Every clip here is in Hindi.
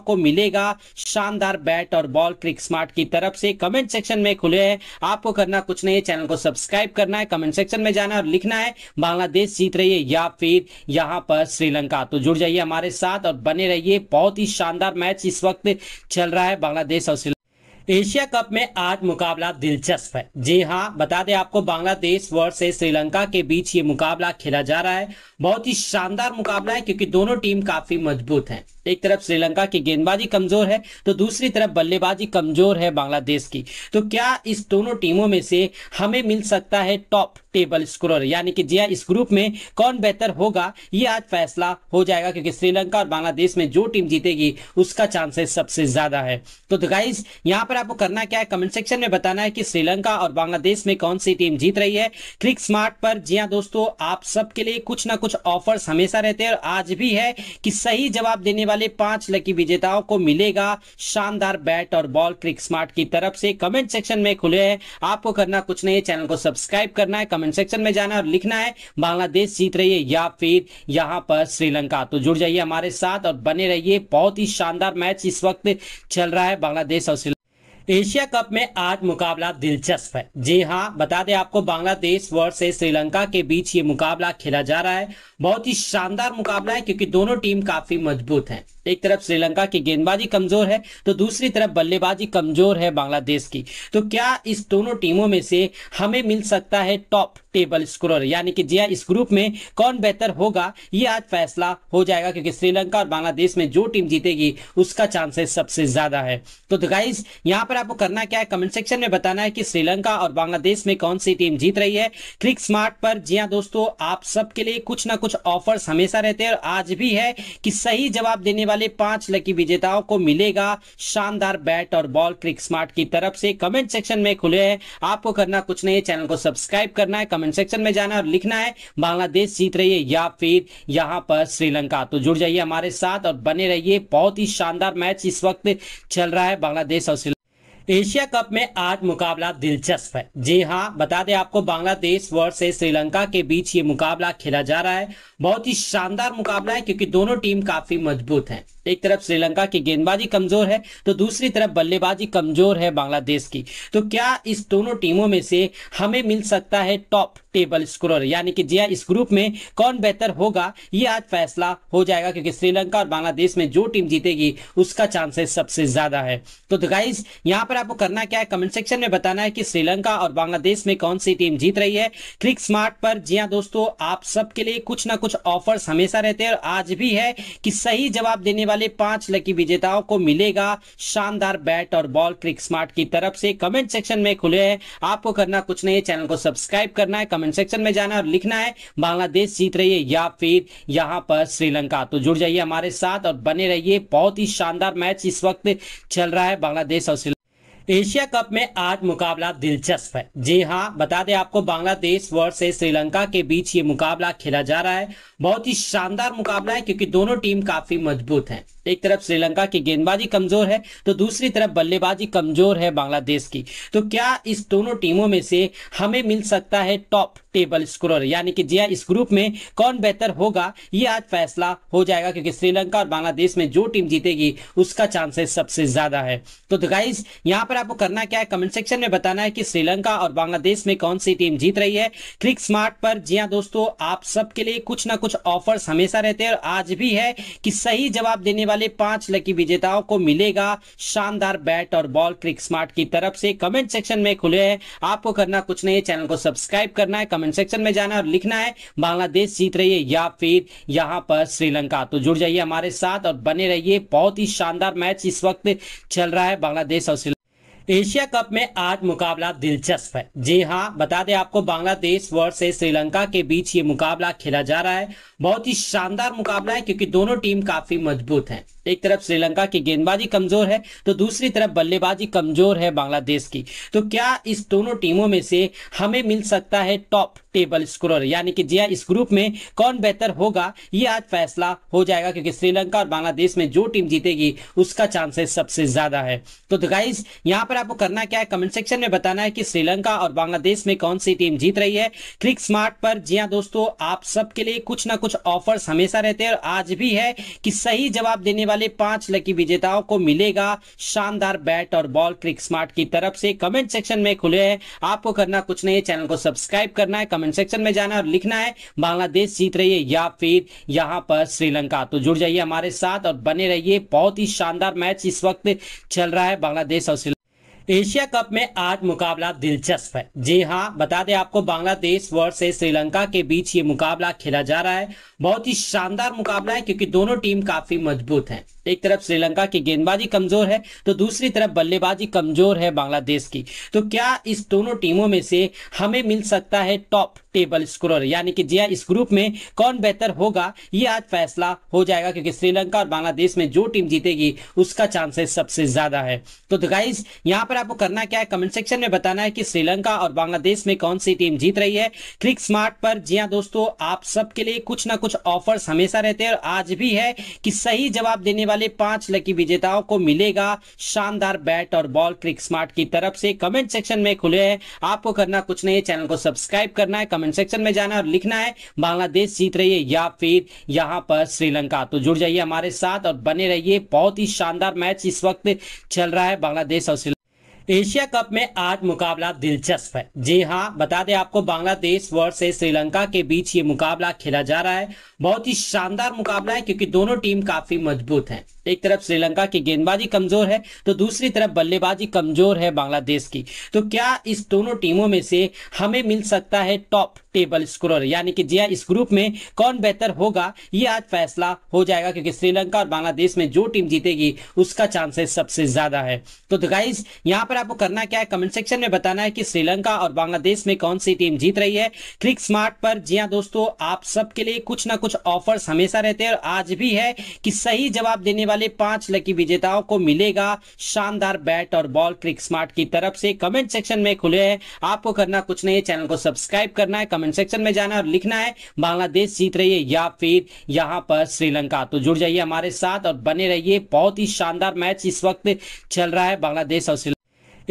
को मिलेगा शानदार बैट और बॉल क्रिक स्मार्ट की तरफ से कमेंट सेक्शन में खुले हैं आपको करना कुछ नहीं है चैनल को सब्सक्राइब करना है कमेंट सेक्शन में जाना है और लिखना है बांग्लादेश जीत रही है या फिर यहां पर श्रीलंका तो जुड़ जाइए हमारे साथ और बने रहिए बहुत ही शानदार मैच इस वक्त चल रहा है बांग्लादेश और श्रीलंका एशिया कप में आज मुकाबला दिलचस्प है जी हाँ बता दें आपको बांग्लादेश वर्सेस श्रीलंका के बीच ये मुकाबला खेला जा रहा है बहुत ही शानदार मुकाबला है क्योंकि दोनों टीम काफी मजबूत हैं एक तरफ श्रीलंका की गेंदबाजी कमजोर है तो दूसरी तरफ बल्लेबाजी कमजोर है बांग्लादेश की तो क्या इस दोनों टीमों में से हमें मिल सकता है टॉप टेबल स्कोरर यानी कि जिया हाँ, इस ग्रुप में कौन बेहतर होगा ये आज फैसला हो जाएगा क्योंकि श्रीलंका और बांग्लादेश में जो टीम जीतेगी उसका चांसेस सबसे ज्यादा है तो, गाइज यहाँ पर आपको करना क्या है कमेंट सेक्शन में बताना है कि श्रीलंका और बांग्लादेश में कौन सी टीम जीत रही है क्लिक स्मार्ट पर जिया हाँ दोस्तों आप सबके लिए कुछ ना कुछ ऑफर्स हमेशा रहते हैं और आज भी है कि सही जवाब देने वाले पांच लकी विजेताओं को मिलेगा शानदार बैट और बॉल क्रिक स्मार्ट की तरफ से कमेंट सेक्शन में खुले है आपको करना कुछ नहीं है चैनल को सब्सक्राइब करना है कमेंट सेक्शन में जाना है और लिखना है बांग्लादेश जीत रही है या फिर यहाँ पर श्रीलंका तो जुड़ जाइए हमारे साथ और बने रहिए बहुत ही शानदार मैच इस वक्त चल रहा है बांग्लादेश और श्रीलंका एशिया कप में आज मुकाबला दिलचस्प है जी हाँ बता दें आपको बांग्लादेश वर्सेस श्रीलंका के बीच ये मुकाबला खेला जा रहा है बहुत ही शानदार मुकाबला है क्योंकि दोनों टीम काफी मजबूत है एक तरफ श्रीलंका की गेंदबाजी कमजोर है तो दूसरी तरफ बल्लेबाजी कमजोर है बांग्लादेश की तो क्या इस दोनों टीमों में से हमें मिल सकता है टॉप टेबल स्कोरर यानी कि जिया हाँ, इस ग्रुप में कौन बेहतर होगा ये आज फैसला हो जाएगा क्योंकि श्रीलंका और बांग्लादेश में जो टीम जीतेगी उसका चांसेस सबसे ज्यादा है तो, गाइज यहाँ पर आपको करना क्या है कमेंट सेक्शन में बताना है कि श्रीलंका और बांग्लादेश में कौन सी टीम जीत रही है क्लिक स्मार्ट पर जी हाँ दोस्तों आप सबके लिए कुछ ना कुछ ऑफर्स हमेशा रहते हैं और आज भी है कि सही जवाब देने वाले पांच लकी विजेताओं को मिलेगा शानदार बैट और बॉल क्रिक स्मार्ट की तरफ से कमेंट सेक्शन में खुले है आपको करना कुछ नहीं है चैनल को सब्सक्राइब करना है कमेंट सेक्शन में जाना है और लिखना है बांग्लादेश जीत रही है या फिर यहाँ पर श्रीलंका तो जुड़ जाइए हमारे साथ और बने रहिए बहुत ही शानदार मैच इस वक्त चल रहा है बांग्लादेश और श्रीलंका एशिया कप में आज मुकाबला दिलचस्प है जी हाँ बता दें आपको बांग्लादेश वर्सेस श्रीलंका के बीच ये मुकाबला खेला जा रहा है बहुत ही शानदार मुकाबला है क्योंकि दोनों टीम काफी मजबूत है एक तरफ श्रीलंका की गेंदबाजी कमजोर है तो दूसरी तरफ बल्लेबाजी कमजोर है बांग्लादेश की तो क्या इस दोनों टीमों में से हमें मिल सकता है टॉप टेबल स्कोरर यानी कि जिया हाँ, इस ग्रुप में कौन बेहतर होगा ये आज फैसला हो जाएगा क्योंकि श्रीलंका और बांग्लादेश में जो टीम जीतेगी उसका चांसेस सबसे ज्यादा है तो, तो गाइज यहाँ पर आपको करना क्या है कमेंट सेक्शन में बताना है कि श्रीलंका और बांग्लादेश में कौन सी टीम जीत रही है क्लिक स्मार्ट पर जी हाँ दोस्तों आप सबके लिए कुछ ना कुछ ऑफर्स हमेशा रहते हैं और आज भी है कि सही जवाब देने वाले पांच लकी विजेताओं को मिलेगा शानदार बैट और बॉल क्रिक स्मार्ट की तरफ से कमेंट सेक्शन में खुले है आपको करना कुछ नहीं है चैनल को सब्सक्राइब करना है कमेंट सेक्शन में जाना है और लिखना है बांग्लादेश जीत रही है या फिर यहाँ पर श्रीलंका तो जुड़ जाइए हमारे साथ और बने रहिए बहुत ही शानदार मैच इस वक्त चल रहा है बांग्लादेश और श्रीलंका एशिया कप में आज मुकाबला दिलचस्प है जी हाँ बता दें आपको बांग्लादेश वर्सेस श्रीलंका के बीच ये मुकाबला खेला जा रहा है बहुत ही शानदार मुकाबला है क्योंकि दोनों टीम काफी मजबूत है एक तरफ श्रीलंका की गेंदबाजी कमजोर है तो दूसरी तरफ बल्लेबाजी कमजोर है बांग्लादेश की तो क्या इस दोनों टीमों में से हमें मिल सकता है टॉप टेबल स्कोरर यानी कि जिया हाँ, इस ग्रुप में कौन बेहतर होगा ये आज फैसला हो जाएगा क्योंकि श्रीलंका और बांग्लादेश में जो टीम जीतेगी उसका चांसेस सबसे ज्यादा है तो, गाइज यहाँ पर आपको करना क्या है कमेंट सेक्शन में बताना है कि श्रीलंका और बांग्लादेश में कौन सी टीम जीत रही है क्लिक स्मार्ट पर जिया हाँ दोस्तों आप सबके लिए कुछ ना कुछ ऑफर्स हमेशा रहते हैं और आज भी है कि सही जवाब देने वाले पांच लकी विजेताओं को मिलेगा शानदार बैट और बॉल क्रिक स्मार्ट की तरफ से कमेंट सेक्शन में खुले है आपको करना कुछ नहीं है चैनल को सब्सक्राइब करना है कमेंट सेक्शन में जाना है और लिखना है बांग्लादेश जीत रही है या फिर यहाँ पर श्रीलंका तो जुड़ जाइए हमारे साथ और बने रहिए बहुत ही शानदार मैच इस वक्त चल रहा है बांग्लादेश और श्रीलंका एशिया कप में आज मुकाबला दिलचस्प है जी हाँ बता दें आपको बांग्लादेश वर्सेस श्रीलंका के बीच ये मुकाबला खेला जा रहा है बहुत ही शानदार मुकाबला है क्योंकि दोनों टीम काफी मजबूत है एक तरफ श्रीलंका की गेंदबाजी कमजोर है तो दूसरी तरफ बल्लेबाजी कमजोर है बांग्लादेश की तो क्या इस दोनों टीमों में से हमें मिल सकता है टॉप टेबल स्कोरर यानी कि जिया हाँ, इस ग्रुप में कौन बेहतर होगा ये आज फैसला हो जाएगा क्योंकि श्रीलंका और बांग्लादेश में जो टीम जीतेगी उसका चांसेस सबसे ज्यादा है तो, गाइज यहाँ पर आपको करना क्या है कमेंट सेक्शन में बताना है कि श्रीलंका और बांग्लादेश में कौन सी टीम जीत रही है क्लिक स्मार्ट पर जी हाँ दोस्तों आप सबके लिए कुछ ना कुछ ऑफर्स हमेशा रहते हैं और आज भी है कि सही जवाब देने वाले पांच लकी विजेताओं को मिलेगा शानदार बैट और बॉल क्रिक स्मार्ट की तरफ से कमेंट सेक्शन में खुले है आपको करना कुछ नहीं है चैनल को सब्सक्राइब करना है कमेंट सेक्शन में जाना है और लिखना है बांग्लादेश जीत रही है या फिर यहाँ पर श्रीलंका तो जुड़ जाइए हमारे साथ और बने रहिए बहुत ही शानदार मैच इस वक्त चल रहा है बांग्लादेश और श्रीलंका एशिया कप में आज मुकाबला दिलचस्प है जी हाँ बता दें आपको बांग्लादेश वर्सेस श्रीलंका के बीच ये मुकाबला खेला जा रहा है बहुत ही शानदार मुकाबला है क्योंकि दोनों टीम काफी मजबूत है एक तरफ श्रीलंका की गेंदबाजी कमजोर है तो दूसरी तरफ बल्लेबाजी कमजोर है बांग्लादेश की तो क्या इस दोनों टीमों में से हमें मिल सकता है टॉप टेबल स्कोरर यानी कि जिया हाँ, इस ग्रुप में कौन बेहतर होगा ये आज फैसला हो जाएगा क्योंकि श्रीलंका और बांग्लादेश में जो टीम जीतेगी उसका चांसेस सबसे ज्यादा है तो, गाइज यहाँ पर आपको करना क्या है कमेंट सेक्शन में बताना है कि श्रीलंका और बांग्लादेश में कौन सी टीम जीत रही है क्लिक स्मार्ट पर जिया हाँ दोस्तों आप सबके लिए कुछ ना कुछ ऑफर्स हमेशा रहते हैं और आज भी है कि सही जवाब देने वाले पांच लकी विजेताओं को मिलेगा शानदार बैट और बॉल क्रिक स्मार्ट की तरफ से कमेंट सेक्शन में खुले है आपको करना कुछ नहीं है चैनल को सब्सक्राइब करना है कमेंट सेक्शन में जाना है और लिखना है बांग्लादेश जीत रही है या फिर यहाँ पर श्रीलंका तो जुड़ जाइए हमारे साथ और बने रहिए बहुत ही शानदार मैच इस वक्त चल रहा है बांग्लादेश और श्रीलंका एशिया कप में आज मुकाबला दिलचस्प है जी हाँ बता दें आपको बांग्लादेश वर्सेस श्रीलंका के बीच ये मुकाबला खेला जा रहा है बहुत ही शानदार मुकाबला है क्योंकि दोनों टीम काफी मजबूत है एक तरफ श्रीलंका की गेंदबाजी कमजोर है तो दूसरी तरफ बल्लेबाजी कमजोर है बांग्लादेश की तो क्या इस दोनों टीमों में से हमें मिल सकता है टॉप टेबल स्कोरर यानी कि जिया हाँ, इस ग्रुप में कौन बेहतर होगा ये आज फैसला हो जाएगा क्योंकि श्रीलंका और बांग्लादेश में जो टीम जीतेगी उसका चांसेस सबसे ज्यादा है तो, गाइज यहाँ पर आपको करना क्या है कमेंट सेक्शन में बताना है कि श्रीलंका और बांग्लादेश में कौन सी टीम जीत रही है क्लिक स्मार्ट पर जिया हाँ दोस्तों आप सबके लिए कुछ ना कुछ ऑफर्स हमेशा रहते हैं और आज भी है कि सही जवाब देने वाले पांच लकी विजेताओं को मिलेगा शानदार बैट और बॉल क्रिक स्मार्ट की तरफ से कमेंट सेक्शन में खुले है आपको करना कुछ नहीं है चैनल को सब्सक्राइब करना है कमेंट सेक्शन में जाना है और लिखना है बांग्लादेश जीत रही है या फिर यहाँ पर श्रीलंका तो जुड़ जाइए हमारे साथ और बने रहिए बहुत ही शानदार मैच इस वक्त चल रहा है बांग्लादेश और श्रीलंका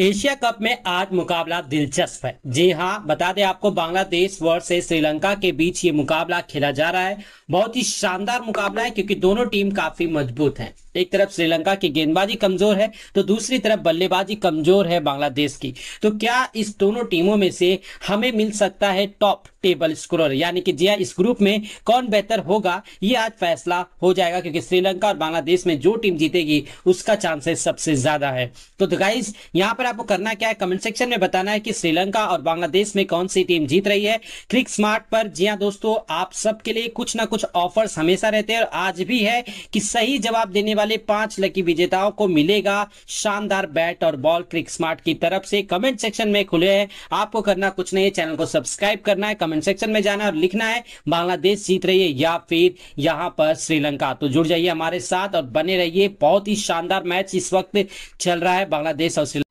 एशिया कप में आज मुकाबला दिलचस्प है जी हाँ बता दें आपको बांग्लादेश वर्सेस श्रीलंका के बीच ये मुकाबला खेला जा रहा है बहुत ही शानदार मुकाबला है क्योंकि दोनों टीम काफी मजबूत है एक तरफ श्रीलंका की गेंदबाजी कमजोर है तो दूसरी तरफ बल्लेबाजी कमजोर है बांग्लादेश की तो क्या इस दोनों टीमों में से हमें मिल सकता है टॉप टेबल स्कोरर यानी कि जिया हाँ, इस ग्रुप में कौन बेहतर होगा ये आज फैसला हो जाएगा क्योंकि श्रीलंका और बांग्लादेश में जो टीम जीतेगी उसका चांसेस सबसे ज्यादा है तो, गाइज यहाँ पर आपको करना क्या है कमेंट सेक्शन में बताना है कि श्रीलंका और बांग्लादेश में कौन सी टीम जीत रही है क्लिक स्मार्ट पर जिया हाँ दोस्तों आप सबके लिए कुछ ना कुछ ऑफर्स हमेशा रहते हैं और आज भी है कि सही जवाब देने वाले पांच लकी विजेताओं को मिलेगा शानदार बैट और बॉल क्रिक स्मार्ट की तरफ से कमेंट सेक्शन में खुले है आपको करना कुछ नहीं है चैनल को सब्सक्राइब करना है कमेंट सेक्शन में जाना है और लिखना है बांग्लादेश जीत रही है या फिर यहां पर श्रीलंका तो जुड़ जाइए हमारे साथ और बने रहिए बहुत ही शानदार मैच इस वक्त चल रहा है बांग्लादेश और श्रीलंका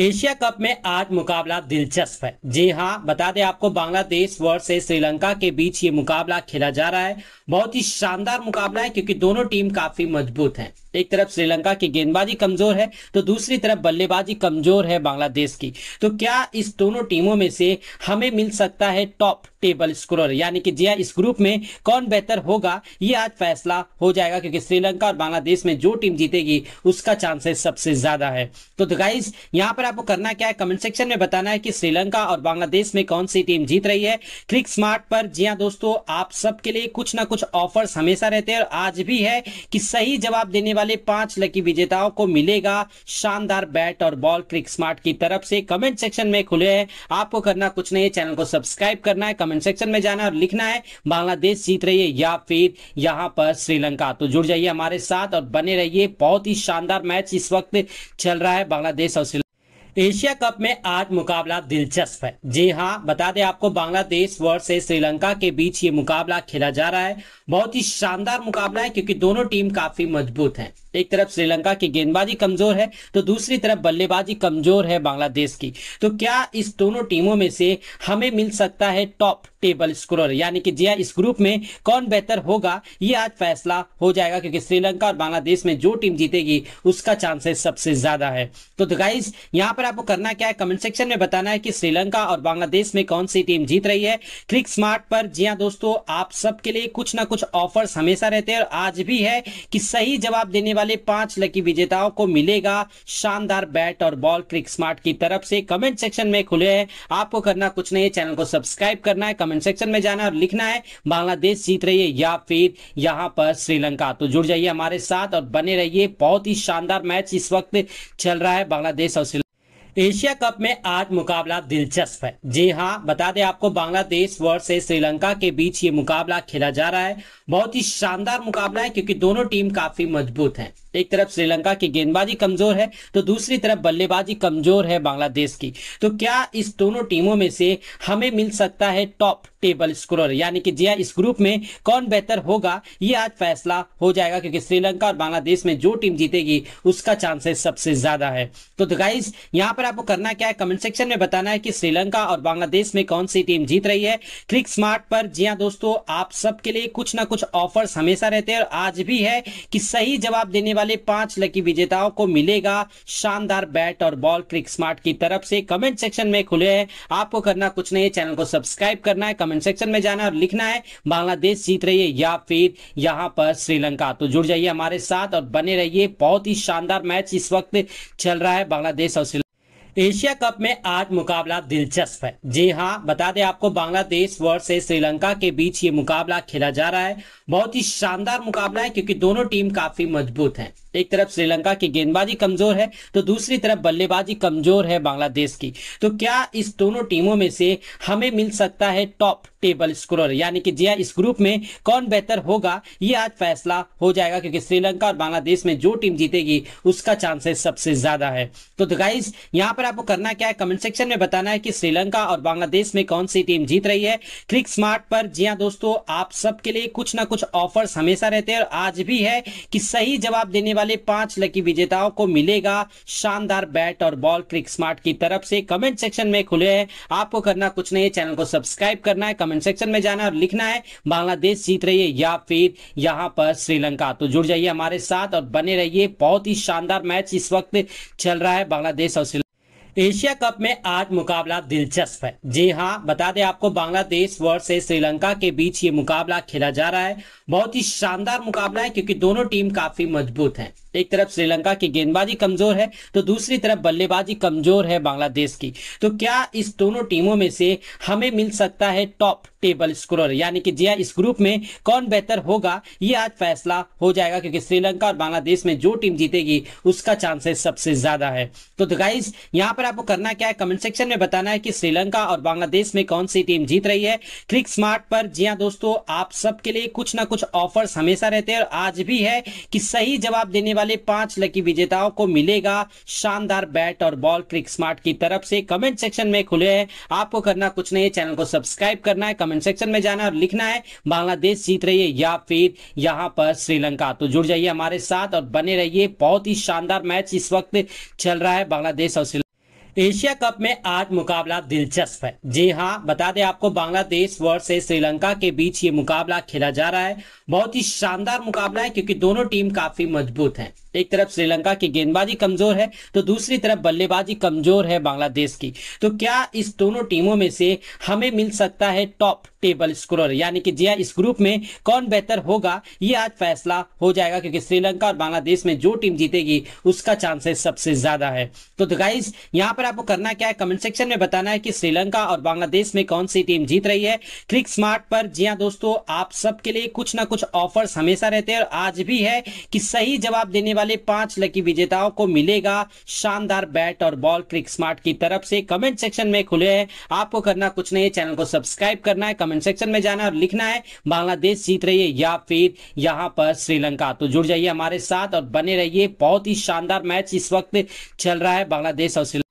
एशिया कप में आज मुकाबला दिलचस्प है जी हाँ बता दें आपको बांग्लादेश वर्सेस श्रीलंका के बीच ये मुकाबला खेला जा रहा है बहुत ही शानदार मुकाबला है क्योंकि दोनों टीम काफी मजबूत है एक तरफ श्रीलंका की गेंदबाजी कमजोर है तो दूसरी तरफ बल्लेबाजी कमजोर है बांग्लादेश की तो क्या इस दोनों टीमों में से हमें मिल सकता है टॉप टेबल स्कोरर यानी कि जिया हाँ, इस ग्रुप में कौन बेहतर होगा ये आज फैसला हो जाएगा क्योंकि श्रीलंका और बांग्लादेश में जो टीम जीतेगी उसका चांसेस सबसे ज्यादा है तो, गाइज यहाँ पर आपको करना क्या है कमेंट सेक्शन में बताना है कि श्रीलंका और बांग्लादेश में कौन सी टीम जीत रही है क्लिक स्मार्ट पर जिया हाँ दोस्तों आप सबके लिए कुछ ना कुछ ऑफर्स हमेशा रहते हैं और आज भी है कि सही जवाब देने वाले पांच लकी विजेताओं को मिलेगा शानदार बैट और बॉल क्रिक स्मार्ट की तरफ से कमेंट सेक्शन में खुले है आपको करना कुछ नहीं है चैनल को सब्सक्राइब करना है कमेंट सेक्शन में जाना है और लिखना है बांग्लादेश जीत रही है या फिर यहाँ पर श्रीलंका तो जुड़ जाइए हमारे साथ और बने रहिए बहुत ही शानदार मैच इस वक्त चल रहा है बांग्लादेश और श्रीलंका एशिया कप में आज मुकाबला दिलचस्प है जी हाँ बता दें आपको बांग्लादेश वर्सेस श्रीलंका के बीच ये मुकाबला खेला जा रहा है बहुत ही शानदार मुकाबला है क्योंकि दोनों टीम काफी मजबूत है एक तरफ श्रीलंका की गेंदबाजी कमजोर है तो दूसरी तरफ बल्लेबाजी कमजोर है बांग्लादेश की तो क्या इस दोनों टीमों में से हमें मिल सकता है टॉप टेबल स्कोरर यानी कि जिया हाँ, इस ग्रुप में कौन बेहतर होगा ये आज फैसला हो जाएगा क्योंकि श्रीलंका और बांग्लादेश में जो टीम जीतेगी उसका चांसेस सबसे ज्यादा है तो, गाइज यहाँ पर आपको करना क्या है कमेंट सेक्शन में बताना है कि श्रीलंका और बांग्लादेश में कौन सी टीम जीत रही है क्लिक स्मार्ट पर जिया हाँ दोस्तों आप सबके लिए कुछ ना कुछ ऑफर्स हमेशा रहते हैं और आज भी है कि सही जवाब देने वाले पांच लकी विजेताओं को मिलेगा शानदार बैट और बॉल क्रिक स्मार्ट की तरफ से कमेंट सेक्शन में खुले है आपको करना कुछ नहीं है चैनल को सब्सक्राइब करना है कमेंट सेक्शन में जाना है और लिखना है बांग्लादेश जीत रही है या फिर यहाँ पर श्रीलंका तो जुड़ जाइए हमारे साथ और बने रहिए बहुत ही शानदार मैच इस वक्त चल रहा है बांग्लादेश और श्रीलंका एशिया कप में आज मुकाबला दिलचस्प है जी हाँ बता दें आपको बांग्लादेश वर्सेस श्रीलंका के बीच ये मुकाबला खेला जा रहा है बहुत ही शानदार मुकाबला है क्योंकि दोनों टीम काफी मजबूत है एक तरफ श्रीलंका की गेंदबाजी कमजोर है तो दूसरी तरफ बल्लेबाजी कमजोर है बांग्लादेश की तो क्या इस दोनों टीमों में से हमें मिल सकता है टॉप टेबल स्कोरर यानी कि जिया हाँ, इस ग्रुप में कौन बेहतर होगा ये आज फैसला हो जाएगा क्योंकि श्रीलंका और बांग्लादेश में जो टीम जीतेगी उसका चांसेस सबसे ज्यादा है तो, गाइज यहाँ पर आपको करना क्या है कमेंट सेक्शन में बताना है कि श्रीलंका और बांग्लादेश में कौन सी टीम जीत रही है क्लिक स्मार्ट पर जिया हाँ दोस्तों आप सबके लिए कुछ ना कुछ ऑफर्स हमेशा रहते हैं और आज भी है कि सही जवाब देने वाले पांच लकी विजेताओं को मिलेगा शानदार बैट और बॉल क्रिक स्मार्ट की तरफ से कमेंट सेक्शन में खुले है आपको करना कुछ नहीं है चैनल को सब्सक्राइब करना है कमेंट सेक्शन में जाना है और लिखना है बांग्लादेश जीत रही है या फिर यहाँ पर श्रीलंका तो जुड़ जाइए हमारे साथ और बने रहिए बहुत ही शानदार मैच इस वक्त चल रहा है बांग्लादेश और श्रीलंका एशिया कप में आज मुकाबला दिलचस्प है जी हाँ बता दें आपको बांग्लादेश वर्सेस श्रीलंका के बीच ये मुकाबला खेला जा रहा है बहुत ही शानदार मुकाबला है क्योंकि दोनों टीम काफी मजबूत है एक तरफ श्रीलंका की गेंदबाजी कमजोर है तो दूसरी तरफ बल्लेबाजी कमजोर है बांग्लादेश की तो क्या इस दोनों टीमों में से हमें मिल सकता है टॉप टेबल स्कोरर यानी कि जिया हाँ, इस ग्रुप में कौन बेहतर होगा ये आज फैसला हो जाएगा क्योंकि श्रीलंका और बांग्लादेश में जो टीम जीतेगी उसका चांसेस सबसे ज्यादा है तो, गाइज यहाँ पर आपको करना क्या है कमेंट सेक्शन में बताना है कि श्रीलंका और बांग्लादेश में कौन सी टीम जीत रही है क्लिक स्मार्ट पर जिया हाँ दोस्तों आप सबके लिए कुछ ना कुछ ऑफर्स हमेशा रहते हैं और आज भी है कि सही जवाब देने वाले पांच लकी विजेताओं को मिलेगा शानदार बैट और बॉल क्रिक स्मार्ट की तरफ से कमेंट सेक्शन में खुले है आपको करना कुछ नहीं है चैनल को सब्सक्राइब करना है कमेंट सेक्शन में जाना है और लिखना है बांग्लादेश जीत रही है या फिर यहाँ पर श्रीलंका तो जुड़ जाइए हमारे साथ और बने रहिए बहुत ही शानदार मैच इस वक्त चल रहा है बांग्लादेश और श्रीलंका एशिया कप में आज मुकाबला दिलचस्प है जी हाँ बता दें आपको बांग्लादेश वर्सेस श्रीलंका के बीच ये मुकाबला खेला जा रहा है बहुत ही शानदार मुकाबला है क्योंकि दोनों टीम काफी मजबूत है एक तरफ श्रीलंका की गेंदबाजी कमजोर है तो दूसरी तरफ बल्लेबाजी कमजोर है बांग्लादेश की तो क्या इस दोनों टीमों में से हमें मिल सकता है टॉप टेबल स्कोरर यानी कि जिया हाँ, इस ग्रुप में कौन बेहतर होगा ये आज फैसला हो जाएगा क्योंकि श्रीलंका और बांग्लादेश में जो टीम जीतेगी उसका चांसेस सबसे ज्यादा है तो, गाइज यहाँ पर आपको करना क्या है कमेंट सेक्शन में बताना है कि श्रीलंका और बांग्लादेश में कौन सी टीम जीत रही है क्लिक स्मार्ट पर जिया हाँ दोस्तों आप सबके लिए कुछ ना कुछ ऑफर्स हमेशा रहते हैं और आज भी है कि सही जवाब देने वाले पांच लकी विजेताओं को मिलेगा शानदार बैट और बॉल क्रिक स्मार्ट की तरफ से कमेंट सेक्शन में खुले है आपको करना कुछ नहीं है चैनल को सब्सक्राइब करना है कमेंट सेक्शन में जाना और लिखना है बांग्लादेश जीत रही है या फिर यहाँ पर श्रीलंका तो जुड़ जाइए हमारे साथ और बने रहिए बहुत ही शानदार मैच इस वक्त चल रहा है बांग्लादेश और श्रीलंका एशिया कप में आज मुकाबला दिलचस्प है जी हाँ बता दें आपको बांग्लादेश वर्ष श्रीलंका के बीच ये मुकाबला खेला जा रहा है बहुत ही शानदार मुकाबला है क्योंकि दोनों टीम काफी मजबूत है एक तरफ श्रीलंका की गेंदबाजी कमजोर है तो दूसरी तरफ बल्लेबाजी कमजोर है बांग्लादेश की तो क्या इस दोनों टीमों में से हमें मिल सकता है टॉप टेबल स्कोरर यानी कि जिया हाँ, इस ग्रुप में कौन बेहतर होगा ये आज फैसला हो जाएगा क्योंकि श्रीलंका और बांग्लादेश में जो टीम जीतेगी उसका चांसेस सबसे ज्यादा है तो, गाइज यहाँ पर आपको करना क्या है कमेंट सेक्शन में बताना है कि श्रीलंका और बांग्लादेश में कौन सी टीम जीत रही है क्लिक स्मार्ट पर जिया हाँ दोस्तों आप सबके लिए कुछ ना कुछ ऑफर्स हमेशा रहते हैं और आज भी है कि सही जवाब देने वाले पांच लकी विजेताओं को मिलेगा शानदार बैट और बॉल क्रिक स्मार्ट की तरफ से कमेंट सेक्शन में खुले है आपको करना कुछ नहीं है चैनल को सब्सक्राइब करना है कमेंट सेक्शन में जाना और लिखना है बांग्लादेश जीत रही है या फिर यहाँ पर श्रीलंका तो जुड़ जाइए हमारे साथ और बने रहिए बहुत ही शानदार मैच इस वक्त चल रहा है बांग्लादेश और श्रीलंका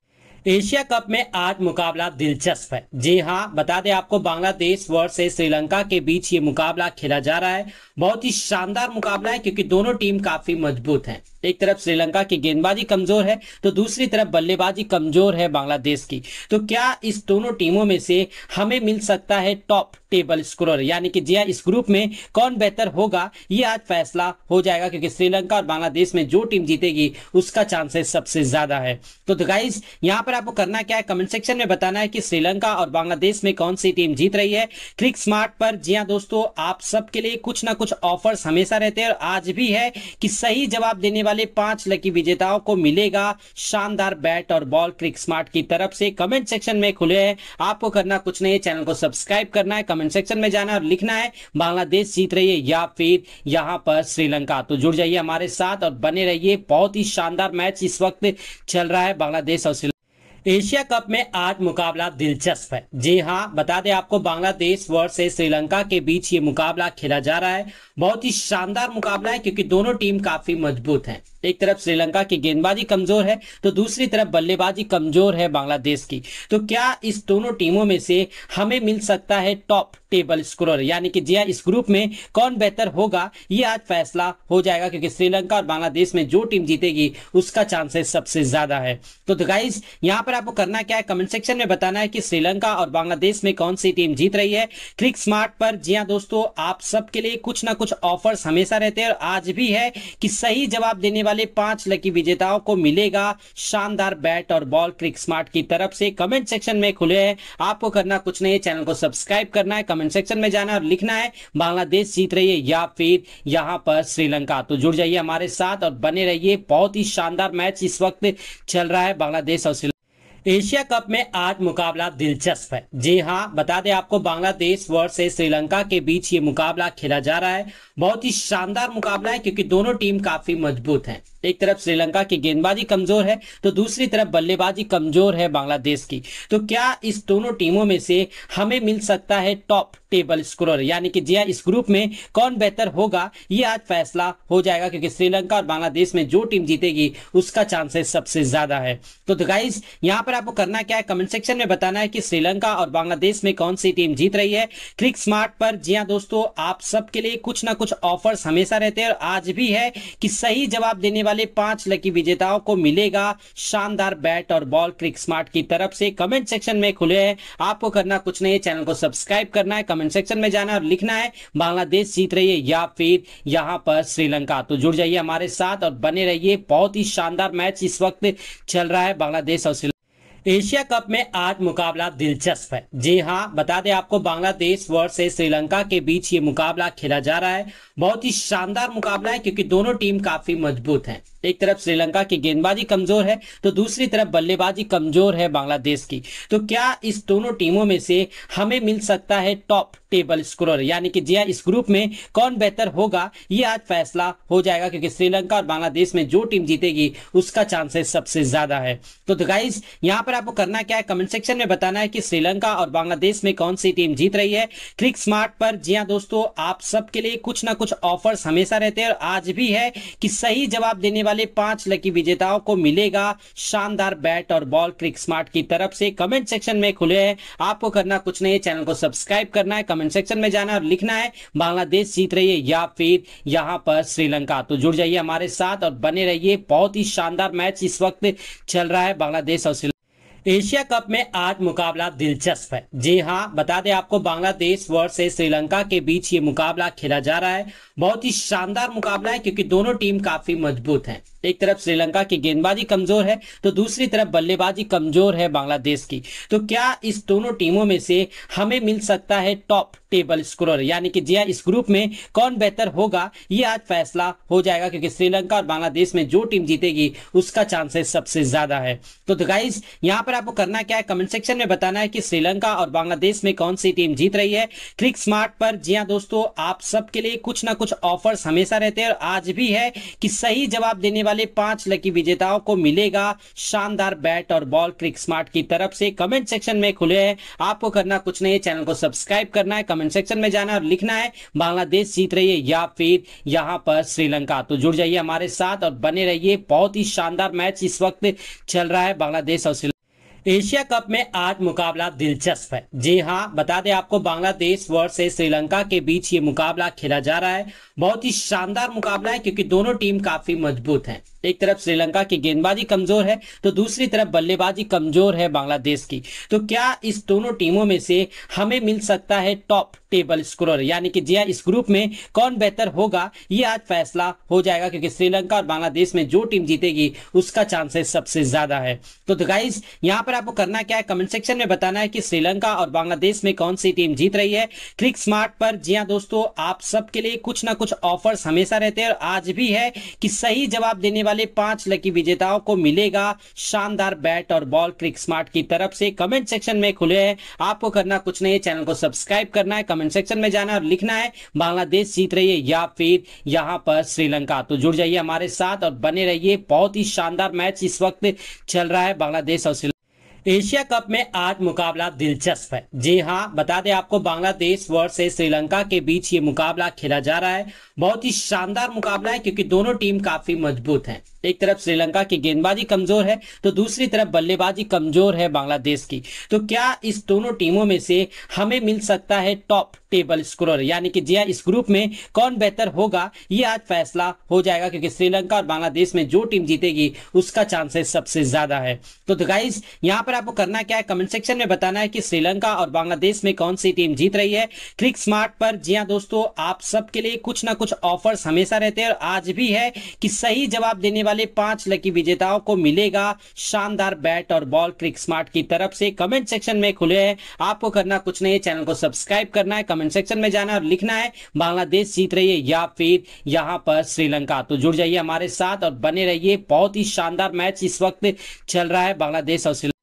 एशिया कप में आज मुकाबला दिलचस्प है जी हाँ बता दें आपको बांग्लादेश वर्सेस श्रीलंका के बीच ये मुकाबला खेला जा रहा है बहुत ही शानदार मुकाबला है क्योंकि दोनों टीम काफी मजबूत है एक तरफ श्रीलंका की गेंदबाजी कमजोर है तो दूसरी तरफ बल्लेबाजी कमजोर है बांग्लादेश की तो क्या इस दोनों टीमों में से हमें मिल सकता है टॉप टेबल स्कोरर यानी कि जिया हाँ, इस ग्रुप में कौन बेहतर होगा ये आज फैसला हो जाएगा क्योंकि श्रीलंका और बांग्लादेश में जो टीम जीतेगी उसका चांसेस सबसे ज्यादा है तो, गाइज यहाँ पर आपको करना क्या है कमेंट सेक्शन में बताना है कि श्रीलंका और बांग्लादेश में कौन सी टीम जीत रही है क्लिक स्मार्ट पर जिया हाँ दोस्तों आप सबके लिए कुछ ना कुछ ऑफर्स हमेशा रहते हैं और आज भी है कि सही जवाब देने वाले पांच लकी विजेताओं को मिलेगा शानदार बैट और बॉल क्रिक स्मार्ट की तरफ से कमेंट सेक्शन में खुले है आपको करना कुछ नहीं है चैनल को सब्सक्राइब करना है कमेंट सेक्शन में जाना है और लिखना है बांग्लादेश जीत रही है या फिर यहाँ पर श्रीलंका तो जुड़ जाइए हमारे साथ और बने रहिए बहुत ही शानदार मैच इस वक्त चल रहा है बांग्लादेश और श्रीलंका एशिया कप में आज मुकाबला दिलचस्प है जी हाँ बता दें आपको बांग्लादेश वर्ष श्रीलंका के बीच ये मुकाबला खेला जा रहा है बहुत ही शानदार मुकाबला है क्योंकि दोनों टीम काफी मजबूत है एक तरफ श्रीलंका की गेंदबाजी कमजोर है तो दूसरी तरफ बल्लेबाजी कमजोर है बांग्लादेश की तो क्या इस दोनों टीमों में से हमें मिल सकता है टॉप टेबल स्कोरर यानी कि जिया हाँ, इस ग्रुप में कौन बेहतर होगा ये आज फैसला हो जाएगा क्योंकि श्रीलंका और बांग्लादेश में जो टीम जीतेगी उसका चांसेस सबसे ज्यादा है तो, गाइज तो यहाँ पर आपको करना क्या है कमेंट सेक्शन में बताना है कि श्रीलंका और बांग्लादेश में कौन सी टीम जीत रही है क्लिक स्मार्ट पर जिया हाँ दोस्तों आप सबके लिए कुछ ना कुछ ऑफर्स हमेशा रहते हैं और आज भी है कि सही जवाब देने वाले पांच लकी विजेताओं को मिलेगा शानदार बैट और बॉल क्रिक स्मार्ट की तरफ से कमेंट सेक्शन में खुले है आपको करना कुछ नहीं है चैनल को सब्सक्राइब करना है कमेंट सेक्शन में जाना है और लिखना है बांग्लादेश जीत रही है या फिर यहाँ पर श्रीलंका तो जुड़ जाइए हमारे साथ और बने रहिए बहुत ही शानदार मैच इस वक्त चल रहा है बांग्लादेश और श्रीलंका एशिया कप में आज मुकाबला दिलचस्प है जी हाँ बता दें आपको बांग्लादेश वर्ष श्रीलंका के बीच ये मुकाबला खेला जा रहा है बहुत ही शानदार मुकाबला है क्योंकि दोनों टीम काफी मजबूत है एक तरफ श्रीलंका की गेंदबाजी कमजोर है तो दूसरी तरफ बल्लेबाजी कमजोर है बांग्लादेश की तो क्या इस दोनों टीमों में से हमें मिल सकता है टॉप टेबल स्कोरर यानी कि जिया हाँ, इस ग्रुप में कौन बेहतर होगा ये आज फैसला हो जाएगा क्योंकि श्रीलंका और बांग्लादेश में जो टीम जीतेगी उसका चांसेस सबसे ज्यादा है तो, गाइज यहाँ पर आपको करना क्या है कमेंट सेक्शन में बताना है कि श्रीलंका और बांग्लादेश में कौन सी टीम जीत रही है क्लिक स्मार्ट पर जिया हाँ दोस्तों आप सबके लिए कुछ ना कुछ ऑफर्स हमेशा रहते हैं और आज भी है कि सही जवाब देने वाले पांच लकी विजेताओं को मिलेगा शानदार बैट और बॉल क्रिक स्मार्ट की तरफ से कमेंट सेक्शन में खुले है आपको करना कुछ नहीं है चैनल को सब्सक्राइब करना है कमेंट सेक्शन में जाना है और लिखना है बांग्लादेश जीत रही है या फिर यहाँ पर श्रीलंका तो जुड़ जाइए हमारे साथ और बने रहिए बहुत ही शानदार मैच इस वक्त चल रहा है बांग्लादेश और श्रीलंका एशिया कप में आज मुकाबला दिलचस्प है जी हाँ बता दें आपको बांग्लादेश वर्ष श्रीलंका के बीच ये मुकाबला खेला जा रहा है बहुत ही शानदार मुकाबला है क्योंकि दोनों टीम काफी मजबूत है एक तरफ श्रीलंका की गेंदबाजी कमजोर है तो दूसरी तरफ बल्लेबाजी कमजोर है बांग्लादेश की तो क्या इस दोनों टीमों में से हमें मिल सकता है टॉप टेबल स्कोरर यानी कि जिया हाँ, इस ग्रुप में कौन बेहतर होगा ये आज फैसला हो जाएगा क्योंकि श्रीलंका और बांग्लादेश में जो टीम जीतेगी उसका चांसेस सबसे ज्यादा है तो, गाइज यहाँ पर आपको करना क्या है कमेंट सेक्शन में बताना है कि श्रीलंका और बांग्लादेश में कौन सी टीम जीत रही है क्लिक स्मार्ट पर जिया हाँ दोस्तों आप सबके लिए कुछ ना कुछ ऑफर्स हमेशा रहते हैं और आज भी है कि सही जवाब देने वाले पांच लकी विजेताओं को मिलेगा शानदार बैट और बॉल क्रिक स्मार्ट की तरफ से कमेंट सेक्शन में खुले है आपको करना कुछ नहीं है चैनल को सब्सक्राइब करना है कमेंट सेक्शन में जाना और लिखना है बांग्लादेश जीत रही है या फिर यहाँ पर श्रीलंका तो जुड़ जाइए हमारे साथ और बने रहिए बहुत ही शानदार मैच इस वक्त चल रहा है बांग्लादेश और श्रीलंका एशिया कप में आज मुकाबला दिलचस्प है जी हाँ बता दें आपको बांग्लादेश वर्ष श्रीलंका के बीच ये मुकाबला खेला जा रहा है बहुत ही शानदार मुकाबला है क्योंकि दोनों टीम काफी मजबूत है एक तरफ श्रीलंका की गेंदबाजी कमजोर है तो दूसरी तरफ बल्लेबाजी कमजोर है बांग्लादेश की तो क्या इस दोनों टीमों में से हमें मिल सकता है टॉप टेबल स्कोरर यानी कि जिया हाँ, इस ग्रुप में कौन बेहतर होगा ये आज फैसला हो जाएगा क्योंकि श्रीलंका और बांग्लादेश में जो टीम जीतेगी उसका चांसेस सबसे ज्यादा है तो, गाइज यहाँ पर आपको करना क्या है कमेंट सेक्शन में बताना है कि श्रीलंका और बांग्लादेश में कौन सी टीम जीत रही है क्लिक स्मार्ट पर जिया हाँ दोस्तों आप सबके लिए कुछ ना कुछ ऑफर्स हमेशा रहते हैं और आज भी है कि सही जवाब देने वाले पांच लकी विजेताओं को मिलेगा शानदार बैट और बॉल क्रिक स्मार्ट की तरफ से कमेंट सेक्शन में खुले है आपको करना कुछ नहीं है चैनल को सब्सक्राइब करना है कमेंट सेक्शन में जाना है और लिखना है बांग्लादेश जीत रही है या फिर यहाँ पर श्रीलंका तो जुड़ जाइए हमारे साथ और बने रहिए बहुत ही शानदार मैच इस वक्त चल रहा है बांग्लादेश और श्रीलंका एशिया कप में आज मुकाबला दिलचस्प है जी हाँ बता दें आपको बांग्लादेश वर्ष श्रीलंका के बीच ये मुकाबला खेला जा रहा है बहुत ही शानदार मुकाबला है क्योंकि दोनों टीम काफी मजबूत है एक तरफ श्रीलंका की गेंदबाजी कमजोर है तो दूसरी तरफ बल्लेबाजी कमजोर है बांग्लादेश की तो क्या इस दोनों टीमों में से हमें मिल सकता है टॉप टेबल स्कोरर यानी कि जिया हाँ, इस ग्रुप में कौन बेहतर होगा ये आज फैसला हो जाएगा क्योंकि श्रीलंका और बांग्लादेश में जो टीम जीतेगी उसका चांसेस सबसे ज्यादा है तो, गाइज यहाँ पर आपको करना क्या है कमेंट सेक्शन में बताना है कि श्रीलंका और बांग्लादेश में कौन सी टीम जीत रही है क्लिक स्मार्ट पर जिया हाँ दोस्तों आप सबके लिए कुछ ना कुछ ऑफर्स हमेशा रहते हैं और आज भी है कि सही जवाब देने वाले पांच लकी विजेताओं को मिलेगा शानदार बैट और बॉल क्रिक स्मार्ट की तरफ से कमेंट सेक्शन में खुले है आपको करना कुछ नहीं है चैनल को सब्सक्राइब करना है कमेंट सेक्शन में जाना है और लिखना है बांग्लादेश जीत रही है या फिर यहाँ पर श्रीलंका तो जुड़ जाइए हमारे साथ और बने रहिए बहुत ही शानदार मैच इस वक्त चल रहा है बांग्लादेश और श्रीलंका एशिया कप में आज मुकाबला दिलचस्प है जी हाँ बता दें आपको बांग्लादेश वर्ष श्रीलंका के बीच ये मुकाबला खेला जा रहा है बहुत ही शानदार मुकाबला है क्योंकि दोनों टीम काफी मजबूत है एक तरफ श्रीलंका की गेंदबाजी कमजोर है तो दूसरी तरफ बल्लेबाजी कमजोर है बांग्लादेश की तो क्या इस दोनों टीमों में से हमें मिल सकता है टॉप टेबल स्कोरर यानी कि जिया हाँ, इस ग्रुप में कौन बेहतर होगा ये आज फैसला हो जाएगा क्योंकि श्रीलंका और बांग्लादेश में जो टीम जीतेगी उसका चांसेस सबसे ज्यादा है तो, गाइज यहाँ पर आपको करना क्या है कमेंट सेक्शन में बताना है कि श्रीलंका और बांग्लादेश में कौन सी टीम जीत रही है क्रिक स्मार्ट पर जिया हाँ दोस्तों आप सबके लिए कुछ ना कुछ ऑफर्स हमेशा रहते हैं और आज भी है कि सही जवाब देने वाले पांच लकी विजेताओं को मिलेगा शानदार बैट और बॉल क्रिक स्मार्ट की तरफ से कमेंट सेक्शन में खुले है आपको करना कुछ नहीं है चैनल को सब्सक्राइब करना है कमेंट सेक्शन में जाना है और लिखना है बांग्लादेश जीत रही है या फिर यहाँ पर श्रीलंका तो जुड़ जाइए हमारे साथ और बने रहिए बहुत ही शानदार मैच इस वक्त चल रहा है बांग्लादेश और श्रीलंका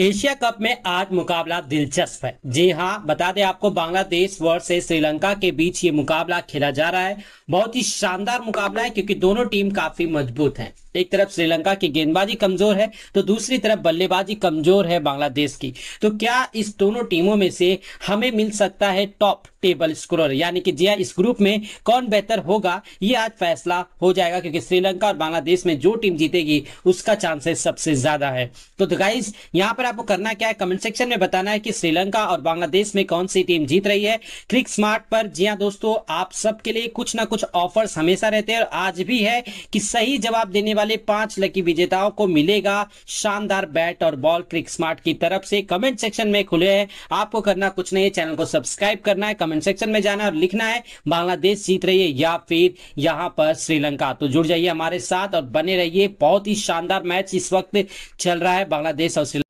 एशिया कप में आज मुकाबला दिलचस्प है जी हाँ बता दें आपको बांग्लादेश वर्ष श्रीलंका के बीच ये मुकाबला खेला जा रहा है बहुत ही शानदार मुकाबला है क्योंकि दोनों टीम काफी मजबूत है एक तरफ श्रीलंका की गेंदबाजी कमजोर है तो दूसरी तरफ बल्लेबाजी कमजोर है बांग्लादेश की तो क्या इस दोनों टीमों में से हमें मिल सकता है टॉप टेबल स्कोरर यानी कि जिया हाँ, इस ग्रुप में कौन बेहतर होगा ये आज फैसला हो जाएगा क्योंकि श्रीलंका और बांग्लादेश में जो टीम जीतेगी उसका चांसेस सबसे ज्यादा है तो, गाइज यहाँ पर आपको करना क्या है कमेंट सेक्शन में बताना है कि श्रीलंका और बांग्लादेश में कौन सी टीम जीत रही है क्रिक स्मार्ट पर जिया हाँ दोस्तों आप सबके लिए कुछ ना कुछ ऑफर्स हमेशा रहते हैं और आज भी है कि सही जवाब देने वाले पांच लकी विजेताओं को मिलेगा शानदार बैट और बॉल क्रिक स्मार्ट की तरफ से कमेंट सेक्शन में खुले है आपको करना कुछ नहीं है चैनल को सब्सक्राइब करना है कमेंट सेक्शन में जाना है और लिखना है बांग्लादेश जीत रही है या फिर यहाँ पर श्रीलंका तो जुड़ जाइए हमारे साथ और बने रहिए बहुत ही शानदार मैच इस वक्त चल रहा है बांग्लादेश और श्रीलंका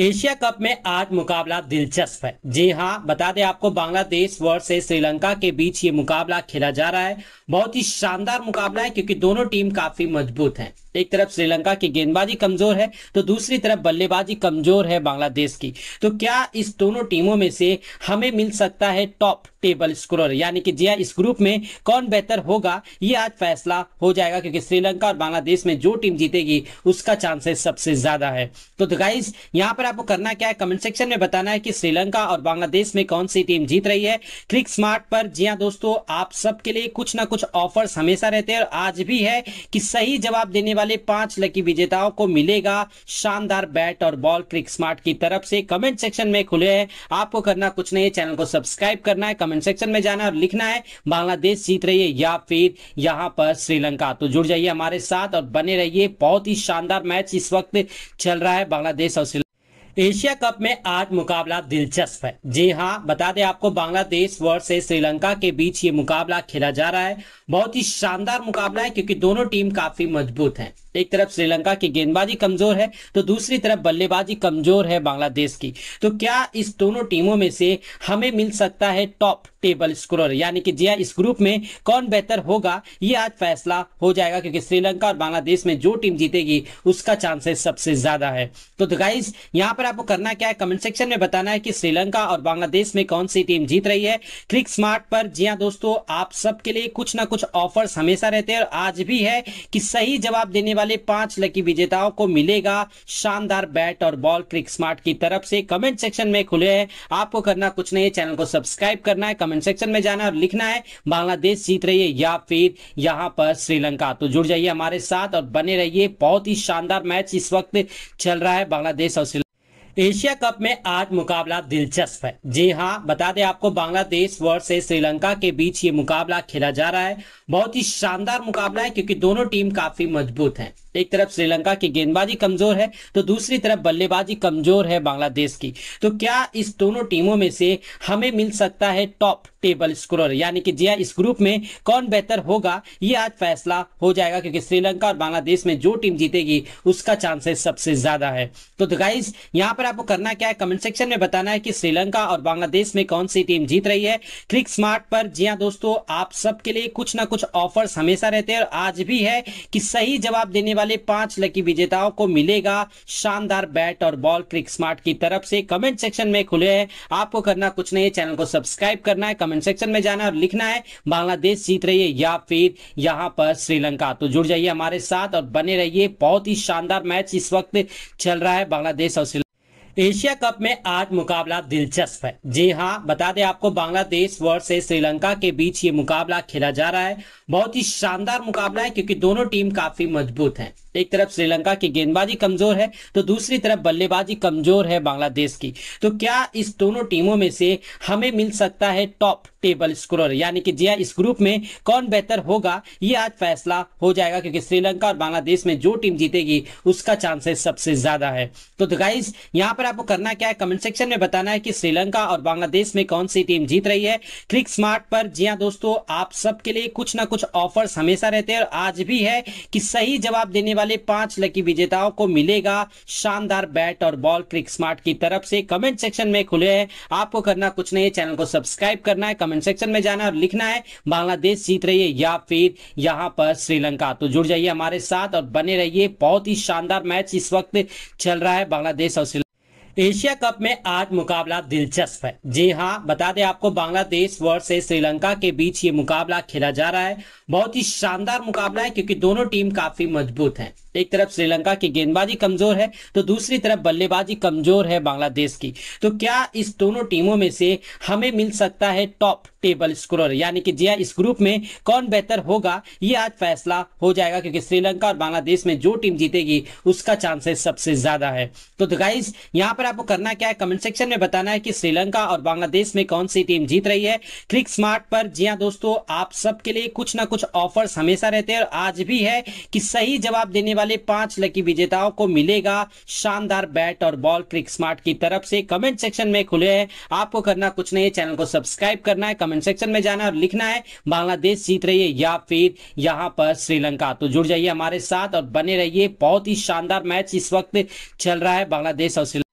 एशिया कप में आज मुकाबला दिलचस्प है जी हाँ बता दें आपको बांग्लादेश वर्ष श्रीलंका के बीच ये मुकाबला खेला जा रहा है बहुत ही शानदार मुकाबला है क्योंकि दोनों टीम काफी मजबूत है एक तरफ श्रीलंका की गेंदबाजी कमजोर है तो दूसरी तरफ बल्लेबाजी कमजोर है बांग्लादेश की तो क्या इस दोनों टीमों में से हमें मिल सकता है टॉप टेबल स्कोरर यानी कि जिया हाँ, इस ग्रुप में कौन बेहतर होगा ये आज फैसला हो जाएगा क्योंकि श्रीलंका और बांग्लादेश में जो टीम जीतेगी उसका चांसेस सबसे ज्यादा है तो, गाइज यहाँ पर आपको करना क्या है कमेंट सेक्शन में बताना है कि श्रीलंका और बांग्लादेश में कौन सी टीम जीत रही है क्लिक स्मार्ट पर जिया हाँ दोस्तों आप सबके लिए कुछ ना कुछ ऑफर्स हमेशा रहते हैं और आज भी है कि सही जवाब देने वाले पांच लकी विजेताओं को मिलेगा शानदार बैट और बॉल क्रिक स्मार्ट की तरफ से कमेंट सेक्शन में खुले है आपको करना कुछ नहीं है चैनल को सब्सक्राइब करना है कमेंट सेक्शन में जाना है और लिखना है बांग्लादेश जीत रही है या फिर यहाँ पर श्रीलंका तो जुड़ जाइए हमारे साथ और बने रहिए बहुत ही शानदार मैच इस वक्त चल रहा है बांग्लादेश और श्रीलंका एशिया कप में आज मुकाबला दिलचस्प है जी हाँ बता दें आपको बांग्लादेश वर्ष श्रीलंका के बीच ये मुकाबला खेला जा रहा है बहुत ही शानदार मुकाबला है क्योंकि दोनों टीम काफी मजबूत है एक तरफ श्रीलंका की गेंदबाजी कमजोर है तो दूसरी तरफ बल्लेबाजी कमजोर है बांग्लादेश की तो क्या इस दोनों टीमों में से हमें मिल सकता है टॉप टेबल स्कोरर यानी कि जिया हाँ, इस ग्रुप में कौन बेहतर होगा ये आज फैसला हो जाएगा क्योंकि श्रीलंका और बांग्लादेश में जो टीम जीतेगी उसका चांसेस सबसे ज्यादा है तो, गाइज यहाँ पर आपको करना क्या है कमेंट सेक्शन में बताना है कि श्रीलंका और बांग्लादेश में कौन सी टीम जीत रही है क्लिक स्मार्ट पर जिया हाँ दोस्तों आप सबके लिए कुछ ना कुछ ऑफर्स हमेशा रहते हैं और आज भी है कि सही जवाब देने वाले पांच लकी विजेताओं को मिलेगा शानदार बैट और बॉल क्रिक स्मार्ट की तरफ से कमेंट सेक्शन में खुले है आपको करना कुछ नहीं है चैनल को सब्सक्राइब करना है कमेंट सेक्शन में जाना है और लिखना है बांग्लादेश जीत रही है या फिर यहाँ पर श्रीलंका तो जुड़ जाइए हमारे साथ और बने रहिए बहुत ही शानदार मैच इस वक्त चल रहा है बांग्लादेश और श्रीलंका एशिया कप में आज मुकाबला दिलचस्प है जी हाँ बता दें आपको बांग्लादेश वर्ष श्रीलंका के बीच ये मुकाबला खेला जा रहा है बहुत ही शानदार मुकाबला है क्योंकि दोनों टीम काफी मजबूत है एक तरफ श्रीलंका की गेंदबाजी कमजोर है तो दूसरी तरफ बल्लेबाजी कमजोर है बांग्लादेश की तो क्या इस दोनों टीमों में से हमें मिल सकता है टॉप टेबल स्कोरर यानी कि जिया हाँ, इस ग्रुप में कौन बेहतर होगा ये आज फैसला हो जाएगा क्योंकि श्रीलंका और बांग्लादेश में जो टीम जीतेगी उसका चांसेस सबसे ज्यादा है तो, गाइज यहाँ पर आपको करना क्या है कमेंट सेक्शन में बताना है कि श्रीलंका और बांग्लादेश में कौन सी टीम जीत रही है क्लिक स्मार्ट पर जिया हाँ दोस्तों आप सबके लिए कुछ ना कुछ ऑफर्स हमेशा रहते हैं और आज भी है कि सही जवाब देने वाले पांच लकी विजेताओं को मिलेगा शानदार बैट और बॉल क्रिक स्मार्ट की तरफ से कमेंट सेक्शन में खुले है आपको करना कुछ नहीं है चैनल को सब्सक्राइब करना है कमेंट सेक्शन में जाना है और लिखना है बांग्लादेश जीत रही है या फिर यहाँ पर श्रीलंका तो जुड़ जाइए हमारे साथ और बने रहिए बहुत ही शानदार मैच इस वक्त चल रहा है बांग्लादेश और श्रीलंका एशिया कप में आज मुकाबला दिलचस्प है जी हाँ बता दें आपको बांग्लादेश वर्ष श्रीलंका के बीच ये मुकाबला खेला जा रहा है बहुत ही शानदार मुकाबला है क्योंकि दोनों टीम काफी मजबूत हैं एक तरफ श्रीलंका की गेंदबाजी कमजोर है तो दूसरी तरफ बल्लेबाजी कमजोर है बांग्लादेश की तो क्या इस दोनों टीमों में से हमें मिल सकता है टॉप टेबल स्कोर यानी कि जिया हाँ, इस ग्रुप में कौन बेहतर होगा ये आज फैसला हो जाएगा क्योंकि श्रीलंका और बांग्लादेश में जो टीम जीतेगी उसका चांसेस सबसे ज्यादा है तो, तो गाइज यहाँ पर आपको करना क्या है कमेंट सेक्शन में बताना है कि श्रीलंका और बांग्लादेश में कौन सी टीम जीत रही है क्लिक स्मार्ट पर जी हाँ दोस्तों आप सबके लिए कुछ ना कुछ ऑफर्स हमेशा रहते हैं और आज भी है कि सही जवाब देने वाले पांच लकी विजेताओं को मिलेगा शानदार बैट और बॉल क्लिक स्मार्ट की तरफ से कमेंट सेक्शन में खुले हैं आपको करना कुछ नहीं है चैनल को सब्सक्राइब करना है कमेंट सेक्शन में जाना और लिखना है बांग्लादेश जीत रही है या फिर यहाँ पर श्रीलंका तो जुड़ जाइए हमारे साथ और बने रहिए बहुत ही शानदार मैच इस वक्त चल रहा है बांग्लादेश और श्रीलंका एशिया कप में आज मुकाबला दिलचस्प है जी हाँ बता दें आपको बांग्लादेश वर्ष श्रीलंका के बीच ये मुकाबला खेला जा रहा है बहुत ही शानदार मुकाबला है क्योंकि दोनों टीम काफी मजबूत है एक तरफ श्रीलंका की गेंदबाजी कमजोर है तो दूसरी तरफ बल्लेबाजी कमजोर है बांग्लादेश की तो क्या इस दोनों टीमों में से हमें मिल सकता है टॉप टेबल स्कोरर यानी कि जिया हाँ, इस ग्रुप में कौन बेहतर होगा ये आज फैसला हो जाएगा क्योंकि श्रीलंका और बांग्लादेश में जो टीम जीतेगी उसका चांसेस सबसे ज्यादा है तो, गाइज यहाँ पर आपको करना क्या है कमेंट सेक्शन में बताना है कि श्रीलंका और बांग्लादेश में कौन सी टीम जीत रही है क्लिक स्मार्ट पर जिया हाँ दोस्तों आप सबके लिए कुछ ना कुछ ऑफर्स हमेशा रहते हैं और आज भी है कि सही जवाब देने वाले पांच लकी विजेताओं को मिलेगा शानदार बैट और बॉल क्रिक स्मार्ट की तरफ से कमेंट सेक्शन में खुले है आपको करना कुछ नहीं है चैनल को सब्सक्राइब करना है कमेंट सेक्शन में जाना है और लिखना है बांग्लादेश जीत रही है या फिर यहाँ पर श्रीलंका तो जुड़ जाइए हमारे साथ और बने रहिए बहुत ही शानदार मैच इस वक्त चल रहा है बांग्लादेश और श्रीलंका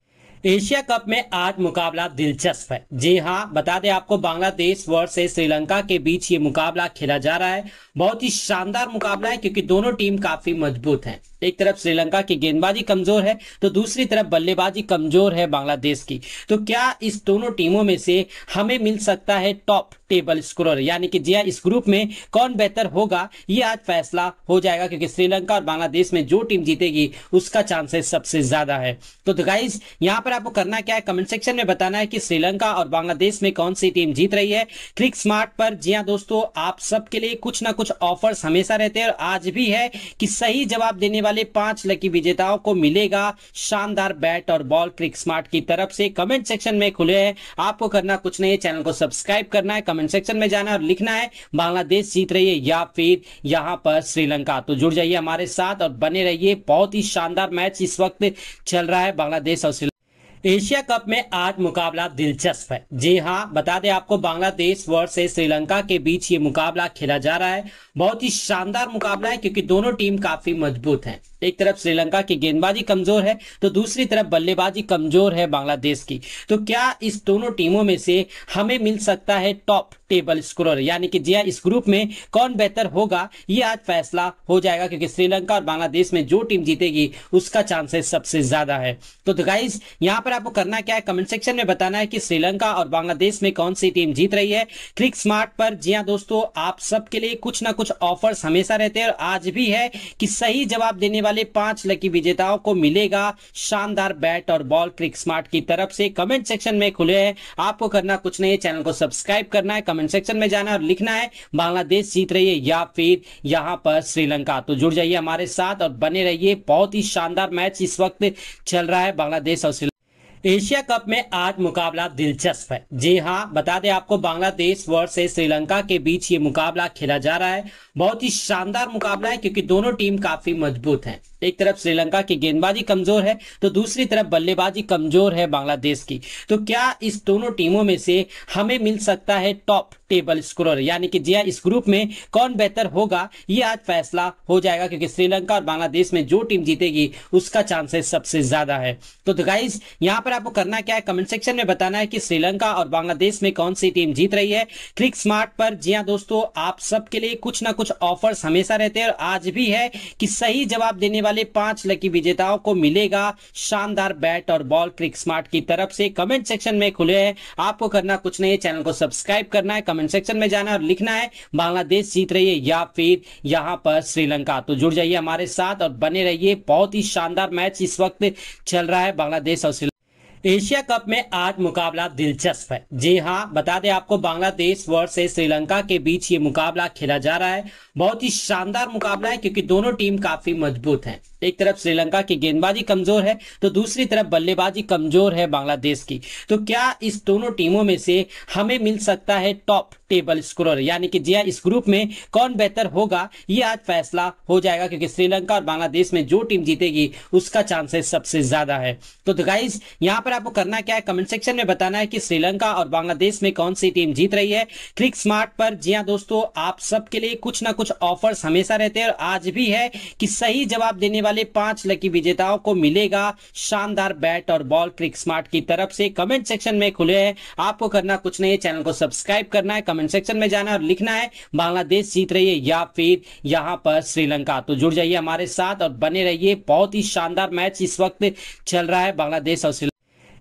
एशिया कप में आज मुकाबला दिलचस्प है जी हाँ बता दें आपको बांग्लादेश वर्ष श्रीलंका के बीच ये मुकाबला खेला जा रहा है बहुत ही शानदार मुकाबला है क्योंकि दोनों टीम काफी मजबूत है एक तरफ श्रीलंका की गेंदबाजी कमजोर है तो दूसरी तरफ बल्लेबाजी कमजोर है बांग्लादेश की तो क्या इस दोनों टीमों में से हमें मिल सकता है टॉप टेबल स्कोरर यानी कि जिया हाँ, इस ग्रुप में कौन बेहतर होगा ये आज फैसला हो जाएगा क्योंकि श्रीलंका और बांग्लादेश में जो टीम जीतेगी उसका चांसेस सबसे ज्यादा है तो, गाइज यहाँ पर आपको करना क्या है कमेंट सेक्शन में बताना है कि श्रीलंका और बांग्लादेश में कौन सी टीम जीत रही है क्लिक स्मार्ट पर जिया हाँ दोस्तों आप सबके लिए कुछ ना कुछ ऑफर्स हमेशा रहते हैं और आज भी है कि सही जवाब देने वाले पांच लकी विजेताओं को मिलेगा शानदार बैट और बॉल क्रिक स्मार्ट की तरफ से कमेंट सेक्शन में खुले है आपको करना कुछ नहीं है चैनल को सब्सक्राइब करना है कमेंट सेक्शन में जाना है और लिखना है बांग्लादेश जीत रही है या फिर यहाँ पर श्रीलंका तो जुड़ जाइए हमारे साथ और बने रहिए बहुत ही शानदार मैच इस वक्त चल रहा है बांग्लादेश और श्रीलंका एशिया कप में आज मुकाबला दिलचस्प है जी हाँ बता दें आपको बांग्लादेश वर्ष श्रीलंका के बीच ये मुकाबला खेला जा रहा है बहुत ही शानदार मुकाबला है क्योंकि दोनों टीम काफी मजबूत है एक तरफ श्रीलंका की गेंदबाजी कमजोर है तो दूसरी तरफ बल्लेबाजी कमजोर है बांग्लादेश की तो क्या इस दोनों टीमों में से हमें मिल सकता है टॉप टेबल स्कोरर यानी कि जिया हाँ, इस ग्रुप में कौन बेहतर होगा ये आज फैसला हो जाएगा क्योंकि श्रीलंका और बांग्लादेश में जो टीम जीतेगी उसका चांसेस सबसे ज्यादा है तो, गाइज यहाँ पर आपको करना क्या है कमेंट सेक्शन में बताना है कि श्रीलंका और बांग्लादेश में कौन सी टीम जीत रही है क्लिक स्मार्ट पर जिया हाँ दोस्तों आप सबके लिए कुछ ना कुछ ऑफर्स हमेशा रहते हैं और आज भी है कि सही जवाब देने वाले पांच लकी विजेताओं को मिलेगा शानदार बैट और बॉल क्रिक स्मार्ट की तरफ से कमेंट सेक्शन में खुले है आपको करना कुछ नहीं है चैनल को सब्सक्राइब करना है कमेंट सेक्शन में जाना है और लिखना है बांग्लादेश जीत रही है या फिर यहाँ पर श्रीलंका तो जुड़ जाइए हमारे साथ और बने रहिए बहुत ही शानदार मैच इस वक्त चल रहा है बांग्लादेश और श्रीलंका एशिया कप में आज मुकाबला दिलचस्प है जी हाँ बता दें आपको बांग्लादेश वर्ष श्रीलंका के बीच ये मुकाबला खेला जा रहा है बहुत ही शानदार मुकाबला है क्योंकि दोनों टीम काफी मजबूत हैं एक तरफ श्रीलंका की गेंदबाजी कमजोर है तो दूसरी तरफ बल्लेबाजी कमजोर है बांग्लादेश की तो क्या इस दोनों टीमों में से हमें मिल सकता है टॉप टेबल स्कोरर यानी कि जिया हाँ, इस ग्रुप में कौन बेहतर होगा ये आज फैसला हो जाएगा क्योंकि श्रीलंका और बांग्लादेश में जो टीम जीतेगी उसका चांसेस सबसे ज्यादा है तो, तो गाइज यहाँ पर आपको करना क्या है कमेंट सेक्शन में बताना है कि श्रीलंका और बांग्लादेश में कौन सी टीम जीत रही है क्लिक स्मार्ट पर जी हाँ दोस्तों आप सबके लिए कुछ ना कुछ ऑफर्स हमेशा रहते हैं और आज भी है कि सही जवाब देने वाले पांच लकी विजेताओं को मिलेगा शानदार बैट और बॉल क्लिक स्मार्ट की तरफ से कमेंट सेक्शन में खुले है आपको करना कुछ नहीं है चैनल को सब्सक्राइब करना है कमेंट सेक्शन में जाना है और लिखना है बांग्लादेश जीत रही है या फिर यहाँ पर श्रीलंका तो जुड़ जाइए हमारे साथ और बने रहिए बहुत ही शानदार मैच इस वक्त चल रहा है बांग्लादेश और श्रीलंका एशिया कप में आज मुकाबला दिलचस्प है जी हाँ बता दें आपको बांग्लादेश वर्ष श्रीलंका के बीच ये मुकाबला खेला जा रहा है बहुत ही शानदार मुकाबला है क्योंकि दोनों टीम काफी मजबूत हैं एक तरफ श्रीलंका की गेंदबाजी कमजोर है तो दूसरी तरफ बल्लेबाजी कमजोर है बांग्लादेश की तो क्या इस दोनों टीमों में से हमें मिल सकता है टॉप टेबल स्कोरर यानी कि जिया हाँ, इस ग्रुप में कौन बेहतर होगा ये आज फैसला हो जाएगा क्योंकि श्रीलंका और बांग्लादेश में जो टीम जीतेगी उसका चांसेस सबसे ज्यादा है तो, तो गाइज यहाँ पर आपको करना क्या है कमेंट सेक्शन में बताना है कि श्रीलंका और बांग्लादेश में कौन सी टीम जीत रही है क्लिक स्मार्ट पर जी हाँ दोस्तों आप सबके लिए कुछ ना कुछ ऑफर्स हमेशा रहते हैं और आज भी है कि सही जवाब देने वाले पांच लकी विजेताओं को मिलेगा शानदार बैट और बॉल क्लिक स्मार्ट की तरफ से कमेंट सेक्शन में खुले हैं आपको करना कुछ नहीं है चैनल को सब्सक्राइब करना है कमेंट सेक्शन में जाना है और लिखना है बांग्लादेश जीत रही है या फिर यहाँ पर श्रीलंका तो जुड़ जाइए हमारे साथ और बने रहिए बहुत ही शानदार मैच इस वक्त चल रहा है बांग्लादेश और श्रीलंका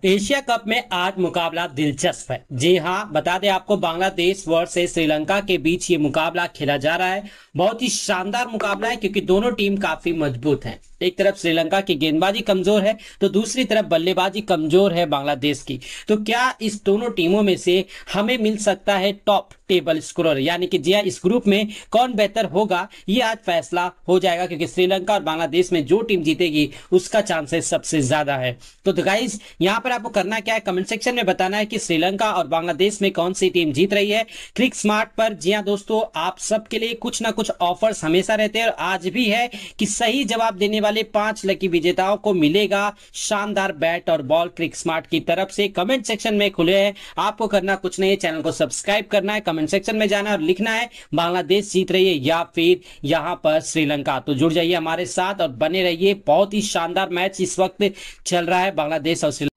एशिया कप में आज मुकाबला दिलचस्प है जी हाँ बता दें आपको बांग्लादेश वर्ष श्रीलंका के बीच ये मुकाबला खेला जा रहा है बहुत ही शानदार मुकाबला है क्योंकि दोनों टीम काफी मजबूत हैं एक तरफ श्रीलंका की गेंदबाजी कमजोर है तो दूसरी तरफ बल्लेबाजी कमजोर है बांग्लादेश की तो क्या इस दोनों टीमों में से हमें मिल सकता है टॉप टेबल स्कोरर यानी कि जिया हाँ, इस ग्रुप में कौन बेहतर होगा ये आज फैसला हो जाएगा क्योंकि श्रीलंका और बांग्लादेश में जो टीम जीतेगी उसका चांसेस सबसे ज्यादा है तो, तो गाइज यहाँ पर आपको करना क्या है कमेंट सेक्शन में बताना है कि श्रीलंका और बांग्लादेश में कौन सी टीम जीत रही है क्लिक स्मार्ट पर जी हाँ दोस्तों आप सबके लिए कुछ ना कुछ ऑफर्स हमेशा रहते हैं और आज भी है कि सही जवाब देने वाले पांच लकी विजेताओं को मिलेगा शानदार बैट और बॉल क्लिक स्मार्ट की तरफ से कमेंट सेक्शन में खुले हैं आपको करना कुछ नहीं है चैनल को सब्सक्राइब करना है कमेंट सेक्शन में जाना है और लिखना है बांग्लादेश जीत रही है या फिर यहाँ पर श्रीलंका तो जुड़ जाइए हमारे साथ और बने रहिए बहुत ही शानदार मैच इस वक्त चल रहा है बांग्लादेश और श्रीलंका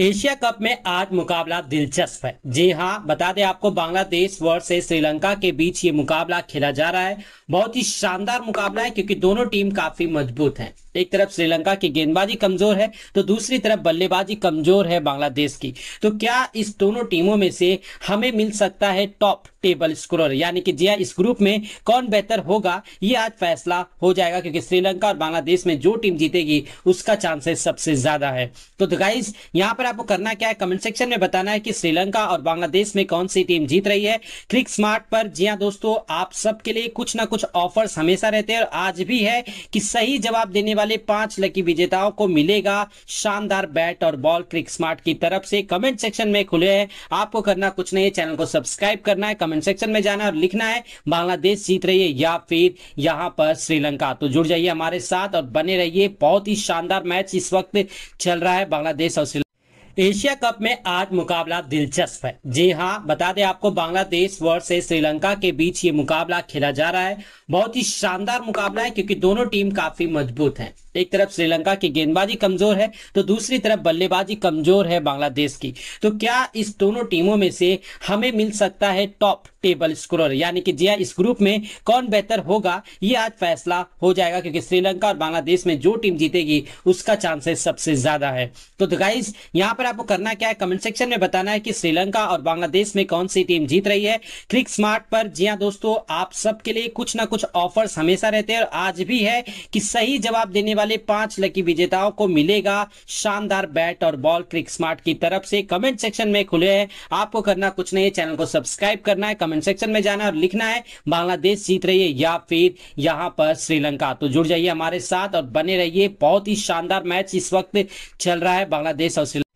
एशिया कप में आज मुकाबला दिलचस्प है जी हाँ बता दें आपको बांग्लादेश वर्ष श्रीलंका के बीच ये मुकाबला खेला जा रहा है बहुत ही शानदार मुकाबला है क्योंकि दोनों टीम काफी मजबूत है एक तरफ श्रीलंका की गेंदबाजी कमजोर है तो दूसरी तरफ बल्लेबाजी कमजोर है बांग्लादेश की तो क्या इस दोनों टीमों में से हमें मिल सकता है टॉप टेबल स्कोरर यानी कि जिया हाँ, इस ग्रुप में कौन बेहतर होगा ये आज फैसला हो जाएगा क्योंकि श्रीलंका और बांग्लादेश में जो टीम जीतेगी उसका चांसेस सबसे ज्यादा है तो, तो गाइज यहाँ पर आपको करना क्या है कमेंट सेक्शन में बताना है कि श्रीलंका और बांग्लादेश में कौन सी टीम जीत रही है क्लिक स्मार्ट पर जी हाँ दोस्तों आप सबके लिए कुछ ना कुछ ऑफर्स हमेशा रहते हैं और आज भी है कि सही जवाब देने वाले पांच लकी विजेताओं को मिलेगा शानदार बैट और बॉल क्लिक स्मार्ट की तरफ से कमेंट सेक्शन में खुले हैं आपको करना कुछ नहीं है चैनल को सब्सक्राइब करना है कमेंट सेक्शन में जाना है और लिखना है बांग्लादेश जीत रही है या फिर यहाँ पर श्रीलंका तो जुड़ जाइए हमारे साथ और बने रहिए बहुत ही शानदार मैच इस वक्त चल रहा है बांग्लादेश और श्रीलंका एशिया कप में आज मुकाबला दिलचस्प है जी हाँ बता दें आपको बांग्लादेश वर्ष श्रीलंका के बीच ये मुकाबला खेला जा रहा है बहुत ही शानदार मुकाबला है क्योंकि दोनों टीम काफी मजबूत है एक तरफ श्रीलंका की गेंदबाजी कमजोर है तो दूसरी तरफ बल्लेबाजी कमजोर है बांग्लादेश की तो क्या इस दोनों टीमों में से हमें मिल सकता है टॉप टेबल स्कोरर यानी कि जिया हाँ, इस ग्रुप में कौन बेहतर होगा ये आज फैसला हो जाएगा क्योंकि श्रीलंका और बांग्लादेश में जो टीम जीतेगी उसका चांसेस सबसे ज्यादा है तो, तो गाइज यहाँ पर आपको करना क्या है कमेंट सेक्शन में बताना है कि श्रीलंका और बांग्लादेश में कौन सी टीम जीत रही है क्लिक स्मार्ट पर जी हाँ दोस्तों आप सबके लिए कुछ ना कुछ ऑफर्स हमेशा रहते हैं और आज भी है कि सही जवाब देने वाले पांच लकी विजेताओं को मिलेगा शानदार बैट और बॉल क्लिक स्मार्ट की तरफ से कमेंट सेक्शन में खुले हैं आपको करना कुछ नहीं है चैनल को सब्सक्राइब करना है कमेंट सेक्शन में जाना है और लिखना है बांग्लादेश जीत रही है या फिर यहाँ पर श्रीलंका तो जुड़ जाइए हमारे साथ और बने रहिए बहुत ही शानदार मैच इस वक्त चल रहा है बांग्लादेश और श्रीलंका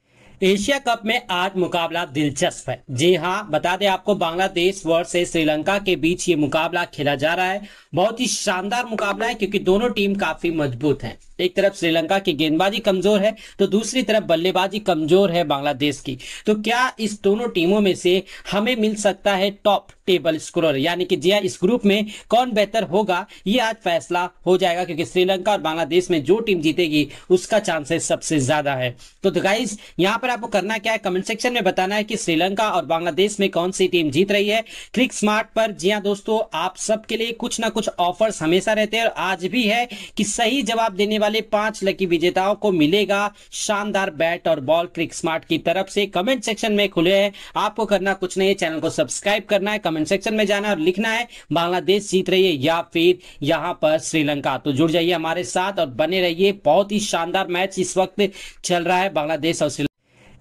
एशिया कप में आज मुकाबला दिलचस्प है जी हाँ बता दें आपको बांग्लादेश वर्ष श्रीलंका के बीच ये मुकाबला खेला जा रहा है बहुत ही शानदार मुकाबला है क्योंकि दोनों टीम काफी मजबूत है एक तरफ श्रीलंका की गेंदबाजी कमजोर है तो दूसरी तरफ बल्लेबाजी कमजोर है बांग्लादेश की तो क्या इस दोनों टीमों में से हमें मिल सकता है टॉप टेबल स्कोर यानी कि जिया हाँ, इस ग्रुप में कौन बेहतर होगा ये आज फैसला हो जाएगा क्योंकि श्रीलंका और बांग्लादेश में जो टीम जीतेगी उसका चांसेस सबसे ज्यादा है तो, तो गाइज यहाँ पर आपको करना क्या है कमेंट सेक्शन में बताना है कि श्रीलंका और बांग्लादेश में कौन सी टीम जीत रही है क्लिक स्मार्ट पर जी हाँ दोस्तों आप सबके लिए कुछ ना कुछ ऑफर्स हमेशा रहते हैं और आज भी है कि सही जवाब देने वाले पांच लकी विजेताओं को मिलेगा शानदार बैट और बॉल क्लिक स्मार्ट की तरफ से कमेंट सेक्शन में खुले हैं आपको करना कुछ नहीं है चैनल को सब्सक्राइब करना है कमेंट सेक्शन में जाना है और लिखना है बांग्लादेश जीत रही है या फिर यहाँ पर श्रीलंका तो जुड़ जाइए हमारे साथ और बने रहिए बहुत ही शानदार मैच इस वक्त चल रहा है बांग्लादेश और श्रीलंका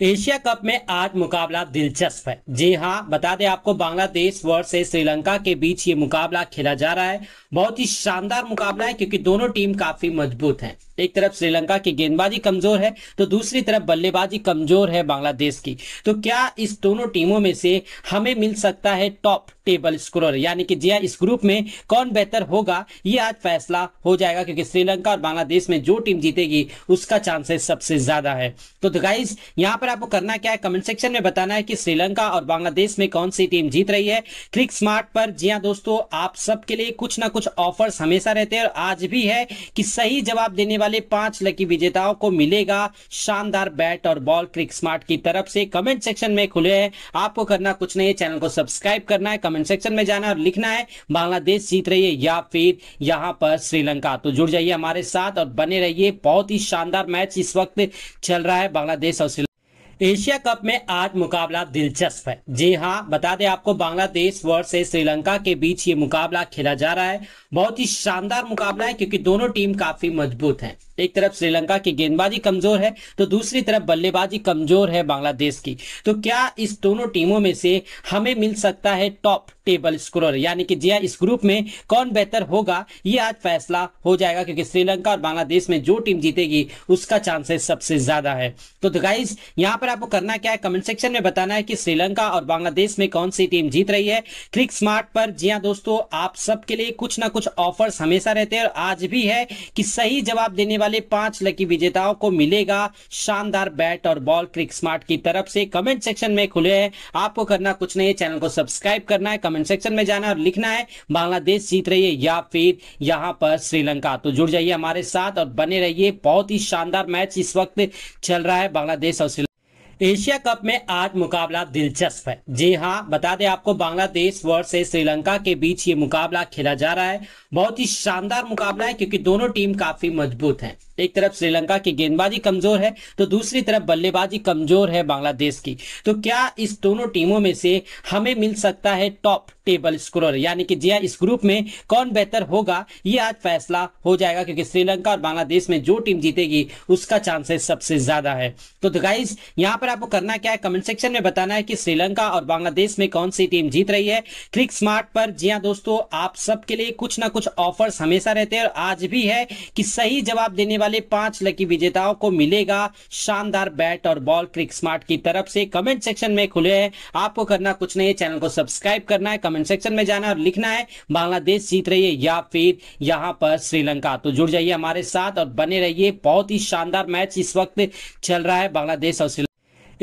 एशिया कप में आज मुकाबला दिलचस्प है जी हाँ बता दें आपको बांग्लादेश वर्ष श्रीलंका के बीच ये मुकाबला खेला जा रहा है बहुत ही शानदार मुकाबला है क्योंकि दोनों टीम काफी मजबूत है एक तरफ श्रीलंका की गेंदबाजी कमजोर है तो दूसरी तरफ बल्लेबाजी कमजोर है बांग्लादेश की तो क्या इस दोनों टीमों में से हमें मिल सकता है टॉप टेबल स्कोरर यानी कि जिया हाँ, इस ग्रुप में कौन बेहतर होगा ये आज फैसला हो जाएगा क्योंकि श्रीलंका और बांग्लादेश में जो टीम जीतेगी उसका चांसेस सबसे ज्यादा है तो, तो गाइज यहाँ पर आपको करना क्या है कमेंट सेक्शन में बताना है कि श्रीलंका और बांग्लादेश में कौन सी टीम जीत रही है क्लिक स्मार्ट पर जी हाँ दोस्तों आप सबके लिए कुछ ना कुछ ऑफर्स हमेशा रहते हैं और आज भी है कि सही जवाब देने वाले पांच लकी विजेताओं को मिलेगा शानदार बैट और बॉल क्लिक स्मार्ट की तरफ से कमेंट सेक्शन में खुले है आपको करना कुछ नहीं है चैनल को सब्सक्राइब करना है कमेंट सेक्शन में जाना है और लिखना है बांग्लादेश जीत रही है या फिर यहाँ पर श्रीलंका तो जुड़ जाइए हमारे साथ और बने रहिए बहुत ही शानदार मैच इस वक्त चल रहा है बांग्लादेश और श्रीलंका एशिया कप में आज मुकाबला दिलचस्प है जी हाँ बता दें आपको बांग्लादेश वर्ष श्रीलंका के बीच ये मुकाबला खेला जा रहा है बहुत ही शानदार मुकाबला है क्योंकि दोनों टीम काफी मजबूत है एक तरफ श्रीलंका की गेंदबाजी कमजोर है तो दूसरी तरफ बल्लेबाजी कमजोर है बांग्लादेश की तो क्या इस दोनों टीमों में से हमें मिल सकता है टॉप टेबल स्कोर यानी कि जिया हाँ, इस ग्रुप में कौन बेहतर होगा ये आज फैसला हो जाएगा क्योंकि श्रीलंका और बांग्लादेश में जो टीम जीतेगी उसका चांसेस सबसे ज्यादा है तो, तो गाइज यहाँ पर आपको करना क्या है कमेंट सेक्शन में बताना है कि श्रीलंका और बांग्लादेश में कौन सी टीम जीत रही है क्लिक स्मार्ट पर जी हाँ दोस्तों आप सबके लिए कुछ ना कुछ ऑफर्स हमेशा रहते हैं और आज भी है कि सही जवाब देने वाले पांच लकी विजेताओं को मिलेगा शानदार बैट और बॉल क्लिक स्मार्ट की तरफ से कमेंट सेक्शन में खुले हैं आपको करना कुछ नहीं है चैनल को सब्सक्राइब करना है कमेंट सेक्शन में जाना है और लिखना है बांग्लादेश जीत रही है या फिर यहाँ पर श्रीलंका तो जुड़ जाइए हमारे साथ और बने रहिए बहुत ही शानदार मैच इस वक्त चल रहा है बांग्लादेश और श्रीलंका एशिया कप में आज मुकाबला दिलचस्प है जी हाँ बता दें आपको बांग्लादेश वर्ष श्रीलंका के बीच ये मुकाबला खेला जा रहा है बहुत ही शानदार मुकाबला है क्योंकि दोनों टीम काफी मजबूत है एक तरफ श्रीलंका की गेंदबाजी कमजोर है तो दूसरी तरफ बल्लेबाजी कमजोर है बांग्लादेश की तो क्या इस दोनों टीमों में से हमें मिल सकता है टॉप टेबल स्कोरर यानी कि जिया हाँ, इस ग्रुप में कौन बेहतर होगा ये आज फैसला हो जाएगा क्योंकि श्रीलंका और बांग्लादेश में जो टीम जीतेगी उसका चांसेस सबसे ज्यादा है तो गाइज यहाँ पर आपको करना क्या है कमेंट सेक्शन में बताना है कि श्रीलंका और बांग्लादेश में कौन सी टीम जीत रही है क्लिक स्मार्ट पर जिया हाँ दोस्तों आप सबके लिए कुछ ना कुछ ऑफर्स हमेशा रहते हैं और आज भी है कि सही जवाब देने वाले पांच लकी विजेताओं को मिलेगा शानदार बैट और बॉल क्रिक स्मार्ट की तरफ से कमेंट सेक्शन में खुले हैं आपको करना कुछ नहीं है चैनल को सब्सक्राइब करना है कमेंट सेक्शन में जाना है और लिखना है बांग्लादेश जीत रही है या फिर यहाँ पर श्रीलंका तो जुड़ जाइए हमारे साथ और बने रहिए बहुत ही शानदार मैच इस वक्त चल रहा है बांग्लादेश और श्रीलंका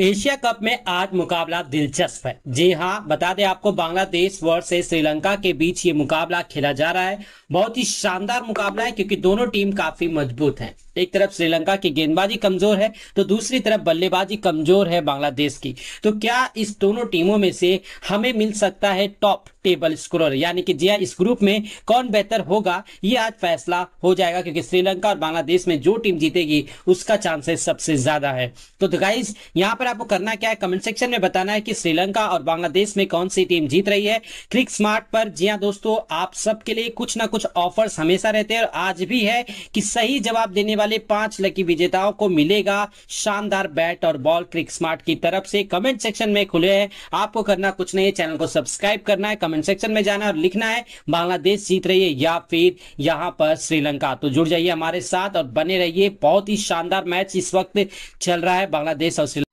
एशिया कप में आज मुकाबला दिलचस्प है जी हाँ बता दें आपको बांग्लादेश वर्ष श्रीलंका के बीच ये मुकाबला खेला जा रहा है बहुत ही शानदार मुकाबला है क्योंकि दोनों टीम काफी मजबूत है एक तरफ श्रीलंका की गेंदबाजी कमजोर है तो दूसरी तरफ बल्लेबाजी कमजोर है बांग्लादेश की तो क्या इस दोनों टीमों में से हमें मिल सकता है टॉप टेबल स्कोर यानी कि जिया हाँ, इस ग्रुप में कौन बेहतर होगा ये आज फैसला हो जाएगा क्योंकि श्रीलंका और बांग्लादेश में जो टीम जीतेगी उसका चांसेस सबसे ज्यादा है तो, तो गाइज यहाँ पर आपको करना क्या है कमेंट सेक्शन में बताना है कि श्रीलंका और बांग्लादेश में कौन सी टीम जीत रही है क्लिक स्मार्ट पर जी हाँ दोस्तों आप सबके लिए कुछ ना कुछ ऑफर्स हमेशा रहते हैं और आज भी है कि सही जवाब देने वाले पांच लकी विजेताओं को मिलेगा शानदार बैट और बॉल क्लिक स्मार्ट की तरफ से कमेंट सेक्शन में खुले है आपको करना कुछ नहीं है चैनल को सब्सक्राइब करना है कमेंट सेक्शन में जाना और लिखना है बांग्लादेश जीत रही है या फिर यहाँ पर श्रीलंका तो जुड़ जाइए हमारे साथ और बने रहिए बहुत ही शानदार मैच इस वक्त चल रहा है बांग्लादेश और श्रीलंका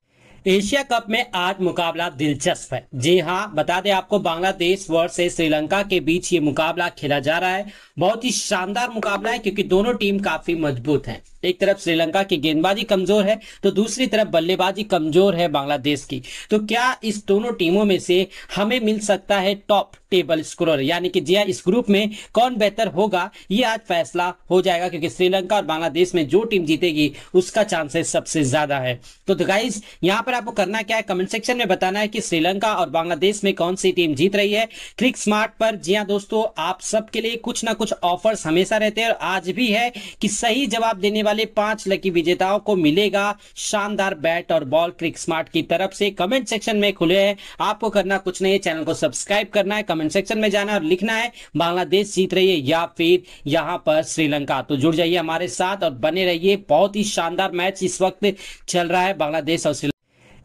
एशिया कप में आज मुकाबला दिलचस्प है जी हाँ बता दें आपको बांग्लादेश वर्ष श्रीलंका के बीच ये मुकाबला खेला जा रहा है बहुत ही शानदार मुकाबला है क्योंकि दोनों टीम काफी मजबूत है एक तरफ श्रीलंका की गेंदबाजी कमजोर है तो दूसरी तरफ बल्लेबाजी कमजोर है बांग्लादेश की तो क्या इस दोनों टीमों में से हमें मिल सकता है टॉप टेबल स्कोर यानी कि जिया हाँ, इस ग्रुप में कौन बेहतर होगा ये आज फैसला हो जाएगा क्योंकि श्रीलंका और बांग्लादेश में जो टीम जीतेगी उसका चांसेस सबसे ज्यादा है तो, तो गाइज यहाँ पर आपको करना क्या है कमेंट सेक्शन में बताना है कि श्रीलंका और बांग्लादेश में कौन सी टीम जीत रही है क्लिक स्मार्ट पर जी हाँ दोस्तों आप सबके लिए कुछ ना कुछ ऑफर्स हमेशा रहते हैं और आज भी है कि सही जवाब देने वाले पांच लकी विजेताओं को मिलेगा शानदार बैट और बॉल क्लिक स्मार्ट की तरफ से कमेंट सेक्शन में खुले हैं आपको करना कुछ नहीं है चैनल को सब्सक्राइब करना है कमेंट सेक्शन में जाना और लिखना है बांग्लादेश जीत रही है या फिर यहाँ पर श्रीलंका तो जुड़ जाइए हमारे साथ और बने रहिए बहुत ही शानदार मैच इस वक्त चल रहा है बांग्लादेश और श्रीलंका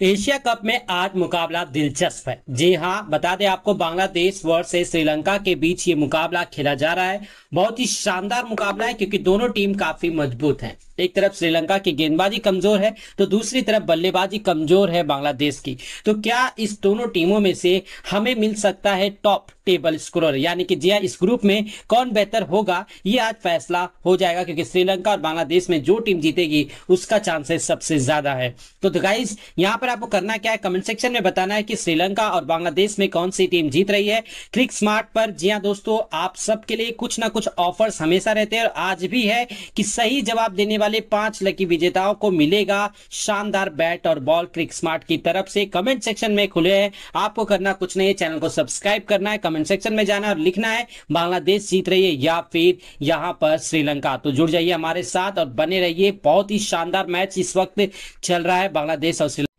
एशिया कप में आज मुकाबला दिलचस्प है जी हाँ बता दें आपको बांग्लादेश वर्ष श्रीलंका के बीच ये मुकाबला खेला जा रहा है बहुत ही शानदार मुकाबला है क्योंकि दोनों टीम काफी मजबूत है एक तरफ श्रीलंका की गेंदबाजी कमजोर है तो दूसरी तरफ बल्लेबाजी कमजोर है बांग्लादेश की तो क्या इस दोनों टीमों में से हमें मिल सकता है टॉप टेबल स्कोर यानी कि जिया हाँ, इस ग्रुप में कौन बेहतर होगा ये आज फैसला हो जाएगा क्योंकि श्रीलंका और बांग्लादेश में जो टीम जीतेगी उसका चांसेस सबसे ज्यादा है तो, तो गाइज यहाँ पर आपको करना क्या है कमेंट सेक्शन में बताना है कि श्रीलंका और बांग्लादेश में कौन सी टीम जीत रही है क्लिक स्मार्ट पर जी हाँ दोस्तों आप सबके लिए कुछ ना कुछ ऑफर्स हमेशा रहते हैं और आज भी है कि सही जवाब देने वाले पांच लकी विजेताओं को मिलेगा शानदार बैट और बॉल क्लिक स्मार्ट की तरफ से कमेंट सेक्शन में खुले है आपको करना कुछ नहीं है चैनल को सब्सक्राइब करना है कमेंट सेक्शन में जाना और लिखना है बांग्लादेश जीत रही है या फिर यहाँ पर श्रीलंका तो जुड़ जाइए हमारे साथ और बने रहिए बहुत ही शानदार मैच इस वक्त चल रहा है बांग्लादेश और श्रीलंका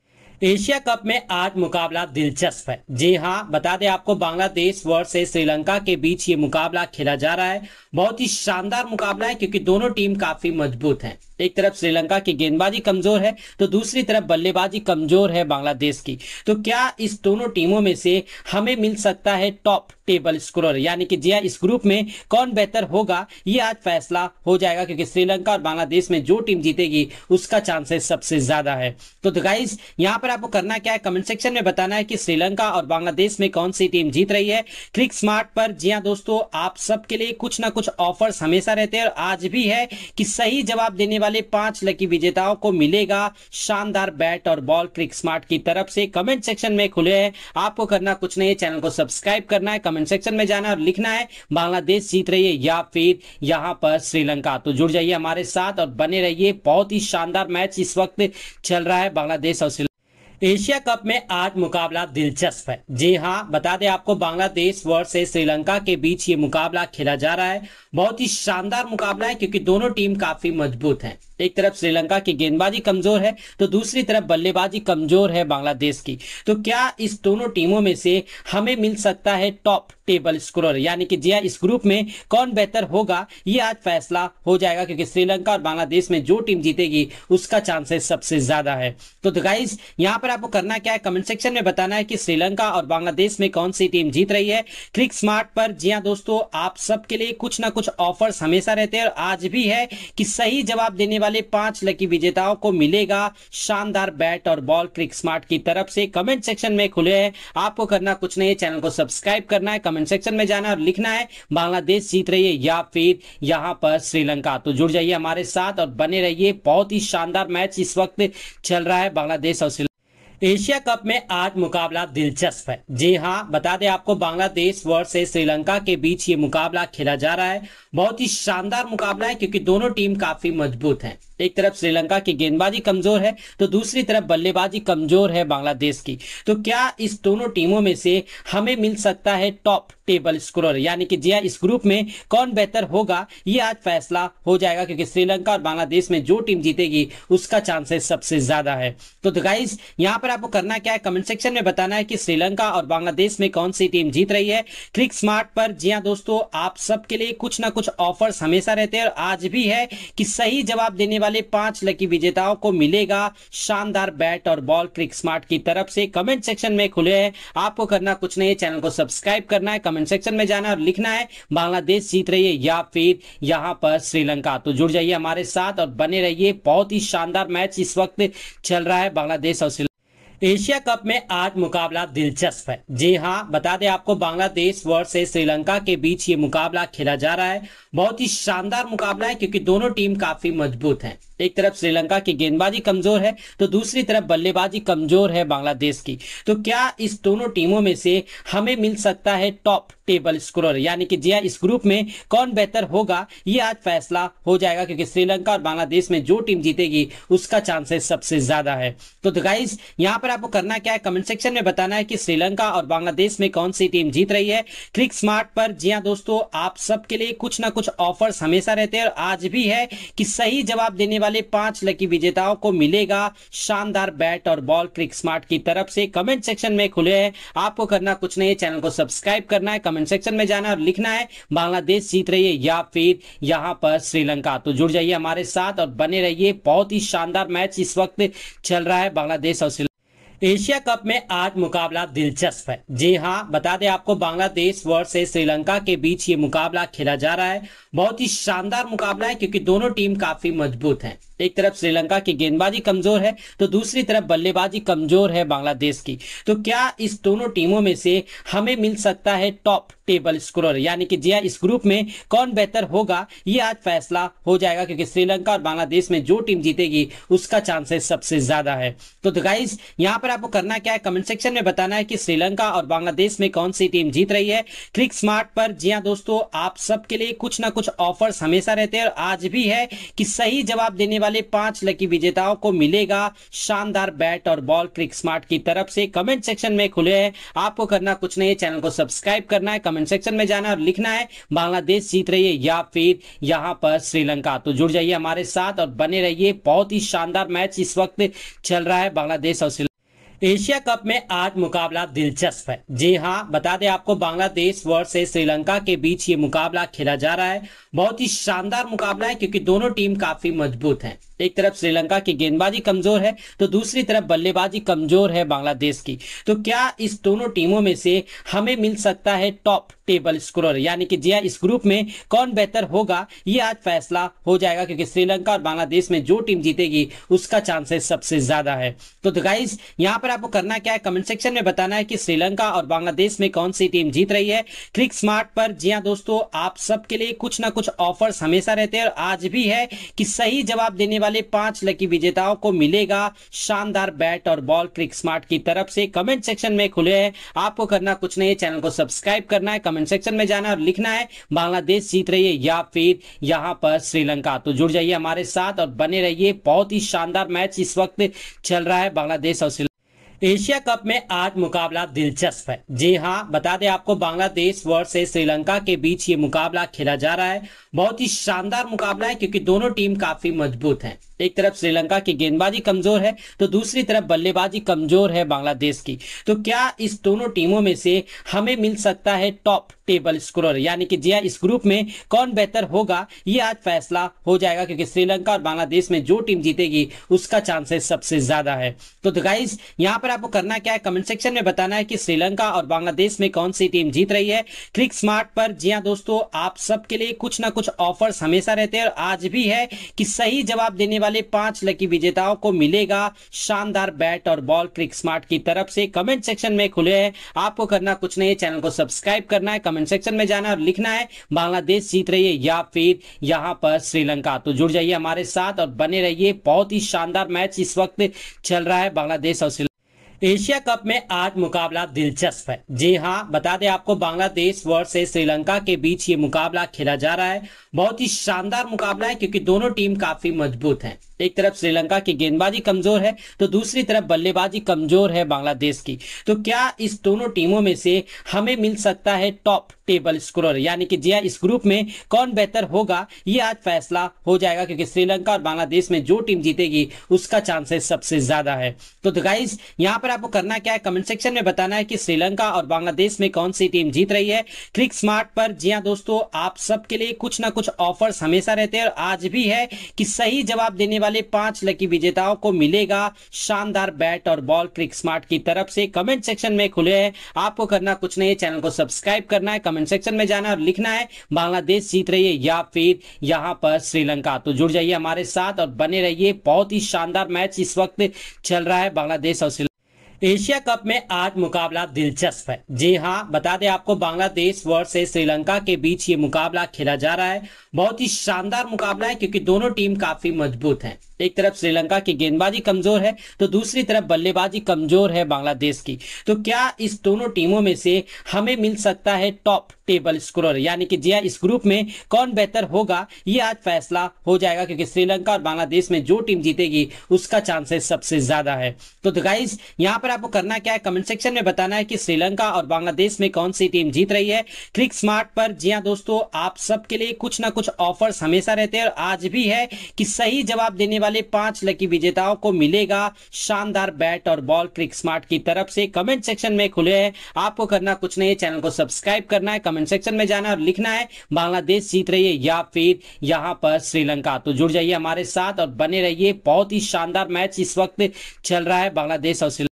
एशिया कप में आज मुकाबला दिलचस्प है जी हाँ बता दें आपको बांग्लादेश वर्ष श्रीलंका के बीच ये मुकाबला खेला जा रहा है बहुत ही शानदार मुकाबला है क्योंकि दोनों टीम काफी मजबूत है एक तरफ श्रीलंका की गेंदबाजी कमजोर है तो दूसरी तरफ बल्लेबाजी कमजोर है बांग्लादेश की तो क्या इस दोनों टीमों में से हमें मिल सकता है टॉप टेबल स्कोर यानी कि जिया हाँ, इस ग्रुप में कौन बेहतर होगा ये आज फैसला हो जाएगा क्योंकि श्रीलंका और बांग्लादेश में जो टीम जीतेगी उसका चांसेस सबसे ज्यादा है तो, तो गाइज यहाँ पर आपको करना क्या है कमेंट सेक्शन में बताना है कि श्रीलंका और बांग्लादेश में कौन सी टीम जीत रही है क्लिक स्मार्ट पर जी हाँ दोस्तों आप सबके लिए कुछ ना कुछ ऑफर्स हमेशा रहते हैं और आज भी है कि सही जवाब देने वाले पांच लकी विजेताओं को मिलेगा शानदार बैट और बॉल क्लिक स्मार्ट की तरफ से कमेंट सेक्शन में खुले हैं आपको करना कुछ नहीं है चैनल को सब्सक्राइब करना है कमेंट सेक्शन में जाना और लिखना है बांग्लादेश जीत रही है या फिर यहाँ पर श्रीलंका तो जुड़ जाइए हमारे साथ और बने रहिए बहुत ही शानदार मैच इस वक्त चल रहा है बांग्लादेश और एशिया कप में आज मुकाबला दिलचस्प है जी हाँ बता दें आपको बांग्लादेश वर्ष श्रीलंका के बीच ये मुकाबला खेला जा रहा है बहुत ही शानदार मुकाबला है क्योंकि दोनों टीम काफी मजबूत है एक तरफ श्रीलंका की गेंदबाजी कमजोर है तो दूसरी तरफ बल्लेबाजी कमजोर है बांग्लादेश की तो क्या इस दोनों टीमों में से हमें मिल सकता है टॉप टेबल स्कोर यानी कि जिया हाँ, इस ग्रुप में कौन बेहतर होगा ये आज फैसला हो जाएगा क्योंकि श्रीलंका और बांग्लादेश में जो टीम जीतेगी उसका चांसेस सबसे ज्यादा है तो, तो गाइज यहाँ पर आपको करना क्या है कमेंट सेक्शन में बताना है कि श्रीलंका और बांग्लादेश में कौन सी टीम जीत रही है क्लिक स्मार्ट पर जी हाँ दोस्तों आप सबके लिए कुछ ना कुछ ऑफर्स हमेशा रहते हैं और आज भी है कि सही जवाब देने वाले पांच लकी विजेताओं को मिलेगा शानदार बैट और बॉल क्लिक स्मार्ट की तरफ से कमेंट सेक्शन में खुले है आपको करना कुछ नहीं है चैनल को सब्सक्राइब करना है कमेंट सेक्शन में जाना और लिखना है बांग्लादेश जीत रही है या फिर यहाँ पर श्रीलंका तो जुड़ जाइए हमारे साथ और बने रहिए बहुत ही शानदार मैच इस वक्त चल रहा है बांग्लादेश और श्रीलंका एशिया कप में आज मुकाबला दिलचस्प है जी हाँ बता दें आपको बांग्लादेश वर्ष श्रीलंका के बीच ये मुकाबला खेला जा रहा है बहुत ही शानदार मुकाबला है क्योंकि दोनों टीम काफी मजबूत है एक तरफ श्रीलंका की गेंदबाजी कमजोर है तो दूसरी तरफ बल्लेबाजी कमजोर है बांग्लादेश की तो क्या इस दोनों टीमों में से हमें मिल सकता है टॉप टेबल स्कोर यानी कि जिया हाँ, इस ग्रुप में कौन बेहतर होगा ये आज फैसला हो जाएगा क्योंकि श्रीलंका और बांग्लादेश में जो टीम जीतेगी उसका चांसेस सबसे ज्यादा है तो, तो गाइज यहाँ पर आपको करना क्या है कमेंट सेक्शन में बताना है कि श्रीलंका और बांग्लादेश में कौन सी टीम जीत रही है क्लिक स्मार्ट पर जी हाँ दोस्तों आप सबके लिए कुछ ना कुछ ऑफर्स हमेशा रहते हैं और आज भी है कि सही जवाब देने वाले पांच लकी विजेताओं को मिलेगा शानदार बैट और बॉल क्लिक स्मार्ट की तरफ से कमेंट सेक्शन में खुले है आपको करना कुछ नहीं है चैनल को सब्सक्राइब करना है कमेंट सेक्शन में जाना है और लिखना है बांग्लादेश जीत रही है या फिर यहाँ पर श्रीलंका तो जुड़ जाइए हमारे साथ और बने रहिए बहुत ही शानदार मैच इस वक्त चल रहा है बांग्लादेश और एशिया कप में आज मुकाबला दिलचस्प है जी हाँ बता दें आपको बांग्लादेश वर्ष श्रीलंका के बीच ये मुकाबला खेला जा रहा है बहुत ही शानदार मुकाबला है क्योंकि दोनों टीम काफी मजबूत हैं एक तरफ श्रीलंका की गेंदबाजी कमजोर है तो दूसरी तरफ बल्लेबाजी कमजोर है बांग्लादेश की तो क्या इस दोनों टीमों में से हमें मिल सकता है टॉप टेबल स्कोर यानी कि जिया हाँ, इस ग्रुप में कौन बेहतर होगा ये आज फैसला हो जाएगा क्योंकि श्रीलंका और बांग्लादेश में जो टीम जीतेगी उसका चांसेस सबसे ज्यादा है तो, तो गाइज यहाँ पर आपको करना क्या है कमेंट सेक्शन में बताना है कि श्रीलंका और बांग्लादेश में कौन सी टीम जीत रही है क्लिक स्मार्ट पर जी हाँ दोस्तों आप सबके लिए कुछ ना कुछ ऑफर्स हमेशा रहते हैं और आज भी है कि सही जवाब देने वाले पांच लकी विजेताओं को मिलेगा शानदार बैट और बॉल क्लिक स्मार्ट की तरफ से कमेंट सेक्शन में खुले है आपको करना कुछ नहीं है चैनल को सब्सक्राइब करना है कमेंट सेक्शन में जाना और लिखना है बांग्लादेश जीत रही है या फिर यहाँ पर श्रीलंका तो जुड़ जाइए हमारे साथ और बने रहिए बहुत ही शानदार मैच इस वक्त चल रहा है बांग्लादेश और श्रीलंका एशिया कप में आज मुकाबला दिलचस्प है जी हाँ बता दें आपको बांग्लादेश वर्ष श्रीलंका के बीच ये मुकाबला खेला जा रहा है बहुत ही शानदार मुकाबला है क्योंकि दोनों टीम काफी मजबूत हैं एक तरफ श्रीलंका की गेंदबाजी कमजोर है तो दूसरी तरफ बल्लेबाजी कमजोर है बांग्लादेश की तो क्या इस दोनों टीमों में से हमें मिल सकता है टॉप टेबल स्कोर यानी कि जिया हाँ, इस ग्रुप में कौन बेहतर होगा ये आज फैसला हो जाएगा क्योंकि श्रीलंका और बांग्लादेश में जो टीम जीतेगी उसका चांसेस सबसे ज्यादा है तो, तो गाइज यहाँ पर आपको करना क्या है कमेंट सेक्शन में बताना है कि श्रीलंका और बांग्लादेश में कौन सी टीम जीत रही है क्लिक स्मार्ट पर जी हाँ दोस्तों आप सबके लिए कुछ ना कुछ ऑफर्स हमेशा रहते हैं और आज भी है कि सही जवाब देने वाले पांच लकी विजेताओं को मिलेगा शानदार बैट और बॉल क्लिक स्मार्ट की तरफ से कमेंट सेक्शन में खुले है आपको करना कुछ नहीं है चैनल को सब्सक्राइब करना है कमेंट सेक्शन में जाना और लिखना है बांग्लादेश जीत रही है या फिर यहाँ पर श्रीलंका तो जुड़ जाइए हमारे साथ और बने रहिए बहुत ही शानदार मैच इस वक्त चल रहा है बांग्लादेश और श्रीलंका एशिया कप में आज मुकाबला दिलचस्प है जी हाँ बता दें आपको बांग्लादेश वर्ष श्रीलंका के बीच ये मुकाबला खेला जा रहा है बहुत ही शानदार मुकाबला है क्योंकि दोनों टीम काफी मजबूत है एक तरफ श्रीलंका की गेंदबाजी कमजोर है तो दूसरी तरफ बल्लेबाजी कमजोर है बांग्लादेश की तो क्या इस दोनों टीमों में से हमें मिल सकता है टॉप टेबल स्कोरर यानी कि जिया हाँ, इस ग्रुप में कौन बेहतर होगा ये आज फैसला हो जाएगा क्योंकि श्रीलंका और बांग्लादेश में जो टीम जीतेगी उसका चांसेस सबसे ज्यादा है तो, गाइज यहाँ पर आपको करना क्या है कमेंट सेक्शन में बताना है कि श्रीलंका और बांग्लादेश में कौन सी टीम जीत रही है क्रिक स्मार्ट पर जिया हाँ दोस्तों आप सबके लिए कुछ ना कुछ ऑफर्स हमेशा रहते हैं और आज भी है कि सही जवाब देने वाले पांच लकी विजेताओं को मिलेगा शानदार बैट और बॉल क्रिक स्मार्ट की तरफ से कमेंट सेक्शन में खुले है आपको करना कुछ नहीं है चैनल को सब्सक्राइब करना है कमेंट सेक्शन में जाना है और लिखना है बांग्लादेश जीत रही है या फिर यहाँ पर श्रीलंका तो जुड़ जाइए हमारे साथ और बने रहिए बहुत ही शानदार मैच इस वक्त चल रहा है बांग्लादेश और श्रीलंका एशिया कप में आज मुकाबला दिलचस्प है जी हाँ बता दें आपको बांग्लादेश वर्ष श्रीलंका के बीच ये मुकाबला खेला जा रहा है बहुत ही शानदार मुकाबला है क्योंकि दोनों टीम काफी मजबूत है एक तरफ श्रीलंका की गेंदबाजी कमजोर है तो दूसरी तरफ बल्लेबाजी कमजोर है बांग्लादेश की तो क्या इस दोनों टीमों में से हमें मिल सकता है टॉप टेबल स्कोरर यानी कि जिया हाँ, इस ग्रुप में कौन बेहतर होगा ये आज फैसला हो जाएगा क्योंकि श्रीलंका और बांग्लादेश में जो टीम जीतेगी उसका चांसेस सबसे ज्यादा है तो गाइज यहाँ पर आपको करना क्या है कमेंट सेक्शन में बताना है कि श्रीलंका और बांग्लादेश में कौन सी टीम जीत रही है क्लिक स्मार्ट पर जिया हाँ दोस्तों आप सबके लिए कुछ ना कुछ ऑफर्स हमेशा रहते हैं और आज भी है कि सही जवाब देने वाले पांच लकी विजेताओं को मिलेगा शानदार बैट और बॉल क्रिक स्मार्ट की तरफ से कमेंट सेक्शन में खुले है आपको करना कुछ नहीं है चैनल को सब्सक्राइब करना है कमेंट सेक्शन में जाना है और लिखना है बांग्लादेश जीत रही है या फिर यहाँ पर श्रीलंका तो जुड़ जाइए हमारे साथ और बने रहिए बहुत ही शानदार मैच इस वक्त चल रहा है बांग्लादेश और श्रीलंका एशिया कप में आज मुकाबला दिलचस्प है जी हाँ बता दें आपको बांग्लादेश वर्ष श्रीलंका के बीच ये मुकाबला खेला जा रहा है बहुत ही शानदार मुकाबला है क्योंकि दोनों टीम काफी मजबूत हैं एक तरफ श्रीलंका की गेंदबाजी कमजोर है तो दूसरी तरफ बल्लेबाजी कमजोर है बांग्लादेश की तो क्या इस दोनों टीमों में से हमें मिल सकता है टॉप टेबल स्कोरर यानी कि जिया इस ग्रुप में कौन बेहतर होगा ये आज फैसला हो जाएगा क्योंकि श्रीलंका और बांग्लादेश में जो टीम जीतेगी उसका चांसेस सबसे ज्यादा है तो, गाइज यहाँ पर आपको करना क्या है कमेंट सेक्शन में बताना है कि श्रीलंका और बांग्लादेश में कौन सी टीम जीत रही है क्लिक स्मार्ट पर जिया दोस्तों आप सबके लिए कुछ ना कुछ ऑफर्स हमेशा रहते हैं और आज भी है कि सही जवाब देने वाले पांच लकी विजेताओं को मिलेगा शानदार बैट और बॉल क्रिक स्मार्ट की तरफ से कमेंट सेक्शन में खुले हैं आपको करना कुछ नहीं है चैनल को सब्सक्राइब करना है कमेंट सेक्शन में जाना है और लिखना है बांग्लादेश जीत रही है या फिर यहाँ पर श्रीलंका तो जुड़ जाइए हमारे साथ और बने रहिए बहुत ही शानदार मैच इस वक्त चल रहा है बांग्लादेश और श्रीलंका एशिया कप में आज मुकाबला दिलचस्प है जी हाँ बता दें आपको बांग्लादेश वर्ष श्रीलंका के बीच ये मुकाबला खेला जा रहा है बहुत ही शानदार मुकाबला है क्योंकि दोनों टीम काफी मजबूत हैं एक तरफ श्रीलंका की गेंदबाजी कमजोर है तो दूसरी तरफ बल्लेबाजी कमजोर है बांग्लादेश की तो क्या इस दोनों टीमों में से हमें मिल सकता है टॉप टेबल स्कोरर यानी कि जिया इस ग्रुप में कौन बेहतर होगा ये आज फैसला हो जाएगा क्योंकि श्रीलंका और बांग्लादेश में जो टीम जीतेगी उसका चांसेस सबसे ज्यादा है तो, गाइज यहाँ पर आपको करना क्या है कमेंट सेक्शन में बताना है कि श्रीलंका और बांग्लादेश में कौन सी टीम जीत रही है क्लिक स्मार्ट पर जिया दोस्तों आप सबके लिए कुछ ना कुछ ऑफर्स हमेशा रहते हैं और आज भी है कि सही जवाब देने वाले पांच लकी विजेताओं को मिलेगा शानदार बैट और बॉल क्रिक स्मार्ट की तरफ से कमेंट सेक्शन में खुले हैं आपको करना कुछ नहीं है चैनल को सब्सक्राइब करना है कमेंट सेक्शन में जाना और लिखना है बांग्लादेश जीत रही है या फिर यहाँ पर श्रीलंका तो जुड़ जाइए हमारे साथ और बने रहिए बहुत ही शानदार मैच इस वक्त चल रहा है बांग्लादेश और श्रीलंका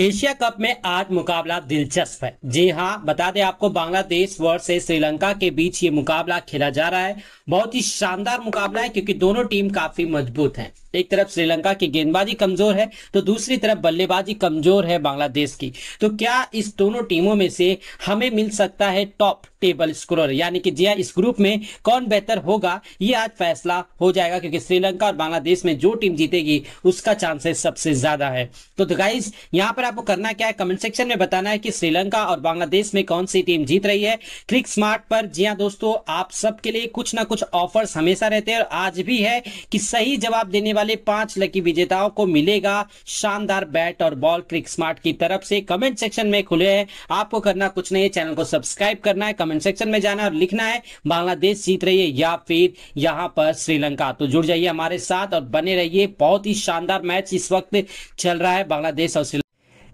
एशिया कप में आज मुकाबला दिलचस्प है जी हाँ बता दें आपको बांग्लादेश वर्ष श्रीलंका के बीच ये मुकाबला खेला जा रहा है बहुत ही शानदार मुकाबला है क्योंकि दोनों टीम काफी मजबूत हैं एक तरफ श्रीलंका की गेंदबाजी कमजोर है तो दूसरी तरफ बल्लेबाजी कमजोर है बांग्लादेश की तो क्या इस दोनों टीमों में से हमें मिल सकता है टॉप टेबल स्कोरर यानी कि जिया हाँ, इस ग्रुप में कौन बेहतर होगा ये आज फैसला हो जाएगा क्योंकि श्रीलंका और बांग्लादेश में जो टीम जीतेगी उसका चांसेस सबसे ज्यादा है तो गाइज यहाँ पर आपको करना क्या है कमेंट सेक्शन में बताना है कि श्रीलंका और बांग्लादेश में कौन सी टीम जीत रही है क्लिक स्मार्ट पर जिया हाँ दोस्तों आप सबके लिए कुछ ना कुछ ऑफर्स हमेशा रहते हैं और आज भी है कि सही जवाब देने वाले पांच लकी विजेताओं को मिलेगा शानदार बैट और बॉल क्रिक स्मार्ट की तरफ से कमेंट सेक्शन में खुले है आपको करना कुछ नहीं है चैनल को सब्सक्राइब करना है कमेंट सेक्शन में जाना है और लिखना है बांग्लादेश जीत रही है या फिर यहाँ पर श्रीलंका तो जुड़ जाइए हमारे साथ और बने रहिए बहुत ही शानदार मैच इस वक्त चल रहा है बांग्लादेश और श्रीलंका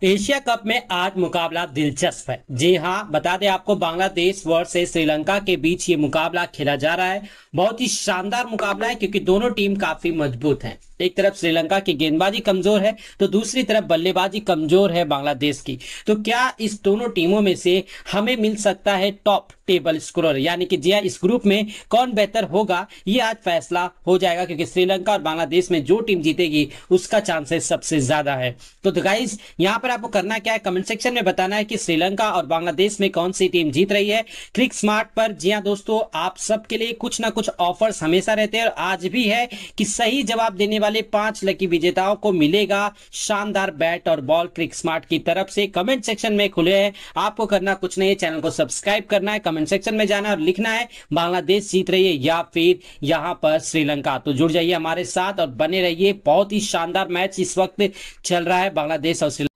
एशिया कप में आज मुकाबला दिलचस्प है जी हाँ बता दें आपको बांग्लादेश वर्ष श्रीलंका के बीच ये मुकाबला खेला जा रहा है बहुत ही शानदार मुकाबला है क्योंकि दोनों टीम काफी मजबूत हैं एक तरफ श्रीलंका की गेंदबाजी कमजोर है तो दूसरी तरफ बल्लेबाजी कमजोर है बांग्लादेश की तो क्या इस दोनों टीमों में से हमें मिल सकता है टॉप टेबल स्क्रोर यानी कि जिया इस ग्रुप में कौन बेहतर होगा ये आज फैसला हो जाएगा क्योंकि श्रीलंका और बांग्लादेश में जो टीम जीतेगी उसका चांसेस सबसे ज्यादा है तो, गाइज यहाँ पर आपको करना क्या है कमेंट सेक्शन में बताना है कि श्रीलंका और बांग्लादेश में कौन सी टीम जीत रही है क्लिक स्मार्ट पर जिया दोस्तों आप सबके लिए कुछ ना कुछ ऑफर्स हमेशा रहते हैं और आज भी है कि सही जवाब देने वाले पांच लकी विजेताओं को मिलेगा शानदार बैट और बॉल क्रिक स्मार्ट की तरफ से कमेंट सेक्शन में खुले हैं आपको करना कुछ नहीं है चैनल को सब्सक्राइब करना है कमेंट सेक्शन में जाना है और लिखना है बांग्लादेश जीत रही है या फिर यहाँ पर श्रीलंका तो जुड़ जाइए हमारे साथ और बने रहिए बहुत ही शानदार मैच इस वक्त चल रहा है बांग्लादेश और श्रीलंका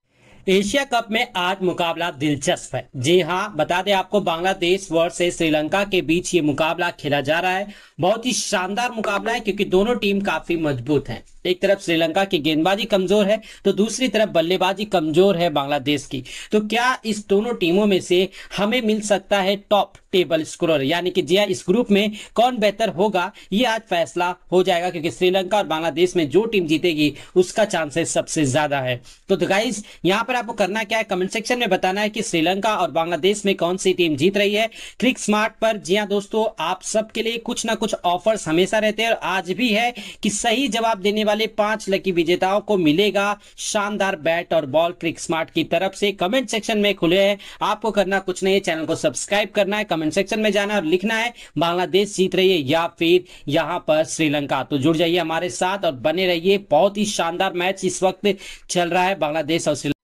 एशिया कप में आज मुकाबला दिलचस्प है जी हाँ बता दें आपको बांग्लादेश वर्ष श्रीलंका के बीच ये मुकाबला खेला जा रहा है बहुत ही शानदार मुकाबला है क्योंकि दोनों टीम काफी मजबूत हैं एक तरफ श्रीलंका की गेंदबाजी कमजोर है तो दूसरी तरफ बल्लेबाजी कमजोर है बांग्लादेश की तो क्या इस दोनों टीमों में से हमें मिल सकता है टॉप टेबल स्कोर यानी कि जिया इस ग्रुप में कौन बेहतर होगा ये आज फैसला हो जाएगा क्योंकि श्रीलंका और बांग्लादेश में जो टीम जीतेगी उसका चांसेस सबसे ज्यादा है तो, गाइज यहाँ पर आपको करना क्या है कमेंट सेक्शन में बताना है कि श्रीलंका और बांग्लादेश में कौन सी टीम जीत रही है क्लिक स्मार्ट पर जिया दोस्तों आप सबके लिए कुछ ना कुछ ऑफर्स हमेशा रहते हैं और आज भी है कि सही जवाब देने वाले पांच लकी विजेताओं को मिलेगा शानदार बैट और बॉल क्रिक स्मार्ट की तरफ से कमेंट सेक्शन में खुले हैं आपको करना कुछ नहीं है चैनल को सब्सक्राइब करना है कमेंट सेक्शन में जाना है और लिखना है बांग्लादेश जीत रही है या फिर यहाँ पर श्रीलंका तो जुड़ जाइए हमारे साथ और बने रहिए बहुत ही शानदार मैच इस वक्त चल रहा है बांग्लादेश और श्रीलंका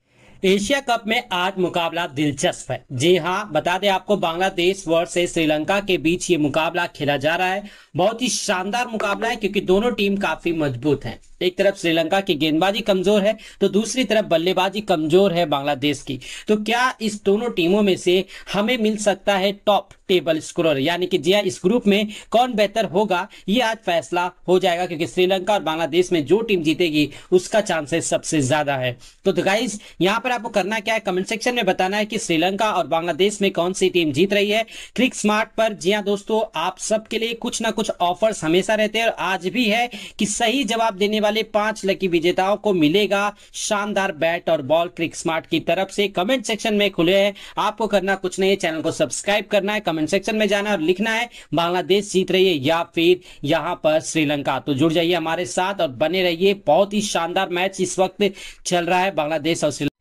एशिया कप में आज मुकाबला दिलचस्प है जी हाँ बता दें आपको बांग्लादेश वर्ष श्रीलंका के बीच ये मुकाबला खेला जा रहा है बहुत ही शानदार मुकाबला है क्योंकि दोनों टीम काफी मजबूत हैं एक तरफ श्रीलंका की गेंदबाजी कमजोर है तो दूसरी तरफ बल्लेबाजी कमजोर है बांग्लादेश की तो क्या इस दोनों टीमों में से हमें मिल सकता है टॉप टेबल स्क्रोर यानी कि जिया इस ग्रुप में कौन बेहतर होगा ये आज फैसला हो जाएगा क्योंकि श्रीलंका और बांग्लादेश में जो टीम जीतेगी उसका चांसेस सबसे ज्यादा है तो गाइज यहाँ पर आपको करना क्या है कमेंट सेक्शन में बताना है कि श्रीलंका और बांग्लादेश में कौन सी टीम जीत रही है क्लिक स्मार्ट पर जिया दोस्तों आप सबके लिए कुछ ना कुछ ऑफर्स हमेशा रहते हैं और आज भी है कि सही जवाब देने वाले पांच लकी विजेताओं को मिलेगा शानदार बैट और बॉल क्रिक स्मार्ट की तरफ से कमेंट सेक्शन में खुले है आपको करना कुछ नहीं है चैनल को सब्सक्राइब करना है कमेंट सेक्शन में जाना है और लिखना है बांग्लादेश जीत रही है या फिर यहाँ पर श्रीलंका तो जुड़ जाइए हमारे साथ और बने रहिए बहुत ही शानदार मैच इस वक्त चल रहा है बांग्लादेश और श्रीलंका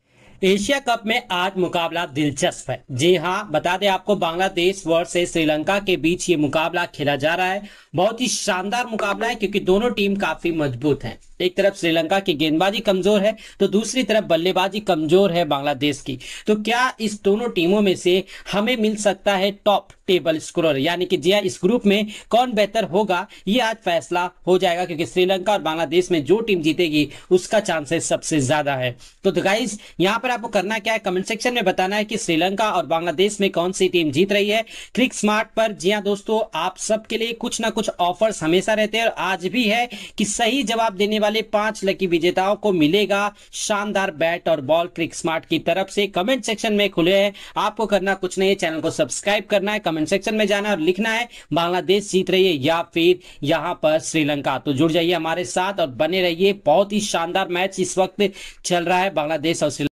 एशिया कप में आज मुकाबला दिलचस्प है जी हाँ बता दें आपको बांग्लादेश वर्ष श्रीलंका के बीच ये मुकाबला खेला जा रहा है बहुत ही शानदार मुकाबला है क्योंकि दोनों टीम काफी मजबूत हैं एक तरफ श्रीलंका की गेंदबाजी कमजोर है तो दूसरी तरफ बल्लेबाजी कमजोर है बांग्लादेश की तो क्या इस दोनों टीमों में से हमें मिल सकता है टॉप टेबल स्कोरर यानी कि जिया इस ग्रुप में कौन बेहतर होगा ये आज फैसला हो जाएगा क्योंकि श्रीलंका और बांग्लादेश में जो टीम जीतेगी उसका चांसेस सबसे ज्यादा है तो गाइज यहाँ पर आपको करना क्या है कमेंट सेक्शन में बताना है कि श्रीलंका और बांग्लादेश में कौन सी टीम जीत रही है क्लिक स्मार्ट पर जिया दोस्तों आप सबके लिए कुछ ना कुछ ऑफर्स हमेशा रहते हैं और आज भी है कि सही जवाब देने वाले पांच लकी विजेताओं को मिलेगा शानदार बैट और बॉल क्रिक स्मार्ट की तरफ से कमेंट सेक्शन में खुले हैं आपको करना कुछ नहीं है चैनल को सब्सक्राइब करना है कमेंट सेक्शन में जाना है और लिखना है बांग्लादेश जीत रही है या फिर यहाँ पर श्रीलंका तो जुड़ जाइए हमारे साथ और बने रहिए बहुत ही शानदार मैच इस वक्त चल रहा है बांग्लादेश और श्रीलंका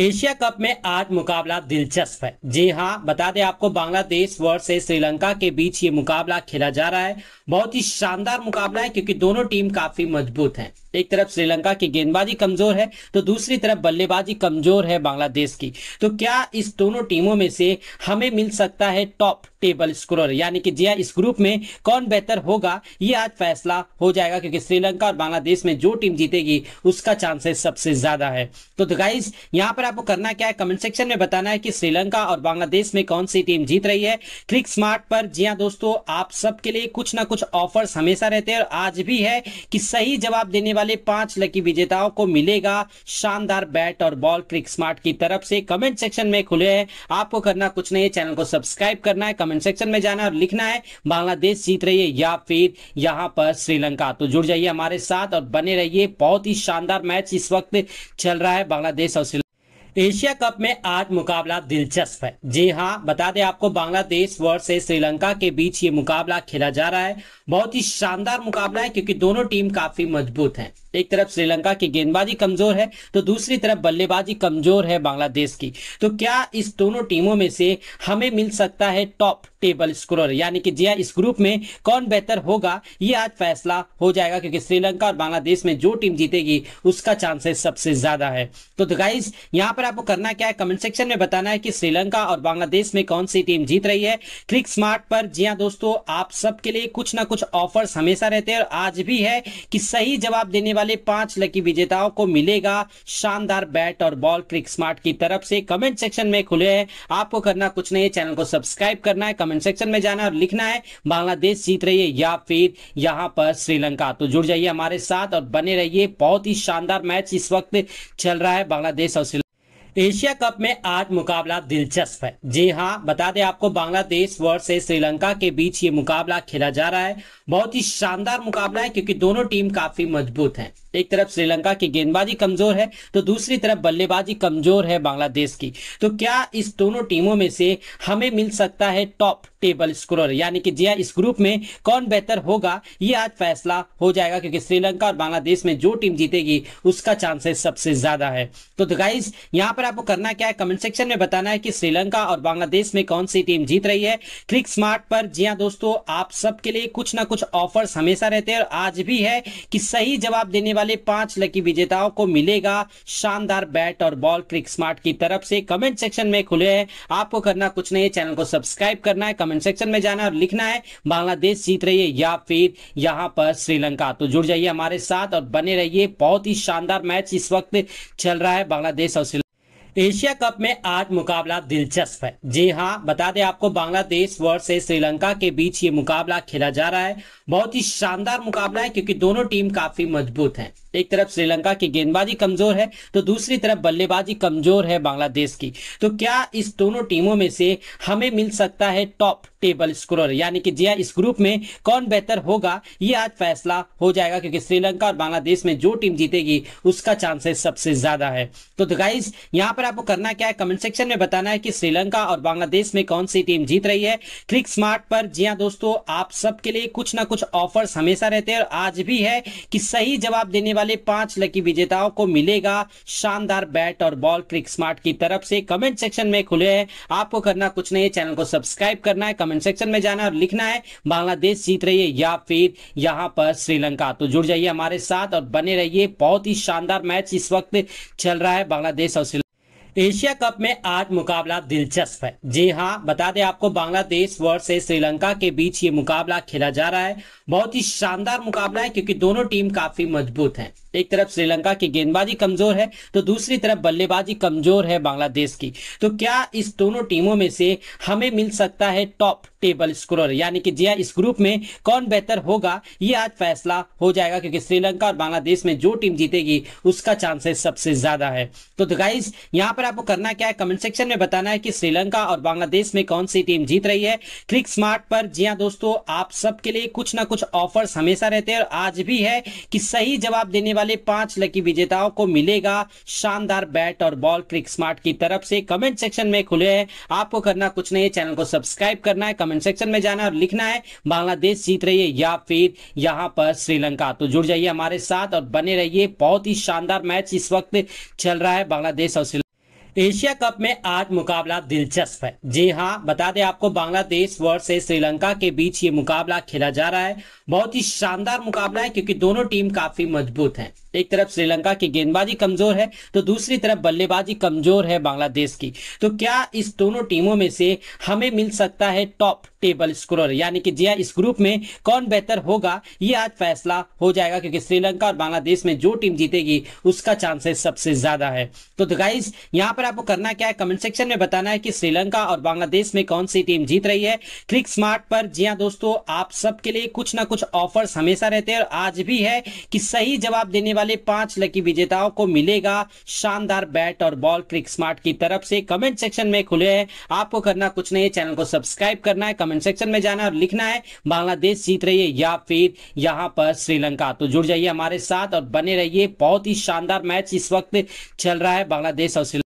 एशिया कप में आज मुकाबला दिलचस्प है जी हाँ बता दें आपको बांग्लादेश वर्ष श्रीलंका के बीच ये मुकाबला खेला जा रहा है बहुत ही शानदार मुकाबला है क्योंकि दोनों टीम काफी मजबूत हैं एक तरफ श्रीलंका की गेंदबाजी कमजोर है तो दूसरी तरफ बल्लेबाजी कमजोर है बांग्लादेश की तो क्या इस दोनों टीमों में से हमें मिल सकता है टॉप टेबल स्कोरर यानी कि जिया इस ग्रुप में कौन बेहतर होगा ये आज फैसला हो जाएगा क्योंकि श्रीलंका और बांग्लादेश में जो टीम जीतेगी उसका चांसेस सबसे ज्यादा है तो गाइज यहाँ पर आपको करना क्या है कमेंट सेक्शन में बताना है कि श्रीलंका और बांग्लादेश में कौन सी टीम जीत रही है क्लिक स्मार्ट पर जिया दोस्तों आप सबके लिए कुछ ना कुछ ऑफर्स हमेशा रहते हैं और आज भी है कि सही जवाब देने वाले पांच लकी विजेताओं को मिलेगा शानदार बैट और बॉल क्रिक स्मार्ट की तरफ से कमेंट सेक्शन में खुले है आपको करना कुछ नहीं है चैनल को सब्सक्राइब करना है कमेंट सेक्शन में जाना है और लिखना है बांग्लादेश जीत रही है या फिर यहाँ पर श्रीलंका तो जुड़ जाइए हमारे साथ और बने रहिए बहुत ही शानदार मैच इस वक्त चल रहा है बांग्लादेश और श्रीलंका एशिया कप में आज मुकाबला दिलचस्प है जी हाँ बता दें आपको बांग्लादेश वर्ष श्रीलंका के बीच ये मुकाबला खेला जा रहा है बहुत ही शानदार मुकाबला है क्योंकि दोनों टीम काफी मजबूत हैं एक तरफ श्रीलंका की गेंदबाजी कमजोर है तो दूसरी तरफ बल्लेबाजी कमजोर है बांग्लादेश की तो क्या इस दोनों टीमों में से हमें मिल सकता है टॉप टेबल स्क्रोर यानी कि जिया इस ग्रुप में कौन बेहतर होगा ये आज फैसला हो जाएगा क्योंकि श्रीलंका और बांग्लादेश में जो टीम जीतेगी उसका चांसेस सबसे ज्यादा है तो गाइज यहाँ पर आपको करना क्या है कमेंट सेक्शन में बताना है कि श्रीलंका और बांग्लादेश में कौन सी टीम जीत रही है क्लिक स्मार्ट पर जिया दोस्तों आप सबके लिए कुछ ना कुछ ऑफर्स हमेशा रहते हैं और आज भी है कि सही जवाब देने वाले पांच लकी विजेताओं को मिलेगा शानदार बैट और बॉल क्रिक स्मार्ट की तरफ से कमेंट सेक्शन में खुले है आपको करना कुछ नहीं है चैनल को सब्सक्राइब करना है कमेंट सेक्शन में जाना है और लिखना है बांग्लादेश जीत रही है या फिर यहाँ पर श्रीलंका तो जुड़ जाइए हमारे साथ और बने रहिए बहुत ही शानदार मैच इस वक्त चल रहा है बांग्लादेश और श्रीलंका एशिया कप में आज मुकाबला दिलचस्प है जी हाँ बता दें आपको बांग्लादेश वर्ष श्रीलंका के बीच ये मुकाबला खेला जा रहा है बहुत ही शानदार मुकाबला है क्योंकि दोनों टीम काफी मजबूत हैं एक तरफ श्रीलंका की गेंदबाजी कमजोर है तो दूसरी तरफ बल्लेबाजी कमजोर है बांग्लादेश की तो क्या इस दोनों टीमों में से हमें मिल सकता है टॉप टेबल स्कोरर यानी कि जिया इस ग्रुप में कौन बेहतर होगा ये आज फैसला हो जाएगा क्योंकि श्रीलंका और बांग्लादेश में जो टीम जीतेगी उसका चांसेस सबसे ज्यादा है तो गाइज यहाँ पर आपको करना क्या है कमेंट सेक्शन में बताना है कि श्रीलंका और बांग्लादेश में कौन सी टीम जीत रही है क्लिक स्मार्ट पर जिया दोस्तों आप सबके लिए कुछ ना कुछ ऑफर्स हमेशा रहते हैं और आज भी है कि सही जवाब देने वाले पांच लकी विजेताओं को मिलेगा शानदार बैट और बॉल क्रिक स्मार्ट की तरफ से कमेंट सेक्शन में खुले हैं आपको करना कुछ नहीं है चैनल को सब्सक्राइब करना है कमेंट सेक्शन में जाना है और लिखना है बांग्लादेश जीत रही है या फिर यहाँ पर श्रीलंका तो जुड़ जाइए हमारे साथ और बने रहिए बहुत ही शानदार मैच इस वक्त चल रहा है बांग्लादेश और श्रीलंका एशिया कप में आज मुकाबला दिलचस्प है जी हाँ बता दें आपको बांग्लादेश वर्ष श्रीलंका के बीच ये मुकाबला खेला जा रहा है बहुत ही शानदार मुकाबला है क्योंकि दोनों टीम काफी मजबूत हैं एक तरफ श्रीलंका की गेंदबाजी कमजोर है तो दूसरी तरफ बल्लेबाजी कमजोर है बांग्लादेश की तो क्या इस दोनों टीमों में से हमें मिल सकता है टॉप टेबल स्कोर यानी कि जिया इस ग्रुप में कौन बेहतर होगा ये आज फैसला हो जाएगा क्योंकि श्रीलंका और बांग्लादेश में जो टीम जीतेगी उसका चांसेस सबसे ज्यादा है तो गाइज यहाँ पर आपको करना क्या है कमेंट सेक्शन में बताना है कि श्रीलंका और बांग्लादेश में कौन सी टीम जीत रही है क्लिक स्मार्ट पर जिया दोस्तों आप सबके लिए कुछ ना कुछ ऑफर्स हमेशा रहते हैं और आज भी है कि सही जवाब देने वाले पांच लकी विजेताओं को मिलेगा शानदार बैट और बॉल क्लिक स्मार्ट की तरफ से कमेंट सेक्शन में खुले हैं आपको करना कुछ नहीं है चैनल को सब्सक्राइब करना है कमेंट सेक्शन में जाना है और लिखना है बांग्लादेश जीत रही है या फिर यहाँ पर श्रीलंका तो जुड़ जाइए हमारे साथ और बने रहिए बहुत ही शानदार मैच इस वक्त चल रहा है बांग्लादेश और श्रीलंका एशिया कप में आज मुकाबला दिलचस्प है जी हाँ बता दें आपको बांग्लादेश वर्ष श्रीलंका के बीच ये मुकाबला खेला जा रहा है बहुत ही शानदार मुकाबला है क्योंकि दोनों टीम काफी मजबूत हैं एक तरफ श्रीलंका की गेंदबाजी कमजोर है तो दूसरी तरफ बल्लेबाजी कमजोर है बांग्लादेश की तो क्या इस दोनों टीमों में से हमें मिल सकता है टॉप टेबल स्कोर यानी कि जिया इस ग्रुप में कौन बेहतर होगा ये आज फैसला हो जाएगा क्योंकि श्रीलंका और बांग्लादेश में जो टीम जीतेगी उसका चांसेस सबसे ज्यादा है तो गाइज यहाँ पर आपको करना क्या है कमेंट सेक्शन में बताना है कि श्रीलंका और बांग्लादेश में कौन सी टीम जीत रही है क्लिक स्मार्ट पर जिया दोस्तों आप सबके लिए कुछ ना कुछ ऑफर्स हमेशा रहते हैं और आज भी है कि सही जवाब देने वाले पांच लकी विजेताओं को मिलेगा शानदार बैट और बॉल क्लिक स्मार्ट की तरफ से कमेंट सेक्शन में खुले हैं आपको करना कुछ नहीं है चैनल को सब्सक्राइब करना है कमेंट सेक्शन में जाना है और लिखना है बांग्लादेश जीत रही है या फिर यहाँ पर श्रीलंका तो जुड़ जाइए हमारे साथ और बने रहिए बहुत ही शानदार मैच इस वक्त चल रहा है बांग्लादेश और श्रीलंका एशिया कप में आज मुकाबला दिलचस्प है जी हाँ बता दें आपको बांग्लादेश वर्ष श्रीलंका के बीच ये मुकाबला खेला जा रहा है बहुत ही शानदार मुकाबला है क्योंकि दोनों टीम काफी मजबूत हैं एक तरफ श्रीलंका की गेंदबाजी कमजोर है तो दूसरी तरफ बल्लेबाजी कमजोर है बांग्लादेश की तो क्या इस दोनों टीमों में से हमें मिल सकता है टॉप टेबल स्कोर यानी कि जिया इस ग्रुप में कौन बेहतर होगा ये आज फैसला हो जाएगा क्योंकि श्रीलंका और बांग्लादेश में जो टीम जीतेगी उसका चांसेस सबसे ज्यादा है तो गाइज यहाँ पर आपको करना क्या है कमेंट सेक्शन में बताना है कि श्रीलंका और बांग्लादेश में कौन सी टीम जीत रही है क्लिक स्मार्ट पर जिया दोस्तों आप सबके लिए कुछ ना कुछ ऑफर्स हमेशा रहते हैं और आज भी है कि सही जवाब देने वाले पांच लकी विजेताओं को मिलेगा शानदार बैट और बॉल क्लिक स्मार्ट की तरफ से कमेंट सेक्शन में खुले हैं आपको करना कुछ नहीं है चैनल को सब्सक्राइब करना है कमेंट सेक्शन में जाना है और लिखना है बांग्लादेश जीत रही है या फिर यहाँ पर श्रीलंका तो जुड़ जाइए हमारे साथ और बने रहिए बहुत ही शानदार मैच इस वक्त चल रहा है बांग्लादेश और श्रीलंका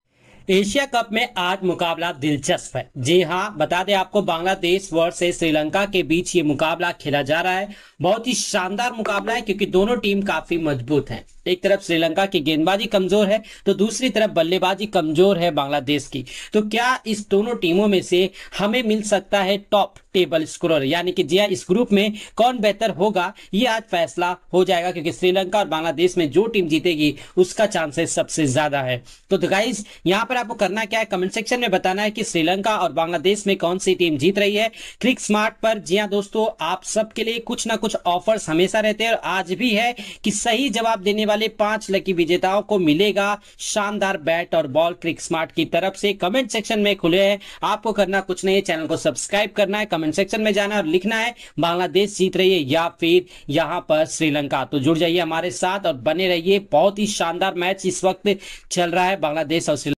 एशिया कप में आज मुकाबला दिलचस्प है जी हाँ बता दें आपको बांग्लादेश वर्ष श्रीलंका के बीच ये मुकाबला खेला जा रहा है बहुत ही शानदार मुकाबला है क्योंकि दोनों टीम काफी मजबूत हैं एक तरफ श्रीलंका की गेंदबाजी कमजोर है तो दूसरी तरफ बल्लेबाजी कमजोर है बांग्लादेश की तो क्या इस दोनों टीमों में से हमें मिल सकता है टॉप टेबल स्कोर यानी कि जिया इस ग्रुप में कौन बेहतर होगा ये आज फैसला हो जाएगा क्योंकि श्रीलंका और बांग्लादेश में जो टीम जीतेगी उसका चांसेस सबसे ज्यादा है तो गाइज यहाँ पर आपको करना क्या है कमेंट सेक्शन में बताना है कि श्रीलंका और बांग्लादेश में कौन सी टीम जीत रही है क्लिक स्मार्ट पर जिया दोस्तों आप सबके लिए कुछ ना कुछ ऑफर्स हमेशा रहते हैं और आज भी है कि सही जवाब देने वाले पांच लकी विजेताओं को मिलेगा शानदार बैट और बॉल क्लिक स्मार्ट की तरफ से कमेंट सेक्शन में खुले हैं आपको करना कुछ नहीं है चैनल को सब्सक्राइब करना है कमेंट सेक्शन में जाना है और लिखना है बांग्लादेश जीत रही है या फिर यहाँ पर श्रीलंका तो जुड़ जाइए हमारे साथ और बने रहिए बहुत ही शानदार मैच इस वक्त चल रहा है बांग्लादेश और श्रीलंका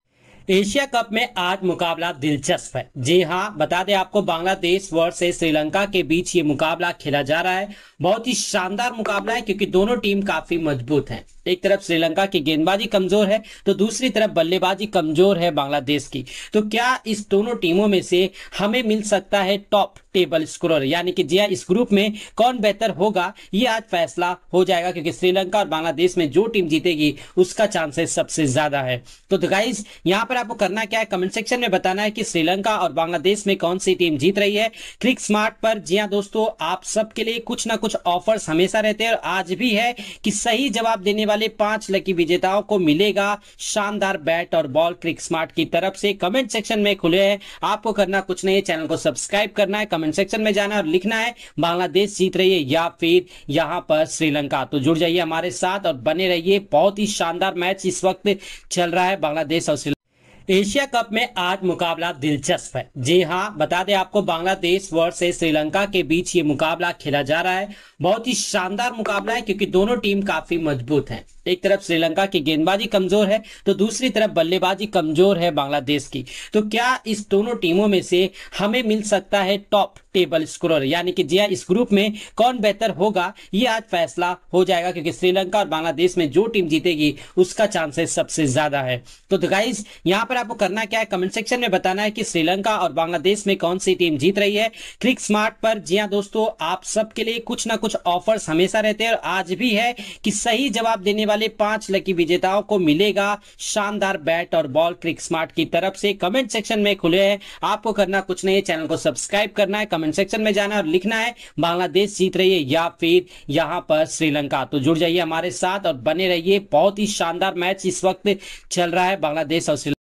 एशिया कप में आज मुकाबला दिलचस्प है जी हाँ बता दें आपको बांग्लादेश वर्ष श्रीलंका के बीच ये मुकाबला खेला जा रहा है बहुत ही शानदार मुकाबला है क्योंकि दोनों टीम काफी मजबूत है एक तरफ श्रीलंका की गेंदबाजी कमजोर है तो दूसरी तरफ बल्लेबाजी कमजोर है बांग्लादेश की तो क्या इस दोनों टीमों में से हमें मिल सकता है टॉप टेबल स्कोर यानी कि जिया इस ग्रुप में कौन बेहतर होगा ये आज फैसला हो जाएगा क्योंकि श्रीलंका और बांग्लादेश में जो टीम जीतेगी उसका चांसेस सबसे ज्यादा है तो गाइज यहाँ पर आपको करना क्या है कमेंट सेक्शन में बताना है कि श्रीलंका और बांग्लादेश में कौन सी टीम जीत रही है क्लिक स्मार्ट पर जिया दोस्तों आप सबके लिए कुछ ना कुछ ऑफर्स हमेशा रहते हैं और आज भी है कि सही जवाब देने वाले पांच लकी विजेताओं को मिलेगा शानदार बैट और बॉल क्लिक स्मार्ट की तरफ से कमेंट सेक्शन में खुले है आपको करना कुछ नहीं है चैनल को सब्सक्राइब करना है कमेंट सेक्शन में जाना है और लिखना है बांग्लादेश जीत रही है या फिर यहाँ पर श्रीलंका तो जुड़ जाइए हमारे साथ और बने रहिए बहुत ही शानदार मैच इस वक्त चल रहा है बांग्लादेश और श्रीलंका एशिया कप में आज मुकाबला दिलचस्प है जी हाँ बता दें आपको बांग्लादेश वर्ष श्रीलंका के बीच ये मुकाबला खेला जा रहा है बहुत ही शानदार मुकाबला है क्योंकि दोनों टीम काफी मजबूत हैं एक तरफ श्रीलंका की गेंदबाजी कमजोर है तो दूसरी तरफ बल्लेबाजी कमजोर है बांग्लादेश की तो क्या इस दोनों टीमों में से हमें मिल सकता है टॉप टेबल स्कोर यानी कि जिया इस ग्रुप में कौन बेहतर होगा ये आज फैसला हो जाएगा क्योंकि श्रीलंका और बांग्लादेश में जो टीम जीतेगी उसका चांसेस सबसे ज्यादा है तो गाइज यहाँ पर आपको करना क्या है कमेंट सेक्शन में बताना है कि श्रीलंका और बांग्लादेश में कौन सी टीम जीत रही है क्लिक स्मार्ट पर जिया दोस्तों आप सबके लिए कुछ ना कुछ ऑफर्स हमेशा रहते हैं और आज भी है कि सही जवाब देने वाले पांच लकी विजेताओं को मिलेगा शानदार बैट और बॉल क्लिक स्मार्ट की तरफ से कमेंट सेक्शन में खुले हैं आपको करना कुछ नहीं है चैनल को सब्सक्राइब करना है कमेंट सेक्शन में जाना है और लिखना है बांग्लादेश जीत रही है या फिर यहाँ पर श्रीलंका तो जुड़ जाइए हमारे साथ और बने रहिए बहुत ही शानदार मैच इस वक्त चल रहा है बांग्लादेश और श्रीलंका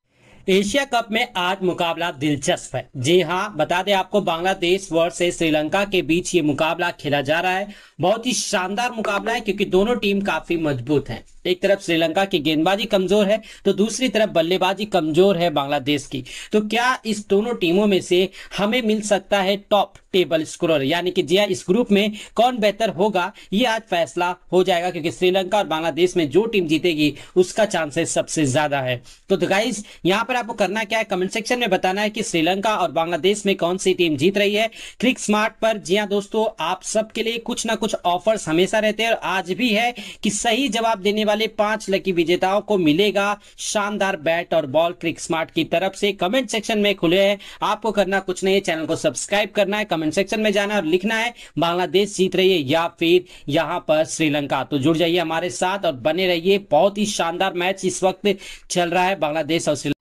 एशिया कप में आज मुकाबला दिलचस्प है जी हाँ बता दें आपको बांग्लादेश वर्ष श्रीलंका के बीच ये मुकाबला खेला जा रहा है बहुत ही शानदार मुकाबला है क्योंकि दोनों टीम काफी मजबूत हैं एक तरफ श्रीलंका की गेंदबाजी कमजोर है तो दूसरी तरफ बल्लेबाजी कमजोर है बांग्लादेश की तो क्या इस दोनों टीमों में से हमें मिल सकता है टॉप टेबल स्कोर यानी कि जिया इस ग्रुप में कौन बेहतर होगा ये आज फैसला हो जाएगा क्योंकि श्रीलंका और बांग्लादेश में जो टीम जीतेगी उसका चांसेस सबसे ज्यादा है तो गाइज यहाँ पर आपको करना क्या है कमेंट सेक्शन में बताना है कि श्रीलंका और बांग्लादेश में कौन सी टीम जीत रही है क्लिक स्मार्ट पर जिया दोस्तों आप सबके लिए कुछ ना कुछ ऑफर्स हमेशा रहते हैं और आज भी है कि सही जवाब देने वाले पांच लकी विजेताओं को मिलेगा शानदार बैट और बॉल क्लिक स्मार्ट की तरफ से कमेंट सेक्शन में खुले हैं आपको करना कुछ नहीं है चैनल को सब्सक्राइब करना है कमेंट सेक्शन में जाना है और लिखना है बांग्लादेश जीत रही है या फिर यहाँ पर श्रीलंका तो जुड़ जाइए हमारे साथ और बने रहिए बहुत ही शानदार मैच इस वक्त चल रहा है बांग्लादेश और श्रीलंका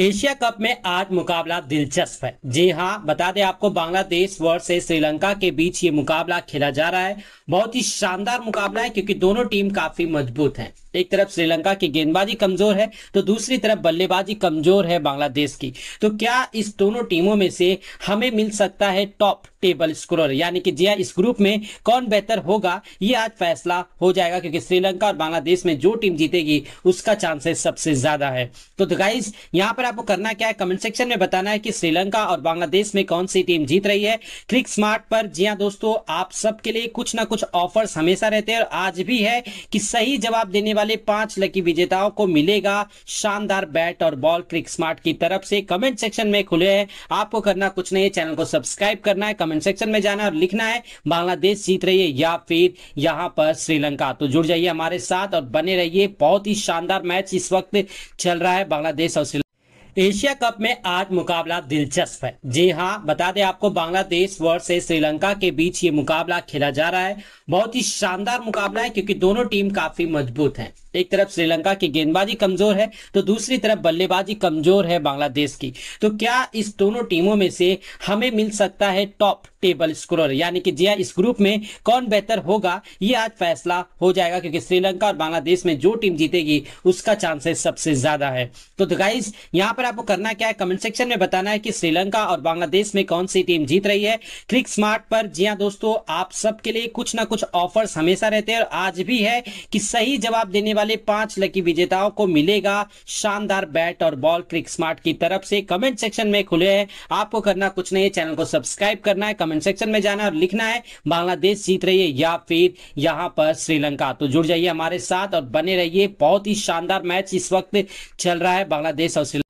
एशिया कप में आज मुकाबला दिलचस्प है जी हाँ बता दें आपको बांग्लादेश वर्ष श्रीलंका के बीच ये मुकाबला खेला जा रहा है बहुत ही शानदार मुकाबला है क्योंकि दोनों टीम काफी मजबूत हैं एक तरफ श्रीलंका की गेंदबाजी कमजोर है तो दूसरी तरफ बल्लेबाजी कमजोर है बांग्लादेश की तो क्या इस दोनों टीमों में से हमें मिल सकता है टॉप टेबल स्कोर यानी कि जिया इस ग्रुप में कौन बेहतर होगा ये आज फैसला हो जाएगा क्योंकि श्रीलंका और बांग्लादेश में जो टीम जीतेगी उसका चांसेस सबसे ज्यादा है तो गाइज तो यहाँ पर आपको करना क्या है कमेंट सेक्शन में बताना है कि श्रीलंका और बांग्लादेश में कौन सी टीम जीत रही है क्लिक स्मार्ट पर जिया दोस्तों आप सबके लिए कुछ ना कुछ ऑफर्स हमेशा रहते हैं और आज भी है कि सही जवाब देने वाले पांच लकी विजेताओं को मिलेगा शानदार बैट और बॉल क्लिक स्मार्ट की तरफ से कमेंट सेक्शन में खुले है आपको करना कुछ नहीं है चैनल को सब्सक्राइब करना है कमेंट सेक्शन में जाना है और लिखना है बांग्लादेश जीत रही है या फिर यहाँ पर श्रीलंका तो जुड़ जाइए हमारे साथ और बने रहिए बहुत ही शानदार मैच इस वक्त चल रहा है बांग्लादेश और श्रीलंका एशिया कप में आज मुकाबला दिलचस्प है जी हाँ बता दें आपको बांग्लादेश वर्ष श्रीलंका के बीच ये मुकाबला खेला जा रहा है बहुत ही शानदार मुकाबला है क्योंकि दोनों टीम काफी मजबूत हैं एक तरफ श्रीलंका की गेंदबाजी कमजोर है तो दूसरी तरफ बल्लेबाजी कमजोर है बांग्लादेश की तो क्या इस दोनों टीमों में से हमें मिल सकता है टॉप टेबल स्कोर यानी कि जिया इस ग्रुप में कौन बेहतर होगा ये आज फैसला हो जाएगा क्योंकि श्रीलंका और बांग्लादेश में जो टीम जीतेगी उसका चांसेस सबसे ज्यादा है तो गाइज तो यहाँ पर आपको करना क्या है कमेंट सेक्शन में बताना है कि श्रीलंका और बांग्लादेश में कौन सी टीम जीत रही है क्लिक स्मार्ट पर जिया दोस्तों आप सबके लिए कुछ ना कुछ ऑफर्स हमेशा रहते हैं और आज भी है कि सही जवाब देने वाले पांच लकी विजेताओं को मिलेगा शानदार बैट और बॉल क्लिक स्मार्ट की तरफ से कमेंट सेक्शन में खुले हैं आपको करना कुछ नहीं है चैनल को सब्सक्राइब करना है कमेंट सेक्शन में जाना है और लिखना है बांग्लादेश जीत रही है या फिर यहाँ पर श्रीलंका तो जुड़ जाइए हमारे साथ और बने रहिए बहुत ही शानदार मैच इस वक्त चल रहा है बांग्लादेश और श्रीलंका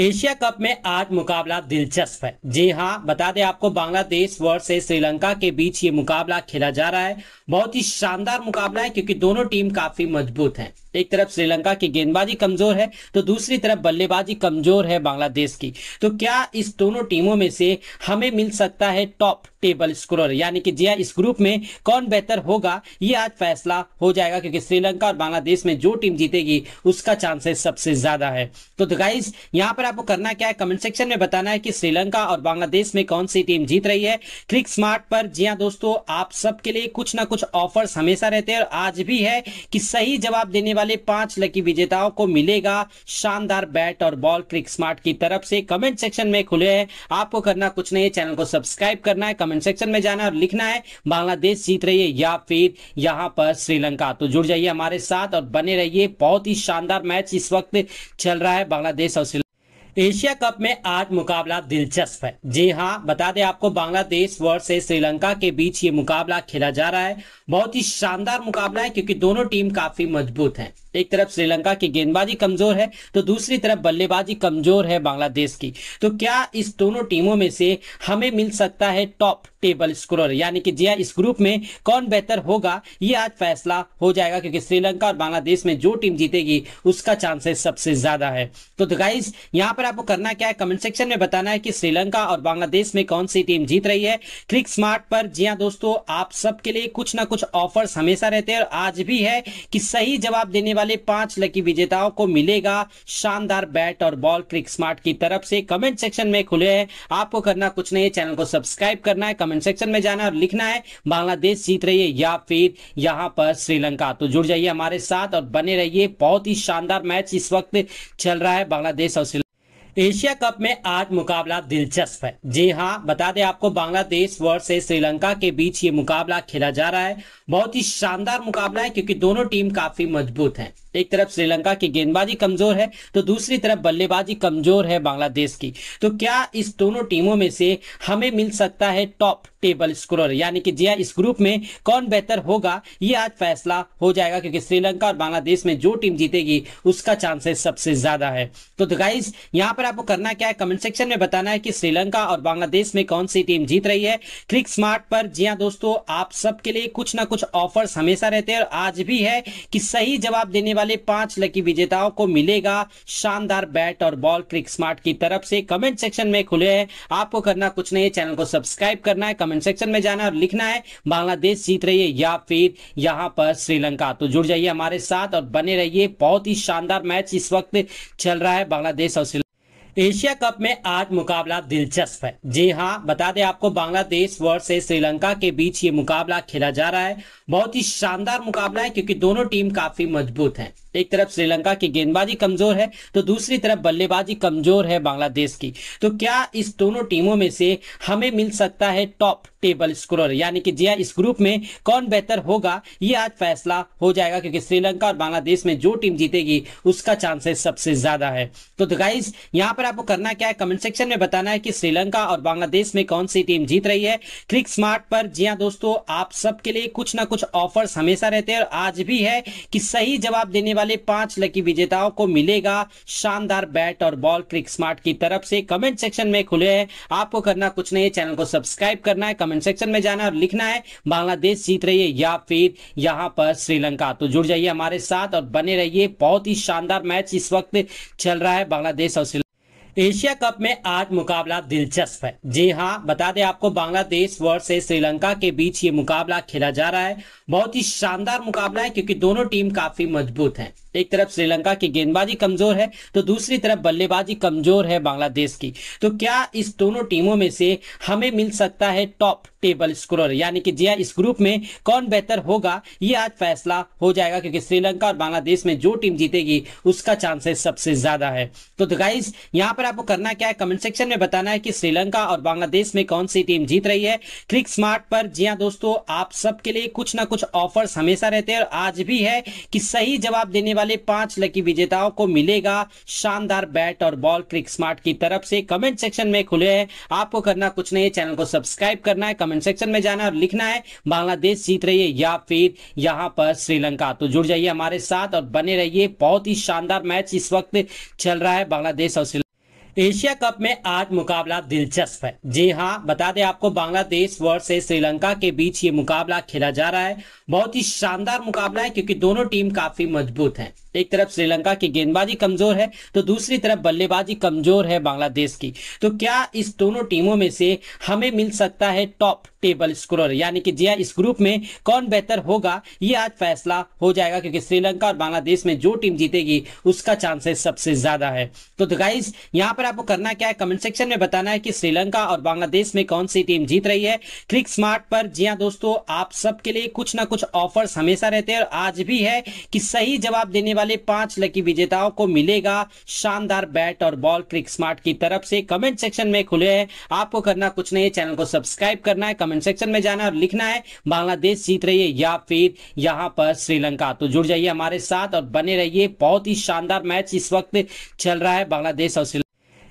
एशिया कप में आज मुकाबला दिलचस्प है जी हाँ बता दें आपको बांग्लादेश वर्ष श्रीलंका के बीच ये मुकाबला खेला जा रहा है बहुत ही शानदार मुकाबला है क्योंकि दोनों टीम काफी मजबूत हैं एक तरफ श्रीलंका की गेंदबाजी कमजोर है तो दूसरी तरफ बल्लेबाजी कमजोर है बांग्लादेश की तो क्या इस दोनों टीमों में से हमें मिल सकता है टॉप टेबल स्कोर यानी कि जिया इस ग्रुप में कौन बेहतर होगा ये आज फैसला हो जाएगा क्योंकि श्रीलंका और बांग्लादेश में जो टीम जीतेगी उसका चांसेस सबसे ज्यादा है तो गाइज तो यहाँ पर आपको करना क्या है कमेंट सेक्शन में बताना है कि श्रीलंका और बांग्लादेश में कौन सी टीम जीत रही है क्लिक स्मार्ट पर जिया दोस्तों आप सबके लिए कुछ ना कुछ ऑफर्स हमेशा रहते हैं और आज भी है कि सही जवाब देने वाले पांच लकी विजेताओं को मिलेगा शानदार बैट और बॉल क्लिक स्मार्ट की तरफ से कमेंट सेक्शन में खुले हैं आपको करना कुछ नहीं है चैनल को सब्सक्राइब करना है कमेंट सेक्शन में जाना है और लिखना है बांग्लादेश जीत रही है या फिर यहाँ पर श्रीलंका तो जुड़ जाइए हमारे साथ और बने रहिए बहुत ही शानदार मैच इस वक्त चल रहा है बांग्लादेश और श्रीलंका एशिया कप में आज मुकाबला दिलचस्प है जी हाँ बता दें आपको बांग्लादेश वर्ष श्रीलंका के बीच ये मुकाबला खेला जा रहा है बहुत ही शानदार मुकाबला है क्योंकि दोनों टीम काफी मजबूत हैं एक तरफ श्रीलंका की गेंदबाजी कमजोर है तो दूसरी तरफ बल्लेबाजी कमजोर है बांग्लादेश की तो क्या इस दोनों टीमों में से हमें मिल सकता है टॉप टेबल स्कोर यानी कि जिया इस ग्रुप में कौन बेहतर होगा ये आज फैसला हो जाएगा क्योंकि श्रीलंका और बांग्लादेश में जो टीम जीतेगी उसका चांसेस सबसे ज्यादा है तो गाइज तो यहाँ पर आपको करना क्या है कमेंट सेक्शन में बताना है कि श्रीलंका और बांग्लादेश में कौन सी टीम जीत रही है क्लिक स्मार्ट पर जिया दोस्तों आप सबके लिए कुछ ना कुछ ऑफर्स हमेशा रहते हैं और आज भी है कि सही जवाब देने वाले पांच लकी विजेताओं को मिलेगा शानदार बैट और बॉल क्लिक स्मार्ट की तरफ से कमेंट सेक्शन में खुले हैं आपको करना कुछ नहीं है चैनल को सब्सक्राइब करना है कमेंट सेक्शन में जाना है और लिखना है बांग्लादेश जीत रही है या फिर यहाँ पर श्रीलंका तो जुड़ जाइए हमारे साथ और बने रहिए बहुत ही शानदार मैच इस वक्त चल रहा है बांग्लादेश और श्रीलंका एशिया कप में आज मुकाबला दिलचस्प है जी हाँ बता दें आपको बांग्लादेश वर्ष श्रीलंका के बीच ये मुकाबला खेला जा रहा है बहुत ही शानदार मुकाबला है क्योंकि दोनों टीम काफी मजबूत हैं एक तरफ श्रीलंका की गेंदबाजी कमजोर है तो दूसरी तरफ बल्लेबाजी कमजोर है बांग्लादेश की तो क्या इस दोनों टीमों में से हमें मिल सकता है टॉप टेबल स्कोर यानी कि जिया इस ग्रुप में कौन बेहतर होगा ये आज फैसला हो जाएगा क्योंकि श्रीलंका और बांग्लादेश में जो टीम जीतेगी उसका चांसेस सबसे ज्यादा है तो गाइज तो यहाँ पर आपको करना क्या है कमेंट सेक्शन में बताना है कि श्रीलंका और बांग्लादेश में कौन सी टीम जीत रही है क्लिक स्मार्ट पर जिया दोस्तों आप सबके लिए कुछ ना कुछ ऑफर्स हमेशा रहते हैं और आज भी है कि सही जवाब देने वाले पांच लकी विजेताओं को मिलेगा शानदार बैट और बॉल क्रिक स्मार्ट की तरफ से कमेंट सेक्शन में खुले हैं आपको करना कुछ नहीं है चैनल को सब्सक्राइब करना है कमेंट सेक्शन में जाना है और लिखना है बांग्लादेश जीत रही है या फिर यहाँ पर श्रीलंका तो जुड़ जाइए हमारे साथ और बने रहिए बहुत ही शानदार मैच इस वक्त चल रहा है बांग्लादेश और श्रीलंका एशिया कप में आज मुकाबला दिलचस्प है जी हाँ बता दें आपको बांग्लादेश वर्ष श्रीलंका के बीच ये मुकाबला खेला जा रहा है बहुत ही शानदार मुकाबला है क्योंकि दोनों टीम काफी मजबूत हैं एक तरफ श्रीलंका की गेंदबाजी कमजोर है तो दूसरी तरफ बल्लेबाजी कमजोर है बांग्लादेश की तो क्या इस दोनों टीमों में से हमें मिल सकता है टॉप टेबल स्कोर यानी कि जिया इस ग्रुप में कौन बेहतर होगा ये आज फैसला हो जाएगा क्योंकि श्रीलंका और बांग्लादेश में जो टीम जीतेगी उसका चांसेस सबसे ज्यादा है तो गाइज तो यहाँ पर आपको करना क्या है कमेंट सेक्शन में बताना है कि श्रीलंका और बांग्लादेश में कौन सी टीम जीत रही है क्लिक स्मार्ट पर जिया दोस्तों आप सबके लिए कुछ ना कुछ ऑफर्स हमेशा रहते हैं और आज भी है कि सही जवाब देने वाले पांच लकी विजेताओं को मिलेगा शानदार बैट और बॉल क्रिक स्मार्ट की तरफ से कमेंट सेक्शन में खुले हैं आपको करना कुछ नहीं है चैनल को सब्सक्राइब करना है कमेंट सेक्शन में जाना है और लिखना है बांग्लादेश जीत रही है या फिर यहाँ पर श्रीलंका तो जुड़ जाइए हमारे साथ और बने रहिए बहुत ही शानदार मैच इस वक्त चल रहा है बांग्लादेश और श्रीलंका एशिया कप में आज मुकाबला दिलचस्प है जी हाँ बता दें आपको बांग्लादेश वर्ष श्रीलंका के बीच ये मुकाबला खेला जा रहा है बहुत ही शानदार मुकाबला है क्योंकि दोनों टीम काफी मजबूत हैं एक तरफ श्रीलंका की गेंदबाजी कमजोर है तो दूसरी तरफ बल्लेबाजी कमजोर है बांग्लादेश की तो क्या इस दोनों टीमों में से हमें मिल सकता है टॉप टेबल स्कोर यानी कि जिया इस ग्रुप में कौन बेहतर होगा ये आज फैसला हो जाएगा क्योंकि श्रीलंका और बांग्लादेश में जो टीम जीतेगी उसका चांसेस सबसे ज्यादा है तो गाइज तो यहाँ पर आपको करना क्या है कमेंट सेक्शन में बताना है कि श्रीलंका और बांग्लादेश में कौन सी टीम जीत रही है क्लिक स्मार्ट पर जिया दोस्तों आप सबके लिए कुछ ना कुछ ऑफर्स हमेशा रहते हैं और आज भी है कि सही जवाब देने वाले पांच लकी विजेताओं को मिलेगा शानदार बैट और बॉल क्रिक स्मार्ट की तरफ से कमेंट सेक्शन में खुले हैं आपको करना कुछ नहीं है चैनल को सब्सक्राइब करना है कमेंट सेक्शन में जाना और लिखना है बांग्लादेश जीत रही है या फिर यहाँ पर श्रीलंका तो जुड़ जाइए हमारे साथ और बने रहिए बहुत ही शानदार मैच इस वक्त चल रहा है बांग्लादेश और श्रीलंका एशिया कप में आज मुकाबला दिलचस्प है जी हाँ बता दें आपको बांग्लादेश वर्ष श्रीलंका के बीच ये मुकाबला खेला जा रहा है बहुत ही शानदार मुकाबला है क्योंकि दोनों टीम काफी मजबूत हैं। एक तरफ श्रीलंका की गेंदबाजी कमजोर है तो दूसरी तरफ बल्लेबाजी कमजोर है बांग्लादेश की तो क्या इस दोनों टीमों में से हमें मिल सकता है टॉप टेबल स्कोरर यानी कि जिया हाँ, इस ग्रुप में कौन बेहतर होगा ये आज फैसला हो जाएगा क्योंकि श्रीलंका और बांग्लादेश में जो टीम जीतेगी उसका चांसेस सबसे ज्यादा है तो गाइज यहाँ पर आपको करना क्या है कमेंट सेक्शन में बताना है कि श्रीलंका और बांग्लादेश में कौन सी टीम जीत रही है क्लिक स्मार्ट पर जिया हाँ दोस्तों आप सबके लिए कुछ ना कुछ ऑफर्स हमेशा रहते हैं और आज भी है कि सही जवाब देने वाले वाले पांच लकी विजेताओं को मिलेगा शानदार बैट और बॉल क्रिक स्मार्ट की तरफ से कमेंट सेक्शन में खुले हैं आपको करना कुछ नहीं है चैनल को सब्सक्राइब करना है कमेंट सेक्शन में जाना और लिखना है बांग्लादेश जीत रही है या फिर यहाँ पर श्रीलंका तो जुड़ जाइए हमारे साथ और बने रहिए बहुत ही शानदार मैच इस वक्त चल रहा है बांग्लादेश और श्रीलंका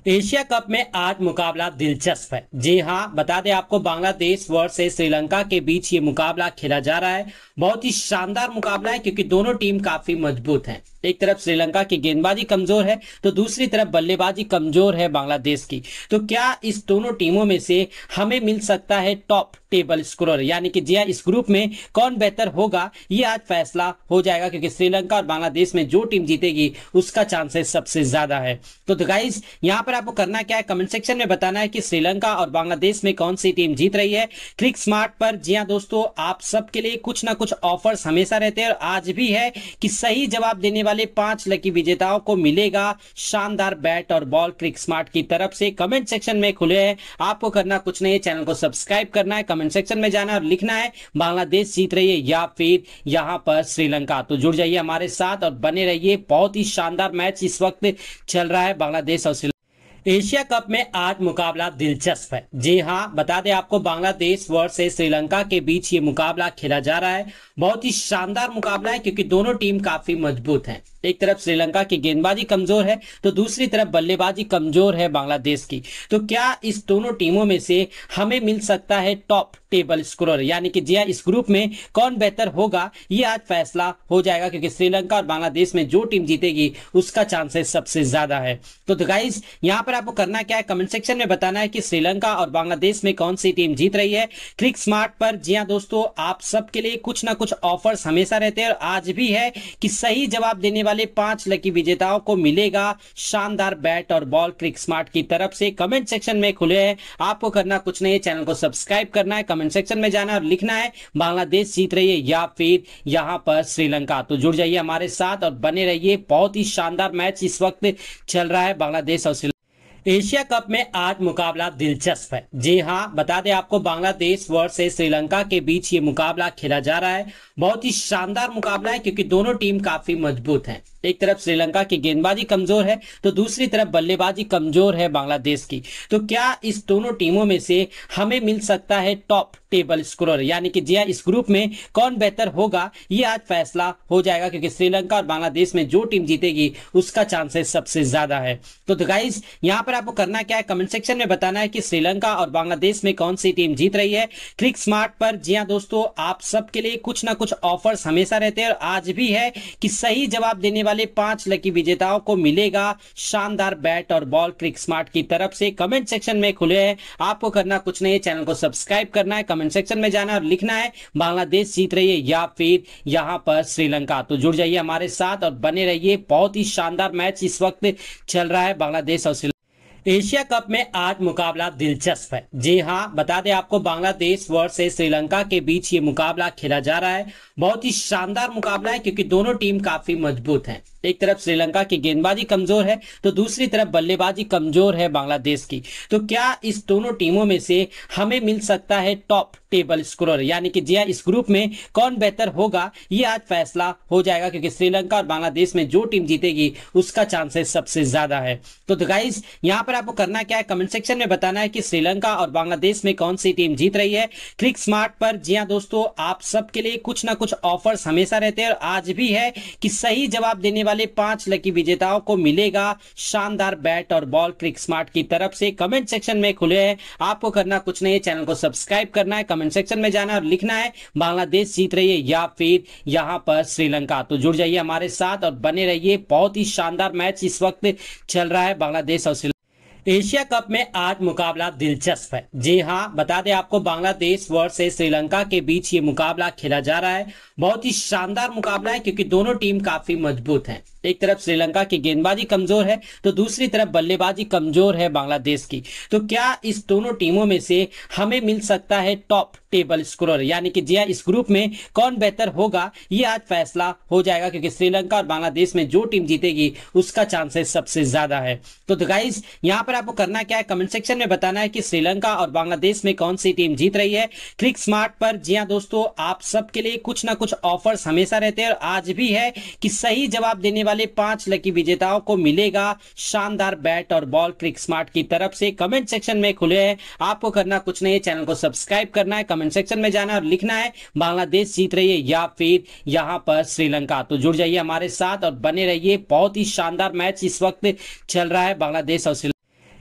एशिया कप में आज मुकाबला दिलचस्प है जी हाँ बता दें आपको बांग्लादेश वर्ष श्रीलंका के बीच ये मुकाबला खेला जा रहा है बहुत ही शानदार मुकाबला है क्योंकि दोनों टीम काफी मजबूत है एक तरफ श्रीलंका की गेंदबाजी कमजोर है तो दूसरी तरफ बल्लेबाजी कमजोर है बांग्लादेश की तो क्या इस दोनों टीमों में से हमें मिल सकता है टॉप टेबल स्कोरर यानी कि जिया हाँ, इस ग्रुप में कौन बेहतर होगा ये आज फैसला हो जाएगा क्योंकि श्रीलंका और बांग्लादेश में जो टीम जीतेगी उसका चांसेस सबसे ज्यादा है तो गाइज यहाँ पर आपको करना क्या है कमेंट सेक्शन में बताना है कि श्रीलंका और बांग्लादेश में कौन सी टीम जीत रही है क्लिक स्मार्ट पर जिया हाँ दोस्तों आप सबके लिए कुछ ना कुछ ऑफर्स हमेशा रहते हैं और आज भी है कि सही जवाब देने वाले वाले पांच लकी विजेताओं को मिलेगा शानदार बैट और बॉल क्रिक स्मार्ट की तरफ से कमेंट सेक्शन में खुले है आपको करना कुछ नहीं है चैनल को सब्सक्राइब करना है कमेंट सेक्शन में जाना और लिखना है बांग्लादेश जीत रही है या फिर यहाँ पर श्रीलंका तो जुड़ जाइए हमारे साथ और बने रहिए बहुत ही शानदार मैच इस वक्त चल रहा है बांग्लादेश और एशिया कप में आज मुकाबला दिलचस्प है जी हाँ बता दें आपको बांग्लादेश वर्ष श्रीलंका के बीच ये मुकाबला खेला जा रहा है बहुत ही शानदार मुकाबला है क्योंकि दोनों टीम काफी मजबूत है एक तरफ श्रीलंका की गेंदबाजी कमजोर है तो दूसरी तरफ बल्लेबाजी कमजोर है बांग्लादेश की तो क्या इस दोनों टीमों में से हमें मिल सकता है टॉप टेबल स्कोरर यानी कि जिया हाँ, इस ग्रुप में कौन बेहतर होगा ये आज फैसला हो जाएगा क्योंकि श्रीलंका और बांग्लादेश में जो टीम जीतेगी उसका चांसेस सबसे ज्यादा है तो गाइज यहाँ पर आपको करना क्या है कमेंट सेक्शन में बताना है कि श्रीलंका और बांग्लादेश में कौन सी टीम जीत रही है क्लिक स्मार्ट पर जिया हाँ दोस्तों आप सबके लिए कुछ ना कुछ ऑफर्स हमेशा रहते हैं और आज भी है कि सही जवाब देने वाले वाले पांच लकी विजेताओं को मिलेगा शानदार बैट और बॉल क्रिक स्मार्ट की तरफ से कमेंट सेक्शन में खुले है आपको करना कुछ नहीं है चैनल को सब्सक्राइब करना है कमेंट सेक्शन में जाना और लिखना है बांग्लादेश जीत रही है या फिर यहाँ पर श्रीलंका तो जुड़ जाइए हमारे साथ और बने रहिए बहुत ही शानदार मैच इस वक्त चल रहा है बांग्लादेश और एशिया कप में आज मुकाबला दिलचस्प है जी हाँ बता दें आपको बांग्लादेश वर्ष श्रीलंका के बीच ये मुकाबला खेला जा रहा है बहुत ही शानदार मुकाबला है क्योंकि दोनों टीम काफी मजबूत है एक तरफ श्रीलंका की गेंदबाजी कमजोर है तो दूसरी तरफ बल्लेबाजी कमजोर है बांग्लादेश की तो क्या इस दोनों टीमों में से हमें मिल सकता है टॉप टेबल स्कोरर यानी कि जिया हाँ, इस ग्रुप में कौन बेहतर होगा ये आज फैसला हो जाएगा क्योंकि श्रीलंका और बांग्लादेश में जो टीम जीतेगी उसका चांसेस सबसे ज्यादा है तो गाइज यहाँ पर आपको करना क्या है कमेंट सेक्शन में बताना है कि श्रीलंका और बांग्लादेश में कौन सी टीम जीत रही है क्लिक स्मार्ट पर जिया हाँ दोस्तों आप सबके लिए कुछ ना कुछ ऑफर्स हमेशा रहते हैं और आज भी है कि सही जवाब देने वाले वाले पांच लकी विजेताओं को मिलेगा शानदार बैट और बॉल क्रिक स्मार्ट की तरफ से कमेंट सेक्शन में खुले है आपको करना कुछ नहीं है चैनल को सब्सक्राइब करना है कमेंट सेक्शन में जाना और लिखना है बांग्लादेश जीत रही है या फिर यहाँ पर श्रीलंका तो जुड़ जाइए हमारे साथ और बने रहिए बहुत ही शानदार मैच इस वक्त चल रहा है बांग्लादेश और एशिया कप में आज मुकाबला दिलचस्प है जी हाँ बता दें आपको बांग्लादेश वर्ष श्रीलंका के बीच ये मुकाबला खेला जा रहा है बहुत ही शानदार मुकाबला है क्योंकि दोनों टीम काफी मजबूत है एक तरफ श्रीलंका की गेंदबाजी कमजोर है तो दूसरी तरफ बल्लेबाजी कमजोर है बांग्लादेश की तो क्या इस दोनों टीमों में से हमें मिल सकता है टॉप टेबल स्कोरर यानी कि जिया हाँ, इस ग्रुप में कौन बेहतर होगा ये आज फैसला हो जाएगा क्योंकि श्रीलंका और बांग्लादेश में जो टीम जीतेगी उसका चांसेस सबसे ज्यादा है तो गाइज यहाँ पर आपको करना क्या है कमेंट सेक्शन में बताना है कि श्रीलंका और बांग्लादेश में कौन सी टीम जीत रही है क्लिक स्मार्ट पर जिया हाँ दोस्तों आप सबके लिए कुछ ना कुछ ऑफर्स हमेशा रहते हैं और आज भी है कि सही जवाब देने वाले वाले पांच लकी विजेताओं को मिलेगा शानदार बैट और बॉल क्रिक स्मार्ट की तरफ से कमेंट सेक्शन में खुले हैं आपको करना कुछ नहीं है चैनल को सब्सक्राइब करना है कमेंट सेक्शन में जाना है और लिखना है बांग्लादेश जीत रही है या फिर यहाँ पर श्रीलंका तो जुड़ जाइए हमारे साथ और बने रहिए बहुत ही शानदार मैच इस वक्त चल रहा है बांग्लादेश और एशिया कप में आज मुकाबला दिलचस्प है जी हाँ बता दें आपको बांग्लादेश वर्ष श्रीलंका के बीच ये मुकाबला खेला जा रहा है बहुत ही शानदार मुकाबला है क्योंकि दोनों टीम काफी मजबूत है एक तरफ श्रीलंका की गेंदबाजी कमजोर है तो दूसरी तरफ बल्लेबाजी कमजोर है बांग्लादेश की तो क्या इस दोनों टीमों में से हमें मिल सकता है टॉप टेबल स्कोरर यानी कि जिया हाँ, इस ग्रुप में कौन बेहतर होगा ये आज फैसला हो जाएगा क्योंकि श्रीलंका और बांग्लादेश में जो टीम जीतेगी उसका चांसेस सबसे ज्यादा है तो गाइज यहाँ पर आपको करना क्या है कमेंट सेक्शन में बताना है कि श्रीलंका और बांग्लादेश में कौन सी टीम जीत रही है क्लिक स्मार्ट पर जिया हाँ दोस्तों आप सबके लिए कुछ ना कुछ ऑफर्स हमेशा रहते हैं और आज भी है कि सही जवाब देने वाले वाले पांच लकी विजेताओं को मिलेगा शानदार बैट और बॉल क्रिक स्मार्ट की तरफ से कमेंट सेक्शन में खुले है आपको करना कुछ नहीं है चैनल को सब्सक्राइब करना है कमेंट सेक्शन में जाना है और लिखना है बांग्लादेश जीत रही है या फिर यहाँ पर श्रीलंका तो जुड़ जाइए हमारे साथ और बने रहिए बहुत ही शानदार मैच इस वक्त चल रहा है बांग्लादेश और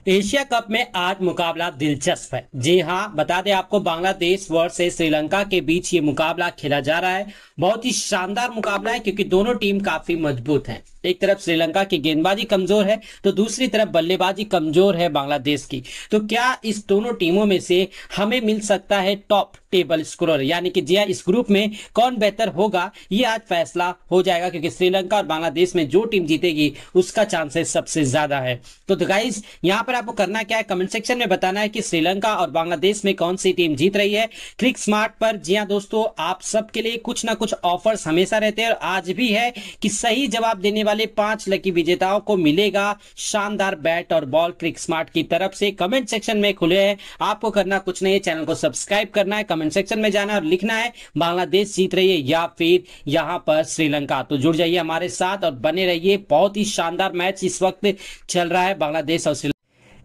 एशिया कप में आज मुकाबला दिलचस्प है जी हाँ बता दें आपको बांग्लादेश वर्ष श्रीलंका के बीच ये मुकाबला खेला जा रहा है बहुत ही शानदार मुकाबला है क्योंकि दोनों टीम काफी मजबूत है एक तरफ श्रीलंका की गेंदबाजी कमजोर है तो दूसरी तरफ बल्लेबाजी कमजोर है बांग्लादेश की तो क्या इस दोनों टीमों में से हमें मिल सकता है टॉप टेबल स्कोरर यानी कि जिया हाँ, इस ग्रुप में कौन बेहतर होगा ये आज फैसला हो जाएगा क्योंकि श्रीलंका और बांग्लादेश में जो टीम जीतेगी उसका चांसेस सबसे ज्यादा है तो गाइज यहाँ पर आपको करना क्या है कमेंट सेक्शन में बताना है कि श्रीलंका और बांग्लादेश में कौन सी टीम जीत रही है क्लिक स्मार्ट पर जिया हाँ दोस्तों आप सबके लिए कुछ ना कुछ ऑफर्स हमेशा रहते हैं और आज भी है कि सही जवाब देने वाले वाले पांच लकी विजेताओं को मिलेगा शानदार बैट और बॉल क्रिक स्मार्ट की तरफ से कमेंट सेक्शन में खुले है आपको करना कुछ नहीं है चैनल को सब्सक्राइब करना है कमेंट सेक्शन में जाना है और लिखना है बांग्लादेश जीत रही है या फिर यहाँ पर श्रीलंका तो जुड़ जाइए हमारे साथ और बने रहिए बहुत ही शानदार मैच इस वक्त चल रहा है बांग्लादेश और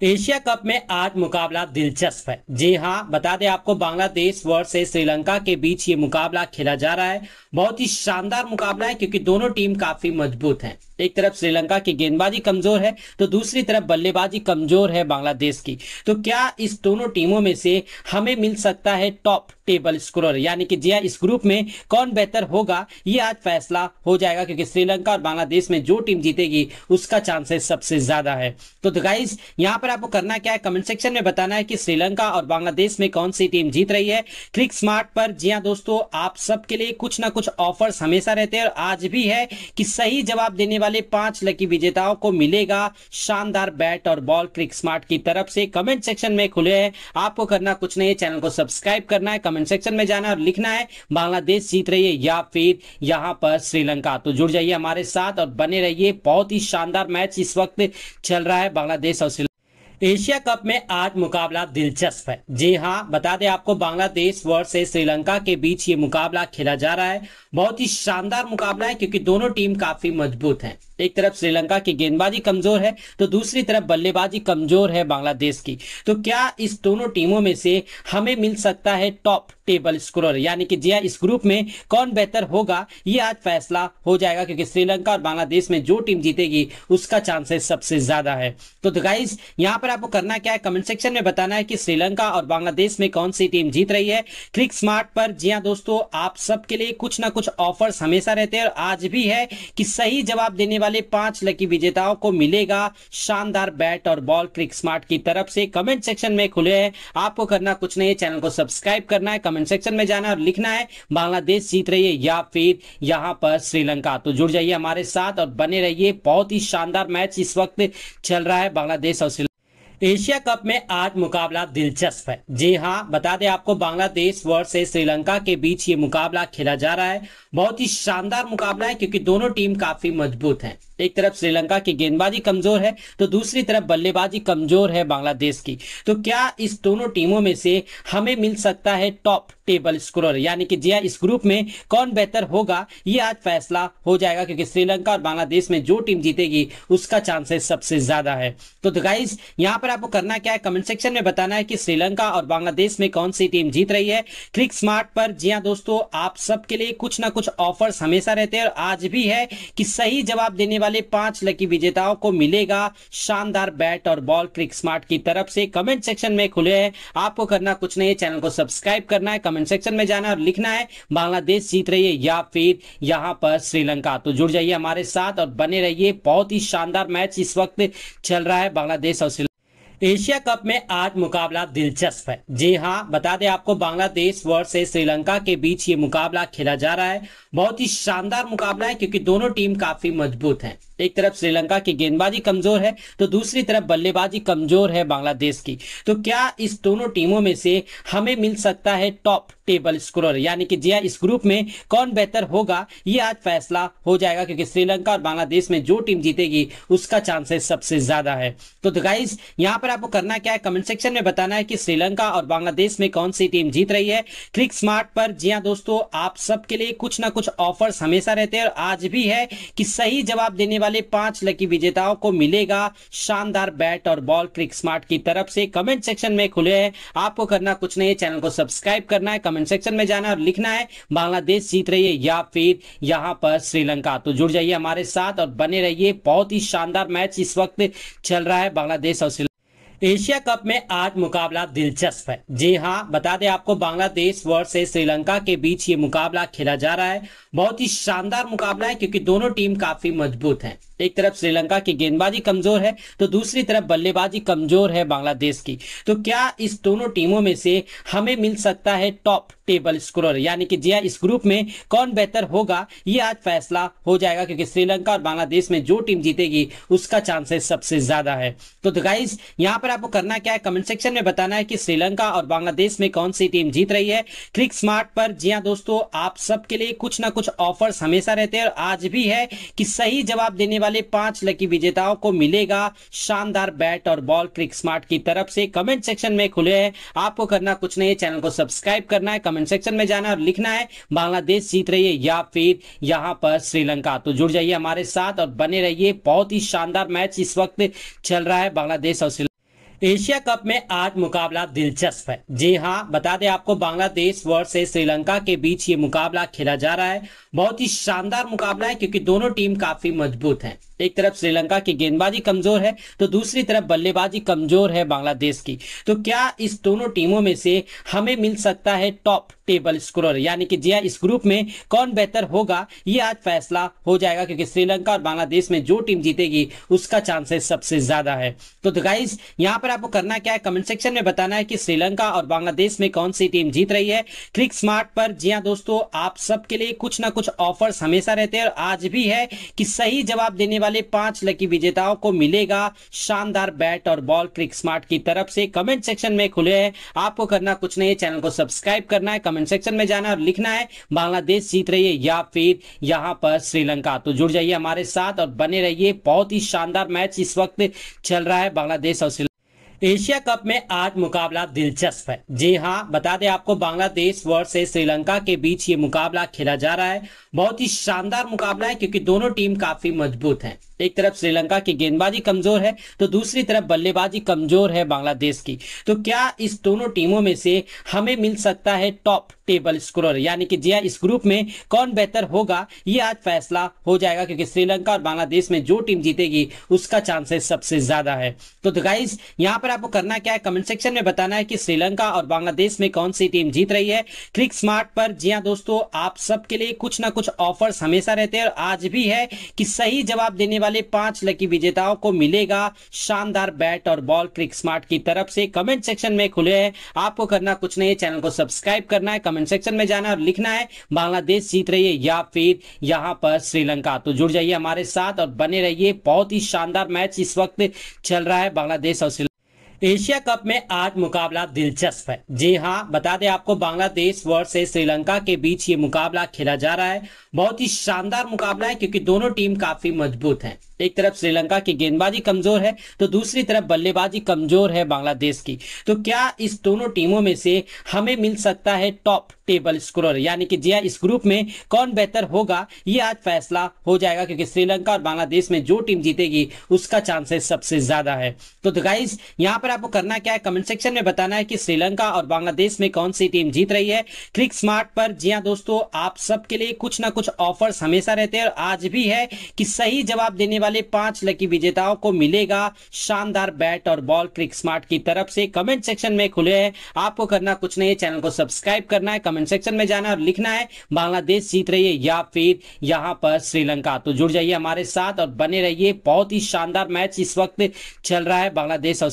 एशिया कप में आज मुकाबला दिलचस्प है जी हाँ बता दें आपको बांग्लादेश वर्ष श्रीलंका के बीच ये मुकाबला खेला जा रहा है बहुत ही शानदार मुकाबला है क्योंकि दोनों टीम काफी मजबूत है एक तरफ श्रीलंका की गेंदबाजी कमजोर है तो दूसरी तरफ बल्लेबाजी कमजोर है बांग्लादेश की तो क्या इस दोनों टीमों में से हमें मिल सकता है टॉप टेबल स्कोरर यानी कि जिया हाँ, इस ग्रुप में कौन बेहतर होगा ये आज फैसला हो जाएगा क्योंकि श्रीलंका और बांग्लादेश में जो टीम जीतेगी उसका चांसेस सबसे ज्यादा है तो गाइज यहाँ पर आपको करना क्या है कमेंट सेक्शन में बताना है कि श्रीलंका और बांग्लादेश में कौन सी टीम जीत रही है क्लिक स्मार्ट पर जिया हाँ दोस्तों आप सबके लिए कुछ ना कुछ ऑफर्स हमेशा रहते हैं और आज भी है कि सही जवाब देने वाले वाले पांच लकी विजेताओं को मिलेगा शानदार बैट और बॉल क्रिक स्मार्ट की तरफ से कमेंट सेक्शन में खुले है आपको करना कुछ नहीं है चैनल को सब्सक्राइब करना है कमेंट सेक्शन में जाना है और लिखना है बांग्लादेश जीत रही है या फिर यहाँ पर श्रीलंका तो जुड़ जाइए हमारे साथ और बने रहिए बहुत ही शानदार मैच इस वक्त चल रहा है बांग्लादेश और एशिया कप में आज मुकाबला दिलचस्प है जी हाँ बता दें आपको बांग्लादेश वर्ष श्रीलंका के बीच ये मुकाबला खेला जा रहा है बहुत ही शानदार मुकाबला है क्योंकि दोनों टीम काफी मजबूत है एक तरफ श्रीलंका की गेंदबाजी कमजोर है तो दूसरी तरफ बल्लेबाजी कमजोर है बांग्लादेश की तो क्या इस दोनों टीमों में से हमें मिल सकता है टॉप टेबल स्कोरर यानी कि जिया हाँ, इस ग्रुप में कौन बेहतर होगा ये आज फैसला हो जाएगा क्योंकि श्रीलंका और बांग्लादेश में जो टीम जीतेगी उसका चांसेस सबसे ज्यादा है तो गाइज यहाँ पर आपको करना क्या है कमेंट सेक्शन में बताना है कि श्रीलंका और बांग्लादेश में कौन सी टीम जीत रही है क्लिक स्मार्ट पर जिया हाँ दोस्तों आप सबके लिए कुछ ना कुछ ऑफर्स हमेशा रहते हैं और आज भी है कि सही जवाब देने वाले वाले पांच लकी विजेताओं को मिलेगा शानदार बैट और बॉल क्रिक स्मार्ट की तरफ से कमेंट सेक्शन में खुले है आपको करना कुछ नहीं है चैनल को सब्सक्राइब करना है कमेंट सेक्शन में जाना है और लिखना है बांग्लादेश जीत रही है या फिर यहाँ पर श्रीलंका तो जुड़ जाइए हमारे साथ और बने रहिए बहुत ही शानदार मैच इस वक्त चल रहा है बांग्लादेश और एशिया कप में आज मुकाबला दिलचस्प है जी हाँ बता दें आपको बांग्लादेश वर्ष श्रीलंका के बीच ये मुकाबला खेला जा रहा है बहुत ही शानदार मुकाबला है क्योंकि दोनों टीम काफी मजबूत है एक तरफ श्रीलंका की गेंदबाजी कमजोर है तो दूसरी तरफ बल्लेबाजी कमजोर है बांग्लादेश की तो क्या इस दोनों टीमों में से हमें मिल सकता है टॉप टेबल स्कोरर यानी कि जिया हाँ, इस ग्रुप में कौन बेहतर होगा ये आज फैसला हो जाएगा क्योंकि श्रीलंका और बांग्लादेश में जो टीम जीतेगी उसका चांसेस सबसे ज्यादा है तो, गाइज यहाँ पर आपको करना क्या है कमेंट सेक्शन में बताना है कि श्रीलंका और बांग्लादेश में कौन सी टीम जीत रही है क्लिक स्मार्ट पर जिया हाँ दोस्तों आप सबके लिए कुछ ना कुछ ऑफर्स हमेशा रहते हैं और आज भी है कि सही जवाब देने वाले वाले पांच लकी विजेताओं को मिलेगा शानदार बैट और बॉल क्रिक स्मार्ट की तरफ से कमेंट सेक्शन में खुले है आपको करना कुछ नहीं है चैनल को सब्सक्राइब करना है कमेंट सेक्शन में जाना है और लिखना है बांग्लादेश जीत रही है या फिर यहाँ पर श्रीलंका तो जुड़ जाइए हमारे साथ और बने रहिए बहुत ही शानदार मैच इस वक्त चल रहा है बांग्लादेश और एशिया कप में आज मुकाबला दिलचस्प है जी हाँ बता दें आपको बांग्लादेश वर्ष श्रीलंका के बीच ये मुकाबला खेला जा रहा है बहुत ही शानदार मुकाबला है क्योंकि दोनों टीम काफी मजबूत है एक तरफ श्रीलंका की गेंदबाजी कमजोर है तो दूसरी तरफ बल्लेबाजी कमजोर है बांग्लादेश की तो क्या इस दोनों टीमों में से हमें मिल सकता है टॉप टेबल स्कोरर यानी कि जिया हाँ, इस ग्रुप में कौन बेहतर होगा ये आज फैसला हो जाएगा क्योंकि श्रीलंका और बांग्लादेश में जो टीम जीतेगी उसका चांसेस सबसे ज्यादा है तो गाइज यहाँ पर आपको करना क्या है कमेंट सेक्शन में बताना है कि श्रीलंका और बांग्लादेश में कौन सी टीम जीत रही है क्लिक स्मार्ट पर जिया हाँ दोस्तों आप सबके लिए कुछ ना कुछ ऑफर्स हमेशा रहते हैं और आज भी है कि सही जवाब देने वाले वाले पांच लकी विजेताओं को मिलेगा शानदार बैट और बॉल क्रिक स्मार्ट की तरफ से कमेंट सेक्शन में खुले है आपको करना कुछ नहीं है चैनल को सब्सक्राइब करना है कमेंट सेक्शन में जाना है और लिखना है बांग्लादेश जीत रही है या फिर यहाँ पर श्रीलंका तो जुड़ जाइए हमारे साथ और बने रहिए बहुत ही शानदार मैच इस वक्त चल रहा है बांग्लादेश और एशिया कप में आज मुकाबला दिलचस्प है जी हाँ बता दें आपको बांग्लादेश वर्ष श्रीलंका के बीच ये मुकाबला खेला जा रहा है बहुत ही शानदार मुकाबला है क्योंकि दोनों टीम काफी मजबूत है एक तरफ श्रीलंका की गेंदबाजी कमजोर है तो दूसरी तरफ बल्लेबाजी कमजोर है बांग्लादेश की तो क्या इस दोनों टीमों में से हमें मिल सकता है टॉप टेबल स्कोरर यानी कि जिया हाँ, इस ग्रुप में कौन बेहतर होगा ये आज फैसला हो जाएगा क्योंकि श्रीलंका और बांग्लादेश में जो टीम जीतेगी उसका चांसेस सबसे ज्यादा है तो, गाइज यहाँ पर आपको करना क्या है कमेंट सेक्शन में बताना है कि श्रीलंका और बांग्लादेश में कौन सी टीम जीत रही है क्लिक स्मार्ट पर जिया हाँ दोस्तों आप सबके लिए कुछ ना कुछ ऑफर्स हमेशा रहते हैं और आज भी है कि सही जवाब देने वाले वाले पांच लकी विजेताओं को मिलेगा शानदार बैट और बॉल क्रिक स्मार्ट की तरफ से कमेंट सेक्शन में खुले हैं आपको करना कुछ नहीं है चैनल को सब्सक्राइब करना है कमेंट सेक्शन में जाना है और लिखना है बांग्लादेश जीत रही है या फिर यहाँ पर श्रीलंका तो जुड़ जाइए हमारे साथ और बने रहिए बहुत ही शानदार मैच इस वक्त चल रहा है बांग्लादेश और श्रीलंका एशिया कप में आज मुकाबला दिलचस्प है जी हाँ बता दें आपको बांग्लादेश वर्ष श्रीलंका के बीच ये मुकाबला खेला जा रहा है बहुत ही शानदार मुकाबला है क्योंकि दोनों टीम काफी मजबूत है एक तरफ श्रीलंका की गेंदबाजी कमजोर है तो दूसरी तरफ बल्लेबाजी कमजोर है बांग्लादेश की तो क्या इस दोनों टीमों में से हमें मिल सकता है टॉप टेबल स्कोरर यानी कि जिया हाँ, इस ग्रुप में कौन बेहतर होगा ये आज फैसला हो जाएगा क्योंकि श्रीलंका और बांग्लादेश में जो टीम जीतेगी उसका चांसेस सबसे ज्यादा है तो, गाइज यहाँ पर आपको करना क्या है कमेंट सेक्शन में बताना है कि श्रीलंका और बांग्लादेश में कौन सी टीम जीत रही है क्लिक स्मार्ट पर जिया हाँ दोस्तों आप सबके लिए कुछ ना कुछ ऑफर्स हमेशा रहते हैं और आज भी है कि सही जवाब देने वाले वाले पांच लकी विजेताओं को मिलेगा शानदार बैट और बॉल क्रिक स्मार्ट की तरफ से कमेंट सेक्शन में खुले है आपको करना कुछ नहीं है चैनल को सब्सक्राइब करना है कमेंट सेक्शन में जाना है और लिखना है बांग्लादेश जीत रही है या फिर यहाँ पर श्रीलंका तो जुड़ जाइए हमारे साथ और बने रहिए बहुत ही शानदार मैच इस वक्त चल रहा है बांग्लादेश और एशिया कप में आज मुकाबला दिलचस्प है जी हाँ बता दें आपको बांग्लादेश वर्ष श्रीलंका के बीच ये मुकाबला खेला जा रहा है बहुत ही शानदार मुकाबला है क्योंकि दोनों टीम काफी मजबूत है एक तरफ श्रीलंका की गेंदबाजी कमजोर है तो दूसरी तरफ बल्लेबाजी कमजोर है बांग्लादेश की तो क्या इस दोनों टीमों में से हमें मिल सकता है टॉप टेबल स्कोरर यानी कि जिया हाँ, इस ग्रुप में कौन बेहतर होगा ये आज फैसला हो जाएगा क्योंकि श्रीलंका और बांग्लादेश में जो टीम जीतेगी उसका चांसेस सबसे ज्यादा है तो, गाइज यहाँ पर आपको करना क्या है कमेंट सेक्शन में बताना है कि श्रीलंका और बांग्लादेश में कौन सी टीम जीत रही है क्लिक स्मार्ट पर जिया हाँ दोस्तों आप सबके लिए कुछ ना कुछ ऑफर्स हमेशा रहते हैं और आज भी है कि सही जवाब देने वाले वाले पांच लकी विजेताओं को मिलेगा शानदार बैट और बॉल क्रिक स्मार्ट की तरफ से कमेंट सेक्शन में खुले है आपको करना कुछ नहीं है चैनल को सब्सक्राइब करना है कमेंट सेक्शन में जाना है और लिखना है बांग्लादेश जीत रही है या फिर यहाँ पर श्रीलंका तो जुड़ जाइए हमारे साथ और बने रहिए बहुत ही शानदार मैच इस वक्त चल रहा है बांग्लादेश और एशिया कप में आज मुकाबला दिलचस्प है जी हाँ बता दें आपको बांग्लादेश वर्ष श्रीलंका के बीच ये मुकाबला खेला जा रहा है बहुत ही शानदार मुकाबला है क्योंकि दोनों टीम काफी मजबूत है एक तरफ श्रीलंका की गेंदबाजी कमजोर है तो दूसरी तरफ बल्लेबाजी कमजोर है बांग्लादेश की तो क्या इस दोनों टीमों में से हमें मिल सकता है टॉप टेबल स्कोरर यानी कि जिया हाँ, इस ग्रुप में कौन बेहतर होगा ये आज फैसला हो जाएगा क्योंकि श्रीलंका और बांग्लादेश में जो टीम जीतेगी उसका चांसेस सबसे ज्यादा है तो, गाइज यहाँ पर आपको करना क्या है कमेंट सेक्शन में बताना है कि श्रीलंका और बांग्लादेश में कौन सी टीम जीत रही है क्लिक स्मार्ट पर जिया हाँ दोस्तों आप सबके लिए कुछ ना कुछ ऑफर्स हमेशा रहते हैं और आज भी है कि सही जवाब देने वाले वाले पांच लकी विजेताओं को मिलेगा शानदार बैट और बॉल क्रिक स्मार्ट की तरफ से कमेंट सेक्शन में खुले है आपको करना कुछ नहीं है चैनल को सब्सक्राइब करना है कमेंट सेक्शन में जाना है और लिखना है बांग्लादेश जीत रही है या फिर यहाँ पर श्रीलंका तो जुड़ जाइए हमारे साथ और बने रहिए बहुत ही शानदार मैच इस वक्त चल रहा है बांग्लादेश और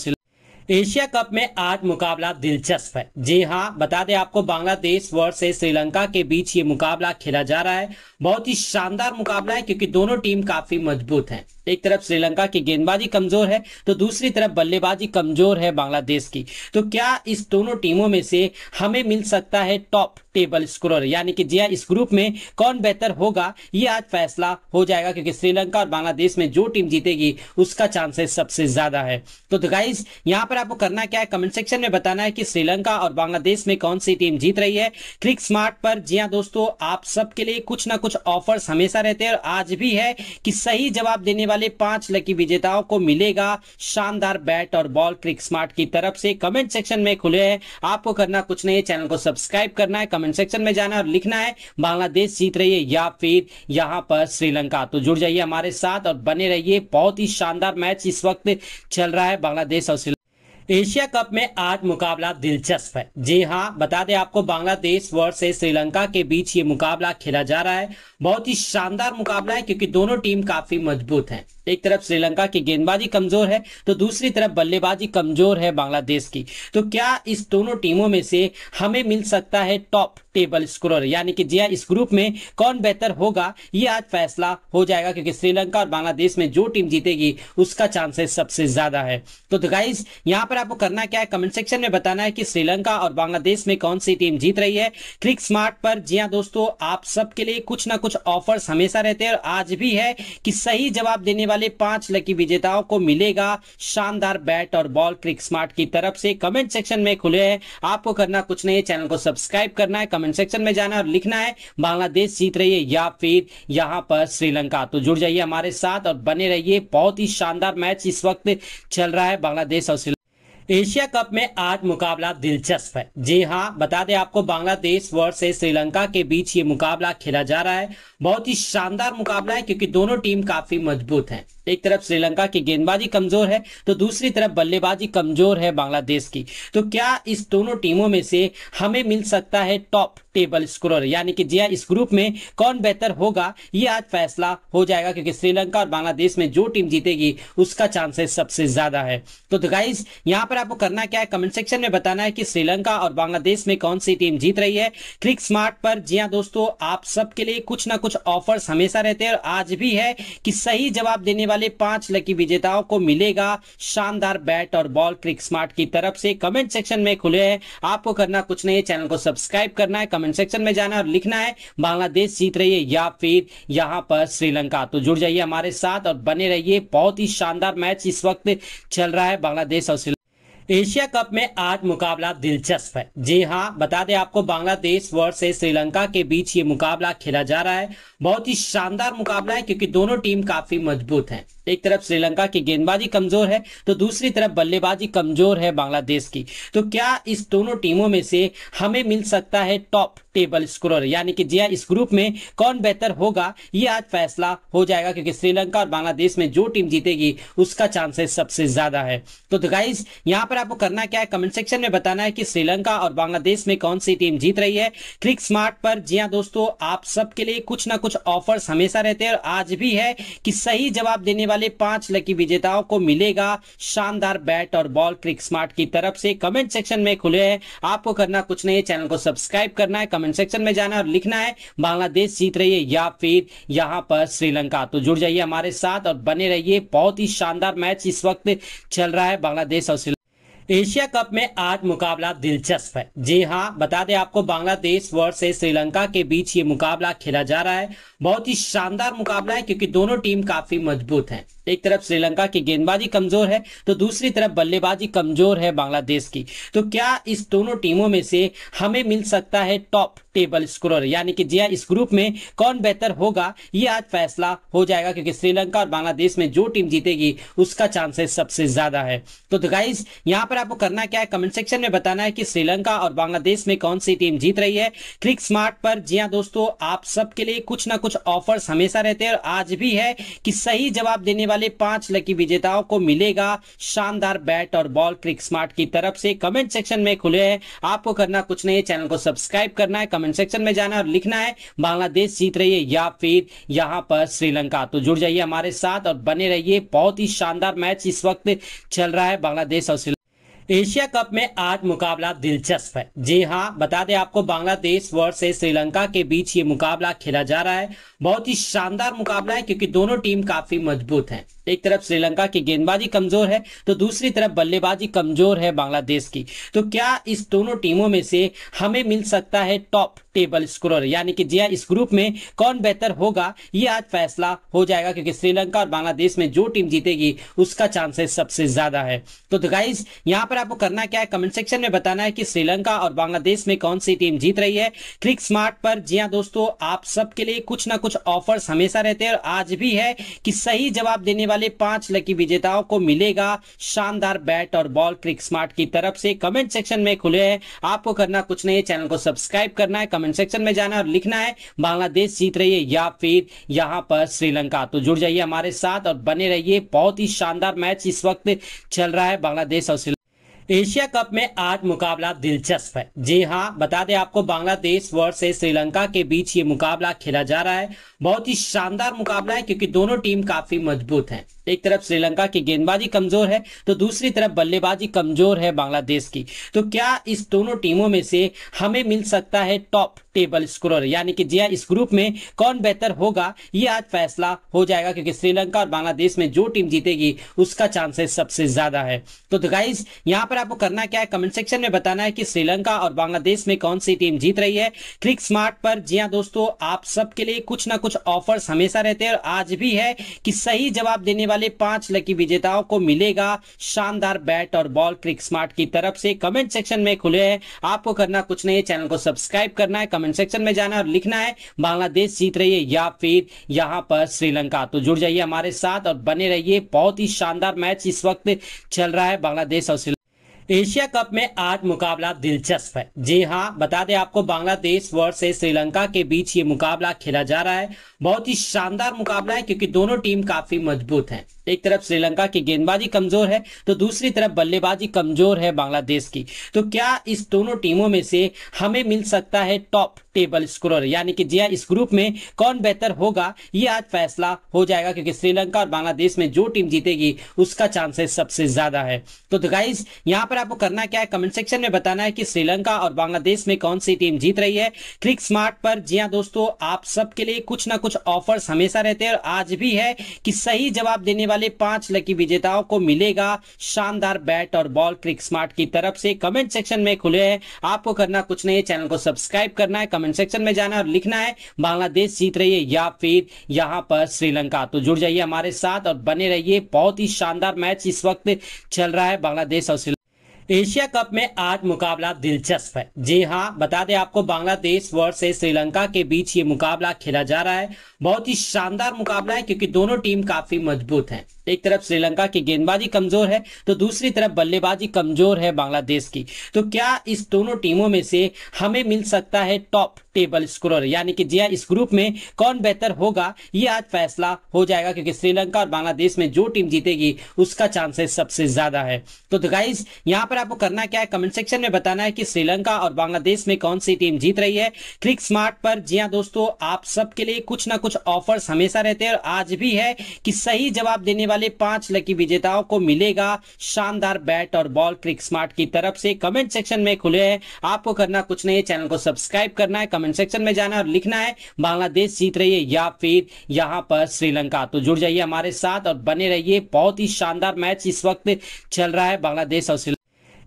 एशिया कप में आज मुकाबला दिलचस्प है जी हाँ बता दें आपको बांग्लादेश वर्ष श्रीलंका के बीच ये मुकाबला खेला जा रहा है बहुत ही शानदार मुकाबला है क्योंकि दोनों टीम काफी मजबूत है एक तरफ श्रीलंका की गेंदबाजी कमजोर है तो दूसरी तरफ बल्लेबाजी कमजोर है बांग्लादेश की तो क्या इस दोनों टीमों में से हमें मिल सकता है टॉप टेबल स्कोरर यानी कि जिया हाँ, इस ग्रुप में कौन बेहतर होगा ये आज फैसला हो जाएगा क्योंकि श्रीलंका और बांग्लादेश में जो टीम जीतेगी उसका चांसेस सबसे ज्यादा है तो, गाइज यहाँ पर आपको करना क्या है कमेंट सेक्शन में बताना है कि श्रीलंका और बांग्लादेश में कौन सी टीम जीत रही है क्लिक स्मार्ट पर जिया हाँ दोस्तों आप सबके लिए कुछ ना कुछ ऑफर्स हमेशा रहते हैं और आज भी है कि सही जवाब देने वाले वाले पांच लकी विजेताओं को मिलेगा शानदार बैट और बॉल क्रिक स्मार्ट की तरफ से कमेंट सेक्शन में खुले है आपको करना कुछ नहीं है चैनल को सब्सक्राइब करना है कमेंट सेक्शन में जाना है और लिखना है बांग्लादेश जीत रही है या फिर यहाँ पर श्रीलंका तो जुड़ जाइए हमारे साथ और बने रहिए बहुत ही शानदार मैच इस वक्त चल रहा है बांग्लादेश और एशिया कप में आज मुकाबला दिलचस्प है जी हाँ बता दें आपको बांग्लादेश वर्ष श्रीलंका के बीच ये मुकाबला खेला जा रहा है बहुत ही शानदार मुकाबला है क्योंकि दोनों टीम काफी मजबूत है एक तरफ श्रीलंका की गेंदबाजी कमजोर है तो दूसरी तरफ बल्लेबाजी कमजोर है बांग्लादेश की तो क्या इस दोनों टीमों में से हमें मिल सकता है टॉप टेबल स्कोरर यानी कि जिया हाँ, इस ग्रुप में कौन बेहतर होगा ये आज फैसला हो जाएगा क्योंकि श्रीलंका और बांग्लादेश में जो टीम जीतेगी उसका चांसेस सबसे ज्यादा है तो, गाइज यहाँ पर आपको करना क्या है कमेंट सेक्शन में बताना है कि श्रीलंका और बांग्लादेश में कौन सी टीम जीत रही है क्लिक स्मार्ट पर जिया हाँ दोस्तों आप सबके लिए कुछ ना कुछ ऑफर्स हमेशा रहते हैं और आज भी है कि सही जवाब देने वाले वाले पांच लकी विजेताओं को मिलेगा शानदार बैट और बॉल क्रिक स्मार्ट की तरफ से कमेंट सेक्शन में खुले है आपको करना कुछ नहीं है चैनल को सब्सक्राइब करना है कमेंट सेक्शन में जाना है और लिखना है बांग्लादेश जीत रही है या फिर यहाँ पर श्रीलंका तो जुड़ जाइए हमारे साथ और बने रहिए बहुत ही शानदार मैच इस वक्त चल रहा है बांग्लादेश और एशिया कप में आज मुकाबला दिलचस्प है जी हाँ बता दें आपको बांग्लादेश वर्ष श्रीलंका के बीच ये मुकाबला खेला जा रहा है बहुत ही शानदार मुकाबला है क्योंकि दोनों टीम काफी मजबूत है एक तरफ श्रीलंका की गेंदबाजी कमजोर है तो दूसरी तरफ बल्लेबाजी कमजोर है बांग्लादेश की तो क्या इस दोनों टीमों में से हमें मिल सकता है टॉप टेबल स्कोरर यानी कि जिया हाँ, इस ग्रुप में कौन बेहतर होगा ये आज फैसला हो जाएगा क्योंकि श्रीलंका और बांग्लादेश में जो टीम जीतेगी उसका चांसेस सबसे ज्यादा है तो, गाइज यहाँ पर आपको करना क्या है कमेंट सेक्शन में बताना है कि श्रीलंका और बांग्लादेश में कौन सी टीम जीत रही है क्लिक स्मार्ट पर जिया हाँ दोस्तों आप सबके लिए कुछ ना कुछ ऑफर्स हमेशा रहते हैं और आज भी है कि सही जवाब देने वाले वाले पांच लकी विजेताओं को मिलेगा शानदार बैट और बॉल क्रिक स्मार्ट की तरफ से कमेंट सेक्शन में खुले है आपको करना कुछ नहीं है चैनल को सब्सक्राइब करना है कमेंट सेक्शन में जाना है और लिखना है बांग्लादेश जीत रही है या फिर यहाँ पर श्रीलंका तो जुड़ जाइए हमारे साथ और बने रहिए बहुत ही शानदार मैच इस वक्त चल रहा है बांग्लादेश और एशिया कप में आज मुकाबला दिलचस्प है जी हाँ बता दें आपको बांग्लादेश वर्ष श्रीलंका के बीच ये मुकाबला खेला जा रहा है बहुत ही शानदार मुकाबला है क्योंकि दोनों टीम काफी मजबूत है एक तरफ श्रीलंका की गेंदबाजी कमजोर है तो दूसरी तरफ बल्लेबाजी कमजोर है बांग्लादेश की तो क्या इस दोनों टीमों में से हमें मिल सकता है टॉप टेबल स्कोरर यानी कि जिया हाँ, इस ग्रुप में कौन बेहतर होगा ये आज फैसला हो जाएगा क्योंकि श्रीलंका और बांग्लादेश में जो टीम जीतेगी उसका चांसेस सबसे ज्यादा है तो, गाइज यहाँ पर आपको करना क्या है कमेंट सेक्शन में बताना है कि श्रीलंका और बांग्लादेश में कौन सी टीम जीत रही है क्लिक स्मार्ट पर जिया हाँ दोस्तों आप सबके लिए कुछ ना कुछ ऑफर्स हमेशा रहते हैं और आज भी है कि सही जवाब देने वाले वाले पांच लकी विजेताओं को मिलेगा शानदार बैट और बॉल क्रिक स्मार्ट की तरफ से कमेंट सेक्शन में खुले है आपको करना कुछ नहीं है चैनल को सब्सक्राइब करना है कमेंट सेक्शन में जाना है और लिखना है बांग्लादेश जीत रही है या फिर यहाँ पर श्रीलंका तो जुड़ जाइए हमारे साथ और बने रहिए बहुत ही शानदार मैच इस वक्त चल रहा है बांग्लादेश और श्रीलंका एशिया कप में आज मुकाबला दिलचस्प है जी हाँ बता दें आपको बांग्लादेश वर्ष श्रीलंका के बीच ये मुकाबला खेला जा रहा है बहुत ही शानदार मुकाबला है क्योंकि दोनों टीम काफी मजबूत है एक तरफ श्रीलंका की गेंदबाजी कमजोर है तो दूसरी तरफ बल्लेबाजी कमजोर है बांग्लादेश की तो क्या इस दोनों टीमों में से हमें मिल सकता है टॉप टेबल स्कोरर यानी कि जिया हाँ, इस ग्रुप में कौन बेहतर होगा ये आज फैसला हो जाएगा क्योंकि श्रीलंका और बांग्लादेश में जो टीम जीतेगी उसका चांसेस सबसे ज्यादा है तो, गाइज यहाँ पर आपको करना क्या है कमेंट सेक्शन में बताना है कि श्रीलंका और बांग्लादेश में कौन सी टीम जीत रही है क्लिक स्मार्ट पर जिया हाँ दोस्तों आप सबके लिए कुछ ना कुछ ऑफर्स हमेशा रहते हैं और आज भी है कि सही जवाब देने वाले वाले पांच लकी विजेताओं को मिलेगा शानदार बैट और बॉल क्रिक स्मार्ट की तरफ से कमेंट सेक्शन में खुले है आपको करना कुछ नहीं है चैनल को सब्सक्राइब करना है कमेंट सेक्शन में जाना है और लिखना है बांग्लादेश जीत रही है या फिर यहाँ पर श्रीलंका तो जुड़ जाइए हमारे साथ और बने रहिए बहुत ही शानदार मैच इस वक्त चल रहा है बांग्लादेश और श्रीलंका एशिया कप में आज मुकाबला दिलचस्प है जी हाँ बता दें आपको बांग्लादेश वर्ष श्रीलंका के बीच ये मुकाबला खेला जा रहा है बहुत ही शानदार मुकाबला है क्योंकि दोनों टीम काफी मजबूत है एक तरफ श्रीलंका की गेंदबाजी कमजोर है तो दूसरी तरफ बल्लेबाजी कमजोर है बांग्लादेश की तो क्या इस दोनों टीमों में से हमें मिल सकता है टॉप टेबल स्कोरर यानी कि जिया हाँ, इस ग्रुप में कौन बेहतर होगा ये आज फैसला हो जाएगा क्योंकि श्रीलंका और बांग्लादेश में जो टीम जीतेगी उसका चांसेस सबसे ज्यादा है तो, गाइज यहाँ पर आपको करना क्या है कमेंट सेक्शन में बताना है कि श्रीलंका और बांग्लादेश में कौन सी टीम जीत रही है क्लिक स्मार्ट पर जिया हाँ दोस्तों आप सबके लिए कुछ ना कुछ ऑफर्स हमेशा रहते हैं और आज भी है कि सही जवाब देने वाले वाले पांच लकी विजेताओं को मिलेगा शानदार बैट और बॉल क्रिक स्मार्ट की तरफ से कमेंट सेक्शन में खुले है आपको करना कुछ नहीं है चैनल को सब्सक्राइब करना है कमेंट सेक्शन में जाना है और लिखना है बांग्लादेश जीत रही है या फिर यहाँ पर श्रीलंका तो जुड़ जाइए हमारे साथ और बने रहिए बहुत ही शानदार मैच इस वक्त चल रहा है बांग्लादेश और श्रीलंका एशिया कप में आज मुकाबला दिलचस्प है जी हाँ बता दें आपको बांग्लादेश वर्ष श्रीलंका के बीच ये मुकाबला खेला जा रहा है बहुत ही शानदार मुकाबला है क्योंकि दोनों टीम काफी मजबूत है एक तरफ श्रीलंका की गेंदबाजी कमजोर है तो दूसरी तरफ बल्लेबाजी कमजोर है बांग्लादेश की तो क्या इस दोनों टीमों में से हमें मिल सकता है टॉप टेबल स्कोरर यानी कि जिया हाँ, इस ग्रुप में कौन बेहतर होगा ये आज फैसला हो जाएगा क्योंकि श्रीलंका और बांग्लादेश में जो टीम जीतेगी उसका चांसेस सबसे ज्यादा है तो, गाइज यहाँ पर आपको करना क्या है कमेंट सेक्शन में बताना है कि श्रीलंका और बांग्लादेश में कौन सी टीम जीत रही है क्लिक स्मार्ट पर जी हाँ दोस्तों आप सबके लिए कुछ ना कुछ ऑफर्स हमेशा रहते हैं और आज भी है कि सही जवाब देने वाले वाले पांच लकी विजेताओं को मिलेगा शानदार बैट और बॉल क्रिक स्मार्ट की तरफ से कमेंट सेक्शन में खुले है आपको करना कुछ नहीं है चैनल को सब्सक्राइब करना है कमेंट सेक्शन में जाना है और लिखना है बांग्लादेश जीत रही है या फिर यहाँ पर श्रीलंका तो जुड़ जाइए हमारे साथ और बने रहिए बहुत ही शानदार मैच इस वक्त चल रहा है बांग्लादेश और श्रीलंका एशिया कप में आज मुकाबला दिलचस्प है जी हाँ बता दें आपको बांग्लादेश वर्ष श्रीलंका के बीच ये मुकाबला खेला जा रहा है बहुत ही शानदार मुकाबला है क्योंकि दोनों टीम काफी मजबूत है एक तरफ श्रीलंका की गेंदबाजी कमजोर है तो दूसरी तरफ बल्लेबाजी कमजोर है बांग्लादेश की तो क्या इस दोनों टीमों में से हमें मिल सकता है टॉप टेबल स्कोरर यानी कि जिया हाँ, इस ग्रुप में कौन बेहतर होगा ये आज फैसला हो जाएगा क्योंकि श्रीलंका और बांग्लादेश में जो टीम जीतेगी उसका चांसेस सबसे ज्यादा है तो, गाइज यहाँ पर आपको करना क्या है कमेंट सेक्शन में बताना है कि श्रीलंका और बांग्लादेश में कौन सी टीम जीत रही है क्लिक स्मार्ट पर जी हाँ दोस्तों आप सबके लिए कुछ ना कुछ ऑफर्स हमेशा रहते हैं और आज भी है कि सही जवाब देने वाले वाले पांच लकी विजेताओं को मिलेगा शानदार बैट और बॉल क्रिक स्मार्ट की तरफ से कमेंट सेक्शन में खुले है आपको करना कुछ नहीं है चैनल को सब्सक्राइब करना है कमेंट सेक्शन में जाना है और लिखना है बांग्लादेश जीत रही है या फिर यहाँ पर श्रीलंका तो जुड़ जाइए हमारे साथ और बने रहिए बहुत ही शानदार मैच इस वक्त चल रहा है बांग्लादेश और श्रीलंका एशिया कप में आज मुकाबला दिलचस्प है जी हाँ बता दें आपको बांग्लादेश वर्ष श्रीलंका के बीच ये मुकाबला खेला जा रहा है बहुत ही शानदार मुकाबला है क्योंकि दोनों टीम काफी मजबूत है एक तरफ श्रीलंका की गेंदबाजी कमजोर है तो दूसरी तरफ बल्लेबाजी कमजोर है बांग्लादेश की तो क्या इस दोनों टीमों में से हमें मिल सकता है टॉप टेबल स्कोरर यानी कि जिया हाँ, इस ग्रुप में कौन बेहतर होगा ये आज फैसला हो जाएगा क्योंकि श्रीलंका और बांग्लादेश में जो टीम जीतेगी उसका चांसेस सबसे ज्यादा है तो, गाइज यहाँ पर आपको करना क्या है कमेंट सेक्शन में बताना है कि श्रीलंका और बांग्लादेश में कौन सी टीम जीत रही है क्लिक स्मार्ट पर जी हाँ दोस्तों आप सबके लिए कुछ ना कुछ ऑफर्स हमेशा रहते हैं और आज भी है कि सही जवाब देने वाले वाले पांच लकी विजेताओं को मिलेगा शानदार बैट और बॉल क्रिक स्मार्ट की तरफ से कमेंट सेक्शन में खुले है आपको करना कुछ नहीं है चैनल को सब्सक्राइब करना है कमेंट सेक्शन में जाना और लिखना है बांग्लादेश जीत रही है या फिर यहाँ पर श्रीलंका तो जुड़ जाइए हमारे साथ और बने रहिए बहुत ही शानदार मैच इस वक्त चल रहा है बांग्लादेश और श्रीलंका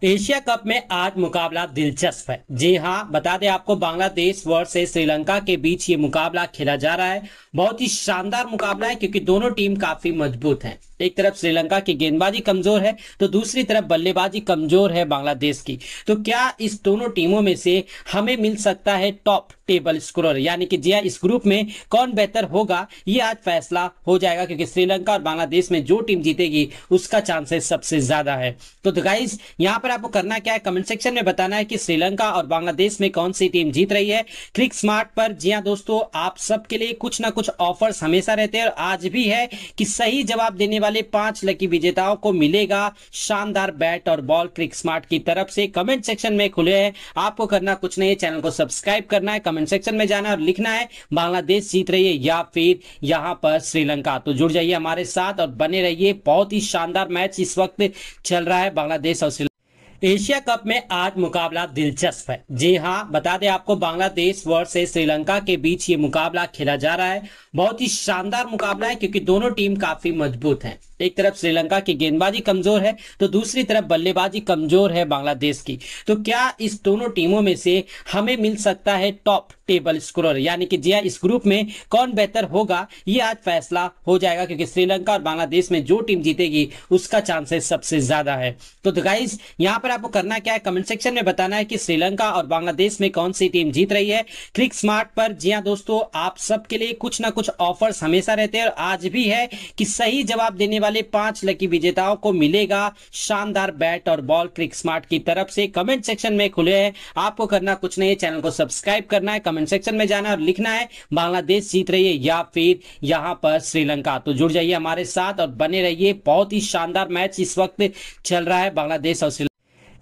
एशिया कप में आज मुकाबला दिलचस्प है जी हाँ बता दें आपको बांग्लादेश वर्ष श्रीलंका के बीच ये मुकाबला खेला जा रहा है बहुत ही शानदार मुकाबला है क्योंकि दोनों टीम काफी मजबूत है एक तरफ श्रीलंका की गेंदबाजी कमजोर है तो दूसरी तरफ बल्लेबाजी कमजोर है बांग्लादेश की तो क्या इस दोनों टीमों में से हमें मिल सकता है टॉप टेबल स्कोरर यानी कि जिया हाँ, इस ग्रुप में कौन बेहतर होगा ये आज फैसला हो जाएगा क्योंकि श्रीलंका और बांग्लादेश में जो टीम जीतेगी उसका चांसेस सबसे ज्यादा है तो गाइज यहाँ पर आपको करना क्या है कमेंट सेक्शन में बताना है कि श्रीलंका और बांग्लादेश में कौन सी टीम जीत रही है क्लिक स्मार्ट पर जी हाँ दोस्तों आप सबके लिए कुछ ना कुछ ऑफर्स हमेशा रहते हैं और आज भी है कि सही जवाब देने वाले वाले पांच लकी विजेताओं को मिलेगा शानदार बैट और बॉल क्रिक स्मार्ट की तरफ से कमेंट सेक्शन में खुले है आपको करना कुछ नहीं है चैनल को सब्सक्राइब करना है कमेंट सेक्शन में जाना और लिखना है बांग्लादेश जीत रही है या फिर यहाँ पर श्रीलंका तो जुड़ जाइए हमारे साथ और बने रहिए बहुत ही शानदार मैच इस वक्त चल रहा है बांग्लादेश और श्रीलंका एशिया कप में आज मुकाबला दिलचस्प है जी हाँ बता दें आपको बांग्लादेश वर्ष श्रीलंका के बीच ये मुकाबला खेला जा रहा है बहुत ही शानदार मुकाबला है क्योंकि दोनों टीम काफी मजबूत है एक तरफ श्रीलंका की गेंदबाजी कमजोर है तो दूसरी तरफ बल्लेबाजी कमजोर है बांग्लादेश की तो क्या इस दोनों टीमों में से हमें मिल सकता है टॉप टेबल स्कोरर यानी कि जिया हाँ, इस ग्रुप में कौन बेहतर होगा ये आज फैसला हो जाएगा क्योंकि श्रीलंका और बांग्लादेश में जो टीम जीतेगी उसका चांसेस सबसे ज्यादा है तो गाइज यहाँ पर आपको करना क्या है कमेंट सेक्शन में बताना है कि श्रीलंका और बांग्लादेश में कौन सी टीम जीत रही है क्लिक स्मार्ट पर जी हाँ दोस्तों आप सबके लिए कुछ ना कुछ ऑफर्स हमेशा रहते हैं और आज भी है कि सही जवाब देने वाले वाले पांच लकी विजेताओं को मिलेगा शानदार बैट और बॉल क्रिक स्मार्ट की तरफ से कमेंट सेक्शन में खुले है आपको करना कुछ नहीं है चैनल को सब्सक्राइब करना है कमेंट सेक्शन में जाना है और लिखना है बांग्लादेश जीत रही है या फिर यहाँ पर श्रीलंका तो जुड़ जाइए हमारे साथ और बने रहिए बहुत ही शानदार मैच इस वक्त चल रहा है बांग्लादेश और श्रीलंका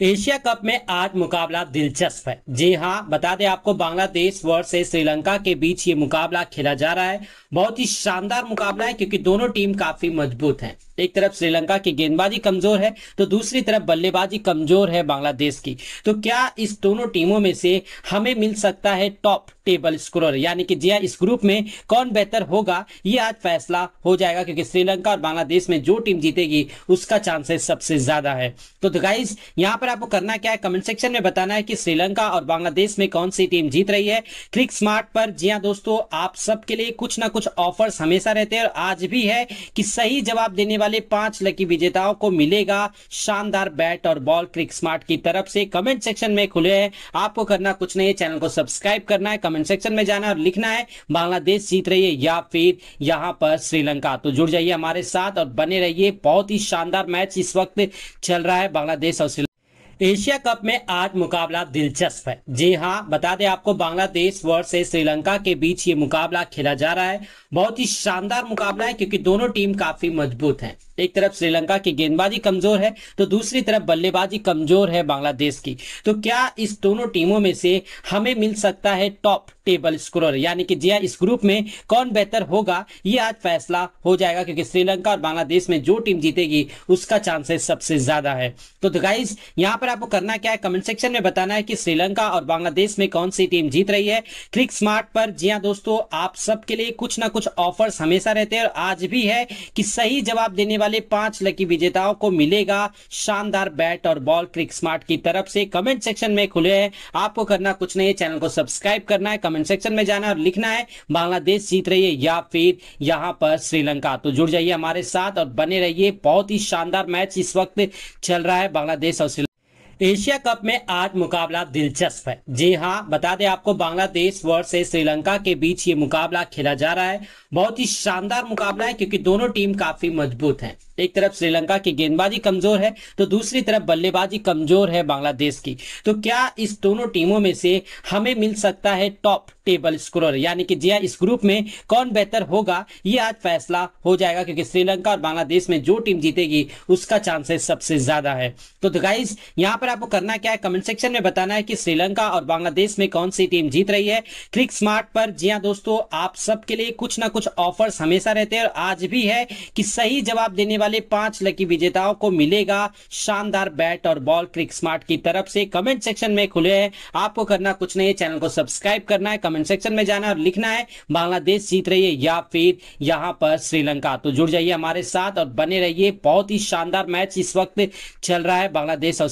एशिया कप में आज मुकाबला दिलचस्प है जी हाँ बता दें आपको बांग्लादेश वर्ष श्रीलंका के बीच ये मुकाबला खेला जा रहा है बहुत ही शानदार मुकाबला है क्योंकि दोनों टीम काफी मजबूत है एक तरफ श्रीलंका की गेंदबाजी कमजोर है तो दूसरी तरफ बल्लेबाजी कमजोर है बांग्लादेश की तो क्या इस दोनों टीमों में से हमें मिल सकता है टॉप टेबल स्कोरर यानी कि जिया हाँ, इस ग्रुप में कौन बेहतर होगा ये आज फैसला हो जाएगा क्योंकि श्रीलंका और बांग्लादेश में जो टीम जीतेगी उसका चांसेस सबसे ज्यादा है तो गाइज यहाँ पर आपको करना क्या है कमेंट सेक्शन में बताना है कि श्रीलंका और बांग्लादेश में कौन सी टीम जीत रही है क्लिक स्मार्ट पर जी हाँ दोस्तों आप सबके लिए कुछ ना कुछ ऑफर्स हमेशा रहते हैं और आज भी है कि सही जवाब देने वाले वाले पांच लकी विजेताओं को मिलेगा शानदार बैट और बॉल क्रिक स्मार्ट की तरफ से कमेंट सेक्शन में खुले है आपको करना कुछ नहीं है चैनल को सब्सक्राइब करना है कमेंट सेक्शन में जाना है और लिखना है बांग्लादेश जीत रही है या फिर यहाँ पर श्रीलंका तो जुड़ जाइए हमारे साथ और बने रहिए बहुत ही शानदार मैच इस वक्त चल रहा है बांग्लादेश और श्रीलंका एशिया कप में आज मुकाबला दिलचस्प है जी हाँ बता दें आपको बांग्लादेश वर्ष श्रीलंका के बीच ये मुकाबला खेला जा रहा है बहुत ही शानदार मुकाबला है क्योंकि दोनों टीम काफी मजबूत है एक तरफ श्रीलंका की गेंदबाजी कमजोर है तो दूसरी तरफ बल्लेबाजी कमजोर है बांग्लादेश की तो क्या इस दोनों टीमों में से हमें मिल सकता है टॉप टेबल स्कोरर यानी कि जिया हाँ, इस ग्रुप में कौन बेहतर होगा ये आज फैसला हो जाएगा क्योंकि श्रीलंका और बांग्लादेश में जो टीम जीतेगी उसका चांसेस सबसे ज्यादा है तो गाइज यहाँ पर आपको करना क्या है कमेंट सेक्शन में बताना है कि श्रीलंका और बांग्लादेश में कौन सी टीम जीत रही है क्लिक स्मार्ट पर जी हाँ दोस्तों आप सबके लिए कुछ ना कुछ ऑफर्स हमेशा रहते हैं और आज भी है कि सही जवाब देने वाले वाले पांच लकी विजेताओं को मिलेगा शानदार बैट और बॉल क्रिक स्मार्ट की तरफ से कमेंट सेक्शन में खुले है आपको करना कुछ नहीं है चैनल को सब्सक्राइब करना है कमेंट सेक्शन में जाना है और लिखना है बांग्लादेश जीत रही है या फिर यहाँ पर श्रीलंका तो जुड़ जाइए हमारे साथ और बने रहिए बहुत ही शानदार मैच इस वक्त चल रहा है बांग्लादेश और एशिया कप में आज मुकाबला दिलचस्प है जी हाँ बता दें आपको बांग्लादेश वर्ष श्रीलंका के बीच ये मुकाबला खेला जा रहा है बहुत ही शानदार मुकाबला है क्योंकि दोनों टीम काफी मजबूत हैं एक तरफ श्रीलंका की गेंदबाजी कमजोर है तो दूसरी तरफ बल्लेबाजी कमजोर है बांग्लादेश की तो क्या इस दोनों टीमों में से हमें मिल सकता है टॉप टेबल स्कोर यानी कि जिया हाँ, इस ग्रुप में कौन बेहतर होगा ये आज फैसला हो जाएगा क्योंकि श्रीलंका और बांग्लादेश में जो टीम जीतेगी उसका चांसेस सबसे ज्यादा है तो, तो गाइज यहाँ पर आपको करना क्या है कमेंट सेक्शन में बताना है कि श्रीलंका और बांग्लादेश में कौन सी टीम जीत रही है क्लिक स्मार्ट पर जी हाँ दोस्तों आप सबके लिए कुछ ना कुछ ऑफर्स हमेशा रहते हैं और आज भी है कि सही जवाब देने वाले पांच लकी विजेताओं को मिलेगा शानदार बैट और बॉल क्लिक स्मार्ट की तरफ से कमेंट सेक्शन में खुले हैं आपको करना कुछ नहीं है चैनल को सब्सक्राइब करना है कमेंट सेक्शन में जाना और लिखना है बांग्लादेश जीत रही है या फिर यहाँ पर श्रीलंका तो जुड़ जाइए हमारे साथ और बने रहिए बहुत ही शानदार मैच इस वक्त चल रहा है बांग्लादेश और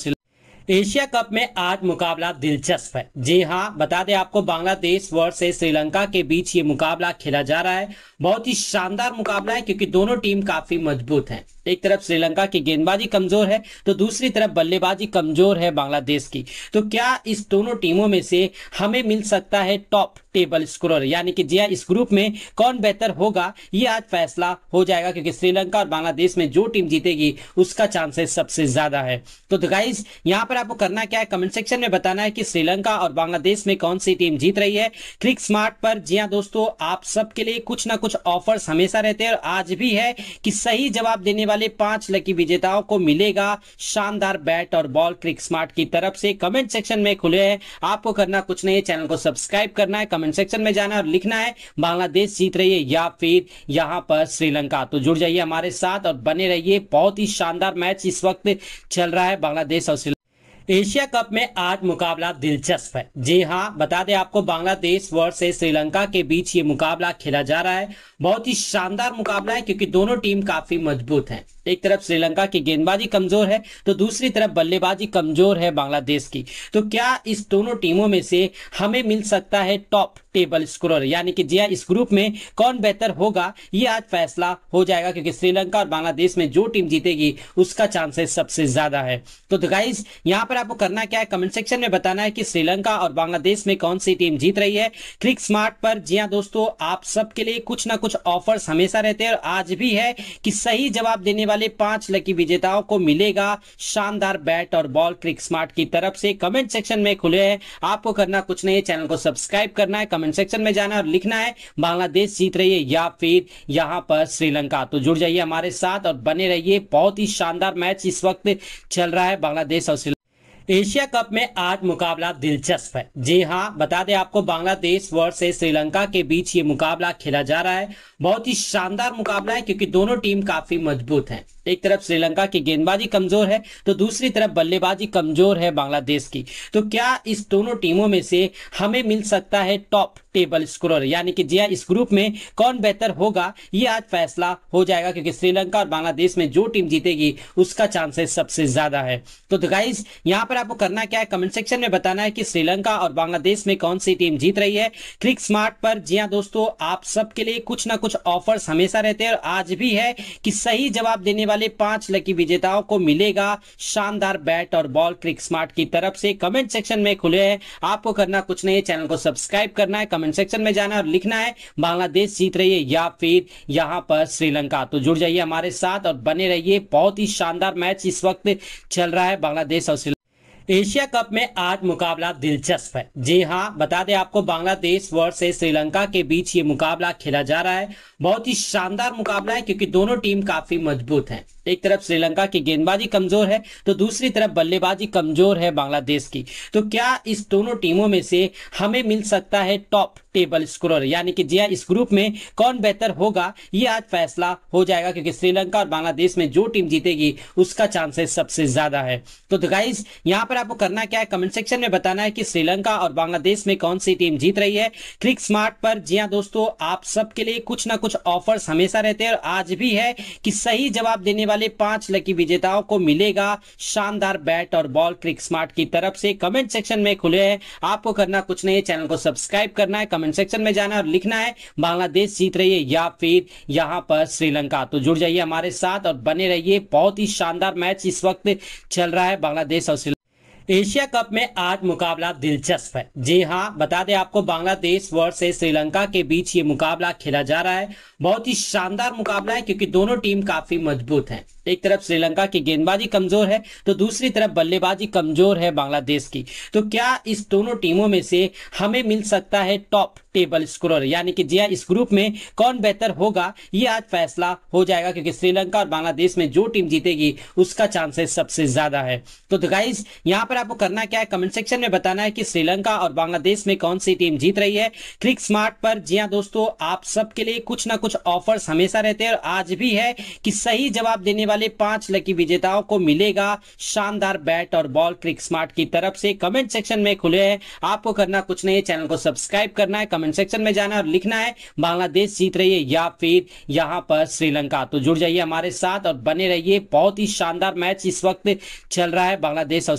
एशिया कप में आज मुकाबला दिलचस्प है जी हाँ बता दें आपको बांग्लादेश वर्ष श्रीलंका के बीच ये मुकाबला खेला जा रहा है बहुत ही शानदार मुकाबला है क्योंकि दोनों टीम काफी मजबूत हैं एक तरफ श्रीलंका की गेंदबाजी कमजोर है तो दूसरी तरफ बल्लेबाजी कमजोर है बांग्लादेश की तो क्या इस दोनों टीमों में से हमें मिल सकता है टॉप टेबल स्कोर यानी कि जिया हाँ, इस ग्रुप में कौन बेहतर होगा ये आज फैसला हो जाएगा क्योंकि श्रीलंका और बांग्लादेश में जो टीम जीतेगी उसका चांसेस सबसे ज्यादा है तो, तो गाइज यहाँ पर आपको करना क्या है कमेंट सेक्शन में बताना है कि श्रीलंका और बांग्लादेश में कौन सी टीम जीत रही है क्लिक स्मार्ट पर जी हाँ दोस्तों आप सबके लिए कुछ ना कुछ ऑफर्स हमेशा रहते हैं और आज भी है कि सही जवाब देने वाले पांच लकी विजेताओं को मिलेगा शानदार बैट और बॉल क्लिक स्मार्ट की तरफ से कमेंट सेक्शन में खुले हैं आपको करना कुछ नहीं है चैनल को सब्सक्राइब करना है कमेंट सेक्शन में जाना और लिखना है बांग्लादेश जीत रही है या फिर यहाँ पर श्रीलंका तो जुड़ जाइए हमारे साथ और बने रहिए बहुत ही शानदार मैच इस वक्त चल रहा है बांग्लादेश और एशिया कप में आज मुकाबला दिलचस्प है जी हाँ बता दें आपको बांग्लादेश वर्ष श्रीलंका के बीच ये मुकाबला खेला जा रहा है बहुत ही शानदार मुकाबला है क्योंकि दोनों टीम काफी मजबूत हैं एक तरफ श्रीलंका की गेंदबाजी कमजोर है तो दूसरी तरफ बल्लेबाजी कमजोर है बांग्लादेश की तो क्या इस दोनों टीमों में से हमें मिल सकता है टॉप टेबल स्कोर यानी कि जिया हाँ, इस ग्रुप में कौन बेहतर होगा ये आज फैसला हो जाएगा क्योंकि श्रीलंका और बांग्लादेश में जो टीम जीतेगी उसका चांसेस सबसे ज्यादा है तो, तो गाइज यहाँ पर आपको करना क्या है कमेंट सेक्शन में बताना है कि श्रीलंका और बांग्लादेश में कौन सी टीम जीत रही है क्लिक स्मार्ट पर जी हाँ दोस्तों आप सबके लिए कुछ ना कुछ ऑफर्स हमेशा रहते हैं और आज भी है कि सही जवाब देने वाले पांच लकी विजेताओं को मिलेगा शानदार बैट और बॉल क्लिक स्मार्ट की तरफ से कमेंट सेक्शन में खुले हैं आपको करना कुछ नहीं है चैनल को सब्सक्राइब करना है कमेंट सेक्शन में जाना और लिखना है बांग्लादेश जीत रही है या फिर यहाँ पर श्रीलंका तो जुड़ जाइए हमारे साथ और बने रहिए बहुत ही शानदार मैच इस वक्त चल रहा है बांग्लादेश और एशिया कप में आज मुकाबला दिलचस्प है जी हाँ बता दें आपको बांग्लादेश वर्ष श्रीलंका के बीच ये मुकाबला खेला जा रहा है बहुत ही शानदार मुकाबला है क्योंकि दोनों टीम काफी मजबूत हैं एक तरफ श्रीलंका की गेंदबाजी कमजोर है तो दूसरी तरफ बल्लेबाजी कमजोर है बांग्लादेश की तो क्या इस दोनों टीमों में से हमें मिल सकता है टॉप टेबल स्कोर यानी कि जिया हाँ, इस ग्रुप में कौन बेहतर होगा ये आज फैसला हो जाएगा क्योंकि श्रीलंका और बांग्लादेश में जो टीम जीतेगी उसका चांसेस सबसे ज्यादा है तो, तो गाइज यहाँ पर आपको करना क्या है कमेंट सेक्शन में बताना है कि श्रीलंका और बांग्लादेश में कौन सी टीम जीत रही है क्लिक स्मार्ट पर जी हाँ दोस्तों आप सबके लिए कुछ ना कुछ ऑफर्स हमेशा रहते हैं और आज भी है कि सही जवाब देने वाले पांच लकी विजेताओं को मिलेगा शानदार बैट और बॉल क्लिक स्मार्ट की तरफ से कमेंट सेक्शन में खुले हैं आपको करना कुछ नहीं है चैनल को सब्सक्राइब करना है कमेंट सेक्शन में जाना और लिखना है बांग्लादेश जीत रही है या फिर यहाँ पर श्रीलंका तो जुड़ जाइए हमारे साथ और बने रहिए बहुत ही शानदार मैच इस वक्त चल रहा है बांग्लादेश और एशिया कप में आज मुकाबला दिलचस्प है जी हाँ बता दें आपको बांग्लादेश वर्ष श्रीलंका के बीच ये मुकाबला खेला जा रहा है बहुत ही शानदार मुकाबला है क्योंकि दोनों टीम काफी मजबूत हैं एक तरफ श्रीलंका की गेंदबाजी कमजोर है तो दूसरी तरफ बल्लेबाजी कमजोर है बांग्लादेश की तो क्या इस दोनों टीमों में से हमें मिल सकता है टॉप टेबल स्कोर यानी कि जिया हाँ, इस ग्रुप में कौन बेहतर होगा ये आज फैसला हो जाएगा क्योंकि श्रीलंका और बांग्लादेश में जो टीम जीतेगी उसका चांसेस सबसे ज्यादा है तो, तो गाइज यहाँ पर आपको करना क्या है कमेंट सेक्शन में बताना है कि श्रीलंका और बांग्लादेश में कौन सी टीम जीत रही है क्लिक स्मार्ट पर जी हाँ दोस्तों आप सबके लिए कुछ ना कुछ ऑफर्स हमेशा रहते हैं और आज भी है कि सही जवाब देने वाले पांच लकी विजेताओं को मिलेगा शानदार बैट और बॉल क्लिक स्मार्ट की तरफ से कमेंट सेक्शन में खुले है आपको करना कुछ नहीं है चैनल को सब्सक्राइब करना है कमेंट सेक्शन में जाना और लिखना है बांग्लादेश जीत रही है या फिर यहाँ पर श्रीलंका तो जुड़ जाइए हमारे साथ और बने रहिए बहुत ही शानदार मैच इस वक्त चल रहा है बांग्लादेश और एशिया कप में आज मुकाबला दिलचस्प है जी हाँ बता दें आपको बांग्लादेश वर्ष श्रीलंका के बीच ये मुकाबला खेला जा रहा है बहुत ही शानदार मुकाबला है क्योंकि दोनों टीम काफी मजबूत हैं एक तरफ श्रीलंका की गेंदबाजी कमजोर है तो दूसरी तरफ बल्लेबाजी कमजोर है बांग्लादेश की तो क्या इस दोनों टीमों में से हमें मिल सकता है टॉप टेबल स्कोर यानी कि जिया हाँ, इस ग्रुप में कौन बेहतर होगा ये आज फैसला हो जाएगा क्योंकि श्रीलंका और बांग्लादेश में जो टीम जीतेगी उसका चांसेस सबसे ज्यादा है तो, तो गाइज यहाँ पर आपको करना क्या है कमेंट सेक्शन में बताना है कि श्रीलंका और बांग्लादेश में कौन सी टीम जीत रही है क्लिक स्मार्ट पर जी हाँ दोस्तों आप सबके लिए कुछ ना कुछ ऑफर्स हमेशा रहते हैं और आज भी है कि सही जवाब देने वाले पांच लकी विजेताओं को मिलेगा शानदार बैट और बॉल क्लिक स्मार्ट की तरफ से कमेंट सेक्शन में खुले हैं आपको करना कुछ नहीं है चैनल को सब्सक्राइब करना है कमेंट सेक्शन में जाना और लिखना है बांग्लादेश जीत रही है या फिर यहाँ पर श्रीलंका तो जुड़ जाइए हमारे साथ और बने रहिए बहुत ही शानदार मैच इस वक्त चल रहा है बांग्लादेश और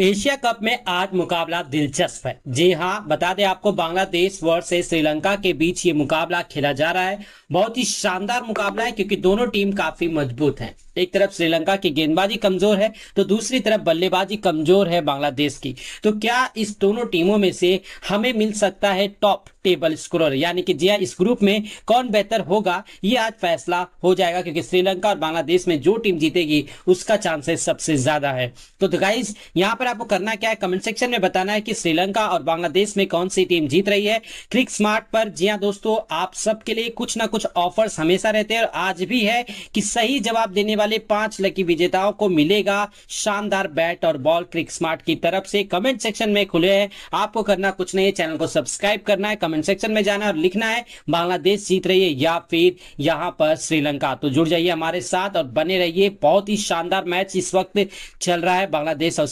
एशिया कप में आज मुकाबला दिलचस्प है जी हाँ बता दें आपको बांग्लादेश वर्ष श्रीलंका के बीच ये मुकाबला खेला जा रहा है बहुत ही शानदार मुकाबला है क्योंकि दोनों टीम काफी मजबूत हैं एक तरफ श्रीलंका की गेंदबाजी कमजोर है तो दूसरी तरफ बल्लेबाजी कमजोर है बांग्लादेश की तो क्या इस दोनों टीमों में से हमें मिल सकता है टॉप टेबल स्कोर यानी कि जिया हाँ, इस ग्रुप में कौन बेहतर होगा ये आज फैसला हो जाएगा क्योंकि श्रीलंका और बांग्लादेश में जो टीम जीतेगी उसका चांसेस सबसे ज्यादा है तो, तो गाइज यहाँ पर आपको करना क्या है कमेंट सेक्शन में बताना है कि श्रीलंका और बांग्लादेश में कौन सी टीम जीत रही है क्रिक स्मार्ट पर जी हाँ दोस्तों आप सबके लिए कुछ ना कुछ ऑफर्स हमेशा रहते हैं और आज भी है कि सही जवाब देने वाले पांच लकी विजेताओं को मिलेगा शानदार बैट और बॉल क्रिक स्मार्ट की तरफ से कमेंट सेक्शन में खुले है आपको करना कुछ नहीं है चैनल को सब्सक्राइब करना है कमेंट सेक्शन में जाना और लिखना है बांग्लादेश जीत रही है या फिर यहाँ पर श्रीलंका तो जुड़ जाइए हमारे साथ और बने रहिए बहुत ही शानदार मैच इस वक्त चल रहा है बांग्लादेश और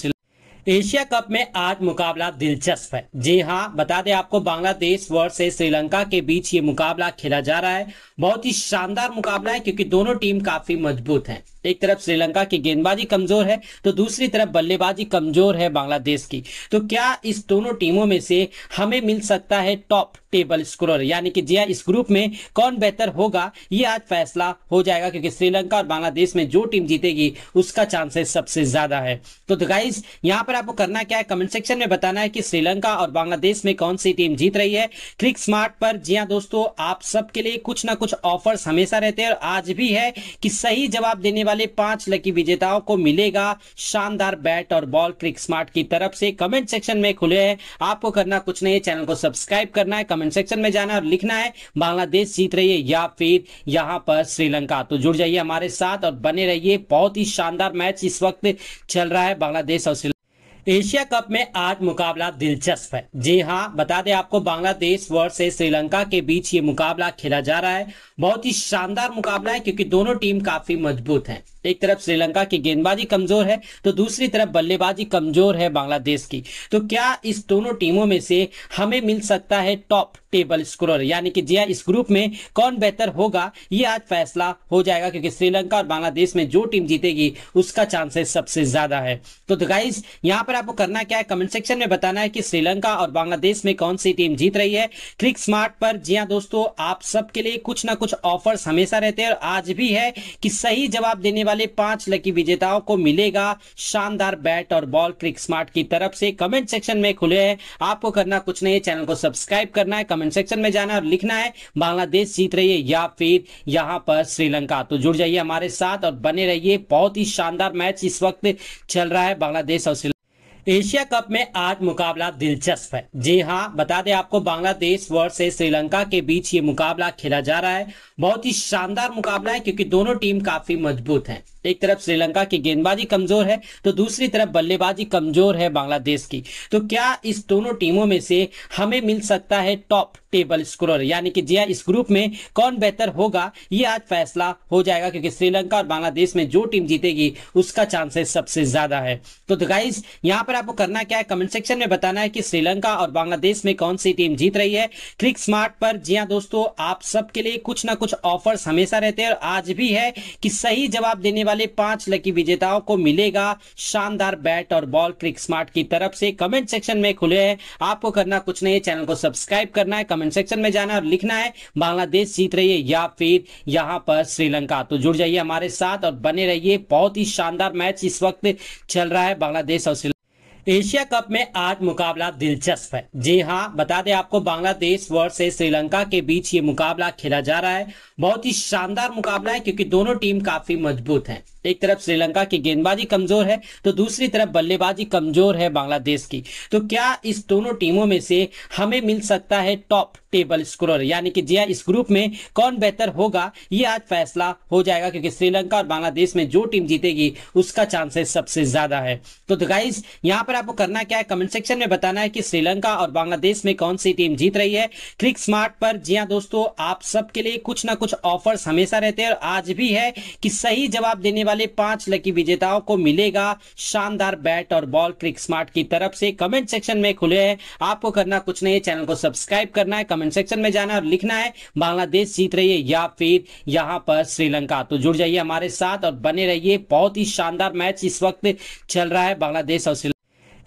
एशिया कप में आज मुकाबला दिलचस्प है जी हाँ बता दें आपको बांग्लादेश वर्ष श्रीलंका के बीच ये मुकाबला खेला जा रहा है बहुत ही शानदार मुकाबला है क्योंकि दोनों टीम काफी मजबूत हैं एक तरफ श्रीलंका की गेंदबाजी कमजोर है तो दूसरी तरफ बल्लेबाजी कमजोर है बांग्लादेश की तो क्या इस दोनों टीमों में से हमें मिल सकता है टॉप टेबल स्कोर यानी कि जिया हाँ, इस ग्रुप में कौन बेहतर होगा ये आज फैसला हो जाएगा क्योंकि श्रीलंका और बांग्लादेश में जो टीम जीतेगी उसका चांसेस सबसे ज्यादा है तो, तो गाइज यहाँ पर आपको करना क्या है कमेंट सेक्शन में बताना है कि श्रीलंका और बांग्लादेश में कौन सी टीम जीत रही है क्रिक स्मार्ट पर जी हाँ दोस्तों आप सबके लिए कुछ ना कुछ ऑफर्स हमेशा रहते हैं और आज भी है कि सही जवाब देने वाले पांच लकी विजेताओं को मिलेगा शानदार बैट और बॉल क्रिक स्मार्ट की तरफ से कमेंट सेक्शन में खुले है आपको करना कुछ नहीं है चैनल को सब्सक्राइब करना है कमेंट सेक्शन में जाना और लिखना है बांग्लादेश जीत रही है या फिर यहाँ पर श्रीलंका तो जुड़ जाइए हमारे साथ और बने रहिए बहुत ही शानदार मैच इस वक्त चल रहा है बांग्लादेश और एशिया कप में आज मुकाबला दिलचस्प है जी हाँ बता दें आपको बांग्लादेश वर्ष श्रीलंका के बीच ये मुकाबला खेला जा रहा है बहुत ही शानदार मुकाबला है क्योंकि दोनों टीम काफी मजबूत हैं एक तरफ श्रीलंका की गेंदबाजी कमजोर है तो दूसरी तरफ बल्लेबाजी कमजोर है बांग्लादेश की तो क्या इस दोनों टीमों में से हमें मिल सकता है टॉप टेबल स्कोर यानी कि जिया हाँ, इस ग्रुप में कौन बेहतर होगा ये आज फैसला हो जाएगा क्योंकि श्रीलंका और बांग्लादेश में जो टीम जीतेगी उसका चांसेस सबसे ज्यादा है तो, तो गाइज यहाँ पर आपको करना क्या है कमेंट सेक्शन में बताना है कि श्रीलंका और बांग्लादेश में कौन सी टीम जीत रही है क्रिक स्मार्ट पर जी हाँ दोस्तों आप सबके लिए कुछ ना कुछ ऑफर्स हमेशा रहते हैं और आज भी है कि सही जवाब देने वाले पांच लकी विजेताओं को मिलेगा शानदार बैट और बॉल क्रिक स्मार्ट की तरफ से कमेंट सेक्शन में खुले है आपको करना कुछ नहीं है चैनल को सब्सक्राइब करना है कमेंट सेक्शन में जाना और लिखना है बांग्लादेश जीत रही है या फिर यहाँ पर श्रीलंका तो जुड़ जाइए हमारे साथ और बने रहिए बहुत ही शानदार मैच इस वक्त चल रहा है बांग्लादेश और एशिया कप में आज मुकाबला दिलचस्प है जी हाँ बता दें आपको बांग्लादेश वर्ष श्रीलंका के बीच ये मुकाबला खेला जा रहा है बहुत ही शानदार मुकाबला है क्योंकि दोनों टीम काफी मजबूत हैं एक तरफ श्रीलंका की गेंदबाजी कमजोर है तो दूसरी तरफ बल्लेबाजी कमजोर है बांग्लादेश की तो क्या इस दोनों टीमों में से हमें मिल सकता है टॉप टेबल स्कोर यानी कि जिया हाँ, इस ग्रुप में कौन बेहतर होगा ये आज फैसला हो जाएगा क्योंकि श्रीलंका और बांग्लादेश में जो टीम जीतेगी उसका चांसेस सबसे ज्यादा है तो, तो गाइज यहाँ पर पर आपको करना क्या है कमेंट सेक्शन में बताना है कि श्रीलंका और बांग्लादेश में कौन सी टीम जीत रही है क्रिक स्मार्ट पर जी हाँ दोस्तों आप सबके लिए कुछ ना कुछ ऑफर्स हमेशा रहते हैं और आज भी है कि सही जवाब देने वाले पांच लकी विजेताओं को मिलेगा शानदार बैट और बॉल क्रिक स्मार्ट की तरफ से कमेंट सेक्शन में खुले है आपको करना कुछ नहीं है चैनल को सब्सक्राइब करना है कमेंट सेक्शन में जाना और लिखना है बांग्लादेश जीत रही है या फिर यहाँ पर श्रीलंका तो जुड़ जाइए हमारे साथ और बने रहिए बहुत ही शानदार मैच इस वक्त चल रहा है बांग्लादेश और एशिया कप में आज मुकाबला दिलचस्प है जी हाँ बता दें आपको बांग्लादेश वर्ष श्रीलंका के बीच ये मुकाबला खेला जा रहा है बहुत ही शानदार मुकाबला है क्योंकि दोनों टीम काफी मजबूत हैं एक तरफ श्रीलंका की गेंदबाजी कमजोर है तो दूसरी तरफ बल्लेबाजी कमजोर है बांग्लादेश की तो क्या इस दोनों टीमों में से हमें मिल सकता है टॉप टेबल स्कोर यानी कि जिया हाँ, इस ग्रुप में कौन बेहतर होगा ये आज फैसला हो जाएगा क्योंकि श्रीलंका और बांग्लादेश में जो टीम जीतेगी उसका चांसेस सबसे ज्यादा है तो, तो गाइज यहाँ पर पर आपको करना क्या है कमेंट सेक्शन में बताना है कि श्रीलंका और बांग्लादेश में कौन सी टीम जीत रही है क्रिक स्मार्ट पर जी हाँ दोस्तों आप सबके लिए कुछ ना कुछ ऑफर्स हमेशा रहते हैं और आज भी है कि सही जवाब देने वाले पांच लकी विजेताओं को मिलेगा शानदार बैट और बॉल क्रिक स्मार्ट की तरफ से कमेंट सेक्शन में खुले है आपको करना कुछ नहीं है चैनल को सब्सक्राइब करना है कमेंट सेक्शन में जाना और लिखना है बांग्लादेश जीत रही है या फिर यहाँ पर श्रीलंका तो जुड़ जाइए हमारे साथ और बने रहिए बहुत ही शानदार मैच इस वक्त चल रहा है बांग्लादेश और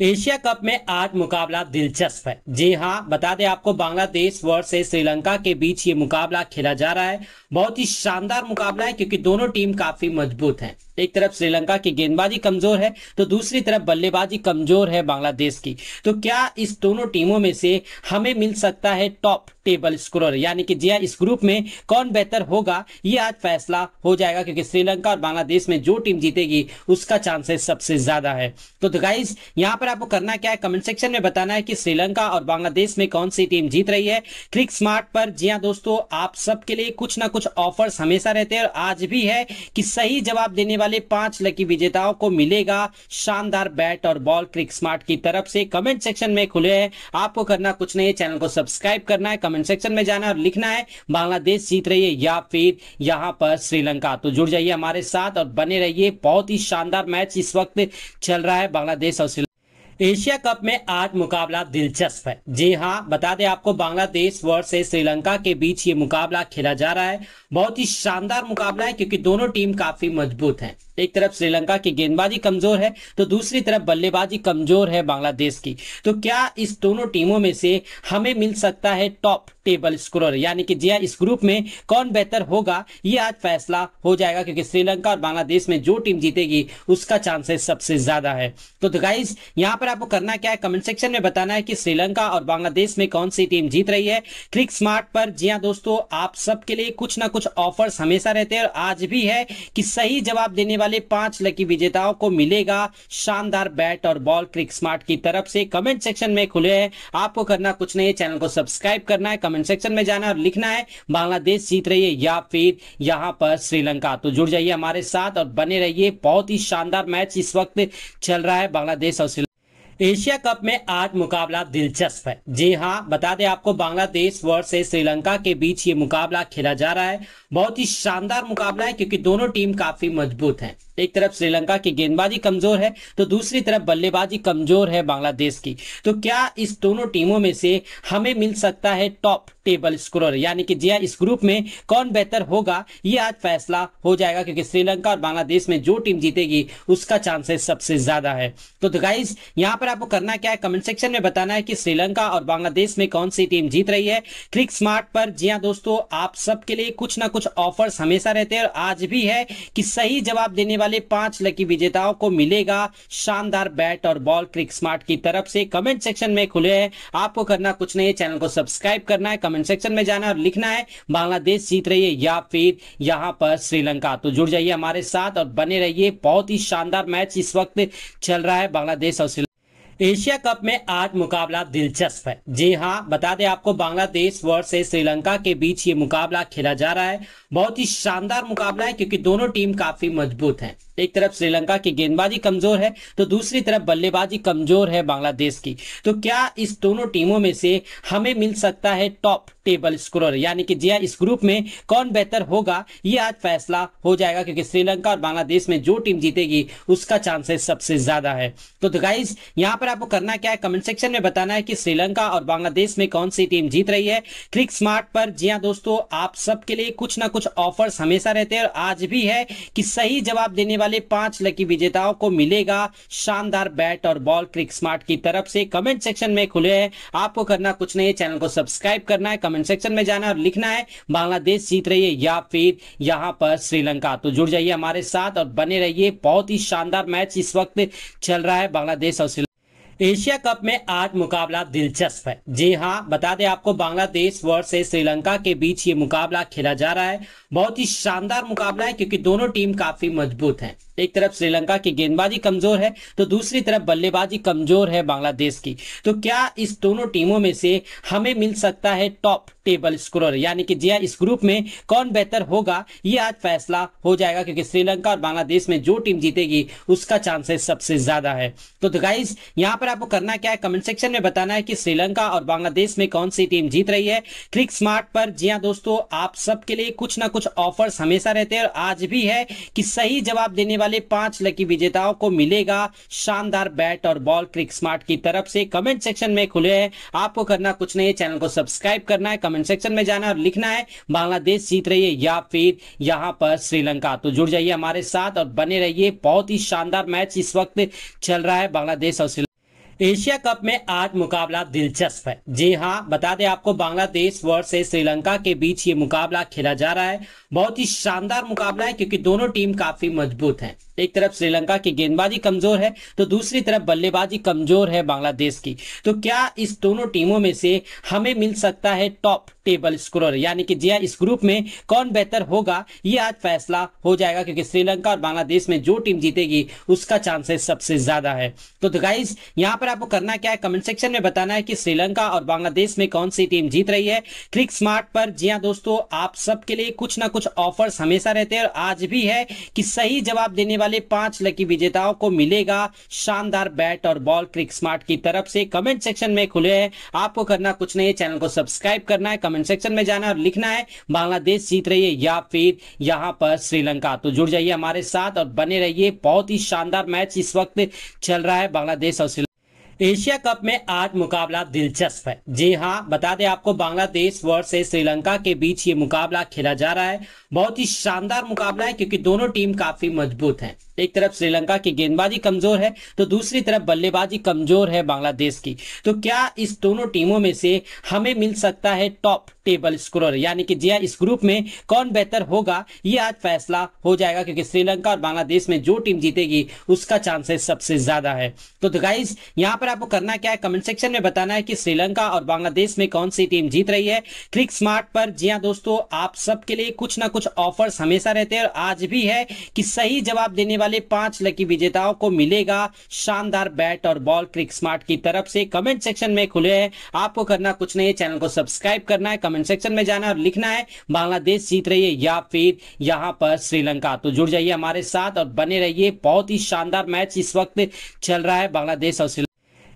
एशिया कप में आज मुकाबला दिलचस्प है जी हाँ बता दें आपको बांग्लादेश वर्ष श्रीलंका के बीच ये मुकाबला खेला जा रहा है बहुत ही शानदार मुकाबला है क्योंकि दोनों टीम काफी मजबूत हैं एक तरफ श्रीलंका की गेंदबाजी कमजोर है तो दूसरी तरफ बल्लेबाजी कमजोर है बांग्लादेश की तो क्या इस दोनों टीमों में से हमें मिल सकता है टॉप टेबल स्कोर यानी कि जिया हाँ, इस ग्रुप में कौन बेहतर होगा ये आज फैसला हो जाएगा क्योंकि श्रीलंका और बांग्लादेश में जो टीम जीतेगी उसका चांसेस सबसे ज्यादा है तो, तो गाइस यहाँ पर पर आपको करना क्या है कमेंट सेक्शन में बताना है कि श्रीलंका और बांग्लादेश में कौन सी टीम जीत रही है क्रिक स्मार्ट पर जी हाँ दोस्तों आप सबके लिए कुछ ना कुछ ऑफर्स हमेशा रहते हैं और आज भी है कि सही जवाब देने वाले पांच लकी विजेताओं को मिलेगा शानदार बैट और बॉल क्रिक स्मार्ट की तरफ से कमेंट सेक्शन में खुले है आपको करना कुछ नहीं है चैनल को सब्सक्राइब करना है कमेंट सेक्शन में जाना और लिखना है बांग्लादेश जीत रही है या फिर यहाँ पर श्रीलंका तो जुड़ जाइए हमारे साथ और बने रहिए बहुत ही शानदार मैच इस वक्त चल रहा है बांग्लादेश और एशिया कप में आज मुकाबला दिलचस्प है जी हाँ बता दें आपको बांग्लादेश वर्ष श्रीलंका के बीच ये मुकाबला खेला जा रहा है बहुत ही शानदार मुकाबला है क्योंकि दोनों टीम काफी मजबूत हैं एक तरफ श्रीलंका की गेंदबाजी कमजोर है तो दूसरी तरफ बल्लेबाजी कमजोर है बांग्लादेश की तो क्या इस दोनों टीमों में से हमें मिल सकता है टॉप टेबल स्कोर यानी कि जिया हाँ, इस ग्रुप में कौन बेहतर होगा ये आज फैसला हो जाएगा क्योंकि श्रीलंका और बांग्लादेश में जो टीम जीतेगी उसका चांसेस सबसे ज्यादा है तो, तो गाइस यहाँ पर पर आपको करना क्या है कमेंट सेक्शन में बताना है कि श्रीलंका और बांग्लादेश में कौन सी टीम जीत रही है क्रिक स्मार्ट पर जी हाँ दोस्तों आप सबके लिए कुछ ना कुछ ऑफर्स हमेशा रहते हैं और आज भी है कि सही जवाब देने वाले पांच लकी विजेताओं को मिलेगा शानदार बैट और बॉल क्रिक स्मार्ट की तरफ से कमेंट सेक्शन में खुले है आपको करना कुछ नहीं है चैनल को सब्सक्राइब करना है कमेंट सेक्शन में जाना और लिखना है बांग्लादेश जीत रही है या फिर यहाँ पर श्रीलंका तो जुड़ जाइए हमारे साथ और बने रहिए बहुत ही शानदार मैच इस वक्त चल रहा है बांग्लादेश और एशिया कप में आज मुकाबला दिलचस्प है जी हाँ बता दें आपको बांग्लादेश वर्ष श्रीलंका के बीच ये मुकाबला खेला जा रहा है बहुत ही शानदार मुकाबला है क्योंकि दोनों टीम काफी मजबूत हैं एक तरफ श्रीलंका की गेंदबाजी कमजोर है तो दूसरी तरफ बल्लेबाजी कमजोर है बांग्लादेश की तो क्या इस दोनों टीमों में से हमें मिल सकता है टॉप टेबल स्कोर यानी कि जिया हाँ, इस ग्रुप में कौन बेहतर होगा ये आज फैसला हो जाएगा क्योंकि श्रीलंका और बांग्लादेश में जो टीम जीतेगी उसका चांसेस सबसे ज्यादा है तो, तो गाइज यहाँ पर आपको करना क्या है कमेंट सेक्शन में बताना है कि श्रीलंका और बांग्लादेश में कौन सी टीम जीत रही है क्रिक स्मार्ट पर जी हाँ दोस्तों आप सबके लिए कुछ ना कुछ ऑफर्स हमेशा रहते हैं और आज भी है कि सही जवाब देने वाले पांच लकी विजेताओं को मिलेगा शानदार बैट और बॉल क्रिक स्मार्ट की तरफ से कमेंट सेक्शन में खुले है आपको करना कुछ नहीं है चैनल को सब्सक्राइब करना है कमेंट सेक्शन में जाना और लिखना है बांग्लादेश जीत रही है या फिर यहाँ पर श्रीलंका तो जुड़ जाइए हमारे साथ और बने रहिए बहुत ही शानदार मैच इस वक्त चल रहा है बांग्लादेश और एशिया कप में आज मुकाबला दिलचस्प है जी हाँ बता दें आपको बांग्लादेश वर्ष श्रीलंका के बीच ये मुकाबला खेला जा रहा है बहुत ही शानदार मुकाबला है क्योंकि दोनों टीम काफी मजबूत हैं एक तरफ श्रीलंका की गेंदबाजी कमजोर है तो दूसरी तरफ बल्लेबाजी कमजोर है बांग्लादेश की तो क्या इस दोनों टीमों में से हमें मिल सकता है टॉप टेबल स्कोर यानी कि जिया हाँ, इस ग्रुप में कौन बेहतर होगा ये आज फैसला हो जाएगा क्योंकि श्रीलंका और बांग्लादेश में जो टीम जीतेगी उसका चांसेस सबसे ज्यादा है तो, तो गाइज यहाँ पर पर आपको करना क्या है कमेंट सेक्शन में बताना है कि श्रीलंका और बांग्लादेश में कौन सी टीम जीत रही है क्रिक स्मार्ट पर जी हाँ दोस्तों आप सबके लिए कुछ ना कुछ ऑफर्स हमेशा रहते हैं और आज भी है कि सही जवाब देने वाले पांच लकी विजेताओं को मिलेगा शानदार बैट और बॉल क्रिक स्मार्ट की तरफ से कमेंट सेक्शन में खुले है आपको करना कुछ नहीं है चैनल को सब्सक्राइब करना है कमेंट सेक्शन में जाना और लिखना है बांग्लादेश जीत रही है या फिर यहाँ पर श्रीलंका तो जुड़ जाइए हमारे साथ और बने रहिए बहुत ही शानदार मैच इस वक्त चल रहा है बांग्लादेश और एशिया कप में आज मुकाबला दिलचस्प है जी हाँ बता दें आपको बांग्लादेश वर्ष श्रीलंका के बीच ये मुकाबला खेला जा रहा है बहुत ही शानदार मुकाबला है क्योंकि दोनों टीम काफी मजबूत हैं एक तरफ श्रीलंका की गेंदबाजी कमजोर है तो दूसरी तरफ बल्लेबाजी कमजोर है बांग्लादेश की तो क्या इस दोनों टीमों में से हमें मिल सकता है टॉप टेबल स्कोर यानी कि जिया हाँ, इस ग्रुप में कौन बेहतर होगा ये आज फैसला हो जाएगा क्योंकि श्रीलंका और बांग्लादेश में जो टीम जीतेगी उसका चांसेस सबसे ज्यादा है तो, तो गाइस यहाँ पर पर आपको करना क्या है कमेंट सेक्शन में बताना है कि श्रीलंका और बांग्लादेश में कौन सी टीम जीत रही है क्लिक स्मार्ट पर जी हाँ दोस्तों आप सबके लिए कुछ ना कुछ ऑफर्स हमेशा रहते हैं और आज भी है कि सही जवाब देने वाले पांच लकी विजेताओं को मिलेगा शानदार बैट और बॉल क्लिक स्मार्ट की तरफ से कमेंट सेक्शन में खुले है आपको करना कुछ नहीं है चैनल को सब्सक्राइब करना है कमेंट सेक्शन में जाना और लिखना है बांग्लादेश जीत रही है या फिर यहाँ पर श्रीलंका तो जुड़ जाइए हमारे साथ और बने रहिए बहुत ही शानदार मैच इस वक्त चल रहा है बांग्लादेश और एशिया कप में आज मुकाबला दिलचस्प है जी हाँ बता दें आपको बांग्लादेश वर्ष श्रीलंका के बीच ये मुकाबला खेला जा रहा है बहुत ही शानदार मुकाबला है क्योंकि दोनों टीम काफी मजबूत है एक तरफ श्रीलंका की गेंदबाजी कमजोर है तो दूसरी तरफ बल्लेबाजी कमजोर है बांग्लादेश की तो क्या इस दोनों टीमों में से हमें मिल सकता है टॉप टेबल स्कोरर यानी कि जिया हाँ, इस ग्रुप में कौन बेहतर होगा ये आज फैसला हो जाएगा क्योंकि श्रीलंका और बांग्लादेश में जो टीम जीतेगी उसका चांसेस सबसे ज्यादा है तो, तो गाइज यहाँ पर आपको करना क्या है कमेंट सेक्शन में बताना है कि श्रीलंका और बांग्लादेश में कौन सी टीम जीत रही है क्रिक स्मार्ट पर जी हाँ दोस्तों आप सबके लिए कुछ ना कुछ ऑफर्स हमेशा रहते हैं और आज भी है कि सही जवाब देने वाले वाले पांच लकी विजेताओं को मिलेगा शानदार बैट और बॉल क्रिक स्मार्ट की तरफ से कमेंट सेक्शन में खुले है आपको करना कुछ नहीं है चैनल को सब्सक्राइब करना है कमेंट सेक्शन में जाना और लिखना है बांग्लादेश जीत रही है या फिर यहाँ पर श्रीलंका तो जुड़ जाइए हमारे साथ और बने रहिए बहुत ही शानदार मैच इस वक्त चल रहा है बांग्लादेश और श्रीलंका एशिया कप में आज मुकाबला दिलचस्प है जी हाँ बता दें आपको बांग्लादेश वर्ष श्रीलंका के बीच ये मुकाबला खेला जा रहा है बहुत ही शानदार मुकाबला है क्योंकि दोनों टीम काफी मजबूत हैं एक तरफ श्रीलंका की गेंदबाजी कमजोर है तो दूसरी तरफ बल्लेबाजी कमजोर है बांग्लादेश की तो क्या इस दोनों टीमों में से हमें मिल सकता है टॉप टेबल स्क्रोर यानी कि जिया इस ग्रुप में कौन बेहतर होगा ये आज फैसला हो जाएगा क्योंकि श्रीलंका और बांग्लादेश में जो टीम जीतेगी उसका चांसेस सबसे ज्यादा है तो, गाइज यहाँ पर आपको करना क्या है कमेंट सेक्शन में बताना है कि श्रीलंका और बांग्लादेश में कौन सी टीम जीत रही है क्रिक स्मार्ट पर जी हाँ दोस्तों आप सबके लिए कुछ ना कुछ ऑफर्स हमेशा रहते हैं और आज भी है कि सही जवाब देने वाले पांच लकी विजेताओं को मिलेगा शानदार बैट और बॉल क्रिक स्मार्ट की तरफ से कमेंट सेक्शन में खुले हैं आपको करना कुछ नहीं है चैनल को सब्सक्राइब करना है कमेंट कमेंट सेक्शन में जाना है और लिखना है बांग्लादेश जीत रही है या फिर यहाँ पर श्रीलंका तो जुड़ जाइए हमारे साथ और बने रहिए बहुत ही शानदार मैच इस वक्त चल रहा है बांग्लादेश और श्रीलंका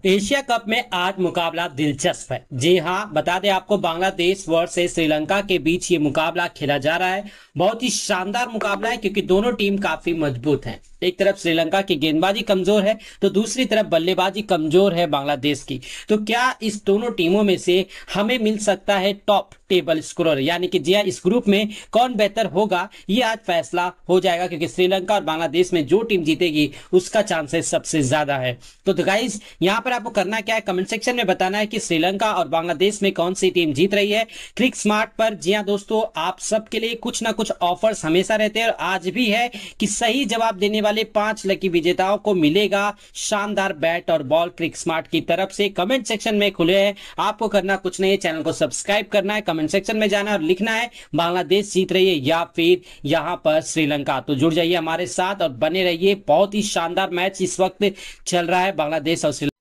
एशिया कप में आज मुकाबला दिलचस्प है जी हाँ बता दें आपको बांग्लादेश वर्ष श्रीलंका के बीच ये मुकाबला खेला जा रहा है बहुत ही शानदार मुकाबला है क्योंकि दोनों टीम काफी मजबूत हैं एक तरफ श्रीलंका की गेंदबाजी कमजोर है तो दूसरी तरफ बल्लेबाजी कमजोर है बांग्लादेश की तो क्या इस दोनों टीमों में से हमें मिल सकता है टॉप टेबल स्क्रोर यानी कि जिया इस ग्रुप में कौन बेहतर होगा ये आज फैसला हो जाएगा क्योंकि श्रीलंका और बांग्लादेश में जो टीम जीतेगी उसका चांसेस सबसे ज्यादा है तो, गाइज यहाँ पर आपको करना क्या है कमेंट सेक्शन में बताना है कि श्रीलंका और बांग्लादेश में कौन सी टीम जीत रही है क्लिक स्मार्ट पर जी हाँ दोस्तों आप सबके लिए कुछ ना कुछ ऑफर्स हमेशा रहते हैं और आज भी है कि सही जवाब देने वाले पांच लकी विजेताओं को मिलेगा शानदार बैट और बॉल क्रिक स्मार्ट की तरफ से कमेंट सेक्शन में खुले हैं आपको करना कुछ नहीं है चैनल को सब्सक्राइब करना है कमेंट कमेंट सेक्शन में जाना है और लिखना है बांग्लादेश जीत रही है या फिर यहाँ पर श्रीलंका तो जुड़ जाइए हमारे साथ और बने रहिए बहुत ही शानदार मैच इस वक्त चल रहा है बांग्लादेश और श्रीलंका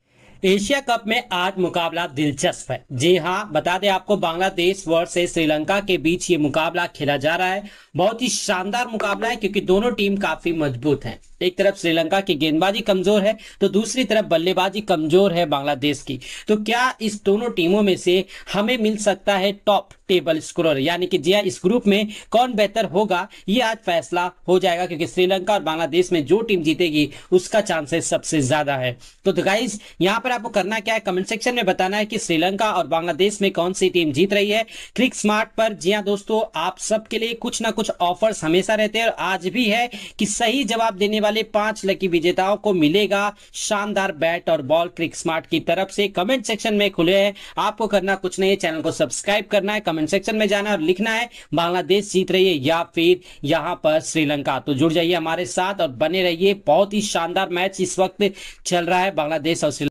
एशिया कप में आज मुकाबला दिलचस्प है जी हाँ बता दें आपको बांग्लादेश वर्सेस श्रीलंका के बीच ये मुकाबला खेला जा रहा है बहुत ही शानदार मुकाबला है क्योंकि दोनों टीम काफी मजबूत हैं एक तरफ श्रीलंका की गेंदबाजी कमजोर है तो दूसरी तरफ बल्लेबाजी कमजोर है बांग्लादेश की तो क्या इस दोनों टीमों में से हमें मिल सकता है टॉप टेबल स्क्रोर यानी कि जिया इस ग्रुप में कौन बेहतर होगा ये आज फैसला हो जाएगा क्योंकि श्रीलंका और बांग्लादेश में जो टीम जीतेगी उसका चांसेस सबसे ज्यादा है तो, गाइज यहाँ पर आपको करना क्या है कमेंट सेक्शन में बताना है कि श्रीलंका और बांग्लादेश में कौन सी टीम जीत रही है क्लिक स्मार्ट पर जिया दोस्तों आप सबके लिए कुछ ना कुछ ऑफर्स हमेशा रहते हैं और आज भी है कि सही जवाब देने वाले पांच लकी विजेताओं को मिलेगा शानदार बैट और बॉल क्लिक स्मार्ट की तरफ से कमेंट सेक्शन में खुले हैं आपको करना कुछ नहीं है चैनल को सब्सक्राइब करना है कमेंट कमेंट सेक्शन में जाना है और लिखना है बांग्लादेश जीत रही है या फिर यहाँ पर श्रीलंका तो जुड़ जाइए हमारे साथ और बने रहिए बहुत ही शानदार मैच इस वक्त चल रहा है बांग्लादेश और श्रीलंका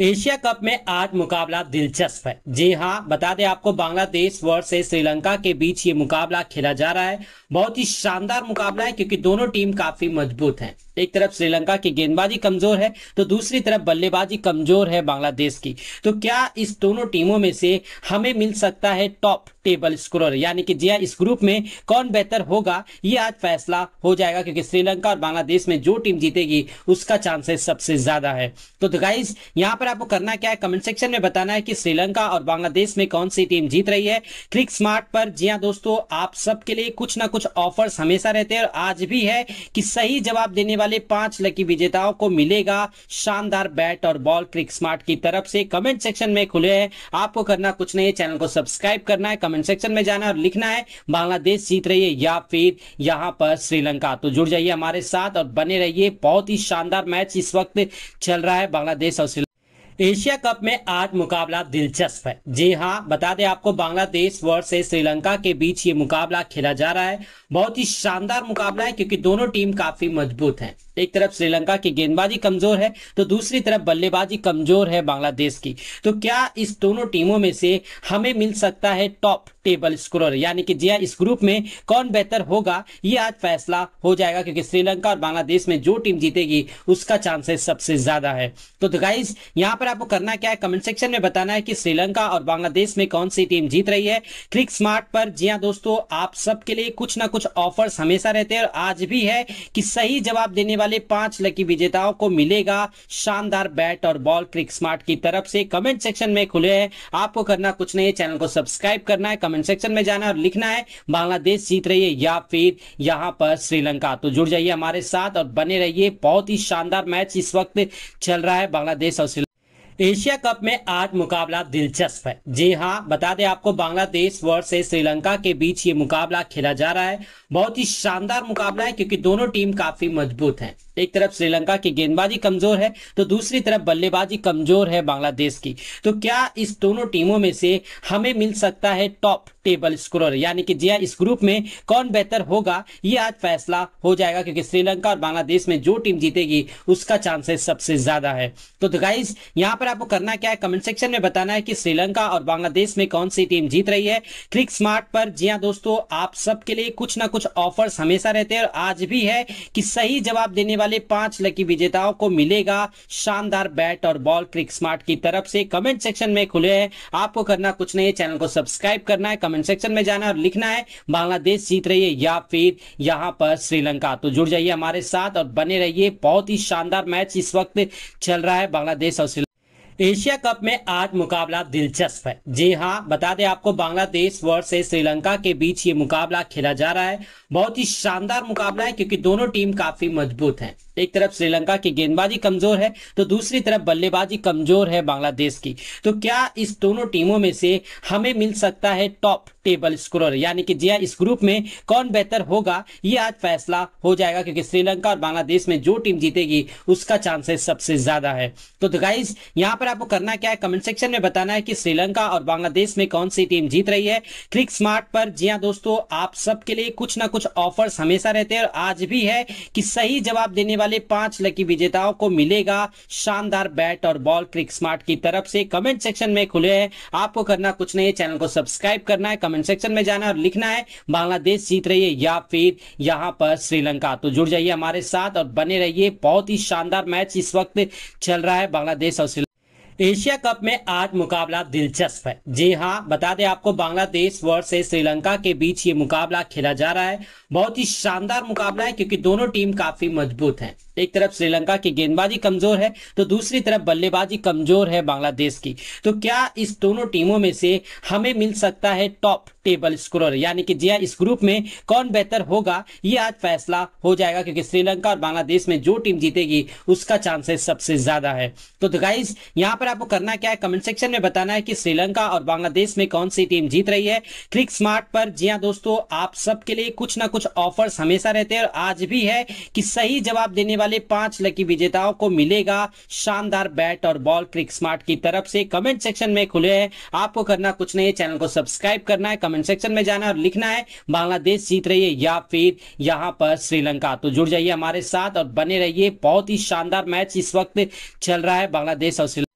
एशिया कप में आज मुकाबला दिलचस्प है जी हाँ बता दें आपको बांग्लादेश वर्ष श्रीलंका के बीच ये मुकाबला खेला जा रहा है बहुत ही शानदार मुकाबला है क्योंकि दोनों टीम काफी मजबूत हैं एक तरफ श्रीलंका की गेंदबाजी कमजोर है तो दूसरी तरफ बल्लेबाजी कमजोर है बांग्लादेश की तो क्या इस दोनों टीमों में से हमें मिल सकता है टॉप टेबल स्क्रोर यानी कि जिया इस ग्रुप में कौन बेहतर होगा ये आज फैसला हो जाएगा क्योंकि श्रीलंका और बांग्लादेश में जो टीम जीतेगी उसका चांसेस सबसे ज्यादा है तो, गाइज यहाँ पर आपको करना क्या है कमेंट सेक्शन में बताना है कि श्रीलंका और बांग्लादेश में कौन सी टीम जीत रही है क्लिक स्मार्ट पर जिया दोस्तों आप सबके लिए कुछ ना कुछ ऑफर्स हमेशा रहते हैं और आज भी है कि सही जवाब देने वाले पांच लकी विजेताओं को मिलेगा शानदार बैट और बॉल क्लिक स्मार्ट की तरफ से कमेंट सेक्शन में खुले हैं आपको करना कुछ नहीं है चैनल को सब्सक्राइब करना है कमेंट कमेंट सेक्शन में जाना और लिखना है बांग्लादेश जीत रही है या फिर यहाँ पर श्रीलंका तो जुड़ जाइए हमारे साथ और बने रहिए बहुत ही शानदार मैच इस वक्त चल रहा है बांग्लादेश और श्रीलंका एशिया कप में आज मुकाबला दिलचस्प है जी हाँ बता दें आपको बांग्लादेश वर्ष श्रीलंका के बीच ये मुकाबला खेला जा रहा है बहुत ही शानदार मुकाबला है क्योंकि दोनों टीम काफी मजबूत हैं एक तरफ श्रीलंका की गेंदबाजी कमजोर है तो दूसरी तरफ बल्लेबाजी कमजोर है बांग्लादेश की तो क्या इस दोनों टीमों में से हमें मिल सकता है टॉप टेबल स्कोरर यानी कि जिया हाँ, इस ग्रुप में कौन बेहतर होगा ये आज फैसला हो जाएगा क्योंकि श्रीलंका और बांग्लादेश में जो टीम जीतेगी उसका चांसेस सबसे ज्यादा है तो, गाइज यहाँ पर आपको करना क्या है कमेंट सेक्शन में बताना है कि श्रीलंका और बांग्लादेश में कौन सी टीम जीत रही है क्लिक स्मार्ट पर जिया हाँ दोस्तों आप सबके लिए कुछ ना कुछ ऑफर्स हमेशा रहते हैं और आज भी है कि सही जवाब देने वाले वाले पांच लकी विजेताओं को मिलेगा शानदार बैट और बॉल क्रिक स्मार्ट की तरफ से कमेंट सेक्शन में खुले है आपको करना कुछ नहीं है चैनल को सब्सक्राइब करना है कमेंट सेक्शन में जाना और लिखना है बांग्लादेश जीत रही है या फिर यहाँ पर श्रीलंका तो जुड़ जाइए हमारे साथ और बने रहिए बहुत ही शानदार मैच इस वक्त चल रहा है बांग्लादेश और श्रीलंका एशिया कप में आज मुकाबला दिलचस्प है जी हाँ बता दें आपको बांग्लादेश वर्सेस श्रीलंका के बीच ये मुकाबला खेला जा रहा है बहुत ही शानदार मुकाबला है क्योंकि दोनों टीम काफी मजबूत हैं एक तरफ श्रीलंका की गेंदबाजी कमजोर है तो दूसरी तरफ बल्लेबाजी कमजोर है बांग्लादेश की तो क्या इस दोनों टीमों में से हमें मिल सकता है टॉप टेबल स्क्रोर यानी कि जिया इस ग्रुप में कौन बेहतर होगा ये आज फैसला हो जाएगा क्योंकि श्रीलंका और बांग्लादेश में जो टीम जीतेगी उसका चांसेस सबसे ज्यादा है तो, गाइज यहाँ पर आपको करना क्या है कमेंट सेक्शन में बताना है कि श्रीलंका और बांग्लादेश में कौन सी टीम जीत रही है क्लिक स्मार्ट पर जिया दोस्तों आप सबके लिए कुछ ना कुछ ऑफर्स हमेशा रहते हैं और आज भी है कि सही जवाब देने वाले पांच लकी विजेताओं को मिलेगा शानदार बैट और बॉल क्लिक स्मार्ट की तरफ से कमेंट सेक्शन में खुले हैं आपको करना कुछ नहीं है चैनल को सब्सक्राइब करना है कमेंट कमेंट सेक्शन में जाना है और लिखना है बांग्लादेश जीत रही है या फिर यहाँ पर श्रीलंका तो जुड़ जाइए हमारे साथ और बने रहिए बहुत ही शानदार मैच इस वक्त चल रहा है बांग्लादेश और श्रीलंका एशिया कप में आज मुकाबला दिलचस्प है जी हाँ बता दें आपको बांग्लादेश वर्ष श्रीलंका के बीच ये मुकाबला खेला जा रहा है बहुत ही शानदार मुकाबला है क्योंकि दोनों टीम काफी मजबूत हैं एक तरफ श्रीलंका की गेंदबाजी कमजोर है तो दूसरी तरफ बल्लेबाजी कमजोर है बांग्लादेश की तो क्या इस दोनों टीमों में से हमें मिल सकता है टॉप टेबल स्क्रोर यानी कि जिया इस ग्रुप में कौन बेहतर होगा ये आज फैसला हो जाएगा क्योंकि श्रीलंका और बांग्लादेश में जो टीम जीतेगी उसका चांसेस सबसे ज्यादा है तो, गाइज यहाँ पर आपको करना क्या है कमेंट सेक्शन में बताना है कि श्रीलंका और बांग्लादेश में कौन सी टीम जीत रही है क्लिक स्मार्ट पर जी हाँ दोस्तों आप सबके लिए कुछ ना कुछ ऑफर्स हमेशा रहते हैं और आज भी है कि सही जवाब देने वाले पांच लकी विजेताओं को मिलेगा शानदार बैट और बॉल क्लिक स्मार्ट की तरफ से कमेंट सेक्शन में खुले हैं आपको करना कुछ नहीं है चैनल को सब्सक्राइब करना है कमेंट कमेंट सेक्शन में जाना है और लिखना है बांग्लादेश जीत रही है या फिर यहाँ पर श्रीलंका तो जुड़ जाइए हमारे साथ और बने रहिए बहुत ही शानदार मैच इस वक्त चल रहा है बांग्लादेश और श्रीलंका एशिया कप में आज मुकाबला दिलचस्प है जी हाँ बता दें आपको बांग्लादेश वर्सेस श्रीलंका के बीच ये मुकाबला खेला जा रहा है बहुत ही शानदार मुकाबला है क्योंकि दोनों टीम काफी मजबूत हैं एक तरफ श्रीलंका की गेंदबाजी कमजोर है तो दूसरी तरफ बल्लेबाजी कमजोर है बांग्लादेश की तो क्या इस दोनों टीमों में से हमें मिल सकता है टॉप टेबल स्क्रोर यानी कि जिया इस ग्रुप में कौन बेहतर होगा ये आज फैसला हो जाएगा क्योंकि श्रीलंका और बांग्लादेश में जो टीम जीतेगी उसका चांसेस सबसे ज्यादा है तो, गाइज यहाँ पर आपको करना क्या है कमेंट सेक्शन में बताना है कि श्रीलंका और बांग्लादेश में कौन सी टीम जीत रही है क्लिक स्मार्ट पर जिया दोस्तों आप सबके लिए कुछ ना कुछ ऑफर्स हमेशा रहते हैं और आज भी है कि सही जवाब देने वाले पांच लकी विजेताओं को मिलेगा शानदार बैट और बॉल क्लिक स्मार्ट की तरफ से कमेंट सेक्शन में खुले हैं आपको करना कुछ नहीं है चैनल को सब्सक्राइब करना है कमेंट कमेंट सेक्शन में जाना है और लिखना है बांग्लादेश जीत रही है या फिर यहाँ पर श्रीलंका तो जुड़ जाइए हमारे साथ और बने रहिए बहुत ही शानदार मैच इस वक्त चल रहा है बांग्लादेश और श्रीलंका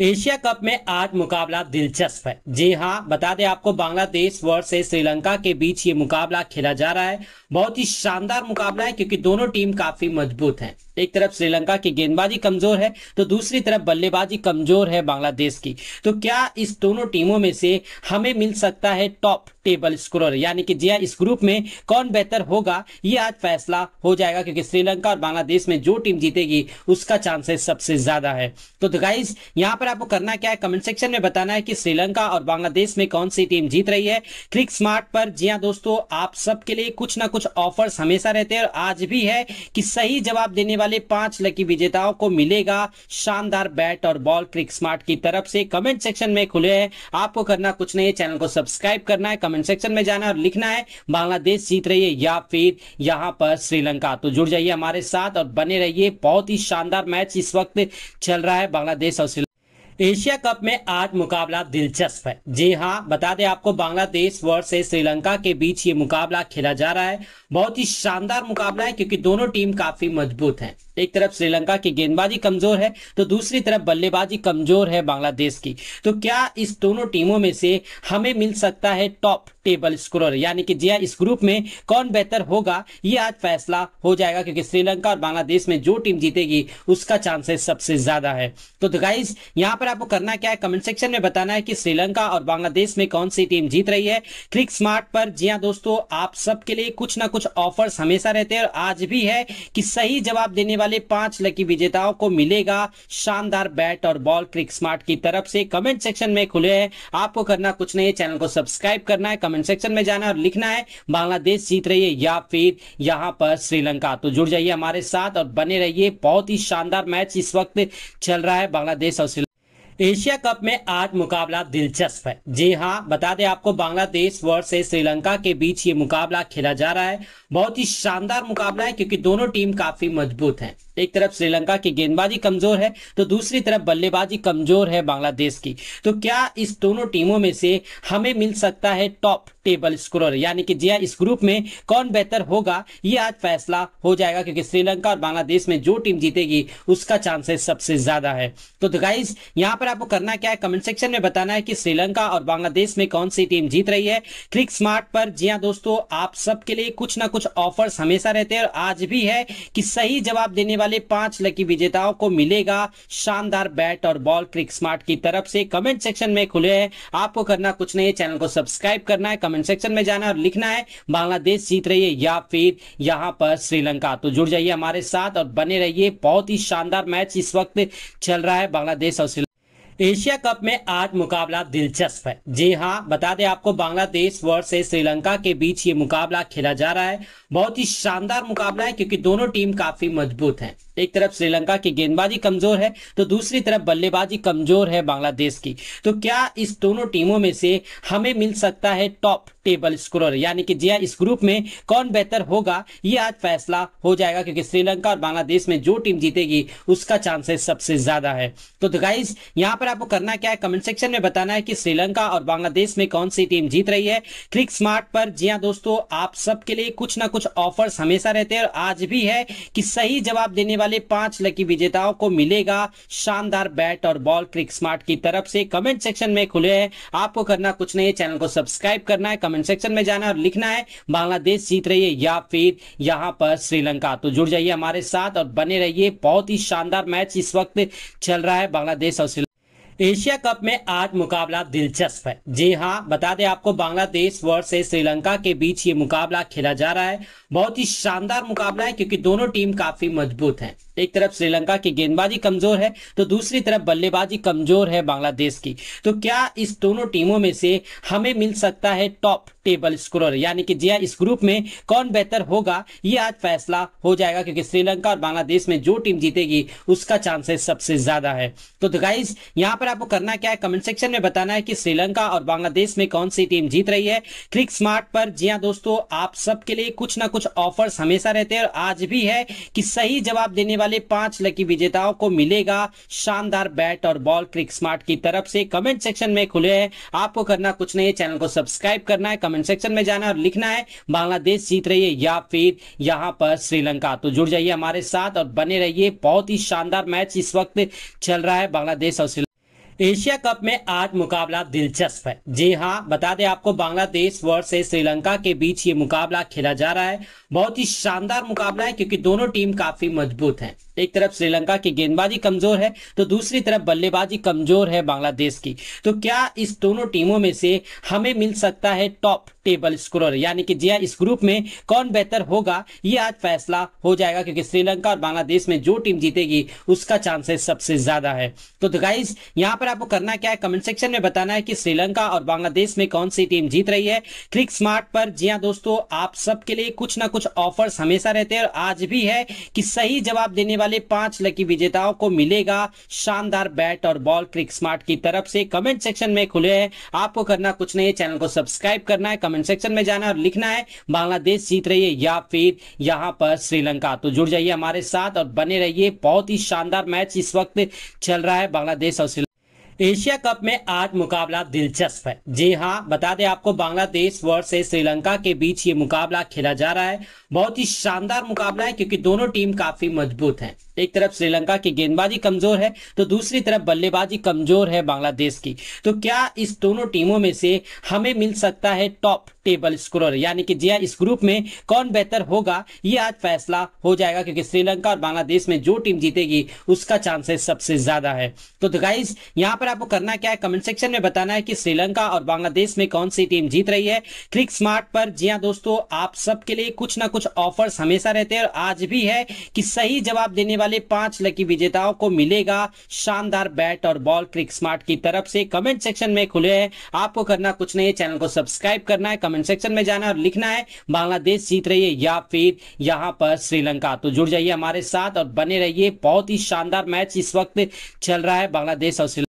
एशिया कप में आज मुकाबला दिलचस्प है जी हाँ बता दें आपको बांग्लादेश वर्ष श्रीलंका के बीच ये मुकाबला खेला जा रहा है बहुत ही शानदार मुकाबला है क्योंकि दोनों टीम काफी मजबूत हैं एक तरफ श्रीलंका की गेंदबाजी कमजोर है तो दूसरी तरफ बल्लेबाजी कमजोर है बांग्लादेश की तो क्या इस दोनों टीमों में से हमें मिल सकता है टॉप टेबल स्क्रोर यानी कि जिया इस ग्रुप में कौन बेहतर होगा ये आज फैसला हो जाएगा क्योंकि श्रीलंका और बांग्लादेश में जो टीम जीतेगी उसका चांसेस सबसे ज्यादा है तो, गाइज यहाँ पर आपको करना क्या है कमेंट सेक्शन में बताना है कि श्रीलंका और बांग्लादेश में कौन सी टीम जीत रही है क्लिक स्मार्ट पर जिया दोस्तों आप सबके लिए कुछ ना कुछ ऑफर्स हमेशा रहते हैं और आज भी है कि सही जवाब देने वाले पांच लकी विजेताओं को मिलेगा शानदार बैट और बॉल क्लिक स्मार्ट की तरफ से कमेंट सेक्शन में खुले हैं आपको करना कुछ नहीं है चैनल को सब्सक्राइब करना है कमेंट कमेंट सेक्शन में जाना है और लिखना है बांग्लादेश जीत रही है या फिर यहाँ पर श्रीलंका तो जुड़ जाइए हमारे साथ और बने रहिए बहुत ही शानदार मैच इस वक्त चल रहा है बांग्लादेश और श्रीलंका एशिया कप में आज मुकाबला दिलचस्प है जी हाँ बता दें आपको बांग्लादेश वर्सेस श्रीलंका के बीच ये मुकाबला खेला जा रहा है बहुत ही शानदार मुकाबला है क्योंकि दोनों टीम काफी मजबूत हैं एक तरफ श्रीलंका की गेंदबाजी कमजोर है तो दूसरी तरफ बल्लेबाजी कमजोर है बांग्लादेश की तो क्या इस दोनों टीमों में से हमें मिल सकता है टॉप टेबल स्क्रोर यानी कि जिया इस ग्रुप में कौन बेहतर होगा ये आज फैसला हो जाएगा क्योंकि श्रीलंका और बांग्लादेश में जो टीम जीतेगी उसका चांसेस सबसे ज्यादा है तो, गाइज यहाँ पर आपको करना क्या है कमेंट सेक्शन में बताना है कि श्रीलंका और बांग्लादेश में कौन सी टीम जीत रही है क्लिक स्मार्ट पर जिया दोस्तों आप सबके लिए कुछ ना कुछ ऑफर्स हमेशा रहते हैं और आज भी है कि सही जवाब देने वाले पांच लकी विजेताओं को मिलेगा शानदार बैट और बॉल क्लिक स्मार्ट की तरफ से कमेंट सेक्शन में खुले हैं आपको करना कुछ नहीं है चैनल को सब्सक्राइब करना है कमेंट कमेंट सेक्शन में जाना है और लिखना है बांग्लादेश जीत रही है या फिर यहाँ पर श्रीलंका तो जुड़ जाइए हमारे साथ और बने रहिए बहुत ही शानदार मैच इस वक्त चल रहा है बांग्लादेश और श्रीलंका एशिया कप में आज मुकाबला दिलचस्प है जी हाँ बता दें आपको बांग्लादेश वर्सेस श्रीलंका के बीच ये मुकाबला खेला जा रहा है बहुत ही शानदार मुकाबला है क्योंकि दोनों टीम काफी मजबूत हैं एक तरफ श्रीलंका की गेंदबाजी कमजोर है तो दूसरी तरफ बल्लेबाजी कमजोर है बांग्लादेश की तो क्या इस दोनों टीमों में से हमें मिल सकता है टॉप टेबल स्क्रोर यानी कि जिया इस ग्रुप में कौन बेहतर होगा ये आज फैसला हो जाएगा क्योंकि श्रीलंका और बांग्लादेश में जो टीम जीतेगी उसका चांसेस सबसे ज्यादा है तो, गाइज यहाँ पर आपको करना क्या है कमेंट सेक्शन में बताना है कि श्रीलंका और बांग्लादेश में कौन सी टीम जीत रही है क्लिक स्मार्ट पर जिया हाँ दोस्तों आप सबके लिए कुछ ना कुछ ऑफर्स हमेशा रहते हैं और आज भी है कि सही जवाब देने वाले पांच लकी विजेताओं को मिलेगा शानदार बैट और बॉल क्लिक स्मार्ट की तरफ से कमेंट सेक्शन में खुले हैं आपको करना कुछ नहीं है चैनल को सब्सक्राइब करना है कमेंट कमेंट सेक्शन में जाना है और लिखना है बांग्लादेश जीत रही है या फिर यहाँ पर श्रीलंका तो जुड़ जाइए हमारे साथ और बने रहिए बहुत ही शानदार मैच इस वक्त चल रहा है बांग्लादेश और श्रीलंका एशिया कप में आज मुकाबला दिलचस्प है जी हाँ बता दें आपको बांग्लादेश वर्ष श्रीलंका के बीच ये मुकाबला खेला जा रहा है बहुत ही शानदार मुकाबला है क्योंकि दोनों टीम काफी मजबूत हैं एक तरफ श्रीलंका की गेंदबाजी कमजोर है तो दूसरी तरफ बल्लेबाजी कमजोर है बांग्लादेश की तो क्या इस दोनों टीमों में से हमें मिल सकता है टॉप टेबल स्क्रोर यानी कि जिया इस ग्रुप में कौन बेहतर होगा ये आज फैसला हो जाएगा क्योंकि श्रीलंका और बांग्लादेश में जो टीम जीतेगी उसका चांसेस सबसे ज्यादा है तो, गाइज यहाँ पर आपको करना क्या है कमेंट सेक्शन में बताना है कि श्रीलंका और बांग्लादेश में कौन सी टीम जीत रही है क्लिक स्मार्ट पर जिया हाँ दोस्तों आप सबके लिए कुछ ना कुछ ऑफर्स हमेशा रहते हैं और आज भी है कि सही जवाब देने वाले पांच लकी विजेताओं को मिलेगा शानदार बैट और बॉल क्रिक स्मार्ट की तरफ से कमेंट सेक्शन में खुले हैं आपको करना कुछ नहीं है चैनल को सब्सक्राइब करना है कमेंट कमेंट सेक्शन में जाना है और लिखना है बांग्लादेश जीत रही है या फिर यहाँ पर श्रीलंका तो जुड़ जाइए हमारे साथ और बने रहिए बहुत ही शानदार मैच इस वक्त चल रहा है बांग्लादेश और श्रीलंका एशिया कप में आज मुकाबला दिलचस्प है जी हाँ बता दें आपको बांग्लादेश वर्ष श्रीलंका के बीच ये मुकाबला खेला जा रहा है बहुत ही शानदार मुकाबला है क्योंकि दोनों टीम काफी मजबूत हैं एक तरफ श्रीलंका की गेंदबाजी कमजोर है तो दूसरी तरफ बल्लेबाजी कमजोर है बांग्लादेश की तो क्या इस दोनों टीमों में से हमें मिल सकता है टॉप टेबल स्क्रोर यानी कि जिया इस ग्रुप में कौन बेहतर होगा ये आज फैसला हो जाएगा क्योंकि श्रीलंका और बांग्लादेश में जो टीम जीतेगी उसका चांसेस सबसे ज्यादा है तो, गाइज यहाँ पर आपको करना क्या है कमेंट सेक्शन में बताना है कि श्रीलंका और बांग्लादेश में कौन सी टीम जीत रही है क्लिक स्मार्ट पर जिया हाँ दोस्तों आप सबके लिए कुछ ना कुछ ऑफर्स हमेशा रहते हैं और आज भी है कि सही जवाब देने वाले पांच लकी विजेताओं को मिलेगा शानदार बैट और बॉल क्रिक स्मार्ट की तरफ से कमेंट सेक्शन में खुले हैं आपको करना कुछ नहीं है चैनल को सब्सक्राइब करना है कमेंट कमेंट सेक्शन में जाना है और लिखना है बांग्लादेश जीत रही है या फिर यहाँ पर श्रीलंका तो जुड़ जाइए हमारे साथ और बने रहिए बहुत ही शानदार मैच इस वक्त चल रहा है बांग्लादेश और श्रीलंका एशिया कप में आज मुकाबला दिलचस्प है जी हाँ बता दें आपको बांग्लादेश वर्सेस श्रीलंका के बीच ये मुकाबला खेला जा रहा है बहुत ही शानदार मुकाबला है क्योंकि दोनों टीम काफी मजबूत हैं एक तरफ श्रीलंका की गेंदबाजी कमजोर है तो दूसरी तरफ बल्लेबाजी कमजोर है बांग्लादेश की तो क्या इस दोनों टीमों में से हमें मिल सकता है टॉप टेबल स्क्रोर यानी कि जिया इस ग्रुप में कौन बेहतर होगा ये आज फैसला हो जाएगा क्योंकि श्रीलंका और बांग्लादेश में जो टीम जीतेगी उसका चांसेस सबसे ज्यादा है तो, गाइज यहाँ पर आपको करना क्या है कमेंट सेक्शन में बताना है कि श्रीलंका और बांग्लादेश में कौन सी टीम जीत रही है क्लिक स्मार्ट पर जिया हाँ दोस्तों आप सबके लिए कुछ ना कुछ ऑफर्स हमेशा रहते हैं और आज भी है कि सही जवाब देने वाले पांच लकी विजेताओं को मिलेगा शानदार बैट और बॉल क्रिक स्मार्ट की तरफ से कमेंट सेक्शन में खुले हैं आपको करना कुछ नहीं है चैनल को सब्सक्राइब करना है कमेंट कमेंट सेक्शन में जाना है और लिखना है बांग्लादेश जीत रही है या फिर यहाँ पर श्रीलंका तो जुड़ जाइए हमारे साथ और बने रहिए बहुत ही शानदार मैच इस वक्त चल रहा है बांग्लादेश और श्रीलंका एशिया कप में आज मुकाबला दिलचस्प है जी हाँ बता दें आपको बांग्लादेश वर्सेस श्रीलंका के बीच ये मुकाबला खेला जा रहा है बहुत ही शानदार मुकाबला है क्योंकि दोनों टीम काफी मजबूत हैं एक तरफ श्रीलंका की गेंदबाजी कमजोर है तो दूसरी तरफ बल्लेबाजी कमजोर है बांग्लादेश की तो क्या इस दोनों टीमों में से हमें मिल सकता है टॉप टेबल स्क्रोर यानी कि जिया इस ग्रुप में कौन बेहतर होगा ये आज फैसला हो जाएगा क्योंकि श्रीलंका और बांग्लादेश में जो टीम जीतेगी उसका चांसेस सबसे ज्यादा है तो, गाइज यहाँ पर आपको करना क्या है कमेंट सेक्शन में बताना है कि श्रीलंका और बांग्लादेश में कौन सी टीम जीत रही है क्लिक स्मार्ट पर जिया हाँ दोस्तों आप सबके लिए कुछ ना कुछ ऑफर्स हमेशा रहते हैं और आज भी है कि सही जवाब देने वाले पांच लकी विजेताओं को मिलेगा शानदार बैट और बॉल क्रिक स्मार्ट की तरफ से कमेंट सेक्शन में खुले हैं आपको करना कुछ नहीं है चैनल को सब्सक्राइब करना है कमेंट कमेंट सेक्शन में जाना है और लिखना है बांग्लादेश जीत रही है या फिर यहाँ पर श्रीलंका तो जुड़ जाइए हमारे साथ और बने रहिए बहुत ही शानदार मैच इस वक्त चल रहा है बांग्लादेश और श्रीलंका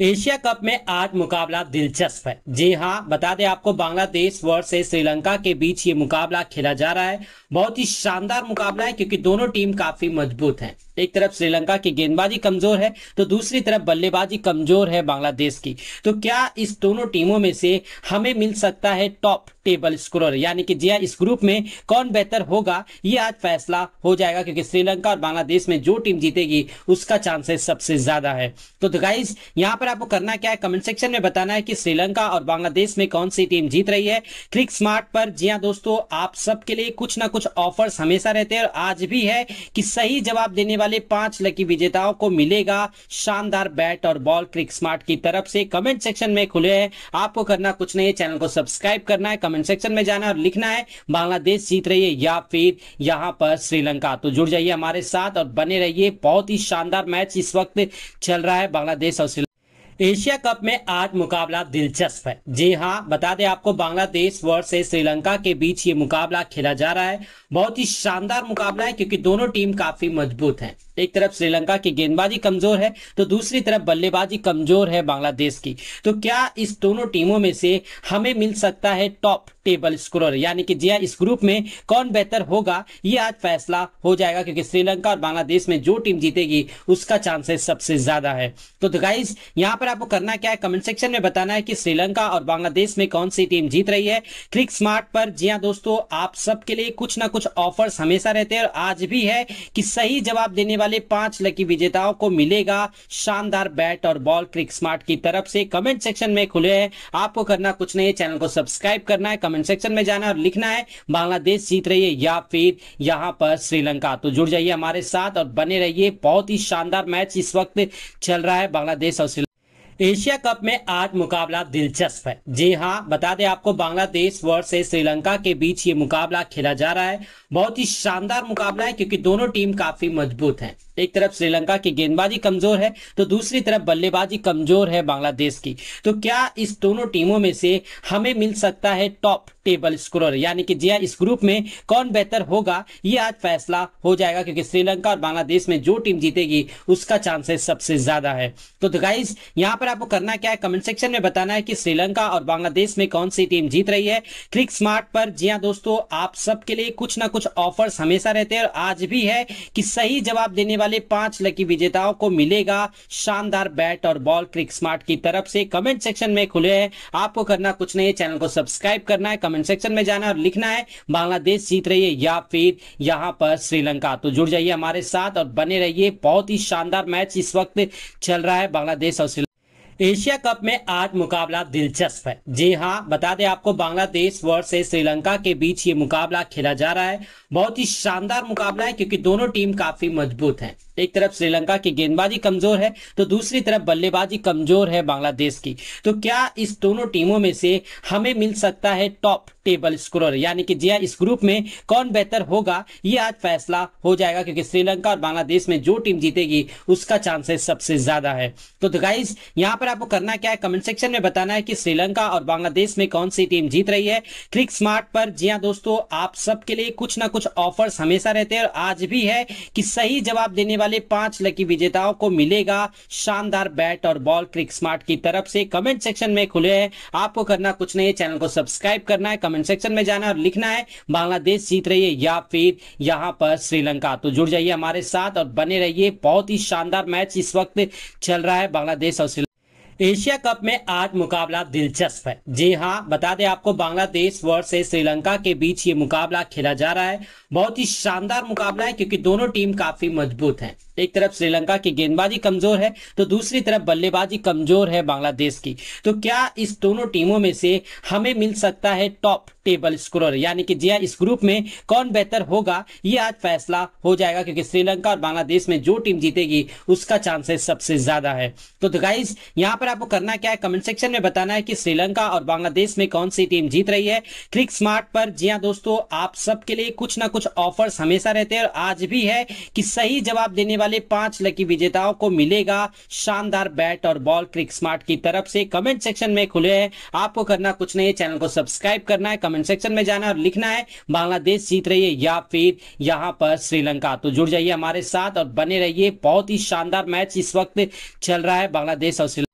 एशिया कप में आज मुकाबला दिलचस्प है जी हाँ बता दें आपको बांग्लादेश वर्ष श्रीलंका के बीच ये मुकाबला खेला जा रहा है बहुत ही शानदार मुकाबला है क्योंकि दोनों टीम काफी मजबूत हैं एक तरफ श्रीलंका की गेंदबाजी कमजोर है तो दूसरी तरफ बल्लेबाजी कमजोर है बांग्लादेश की तो क्या इस दोनों टीमों में से हमें मिल सकता है टॉप टेबल स्कोरर यानी कि जिया इस ग्रुप में कौन बेहतर होगा ये आज फैसला हो जाएगा क्योंकि श्रीलंका और बांग्लादेश में जो टीम जीतेगी उसका चांसेस सबसे ज्यादा है तो, गाइज यहाँ पर आपको करना क्या है कमेंट सेक्शन में बताना है कि श्रीलंका और बांग्लादेश में कौन सी टीम जीत रही है क्लिक स्मार्ट पर जिया हाँ दोस्तों आप सबके लिए कुछ ना कुछ ऑफर्स हमेशा रहते हैं और आज भी है कि सही जवाब देने वाले पांच लकी विजेताओं को मिलेगा शानदार बैट और बॉल क्रिक स्मार्ट की तरफ से कमेंट सेक्शन में खुले हैं आपको करना कुछ नहीं है चैनल को सब्सक्राइब करना है कमेंट कमेंट सेक्शन में जाना है और लिखना है बांग्लादेश जीत रही है या फिर यहाँ पर श्रीलंका तो जुड़ जाइए हमारे साथ और बने रहिए बहुत ही शानदार मैच इस वक्त चल रहा है बांग्लादेश और श्रीलंका एशिया कप में आज मुकाबला दिलचस्प है जी हाँ बता दें आपको बांग्लादेश वर्ष श्रीलंका के बीच ये मुकाबला खेला जा रहा है बहुत ही शानदार मुकाबला है क्योंकि दोनों टीम काफी मजबूत हैं एक तरफ श्रीलंका की गेंदबाजी कमजोर है तो दूसरी तरफ बल्लेबाजी कमजोर है बांग्लादेश की तो क्या इस दोनों टीमों में से हमें मिल सकता है टॉप टेबल स्कोरर यानी कि जिया इस ग्रुप में कौन बेहतर होगा ये आज फैसला हो जाएगा क्योंकि श्रीलंका और बांग्लादेश में जो टीम जीतेगी उसका चांसेस सबसे ज्यादा है तो, गाइज यहाँ पर आपको करना क्या है कमेंट सेक्शन में बताना है कि श्रीलंका और बांग्लादेश में कौन सी टीम जीत रही है क्लिक स्मार्ट पर जिया हाँ दोस्तों आप सबके लिए कुछ ना कुछ ऑफर्स हमेशा रहते हैं और आज भी है कि सही जवाब देने वाले पांच लकी विजेताओं को मिलेगा शानदार बैट और बॉल क्रिक स्मार्ट की तरफ से कमेंट सेक्शन में खुले हैं आपको करना कुछ नहीं है चैनल को सब्सक्राइब करना है कमेंट कमेंट सेक्शन में जाना है और लिखना है बांग्लादेश जीत रही है या फिर यहाँ पर श्रीलंका तो जुड़ जाइए हमारे साथ और बने रहिए बहुत ही शानदार मैच इस वक्त चल रहा है बांग्लादेश और श्रीलंका एशिया कप में आज मुकाबला दिलचस्प है जी हाँ बता दें आपको बांग्लादेश वर्ष श्रीलंका के बीच ये मुकाबला खेला जा रहा है बहुत ही शानदार मुकाबला है क्योंकि दोनों टीम काफी मजबूत हैं एक तरफ श्रीलंका की गेंदबाजी कमजोर है तो दूसरी तरफ बल्लेबाजी कमजोर है बांग्लादेश की तो क्या इस दोनों टीमों में से हमें मिल सकता है टॉप टेबल स्कोरर यानी कि जिया इस ग्रुप में कौन बेहतर होगा ये आज फैसला हो जाएगा क्योंकि श्रीलंका और बांग्लादेश में जो टीम जीतेगी उसका चांसेस सबसे ज्यादा है तो, गाइज यहाँ पर आपको करना क्या है कमेंट सेक्शन में बताना है कि श्रीलंका और बांग्लादेश में कौन सी टीम जीत रही है क्रिक स्मार्ट पर जिया हाँ दोस्तों आप सबके लिए कुछ ना कुछ ऑफर्स हमेशा रहते हैं और आज भी है कि सही जवाब देने वाले पांच लकी विजेताओं को मिलेगा शानदार बैट और बॉल क्रिक स्मार्ट की तरफ से कमेंट सेक्शन में खुले हैं आपको करना कुछ नहीं है चैनल को सब्सक्राइब करना है कमेंट कमेंट सेक्शन में जाना है और लिखना है बांग्लादेश जीत रही है या फिर यहाँ पर श्रीलंका तो जुड़ जाइए हमारे साथ और बने रहिए बहुत ही शानदार मैच इस वक्त चल रहा है बांग्लादेश और श्रीलंका एशिया कप में आज मुकाबला दिलचस्प है जी हाँ बता दें आपको बांग्लादेश वर्सेस श्रीलंका के बीच ये मुकाबला खेला जा रहा है बहुत ही शानदार मुकाबला है क्योंकि दोनों टीम काफी मजबूत हैं एक तरफ श्रीलंका की गेंदबाजी कमजोर है तो दूसरी तरफ बल्लेबाजी कमजोर है बांग्लादेश की तो क्या इस दोनों टीमों में से हमें मिल सकता है टॉप टेबल स्कोरर यानी कि जिया इस ग्रुप में कौन बेहतर होगा ये आज फैसला हो जाएगा क्योंकि श्रीलंका और बांग्लादेश में जो टीम जीतेगी उसका चांसेस सबसे ज्यादा है तो, गाइज यहाँ पर आपको करना क्या है कमेंट सेक्शन में बताना है कि श्रीलंका और बांग्लादेश में कौन सी टीम जीत रही है क्लिक स्मार्ट पर जिया हाँ दोस्तों आप सबके लिए कुछ ना कुछ ऑफर्स हमेशा रहते हैं और आज भी है कि सही जवाब देने वाले पांच लकी विजेताओं को मिलेगा शानदार बैट और बॉल क्रिक स्मार्ट की तरफ से कमेंट सेक्शन में खुले हैं आपको करना कुछ नहीं है चैनल को सब्सक्राइब करना है कमेंट कमेंट सेक्शन में जाना है और लिखना है बांग्लादेश जीत रही है या फिर यहाँ पर श्रीलंका तो जुड़ जाइए हमारे साथ और बने रहिए बहुत ही शानदार मैच इस वक्त चल रहा है बांग्लादेश और श्रीलंका एशिया कप में आज मुकाबला दिलचस्प है जी हाँ बता दें आपको बांग्लादेश वर्सेस श्रीलंका के बीच ये मुकाबला खेला जा रहा है बहुत ही शानदार मुकाबला है क्योंकि दोनों टीम काफी मजबूत हैं एक तरफ श्रीलंका की गेंदबाजी कमजोर है तो दूसरी तरफ बल्लेबाजी कमजोर है बांग्लादेश की तो क्या इस दोनों टीमों में से हमें मिल सकता है टॉप टेबल स्कोरर यानी कि जिया इस ग्रुप में कौन बेहतर होगा ये आज फैसला हो जाएगा क्योंकि श्रीलंका और बांग्लादेश में जो टीम जीतेगी उसका चांसेस सबसे ज्यादा है तो, गाइज यहाँ पर आपको करना क्या है कमेंट सेक्शन में बताना है कि श्रीलंका और बांग्लादेश में कौन सी टीम जीत रही है क्रिक स्मार्ट पर जिया हाँ दोस्तों आप सबके लिए कुछ ना कुछ ऑफर्स हमेशा रहते हैं और आज भी है कि सही जवाब देने वाले पांच लकी विजेताओं को मिलेगा शानदार बैट और बॉल क्रिक स्मार्ट की तरफ से कमेंट सेक्शन में खुले हैं आपको करना कुछ नहीं है चैनल को सब्सक्राइब करना है कमेंट कमेंट सेक्शन में जाना है और लिखना है बांग्लादेश जीत रही है या फिर यहाँ पर श्रीलंका तो जुड़ जाइए हमारे साथ और बने रहिए बहुत ही शानदार मैच इस वक्त चल रहा है बांग्लादेश और श्रीलंका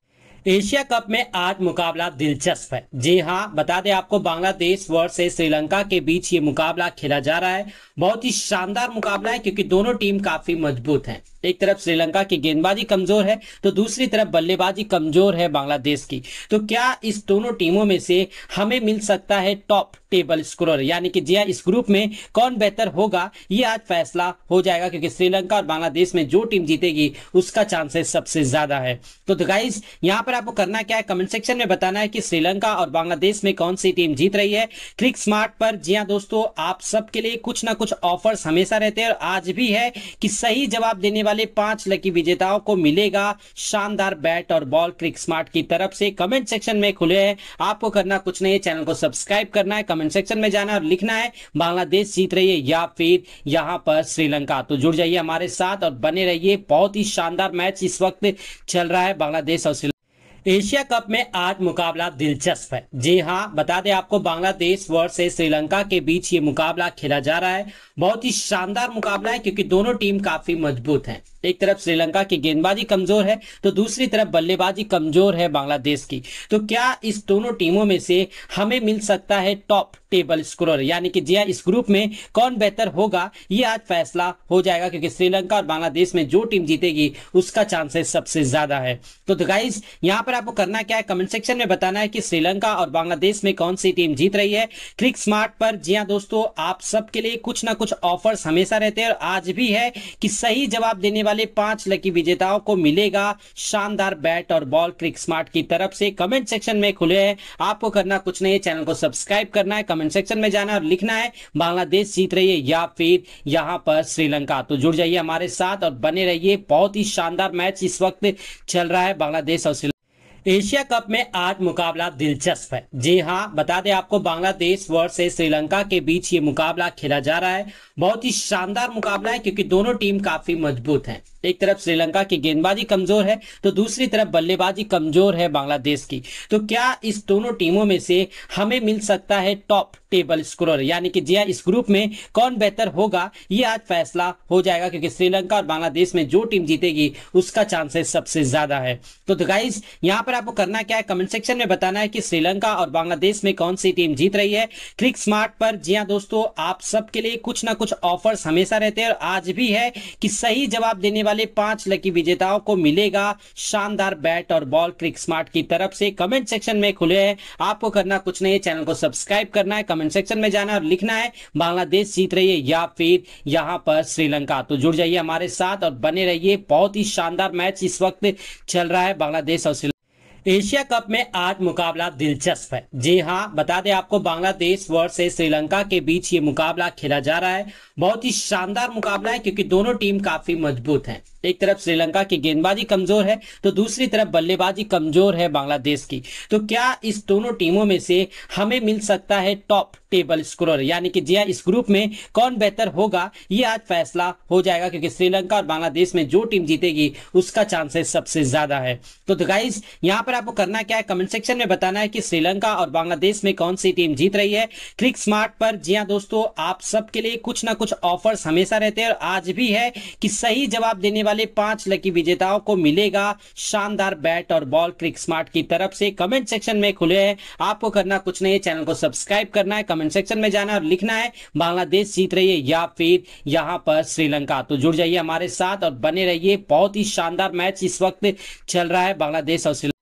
एशिया कप में आज मुकाबला दिलचस्प है जी हाँ बता दें आपको बांग्लादेश वर्ष श्रीलंका के बीच ये मुकाबला खेला जा रहा है बहुत ही शानदार मुकाबला है क्योंकि दोनों टीम काफी मजबूत हैं एक तरफ श्रीलंका की गेंदबाजी कमजोर है तो दूसरी तरफ बल्लेबाजी कमजोर है बांग्लादेश की तो क्या इस दोनों टीमों में से हमें मिल सकता है टॉप टेबल स्कोरर यानी कि जिया इस ग्रुप में कौन बेहतर होगा ये आज फैसला हो जाएगा क्योंकि श्रीलंका और बांग्लादेश में जो टीम जीतेगी उसका चांसेस सबसे ज्यादा है तो, गाइज तो यहाँ पर आपको करना क्या है कमेंट सेक्शन में बताना है कि श्रीलंका और बांग्लादेश में कौन सी टीम जीत रही है क्लिक स्मार्ट पर जिया हाँ दोस्तों आप सबके लिए कुछ ना कुछ ऑफर्स हमेशा रहते हैं और आज भी है कि सही जवाब देने वाले पांच लकी विजेताओं को मिलेगा शानदार बैट और बॉल क्रिक स्मार्ट की तरफ से कमेंट सेक्शन में खुले हैं आपको करना कुछ नहीं है चैनल को सब्सक्राइब करना है कमेंट कमेंट सेक्शन में जाना है और लिखना है बांग्लादेश जीत रही है या फिर यहाँ पर श्रीलंका तो जुड़ जाइए हमारे साथ और बने रहिए बहुत ही शानदार मैच इस वक्त चल रहा है बांग्लादेश और श्रीलंका एशिया कप में आज मुकाबला दिलचस्प है जी हाँ बता दें आपको बांग्लादेश वर्ष श्रीलंका के बीच ये मुकाबला खेला जा रहा है बहुत ही शानदार मुकाबला है क्योंकि दोनों टीम काफी मजबूत हैं एक तरफ श्रीलंका की गेंदबाजी कमजोर है तो दूसरी तरफ बल्लेबाजी कमजोर है बांग्लादेश की तो क्या इस दोनों टीमों में से हमें मिल सकता है टॉप टेबल स्कोरर यानी कि जिया इस ग्रुप में कौन बेहतर होगा ये आज फैसला हो जाएगा क्योंकि श्रीलंका और बांग्लादेश में जो टीम जीतेगी उसका चांसेस सबसे ज्यादा है तो, गाइज तो यहाँ पर आपको करना क्या है कमेंट सेक्शन में बताना है कि श्रीलंका और बांग्लादेश में कौन सी टीम जीत रही है क्रिक स्मार्ट पर जिया हाँ दोस्तों आप सबके लिए कुछ ना कुछ ऑफर्स हमेशा रहते हैं और आज भी है कि सही जवाब देने वाले पांच लकी विजेताओं को मिलेगा शानदार बैट और बॉल क्रिक स्मार्ट की तरफ से कमेंट सेक्शन में खुले हैं आपको करना कुछ नहीं है चैनल को सब्सक्राइब करना है कमेंट कमेंट सेक्शन में जाना है और लिखना है बांग्लादेश जीत रही है या फिर यहाँ पर श्रीलंका तो जुड़ जाइए हमारे साथ और बने रहिए बहुत ही शानदार मैच इस वक्त चल रहा है बांग्लादेश और श्रीलंका एशिया कप में आज मुकाबला दिलचस्प है जी हाँ बता दें आपको बांग्लादेश वर्ष श्रीलंका के बीच ये मुकाबला खेला जा रहा है बहुत ही शानदार मुकाबला है क्योंकि दोनों टीम काफी मजबूत हैं एक तरफ श्रीलंका की गेंदबाजी कमजोर है तो दूसरी तरफ बल्लेबाजी कमजोर है बांग्लादेश की तो क्या इस दोनों टीमों में से हमें मिल सकता है टॉप टेबल स्कोरर यानी कि जिया इस ग्रुप में कौन बेहतर होगा ये आज फैसला हो जाएगा क्योंकि श्रीलंका और बांग्लादेश में जो टीम जीतेगी उसका चांसेस सबसे ज्यादा है तो, गाइज तो यहाँ पर आपको करना क्या है कमेंट सेक्शन में बताना है कि श्रीलंका और बांग्लादेश में कौन सी टीम जीत रही है क्लिक स्मार्ट पर जिया हाँ दोस्तों आप सबके लिए कुछ ना कुछ ऑफर्स हमेशा रहते हैं और आज भी है कि सही जवाब देने वाले पांच लकी विजेताओं को मिलेगा शानदार बैट और बॉल क्रिक स्मार्ट की तरफ से कमेंट सेक्शन में खुले हैं आपको करना कुछ नहीं है चैनल को सब्सक्राइब करना है कमेंट कमेंट सेक्शन में जाना है और लिखना है बांग्लादेश जीत रही है या फिर यहाँ पर श्रीलंका तो जुड़ जाइए हमारे साथ और बने रहिए बहुत ही शानदार मैच इस वक्त चल रहा है बांग्लादेश और श्रीलंका एशिया कप में आज मुकाबला दिलचस्प है जी हाँ बता दें आपको बांग्लादेश वर्ष श्रीलंका के बीच ये मुकाबला खेला जा रहा है बहुत ही शानदार मुकाबला है क्योंकि दोनों टीम काफी मजबूत हैं एक तरफ श्रीलंका की गेंदबाजी कमजोर है तो दूसरी तरफ बल्लेबाजी कमजोर है बांग्लादेश की तो क्या इस दोनों टीमों में से हमें मिल सकता है टॉप टेबल स्कोरर यानी कि जिया इस ग्रुप में कौन बेहतर होगा ये आज फैसला हो जाएगा क्योंकि श्रीलंका और बांग्लादेश में जो टीम जीतेगी उसका चांसेस सबसे ज्यादा है तो, गाइज तो यहाँ पर आपको करना क्या है कमेंट सेक्शन में बताना है कि श्रीलंका और बांग्लादेश में कौन सी टीम जीत रही है क्लिक स्मार्ट पर जिया हाँ दोस्तों आप सबके लिए कुछ ना कुछ ऑफर्स हमेशा रहते हैं और आज भी है कि सही जवाब देने वाले पांच लकी विजेताओं को मिलेगा शानदार बैट और बॉल क्रिक स्मार्ट की तरफ से कमेंट सेक्शन में खुले हैं आपको करना कुछ नहीं है चैनल को सब्सक्राइब करना है कमेंट कमेंट सेक्शन में जाना है और लिखना है बांग्लादेश जीत रही है या फिर यहाँ पर श्रीलंका तो जुड़ जाइए हमारे साथ और बने रहिए बहुत ही शानदार मैच इस वक्त चल रहा है बांग्लादेश और श्रीलंका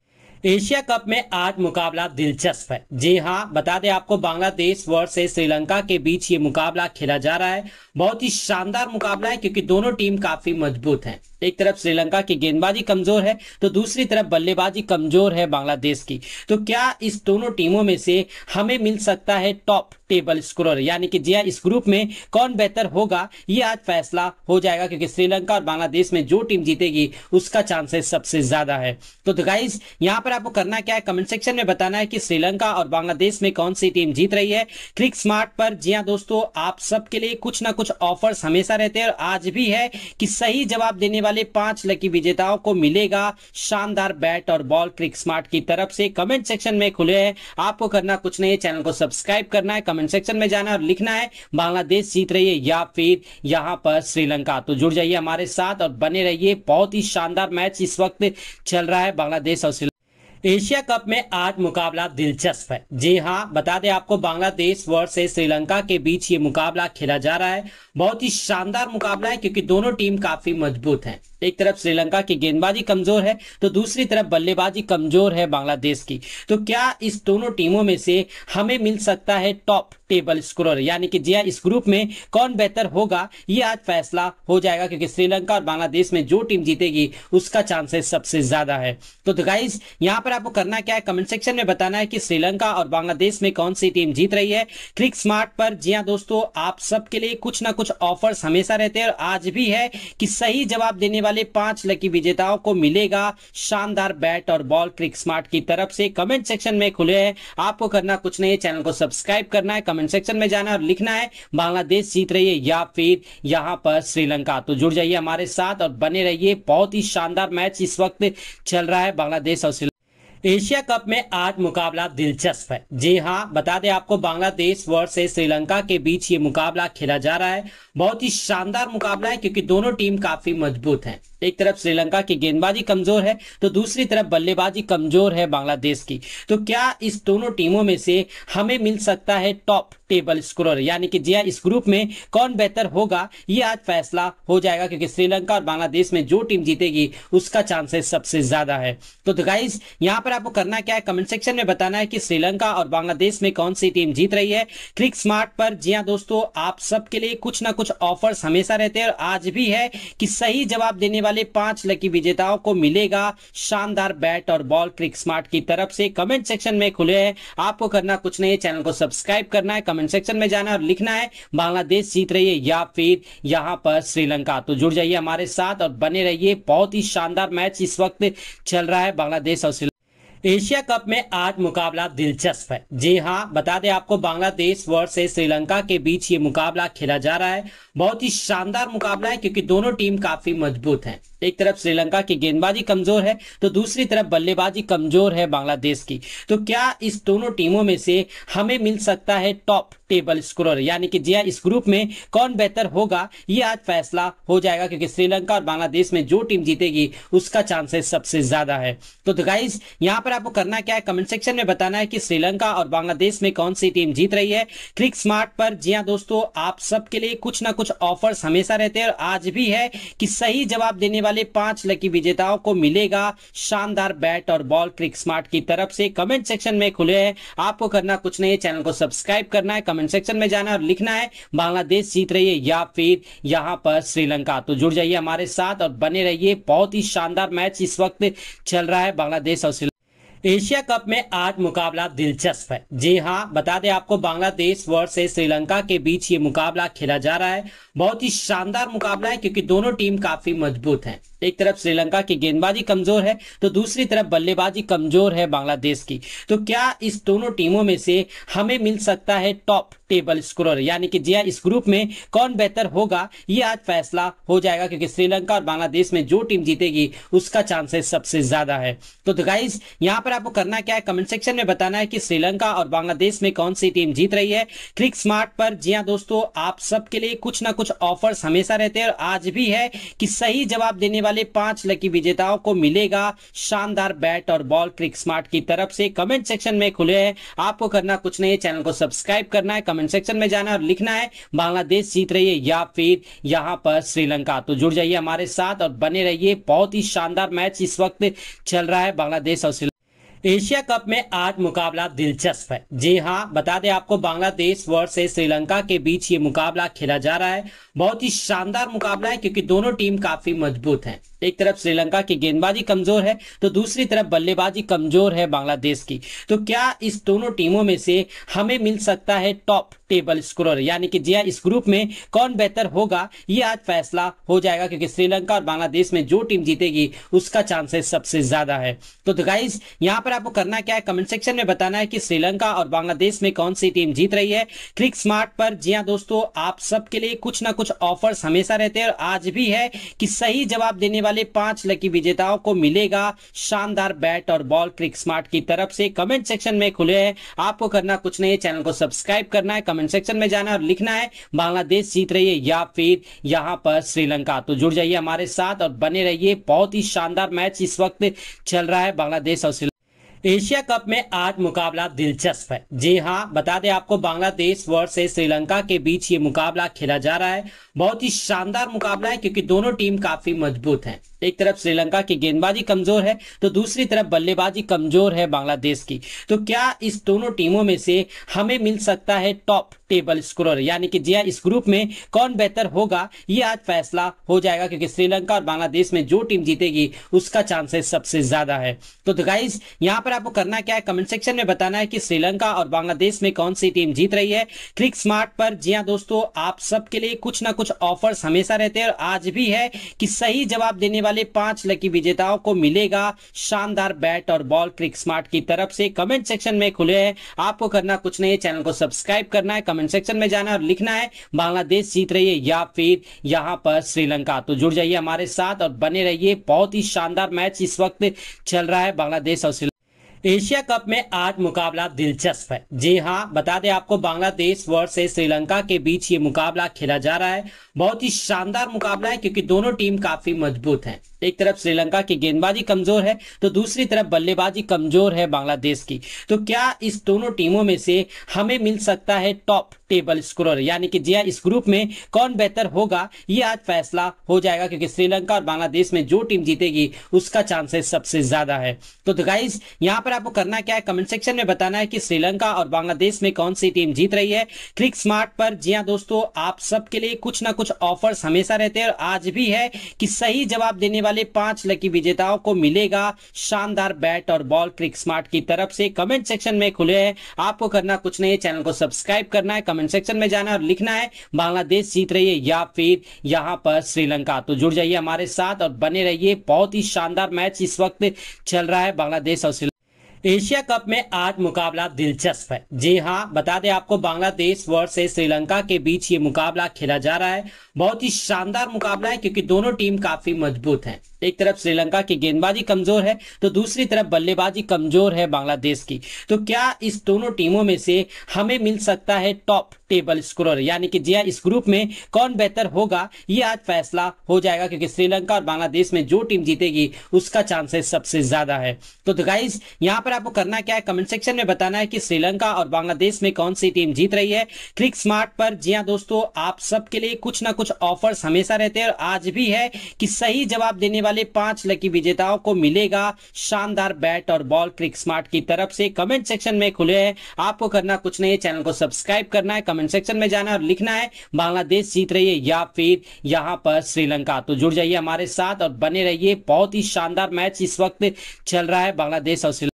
एशिया कप में आज मुकाबला दिलचस्प है जी हाँ बता दें आपको बांग्लादेश वर्ष श्रीलंका के बीच ये मुकाबला खेला जा रहा है बहुत ही शानदार मुकाबला है क्योंकि दोनों टीम काफी मजबूत हैं एक तरफ श्रीलंका की गेंदबाजी कमजोर है तो दूसरी तरफ बल्लेबाजी कमजोर है बांग्लादेश की तो क्या इस दोनों टीमों में से हमें मिल सकता है टॉप टेबल स्कोरर यानी कि जिया इस ग्रुप में कौन बेहतर होगा ये आज फैसला हो जाएगा क्योंकि श्रीलंका और बांग्लादेश में जो टीम जीतेगी उसका चांसेस सबसे ज्यादा है तो, गाइज तो यहाँ पर आपको करना क्या है कमेंट सेक्शन में बताना है कि श्रीलंका और बांग्लादेश में कौन सी टीम जीत रही है क्लिक स्मार्ट पर जिया हाँ दोस्तों आप सबके लिए कुछ ना कुछ ऑफर्स हमेशा रहते हैं और आज भी है कि सही जवाब देने वाले पांच लकी विजेताओं को मिलेगा शानदार बैट और बॉल क्रिक स्मार्ट की तरफ से कमेंट सेक्शन में खुले हैं आपको करना कुछ नहीं है चैनल को सब्सक्राइब करना है कमेंट कमेंट सेक्शन में जाना और लिखना है बांग्लादेश जीत रही है या फिर यहाँ पर श्रीलंका तो जुड़ जाइए हमारे साथ और बने रहिए बहुत ही शानदार मैच इस वक्त चल रहा है बांग्लादेश और एशिया कप में आज मुकाबला दिलचस्प है जी हाँ बता दें आपको बांग्लादेश वर्सेस श्रीलंका के बीच ये मुकाबला खेला जा रहा है बहुत ही शानदार मुकाबला है क्योंकि दोनों टीम काफी मजबूत हैं एक तरफ श्रीलंका की गेंदबाजी कमजोर है तो दूसरी तरफ बल्लेबाजी कमजोर है बांग्लादेश की तो क्या इस दोनों टीमों में से हमें मिल सकता है टॉप टेबल स्कोरर यानी कि जिया हाँ, इस ग्रुप में कौन बेहतर होगा ये आज फैसला हो जाएगा क्योंकि श्रीलंका और बांग्लादेश में जो टीम जीतेगी उसका चांसेस सबसे ज्यादा है तो, गाइज तो यहाँ पर आपको करना क्या है कमेंट सेक्शन में बताना है कि श्रीलंका और बांग्लादेश में कौन सी टीम जीत रही है क्रिक स्मार्ट पर जिया हाँ दोस्तों आप सबके लिए कुछ ना कुछ ऑफर्स हमेशा रहते हैं और आज भी है कि सही जवाब देने वाले वाले पांच लकी विजेताओं को मिलेगा शानदार बैट और बॉल क्रिक स्मार्ट की तरफ से कमेंट सेक्शन में खुले है आपको करना कुछ नहीं है चैनल को सब्सक्राइब करना है कमेंट सेक्शन में जाना और लिखना है बांग्लादेश जीत रही है या फिर यहाँ पर श्रीलंका तो जुड़ जाइए हमारे साथ और बने रहिए बहुत ही शानदार मैच इस वक्त चल रहा है बांग्लादेश और श्रीलंका एशिया कप में आज मुकाबला दिलचस्प है जी हाँ बता दें आपको बांग्लादेश वर्ष श्रीलंका के बीच ये मुकाबला खेला जा रहा है बहुत ही शानदार मुकाबला है क्योंकि दोनों टीम काफी मजबूत हैं एक तरफ श्रीलंका की गेंदबाजी कमजोर है तो दूसरी तरफ बल्लेबाजी कमजोर है बांग्लादेश की तो क्या इस दोनों टीमों में से हमें मिल सकता है टॉप टेबल स्कोरर यानी कि जिया हाँ, इस ग्रुप में कौन बेहतर होगा ये आज फैसला हो जाएगा क्योंकि श्रीलंका और बांग्लादेश में जो टीम जीतेगी उसका चांसेस सबसे ज्यादा है तो, गाइज तो यहाँ पर आपको करना क्या है कमेंट सेक्शन में बताना है कि श्रीलंका और बांग्लादेश में कौन सी टीम जीत रही है क्लिक स्मार्ट पर जिया हाँ, दोस्तों आप सबके लिए कुछ ना कुछ ऑफर्स हमेशा रहते हैं और आज भी है कि सही जवाब देने वाले वाले पांच लकी विजेताओं को मिलेगा शानदार बैट और बॉल क्रिक स्मार्ट की तरफ से कमेंट सेक्शन में खुले है आपको करना कुछ नहीं है चैनल को सब्सक्राइब करना है कमेंट सेक्शन में जाना है और लिखना है बांग्लादेश जीत रही है या फिर यहाँ पर श्रीलंका तो जुड़ जाइए हमारे साथ और बने रहिए बहुत ही शानदार मैच इस वक्त चल रहा है बांग्लादेश और श्रीलंका एशिया कप में आज मुकाबला दिलचस्प है जी हाँ बता दें आपको बांग्लादेश वर्ष श्रीलंका के बीच ये मुकाबला खेला जा रहा है बहुत ही शानदार मुकाबला है क्योंकि दोनों टीम काफी मजबूत हैं एक तरफ श्रीलंका की गेंदबाजी कमजोर है तो दूसरी तरफ बल्लेबाजी कमजोर है बांग्लादेश की तो क्या इस दोनों टीमों में से हमें मिल सकता है टॉप टेबल स्कोरर यानी कि जिया हाँ, इस ग्रुप में कौन बेहतर होगा ये आज फैसला हो जाएगा क्योंकि श्रीलंका और बांग्लादेश में जो टीम जीतेगी उसका चांसेस सबसे ज्यादा है तो, गाइज यहाँ पर आपको करना क्या है कमेंट सेक्शन में बताना है कि श्रीलंका और बांग्लादेश में कौन सी टीम जीत रही है क्लिक स्मार्ट पर जिया हाँ दोस्तों आप सबके लिए कुछ ना कुछ ऑफर्स हमेशा रहते हैं और आज भी है कि सही जवाब देने वाले वाले पांच लकी विजेताओं को मिलेगा शानदार बैट और बॉल क्रिक स्मार्ट की तरफ से कमेंट सेक्शन में खुले है आपको करना कुछ नहीं है चैनल को सब्सक्राइब करना है कमेंट सेक्शन में जाना और लिखना है बांग्लादेश जीत रही है या फिर यहाँ पर श्रीलंका तो जुड़ जाइए हमारे साथ और बने रहिए बहुत ही शानदार मैच इस वक्त चल रहा है बांग्लादेश और श्रीलंका एशिया कप में आज मुकाबला दिलचस्प है जी हाँ बता दें आपको बांग्लादेश वर्ष श्रीलंका के बीच ये मुकाबला खेला जा रहा है बहुत ही शानदार मुकाबला है क्योंकि दोनों टीम काफी मजबूत हैं एक तरफ श्रीलंका की गेंदबाजी कमजोर है तो दूसरी तरफ बल्लेबाजी कमजोर है बांग्लादेश की तो क्या इस दोनों टीमों में से हमें मिल सकता है टॉप टेबल स्कोरर यानी कि जिया हाँ, इस ग्रुप में कौन बेहतर होगा ये आज फैसला हो जाएगा क्योंकि श्रीलंका और बांग्लादेश में जो टीम जीतेगी उसका चांसेस सबसे ज्यादा है तो, गाइज तो यहाँ पर आपको करना क्या है कमेंट सेक्शन में बताना है कि श्रीलंका और बांग्लादेश में कौन सी टीम जीत रही है क्लिक स्मार्ट पर जिया हाँ दोस्तों आप सबके लिए कुछ ना कुछ ऑफर्स हमेशा रहते हैं और आज भी है कि सही जवाब देने वाले वाले पांच लकी विजेताओं को मिलेगा शानदार बैट और बॉल क्रिक स्मार्ट की तरफ से कमेंट सेक्शन में खुले है आपको करना कुछ नहीं है चैनल को सब्सक्राइब करना है कमेंट सेक्शन में जाना और लिखना है बांग्लादेश जीत रही है या फिर यहाँ पर श्रीलंका तो जुड़ जाइए हमारे साथ और बने रहिए बहुत ही शानदार मैच इस वक्त चल रहा है बांग्लादेश और श्रीलंका एशिया कप में आज मुकाबला दिलचस्प है जी हाँ बता दें आपको बांग्लादेश वर्ष श्रीलंका के बीच ये मुकाबला खेला जा रहा है बहुत ही शानदार मुकाबला है क्योंकि दोनों टीम काफी मजबूत हैं एक तरफ श्रीलंका की गेंदबाजी कमजोर है तो दूसरी तरफ बल्लेबाजी कमजोर है बांग्लादेश की तो क्या इस दोनों टीमों में से हमें मिल सकता है टॉप टेबल स्कोरर यानी कि जिया हाँ, इस ग्रुप में कौन बेहतर होगा ये आज फैसला हो जाएगा क्योंकि श्रीलंका और बांग्लादेश में जो टीम जीतेगी उसका चांसेस सबसे ज्यादा है तो, गाइज तो यहाँ पर आपको करना क्या है कमेंट सेक्शन में बताना है कि श्रीलंका और बांग्लादेश में कौन सी टीम जीत रही है क्लिक स्मार्ट पर जिया हाँ दोस्तों आप सबके लिए कुछ ना कुछ ऑफर्स हमेशा रहते हैं और आज भी है कि सही जवाब देने वाले वाले पांच लकी विजेताओं को मिलेगा शानदार बैट और बॉल क्रिक स्मार्ट की तरफ से कमेंट सेक्शन में खुले है आपको करना कुछ नहीं है चैनल को सब्सक्राइब करना है कमेंट सेक्शन में जाना और लिखना है बांग्लादेश जीत रही है या फिर यहाँ पर श्रीलंका तो जुड़ जाइए हमारे साथ और बने रहिए बहुत ही शानदार मैच इस वक्त चल रहा है बांग्लादेश और श्रीलंका एशिया कप में आज मुकाबला दिलचस्प है जी हाँ बता दें आपको बांग्लादेश वर्ष श्रीलंका के बीच ये मुकाबला खेला जा रहा है बहुत ही शानदार मुकाबला है क्योंकि दोनों टीम काफी मजबूत हैं एक तरफ श्रीलंका की गेंदबाजी कमजोर है तो दूसरी तरफ बल्लेबाजी कमजोर है बांग्लादेश की तो क्या इस दोनों टीमों में से हमें मिल सकता है टॉप टेबल स्कोरर यानी कि जिया हाँ, इस ग्रुप में कौन बेहतर होगा ये आज फैसला हो जाएगा क्योंकि श्रीलंका और बांग्लादेश में जो टीम जीतेगी उसका चांसेस सबसे ज्यादा है तो, गाइज तो यहाँ पर आपको करना क्या है कमेंट सेक्शन में बताना है कि श्रीलंका और बांग्लादेश में कौन सी टीम जीत रही है क्लिक स्मार्ट पर जिया हाँ दोस्तों आप सबके लिए कुछ ना कुछ ऑफर्स हमेशा रहते हैं और आज भी है कि सही जवाब देने वाले वाले पांच लकी विजेताओं को मिलेगा शानदार बैट और बॉल क्रिक स्मार्ट की तरफ से कमेंट सेक्शन में खुले है आपको करना कुछ नहीं है चैनल को सब्सक्राइब करना है कमेंट सेक्शन में जाना और लिखना है बांग्लादेश जीत रही है या फिर यहाँ पर श्रीलंका तो जुड़ जाइए हमारे साथ और बने रहिए बहुत ही शानदार मैच इस वक्त चल रहा है बांग्लादेश और श्रीलंका एशिया कप में आज मुकाबला दिलचस्प है जी हाँ बता दें आपको बांग्लादेश वर्ष श्रीलंका के बीच ये मुकाबला खेला जा रहा है बहुत ही शानदार मुकाबला है क्योंकि दोनों टीम काफी मजबूत हैं एक तरफ श्रीलंका की गेंदबाजी कमजोर है तो दूसरी तरफ बल्लेबाजी कमजोर है बांग्लादेश की तो क्या इस दोनों टीमों में से हमें मिल सकता है टॉप टेबल स्कोरर यानी कि जिया हाँ, इस ग्रुप में कौन बेहतर होगा ये आज फैसला हो जाएगा क्योंकि श्रीलंका और बांग्लादेश में जो टीम जीतेगी उसका चांसेस सबसे ज्यादा है तो, गाइज तो यहाँ पर आपको करना क्या है कमेंट सेक्शन में बताना है कि श्रीलंका और बांग्लादेश में कौन सी टीम जीत रही है क्लिक स्मार्ट पर जिया हाँ दोस्तों आप सबके लिए कुछ ना कुछ ऑफर्स हमेशा रहते हैं और आज भी है कि सही जवाब देने वाले वाले पांच लकी विजेताओं को मिलेगा शानदार बैट और बॉल क्रिक स्मार्ट की तरफ से कमेंट सेक्शन में खुले है आपको करना कुछ नहीं है चैनल को सब्सक्राइब करना है कमेंट सेक्शन में जाना और लिखना है बांग्लादेश जीत रही है या फिर यहाँ पर श्रीलंका तो जुड़ जाइए हमारे साथ और बने रहिए बहुत ही शानदार मैच इस वक्त चल रहा है बांग्लादेश और श्रीलंका एशिया कप में आज मुकाबला दिलचस्प है जी हाँ बता दें आपको बांग्लादेश वर्ष श्रीलंका के बीच ये मुकाबला खेला जा रहा है बहुत ही शानदार मुकाबला है क्योंकि दोनों टीम काफी मजबूत हैं एक तरफ श्रीलंका की गेंदबाजी कमजोर है तो दूसरी तरफ बल्लेबाजी कमजोर है बांग्लादेश की तो क्या इस दोनों टीमों में से हमें मिल सकता है टॉप टेबल स्कोरर यानी कि जिया हाँ, इस ग्रुप में कौन बेहतर होगा ये आज फैसला हो जाएगा क्योंकि श्रीलंका और बांग्लादेश में जो टीम जीतेगी उसका चांसेस सबसे ज्यादा है तो, गाइज तो यहाँ पर आपको करना क्या है कमेंट सेक्शन में बताना है कि श्रीलंका और बांग्लादेश में कौन सी टीम जीत रही है क्लिक स्मार्ट पर जिया हाँ दोस्तों आप सबके लिए कुछ ना कुछ ऑफर्स हमेशा रहते हैं और आज भी है कि सही जवाब देने वाले वाले पांच लकी विजेताओं को मिलेगा शानदार बैट और बॉल क्रिक स्मार्ट की तरफ से कमेंट सेक्शन में खुले है आपको करना कुछ नहीं है चैनल को सब्सक्राइब करना है कमेंट सेक्शन में जाना और लिखना है बांग्लादेश जीत रही है या फिर यहाँ पर श्रीलंका तो जुड़ जाइए हमारे साथ और बने रहिए बहुत ही शानदार मैच इस वक्त चल रहा है बांग्लादेश और श्रीलंका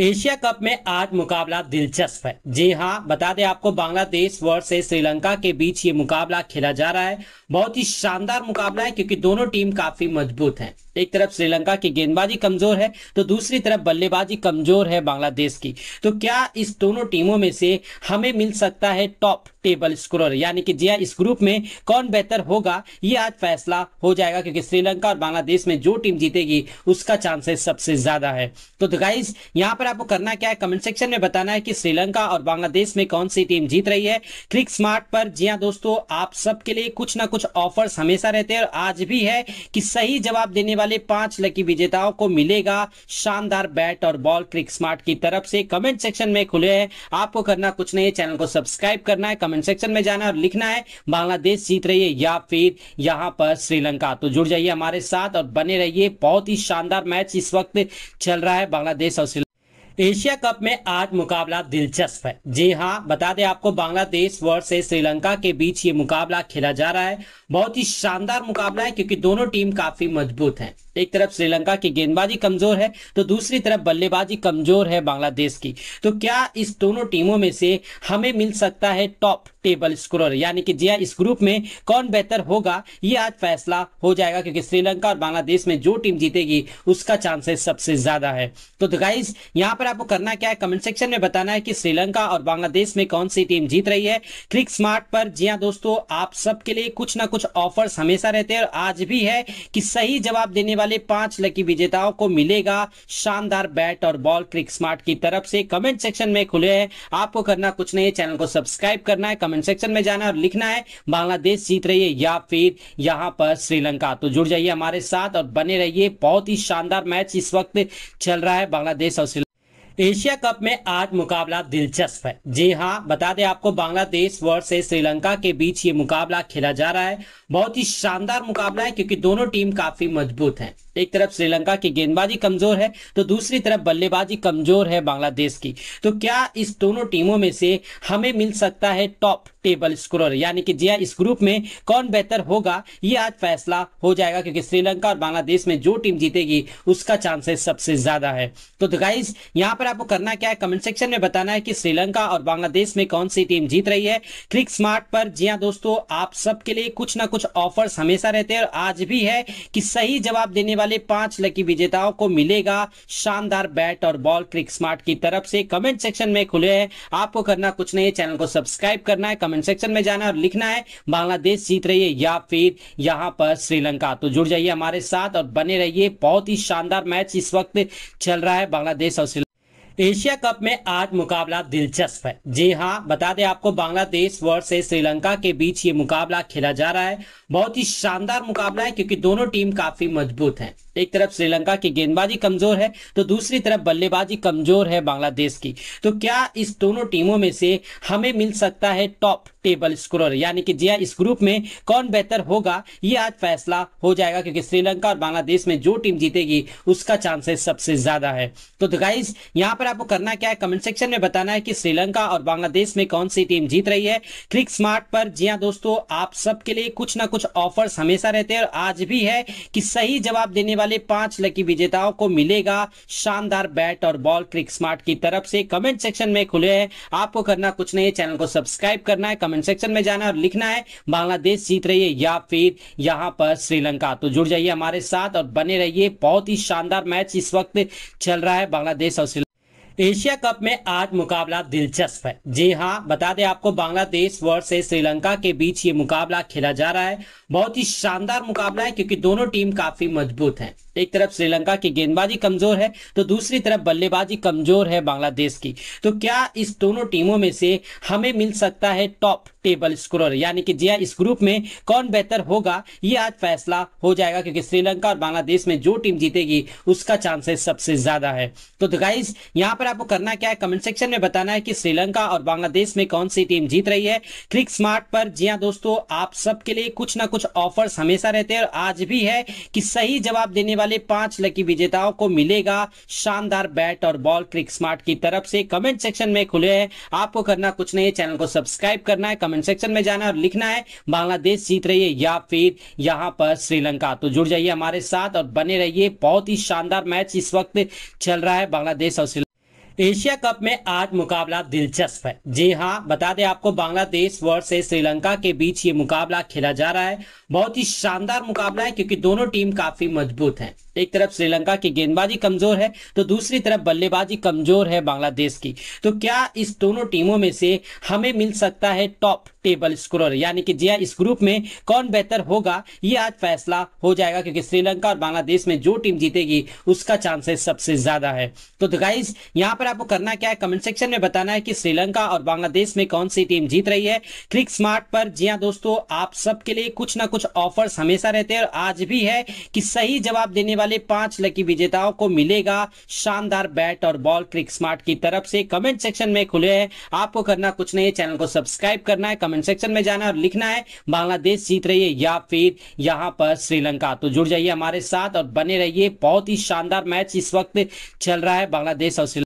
एशिया कप में आज मुकाबला दिलचस्प है जी हाँ बता दें आपको बांग्लादेश वर्ष श्रीलंका के बीच ये मुकाबला खेला जा रहा है बहुत ही शानदार मुकाबला है क्योंकि दोनों टीम काफी मजबूत हैं एक तरफ श्रीलंका की गेंदबाजी कमजोर है तो दूसरी तरफ बल्लेबाजी कमजोर है बांग्लादेश की तो क्या इस दोनों टीमों में से हमें मिल सकता है टॉप टेबल स्कोरर यानी कि जिया हाँ, इस ग्रुप में कौन बेहतर होगा ये आज फैसला हो जाएगा क्योंकि श्रीलंका और बांग्लादेश में जो टीम जीतेगी उसका चांसेस सबसे ज्यादा है तो, गाइज तो यहाँ पर आपको करना क्या है कमेंट सेक्शन में बताना है कि श्रीलंका और बांग्लादेश में कौन सी टीम जीत रही है क्लिक स्मार्ट पर जिया हाँ दोस्तों आप सबके लिए कुछ ना कुछ ऑफर्स हमेशा रहते हैं और आज भी है कि सही जवाब देने वाले वाले पांच लकी विजेताओं को मिलेगा शानदार बैट और बॉल क्रिक स्मार्ट की तरफ से कमेंट सेक्शन में खुले है आपको करना कुछ नहीं है चैनल को सब्सक्राइब करना है कमेंट सेक्शन में जाना और लिखना है बांग्लादेश जीत रही है या फिर यहाँ पर श्रीलंका तो जुड़ जाइए हमारे साथ और बने रहिए बहुत ही शानदार मैच इस वक्त चल रहा है बांग्लादेश और श्रीलंका एशिया कप में आज मुकाबला दिलचस्प है जी हाँ बता दें आपको बांग्लादेश वर्ष श्रीलंका के बीच ये मुकाबला खेला जा रहा है बहुत ही शानदार मुकाबला है क्योंकि दोनों टीम काफी मजबूत हैं एक तरफ श्रीलंका की गेंदबाजी कमजोर है तो दूसरी तरफ बल्लेबाजी कमजोर है बांग्लादेश की तो क्या इस दोनों टीमों में से हमें मिल सकता है टॉप टेबल स्कोरर यानी कि जिया हाँ, इस ग्रुप में कौन बेहतर होगा ये आज फैसला हो जाएगा क्योंकि श्रीलंका और बांग्लादेश में जो टीम जीतेगी उसका चांसेस सबसे ज्यादा है तो, गाइज तो यहाँ पर आपको करना क्या है कमेंट सेक्शन में बताना है कि श्रीलंका और बांग्लादेश में कौन सी टीम जीत रही है क्लिक स्मार्ट पर जिया हाँ दोस्तों आप सबके लिए कुछ ना कुछ ऑफर्स हमेशा रहते हैं और आज भी है कि सही जवाब देने वाले वाले पांच लकी विजेताओं को मिलेगा शानदार बैट और बॉल क्रिक स्मार्ट की तरफ से कमेंट सेक्शन में खुले हैं आपको करना कुछ नहीं है चैनल को सब्सक्राइब करना है कमेंट सेक्शन में जाना और लिखना है बांग्लादेश जीत रही है या फिर यहाँ पर श्रीलंका तो जुड़ जाइए हमारे साथ और बने रहिए बहुत ही शानदार मैच इस वक्त चल रहा है बांग्लादेश और श्रीलंका एशिया कप में आज मुकाबला दिलचस्प है जी हाँ बता दें आपको बांग्लादेश वर्ष श्रीलंका के बीच ये मुकाबला खेला जा रहा है बहुत ही शानदार मुकाबला है क्योंकि दोनों टीम काफी मजबूत हैं एक तरफ श्रीलंका की गेंदबाजी कमजोर है तो दूसरी तरफ बल्लेबाजी कमजोर है बांग्लादेश की तो क्या इस दोनों टीमों में से हमें मिल सकता है टॉप टेबल स्कोरर यानी कि जिया हाँ, इस ग्रुप में कौन बेहतर होगा ये आज फैसला हो जाएगा क्योंकि श्रीलंका और बांग्लादेश में जो टीम जीतेगी उसका चांसेस सबसे ज्यादा है तो गाइज तो यहाँ पर आपको करना क्या है कमेंट सेक्शन में बताना है कि श्रीलंका और बांग्लादेश में कौन सी टीम जीत रही है क्लिक स्मार्ट पर जिया हाँ दोस्तों आप सबके लिए कुछ ना कुछ ऑफर्स हमेशा रहते हैं और आज भी है कि सही जवाब देने वाले वाले पांच लकी विजेताओं को मिलेगा शानदार बैट और बॉल क्रिक स्मार्ट की तरफ से कमेंट सेक्शन में खुले है आपको करना कुछ नहीं है चैनल को सब्सक्राइब करना है कमेंट सेक्शन में जाना और लिखना है बांग्लादेश जीत रही है या फिर यहाँ पर श्रीलंका तो जुड़ जाइए हमारे साथ और बने रहिए बहुत ही शानदार मैच इस वक्त चल रहा है बांग्लादेश और श्रीलंका एशिया कप में आज मुकाबला दिलचस्प है जी हाँ बता दें आपको बांग्लादेश वर्ष श्रीलंका के बीच ये मुकाबला खेला जा रहा है बहुत ही शानदार मुकाबला है क्योंकि दोनों टीम काफी मजबूत हैं एक तरफ श्रीलंका की गेंदबाजी कमजोर है तो दूसरी तरफ बल्लेबाजी कमजोर है बांग्लादेश की तो क्या इस दोनों टीमों में से हमें मिल सकता है टॉप टेबल स्कोरर यानी कि जिया हाँ, इस ग्रुप में कौन बेहतर होगा ये आज फैसला हो जाएगा क्योंकि श्रीलंका और बांग्लादेश में जो टीम जीतेगी उसका चांसेस सबसे ज्यादा है तो गाइज तो यहाँ पर आपको करना क्या है कमेंट सेक्शन में बताना है कि श्रीलंका और बांग्लादेश में कौन सी टीम जीत रही है क्लिक स्मार्ट पर जिया हाँ दोस्तों आप सबके लिए कुछ ना कुछ ऑफर्स हमेशा रहते हैं और आज भी है कि सही जवाब देने वाले वाले पांच लकी विजेताओं को मिलेगा शानदार बैट और बॉल क्रिक स्मार्ट की तरफ से कमेंट सेक्शन में खुले है आपको करना कुछ नहीं है चैनल को सब्सक्राइब करना है कमेंट सेक्शन में जाना और लिखना है बांग्लादेश जीत रही है या फिर यहाँ पर श्रीलंका तो जुड़ जाइए हमारे साथ और बने रहिए बहुत ही शानदार मैच इस वक्त चल रहा है बांग्लादेश और श्रीलंका एशिया कप में आज मुकाबला दिलचस्प है जी हाँ बता दें आपको बांग्लादेश वर्ष श्रीलंका के बीच ये मुकाबला खेला जा रहा है बहुत ही शानदार मुकाबला है क्योंकि दोनों टीम काफी मजबूत हैं एक तरफ श्रीलंका की गेंदबाजी कमजोर है तो दूसरी तरफ बल्लेबाजी कमजोर है बांग्लादेश की तो क्या इस दोनों टीमों में से हमें मिल सकता है टॉप टेबल स्कोरर यानी कि जिया हाँ, इस ग्रुप में कौन बेहतर होगा ये आज फैसला हो जाएगा क्योंकि श्रीलंका और बांग्लादेश में जो टीम जीतेगी उसका चांसेस सबसे ज्यादा है तो गाइज तो यहाँ पर आपको करना क्या है कमेंट सेक्शन में बताना है कि श्रीलंका और बांग्लादेश में कौन सी टीम जीत रही है क्लिक स्मार्ट पर जी हाँ दोस्तों आप सबके लिए कुछ ना कुछ ऑफर्स हमेशा रहते हैं और आज भी है कि सही जवाब देने वाले वाले पांच लकी विजेताओं को मिलेगा शानदार बैट और बॉल क्रिक स्मार्ट की तरफ से कमेंट सेक्शन में खुले है आपको करना कुछ नहीं है चैनल को सब्सक्राइब करना है कमेंट सेक्शन में जाना और लिखना है बांग्लादेश जीत रही है या फिर यहाँ पर श्रीलंका तो जुड़ जाइए हमारे साथ और बने रहिए बहुत ही शानदार मैच इस वक्त चल रहा है बांग्लादेश और श्रीलंका एशिया कप में आज मुकाबला दिलचस्प है जी हाँ बता दें आपको बांग्लादेश वर्ष श्रीलंका के बीच ये मुकाबला खेला जा रहा है बहुत ही शानदार मुकाबला है क्योंकि दोनों टीम काफी मजबूत हैं एक तरफ श्रीलंका की गेंदबाजी कमजोर है तो दूसरी तरफ बल्लेबाजी कमजोर है बांग्लादेश की तो क्या इस दोनों टीमों में से हमें मिल सकता है टॉप टेबल स्कोरर यानी कि जिया हाँ, इस ग्रुप में कौन बेहतर होगा ये आज फैसला हो जाएगा क्योंकि श्रीलंका और बांग्लादेश में जो टीम जीतेगी उसका चांसेस सबसे ज्यादा है तो गाइज तो यहाँ पर आपको करना क्या है कमेंट सेक्शन में बताना है कि श्रीलंका और बांग्लादेश में कौन सी टीम जीत रही है क्लिक स्मार्ट पर जी हाँ दोस्तों आप सबके लिए कुछ ना कुछ ऑफर्स हमेशा रहते हैं और आज भी है कि सही जवाब देने वाले वाले पांच लकी विजेताओं को मिलेगा शानदार बैट और बॉल क्रिक स्मार्ट की तरफ से कमेंट सेक्शन में खुले है आपको करना कुछ नहीं है चैनल को सब्सक्राइब करना है कमेंट सेक्शन में जाना और लिखना है बांग्लादेश जीत रही है या फिर यहाँ पर श्रीलंका तो जुड़ जाइए हमारे साथ और बने रहिए बहुत ही शानदार मैच इस वक्त चल रहा है बांग्लादेश और श्रीलंका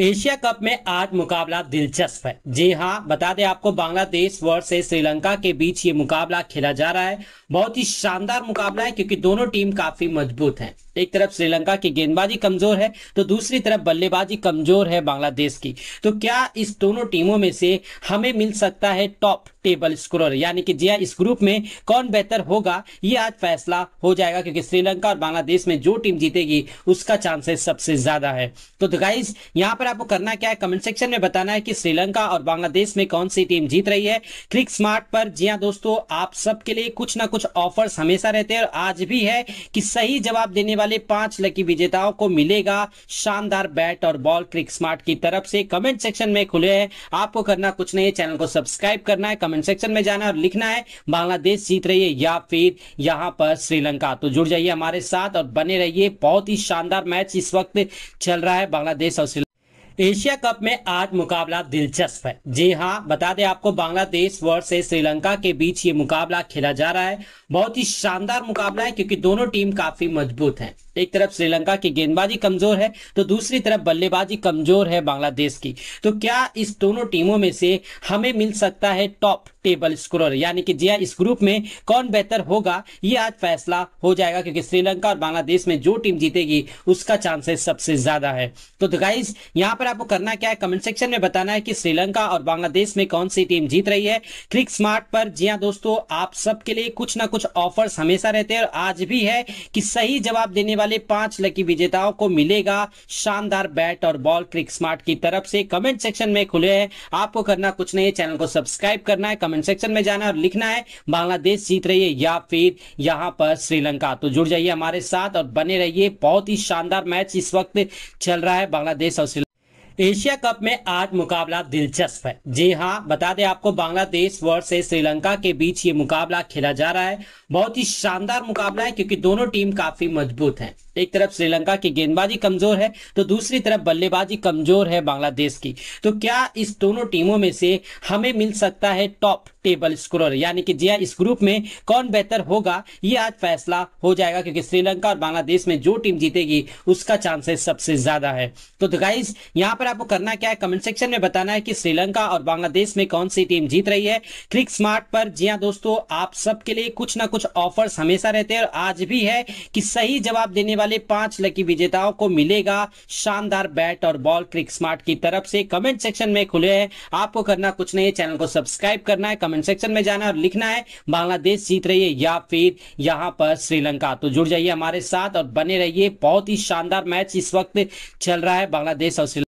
एशिया कप में आज मुकाबला दिलचस्प है जी हाँ बता दें आपको बांग्लादेश वर्ष श्रीलंका के बीच ये मुकाबला खेला जा रहा है बहुत ही शानदार मुकाबला है क्योंकि दोनों टीम काफी मजबूत हैं एक तरफ श्रीलंका की गेंदबाजी कमजोर है तो दूसरी तरफ बल्लेबाजी कमजोर है बांग्लादेश की तो क्या इस दोनों टीमों में से हमें मिल सकता है टॉप टेबल स्कोरर यानी कि जिया हाँ, इस ग्रुप में कौन बेहतर होगा ये आज फैसला हो जाएगा क्योंकि श्रीलंका और बांग्लादेश में जो टीम जीतेगी उसका चांसेस सबसे ज्यादा है तो गाइज तो यहाँ पर आपको करना क्या है कमेंट सेक्शन में बताना है कि श्रीलंका और बांग्लादेश में कौन सी टीम जीत रही है क्लिक स्मार्ट पर जिया हाँ दोस्तों आप सबके लिए कुछ ना कुछ ऑफर्स हमेशा रहते हैं और आज भी है कि सही जवाब देने वाले वाले पांच लकी विजेताओं को मिलेगा शानदार बैट और बॉल क्रिक स्मार्ट की तरफ से कमेंट सेक्शन में खुले है आपको करना कुछ नहीं है चैनल को सब्सक्राइब करना है कमेंट सेक्शन में जाना और लिखना है बांग्लादेश जीत रही है या फिर यहाँ पर श्रीलंका तो जुड़ जाइए हमारे साथ और बने रहिए बहुत ही शानदार मैच इस वक्त चल रहा है बांग्लादेश और श्रीलंका एशिया कप में आज मुकाबला दिलचस्प है जी हाँ बता दें आपको बांग्लादेश वर्ष श्रीलंका के बीच ये मुकाबला खेला जा रहा है बहुत ही शानदार मुकाबला है क्योंकि दोनों टीम काफी मजबूत हैं एक तरफ श्रीलंका की गेंदबाजी कमजोर है तो दूसरी तरफ बल्लेबाजी कमजोर है बांग्लादेश की तो क्या इस दोनों टीमों में से हमें मिल सकता है टॉप टेबल स्कोरर यानी कि जिया हाँ, इस ग्रुप में कौन बेहतर होगा ये आज फैसला हो जाएगा क्योंकि श्रीलंका और बांग्लादेश में जो टीम जीतेगी उसका चांसेस सबसे ज्यादा है तो गाइज तो यहाँ पर आपको करना क्या है कमेंट सेक्शन में बताना है कि श्रीलंका और बांग्लादेश में कौन सी टीम जीत रही है क्लिक स्मार्ट पर जिया हाँ दोस्तों आप सबके लिए कुछ ना कुछ ऑफर्स हमेशा रहते हैं और आज भी है कि सही जवाब देने वाले वाले पांच लकी विजेताओं को मिलेगा शानदार बैट और बॉल क्रिक स्मार्ट की तरफ से कमेंट सेक्शन में खुले है आपको करना कुछ नहीं है चैनल को सब्सक्राइब करना है कमेंट सेक्शन में जाना है और लिखना है बांग्लादेश जीत रही है या फिर यहाँ पर श्रीलंका तो जुड़ जाइए हमारे साथ और बने रहिए बहुत ही शानदार मैच इस वक्त चल रहा है बांग्लादेश और श्रीलंका एशिया कप में आज मुकाबला दिलचस्प है जी हाँ बता दें आपको बांग्लादेश वर्ष श्रीलंका के बीच ये मुकाबला खेला जा रहा है बहुत ही शानदार मुकाबला है क्योंकि दोनों टीम काफी मजबूत हैं एक तरफ श्रीलंका की गेंदबाजी कमजोर है तो दूसरी तरफ बल्लेबाजी कमजोर है बांग्लादेश की तो क्या इस दोनों टीमों में से हमें मिल सकता है टॉप टेबल स्कोरर यानी कि जिया हाँ, इस ग्रुप में कौन बेहतर होगा ये आज फैसला हो जाएगा क्योंकि श्रीलंका और बांग्लादेश में जो टीम जीतेगी उसका चांसेस सबसे ज्यादा है तो गाइज तो यहाँ पर आपको करना क्या है कमेंट सेक्शन में बताना है कि श्रीलंका और बांग्लादेश में कौन सी टीम जीत रही है क्लिक स्मार्ट पर जिया हाँ दोस्तों आप सबके लिए कुछ ना कुछ ऑफर्स हमेशा रहते हैं और आज भी है कि सही जवाब देने वाले वाले पांच लकी विजेताओं को मिलेगा शानदार बैट और बॉल क्रिक स्मार्ट की तरफ से कमेंट सेक्शन में खुले है आपको करना कुछ नहीं है चैनल को सब्सक्राइब करना है कमेंट सेक्शन में जाना और लिखना है बांग्लादेश जीत रही है या फिर यहाँ पर श्रीलंका तो जुड़ जाइए हमारे साथ और बने रहिए बहुत ही शानदार मैच इस वक्त चल रहा है बांग्लादेश और श्रीलंका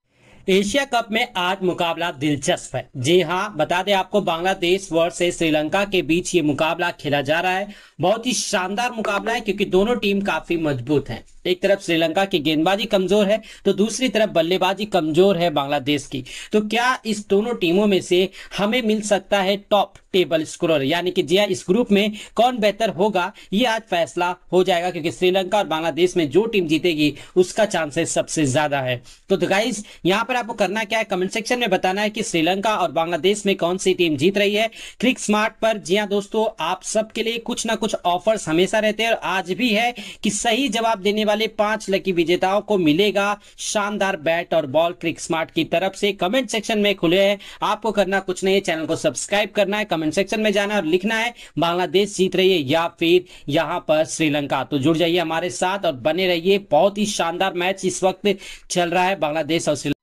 एशिया कप में आज मुकाबला दिलचस्प है जी हाँ बता दें आपको बांग्लादेश वर्ष श्रीलंका के बीच ये मुकाबला खेला जा रहा है बहुत ही शानदार मुकाबला है क्योंकि दोनों टीम काफी मजबूत हैं एक तरफ श्रीलंका की गेंदबाजी कमजोर है तो दूसरी तरफ बल्लेबाजी कमजोर है बांग्लादेश की तो क्या इस दोनों टीमों में से हमें मिल सकता है टॉप टेबल स्कोरर यानी कि जिया हाँ, इस ग्रुप में कौन बेहतर होगा ये आज फैसला हो जाएगा क्योंकि श्रीलंका और बांग्लादेश में जो टीम जीतेगी उसका चांसेस सबसे ज्यादा है तो गाइज तो यहाँ पर आपको करना क्या है कमेंट सेक्शन में बताना है कि श्रीलंका और बांग्लादेश में कौन सी टीम जीत रही है क्लिक स्मार्ट पर जिया हाँ दोस्तों आप सबके लिए कुछ ना कुछ ऑफर्स हमेशा रहते हैं और आज भी है कि सही जवाब देने वाले वाले पांच लकी विजेताओं को मिलेगा शानदार बैट और बॉल क्रिक स्मार्ट की तरफ से कमेंट सेक्शन में खुले है आपको करना कुछ नहीं है चैनल को सब्सक्राइब करना है कमेंट सेक्शन में जाना और लिखना है बांग्लादेश जीत रही है या फिर यहाँ पर श्रीलंका तो जुड़ जाइए हमारे साथ और बने रहिए बहुत ही शानदार मैच इस वक्त चल रहा है बांग्लादेश और श्रीलंका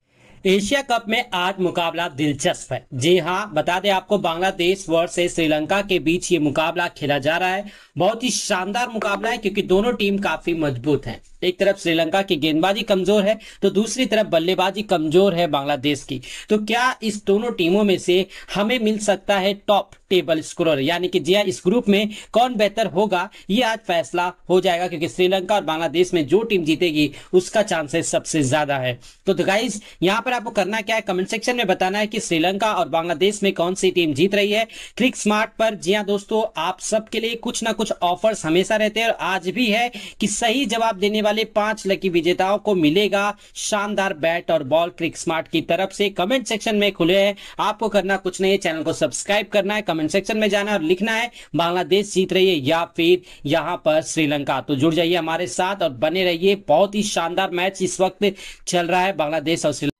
एशिया कप में आज मुकाबला दिलचस्प है जी हाँ बता दें आपको बांग्लादेश वर्ष श्रीलंका के बीच ये मुकाबला खेला जा रहा है बहुत ही शानदार मुकाबला है क्योंकि दोनों टीम काफी मजबूत हैं एक तरफ श्रीलंका की गेंदबाजी कमजोर है तो दूसरी तरफ बल्लेबाजी कमजोर है बांग्लादेश की तो क्या इस दोनों टीमों में से हमें मिल सकता है टॉप टेबल स्कोरर यानी कि जिया हाँ, इस ग्रुप में कौन बेहतर होगा ये आज फैसला हो जाएगा क्योंकि श्रीलंका और बांग्लादेश में जो टीम जीतेगी उसका चांसेस सबसे ज्यादा है तो, गाइज तो यहाँ पर आपको करना क्या है कमेंट सेक्शन में बताना है कि श्रीलंका और बांग्लादेश में कौन सी टीम जीत रही है क्लिक स्मार्ट पर जी हाँ दोस्तों आप सबके लिए कुछ ना कुछ ऑफर्स हमेशा रहते हैं और आज भी है कि सही जवाब देने वाले वाले पांच लकी विजेताओं को मिलेगा शानदार बैट और बॉल क्रिक स्मार्ट की तरफ से कमेंट सेक्शन में खुले है आपको करना कुछ नहीं है चैनल को सब्सक्राइब करना है कमेंट सेक्शन में जाना और लिखना है बांग्लादेश जीत रही है या फिर यहाँ पर श्रीलंका तो जुड़ जाइए हमारे साथ और बने रहिए बहुत ही शानदार मैच इस वक्त चल रहा है बांग्लादेश और श्रीलंका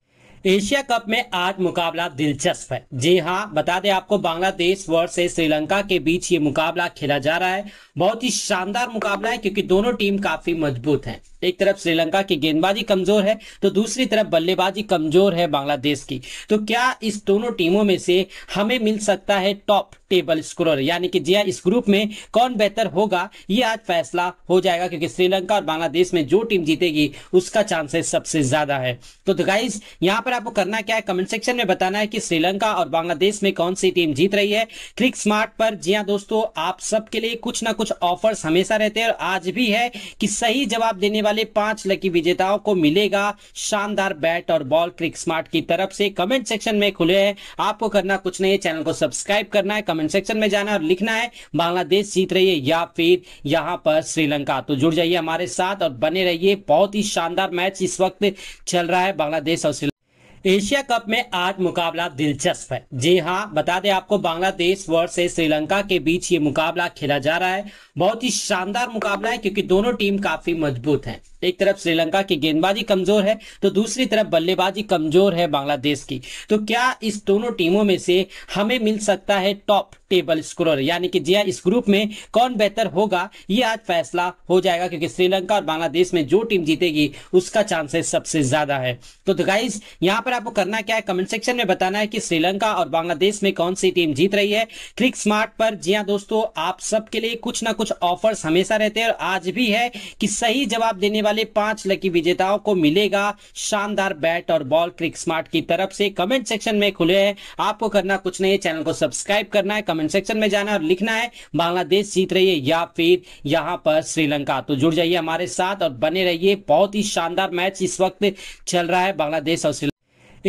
एशिया कप में आज मुकाबला दिलचस्प है जी हाँ बता दें आपको बांग्लादेश वर्ष श्रीलंका के बीच ये मुकाबला खेला जा रहा है बहुत ही शानदार मुकाबला है क्योंकि दोनों टीम काफी मजबूत हैं एक तरफ श्रीलंका की गेंदबाजी कमजोर है तो दूसरी तरफ बल्लेबाजी कमजोर है बांग्लादेश की तो क्या इस दोनों टीमों में से हमें मिल सकता है टॉप टेबल स्कोरर यानी कि जिया हाँ, इस ग्रुप में कौन बेहतर होगा ये आज फैसला हो जाएगा क्योंकि श्रीलंका और बांग्लादेश में जो टीम जीतेगी उसका चांसेस सबसे ज्यादा है तो, गाइज तो यहाँ पर आपको करना क्या है कमेंट सेक्शन में बताना है कि श्रीलंका और बांग्लादेश में कौन सी टीम जीत रही है क्लिक स्मार्ट पर जी हाँ दोस्तों आप सबके लिए कुछ ना कुछ ऑफर्स हमेशा रहते हैं और आज भी है कि सही जवाब देने वाले वाले पांच लकी विजेताओं को मिलेगा शानदार बैट और बॉल क्रिक स्मार्ट की तरफ से कमेंट सेक्शन में खुले है आपको करना कुछ नहीं है चैनल को सब्सक्राइब करना है कमेंट सेक्शन में जाना और लिखना है बांग्लादेश जीत रही है या फिर यहाँ पर श्रीलंका तो जुड़ जाइए हमारे साथ और बने रहिए बहुत ही शानदार मैच इस वक्त चल रहा है बांग्लादेश और श्रीलंका एशिया कप में आज मुकाबला दिलचस्प है जी हाँ बता दें आपको बांग्लादेश वर्ष श्रीलंका के बीच ये मुकाबला खेला जा रहा है बहुत ही शानदार मुकाबला है क्योंकि दोनों टीम काफी मजबूत हैं एक तरफ श्रीलंका की गेंदबाजी कमजोर है तो दूसरी तरफ बल्लेबाजी कमजोर है बांग्लादेश की तो क्या इस दोनों टीमों में से हमें मिल सकता है टॉप टेबल स्कोरर यानी कि जिया हाँ, इस ग्रुप में कौन बेहतर होगा ये आज फैसला हो जाएगा क्योंकि श्रीलंका और बांग्लादेश में जो टीम जीतेगी उसका चांसेस सबसे ज्यादा है तो, गाइज तो यहाँ पर आपको करना क्या है कमेंट सेक्शन में बताना है कि श्रीलंका और बांग्लादेश में कौन सी टीम जीत रही है क्लिक स्मार्ट पर जिया हाँ दोस्तों आप सबके लिए कुछ ना कुछ ऑफर्स हमेशा रहते हैं और आज भी है कि सही जवाब देने वाले वाले पांच लकी विजेताओं को मिलेगा शानदार बैट और बॉल क्रिक स्मार्ट की तरफ से कमेंट सेक्शन में खुले है आपको करना कुछ नहीं है चैनल को सब्सक्राइब करना है कमेंट सेक्शन में जाना और लिखना है बांग्लादेश जीत रही है या फिर यहाँ पर श्रीलंका तो जुड़ जाइए हमारे साथ और बने रहिए बहुत ही शानदार मैच इस वक्त चल रहा है बांग्लादेश और श्रीलंका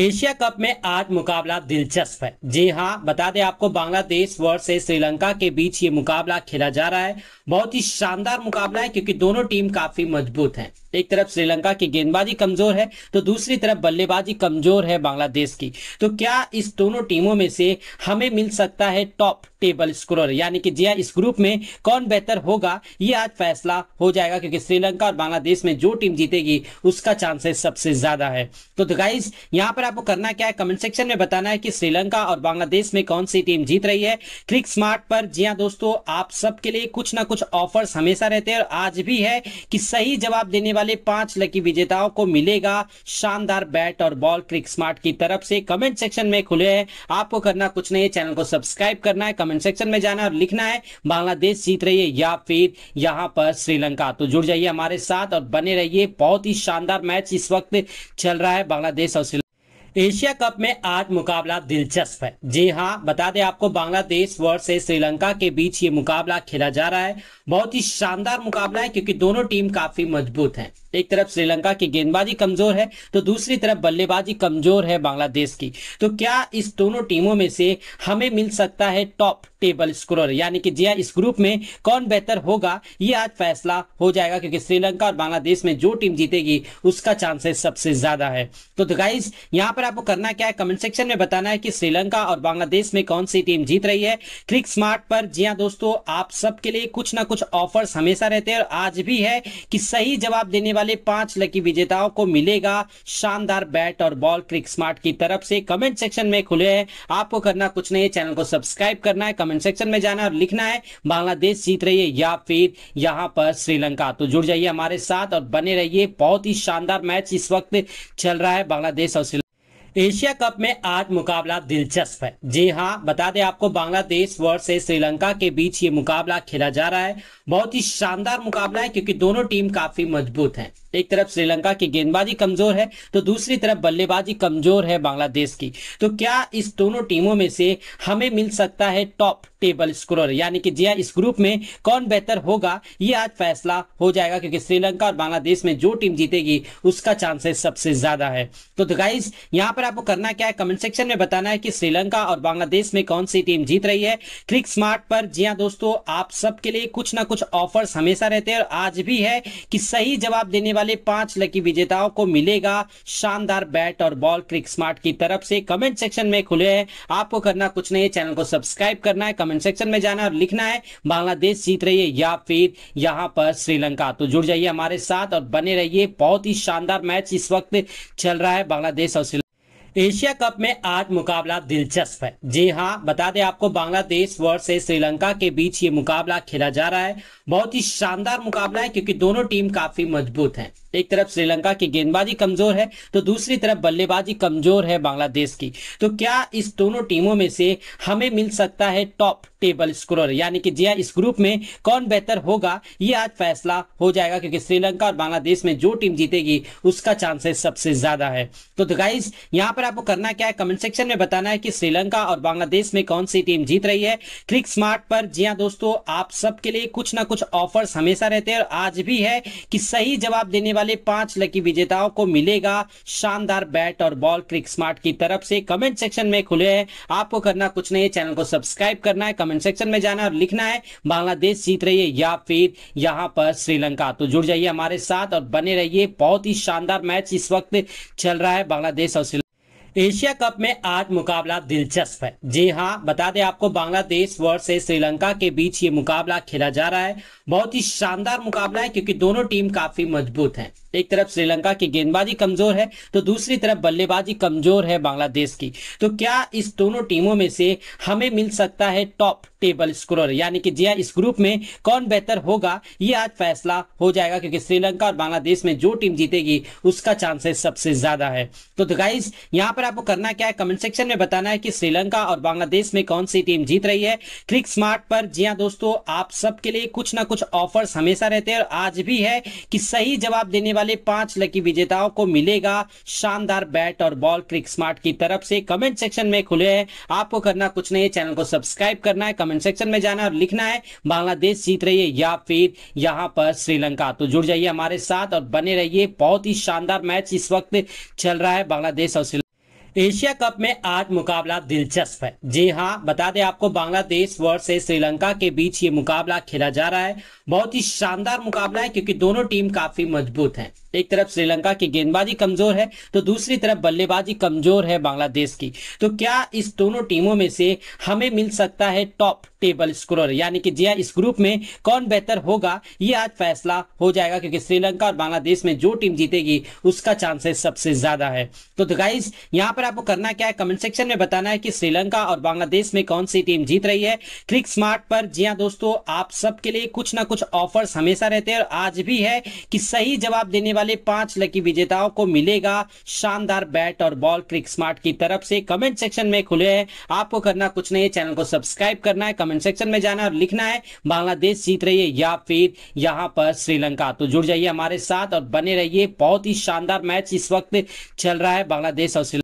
एशिया कप में आज मुकाबला दिलचस्प है जी हाँ बता दें आपको बांग्लादेश वर्ष श्रीलंका के बीच ये मुकाबला खेला जा रहा है बहुत ही शानदार मुकाबला है क्योंकि दोनों टीम काफी मजबूत हैं एक तरफ श्रीलंका की गेंदबाजी कमजोर है तो दूसरी तरफ बल्लेबाजी कमजोर है बांग्लादेश की तो क्या इस दोनों टीमों में से हमें मिल सकता है टॉप टेबल स्कोरर यानी कि जिया हाँ, इस ग्रुप में कौन बेहतर होगा ये आज फैसला हो जाएगा क्योंकि श्रीलंका और बांग्लादेश में जो टीम जीतेगी उसका चांसेस सबसे ज्यादा है तो, गाइज तो यहाँ पर आपको करना क्या है कमेंट सेक्शन में बताना है कि श्रीलंका और बांग्लादेश में कौन सी टीम जीत रही है क्लिक स्मार्ट पर जिया हाँ दोस्तों आप सबके लिए कुछ ना कुछ ऑफर्स हमेशा रहते हैं और आज भी है कि सही जवाब देने वाले वाले पांच लकी विजेताओं को मिलेगा शानदार बैट और बॉल क्रिक स्मार्ट की तरफ से कमेंट सेक्शन में खुले है आपको करना कुछ नहीं है चैनल को सब्सक्राइब करना है कमेंट सेक्शन में जाना और लिखना है बांग्लादेश जीत रही है या फिर यहाँ पर श्रीलंका तो जुड़ जाइए हमारे साथ और बने रहिए बहुत ही शानदार मैच इस वक्त चल रहा है बांग्लादेश और श्रीलंका एशिया कप में आज मुकाबला दिलचस्प है जी हाँ बता दें आपको बांग्लादेश वर्ष श्रीलंका के बीच ये मुकाबला खेला जा रहा है बहुत ही शानदार मुकाबला है क्योंकि दोनों टीम काफी मजबूत हैं एक तरफ श्रीलंका की गेंदबाजी कमजोर है तो दूसरी तरफ बल्लेबाजी कमजोर है बांग्लादेश की तो क्या इस दोनों टीमों में से हमें मिल सकता है टॉप टेबल स्कोरर यानी कि जिया हाँ, इस ग्रुप में कौन बेहतर होगा ये आज फैसला हो जाएगा क्योंकि श्रीलंका और बांग्लादेश में जो टीम जीतेगी उसका चांसेस सबसे ज्यादा है तो, गाइज तो यहाँ पर आपको करना क्या है कमेंट सेक्शन में बताना है कि श्रीलंका और बांग्लादेश में कौन सी टीम जीत रही है क्लिक स्मार्ट पर जी हाँ दोस्तों आप सबके लिए कुछ ना कुछ ऑफर्स हमेशा रहते हैं और आज भी है कि सही जवाब देने वाले वाले पांच लकी विजेताओं को मिलेगा शानदार बैट और बॉल क्रिक स्मार्ट की तरफ से कमेंट सेक्शन में खुले है आपको करना कुछ नहीं है चैनल को सब्सक्राइब करना है कमेंट सेक्शन में जाना और लिखना है बांग्लादेश जीत रही है या फिर यहाँ पर श्रीलंका तो जुड़ जाइए हमारे साथ और बने रहिए बहुत ही शानदार मैच इस वक्त चल रहा है बांग्लादेश और श्रीलंका एशिया कप में आज मुकाबला दिलचस्प है जी हाँ बता दें आपको बांग्लादेश वर्ष श्रीलंका के बीच ये मुकाबला खेला जा रहा है बहुत ही शानदार मुकाबला है क्योंकि दोनों टीम काफी मजबूत हैं एक तरफ श्रीलंका की गेंदबाजी कमजोर है तो दूसरी तरफ बल्लेबाजी कमजोर है बांग्लादेश की तो क्या इस दोनों टीमों में से हमें मिल सकता है टॉप टेबल स्कोरर यानी कि जिया हाँ, इस ग्रुप में कौन बेहतर होगा ये आज फैसला हो जाएगा क्योंकि श्रीलंका और बांग्लादेश में जो टीम जीतेगी उसका चांसेस सबसे ज्यादा है तो, गाइज तो यहाँ पर आपको करना क्या है कमेंट सेक्शन में बताना है कि श्रीलंका और बांग्लादेश में कौन सी टीम जीत रही है क्लिक स्मार्ट पर जी हाँ दोस्तों आप सबके लिए कुछ ना कुछ ऑफर्स हमेशा रहते हैं और आज भी है कि सही जवाब देने वाले वाले पांच लकी विजेताओं को मिलेगा शानदार बैट और बॉल क्रिक स्मार्ट की तरफ से कमेंट सेक्शन में खुले हैं आपको करना कुछ नहीं है चैनल को सब्सक्राइब करना है कमेंट सेक्शन में जाना और लिखना है बांग्लादेश जीत रही है या फिर यहाँ पर श्रीलंका तो जुड़ जाइए हमारे साथ और बने रहिए बहुत ही शानदार मैच इस वक्त चल रहा है बांग्लादेश और श्रीलंका एशिया कप में आज मुकाबला दिलचस्प है जी हाँ बता दें आपको बांग्लादेश वर्ष श्रीलंका के बीच ये मुकाबला खेला जा रहा है बहुत ही शानदार मुकाबला है क्योंकि दोनों टीम काफी मजबूत हैं एक तरफ श्रीलंका की गेंदबाजी कमजोर है तो दूसरी तरफ बल्लेबाजी कमजोर है बांग्लादेश की तो क्या इस दोनों टीमों में से हमें मिल सकता है टॉप टेबल स्कोरर यानी कि जिया हाँ, इस ग्रुप में कौन बेहतर होगा ये आज फैसला हो जाएगा क्योंकि श्रीलंका और बांग्लादेश में जो टीम जीतेगी उसका चांसेस सबसे ज्यादा है तो, गाइज तो यहाँ पर आपको करना क्या है कमेंट सेक्शन में बताना है कि श्रीलंका और बांग्लादेश में कौन सी टीम जीत रही है क्लिक स्मार्ट पर जी हाँ दोस्तों आप सबके लिए कुछ ना कुछ ऑफर्स हमेशा रहते हैं और आज भी है कि सही जवाब देने वाले वाले पांच लकी विजेताओं को मिलेगा शानदार बैट और बॉल क्रिक स्मार्ट की तरफ से कमेंट सेक्शन में खुले है आपको करना कुछ नहीं है चैनल को सब्सक्राइब करना है कमेंट सेक्शन में जाना और लिखना है बांग्लादेश जीत रही है या फिर यहाँ पर श्रीलंका तो जुड़ जाइए हमारे साथ और बने रहिए बहुत ही शानदार मैच इस वक्त चल रहा है बांग्लादेश और श्रीलंका एशिया कप में आज मुकाबला दिलचस्प है जी हाँ बता दें आपको बांग्लादेश वर्ष श्रीलंका के बीच ये मुकाबला खेला जा रहा है बहुत ही शानदार मुकाबला है क्योंकि दोनों टीम काफी मजबूत हैं एक तरफ श्रीलंका की गेंदबाजी कमजोर है तो दूसरी तरफ बल्लेबाजी कमजोर है बांग्लादेश की तो क्या इस दोनों टीमों में से हमें मिल सकता है टॉप टेबल स्कोरर यानी कि जिया हाँ, इस ग्रुप में कौन बेहतर होगा ये आज फैसला हो जाएगा क्योंकि श्रीलंका और बांग्लादेश में जो टीम जीतेगी उसका चांसेस सबसे ज्यादा है तो, गाइज तो यहाँ पर आपको करना क्या है कमेंट सेक्शन में बताना है कि श्रीलंका और बांग्लादेश में कौन सी टीम जीत रही है क्लिक स्मार्ट पर जिया हाँ दोस्तों आप सबके लिए कुछ ना कुछ ऑफर्स हमेशा रहते हैं और आज भी है कि सही जवाब देने वाले वाले पांच लकी विजेताओं को मिलेगा शानदार बैट और बॉल क्रिक स्मार्ट की तरफ से कमेंट सेक्शन में खुले है आपको करना कुछ नहीं है चैनल को सब्सक्राइब करना है कमेंट सेक्शन में जाना और लिखना है बांग्लादेश जीत रही है या फिर यहाँ पर श्रीलंका तो जुड़ जाइए हमारे साथ और बने रहिए बहुत ही शानदार मैच इस वक्त चल रहा है बांग्लादेश और श्रीलंका एशिया कप में आज मुकाबला दिलचस्प है जी हाँ बता दें आपको बांग्लादेश वर्ष श्रीलंका के बीच ये मुकाबला खेला जा रहा है बहुत ही शानदार मुकाबला है क्योंकि दोनों टीम काफी मजबूत हैं एक तरफ श्रीलंका की गेंदबाजी कमजोर है तो दूसरी तरफ बल्लेबाजी कमजोर है बांग्लादेश की तो क्या इस दोनों टीमों में से हमें मिल सकता है टॉप टेबल स्कोरर यानी कि जिया हाँ, इस ग्रुप में कौन बेहतर होगा ये आज फैसला हो जाएगा क्योंकि श्रीलंका और बांग्लादेश में जो टीम जीतेगी उसका चांसेस सबसे ज्यादा है तो, गाइज तो यहाँ पर आपको करना क्या है कमेंट सेक्शन में बताना है कि श्रीलंका और बांग्लादेश में कौन सी टीम जीत रही है क्लिक स्मार्ट पर जी हाँ दोस्तों आप सबके लिए कुछ ना कुछ ऑफर्स हमेशा रहते हैं और आज भी है कि सही जवाब देने वाले वाले पांच लकी विजेताओं को मिलेगा शानदार बैट और बॉल क्रिक स्मार्ट की तरफ से कमेंट सेक्शन में खुले है आपको करना कुछ नहीं है चैनल को सब्सक्राइब करना है कमेंट सेक्शन में जाना और लिखना है बांग्लादेश जीत रही है या फिर यहाँ पर श्रीलंका तो जुड़ जाइए हमारे साथ और बने रहिए बहुत ही शानदार मैच इस वक्त चल रहा है बांग्लादेश और श्रीलंका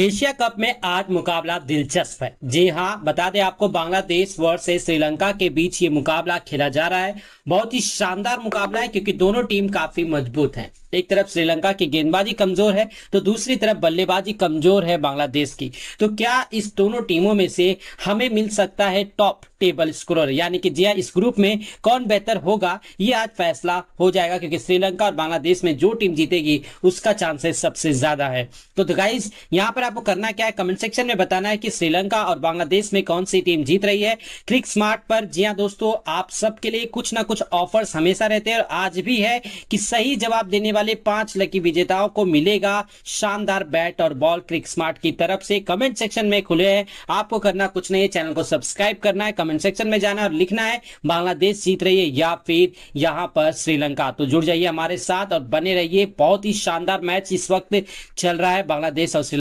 एशिया कप में आज मुकाबला दिलचस्प है जी हाँ बता दें आपको बांग्लादेश वर्ष श्रीलंका के बीच ये मुकाबला खेला जा रहा है बहुत ही शानदार मुकाबला है क्योंकि दोनों टीम काफी मजबूत हैं एक तरफ श्रीलंका की गेंदबाजी कमजोर है तो दूसरी तरफ बल्लेबाजी कमजोर है बांग्लादेश की तो क्या इस दोनों टीमों में से हमें मिल सकता है टॉप टेबल स्कोरर यानी कि जिया हाँ, इस ग्रुप में कौन बेहतर होगा ये आज फैसला हो जाएगा क्योंकि श्रीलंका और बांग्लादेश में जो टीम जीतेगी उसका चांसेस सबसे ज्यादा है तो, गाइज तो यहाँ पर आपको करना क्या है कमेंट सेक्शन में बताना है कि श्रीलंका और बांग्लादेश में कौन सी टीम जीत रही है क्लिक स्मार्ट पर जी हाँ दोस्तों आप सबके लिए कुछ ना कुछ ऑफर्स हमेशा रहते हैं और आज भी है कि सही जवाब देने वाले वाले पांच लकी विजेताओं को मिलेगा शानदार बैट और बॉल क्रिक स्मार्ट की तरफ से कमेंट सेक्शन में खुले हैं आपको करना कुछ नहीं है चैनल को सब्सक्राइब करना है कमेंट सेक्शन में जाना और लिखना है बांग्लादेश जीत रही है या फिर यहाँ पर श्रीलंका तो जुड़ जाइए हमारे साथ और बने रहिए बहुत ही शानदार मैच इस वक्त चल रहा है बांग्लादेश और श्रीलंका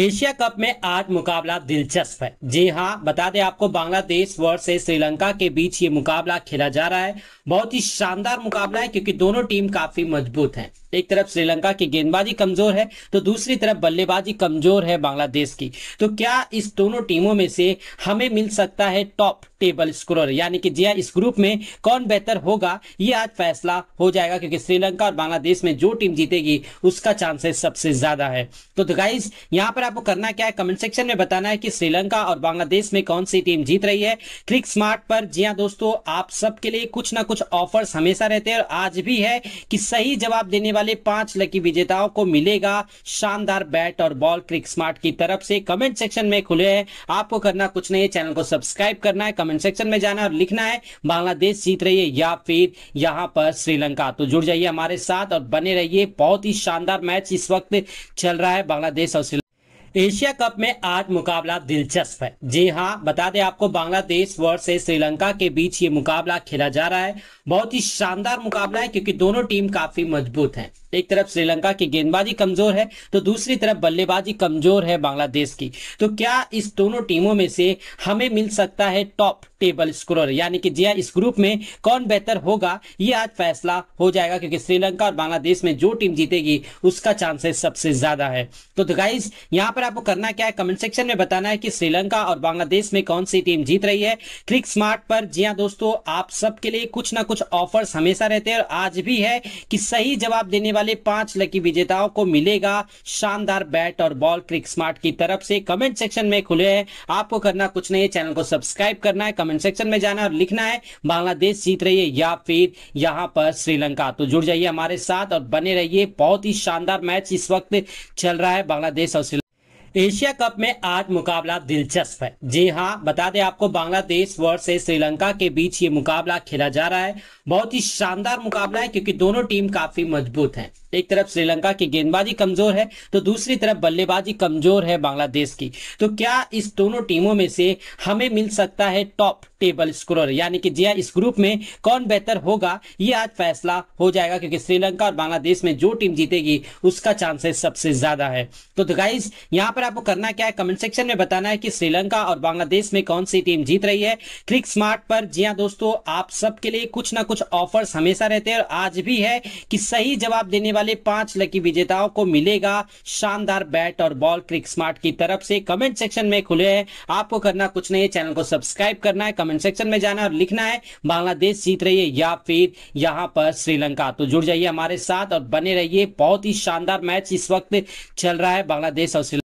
एशिया कप में आज मुकाबला दिलचस्प है जी हाँ बता दें आपको बांग्लादेश वर्ष श्रीलंका के बीच ये मुकाबला खेला जा रहा है बहुत ही शानदार मुकाबला है क्योंकि दोनों टीम काफी मजबूत हैं एक तरफ श्रीलंका की गेंदबाजी कमजोर है तो दूसरी तरफ बल्लेबाजी कमजोर है बांग्लादेश की तो क्या इस दोनों टीमों में से हमें मिल सकता है टॉप टेबल स्कोरर यानी कि जिया हाँ, इस ग्रुप में कौन बेहतर होगा ये आज फैसला हो जाएगा क्योंकि श्रीलंका और बांग्लादेश में जो टीम जीतेगी उसका चांसेस सबसे ज्यादा है तो, गाइज तो यहाँ पर आपको करना क्या है कमेंट सेक्शन में बताना है कि श्रीलंका और बांग्लादेश में कौन सी टीम जीत रही है क्लिक स्मार्ट पर जी हाँ दोस्तों आप सबके लिए कुछ ना कुछ ऑफर्स हमेशा रहते हैं और आज भी है कि सही जवाब देने वाले वाले पांच लकी विजेताओं को मिलेगा शानदार बैट और बॉल क्रिक स्मार्ट की तरफ से कमेंट सेक्शन में खुले है आपको करना कुछ नहीं है चैनल को सब्सक्राइब करना है कमेंट सेक्शन में जाना और लिखना है बांग्लादेश जीत रही है या फिर यहाँ पर श्रीलंका तो जुड़ जाइए हमारे साथ और बने रहिए बहुत ही शानदार मैच इस वक्त चल रहा है बांग्लादेश और श्रीलंका एशिया कप में आज मुकाबला दिलचस्प है जी हाँ बता दें आपको बांग्लादेश वर्ष श्रीलंका के बीच ये मुकाबला खेला जा रहा है बहुत ही शानदार मुकाबला है क्योंकि दोनों टीम काफी मजबूत हैं एक तरफ श्रीलंका की गेंदबाजी कमजोर है तो दूसरी तरफ बल्लेबाजी कमजोर है बांग्लादेश की तो क्या इस दोनों टीमों में से हमें मिल सकता है टॉप टेबल स्कोरर यानी कि जिया हाँ, इस ग्रुप में कौन बेहतर होगा ये आज फैसला हो जाएगा क्योंकि श्रीलंका और बांग्लादेश में जो टीम जीतेगी उसका चांसेस सबसे ज्यादा है तो, गाइज तो यहाँ पर आपको करना क्या है कमेंट सेक्शन में बताना है कि श्रीलंका और बांग्लादेश में कौन सी टीम जीत रही है क्लिक स्मार्ट पर जी हाँ दोस्तों आप सबके लिए कुछ ना कुछ ऑफर्स हमेशा रहते हैं और आज भी है कि सही जवाब देने वाले वाले पांच लकी विजेताओं को मिलेगा शानदार बैट और बॉल क्रिक स्मार्ट की तरफ से कमेंट सेक्शन में खुले है आपको करना कुछ नहीं है चैनल को सब्सक्राइब करना है कमेंट सेक्शन में जाना और लिखना है बांग्लादेश जीत रही है या फिर यहाँ पर श्रीलंका तो जुड़ जाइए हमारे साथ और बने रहिए बहुत ही शानदार मैच इस वक्त चल रहा है बांग्लादेश और श्रीलंका एशिया कप में आज मुकाबला दिलचस्प है जी हाँ बता दें आपको बांग्लादेश वर्ष श्रीलंका के बीच ये मुकाबला खेला जा रहा है बहुत ही शानदार मुकाबला है क्योंकि दोनों टीम काफी मजबूत हैं एक तरफ श्रीलंका की गेंदबाजी कमजोर है तो दूसरी तरफ बल्लेबाजी कमजोर है बांग्लादेश की तो क्या इस दोनों टीमों में से हमें मिल सकता है टॉप टेबल स्कोरर यानी कि जिया हाँ, इस ग्रुप में कौन बेहतर होगा ये आज फैसला हो जाएगा क्योंकि श्रीलंका और बांग्लादेश में जो टीम जीतेगी उसका चांसेस सबसे ज्यादा है तो, गाइज तो यहाँ पर आपको करना क्या है कमेंट सेक्शन में बताना है कि श्रीलंका और बांग्लादेश में कौन सी टीम जीत रही है क्लिक स्मार्ट पर जी हाँ दोस्तों आप सबके लिए कुछ ना कुछ ऑफर्स हमेशा रहते हैं और आज भी है कि सही जवाब देने वाले वाले पांच लकी विजेताओं को मिलेगा शानदार बैट और बॉल क्रिक स्मार्ट की तरफ से कमेंट सेक्शन में खुले है आपको करना कुछ नहीं है चैनल को सब्सक्राइब करना है कमेंट सेक्शन में जाना और लिखना है बांग्लादेश जीत रही है या फिर यहाँ पर श्रीलंका तो जुड़ जाइए हमारे साथ और बने रहिए बहुत ही शानदार मैच इस वक्त चल रहा है बांग्लादेश और श्रीलंका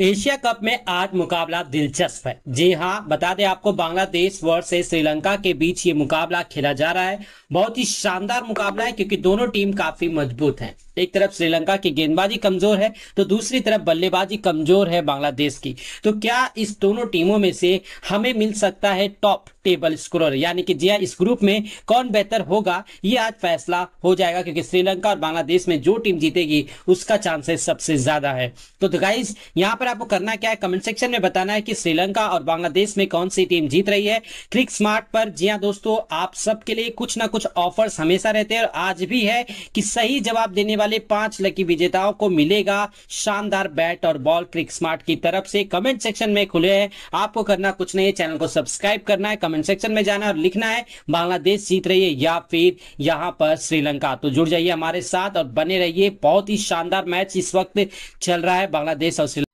एशिया कप में आज मुकाबला दिलचस्प है जी हाँ बता दें आपको बांग्लादेश वर्ष श्रीलंका के बीच ये मुकाबला खेला जा रहा है बहुत ही शानदार मुकाबला है क्योंकि दोनों टीम काफी मजबूत हैं एक तरफ श्रीलंका की गेंदबाजी कमजोर है तो दूसरी तरफ बल्लेबाजी कमजोर है बांग्लादेश की तो क्या इस दोनों टीमों में से हमें मिल सकता है टॉप टेबल स्कोरर यानी कि जिया हाँ, इस ग्रुप में कौन बेहतर होगा ये आज फैसला हो जाएगा क्योंकि श्रीलंका और बांग्लादेश में जो टीम जीतेगी उसका चांसेस सबसे ज्यादा है तो, गाइज तो यहाँ पर आपको करना क्या है कमेंट सेक्शन में बताना है कि श्रीलंका और बांग्लादेश में कौन सी टीम जीत रही है क्लिक स्मार्ट पर जी हाँ दोस्तों आप सबके लिए कुछ ना कुछ ऑफर्स हमेशा रहते हैं और आज भी है कि सही जवाब देने वाले वाले पांच लकी विजेताओं को मिलेगा शानदार बैट और बॉल क्रिक स्मार्ट की तरफ से कमेंट सेक्शन में खुले है आपको करना कुछ नहीं है चैनल को सब्सक्राइब करना है कमेंट सेक्शन में जाना और लिखना है बांग्लादेश जीत रही है या फिर यहाँ पर श्रीलंका तो जुड़ जाइए हमारे साथ और बने रहिए बहुत ही शानदार मैच इस वक्त चल रहा है बांग्लादेश और श्रीलंका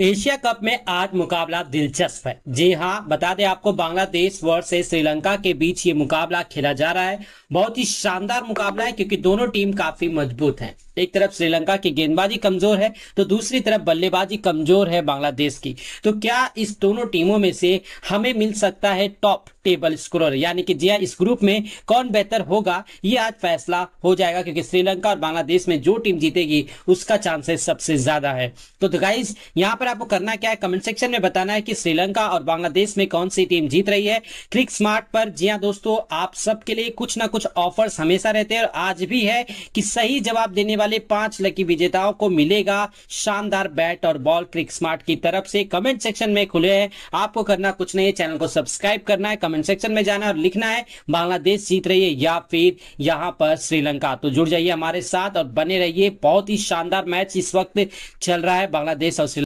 एशिया कप में आज मुकाबला दिलचस्प है जी हाँ बता दें आपको बांग्लादेश से श्रीलंका के बीच ये मुकाबला खेला जा रहा है बहुत ही शानदार मुकाबला है क्योंकि दोनों टीम काफी मजबूत हैं एक तरफ श्रीलंका की गेंदबाजी कमजोर है तो दूसरी तरफ बल्लेबाजी कमजोर है बांग्लादेश की तो क्या इस दोनों टीमों में से हमें मिल सकता है टॉप टेबल स्कोरर यानी कि जिया हाँ, इस ग्रुप में कौन बेहतर होगा ये आज फैसला हो जाएगा क्योंकि श्रीलंका और बांग्लादेश में जो टीम जीतेगी उसका चांसेस सबसे ज्यादा है तो, गाइज तो यहाँ पर आपको करना क्या है कमेंट सेक्शन में बताना है कि श्रीलंका और बांग्लादेश में कौन सी टीम जीत रही है क्लिक स्मार्ट पर जी हाँ दोस्तों आप सबके लिए कुछ ना कुछ ऑफर्स हमेशा रहते हैं और आज भी है कि सही जवाब देने वाले वाले पांच लकी विजेताओं को मिलेगा शानदार बैट और बॉल क्रिक स्मार्ट की तरफ से कमेंट सेक्शन में खुले हैं आपको करना कुछ नहीं है चैनल को सब्सक्राइब करना है कमेंट सेक्शन में जाना और लिखना है बांग्लादेश जीत रही है या फिर यहाँ पर श्रीलंका तो जुड़ जाइए हमारे साथ और बने रहिए बहुत ही शानदार मैच इस वक्त चल रहा है बांग्लादेश और श्रीलंका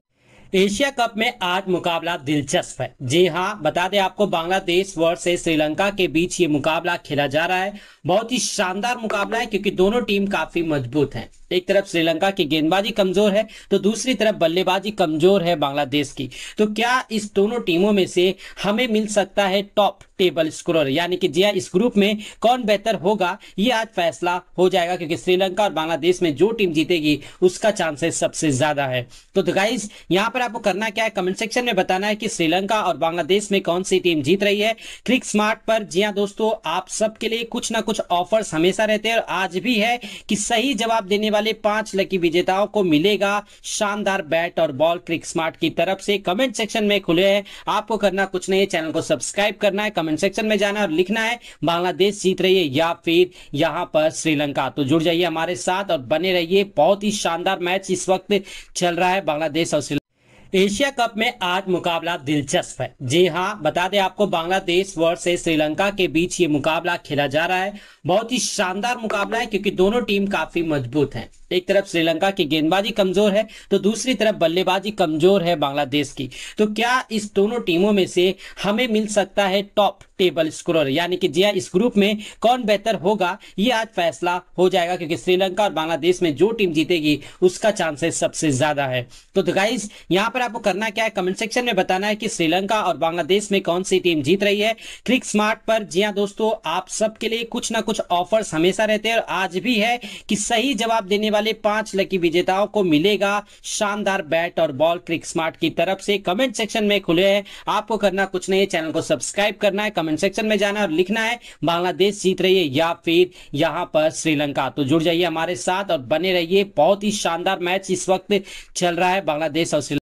एशिया कप में आज मुकाबला दिलचस्प है जी हाँ बता दें आपको बांग्लादेश से श्रीलंका के बीच ये मुकाबला खेला जा रहा है बहुत ही शानदार मुकाबला है क्योंकि दोनों टीम काफी मजबूत हैं एक तरफ श्रीलंका की गेंदबाजी कमजोर है तो दूसरी तरफ बल्लेबाजी कमजोर है बांग्लादेश की तो क्या इस दोनों टीमों में से हमें मिल सकता है टॉप टेबल स्कोरर यानी कि जिया हाँ, इस ग्रुप में कौन बेहतर होगा ये आज फैसला हो जाएगा क्योंकि श्रीलंका और बांग्लादेश में जो टीम जीतेगी उसका चांसेस सबसे ज्यादा है तो, गाइज तो यहाँ पर आपको करना क्या है कमेंट सेक्शन में बताना है कि श्रीलंका और बांग्लादेश में कौन सी टीम जीत रही है क्लिक स्मार्ट पर जिया हाँ दोस्तों आप सबके लिए कुछ ना कुछ ऑफर्स हमेशा रहते हैं और आज भी है कि सही जवाब देने वाले वाले पांच लकी विजेताओं को मिलेगा शानदार बैट और बॉल क्रिक स्मार्ट की तरफ से कमेंट सेक्शन में खुले हैं आपको करना कुछ नहीं है चैनल को सब्सक्राइब करना है कमेंट सेक्शन में जाना और लिखना है बांग्लादेश जीत रही है या फिर यहाँ पर श्रीलंका तो जुड़ जाइए हमारे साथ और बने रहिए बहुत ही शानदार मैच इस वक्त चल रहा है बांग्लादेश और श्रीलंका एशिया कप में आज मुकाबला दिलचस्प है जी हाँ बता दें आपको बांग्लादेश से श्रीलंका के बीच ये मुकाबला खेला जा रहा है बहुत ही शानदार मुकाबला है क्योंकि दोनों टीम काफी मजबूत हैं एक तरफ श्रीलंका की गेंदबाजी कमजोर है तो दूसरी तरफ बल्लेबाजी कमजोर है बांग्लादेश की तो क्या इस दोनों टीमों में से हमें मिल सकता है टॉप टेबल स्कोरर यानी कि जिया हाँ, इस ग्रुप में कौन बेहतर होगा ये आज फैसला हो जाएगा क्योंकि श्रीलंका और बांग्लादेश में जो टीम जीतेगी उसका चांसेस सबसे ज्यादा है तो, गाइज तो यहाँ पर आपको करना क्या है कमेंट सेक्शन में बताना है कि श्रीलंका और बांग्लादेश में कौन सी टीम जीत रही है क्लिक स्मार्ट पर जिया हाँ दोस्तों आप सबके लिए कुछ ना कुछ ऑफर्स हमेशा रहते हैं और आज भी है कि सही जवाब देने वाले वाले पांच लकी विजेताओं को मिलेगा शानदार बैट और बॉल क्रिक स्मार्ट की तरफ से कमेंट सेक्शन में खुले हैं आपको करना कुछ नहीं है चैनल को सब्सक्राइब करना है कमेंट सेक्शन में जाना और लिखना है बांग्लादेश जीत रही है या फिर यहाँ पर श्रीलंका तो जुड़ जाइए हमारे साथ और बने रहिए बहुत ही शानदार मैच इस वक्त चल रहा है बांग्लादेश और श्रीलंका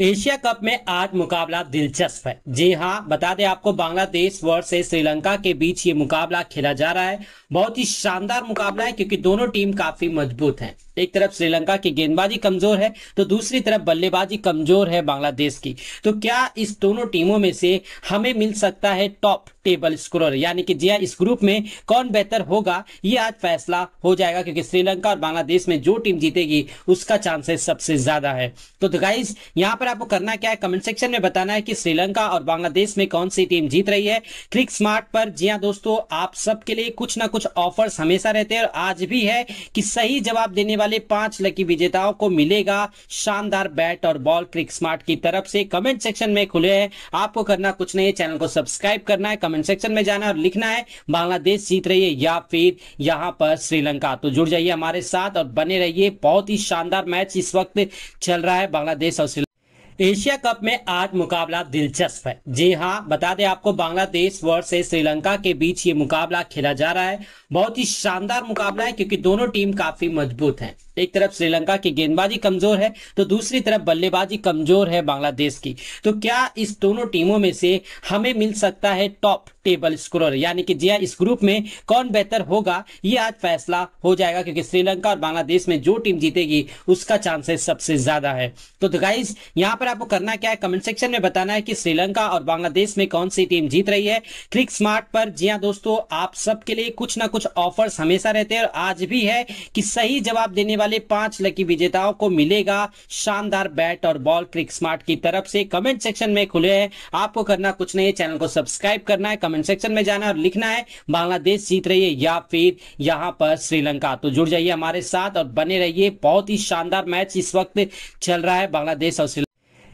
एशिया कप में आज मुकाबला दिलचस्प है जी हाँ बता दें आपको बांग्लादेश से श्रीलंका के बीच ये मुकाबला खेला जा रहा है बहुत ही शानदार मुकाबला है क्योंकि दोनों टीम काफी मजबूत हैं एक तरफ श्रीलंका की गेंदबाजी कमजोर है तो दूसरी तरफ बल्लेबाजी कमजोर है बांग्लादेश की तो क्या इस दोनों टीमों में से हमें मिल सकता है टॉप टेबल स्कोरर यानी कि जिया हाँ, इस ग्रुप में कौन बेहतर होगा ये आज फैसला हो जाएगा क्योंकि श्रीलंका और बांग्लादेश में जो टीम जीतेगी उसका चांसेस सबसे ज्यादा है तो, गाइज तो यहाँ पर आपको करना क्या है कमेंट सेक्शन में बताना है कि श्रीलंका और बांग्लादेश में कौन सी टीम जीत रही है क्लिक स्मार्ट पर जी हाँ दोस्तों आप सबके लिए कुछ ना कुछ ऑफर्स हमेशा रहते हैं और आज भी है कि सही जवाब देने वाले वाले पांच लकी विजेताओं को मिलेगा शानदार बैट और बॉल क्रिक स्मार्ट की तरफ से कमेंट सेक्शन में खुले हैं आपको करना कुछ नहीं है चैनल को सब्सक्राइब करना है कमेंट सेक्शन में जाना और लिखना है बांग्लादेश जीत रही है या फिर यहाँ पर श्रीलंका तो जुड़ जाइए हमारे साथ और बने रहिए बहुत ही शानदार मैच इस वक्त चल रहा है बांग्लादेश और श्रीलंका एशिया कप में आज मुकाबला दिलचस्प है जी हाँ बता दें आपको बांग्लादेश से श्रीलंका के बीच ये मुकाबला खेला जा रहा है बहुत ही शानदार मुकाबला है क्योंकि दोनों टीम काफी मजबूत हैं एक तरफ श्रीलंका की गेंदबाजी कमजोर है तो दूसरी तरफ बल्लेबाजी कमजोर है बांग्लादेश की तो क्या इस दोनों टीमों में से हमें मिल सकता है टॉप टेबल स्कोरर यानी कि जिया हाँ, इस ग्रुप में कौन बेहतर होगा ये आज फैसला हो जाएगा क्योंकि श्रीलंका और बांग्लादेश में जो टीम जीतेगी उसका चांसेस सबसे ज्यादा है तो, गाइज तो यहाँ पर आपको करना क्या है कमेंट सेक्शन में बताना है कि श्रीलंका और बांग्लादेश में कौन सी टीम जीत रही है क्लिक स्मार्ट पर जिया हाँ दोस्तों आप सबके लिए कुछ ना कुछ ऑफर्स हमेशा रहते हैं और आज भी है कि सही जवाब देने वाले वाले पांच लकी विजेताओं को मिलेगा शानदार बैट और बॉल क्रिक स्मार्ट की तरफ से कमेंट सेक्शन में खुले हैं आपको करना कुछ नहीं है चैनल को सब्सक्राइब करना है कमेंट सेक्शन में जाना और लिखना है बांग्लादेश जीत रही है या फिर यहाँ पर श्रीलंका तो जुड़ जाइए हमारे साथ और बने रहिए बहुत ही शानदार मैच इस वक्त चल रहा है बांग्लादेश और श्रीलंका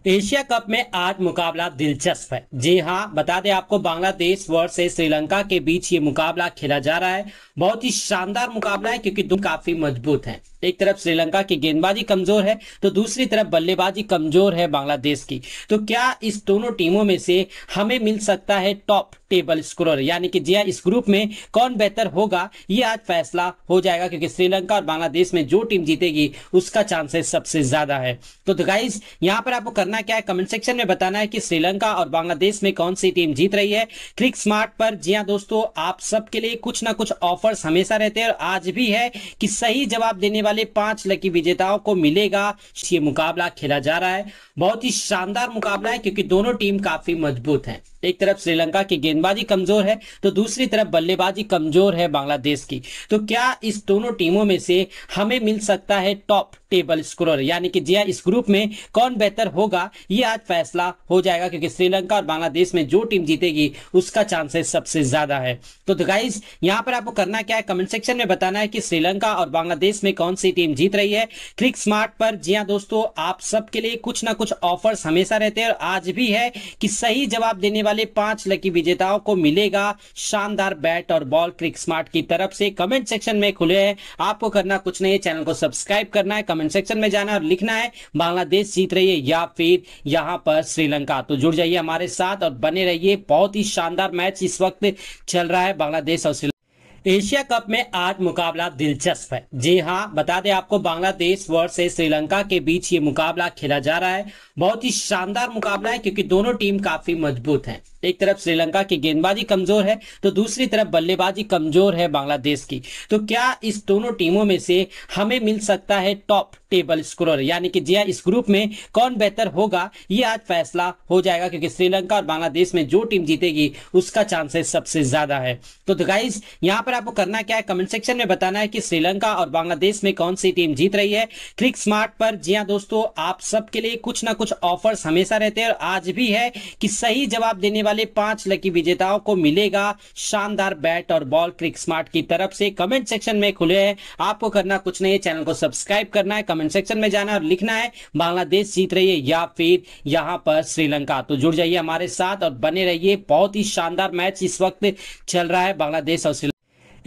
एशिया कप में आज मुकाबला दिलचस्प है जी हाँ बता दें आपको बांग्लादेश वर्ष से श्रीलंका के बीच ये मुकाबला खेला जा रहा है बहुत ही शानदार मुकाबला है क्योंकि दो काफी मजबूत हैं एक तरफ श्रीलंका की गेंदबाजी कमजोर है तो दूसरी तरफ बल्लेबाजी कमजोर है बांग्लादेश की तो क्या इस दोनों टीमों में से हमें मिल सकता है टॉप टेबल स्कोर यानी कि जी हाँ, इस ग्रुप में कौन बेहतर होगा ये आज फैसला हो जाएगा क्योंकि श्रीलंका और बांग्लादेश में जो टीम जीतेगी उसका चांसेस सबसे ज्यादा है तो, गाइज तो यहाँ पर आपको करना क्या है कमेंट सेक्शन में बताना है कि श्रीलंका और बांग्लादेश में कौन सी टीम जीत रही है क्लिक स्मार्ट पर जी हाँ दोस्तों आप सबके लिए कुछ ना कुछ ऑफर्स हमेशा रहते हैं और आज भी है कि सही जवाब देने वाले पांच लकी विजेताओं को मिलेगा ये मुकाबला खेला जा रहा है बहुत ही शानदार मुकाबला है क्योंकि दोनों टीम काफी मजबूत है एक तरफ श्रीलंका की गेंदबाजी कमजोर है तो दूसरी तरफ बल्लेबाजी कमजोर है बांग्लादेश की तो क्या इस दोनों टीमों में से हमें मिल सकता है टॉप टेबल स्कोरर यानी कि जिया हाँ, इस ग्रुप में कौन बेहतर होगा ये आज फैसला हो जाएगा क्योंकि श्रीलंका और बांग्लादेश में जो टीम जीतेगी उसका चांसेस सबसे ज्यादा है तो, गाइज तो यहाँ पर आपको करना क्या है कमेंट सेक्शन में बताना है कि श्रीलंका और बांग्लादेश में कौन सी टीम जीत रही है क्लिक स्मार्ट पर जिया हाँ दोस्तों आप सबके लिए कुछ ना कुछ ऑफर्स हमेशा रहते हैं और आज भी है कि सही जवाब देने वाले वाले पांच लकी विजेताओं को मिलेगा शानदार बैट और बॉल क्रिक स्मार्ट की तरफ से कमेंट सेक्शन में खुले हैं आपको करना कुछ नहीं है चैनल को सब्सक्राइब करना है कमेंट सेक्शन में जाना और लिखना है बांग्लादेश जीत रही है या फिर यहाँ पर श्रीलंका तो जुड़ जाइए हमारे साथ और बने रहिए बहुत ही शानदार मैच इस वक्त चल रहा है बांग्लादेश और श्रीलंका एशिया कप में आज मुकाबला दिलचस्प है जी हाँ बता दें आपको बांग्लादेश से श्रीलंका के बीच ये मुकाबला खेला जा रहा है बहुत ही शानदार मुकाबला है क्योंकि दोनों टीम काफी मजबूत हैं एक तरफ श्रीलंका की गेंदबाजी कमजोर है तो दूसरी तरफ बल्लेबाजी कमजोर है बांग्लादेश की तो क्या इस दोनों टीमों में से हमें मिल सकता है टॉप टेबल स्कोर यानी कि जिया हाँ, इस ग्रुप में कौन बेहतर होगा ये आज फैसला हो जाएगा क्योंकि श्रीलंका और बांग्लादेश में जो टीम जीतेगी उसका चांसेस सबसे ज्यादा है तो, तो गाइज यहाँ पर पर आपको करना क्या है कमेंट सेक्शन में बताना है कि श्रीलंका और बांग्लादेश में कौन सी टीम जीत रही है क्लिक स्मार्ट पर जी हाँ दोस्तों आप सबके लिए कुछ ना कुछ ऑफर्स हमेशा रहते हैं और आज भी है कि सही जवाब देने वाले पांच लकी विजेताओं को मिलेगा शानदार बैट और बॉल क्रिक स्मार्ट की तरफ से कमेंट सेक्शन में खुले हैं आपको करना कुछ नहीं है चैनल को सब्सक्राइब करना है कमेंट सेक्शन में जाना और लिखना है बांग्लादेश जीत रही है या फिर यहाँ पर श्रीलंका तो जुड़ जाइए हमारे साथ और बने रहिए बहुत ही शानदार मैच इस वक्त चल रहा है बांग्लादेश और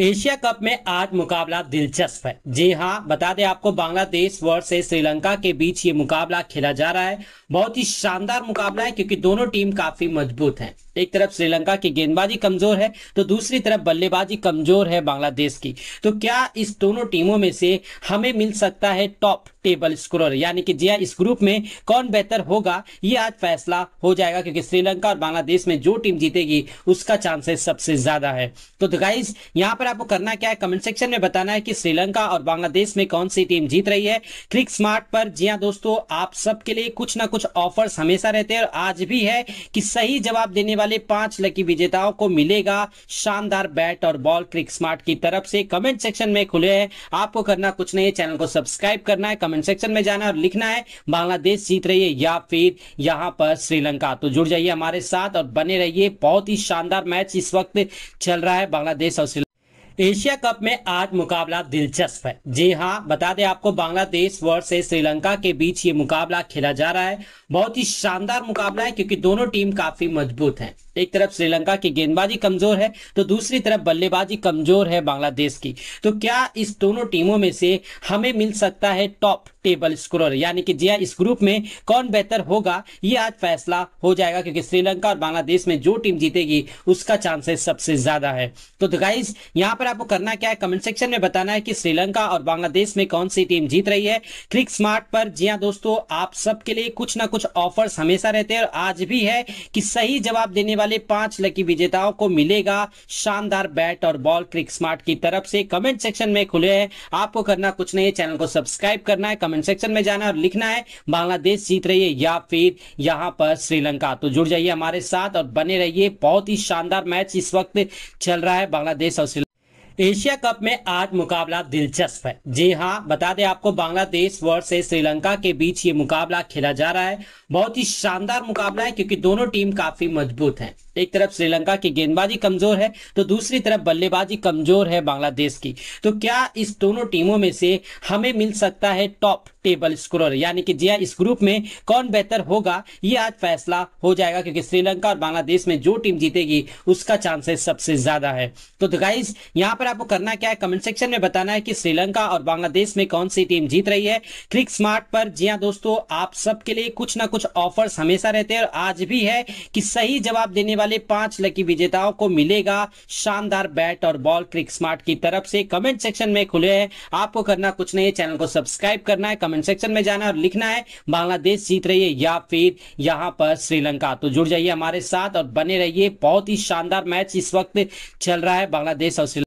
एशिया कप में आज मुकाबला दिलचस्प है जी हाँ बता दें आपको बांग्लादेश वर्ष श्रीलंका के बीच ये मुकाबला खेला जा रहा है बहुत ही शानदार मुकाबला है क्योंकि दोनों टीम काफी मजबूत हैं एक तरफ श्रीलंका की गेंदबाजी कमजोर है तो दूसरी तरफ बल्लेबाजी कमजोर है बांग्लादेश की तो क्या इस दोनों टीमों में से हमें मिल सकता है टॉप टेबल स्कोरर यानी कि जिया हाँ, इस ग्रुप में कौन बेहतर होगा ये आज फैसला हो जाएगा क्योंकि श्रीलंका और बांग्लादेश में जो टीम जीतेगी उसका चांसेस सबसे ज्यादा है तो, गाइज तो यहाँ पर आपको करना क्या है कमेंट सेक्शन में बताना है कि श्रीलंका और बांग्लादेश में कौन सी टीम जीत रही है क्लिक स्मार्ट पर जिया हाँ दोस्तों आप सबके लिए कुछ ना कुछ ऑफर्स हमेशा रहते हैं और आज भी है कि सही जवाब देने वाले पांच लकी विजेताओं को मिलेगा शानदार बैट और बॉल क्रिक स्मार्ट की तरफ से कमेंट सेक्शन में खुले हैं आपको करना कुछ नहीं है चैनल को सब्सक्राइब करना है कमेंट कमेंट सेक्शन में जाना और लिखना है बांग्लादेश जीत रही है या फिर यहाँ पर श्रीलंका तो जुड़ जाइए हमारे साथ और बने रहिए बहुत ही शानदार मैच इस वक्त चल रहा है बांग्लादेश और एशिया कप में आज मुकाबला दिलचस्प है जी हाँ बता दें आपको बांग्लादेश वर्सेस श्रीलंका के बीच ये मुकाबला खेला जा रहा है बहुत ही शानदार मुकाबला है क्योंकि दोनों टीम काफी मजबूत हैं। एक तरफ श्रीलंका की गेंदबाजी कमजोर है तो दूसरी तरफ बल्लेबाजी कमजोर है बांग्लादेश की तो क्या इस दोनों टीमों में से हमें मिल सकता है टॉप टेबल स्कोरर यानी कि जिया हाँ, इस ग्रुप में कौन बेहतर होगा ये आज फैसला हो जाएगा क्योंकि श्रीलंका और बांग्लादेश में जो टीम जीतेगी उसका चांसेस सबसे ज्यादा है तो, गाइज तो यहाँ पर आपको करना क्या है कमेंट सेक्शन में बताना है कि श्रीलंका और बांग्लादेश में कौन सी टीम जीत रही है क्लिक स्मार्ट पर जी हाँ दोस्तों आप सबके लिए कुछ ना कुछ ऑफर्स हमेशा रहते हैं और आज भी है कि सही जवाब देने वाले वाले पांच लकी विजेताओं को मिलेगा शानदार बैट और बॉल क्रिक स्मार्ट की तरफ से कमेंट सेक्शन में खुले है आपको करना कुछ नहीं है चैनल को सब्सक्राइब करना है कमेंट सेक्शन में जाना और लिखना है बांग्लादेश जीत रही है या फिर यहाँ पर श्रीलंका तो जुड़ जाइए हमारे साथ और बने रहिए बहुत ही शानदार मैच इस वक्त चल रहा है बांग्लादेश और श्रीलंका एशिया कप में आज मुकाबला दिलचस्प है जी हाँ बता दें आपको बांग्लादेश से श्रीलंका के बीच ये मुकाबला खेला जा रहा है बहुत ही शानदार मुकाबला है क्योंकि दोनों टीम काफी मजबूत है एक तरफ श्रीलंका की गेंदबाजी कमजोर है तो दूसरी तरफ बल्लेबाजी कमजोर है बांग्लादेश की तो क्या इस दोनों टीमों में से हमें मिल सकता है टॉप टेबल स्कोरर यानी कि जिया हाँ, इस ग्रुप में कौन बेहतर होगा ये आज फैसला हो जाएगा क्योंकि श्रीलंका और बांग्लादेश में जो टीम जीतेगी उसका चांसेस सबसे ज्यादा है तो, गाइज तो यहाँ पर आपको करना क्या है कमेंट सेक्शन में बताना है कि श्रीलंका और बांग्लादेश में कौन सी टीम जीत रही है क्लिक स्मार्ट पर जी हाँ दोस्तों आप सबके लिए कुछ ना कुछ ऑफर्स हमेशा रहते हैं और आज भी है कि सही जवाब देने वाले वाले पांच लकी विजेताओं को मिलेगा शानदार बैट और बॉल क्रिक स्मार्ट की तरफ से कमेंट सेक्शन में खुले है आपको करना कुछ नहीं है चैनल को सब्सक्राइब करना है कमेंट सेक्शन में जाना और लिखना है बांग्लादेश जीत रही है या फिर यहाँ पर श्रीलंका तो जुड़ जाइए हमारे साथ और बने रहिए बहुत ही शानदार मैच इस वक्त चल रहा है बांग्लादेश और श्रीलंका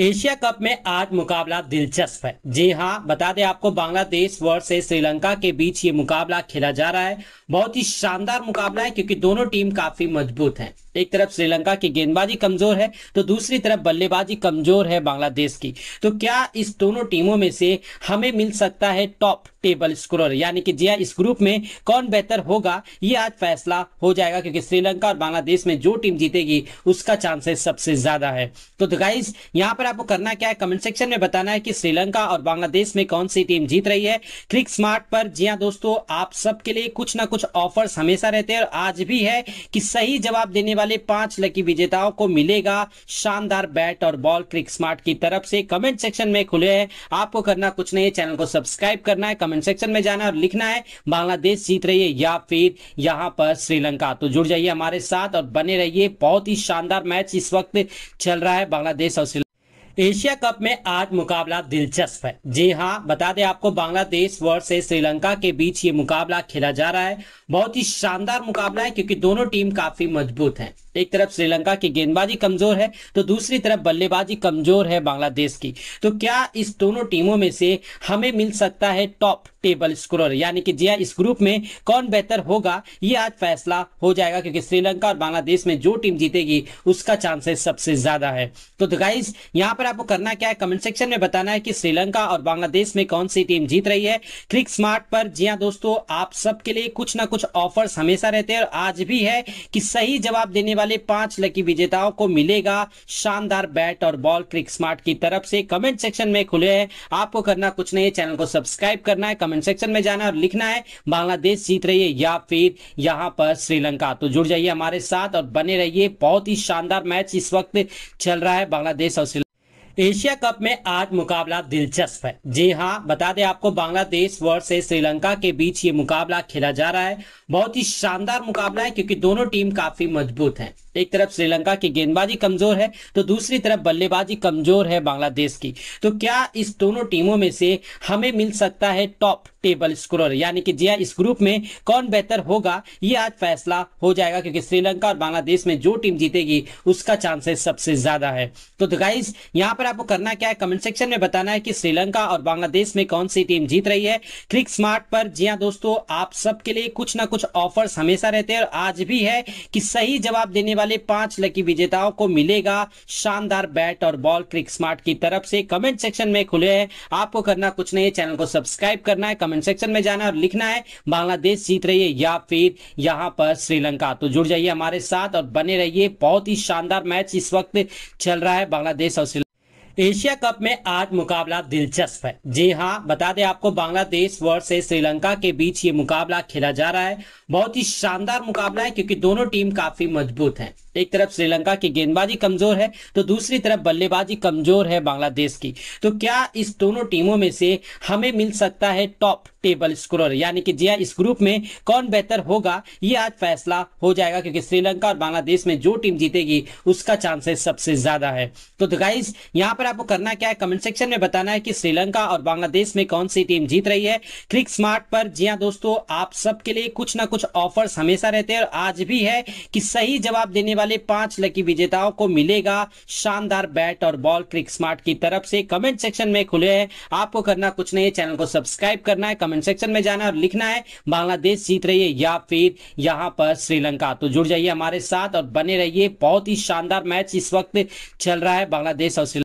एशिया कप में आज मुकाबला दिलचस्प है जी हाँ बता दें आपको बांग्लादेश वर्ष श्रीलंका के बीच ये मुकाबला खेला जा रहा है बहुत ही शानदार मुकाबला है क्योंकि दोनों टीम काफी मजबूत हैं एक तरफ श्रीलंका की गेंदबाजी कमजोर है तो दूसरी तरफ बल्लेबाजी कमजोर है बांग्लादेश की तो क्या इस दोनों टीमों में से हमें मिल सकता है टॉप टेबल स्कोरर यानी कि जी हाँ, इस ग्रुप में कौन बेहतर होगा ये आज फैसला हो जाएगा क्योंकि श्रीलंका और बांग्लादेश में जो टीम जीतेगी उसका चांसेस सबसे ज्यादा है तो, गाइज तो यहाँ पर आपको करना क्या है कमेंट सेक्शन में बताना है कि श्रीलंका और बांग्लादेश में कौन सी टीम जीत रही है क्लिक स्मार्ट पर जी हाँ दोस्तों आप सबके लिए कुछ ना कुछ ऑफर्स हमेशा रहते हैं और आज भी है कि सही जवाब देने वाले पांच लकी विजेताओं को मिलेगा शानदार बैट और बॉल क्रिक स्मार्ट की तरफ से कमेंट सेक्शन में खुले हैं आपको करना कुछ नहीं है चैनल को सब्सक्राइब करना है कमेंट कमेंट सेक्शन में जाना और लिखना है बांग्लादेश जीत रही है या फिर यहाँ पर श्रीलंका तो जुड़ जाइए हमारे साथ और बने रहिए बहुत ही शानदार मैच इस वक्त चल रहा है बांग्लादेश और श्रीलंका एशिया कप में आज मुकाबला दिलचस्प है जी हाँ बता दें आपको बांग्लादेश वर्ष श्रीलंका के बीच ये मुकाबला खेला जा रहा है बहुत ही शानदार मुकाबला है क्योंकि दोनों टीम काफी मजबूत हैं एक तरफ श्रीलंका की गेंदबाजी कमजोर है तो दूसरी तरफ बल्लेबाजी कमजोर है बांग्लादेश की तो क्या इस दोनों टीमों में से हमें मिल सकता है टॉप टेबल स्कोरर यानी कि जिया हाँ, इस ग्रुप में कौन बेहतर होगा ये आज फैसला हो जाएगा क्योंकि श्रीलंका और बांग्लादेश में जो टीम जीतेगी उसका चांसेस सबसे ज्यादा है तो, गाइज तो यहाँ पर आपको करना क्या है कमेंट सेक्शन में बताना है कि श्रीलंका और बांग्लादेश में कौन सी टीम जीत रही है क्लिक स्मार्ट पर जिया हाँ दोस्तों आप सबके लिए कुछ ना कुछ ऑफर्स हमेशा रहते हैं और आज भी है कि सही जवाब देने वाले पांच लकी विजेताओं को मिलेगा शानदार बैट और बॉल क्रिक स्मार्ट की तरफ से कमेंट सेक्शन में खुले हैं आपको करना कुछ नहीं है चैनल को सब्सक्राइब करना है कमेंट कमेंट सेक्शन में जाना और लिखना है बांग्लादेश जीत रही है या फिर यहाँ पर श्रीलंका तो जुड़ जाइए हमारे साथ और बने रहिए बहुत ही शानदार मैच इस वक्त चल रहा है बांग्लादेश और एशिया कप में आज मुकाबला दिलचस्प है जी हाँ बता दें आपको बांग्लादेश वर्ष से श्रीलंका के बीच ये मुकाबला खेला जा रहा है बहुत ही शानदार मुकाबला है क्योंकि दोनों टीम काफी मजबूत हैं। एक तरफ श्रीलंका की गेंदबाजी कमजोर है तो दूसरी तरफ बल्लेबाजी कमजोर है बांग्लादेश की तो क्या इस दोनों टीमों में से हमें मिल सकता है टॉप टेबल स्कोरर यानी कि जिया हाँ, इस ग्रुप में कौन बेहतर होगा ये आज फैसला हो जाएगा क्योंकि श्रीलंका और बांग्लादेश में जो टीम जीतेगी उसका चांसेस सबसे ज्यादा है तो, गाइज तो यहाँ पर आपको करना क्या है कमेंट सेक्शन में बताना है कि श्रीलंका और बांग्लादेश में कौन सी टीम जीत रही है क्लिक स्मार्ट पर जी हाँ दोस्तों आप सबके लिए कुछ ना कुछ ऑफर्स हमेशा रहते हैं और आज भी है कि सही जवाब देने वाले वाले पांच लकी विजेताओं को मिलेगा शानदार बैट और बॉल क्रिक स्मार्ट की तरफ से कमेंट सेक्शन में खुले है आपको करना कुछ नहीं है चैनल को सब्सक्राइब करना है कमेंट सेक्शन में जाना और लिखना है बांग्लादेश जीत रही है या फिर यहाँ पर श्रीलंका तो जुड़ जाइए हमारे साथ और बने रहिए बहुत ही शानदार मैच इस वक्त चल रहा है बांग्लादेश और श्रीलंका एशिया कप में आज मुकाबला दिलचस्प है जी हाँ बता दें आपको बांग्लादेश से श्रीलंका के बीच ये मुकाबला खेला जा रहा है बहुत ही शानदार मुकाबला है क्योंकि दोनों टीम काफी मजबूत है एक तरफ श्रीलंका की गेंदबाजी कमजोर है तो दूसरी तरफ बल्लेबाजी कमजोर है बांग्लादेश की तो क्या इस दोनों टीमों में से हमें मिल सकता है टॉप टेबल स्कोरर यानी कि जिया हाँ, इस ग्रुप में कौन बेहतर होगा ये आज फैसला हो जाएगा क्योंकि श्रीलंका और बांग्लादेश में जो टीम जीतेगी उसका चांसेस सबसे ज्यादा है तो, गाइज तो यहाँ पर आपको करना क्या है कमेंट सेक्शन में बताना है कि श्रीलंका और बांग्लादेश में कौन सी टीम जीत रही है क्लिक स्मार्ट पर जी हाँ दोस्तों आप सबके लिए कुछ ना कुछ ऑफर्स हमेशा रहते हैं और आज भी है कि सही जवाब देने वाले वाले पांच लकी विजेताओं को मिलेगा शानदार बैट और बॉल क्रिक स्मार्ट की तरफ से कमेंट सेक्शन में खुले है आपको करना कुछ नहीं है चैनल को सब्सक्राइब करना है कमेंट सेक्शन में जाना और लिखना है बांग्लादेश जीत रही है या फिर यहाँ पर श्रीलंका तो जुड़ जाइए हमारे साथ और बने रहिए बहुत ही शानदार मैच इस वक्त चल रहा है बांग्लादेश और श्रीलंका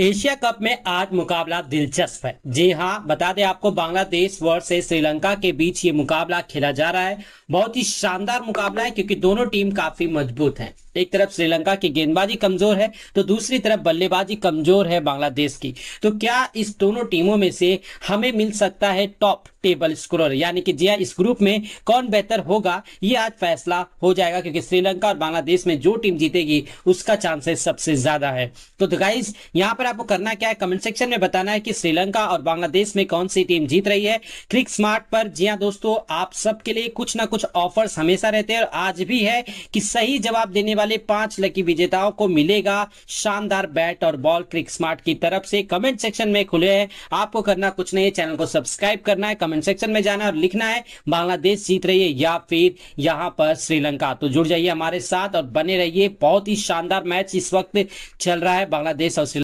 एशिया कप में आज मुकाबला दिलचस्प है जी हाँ बता दें आपको बांग्लादेश वर्ष श्रीलंका के बीच ये मुकाबला खेला जा रहा है बहुत ही शानदार मुकाबला है क्योंकि दोनों टीम काफी मजबूत हैं एक तरफ श्रीलंका की गेंदबाजी कमजोर है तो दूसरी तरफ बल्लेबाजी कमजोर है बांग्लादेश की तो क्या इस दोनों टीमों में से हमें मिल सकता है टॉप टेबल स्कोरर यानी कि जिया हाँ, इस ग्रुप में कौन बेहतर होगा ये आज फैसला हो जाएगा क्योंकि श्रीलंका और बांग्लादेश में जो टीम जीतेगी उसका चांसेस सबसे ज्यादा है तो, गाइज तो यहाँ पर आपको करना क्या है कमेंट सेक्शन में बताना है कि श्रीलंका और बांग्लादेश में कौन सी टीम जीत रही है क्लिक स्मार्ट पर जिया हाँ दोस्तों आप सबके लिए कुछ ना कुछ ऑफर्स हमेशा रहते हैं और आज भी है कि सही जवाब देने वाले पांच लकी विजेताओं को मिलेगा शानदार बैट और बॉल क्रिक स्मार्ट की तरफ से कमेंट सेक्शन में खुले हैं आपको करना कुछ नहीं है चैनल को सब्सक्राइब करना है कमेंट कमेंट सेक्शन में जाना और लिखना है बांग्लादेश जीत रही है या फिर यहाँ पर श्रीलंका तो जुड़ जाइए हमारे साथ और बने रहिए बहुत ही शानदार मैच इस वक्त चल रहा है बांग्लादेश और श्रीलंका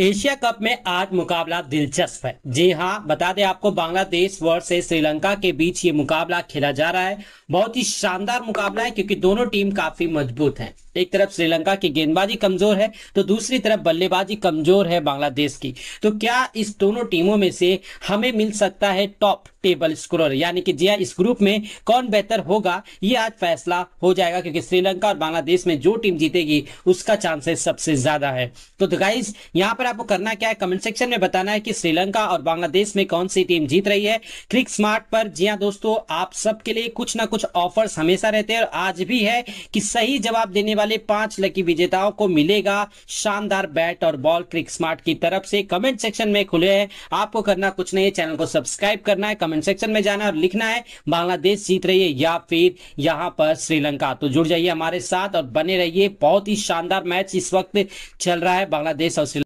एशिया कप में आज मुकाबला दिलचस्प है जी हाँ बता दें आपको बांग्लादेश वर्ष श्रीलंका के बीच ये मुकाबला खेला जा रहा है बहुत ही शानदार मुकाबला है क्योंकि दोनों टीम काफी मजबूत हैं एक तरफ श्रीलंका की गेंदबाजी कमजोर है तो दूसरी तरफ बल्लेबाजी कमजोर है बांग्लादेश की तो क्या इस दोनों टीमों में से हमें मिल सकता है टॉप टेबल स्कोरर यानी कि जिया हाँ, इस ग्रुप में कौन बेहतर होगा ये आज फैसला हो जाएगा क्योंकि श्रीलंका और बांग्लादेश में जो टीम जीतेगी उसका चांसेस सबसे ज्यादा है तो, गाइज तो यहाँ पर आपको करना क्या है कमेंट सेक्शन में बताना है कि श्रीलंका और बांग्लादेश में कौन सी टीम जीत रही है क्लिक स्मार्ट पर जिया हाँ दोस्तों आप सबके लिए कुछ ना कुछ ऑफर्स हमेशा रहते हैं और आज भी है कि सही जवाब देने वाले पांच लकी विजेताओं को मिलेगा शानदार बैट और बॉल क्रिक स्मार्ट की तरफ से कमेंट सेक्शन में खुले हैं आपको करना कुछ नहीं है चैनल को सब्सक्राइब करना है कमेंट कमेंट सेक्शन में जाना और लिखना है बांग्लादेश जीत रही है या फिर यहाँ पर श्रीलंका तो जुड़ जाइए हमारे साथ और बने रहिए बहुत ही शानदार मैच इस वक्त चल रहा है बांग्लादेश और श्रीलंका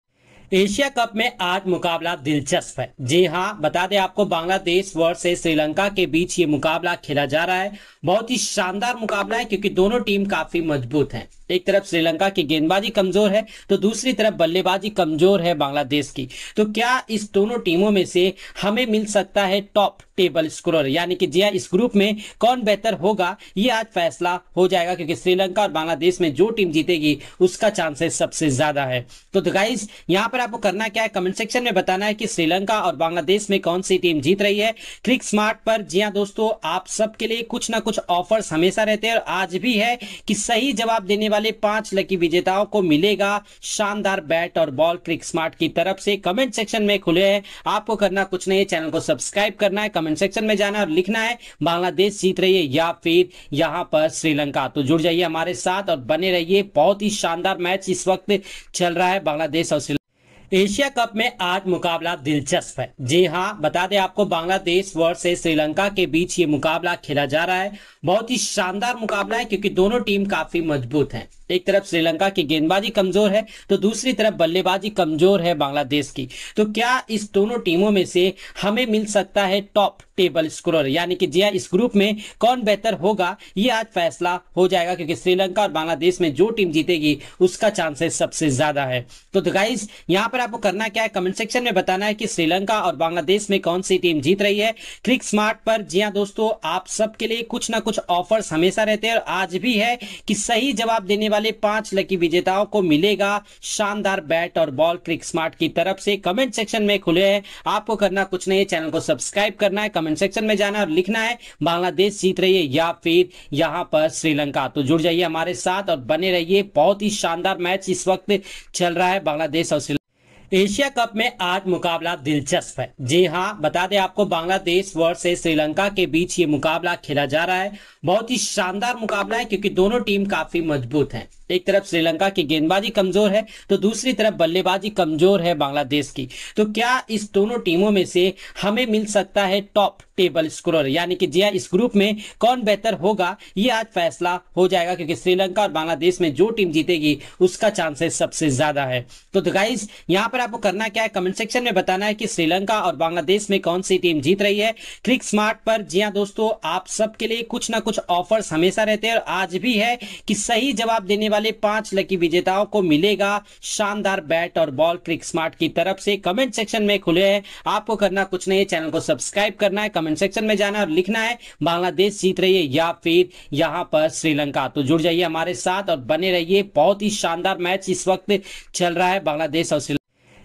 एशिया कप में आज मुकाबला दिलचस्प है जी हाँ बता दें आपको बांग्लादेश वर्ष श्रीलंका के बीच ये मुकाबला खेला जा रहा है बहुत ही शानदार मुकाबला है क्योंकि दोनों टीम काफी मजबूत हैं एक तरफ श्रीलंका की गेंदबाजी कमजोर है तो दूसरी तरफ बल्लेबाजी कमजोर है बांग्लादेश की तो क्या इस दोनों टीमों में से हमें मिल सकता है टॉप टेबल स्कोरर यानी कि जी हाँ, इस ग्रुप में कौन बेहतर होगा ये आज फैसला हो जाएगा क्योंकि श्रीलंका और बांग्लादेश में जो टीम जीतेगी उसका चांसेस सबसे ज्यादा है तो, गाइज तो यहाँ पर आपको करना क्या है कमेंट सेक्शन में बताना है कि श्रीलंका और बांग्लादेश में कौन सी टीम जीत रही है क्लिक स्मार्ट पर जी हाँ दोस्तों आप सबके लिए कुछ ना कुछ ऑफर्स हमेशा रहते हैं और आज भी है कि सही जवाब देने वाले पांच लकी विजेताओं को मिलेगा शानदार बैट और बॉल क्रिक स्मार्ट की तरफ से कमेंट सेक्शन में खुले हैं आपको करना कुछ नहीं है चैनल को सब्सक्राइब करना है कमेंट कमेंट सेक्शन में जाना और लिखना है बांग्लादेश जीत रही है या फिर यहाँ पर श्रीलंका तो जुड़ जाइए हमारे साथ और बने रहिए बहुत ही शानदार मैच इस वक्त चल रहा है बांग्लादेश और श्रीलंका एशिया कप में आज मुकाबला दिलचस्प है जी हाँ बता दें आपको बांग्लादेश वर्ष श्रीलंका के बीच ये मुकाबला खेला जा रहा है बहुत ही शानदार मुकाबला है क्योंकि दोनों टीम काफी मजबूत हैं एक तरफ श्रीलंका की गेंदबाजी कमजोर है तो दूसरी तरफ बल्लेबाजी कमजोर है बांग्लादेश की तो क्या इस दोनों टीमों में से हमें मिल सकता है टॉप टेबल स्कोरर यानी कि जिया हाँ, इस ग्रुप में कौन बेहतर होगा ये आज फैसला हो जाएगा क्योंकि श्रीलंका और बांग्लादेश में जो टीम जीतेगी उसका चांसेस सबसे ज्यादा है तो, गाइज तो यहाँ पर आपको करना क्या है कमेंट सेक्शन में बताना है कि श्रीलंका और बांग्लादेश में कौन सी टीम जीत रही है क्लिक स्मार्ट पर जिया हाँ दोस्तों आप सबके लिए कुछ ना कुछ ऑफर्स हमेशा रहते हैं और आज भी है कि सही जवाब देने वाले पांच लकी विजेताओं को मिलेगा शानदार बैट और बॉल क्रिक स्मार्ट की तरफ से कमेंट सेक्शन में खुले हैं आपको करना कुछ नहीं है चैनल को सब्सक्राइब करना है कमेंट कमेंट सेक्शन में जाना और लिखना है बांग्लादेश जीत रही है या फिर यहाँ पर श्रीलंका तो जुड़ जाइए हमारे साथ और बने रहिए बहुत ही शानदार मैच इस वक्त चल रहा है बांग्लादेश और श्रीलंका एशिया कप में आज मुकाबला दिलचस्प है जी हाँ बता दें आपको बांग्लादेश वर्ष श्रीलंका के बीच ये मुकाबला खेला जा रहा है बहुत ही शानदार मुकाबला है क्योंकि दोनों टीम काफी मजबूत हैं एक तरफ श्रीलंका की गेंदबाजी कमजोर है तो दूसरी तरफ बल्लेबाजी कमजोर है बांग्लादेश की तो क्या इस दोनों टीमों में से हमें मिल सकता है टॉप टेबल स्कोरर यानी कि जी हाँ, इस ग्रुप में कौन बेहतर होगा ये आज फैसला हो जाएगा क्योंकि श्रीलंका और बांग्लादेश में जो टीम जीतेगी उसका चांसेस सबसे ज्यादा है तो, गाइज तो यहाँ पर आपको करना क्या है कमेंट सेक्शन में बताना है कि श्रीलंका और बांग्लादेश में कौन सी टीम जीत रही है क्लिक स्मार्ट पर जी हाँ दोस्तों आप सबके लिए कुछ ना कुछ ऑफर्स हमेशा रहते हैं और आज भी है कि सही जवाब देने वाले पांच लकी विजेताओं को मिलेगा शानदार बैट और बॉल क्रिक स्मार्ट की तरफ से कमेंट सेक्शन में खुले हैं आपको करना कुछ नहीं है चैनल को सब्सक्राइब करना है कमेंट कमेंट सेक्शन में जाना और लिखना है बांग्लादेश जीत रही है या फिर यहाँ पर श्रीलंका तो जुड़ जाइए हमारे साथ और बने रहिए बहुत ही शानदार मैच इस वक्त चल रहा है बांग्लादेश और श्रीलंका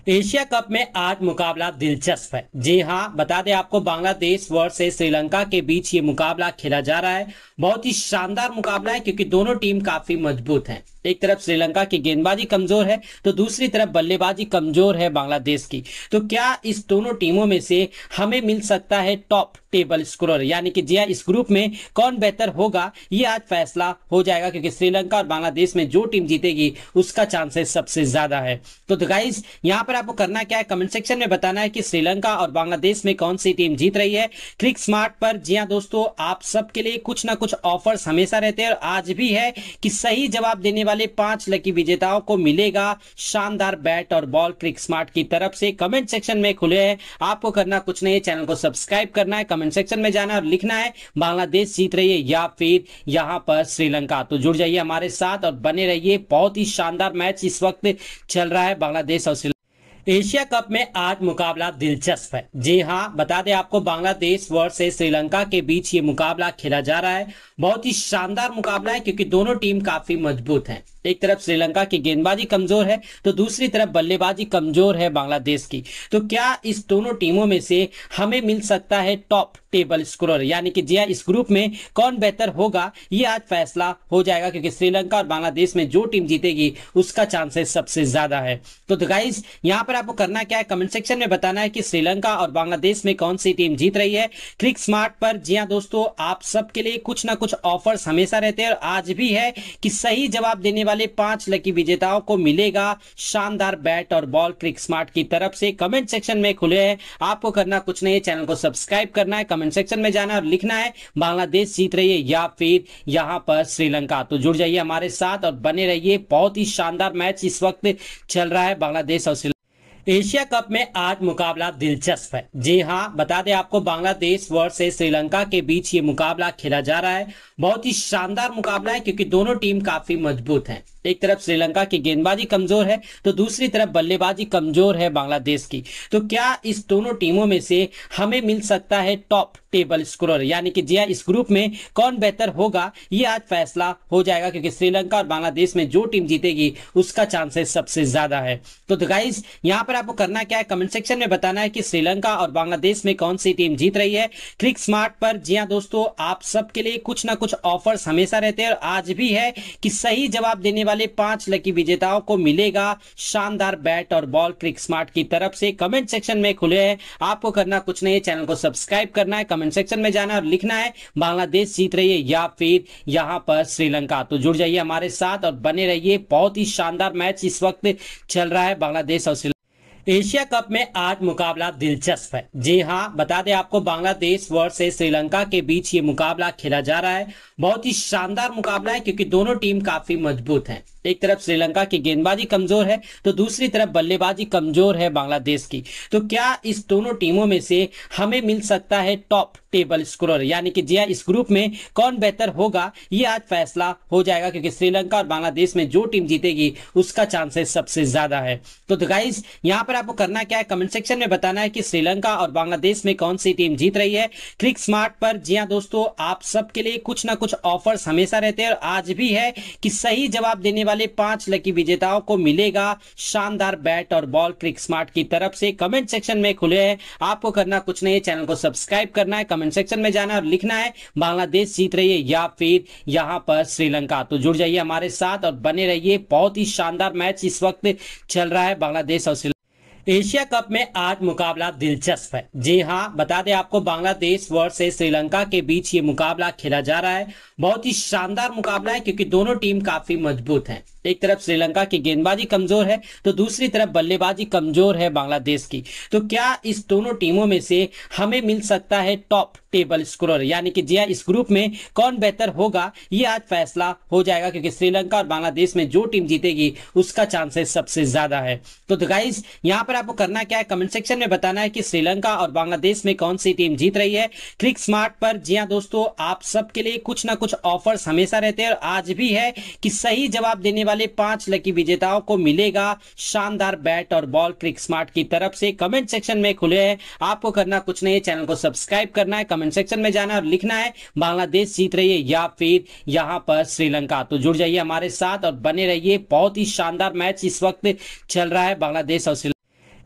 एशिया कप में आज मुकाबला दिलचस्प है जी हाँ बता दें आपको बांग्लादेश वर्ष श्रीलंका के बीच ये मुकाबला खेला जा रहा है बहुत ही शानदार मुकाबला है क्योंकि दोनों टीम काफी मजबूत हैं एक तरफ श्रीलंका की गेंदबाजी कमजोर है तो दूसरी तरफ बल्लेबाजी कमजोर है बांग्लादेश की तो क्या इस दोनों टीमों में से हमें मिल सकता है टॉप टेबल स्कोरर यानी कि जिया हाँ, इस ग्रुप में कौन बेहतर होगा ये आज फैसला हो जाएगा क्योंकि श्रीलंका और बांग्लादेश में जो टीम जीतेगी उसका चांसेस सबसे ज्यादा है तो, गाइज तो यहाँ पर आपको करना क्या है कमेंट सेक्शन में बताना है कि श्रीलंका और बांग्लादेश में कौन सी टीम जीत रही है क्लिक स्मार्ट पर जिया हाँ दोस्तों आप सबके लिए कुछ ना कुछ ऑफर्स हमेशा रहते हैं और आज भी है कि सही जवाब देने वाले पांच लकी विजेताओं को मिलेगा शानदार बैट और बॉल क्रिक स्मार्ट की तरफ से कमेंट सेक्शन में खुले हैं आपको करना कुछ नहीं है चैनल को सब्सक्राइब करना है कमेंट कमेंट सेक्शन में जाना और लिखना है बांग्लादेश जीत रही है या फिर यहाँ पर श्रीलंका तो जुड़ जाइए हमारे साथ और बने रहिए बहुत ही शानदार मैच इस वक्त चल रहा है बांग्लादेश और श्रीलंका एशिया कप में आज मुकाबला दिलचस्प है जी हाँ बता दें आपको बांग्लादेश वर्ष श्रीलंका के बीच ये मुकाबला खेला जा रहा है बहुत ही शानदार मुकाबला है क्योंकि दोनों टीम काफी मजबूत हैं एक तरफ श्रीलंका की गेंदबाजी कमजोर है तो दूसरी तरफ बल्लेबाजी कमजोर है बांग्लादेश की तो क्या इस दोनों टीमों में से हमें मिल सकता है टॉप टेबल स्कोरर यानी कि जिया हाँ, इस ग्रुप में कौन बेहतर होगा ये आज फैसला हो जाएगा क्योंकि श्रीलंका और बांग्लादेश में जो टीम जीतेगी उसका चांसेस सबसे ज्यादा है तो, गाइज तो यहाँ पर आपको करना क्या है कमेंट सेक्शन में बताना है कि श्रीलंका और बांग्लादेश में कौन सी टीम जीत रही है क्लिक स्मार्ट पर जिया हाँ दोस्तों आप सबके लिए कुछ ना कुछ ऑफर्स हमेशा रहते हैं और आज भी है कि सही जवाब देने वाले पांच लकी विजेताओं को मिलेगा शानदार बैट और बॉल क्रिक स्मार्ट की तरफ से कमेंट सेक्शन में खुले हैं आपको करना कुछ नहीं है चैनल को सब्सक्राइब करना है कमेंट कमेंट सेक्शन में जाना और लिखना है बांग्लादेश जीत रही है या फिर यहाँ पर श्रीलंका तो जुड़ जाइए हमारे साथ और बने रहिए बहुत ही शानदार मैच इस वक्त चल रहा है बांग्लादेश और श्रीलंका एशिया कप में आज मुकाबला दिलचस्प है जी हाँ बता दें आपको बांग्लादेश वर्ष श्रीलंका के बीच ये मुकाबला खेला जा रहा है बहुत ही शानदार मुकाबला है क्योंकि दोनों टीम काफी मजबूत हैं एक तरफ श्रीलंका की गेंदबाजी कमजोर है तो दूसरी तरफ बल्लेबाजी कमजोर है बांग्लादेश की तो क्या इस दोनों टीमों में से हमें मिल सकता है टॉप टेबल स्कोरर यानी कि जिया हाँ, इस ग्रुप में कौन बेहतर होगा ये आज फैसला हो जाएगा क्योंकि श्रीलंका और बांग्लादेश में जो टीम जीतेगी उसका चांसेस सबसे ज्यादा है तो, गाइज तो यहाँ पर आपको करना क्या है कमेंट सेक्शन में बताना है कि श्रीलंका और बांग्लादेश में कौन सी टीम जीत रही है क्लिक स्मार्ट पर जिया हाँ दोस्तों आप सबके लिए कुछ ना कुछ ऑफर्स हमेशा रहते हैं और आज भी है कि सही जवाब देने वाले पांच लकी विजेताओं को मिलेगा शानदार बैट और बॉल क्रिक स्मार्ट की तरफ से कमेंट सेक्शन में खुले हैं आपको करना कुछ नहीं है चैनल को सब्सक्राइब करना है कमेंट कमेंट सेक्शन में जाना और लिखना है बांग्लादेश जीत रही है या फिर यहाँ पर श्रीलंका तो जुड़ जाइए हमारे साथ और बने रहिए बहुत ही शानदार मैच इस वक्त चल रहा है बांग्लादेश और एशिया कप में आज मुकाबला दिलचस्प है जी हाँ बता दें आपको बांग्लादेश वर्ष श्रीलंका के बीच ये मुकाबला खेला जा रहा है बहुत ही शानदार मुकाबला है क्योंकि दोनों टीम काफी मजबूत हैं एक तरफ श्रीलंका की गेंदबाजी कमजोर है तो दूसरी तरफ बल्लेबाजी कमजोर है बांग्लादेश की तो क्या इस दोनों टीमों में से हमें मिल सकता है टॉप टेबल स्कोरर यानी कि जिया हाँ, इस ग्रुप में कौन बेहतर होगा ये आज फैसला हो जाएगा क्योंकि श्रीलंका और बांग्लादेश में जो टीम जीतेगी उसका चांसेस सबसे ज्यादा है तो, गाइज तो यहाँ पर आपको करना क्या है कमेंट सेक्शन में बताना है कि श्रीलंका और बांग्लादेश में कौन सी टीम जीत रही है क्लिक स्मार्ट पर जिया हाँ दोस्तों आप सबके लिए कुछ ना कुछ ऑफर्स हमेशा रहते हैं और आज भी है कि सही जवाब देने वाले पांच लकी विजेताओं को मिलेगा शानदार बैट और बॉल क्रिक स्मार्ट की तरफ से कमेंट सेक्शन में खुले हैं आपको करना कुछ नहीं है चैनल को सब्सक्राइब करना है कमेंट कमेंट सेक्शन में जाना और लिखना है बांग्लादेश जीत रही है या फिर यहाँ पर श्रीलंका तो जुड़ जाइए हमारे साथ और बने रहिए बहुत ही शानदार मैच इस वक्त चल रहा है बांग्लादेश और एशिया कप में आज मुकाबला दिलचस्प है जी हाँ बता दें आपको बांग्लादेश से श्रीलंका के बीच ये मुकाबला खेला जा रहा है बहुत ही शानदार मुकाबला है क्योंकि दोनों टीम काफी मजबूत हैं एक तरफ श्रीलंका की गेंदबाजी कमजोर है तो दूसरी तरफ बल्लेबाजी कमजोर है बांग्लादेश की तो क्या इस दोनों टीमों में से हमें मिल सकता है टॉप टेबल स्कोरर यानी कि जिया हाँ, इस ग्रुप में कौन बेहतर होगा ये आज फैसला हो जाएगा क्योंकि श्रीलंका और बांग्लादेश में जो टीम जीतेगी उसका चांसेस सबसे ज्यादा है तो, गाइज तो यहाँ पर आपको करना क्या है कमेंट सेक्शन में बताना है कि श्रीलंका और बांग्लादेश में कौन सी टीम जीत रही है क्लिक स्मार्ट पर जिया हाँ दोस्तों आप सबके लिए कुछ ना कुछ ऑफर्स हमेशा रहते हैं और आज भी है कि सही जवाब देने वाले पांच लकी विजेताओं को मिलेगा शानदार बैट और बॉल क्रिक स्मार्ट की तरफ से कमेंट सेक्शन में खुले हैं आपको करना कुछ नहीं है चैनल को सब्सक्राइब करना है कमेंट कमेंट सेक्शन में जाना और लिखना है बांग्लादेश जीत रही है या फिर यहाँ पर श्रीलंका तो जुड़ जाइए हमारे साथ और बने रहिए बहुत ही शानदार मैच इस वक्त चल रहा है बांग्लादेश और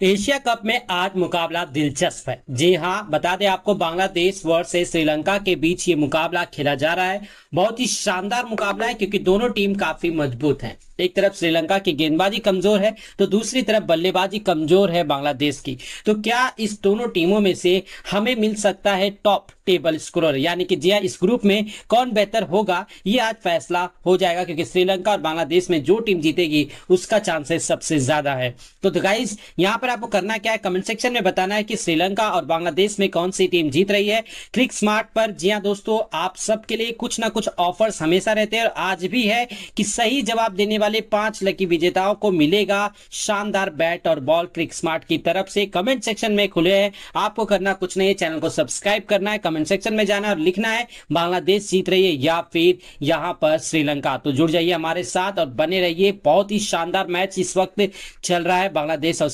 एशिया कप में आज मुकाबला दिलचस्प है जी हाँ बता दें आपको बांग्लादेश वर्ष श्रीलंका के बीच ये मुकाबला खेला जा रहा है बहुत ही शानदार मुकाबला है क्योंकि दोनों टीम काफी मजबूत हैं एक तरफ श्रीलंका की गेंदबाजी कमजोर है तो दूसरी तरफ बल्लेबाजी कमजोर है बांग्लादेश की तो क्या इस दोनों टीमों में से हमें मिल सकता है टॉप टेबल स्कोरर यानी कि जिया हाँ, इस ग्रुप में कौन बेहतर होगा ये आज फैसला हो जाएगा क्योंकि श्रीलंका और बांग्लादेश में जो टीम जीतेगी उसका चांसेस सबसे ज्यादा है तो, गाइज तो यहाँ पर आपको करना क्या है कमेंट सेक्शन में बताना है कि श्रीलंका और बांग्लादेश में कौन सी टीम जीत रही है क्लिक स्मार्ट पर जिया हाँ दोस्तों आप सबके लिए कुछ ना कुछ ऑफर्स हमेशा रहते हैं और आज भी है कि सही जवाब देने वाले पांच लकी विजेताओं को मिलेगा शानदार बैट और बॉल क्रिक स्मार्ट की तरफ से कमेंट सेक्शन में खुले हैं आपको करना कुछ नहीं है चैनल को सब्सक्राइब करना है कमेंट कमेंट सेक्शन में जाना और लिखना है बांग्लादेश जीत रही है या फिर यहाँ पर श्रीलंका तो जुड़ जाइए हमारे साथ और बने रहिए बहुत ही शानदार मैच इस वक्त चल रहा है बांग्लादेश और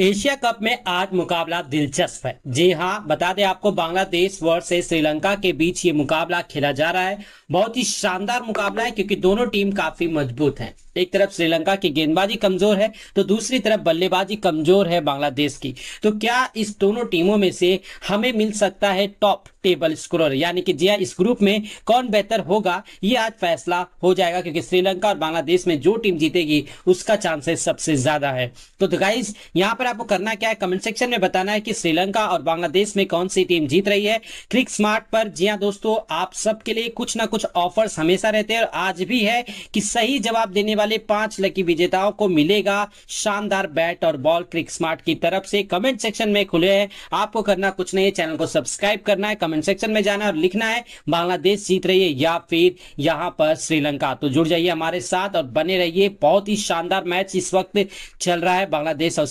एशिया कप में आज मुकाबला दिलचस्प है जी हाँ बता दें आपको बांग्लादेश से श्रीलंका के बीच ये मुकाबला खेला जा रहा है बहुत ही शानदार मुकाबला है क्योंकि दोनों टीम काफी मजबूत हैं एक तरफ श्रीलंका की गेंदबाजी कमजोर है तो दूसरी तरफ बल्लेबाजी कमजोर है बांग्लादेश की तो क्या इस दोनों टीमों में से हमें मिल सकता है टॉप टेबल स्कोरर यानी कि जिया हाँ, इस ग्रुप में कौन बेहतर होगा ये आज फैसला हो जाएगा क्योंकि श्रीलंका और बांग्लादेश में जो टीम जीतेगी उसका चांसेस सबसे ज्यादा है तो, गाइज तो यहाँ पर आपको करना क्या है कमेंट सेक्शन में बताना है कि श्रीलंका और बांग्लादेश में कौन सी टीम जीत रही है क्लिक स्मार्ट पर जी हाँ दोस्तों आप सबके लिए कुछ ना कुछ ऑफर्स हमेशा रहते हैं और आज भी है कि सही जवाब देने वाले पांच लकी विजेताओं को मिलेगा शानदार बैट और बॉल क्रिक स्मार्ट की तरफ से कमेंट सेक्शन में खुले हैं आपको करना कुछ नहीं है चैनल को सब्सक्राइब करना है कमेंट सेक्शन में जाना और लिखना है बांग्लादेश जीत रही है या फिर यहाँ पर श्रीलंका तो जुड़ जाइए हमारे साथ और बने रहिए बहुत ही शानदार मैच इस वक्त चल रहा है बांग्लादेश और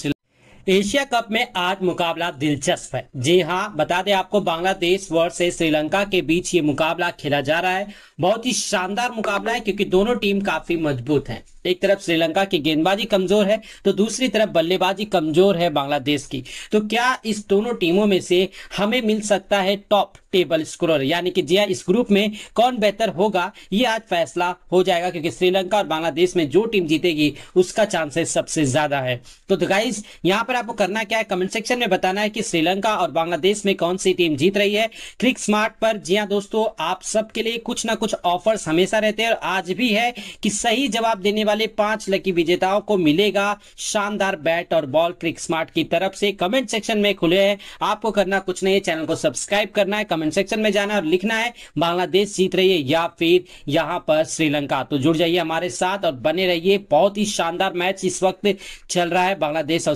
एशिया कप में आज मुकाबला दिलचस्प है जी हाँ बता दें आपको बांग्लादेश वर्ष श्रीलंका के बीच ये मुकाबला खेला जा रहा है बहुत ही शानदार मुकाबला है क्योंकि दोनों टीम काफी मजबूत हैं एक तरफ श्रीलंका की गेंदबाजी कमजोर है तो दूसरी तरफ बल्लेबाजी कमजोर है बांग्लादेश की तो क्या इस दोनों टीमों में से हमें मिल सकता है टॉप टेबल स्कोरर यानी कि जिया हाँ, इस ग्रुप में कौन बेहतर होगा ये आज फैसला हो जाएगा क्योंकि श्रीलंका और बांग्लादेश में जो टीम जीतेगी उसका चांसेस सबसे ज्यादा है तो, गाइज तो यहाँ पर आपको करना क्या है कमेंट सेक्शन में बताना है कि श्रीलंका और बांग्लादेश में कौन सी टीम जीत रही है क्लिक स्मार्ट पर जिया हाँ दोस्तों आप सबके लिए कुछ ना कुछ ऑफर्स हमेशा रहते हैं और आज भी है कि सही जवाब देने वाले पांच लकी विजेताओं को मिलेगा शानदार बैट और बॉल क्रिक स्मार्ट की तरफ से कमेंट सेक्शन में खुले हैं आपको करना कुछ नहीं है चैनल को सब्सक्राइब करना है कमेंट सेक्शन में जाना और लिखना है बांग्लादेश जीत रही है या फिर यहाँ पर श्रीलंका तो जुड़ जाइए हमारे साथ और बने रहिए बहुत ही शानदार मैच इस वक्त चल रहा है बांग्लादेश और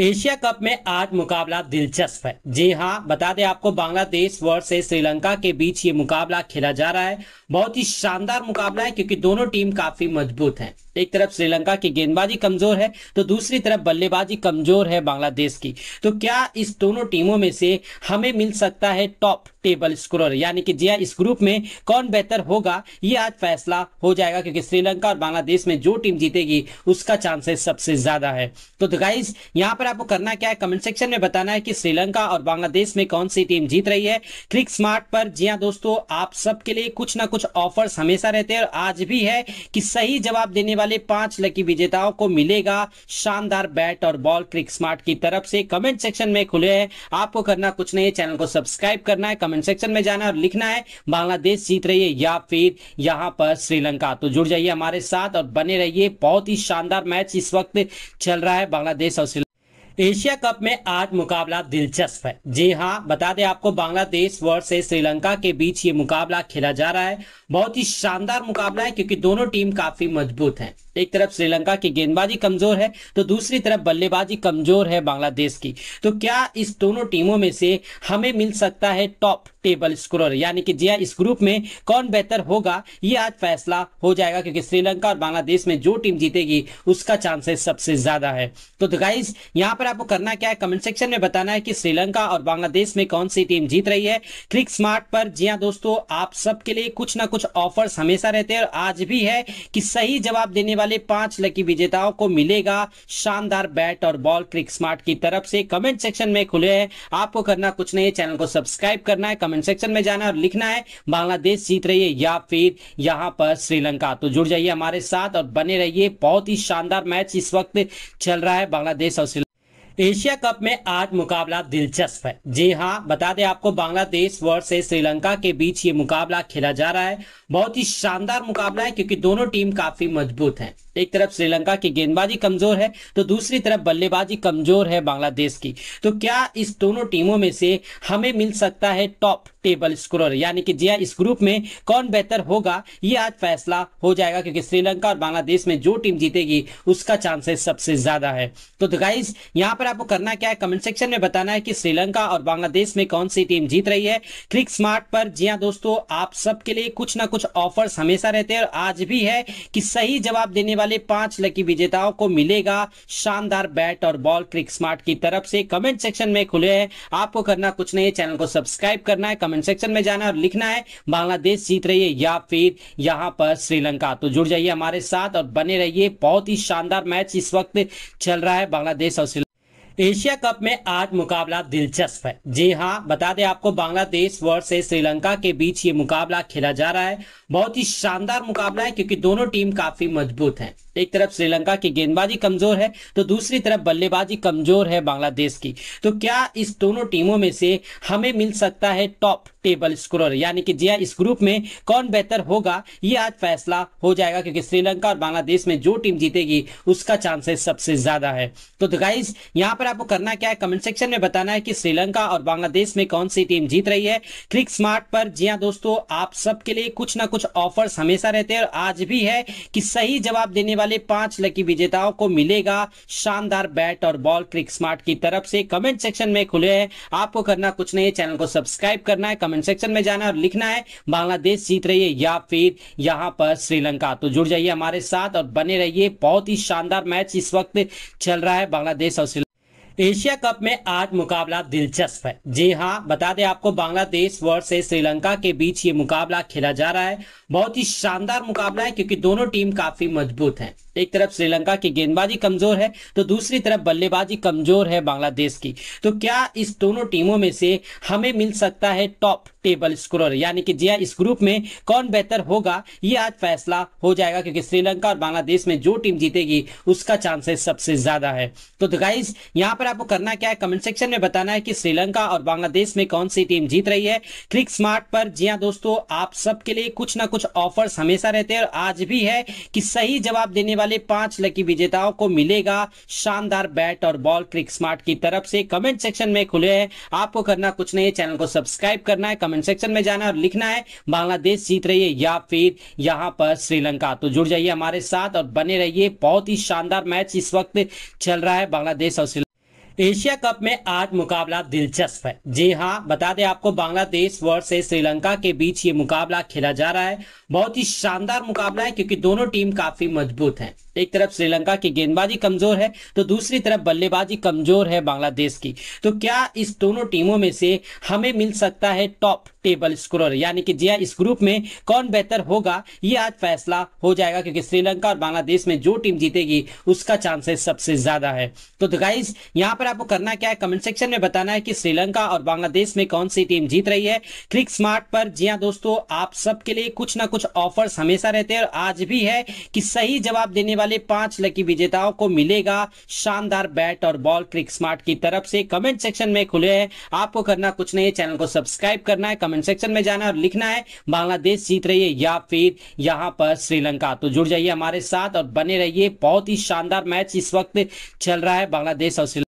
एशिया कप में आज मुकाबला दिलचस्प है जी हाँ बता दें आपको बांग्लादेश से श्रीलंका के बीच ये मुकाबला खेला जा रहा है बहुत ही शानदार मुकाबला है क्योंकि दोनों टीम काफी मजबूत हैं एक तरफ श्रीलंका की गेंदबाजी कमजोर है तो दूसरी तरफ बल्लेबाजी कमजोर है बांग्लादेश की तो क्या इस दोनों टीमों में से हमें मिल सकता है टॉप टेबल स्कोरर यानी कि जिया हाँ, इस ग्रुप में कौन बेहतर होगा ये आज फैसला हो जाएगा क्योंकि श्रीलंका और बांग्लादेश में जो टीम जीतेगी उसका चांसेस सबसे ज्यादा है तो, गाइज तो यहाँ पर आपको करना क्या है कमेंट सेक्शन में बताना है कि श्रीलंका और बांग्लादेश में कौन सी टीम जीत रही है क्लिक स्मार्ट पर जिया हाँ दोस्तों आप सबके लिए कुछ ना कुछ ऑफर्स हमेशा रहते हैं और आज भी है कि सही जवाब देने वाले पांच लकी विजेताओं को मिलेगा शानदार बैट और बॉल क्रिक स्मार्ट की तरफ से कमेंट सेक्शन में खुले हैं आपको करना कुछ नहीं है चैनल को सब्सक्राइब करना है कमेंट कमेंट सेक्शन में जाना और लिखना है बांग्लादेश जीत रही है या फिर यहाँ पर श्रीलंका तो जुड़ जाइए हमारे साथ और बने रहिए बहुत ही शानदार मैच इस वक्त चल रहा है बांग्लादेश और श्रीलंका एशिया कप में आज मुकाबला दिलचस्प है जी हाँ बता दें आपको बांग्लादेश से श्रीलंका के बीच ये मुकाबला खेला जा रहा है बहुत ही शानदार मुकाबला है क्योंकि दोनों टीम काफी मजबूत हैं एक तरफ श्रीलंका की गेंदबाजी कमजोर है तो दूसरी तरफ बल्लेबाजी कमजोर है बांग्लादेश की तो क्या इस दोनों टीमों में से हमें मिल सकता है टॉप टेबल स्कोरर यानी कि जिया हाँ, इस ग्रुप में कौन बेहतर होगा ये आज फैसला हो जाएगा क्योंकि श्रीलंका और बांग्लादेश में जो टीम जीतेगी उसका चांसेस सबसे ज्यादा है तो, गाइज तो यहाँ पर आपको करना क्या है कमेंट सेक्शन में बताना है कि श्रीलंका और बांग्लादेश में कौन सी टीम जीत रही है क्लिक स्मार्ट पर जिया हाँ दोस्तों आप सबके लिए कुछ ना कुछ ऑफर्स हमेशा रहते हैं और आज भी है कि सही जवाब देने वाले पांच लकी विजेताओं को मिलेगा शानदार बैट और बॉल क्रिक स्मार्ट की तरफ से कमेंट सेक्शन में खुले हैं आपको करना कुछ नहीं है चैनल को सब्सक्राइब करना है कमेंट कमेंट सेक्शन में जाना और लिखना है बांग्लादेश जीत रही है या फिर यहाँ पर श्रीलंका तो जुड़ जाइए हमारे साथ और बने रहिए बहुत ही शानदार मैच इस वक्त चल रहा है बांग्लादेश और श्रीलंका एशिया कप में आज मुकाबला दिलचस्प है जी हाँ बता दें आपको बांग्लादेश वर्ष श्रीलंका के बीच ये मुकाबला खेला जा रहा है बहुत ही शानदार मुकाबला है क्योंकि दोनों टीम काफी मजबूत हैं एक तरफ श्रीलंका की गेंदबाजी कमजोर है तो दूसरी तरफ बल्लेबाजी कमजोर है बांग्लादेश की तो क्या इस दोनों टीमों में से हमें मिल सकता है टॉप टेबल स्कोरर यानी कि जिया हाँ, इस ग्रुप में कौन बेहतर होगा ये आज फैसला हो जाएगा क्योंकि श्रीलंका और बांग्लादेश में जो टीम जीतेगी उसका चांसेस सबसे ज्यादा है तो, गाइज तो यहाँ पर आपको करना क्या है कमेंट सेक्शन में बताना है कि श्रीलंका और बांग्लादेश में कौन सी टीम जीत रही है क्लिक स्मार्ट पर जिया हाँ दोस्तों आप सबके लिए कुछ ना कुछ ऑफर्स हमेशा रहते हैं और आज भी है कि सही जवाब देने वाले पांच लकी विजेताओं को मिलेगा शानदार बैट और बॉल क्रिक स्मार्ट की तरफ से कमेंट सेक्शन में खुले हैं आपको करना कुछ नहीं है चैनल को सब्सक्राइब करना है कमेंट कमेंट सेक्शन में जाना और लिखना है बांग्लादेश जीत रही है या फिर यहाँ पर श्रीलंका तो जुड़ जाइए हमारे साथ और बने रहिए बहुत ही शानदार मैच इस वक्त चल रहा है बांग्लादेश और श्रीलंका एशिया कप में आज मुकाबला दिलचस्प है जी हाँ बता दें आपको बांग्लादेश से श्रीलंका के बीच ये मुकाबला खेला जा रहा है बहुत ही शानदार मुकाबला है क्योंकि दोनों टीम काफी मजबूत हैं एक तरफ श्रीलंका की गेंदबाजी कमजोर है तो दूसरी तरफ बल्लेबाजी कमजोर है बांग्लादेश की तो क्या इस दोनों टीमों में से हमें मिल सकता है टॉप टेबल स्कोरर यानी कि जिया हाँ, इस ग्रुप में कौन बेहतर होगा ये आज फैसला हो जाएगा क्योंकि श्रीलंका और बांग्लादेश में जो टीम जीतेगी उसका चांसेस सबसे ज्यादा है तो, गाइज तो यहाँ पर आपको करना क्या है कमेंट सेक्शन में बताना है कि श्रीलंका और बांग्लादेश में कौन सी टीम जीत रही है क्लिक स्मार्ट पर जिया हाँ दोस्तों आप सबके लिए कुछ ना कुछ ऑफर्स हमेशा रहते हैं और आज भी है कि सही जवाब देने वाले पांच लकी विजेताओं को मिलेगा शानदार बैट और बॉल क्रिक स्मार्ट की तरफ से कमेंट सेक्शन में खुले हैं आपको करना कुछ नहीं है चैनल को सब्सक्राइब करना है कमेंट कमेंट सेक्शन में जाना और लिखना है बांग्लादेश जीत रही है या फिर यहाँ पर श्रीलंका तो जुड़ जाइए हमारे साथ और बने रहिए बहुत ही शानदार मैच इस वक्त चल रहा है बांग्लादेश और श्रीलंका एशिया कप में आज मुकाबला दिलचस्प है जी हाँ बता दें आपको बांग्लादेश वर्ष से श्रीलंका के बीच ये मुकाबला खेला जा रहा है बहुत ही शानदार मुकाबला है क्योंकि दोनों टीम काफी मजबूत हैं एक तरफ श्रीलंका की गेंदबाजी कमजोर है तो दूसरी तरफ बल्लेबाजी कमजोर है बांग्लादेश की तो क्या इस दोनों टीमों में से हमें मिल सकता है टॉप टेबल स्कोरर यानी कि जिया हाँ, इस ग्रुप में कौन बेहतर होगा ये आज फैसला हो जाएगा क्योंकि श्रीलंका और बांग्लादेश में जो टीम जीतेगी उसका चांसेस सबसे ज्यादा है तो, गाइज तो यहाँ पर आपको करना क्या है कमेंट सेक्शन में बताना है कि श्रीलंका और बांग्लादेश में कौन सी टीम जीत रही है क्लिक स्मार्ट पर जिया हाँ दोस्तों आप सबके लिए कुछ ना कुछ ऑफर्स हमेशा रहते हैं और आज भी है कि सही जवाब देने वाले पांच लकी विजेताओं को मिलेगा शानदार बैट और बॉल क्रिक स्मार्ट की तरफ से कमेंट सेक्शन में खुले हैं आपको करना कुछ नहीं है चैनल को सब्सक्राइब करना है कमेंट कमेंट सेक्शन में जाना और लिखना है बांग्लादेश जीत रही है या फिर यहाँ पर श्रीलंका तो जुड़ जाइए हमारे साथ और बने रहिए बहुत ही शानदार मैच इस वक्त चल रहा है बांग्लादेश और श्रीलंका एशिया कप में आज मुकाबला दिलचस्प है जी हाँ बता दें आपको बांग्लादेश वर्ष से श्रीलंका के बीच ये मुकाबला खेला जा रहा है बहुत ही शानदार मुकाबला है क्योंकि दोनों टीम काफी मजबूत हैं एक तरफ श्रीलंका की गेंदबाजी कमजोर है तो दूसरी तरफ बल्लेबाजी कमजोर है बांग्लादेश की तो क्या इस दोनों टीमों में से हमें मिल सकता है टॉप टेबल स्कोरर यानी कि जिया हाँ, इस ग्रुप में कौन बेहतर होगा ये आज फैसला हो जाएगा क्योंकि श्रीलंका और बांग्लादेश में जो टीम जीतेगी उसका चांसेस सबसे ज्यादा है तो, गाइज यहाँ पर आपको करना क्या है कमेंट सेक्शन में बताना है कि श्रीलंका और बांग्लादेश में कौन सी टीम जीत रही है क्लिक स्मार्ट पर जिया हाँ दोस्तों आप सबके लिए कुछ ना कुछ ऑफर्स हमेशा रहते हैं और आज भी है कि सही जवाब देने वाले पांच लकी विजेताओं को मिलेगा शानदार बैट और बॉल क्रिक स्मार्ट की तरफ से कमेंट सेक्शन में खुले हैं आपको करना कुछ नहीं है चैनल को सब्सक्राइब करना है कमेंट कमेंट सेक्शन में जाना और लिखना है बांग्लादेश जीत रही है या फिर यहाँ पर श्रीलंका तो जुड़ जाइए हमारे साथ और बने रहिए बहुत ही शानदार मैच इस वक्त चल रहा है बांग्लादेश और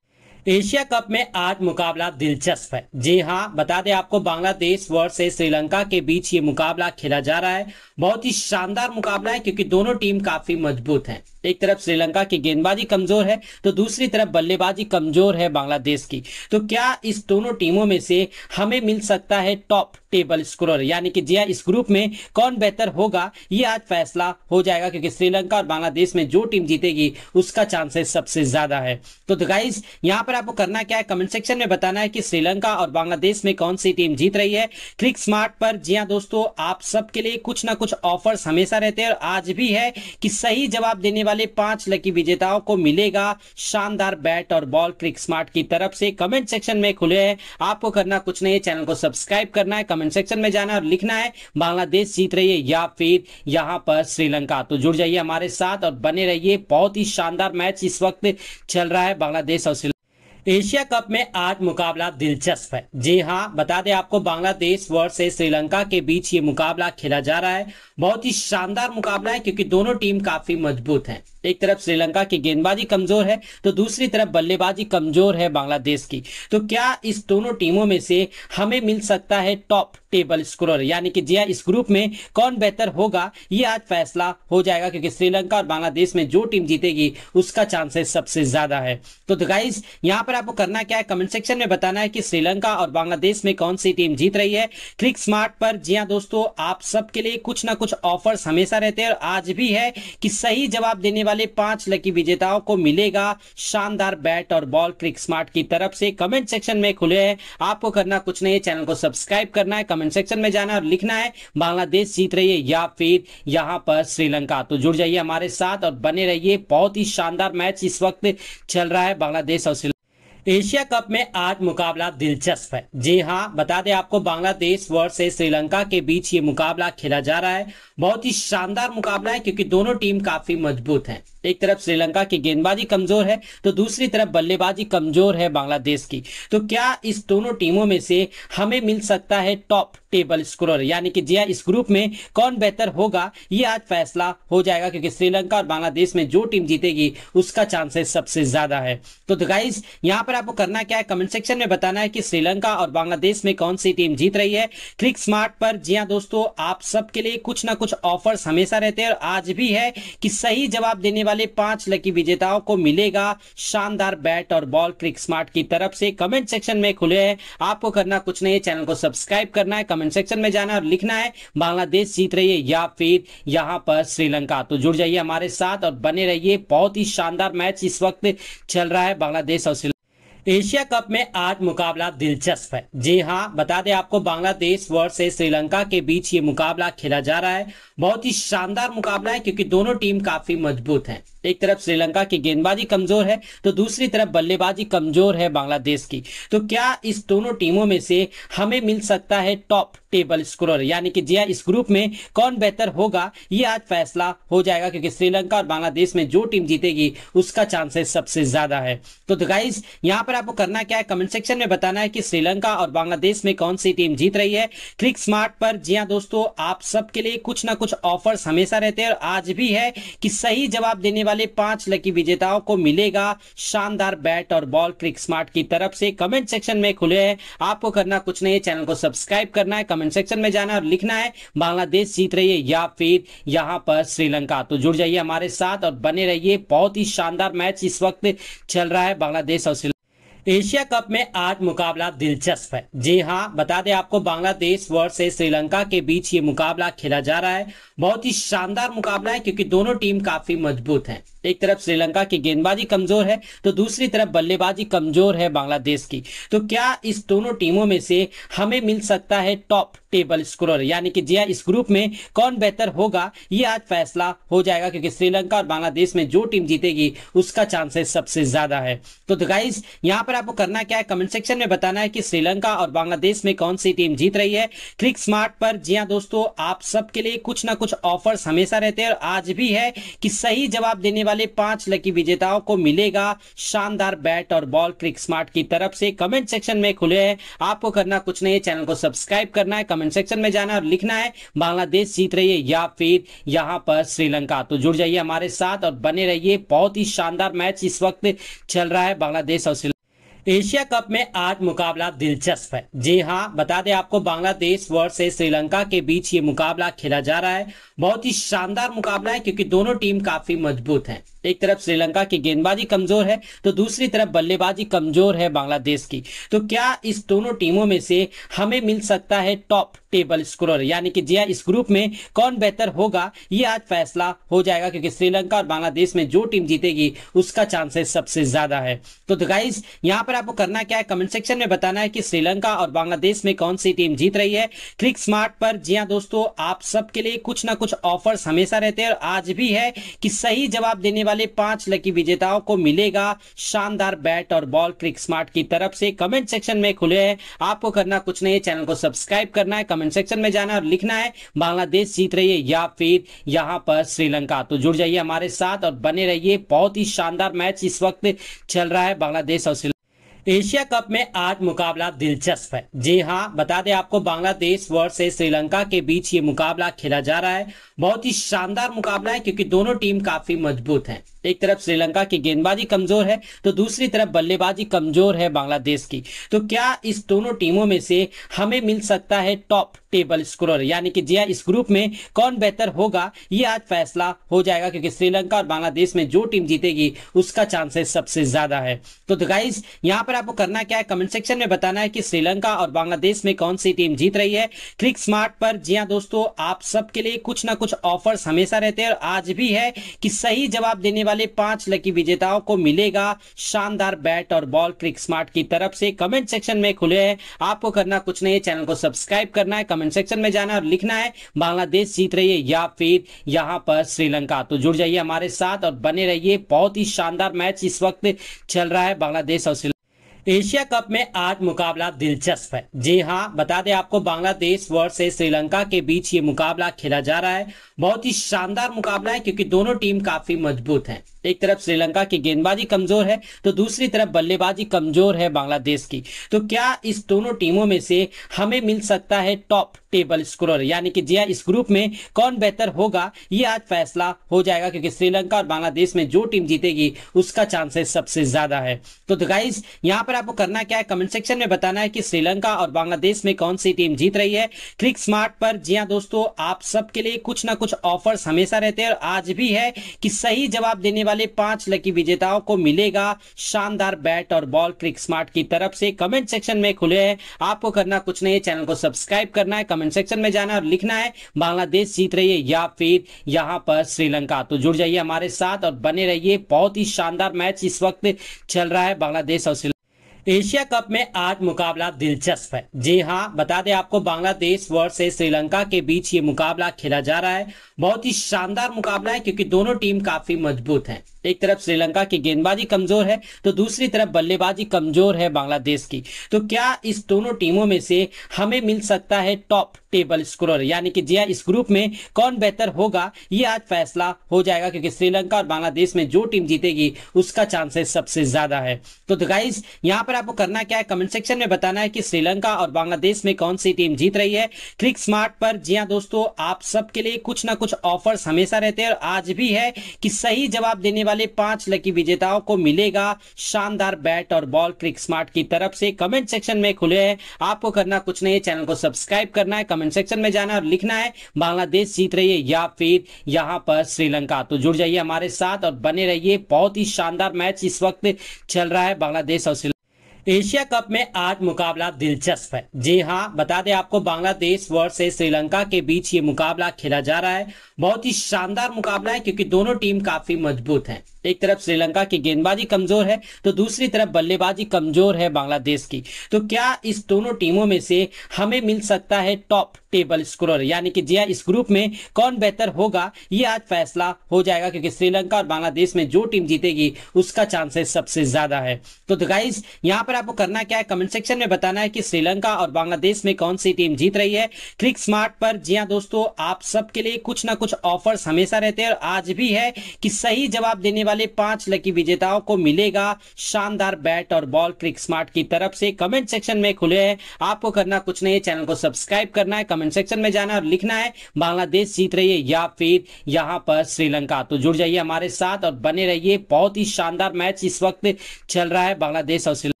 एशिया कप में आज मुकाबला दिलचस्प है जी हाँ बता दें आपको बांग्लादेश वर्ष से श्रीलंका के बीच ये मुकाबला खेला जा रहा है बहुत ही शानदार मुकाबला है क्योंकि दोनों टीम काफी मजबूत हैं। एक तरफ श्रीलंका की गेंदबाजी कमजोर है तो दूसरी तरफ बल्लेबाजी कमजोर है बांग्लादेश की तो क्या इस दोनों टीमों में से हमें मिल सकता है टॉप टेबल स्कोरर यानी कि जिया हाँ, इस ग्रुप में कौन बेहतर होगा ये आज फैसला हो जाएगा क्योंकि श्रीलंका और बांग्लादेश में जो टीम जीतेगी उसका चांसेस सबसे ज्यादा है तो, गाइज यहाँ पर आपको करना क्या है कमेंट सेक्शन में बताना है कि श्रीलंका और बांग्लादेश में कौन सी टीम जीत रही है क्लिक स्मार्ट पर जिया हाँ दोस्तों आप सबके लिए कुछ ना कुछ ऑफर्स हमेशा रहते हैं और आज भी है कि सही जवाब देने वाले वाले पांच लकी विजेताओं को मिलेगा शानदार बैट और बॉल क्रिक स्मार्ट की तरफ से कमेंट सेक्शन में खुले है आपको करना कुछ नहीं है चैनल को सब्सक्राइब करना है कमेंट सेक्शन में जाना और लिखना है बांग्लादेश जीत रही है या फिर यहाँ पर श्रीलंका तो जुड़ जाइए हमारे साथ और बने रहिए बहुत ही शानदार मैच इस वक्त चल रहा है बांग्लादेश और श्रीलंका एशिया कप में आज मुकाबला दिलचस्प है जी हाँ बता दें आपको बांग्लादेश से श्रीलंका के बीच ये मुकाबला खेला जा रहा है बहुत ही शानदार मुकाबला है क्योंकि दोनों टीम काफी मजबूत है एक तरफ श्रीलंका की गेंदबाजी कमजोर है तो दूसरी तरफ बल्लेबाजी कमजोर है बांग्लादेश की तो क्या इस दोनों टीमों में से हमें मिल सकता है टॉप टेबल स्कोरर यानी कि जिया हाँ, इस ग्रुप में कौन बेहतर होगा ये आज फैसला हो जाएगा क्योंकि श्रीलंका और बांग्लादेश में जो टीम जीतेगी उसका चांसेस सबसे ज्यादा है तो, गाइज यहाँ पर आपको करना क्या है कमेंट सेक्शन में बताना है कि श्रीलंका और बांग्लादेश में कौन सी टीम जीत रही है क्लिक स्मार्ट पर जिया हाँ दोस्तों आप सबके लिए कुछ ना कुछ ऑफर्स हमेशा रहते हैं और आज भी है कि सही जवाब देने वाले वाले पांच लकी विजेताओं को मिलेगा शानदार बैट और बॉल क्रिक स्मार्ट की तरफ से कमेंट सेक्शन में खुले है आपको करना कुछ नहीं है चैनल को सब्सक्राइब करना है कमेंट सेक्शन में जाना और लिखना है बांग्लादेश जीत रही है या फिर यहाँ पर श्रीलंका तो जुड़ जाइए हमारे साथ और बने रहिए बहुत ही शानदार मैच इस वक्त चल रहा है बांग्लादेश और श्रीलंका एशिया कप में आज मुकाबला दिलचस्प है जी हाँ बता दें आपको बांग्लादेश वर्ष से श्रीलंका के बीच ये मुकाबला खेला जा रहा है बहुत ही शानदार मुकाबला है क्योंकि दोनों टीम काफी मजबूत है एक तरफ श्रीलंका की गेंदबाजी कमजोर है तो दूसरी तरफ बल्लेबाजी कमजोर है बांग्लादेश की तो क्या इस दोनों टीमों में से हमें मिल सकता है टॉप टेबल स्कोरर यानी कि जिया हाँ, इस ग्रुप में कौन बेहतर होगा ये आज फैसला हो जाएगा क्योंकि श्रीलंका और बांग्लादेश में जो टीम जीतेगी उसका चांसेस सबसे ज्यादा है तो, गाइज यहाँ पर आपको करना क्या है कमेंट सेक्शन में बताना है कि श्रीलंका और बांग्लादेश में कौन सी टीम जीत रही है क्लिक स्मार्ट पर जिया हाँ दोस्तों आप सबके लिए कुछ ना कुछ ऑफर्स हमेशा रहते हैं और आज भी है कि सही जवाब देने वाले वाले पांच लकी विजेताओं को मिलेगा शानदार बैट और बॉल क्रिक स्मार्ट की तरफ से कमेंट सेक्शन में खुले है आपको करना कुछ नहीं है चैनल को सब्सक्राइब करना है कमेंट सेक्शन में जाना और लिखना है बांग्लादेश जीत रही है या फिर यहाँ पर श्रीलंका तो जुड़ जाइए हमारे साथ और बने रहिए बहुत ही शानदार मैच इस वक्त चल रहा है बांग्लादेश और श्रीलंका एशिया कप में आज मुकाबला दिलचस्प है जी हाँ बता दें आपको बांग्लादेश वर्ष से श्रीलंका के बीच ये मुकाबला खेला जा रहा है बहुत ही शानदार मुकाबला है क्योंकि दोनों टीम काफी मजबूत है एक तरफ श्रीलंका की गेंदबाजी कमजोर है तो दूसरी तरफ बल्लेबाजी कमजोर है बांग्लादेश की तो क्या इस दोनों टीमों में से हमें मिल सकता है टॉप टेबल स्कोरर यानी कि जिया हाँ, इस ग्रुप में कौन बेहतर होगा ये आज फैसला हो जाएगा क्योंकि श्रीलंका और बांग्लादेश में जो टीम जीतेगी उसका चांसेस सबसे ज्यादा है तो, गाइज यहाँ पर आपको करना क्या है कमेंट सेक्शन में बताना है कि श्रीलंका और बांग्लादेश में कौन सी टीम जीत रही है क्लिक स्मार्ट पर जिया हाँ दोस्तों आप सबके लिए कुछ ना कुछ ऑफर्स हमेशा रहते हैं और आज भी है कि सही जवाब देने वाले वाले पांच लकी विजेताओं को मिलेगा शानदार बैट और बॉल क्रिक स्मार्ट की तरफ से कमेंट सेक्शन में खुले है आपको करना कुछ नहीं है चैनल को सब्सक्राइब करना है कमेंट सेक्शन में जाना और लिखना है बांग्लादेश जीत रही है या फिर यहाँ पर श्रीलंका तो जुड़ जाइए हमारे साथ और बने रहिए बहुत ही शानदार मैच इस वक्त चल रहा है बांग्लादेश और श्रीलंका एशिया कप में आज मुकाबला दिलचस्प है जी हाँ बता दें आपको बांग्लादेश से श्रीलंका के बीच ये मुकाबला खेला जा रहा है बहुत ही शानदार मुकाबला है क्योंकि दोनों टीम काफी मजबूत है एक तरफ श्रीलंका की गेंदबाजी कमजोर है तो दूसरी तरफ बल्लेबाजी कमजोर है बांग्लादेश की तो क्या इस दोनों टीमों में से हमें मिल सकता है टॉप टेबल स्कोरर यानी कि जिया हाँ, इस ग्रुप में कौन बेहतर होगा ये आज फैसला हो जाएगा क्योंकि श्रीलंका और बांग्लादेश में जो टीम जीतेगी उसका चांसेस सबसे ज्यादा है तो, गाइज यहाँ पर आपको करना क्या है कमेंट सेक्शन में बताना है कि श्रीलंका और बांग्लादेश में कौन सी टीम जीत रही है क्लिक स्मार्ट पर जिया हाँ दोस्तों आप सबके लिए कुछ ना कुछ ऑफर्स हमेशा रहते हैं और आज भी है कि सही जवाब देने वाले वाले पांच लकी विजेताओं को मिलेगा शानदार बैट और बॉल क्रिक स्मार्ट की तरफ से कमेंट सेक्शन में खुले है आपको करना कुछ नहीं है चैनल को सब्सक्राइब करना है कमेंट सेक्शन में जाना और लिखना है बांग्लादेश जीत रही है या फिर यहाँ पर श्रीलंका तो जुड़ जाइए हमारे साथ और बने रहिए बहुत ही शानदार मैच इस वक्त चल रहा है बांग्लादेश और श्रीलंका एशिया कप में आज मुकाबला दिलचस्प है जी हाँ बता दें आपको बांग्लादेश से श्रीलंका के बीच ये मुकाबला खेला जा रहा है बहुत ही शानदार मुकाबला है क्योंकि दोनों टीम काफी मजबूत है एक तरफ श्रीलंका की गेंदबाजी कमजोर है तो दूसरी तरफ बल्लेबाजी कमजोर है बांग्लादेश की तो क्या इस दोनों टीमों में से हमें मिल सकता है टॉप टेबल स्कोरर यानी कि जिया हाँ, इस ग्रुप में कौन बेहतर होगा ये आज फैसला हो जाएगा क्योंकि श्रीलंका और बांग्लादेश में जो टीम जीतेगी उसका चांसेस सबसे ज्यादा है तो, गाइज यहाँ पर आपको करना क्या है कमेंट सेक्शन में बताना है कि श्रीलंका और बांग्लादेश में कौन सी टीम जीत रही है क्लिक स्मार्ट पर जी हाँ दोस्तों आप सबके लिए कुछ ना कुछ ऑफर्स हमेशा रहते हैं और आज भी है कि सही जवाब देने वाले वाले पांच लकी विजेताओं को मिलेगा शानदार बैट और बॉल क्रिक स्मार्ट की तरफ से कमेंट सेक्शन में खुले है आपको करना कुछ नहीं है चैनल को सब्सक्राइब करना है कमेंट सेक्शन में जाना है और लिखना है बांग्लादेश जीत रही है या फिर यहाँ पर श्रीलंका तो जुड़ जाइए हमारे साथ और बने रहिए बहुत ही शानदार मैच इस वक्त चल रहा है बांग्लादेश और श्रीलंका एशिया कप में आज मुकाबला दिलचस्प है जी हाँ बता दें आपको बांग्लादेश से श्रीलंका के बीच ये मुकाबला खेला जा रहा है बहुत ही शानदार मुकाबला है क्योंकि दोनों टीम काफी मजबूत है एक तरफ श्रीलंका की गेंदबाजी कमजोर है तो दूसरी तरफ बल्लेबाजी कमजोर है बांग्लादेश की तो क्या इस दोनों टीमों में से हमें मिल सकता है टॉप टेबल स्कोरर यानी कि जिया हाँ, इस ग्रुप में कौन बेहतर होगा ये आज फैसला हो जाएगा क्योंकि श्रीलंका और बांग्लादेश में जो टीम जीतेगी उसका चांसेस सबसे ज्यादा है तो, गाइज यहाँ पर आपको करना क्या है कमेंट सेक्शन में बताना है कि श्रीलंका और बांग्लादेश में कौन सी टीम जीत रही है क्लिक स्मार्ट पर जी हाँ दोस्तों आप सबके लिए कुछ ना कुछ ऑफर्स हमेशा रहते हैं और आज भी है कि सही जवाब देने वाले वाले पांच लकी विजेताओं को मिलेगा शानदार बैट और बॉल क्रिक स्मार्ट की तरफ से कमेंट सेक्शन में खुले है आपको करना कुछ नहीं है चैनल को सब्सक्राइब करना है कमेंट सेक्शन में जाना और लिखना है बांग्लादेश जीत रही है या फिर यहाँ पर श्रीलंका तो जुड़ जाइए हमारे साथ और बने रहिए बहुत ही शानदार मैच इस वक्त चल रहा है बांग्लादेश और श्रीलंका एशिया कप में आज मुकाबला दिलचस्प है जी हाँ बता दें आपको बांग्लादेश से श्रीलंका के बीच ये मुकाबला खेला जा रहा है बहुत ही शानदार मुकाबला है क्योंकि दोनों टीम काफी मजबूत है एक तरफ श्रीलंका की गेंदबाजी कमजोर है तो दूसरी तरफ बल्लेबाजी कमजोर है बांग्लादेश की तो क्या इस दोनों टीमों में से हमें मिल सकता है टॉप टेबल स्कोरर यानी कि जिया हाँ, इस ग्रुप में कौन बेहतर होगा ये आज फैसला हो जाएगा क्योंकि श्रीलंका और बांग्लादेश में जो टीम जीतेगी उसका चांसेस सबसे ज्यादा है तो, गाइज यहाँ पर आपको करना क्या है कमेंट सेक्शन में बताना है कि श्रीलंका और बांग्लादेश में कौन सी टीम जीत रही है क्लिक स्मार्ट पर जी हाँ दोस्तों आप सबके लिए कुछ ना कुछ ऑफर्स हमेशा रहते हैं और आज भी है कि सही जवाब देने वाले वाले पांच लकी विजेताओं को मिलेगा शानदार बैट और बॉल क्रिक स्मार्ट की तरफ से कमेंट सेक्शन में खुले है आपको करना कुछ नहीं है चैनल को सब्सक्राइब करना है कमेंट सेक्शन में जाना और लिखना है बांग्लादेश जीत रही है या फिर यहाँ पर श्रीलंका तो जुड़ जाइए हमारे साथ और बने रहिए बहुत ही शानदार मैच इस वक्त चल रहा है बांग्लादेश और श्रीलंका एशिया कप में आज मुकाबला दिलचस्प है जी हाँ बता दें आपको बांग्लादेश से श्रीलंका के बीच ये मुकाबला खेला जा रहा है बहुत ही शानदार मुकाबला है क्योंकि दोनों टीम काफी मजबूत है एक तरफ श्रीलंका की गेंदबाजी कमजोर है तो दूसरी तरफ बल्लेबाजी कमजोर है बांग्लादेश की तो क्या इस दोनों टीमों में से हमें मिल सकता है टॉप टेबल स्कोरर यानी कि जिया हाँ, इस ग्रुप में कौन बेहतर होगा ये आज फैसला हो जाएगा क्योंकि श्रीलंका और बांग्लादेश में जो टीम जीतेगी उसका चांसेस सबसे ज्यादा है तो, गाइज यहाँ पर आपको करना क्या है कमेंट सेक्शन में बताना है कि श्रीलंका और बांग्लादेश में कौन सी टीम जीत रही है क्लिक स्मार्ट पर जी हाँ दोस्तों आप सबके लिए कुछ ना कुछ ऑफर्स हमेशा रहते हैं और आज भी है कि सही जवाब देने वाले वाले पांच लकी विजेताओं को मिलेगा शानदार बैट और बॉल क्रिक स्मार्ट की तरफ से कमेंट सेक्शन में खुले है आपको करना कुछ नहीं है चैनल को सब्सक्राइब करना है कमेंट सेक्शन में जाना और लिखना है बांग्लादेश जीत रही है या फिर यहाँ पर श्रीलंका तो जुड़ जाइए हमारे साथ और बने रहिए बहुत ही शानदार मैच इस वक्त चल रहा है बांग्लादेश और श्रीलंका एशिया कप में आज मुकाबला दिलचस्प है जी हाँ बता दें आपको बांग्लादेश से श्रीलंका के बीच ये मुकाबला खेला जा रहा है बहुत ही शानदार मुकाबला है क्योंकि दोनों टीम काफी मजबूत है एक तरफ श्रीलंका की गेंदबाजी कमजोर है तो दूसरी तरफ बल्लेबाजी कमजोर है बांग्लादेश की तो क्या इस दोनों टीमों में से हमें मिल सकता है टॉप टेबल स्कोरर यानी कि जिया हाँ, इस ग्रुप में कौन बेहतर होगा ये आज फैसला हो जाएगा क्योंकि श्रीलंका और बांग्लादेश में जो टीम जीतेगी उसका चांसेस सबसे ज्यादा है तो, गाइज यहाँ पर आपको करना क्या है कमेंट सेक्शन में बताना है कि श्रीलंका और बांग्लादेश में कौन सी टीम जीत रही है क्लिक स्मार्ट पर जी हाँ दोस्तों आप सबके लिए कुछ ना कुछ ऑफर्स हमेशा रहते हैं और आज भी है कि सही जवाब देने वाले वाले पांच लकी विजेताओं को मिलेगा शानदार बैट और बॉल क्रिक स्मार्ट की तरफ से कमेंट सेक्शन में खुले है आपको करना कुछ नहीं है चैनल को सब्सक्राइब करना है कमेंट सेक्शन में जाना और लिखना है बांग्लादेश जीत रही है या फिर यहाँ पर श्रीलंका तो जुड़ जाइए हमारे साथ और बने रहिए बहुत ही शानदार मैच इस वक्त चल रहा है बांग्लादेश और श्रीलंका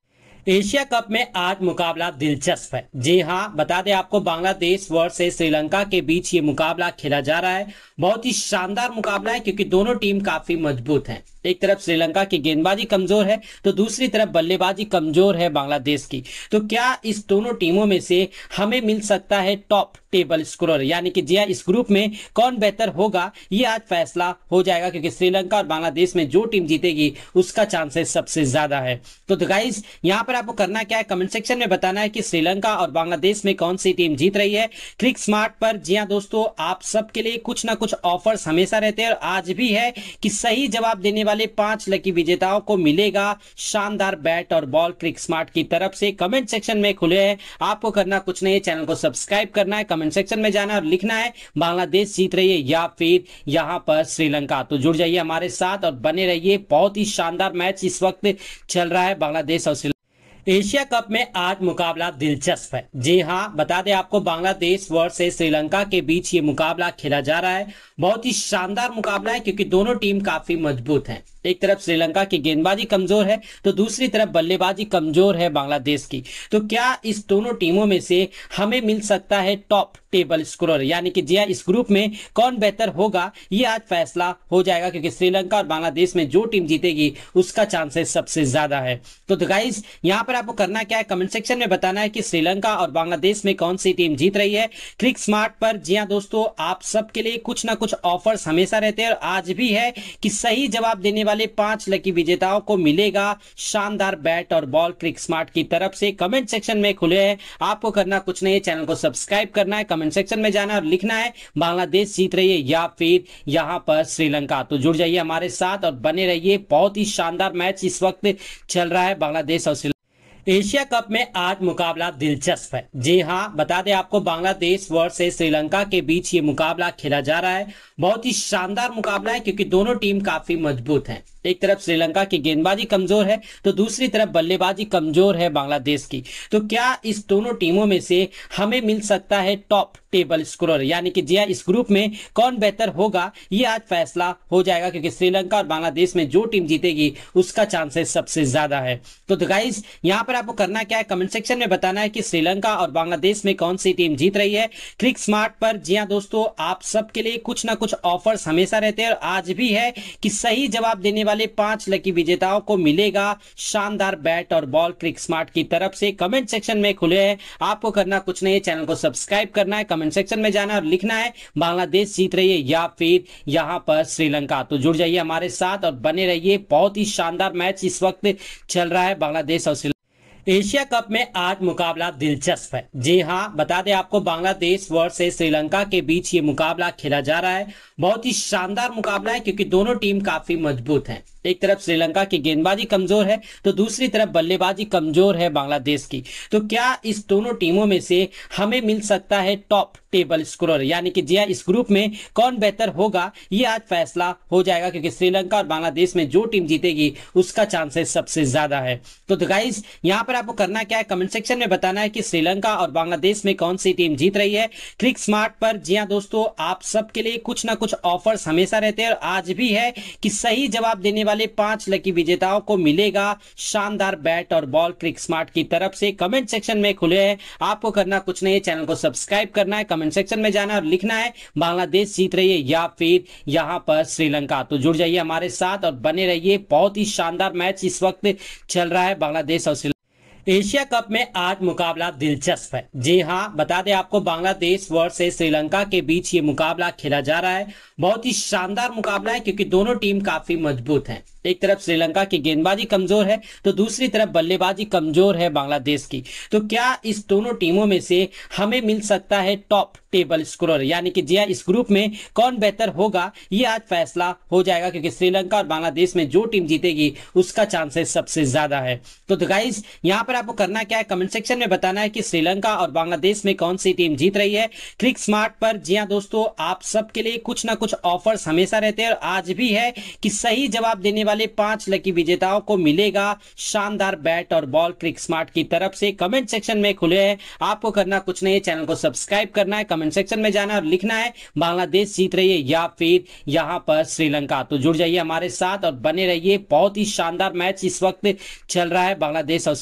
एशिया कप में आज मुकाबला दिलचस्प है जी हाँ बता दें आपको बांग्लादेश से श्रीलंका के बीच ये मुकाबला खेला जा रहा है बहुत ही शानदार मुकाबला है क्योंकि दोनों टीम काफी मजबूत है एक तरफ श्रीलंका की गेंदबाजी कमजोर है तो दूसरी तरफ बल्लेबाजी कमजोर है बांग्लादेश की तो क्या इस दोनों टीमों में से हमें मिल सकता है टॉप टेबल स्कोरर यानी कि जिया हाँ, इस ग्रुप में कौन बेहतर होगा ये आज फैसला हो जाएगा क्योंकि श्रीलंका और बांग्लादेश में जो टीम जीतेगी उसका चांसेस सबसे ज्यादा है तो, गाइज यहाँ पर आपको करना क्या है कमेंट सेक्शन में बताना है कि श्रीलंका और बांग्लादेश में कौन सी टीम जीत रही है क्लिक स्मार्ट पर जी हाँ दोस्तों आप सबके लिए कुछ ना कुछ ऑफर्स हमेशा रहते हैं और आज भी है कि सही जवाब देने वाले वाले पांच लकी विजेताओं को मिलेगा शानदार बैट और बॉल क्रिक स्मार्ट की तरफ से कमेंट सेक्शन में खुले है आपको करना कुछ नहीं है चैनल को सब्सक्राइब करना है कमेंट सेक्शन में जाना और लिखना है बांग्लादेश जीत रही है या फिर यहाँ पर श्रीलंका तो जुड़ जाइए हमारे साथ और बने रहिए बहुत ही शानदार मैच इस वक्त चल रहा है बांग्लादेश और श्रीलंका एशिया कप में आज मुकाबला दिलचस्प है जी हाँ बता दें आपको बांग्लादेश से श्रीलंका के बीच ये मुकाबला खेला जा रहा है बहुत ही शानदार मुकाबला है क्योंकि दोनों टीम काफी मजबूत है एक तरफ श्रीलंका की गेंदबाजी कमजोर है तो दूसरी तरफ बल्लेबाजी कमजोर है बांग्लादेश की तो क्या इस दोनों टीमों में से हमें मिल सकता है टॉप टेबल स्कोरर यानी कि जिया हाँ, इस ग्रुप में कौन बेहतर होगा ये आज फैसला हो जाएगा क्योंकि श्रीलंका और बांग्लादेश में जो टीम जीतेगी उसका चांसेस सबसे ज्यादा है तो, गाइज यहाँ पर आपको करना क्या है कमेंट सेक्शन में बताना है कि श्रीलंका और बांग्लादेश में कौन सी टीम जीत रही है क्लिक स्मार्ट पर जी हाँ दोस्तों आप सबके लिए कुछ ना कुछ ऑफर्स हमेशा रहते हैं और आज भी है कि सही जवाब देने वाले वाले पांच लकी विजेताओं को मिलेगा शानदार बैट और बॉल क्रिक स्मार्ट की तरफ से कमेंट सेक्शन में खुले है आपको करना कुछ नहीं है चैनल को सब्सक्राइब करना है कमेंट सेक्शन में जाना और लिखना है बांग्लादेश जीत रही है या फिर यहाँ पर श्रीलंका तो जुड़ जाइए हमारे साथ और बने रहिए बहुत ही शानदार मैच इस वक्त चल रहा है बांग्लादेश और श्रीलंका एशिया कप में आज मुकाबला दिलचस्प है जी हाँ बता दें आपको बांग्लादेश से श्रीलंका के बीच ये मुकाबला खेला जा रहा है बहुत ही शानदार मुकाबला है क्योंकि दोनों टीम काफी मजबूत है एक तरफ श्रीलंका की गेंदबाजी कमजोर है तो दूसरी तरफ बल्लेबाजी कमजोर है बांग्लादेश की तो क्या इस दोनों टीमों में से हमें मिल सकता है टॉप टेबल स्कोरर यानी कि जिया हाँ, इस ग्रुप में कौन बेहतर होगा ये आज फैसला हो जाएगा क्योंकि श्रीलंका और बांग्लादेश में जो टीम जीतेगी उसका चांसेस सबसे ज्यादा है तो, गाइज यहाँ पर आपको करना क्या है कमेंट सेक्शन में बताना है कि श्रीलंका और बांग्लादेश में कौन सी टीम जीत रही है क्लिक स्मार्ट पर जिया हाँ दोस्तों आप सबके लिए कुछ ना कुछ ऑफर्स हमेशा रहते हैं और आज भी है कि सही जवाब देने वाले वाले पांच लकी विजेताओं को मिलेगा शानदार बैट और बॉल क्रिक स्मार्ट की तरफ से कमेंट सेक्शन में खुले है आपको करना कुछ नहीं है चैनल को सब्सक्राइब करना है कमेंट सेक्शन में जाना और लिखना है बांग्लादेश जीत रही है या फिर यहाँ पर श्रीलंका तो जुड़ जाइए हमारे साथ और बने रहिए बहुत ही शानदार मैच इस वक्त चल रहा है बांग्लादेश और श्रीलंका एशिया कप में आज मुकाबला दिलचस्प है जी हाँ बता दें आपको बांग्लादेश वर्ष श्रीलंका के बीच ये मुकाबला खेला जा रहा है बहुत ही शानदार मुकाबला है क्योंकि दोनों टीम काफी मजबूत है एक तरफ श्रीलंका की गेंदबाजी कमजोर है तो दूसरी तरफ बल्लेबाजी कमजोर है बांग्लादेश की तो क्या इस दोनों टीमों में से हमें मिल सकता है टॉप टेबल स्कोरर यानी कि जिया हाँ, इस ग्रुप में कौन बेहतर होगा ये आज फैसला हो जाएगा क्योंकि श्रीलंका और बांग्लादेश में जो टीम जीतेगी उसका चांसेस सबसे ज्यादा है तो, गाइज यहाँ पर आपको करना क्या है कमेंट सेक्शन में बताना है कि श्रीलंका और बांग्लादेश में कौन सी टीम जीत रही है क्लिक स्मार्ट पर जी हाँ दोस्तों आप सबके लिए कुछ ना कुछ ऑफर्स हमेशा रहते हैं और आज भी है कि सही जवाब देने वाले वाले पांच लकी विजेताओं को मिलेगा शानदार बैट और बॉल क्रिक स्मार्ट की तरफ से कमेंट सेक्शन में खुले है आपको करना कुछ नहीं है चैनल को सब्सक्राइब करना है कमेंट सेक्शन में जाना है और लिखना है बांग्लादेश जीत रही है या फिर यहाँ पर श्रीलंका तो जुड़ जाइए हमारे साथ और बने रहिए बहुत ही शानदार मैच इस वक्त चल रहा है बांग्लादेश और श्रीलंका एशिया कप में आज मुकाबला दिलचस्प है जी हाँ बता दें आपको बांग्लादेश वर्ष श्रीलंका के बीच ये मुकाबला खेला जा रहा है बहुत ही शानदार मुकाबला है क्योंकि दोनों टीम काफी मजबूत है एक तरफ श्रीलंका की गेंदबाजी कमजोर है तो दूसरी तरफ बल्लेबाजी कमजोर है बांग्लादेश की तो क्या इस दोनों टीमों में से हमें मिल सकता है टॉप टेबल स्कोरर यानी कि जिया हाँ, इस ग्रुप में कौन बेहतर होगा ये आज फैसला हो जाएगा क्योंकि श्रीलंका और बांग्लादेश में जो टीम जीतेगी उसका चांसेस सबसे ज्यादा है तो, गाइज यहाँ पर आपको करना क्या है कमेंट सेक्शन में बताना है कि श्रीलंका और बांग्लादेश में कौन सी टीम जीत रही है क्लिक स्मार्ट पर जी हाँ दोस्तों आप सबके लिए कुछ ना कुछ ऑफर्स हमेशा रहते हैं और आज भी है कि सही जवाब देने वाले वाले पांच लकी विजेताओं को मिलेगा शानदार बैट और बॉल क्रिक स्मार्ट की तरफ से कमेंट सेक्शन में खुले है आपको करना कुछ नहीं है चैनल को सब्सक्राइब करना है कमेंट सेक्शन में जाना और लिखना है बांग्लादेश जीत रही है या फिर यहाँ पर श्रीलंका तो जुड़ जाइए हमारे साथ और बने रहिए बहुत ही शानदार मैच इस वक्त चल रहा है बांग्लादेश और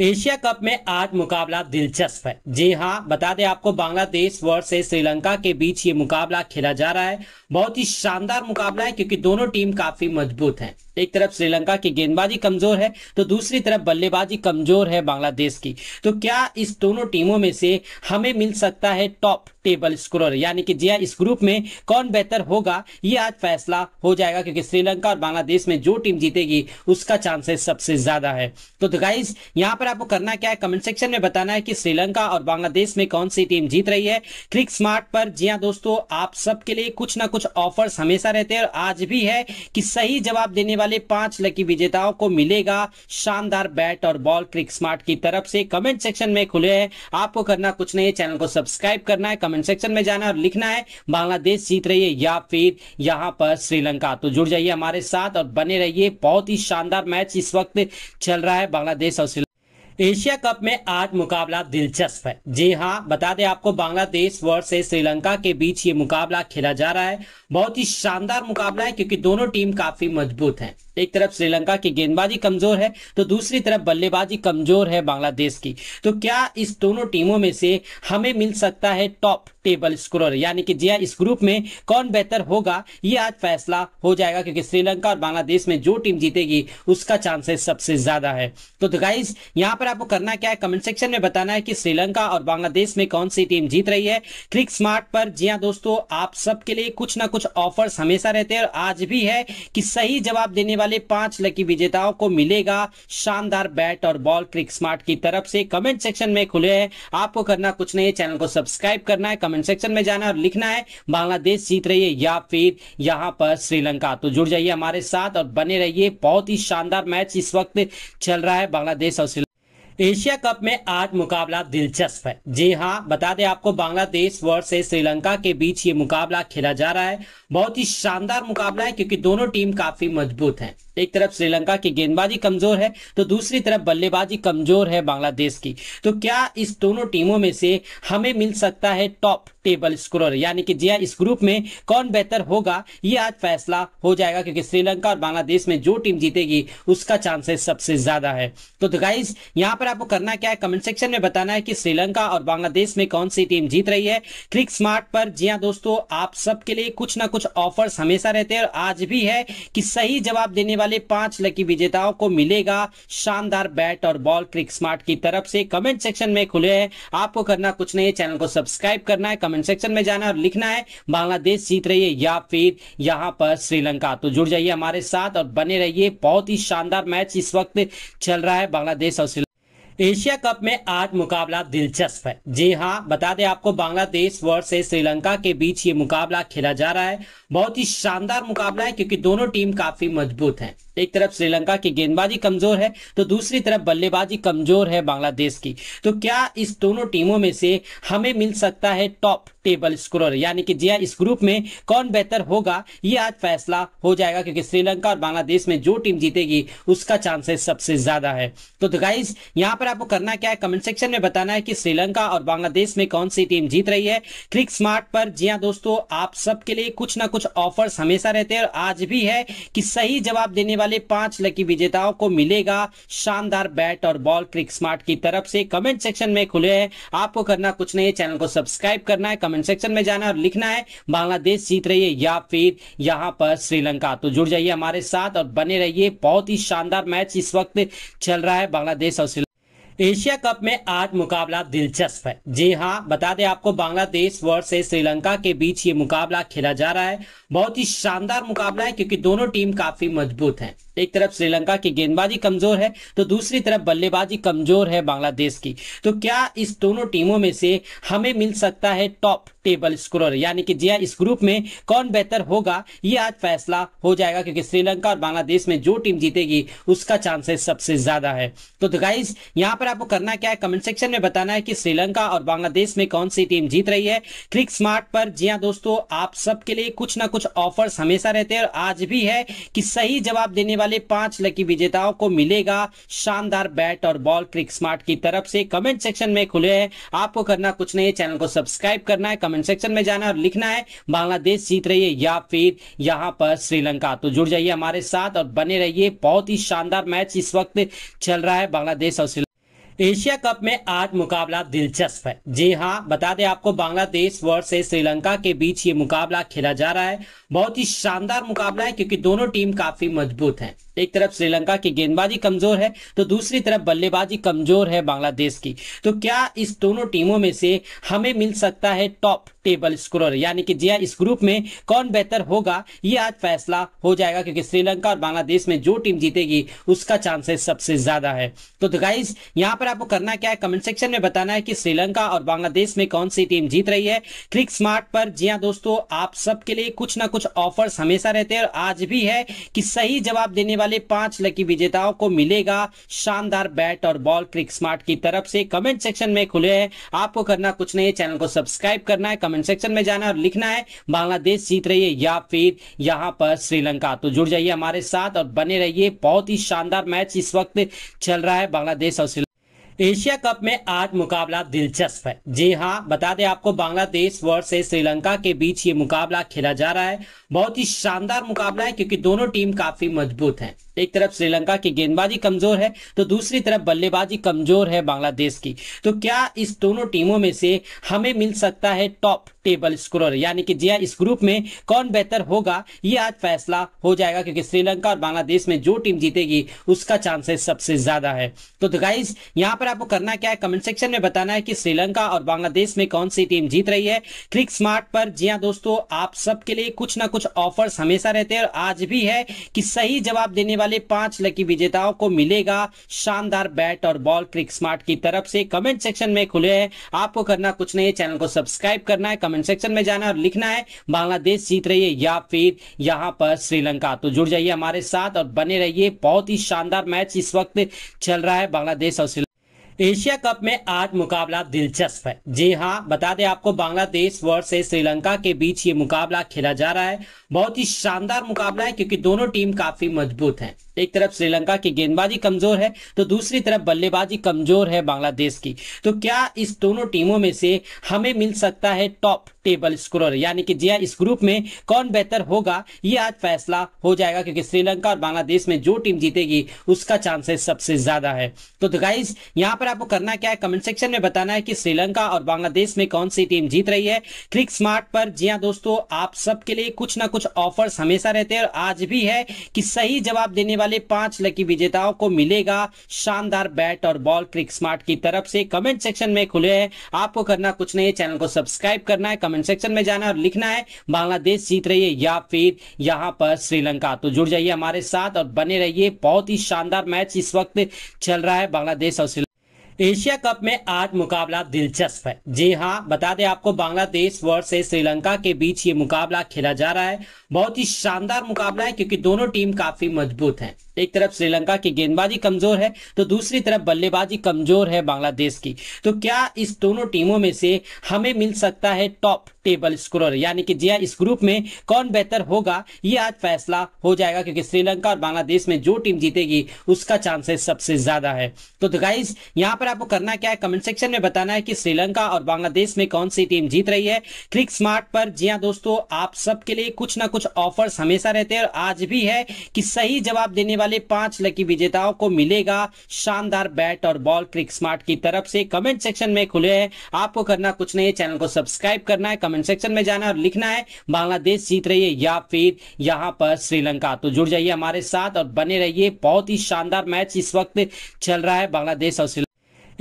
एशिया कप में आज मुकाबला दिलचस्प है जी हाँ बता दें आपको बांग्लादेश से श्रीलंका के बीच ये मुकाबला खेला जा रहा है बहुत ही शानदार मुकाबला है क्योंकि दोनों टीम काफी मजबूत है एक तरफ श्रीलंका की गेंदबाजी कमजोर है तो दूसरी तरफ बल्लेबाजी कमजोर है बांग्लादेश की तो क्या इस दोनों टीमों में से हमें मिल सकता है टॉप टेबल स्कोरर यानी कि जिया हाँ, इस ग्रुप में कौन बेहतर होगा ये आज फैसला हो जाएगा क्योंकि श्रीलंका और बांग्लादेश में जो टीम जीतेगी उसका चांसेस सबसे ज्यादा है तो, गाइज यहाँ पर आपको करना क्या है कमेंट सेक्शन में बताना है कि श्रीलंका और बांग्लादेश में कौन सी टीम जीत रही है क्लिक स्मार्ट पर जी हाँ दोस्तों आप सबके लिए कुछ ना कुछ ऑफर्स हमेशा रहते हैं और आज भी है कि सही जवाब देने वाले वाले पांच लकी विजेताओं को मिलेगा शानदार बैट और बॉल क्रिक स्मार्ट की तरफ से कमेंट सेक्शन में खुले है आपको करना कुछ नहीं है चैनल को सब्सक्राइब करना है कमेंट सेक्शन में जाना और लिखना है बांग्लादेश जीत रही है या फिर यहाँ पर श्रीलंका तो जुड़ जाइए हमारे साथ और बने रहिए बहुत ही शानदार मैच इस वक्त चल रहा है बांग्लादेश और एशिया कप में आज मुकाबला दिलचस्प है जी हाँ बता दें आपको बांग्लादेश से श्रीलंका के बीच ये मुकाबला खेला जा रहा है बहुत ही शानदार मुकाबला है क्योंकि दोनों टीम काफी मजबूत है एक तरफ श्रीलंका की गेंदबाजी कमजोर है तो दूसरी तरफ बल्लेबाजी कमजोर है बांग्लादेश की तो क्या इस दोनों टीमों में से हमें मिल सकता है टॉप टेबल स्कोरर यानी कि जिया हाँ, इस ग्रुप में कौन बेहतर होगा ये आज फैसला हो जाएगा क्योंकि श्रीलंका और बांग्लादेश में जो टीम जीतेगी उसका चांसेस सबसे ज्यादा है तो, गाइज यहाँ पर आपको करना क्या है कमेंट सेक्शन में बताना है कि श्रीलंका और बांग्लादेश में कौन सी टीम जीत रही है क्लिक स्मार्ट पर जिया हाँ दोस्तों आप सबके लिए कुछ ना कुछ ऑफर्स हमेशा रहते हैं और आज भी है कि सही जवाब देने वाले वाले पांच लकी विजेताओं को मिलेगा शानदार बैट और बॉल क्रिक स्मार्ट की तरफ से कमेंट सेक्शन में खुले है आपको करना कुछ नहीं है चैनल को सब्सक्राइब करना है कमेंट सेक्शन में जाना है और लिखना है बांग्लादेश जीत रही है या फिर यहां पर श्रीलंका तो जुड़ जाइए हमारे साथ और बने रहिए बहुत ही शानदार मैच इस वक्त चल रहा है बांग्लादेश और श्रीलंका एशिया कप में आज मुकाबला दिलचस्प है जी हाँ बता दें आपको बांग्लादेश से श्रीलंका के बीच ये मुकाबला खेला जा रहा है बहुत ही शानदार मुकाबला है क्योंकि दोनों टीम काफी मजबूत है एक तरफ श्रीलंका की गेंदबाजी कमजोर है तो दूसरी तरफ बल्लेबाजी कमजोर है बांग्लादेश की तो क्या इस दोनों टीमों में से हमें मिल सकता है टॉप टेबल स्कोरर यानी कि जिया हाँ, इस ग्रुप में कौन बेहतर होगा ये आज फैसला हो जाएगा क्योंकि श्रीलंका और बांग्लादेश में जो टीम जीतेगी उसका चांसेस सबसे ज्यादा है तो, गाइज यहाँ पर आपको करना क्या है कमेंट सेक्शन में बताना है कि श्रीलंका और बांग्लादेश में कौन सी टीम जीत रही है क्लिक स्मार्ट पर जी हाँ दोस्तों आप सबके लिए कुछ ना कुछ ऑफर्स हमेशा रहते हैं और आज भी है कि सही जवाब देने वाले वाले पांच लकी विजेताओं को मिलेगा शानदार बैट और बॉल क्रिक स्मार्ट की तरफ से कमेंट सेक्शन में खुले है आपको करना कुछ नहीं है चैनल को सब्सक्राइब करना है कमेंट सेक्शन में जाना है और लिखना है बांग्लादेश जीत रही है या फिर यहाँ पर श्रीलंका तो जुड़ जाइए हमारे साथ और बने रहिए बहुत ही शानदार मैच इस वक्त चल रहा है बांग्लादेश और एशिया कप में आज मुकाबला दिलचस्प है जी हाँ बता दें आपको बांग्लादेश से श्रीलंका के बीच ये मुकाबला खेला जा रहा है बहुत ही शानदार मुकाबला है क्योंकि दोनों टीम काफी मजबूत है एक तरफ श्रीलंका की गेंदबाजी कमजोर है तो दूसरी तरफ बल्लेबाजी कमजोर है बांग्लादेश की तो क्या इस दोनों टीमों में से हमें मिल सकता है टॉप टेबल स्कोरर यानी कि जिया हाँ, इस ग्रुप में कौन बेहतर होगा ये आज फैसला हो जाएगा क्योंकि श्रीलंका और बांग्लादेश में जो टीम जीतेगी उसका चांसेस सबसे ज्यादा है तो, गाइज यहाँ पर आपको करना क्या है कमेंट सेक्शन में बताना है कि श्रीलंका और बांग्लादेश में कौन सी टीम जीत रही है क्लिक स्मार्ट पर जी हाँ दोस्तों आप सबके लिए कुछ ना कुछ ऑफर्स हमेशा रहते हैं और आज भी है कि सही जवाब देने वाले वाले पांच लकी विजेताओं को मिलेगा शानदार बैट और बॉल क्रिक स्मार्ट की तरफ से कमेंट सेक्शन में खुले है आपको करना कुछ नहीं है चैनल को सब्सक्राइब करना है कमेंट सेक्शन में जाना है और लिखना है बांग्लादेश जीत रही है या फिर यहाँ पर श्रीलंका तो जुड़ जाइए हमारे साथ और बने रहिए बहुत ही शानदार मैच इस वक्त चल रहा है बांग्लादेश और एशिया कप में आज मुकाबला दिलचस्प है जी हाँ बता दें आपको बांग्लादेश से श्रीलंका के बीच ये मुकाबला खेला जा रहा है बहुत ही शानदार मुकाबला है क्योंकि दोनों टीम काफी मजबूत है एक तरफ श्रीलंका की गेंदबाजी कमजोर है तो दूसरी तरफ बल्लेबाजी कमजोर है बांग्लादेश की तो क्या इस दोनों टीमों में से हमें मिल सकता है टॉप टेबल स्कोरर यानी कि जिया हाँ, इस ग्रुप में कौन बेहतर होगा ये आज फैसला हो जाएगा क्योंकि श्रीलंका और बांग्लादेश में जो टीम जीतेगी उसका चांसेस सबसे ज्यादा है तो, गाइज यहाँ पर आपको करना क्या है कमेंट सेक्शन में बताना है कि श्रीलंका और बांग्लादेश में कौन सी टीम जीत रही है क्लिक स्मार्ट पर जी हाँ दोस्तों आप सबके लिए कुछ ना कुछ ऑफर्स हमेशा रहते हैं और आज भी है कि सही जवाब देने वाले वाले पांच लकी विजेताओं को मिलेगा शानदार बैट और बॉल क्रिक स्मार्ट की तरफ से कमेंट सेक्शन में खुले है आपको करना कुछ नहीं है चैनल को सब्सक्राइब करना है कमेंट सेक्शन में जाना है और लिखना है बांग्लादेश जीत रही है या फिर यहाँ पर श्रीलंका तो जुड़ जाइए हमारे साथ और बने रहिए बहुत ही शानदार मैच इस वक्त चल रहा है बांग्लादेश और एशिया कप में आज मुकाबला दिलचस्प है जी हाँ बता दें आपको बांग्लादेश वर्सेस श्रीलंका के बीच ये मुकाबला खेला जा रहा है बहुत ही शानदार मुकाबला है क्योंकि दोनों टीम काफी मजबूत है एक तरफ श्रीलंका की गेंदबाजी कमजोर है तो दूसरी तरफ बल्लेबाजी कमजोर है बांग्लादेश की तो क्या इस दोनों टीमों में से हमें मिल सकता है टॉप टेबल स्कोरर यानी कि जिया हाँ, इस ग्रुप में कौन बेहतर होगा ये आज फैसला हो जाएगा क्योंकि श्रीलंका और बांग्लादेश में जो टीम जीतेगी उसका चांसेस सबसे ज्यादा है तो, गाइज यहाँ पर आपको करना क्या है कमेंट सेक्शन में बताना है कि श्रीलंका और बांग्लादेश में कौन सी टीम जीत रही है क्लिक स्मार्ट पर जिया हाँ दोस्तों आप सबके लिए कुछ ना कुछ ऑफर्स हमेशा रहते हैं और आज भी है कि सही जवाब देने वाले वाले पांच लकी विजेताओं को मिलेगा शानदार बैट और बॉल क्रिक स्मार्ट की तरफ से कमेंट सेक्शन में खुले है आपको करना कुछ नहीं है चैनल को सब्सक्राइब करना है कमेंट सेक्शन में जाना है और लिखना है बांग्लादेश जीत रही है या फिर यहाँ पर श्रीलंका तो जुड़ जाइए हमारे साथ और बने रहिए बहुत ही शानदार मैच इस वक्त चल रहा है बांग्लादेश और एशिया कप में आज मुकाबला दिलचस्प है जी हाँ बता दें आपको बांग्लादेश से श्रीलंका के बीच ये मुकाबला खेला जा रहा है बहुत ही शानदार मुकाबला है क्योंकि दोनों टीम काफी मजबूत है एक तरफ श्रीलंका की गेंदबाजी कमजोर है तो दूसरी तरफ बल्लेबाजी कमजोर है बांग्लादेश की तो क्या इस दोनों टीमों में से हमें मिल सकता है टॉप टेबल स्कोरर यानी कि जिया हाँ, इस ग्रुप में कौन बेहतर होगा ये आज फैसला हो जाएगा क्योंकि श्रीलंका और बांग्लादेश में जो टीम जीतेगी उसका चांसेस सबसे ज्यादा है तो, गाइज यहाँ पर आपको करना क्या है कमेंट सेक्शन में बताना है कि श्रीलंका और बांग्लादेश में कौन सी टीम जीत रही है क्लिक स्मार्ट पर जी हाँ दोस्तों आप सबके लिए कुछ ना कुछ ऑफर्स हमेशा रहते हैं और आज भी है कि सही जवाब देने वाले वाले पांच लकी विजेताओं को मिलेगा शानदार बैट और बॉल क्रिक स्मार्ट की तरफ से कमेंट सेक्शन में खुले है आपको करना कुछ नहीं है चैनल को सब्सक्राइब करना है कमेंट सेक्शन में जाना और लिखना है बांग्लादेश जीत रही है या फिर यहाँ पर श्रीलंका तो जुड़ जाइए हमारे साथ और बने रहिए बहुत ही शानदार मैच इस वक्त चल रहा है बांग्लादेश और श्रीलंका एशिया कप में आज मुकाबला दिलचस्प है जी हाँ बता दें आपको बांग्लादेश वर्सेस श्रीलंका के बीच ये मुकाबला खेला जा रहा है बहुत ही शानदार मुकाबला है क्योंकि दोनों टीम काफी मजबूत है एक तरफ श्रीलंका की गेंदबाजी कमजोर है तो दूसरी तरफ बल्लेबाजी कमजोर है बांग्लादेश की तो क्या इस दोनों टीमों में से हमें मिल सकता है टॉप टेबल स्कोरर यानी कि जिया हाँ, इस ग्रुप में कौन बेहतर होगा ये आज फैसला हो जाएगा क्योंकि श्रीलंका और बांग्लादेश में जो टीम जीतेगी उसका चांसेस सबसे ज्यादा है तो, गाइज यहाँ पर आपको करना क्या है कमेंट सेक्शन में बताना है कि श्रीलंका और बांग्लादेश में कौन सी टीम जीत रही है क्लिक स्मार्ट पर जिया हाँ दोस्तों आप सबके लिए कुछ ना कुछ ऑफर्स हमेशा रहते हैं और आज भी है कि सही जवाब देने वाले वाले पांच लकी विजेताओं को मिलेगा शानदार बैट और बॉल क्रिक स्मार्ट की तरफ से कमेंट सेक्शन में खुले है आपको करना कुछ नहीं है चैनल को सब्सक्राइब करना है कमेंट सेक्शन में जाना है और लिखना है बांग्लादेश जीत रही है या फिर यहाँ पर श्रीलंका तो जुड़ जाइए हमारे साथ और बने रहिए बहुत ही शानदार मैच इस वक्त चल रहा है बांग्लादेश और श्रीलंका एशिया कप में आज मुकाबला दिलचस्प है जी हाँ बता दें आपको बांग्लादेश वर्ष से श्रीलंका के बीच ये मुकाबला खेला जा रहा है बहुत ही शानदार मुकाबला है क्योंकि दोनों टीम काफी मजबूत है एक तरफ श्रीलंका की गेंदबाजी कमजोर है तो दूसरी तरफ बल्लेबाजी कमजोर है बांग्लादेश की तो क्या इस दोनों टीमों में से हमें मिल सकता है टॉप टेबल स्कोरर यानी कि जिया हाँ, इस ग्रुप में कौन बेहतर होगा ये आज फैसला हो जाएगा क्योंकि श्रीलंका और बांग्लादेश में जो टीम जीतेगी उसका चांसेस सबसे ज्यादा है तो, गाइज यहाँ पर आपको करना क्या है कमेंट सेक्शन में बताना है कि श्रीलंका और बांग्लादेश में कौन सी टीम जीत रही है क्लिक स्मार्ट पर जिया हाँ दोस्तों आप सबके लिए कुछ ना कुछ ऑफर्स हमेशा रहते हैं और आज भी है कि सही जवाब देने वाले वाले पांच लकी विजेताओं को मिलेगा शानदार बैट और बॉल क्रिक स्मार्ट की तरफ से कमेंट सेक्शन में खुले है आपको करना कुछ नहीं है चैनल को सब्सक्राइब करना है कमेंट सेक्शन में जाना है और लिखना है बांग्लादेश जीत रही है या फिर यहां पर श्रीलंका तो जुड़ जाइए हमारे साथ और बने रहिए बहुत ही शानदार मैच इस वक्त चल रहा है बांग्लादेश और श्रीलंका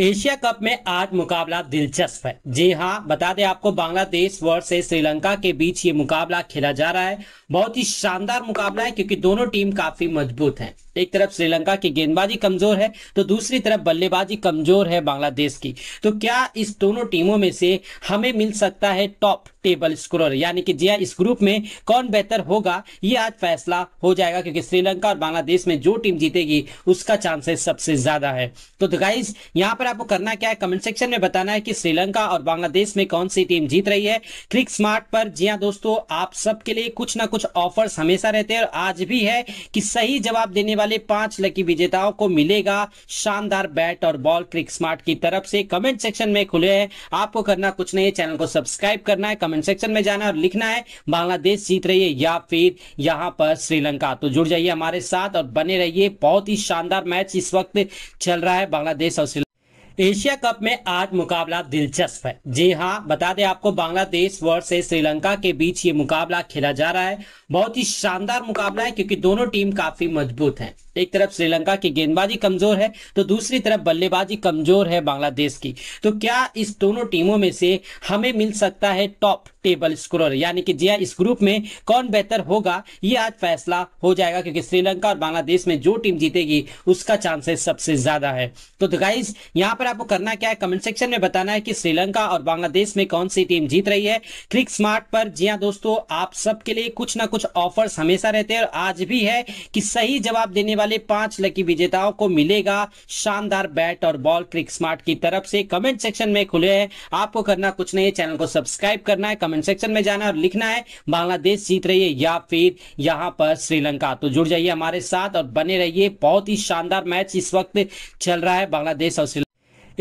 एशिया कप में आज मुकाबला दिलचस्प है जी हाँ बता दें आपको बांग्लादेश वर्सेस श्रीलंका के बीच ये मुकाबला खेला जा रहा है बहुत ही शानदार मुकाबला है क्योंकि दोनों टीम काफी मजबूत है एक तरफ श्रीलंका की गेंदबाजी कमजोर है तो दूसरी तरफ बल्लेबाजी कमजोर है बांग्लादेश की तो क्या इस दोनों टीमों में से हमें मिल सकता है टॉप टेबल स्कोरर यानी कि जिया हाँ, इस ग्रुप में कौन बेहतर होगा ये आज फैसला हो जाएगा क्योंकि श्रीलंका और बांग्लादेश में जो टीम जीतेगी उसका चांसेस सबसे ज्यादा है तो, गाइज यहाँ पर आपको करना क्या है कमेंट सेक्शन में बताना है कि श्रीलंका और बांग्लादेश में कौन सी टीम जीत रही है क्लिक स्मार्ट पर जिया हाँ दोस्तों आप सबके लिए कुछ ना कुछ ऑफर्स हमेशा रहते हैं और आज भी है कि सही जवाब देने वाले वाले पांच लकी विजेताओं को मिलेगा शानदार बैट और बॉल क्रिक स्मार्ट की तरफ से कमेंट सेक्शन में खुले है आपको करना कुछ नहीं है चैनल को सब्सक्राइब करना है कमेंट सेक्शन में जाना है और लिखना है बांग्लादेश जीत रही है या फिर यहाँ पर श्रीलंका तो जुड़ जाइए हमारे साथ और बने रहिए बहुत ही शानदार मैच इस वक्त चल रहा है बांग्लादेश और एशिया कप में आज मुकाबला दिलचस्प है जी हाँ बता दें आपको बांग्लादेश वर्सेस श्रीलंका के बीच ये मुकाबला खेला जा रहा है बहुत ही शानदार मुकाबला है क्योंकि दोनों टीम काफी मजबूत है एक तरफ श्रीलंका की गेंदबाजी कमजोर है तो दूसरी तरफ बल्लेबाजी कमजोर है बांग्लादेश की तो क्या इस दोनों टीमों में से हमें मिल सकता है टॉप टेबल स्कोरर यानी कि जिया हाँ, इस ग्रुप में कौन बेहतर होगा ये आज फैसला हो जाएगा क्योंकि श्रीलंका और बांग्लादेश में जो टीम जीतेगी उसका चांसेस सबसे ज्यादा है तो, गाइज यहाँ पर आपको करना क्या है कमेंट सेक्शन में बताना है कि श्रीलंका और बांग्लादेश में कौन सी टीम जीत रही है क्लिक स्मार्ट पर जिया हाँ दोस्तों आप सबके लिए कुछ ना कुछ ऑफर्स हमेशा रहते हैं और आज भी है कि सही जवाब देने वाले वाले पांच लकी विजेताओं को मिलेगा शानदार बैट और बॉल क्रिक स्मार्ट की तरफ से कमेंट सेक्शन में खुले है आपको करना कुछ नहीं है चैनल को सब्सक्राइब करना है कमेंट सेक्शन में जाना है और लिखना है बांग्लादेश जीत रही है या फिर यहाँ पर श्रीलंका तो जुड़ जाइए हमारे साथ और बने रहिए बहुत ही शानदार मैच इस वक्त चल रहा है बांग्लादेश और श्रीलंका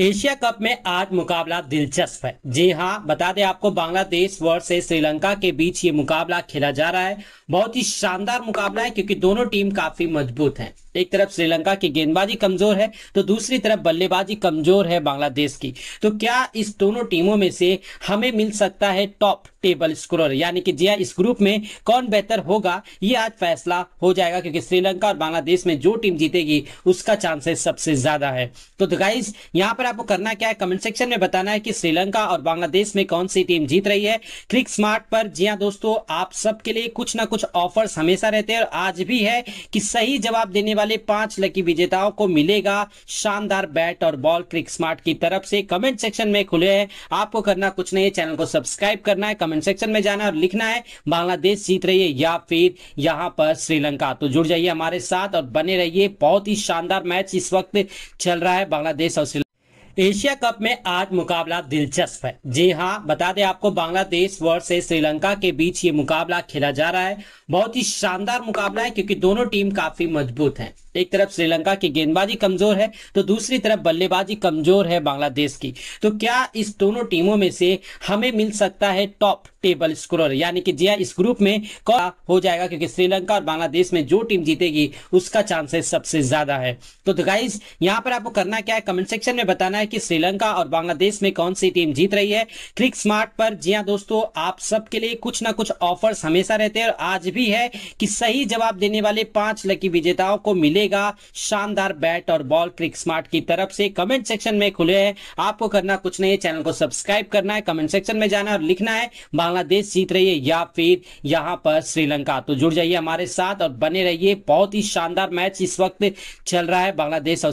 एशिया कप में आज मुकाबला दिलचस्प है जी हाँ बता दें आपको बांग्लादेश वर्सेस श्रीलंका के बीच ये मुकाबला खेला जा रहा है बहुत ही शानदार मुकाबला है क्योंकि दोनों टीम काफी मजबूत है एक तरफ श्रीलंका की गेंदबाजी कमजोर है तो दूसरी तरफ बल्लेबाजी कमजोर है बांग्लादेश की तो क्या इस दोनों टीमों में से हमें मिल सकता है टॉप टेबल स्कोरर यानी कि जिया हाँ, इस ग्रुप में कौन बेहतर होगा ये आज फैसला हो जाएगा क्योंकि श्रीलंका और बांग्लादेश में जो टीम जीतेगी उसका चांसेस सबसे ज्यादा है तो, गाइज यहाँ पर आपको करना क्या है कमेंट सेक्शन में बताना है कि श्रीलंका और बांग्लादेश में कौन सी टीम जीत रही है क्लिक स्मार्ट पर जिया हाँ दोस्तों आप सबके लिए कुछ ना कुछ ऑफर्स हमेशा रहते हैं और आज भी है कि सही जवाब देने वाले वाले पांच लकी विजेताओं को मिलेगा शानदार बैट और बॉल क्रिक स्मार्ट की तरफ से कमेंट सेक्शन में खुले है आपको करना कुछ नहीं है चैनल को सब्सक्राइब करना है कमेंट सेक्शन में जाना है और लिखना है बांग्लादेश जीत रही है या फिर यहाँ पर श्रीलंका तो जुड़ जाइए हमारे साथ और बने रहिए बहुत ही शानदार मैच इस वक्त चल रहा है बांग्लादेश और श्रीलंका एशिया कप में आज मुकाबला दिलचस्प है जी हाँ बता दें आपको बांग्लादेश वर्सेस श्रीलंका के बीच ये मुकाबला खेला जा रहा है बहुत ही शानदार मुकाबला है क्योंकि दोनों टीम काफी मजबूत है एक तरफ श्रीलंका की गेंदबाजी कमजोर है तो दूसरी तरफ बल्लेबाजी कमजोर है बांग्लादेश की तो क्या इस दोनों टीमों में से हमें मिल सकता है टॉप टेबल स्कोरर यानी कि जिया हाँ, इस ग्रुप में कौन हो जाएगा क्योंकि श्रीलंका और बांग्लादेश में जो टीम जीतेगी उसका चांसेस सबसे ज्यादा है तो, गाइज यहाँ पर आपको करना क्या है कमेंट सेक्शन में बताना है कि श्रीलंका और बांग्लादेश में कौन सी टीम जीत रही है क्लिक स्मार्ट पर जिया हाँ दोस्तों आप सबके लिए कुछ ना कुछ ऑफर्स हमेशा रहते हैं और आज भी है कि सही जवाब देने वाले पांच लकी विजेताओं को मिले मिलेगा शानदार बैट और बॉल क्रिक स्मार्ट की तरफ से कमेंट सेक्शन में खुले हैं आपको करना कुछ नहीं है चैनल को सब्सक्राइब करना है कमेंट सेक्शन में जाना है और लिखना है बांग्लादेश जीत रही है या फिर यहाँ पर श्रीलंका तो जुड़ जाइए हमारे साथ और बने रहिए बहुत ही शानदार मैच इस वक्त चल रहा है बांग्लादेश और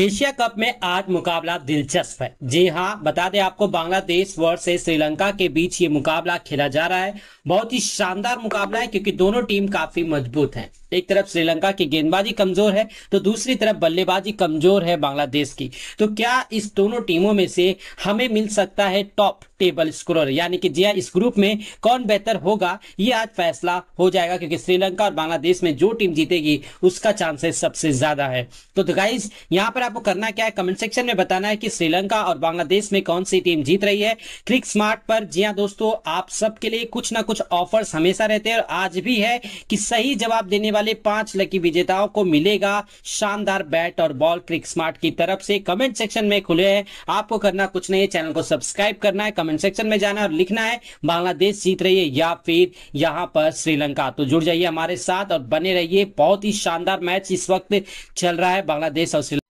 एशिया कप में आज मुकाबला दिलचस्प है जी हाँ बता दें आपको बांग्लादेश वर्सेस श्रीलंका के बीच ये मुकाबला खेला जा रहा है बहुत ही शानदार मुकाबला है क्योंकि दोनों टीम काफी मजबूत हैं एक तरफ श्रीलंका की गेंदबाजी कमजोर है तो दूसरी तरफ बल्लेबाजी कमजोर है बांग्लादेश की तो क्या इस दोनों टीमों में से हमें मिल सकता है टॉप टेबल स्कोरर यानी कि जिया हाँ, इस ग्रुप में कौन बेहतर होगा ये आज फैसला हो जाएगा क्योंकि श्रीलंका और बांग्लादेश में जो टीम जीतेगी उसका चांसेस सबसे ज्यादा है तो, गाइज तो यहाँ पर आपको करना क्या है कमेंट सेक्शन में बताना है कि श्रीलंका और बांग्लादेश में कौन सी टीम जीत रही है क्लिक स्मार्ट पर जिया हाँ दोस्तों आप सबके लिए कुछ ना कुछ ऑफर्स हमेशा रहते हैं और आज भी है कि सही जवाब देने वाले वाले पांच लकी विजेताओं को मिलेगा शानदार बैट और बॉल क्रिक स्मार्ट की तरफ से कमेंट सेक्शन में खुले हैं आपको करना कुछ नहीं है चैनल को सब्सक्राइब करना है कमेंट सेक्शन में जाना और लिखना है बांग्लादेश जीत रही है या फिर यहाँ पर श्रीलंका तो जुड़ जाइए हमारे साथ और बने रहिए बहुत ही शानदार मैच इस वक्त चल रहा है बांग्लादेश और श्रीलंका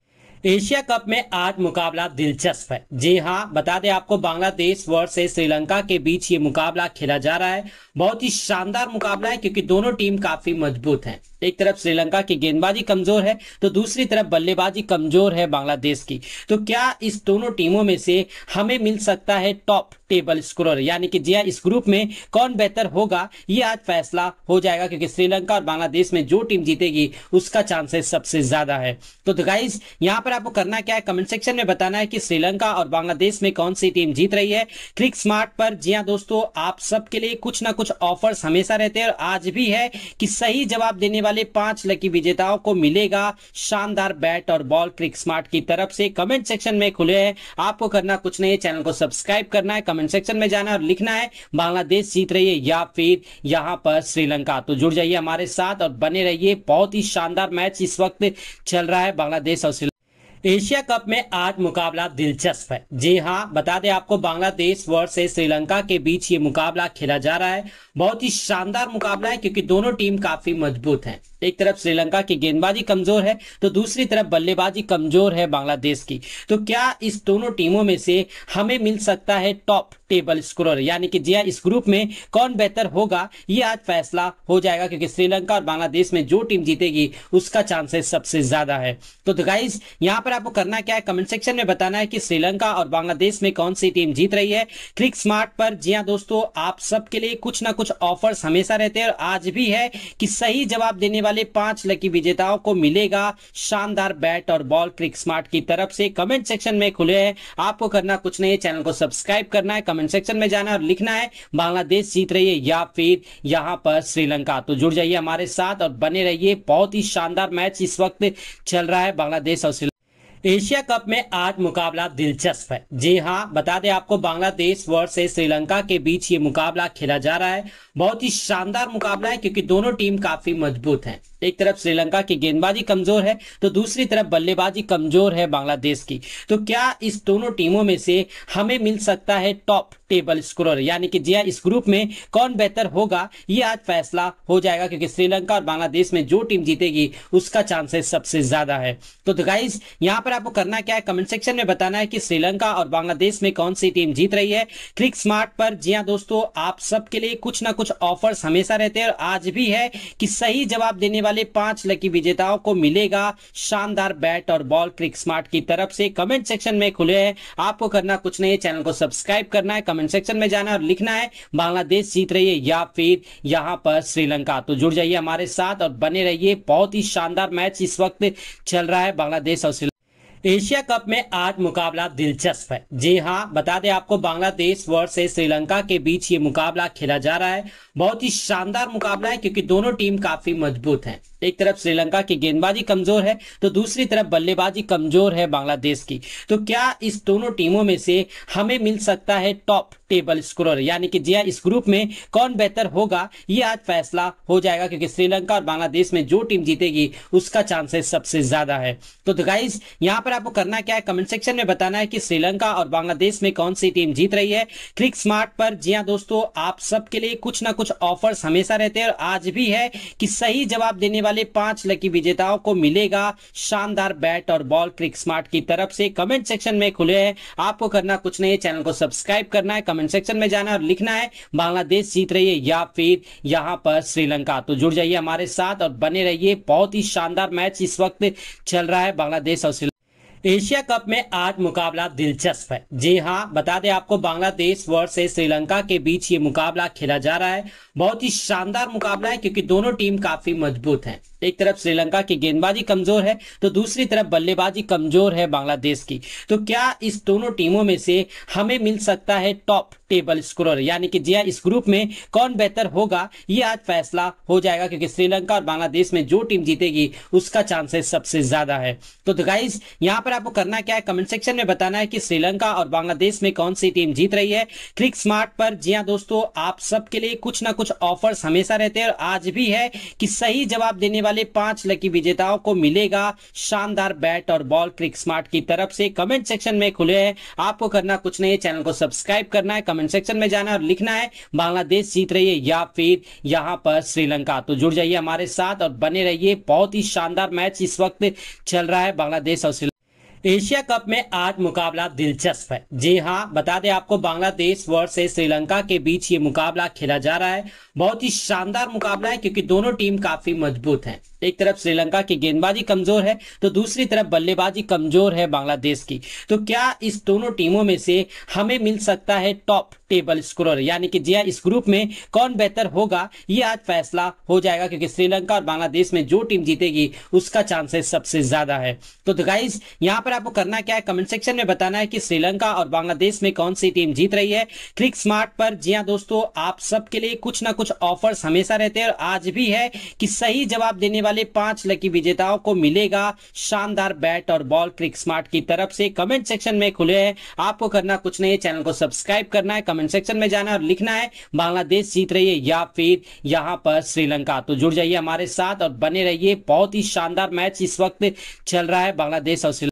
एशिया कप में आज मुकाबला दिलचस्प है जी हाँ बता दें आपको बांग्लादेश वर्ष श्रीलंका के बीच ये मुकाबला खेला जा रहा है बहुत ही शानदार मुकाबला है क्योंकि दोनों टीम काफी मजबूत हैं एक तरफ श्रीलंका की गेंदबाजी कमजोर है तो दूसरी तरफ बल्लेबाजी कमजोर है बांग्लादेश की तो क्या इस दोनों टीमों में से हमें मिल सकता है टॉप टेबल स्कोरर यानी कि जिया हाँ, इस ग्रुप में कौन बेहतर होगा ये आज फैसला हो जाएगा क्योंकि श्रीलंका और बांग्लादेश में जो टीम जीतेगी उसका चांसेस सबसे ज्यादा है तो, गाइज तो यहाँ पर आपको करना क्या है कमेंट सेक्शन में बताना है कि श्रीलंका और बांग्लादेश में कौन सी टीम जीत रही है क्लिक स्मार्ट पर जिया हाँ दोस्तों आप सबके लिए कुछ ना कुछ ऑफर्स हमेशा रहते हैं और आज भी है कि सही जवाब देने वाले वाले पांच लकी विजेताओं को मिलेगा शानदार बैट और बॉल क्रिक स्मार्ट की तरफ से कमेंट सेक्शन में खुले है आपको करना कुछ नहीं है चैनल को सब्सक्राइब करना है कमेंट सेक्शन में जाना और लिखना है बांग्लादेश जीत रही है या फिर यहाँ पर श्रीलंका तो जुड़ जाइए हमारे साथ और बने रहिए बहुत ही शानदार मैच इस वक्त चल रहा है बांग्लादेश और श्रीलंका एशिया कप में आज मुकाबला दिलचस्प है जी हाँ बता दें आपको बांग्लादेश वर्ष श्रीलंका के बीच ये मुकाबला खेला जा रहा है बहुत ही शानदार मुकाबला है क्योंकि दोनों टीम काफी मजबूत हैं एक तरफ श्रीलंका की गेंदबाजी कमजोर है तो दूसरी तरफ बल्लेबाजी कमजोर है बांग्लादेश की तो क्या इस दोनों टीमों में से हमें मिल सकता है टॉप टेबल स्कोरर यानी कि जिया हाँ, इस ग्रुप में कौन बेहतर होगा ये आज फैसला हो जाएगा क्योंकि श्रीलंका और बांग्लादेश में जो टीम जीतेगी उसका चांसेस सबसे ज्यादा है तो, गाइज तो यहाँ पर आपको करना क्या है कमेंट सेक्शन में बताना है कि श्रीलंका और बांग्लादेश में कौन सी टीम जीत रही है क्लिक स्मार्ट पर जिया हाँ दोस्तों आप सबके लिए कुछ ना कुछ ऑफर्स हमेशा रहते हैं और आज भी है कि सही जवाब देने वाले वाले पांच लकी विजेताओं को मिलेगा शानदार बैट और बॉल क्रिक स्मार्ट की तरफ से कमेंट सेक्शन में खुले है आपको करना कुछ नहीं है चैनल को सब्सक्राइब करना है कमेंट सेक्शन में जाना और लिखना है बांग्लादेश जीत रही है या फिर यहाँ पर श्रीलंका तो जुड़ जाइए हमारे साथ और बने रहिए बहुत ही शानदार मैच इस वक्त चल रहा है बांग्लादेश और श्रीलंका एशिया कप में आज मुकाबला दिलचस्प है जी हाँ बता दें आपको बांग्लादेश वर्ष श्रीलंका के बीच ये मुकाबला खेला जा रहा है बहुत ही शानदार मुकाबला है क्योंकि दोनों टीम काफी मजबूत हैं एक तरफ श्रीलंका की गेंदबाजी कमजोर है तो दूसरी तरफ बल्लेबाजी कमजोर है बांग्लादेश की तो क्या इस दोनों टीमों में से हमें मिल सकता है टॉप टेबल स्कोरर यानी कि जिया हाँ, इस ग्रुप में कौन बेहतर होगा ये आज फैसला हो जाएगा क्योंकि श्रीलंका और बांग्लादेश में जो टीम जीतेगी उसका चांसेस सबसे ज्यादा है तो, गाइज तो यहाँ पर आपको करना क्या है कमेंट सेक्शन में बताना है कि श्रीलंका और बांग्लादेश में कौन सी टीम जीत रही है क्लिक स्मार्ट पर जिया हाँ दोस्तों आप सबके लिए कुछ ना कुछ ऑफर्स हमेशा रहते हैं और आज भी है कि सही जवाब देने वाले वाले पांच लकी विजेताओं को मिलेगा शानदार बैट और बॉल क्रिक स्मार्ट की तरफ से कमेंट सेक्शन में खुले है आपको करना कुछ नहीं है चैनल को सब्सक्राइब करना है कमेंट सेक्शन में जाना और लिखना है बांग्लादेश जीत रही है या फिर यहाँ पर श्रीलंका तो जुड़ जाइए हमारे साथ और बने रहिए बहुत ही शानदार मैच इस वक्त चल रहा है बांग्लादेश और श्रीलंका एशिया कप में आज मुकाबला दिलचस्प है जी हाँ बता दें आपको बांग्लादेश वर्ष श्रीलंका के बीच ये मुकाबला खेला जा रहा है बहुत ही शानदार मुकाबला है क्योंकि दोनों टीम काफी मजबूत हैं एक तरफ श्रीलंका की गेंदबाजी कमजोर है तो दूसरी तरफ बल्लेबाजी कमजोर है बांग्लादेश की तो क्या इस दोनों टीमों में से हमें मिल सकता है टॉप टेबल स्कोरर यानी कि जिया हाँ, इस ग्रुप में कौन बेहतर होगा ये आज फैसला हो जाएगा क्योंकि श्रीलंका और बांग्लादेश में जो टीम जीतेगी उसका चांसेस सबसे ज्यादा है तो, गाइज तो यहाँ पर आपको करना क्या है कमेंट सेक्शन में बताना है कि श्रीलंका और बांग्लादेश में कौन सी टीम जीत रही है क्लिक स्मार्ट पर जिया हाँ दोस्तों आप सबके लिए कुछ ना कुछ ऑफर्स हमेशा रहते हैं और आज भी है कि सही जवाब देने वाले वाले पांच लकी विजेताओं को मिलेगा शानदार बैट और बॉल क्रिक स्मार्ट की तरफ से कमेंट सेक्शन में खुले हैं आपको करना कुछ नहीं है चैनल को सब्सक्राइब करना है कमेंट सेक्शन में जाना और लिखना है बांग्लादेश जीत रही है या फिर यहाँ पर श्रीलंका तो जुड़ जाइए हमारे साथ और बने रहिए बहुत ही शानदार मैच इस वक्त चल रहा है बांग्लादेश और श्रीलंका एशिया कप में आज मुकाबला दिलचस्प है जी हाँ बता दें आपको बांग्लादेश वर्ष श्रीलंका के बीच ये मुकाबला खेला जा रहा है बहुत ही शानदार मुकाबला है क्योंकि दोनों टीम काफी मजबूत हैं एक तरफ श्रीलंका की गेंदबाजी कमजोर है तो दूसरी तरफ बल्लेबाजी कमजोर है बांग्लादेश की तो क्या इस दोनों टीमों में से हमें मिल सकता है टॉप टेबल स्कोरर यानी कि जिया हाँ, इस ग्रुप में कौन बेहतर होगा ये आज फैसला हो जाएगा क्योंकि श्रीलंका और बांग्लादेश में जो टीम जीतेगी उसका चांसेस सबसे ज्यादा है तो, गाइज तो यहाँ पर आपको करना क्या है कमेंट सेक्शन में बताना है कि श्रीलंका और बांग्लादेश में कौन सी टीम जीत रही है क्लिक स्मार्ट पर जिया हाँ दोस्तों आप सबके लिए कुछ ना कुछ ऑफर्स हमेशा रहते हैं और आज भी है कि सही जवाब देने वाले वाले पांच लकी विजेताओं को मिलेगा शानदार बैट और बॉल क्रिक स्मार्ट की तरफ से कमेंट सेक्शन में खुले है आपको करना कुछ नहीं है चैनल को सब्सक्राइब करना है कमेंट सेक्शन में जाना और लिखना है बांग्लादेश जीत रही है या फिर यहाँ पर श्रीलंका तो जुड़ जाइए हमारे साथ और बने रहिए बहुत ही शानदार मैच इस वक्त चल रहा है बांग्लादेश और श्रीलंका एशिया कप में आज मुकाबला दिलचस्प है जी हाँ बता दें आपको बांग्लादेश वर्ष श्रीलंका के बीच ये मुकाबला खेला जा रहा है बहुत ही शानदार मुकाबला है क्योंकि दोनों टीम काफी मजबूत हैं एक तरफ श्रीलंका की गेंदबाजी कमजोर है तो दूसरी तरफ बल्लेबाजी कमजोर है बांग्लादेश की तो क्या इस दोनों टीमों में से हमें मिल सकता है टॉप टेबल स्कोरर यानी कि जिया हाँ, इस ग्रुप में कौन बेहतर होगा ये आज फैसला हो जाएगा क्योंकि श्रीलंका और बांग्लादेश में जो टीम जीतेगी उसका चांसेस सबसे ज्यादा है तो, गाइज तो यहाँ पर आपको करना क्या है कमेंट सेक्शन में बताना है कि श्रीलंका और बांग्लादेश में कौन सी टीम जीत रही है क्लिक स्मार्ट पर जिया हाँ दोस्तों आप सबके लिए कुछ ना कुछ ऑफर्स हमेशा रहते हैं और आज भी है कि सही जवाब देने वाले वाले पांच लकी विजेताओं को मिलेगा शानदार बैट और बॉल क्रिक स्मार्ट की तरफ से कमेंट सेक्शन में खुले है आपको करना कुछ नहीं है चैनल को सब्सक्राइब करना है कमेंट सेक्शन में जाना और लिखना है बांग्लादेश जीत रही है या फिर यहाँ पर श्रीलंका तो जुड़ जाइए हमारे साथ और बने रहिए बहुत ही शानदार मैच इस वक्त चल रहा है बांग्लादेश और श्रीलंका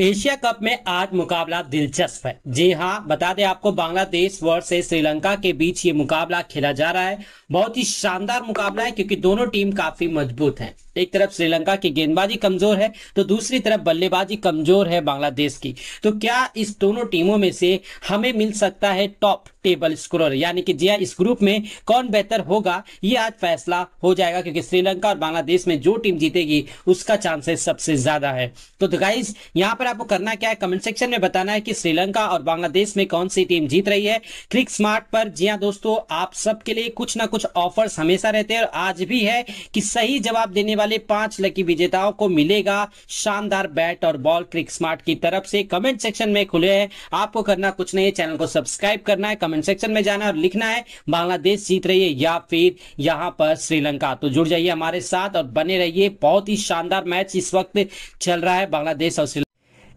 एशिया कप में आज मुकाबला दिलचस्प है जी हाँ बता दें आपको बांग्लादेश वर्ष श्रीलंका के बीच ये मुकाबला खेला जा रहा है बहुत ही शानदार मुकाबला है क्योंकि दोनों टीम काफी मजबूत हैं एक तरफ श्रीलंका की गेंदबाजी कमजोर है तो दूसरी तरफ बल्लेबाजी कमजोर है बांग्लादेश की तो क्या इस दोनों टीमों में से हमें मिल सकता है टॉप टेबल स्कोरर यानी कि जिया हाँ, इस ग्रुप में कौन बेहतर होगा ये आज फैसला हो जाएगा क्योंकि श्रीलंका और बांग्लादेश में जो टीम जीतेगी उसका चांसेस सबसे ज्यादा है तो, गाइज तो यहाँ पर आपको करना क्या है कमेंट सेक्शन में बताना है कि श्रीलंका और बांग्लादेश में कौन सी टीम जीत रही है क्लिक स्मार्ट पर जी हाँ दोस्तों आप सबके लिए कुछ ना कुछ ऑफर्स हमेशा रहते हैं और आज भी है कि सही जवाब देने वाले वाले पांच लकी विजेताओं को मिलेगा शानदार बैट और बॉल क्रिक स्मार्ट की तरफ से कमेंट सेक्शन में खुले है आपको करना कुछ नहीं है चैनल को सब्सक्राइब करना है कमेंट सेक्शन में जाना और लिखना है बांग्लादेश जीत रही है या फिर यहाँ पर श्रीलंका तो जुड़ जाइए हमारे साथ और बने रहिए बहुत ही शानदार मैच इस वक्त चल रहा है बांग्लादेश और श्रीलंका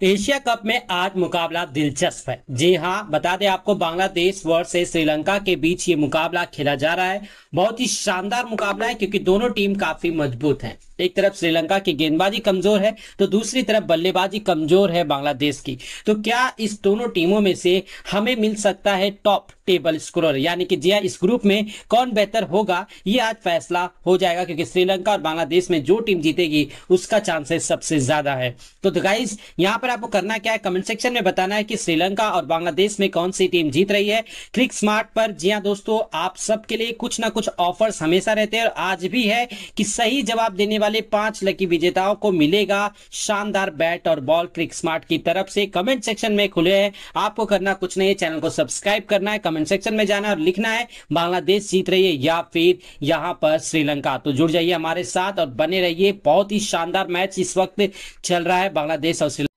एशिया कप में आज मुकाबला दिलचस्प है जी हाँ बता दें आपको बांग्लादेश वर्ष श्रीलंका के बीच ये मुकाबला खेला जा रहा है बहुत ही शानदार मुकाबला है क्योंकि दोनों टीम काफी मजबूत हैं एक तरफ श्रीलंका की गेंदबाजी कमजोर है तो दूसरी तरफ बल्लेबाजी कमजोर है बांग्लादेश की तो क्या इस दोनों टीमों में से हमें मिल सकता है टॉप टेबल स्कोरर यानी कि जिया हाँ, इस ग्रुप में कौन बेहतर होगा ये आज फैसला हो जाएगा क्योंकि श्रीलंका और बांग्लादेश में जो टीम जीतेगी उसका चांसेस सबसे ज्यादा है तो गाइज तो यहाँ पर आपको करना क्या है कमेंट सेक्शन में बताना है कि श्रीलंका और बांग्लादेश में कौन सी टीम जीत रही है क्लिक स्मार्ट पर जी हाँ दोस्तों आप सबके लिए कुछ ना कुछ ऑफर्स हमेशा रहते हैं और आज भी है कि सही जवाब देने वाले वाले पांच लकी विजेताओं को मिलेगा शानदार बैट और बॉल क्रिक स्मार्ट की तरफ से कमेंट सेक्शन में खुले है आपको करना कुछ नहीं है चैनल को सब्सक्राइब करना है कमेंट सेक्शन में जाना और लिखना है बांग्लादेश जीत रही है या फिर यहाँ पर श्रीलंका तो जुड़ जाइए हमारे साथ और बने रहिए बहुत ही शानदार मैच इस वक्त चल रहा है बांग्लादेश और श्रीलंका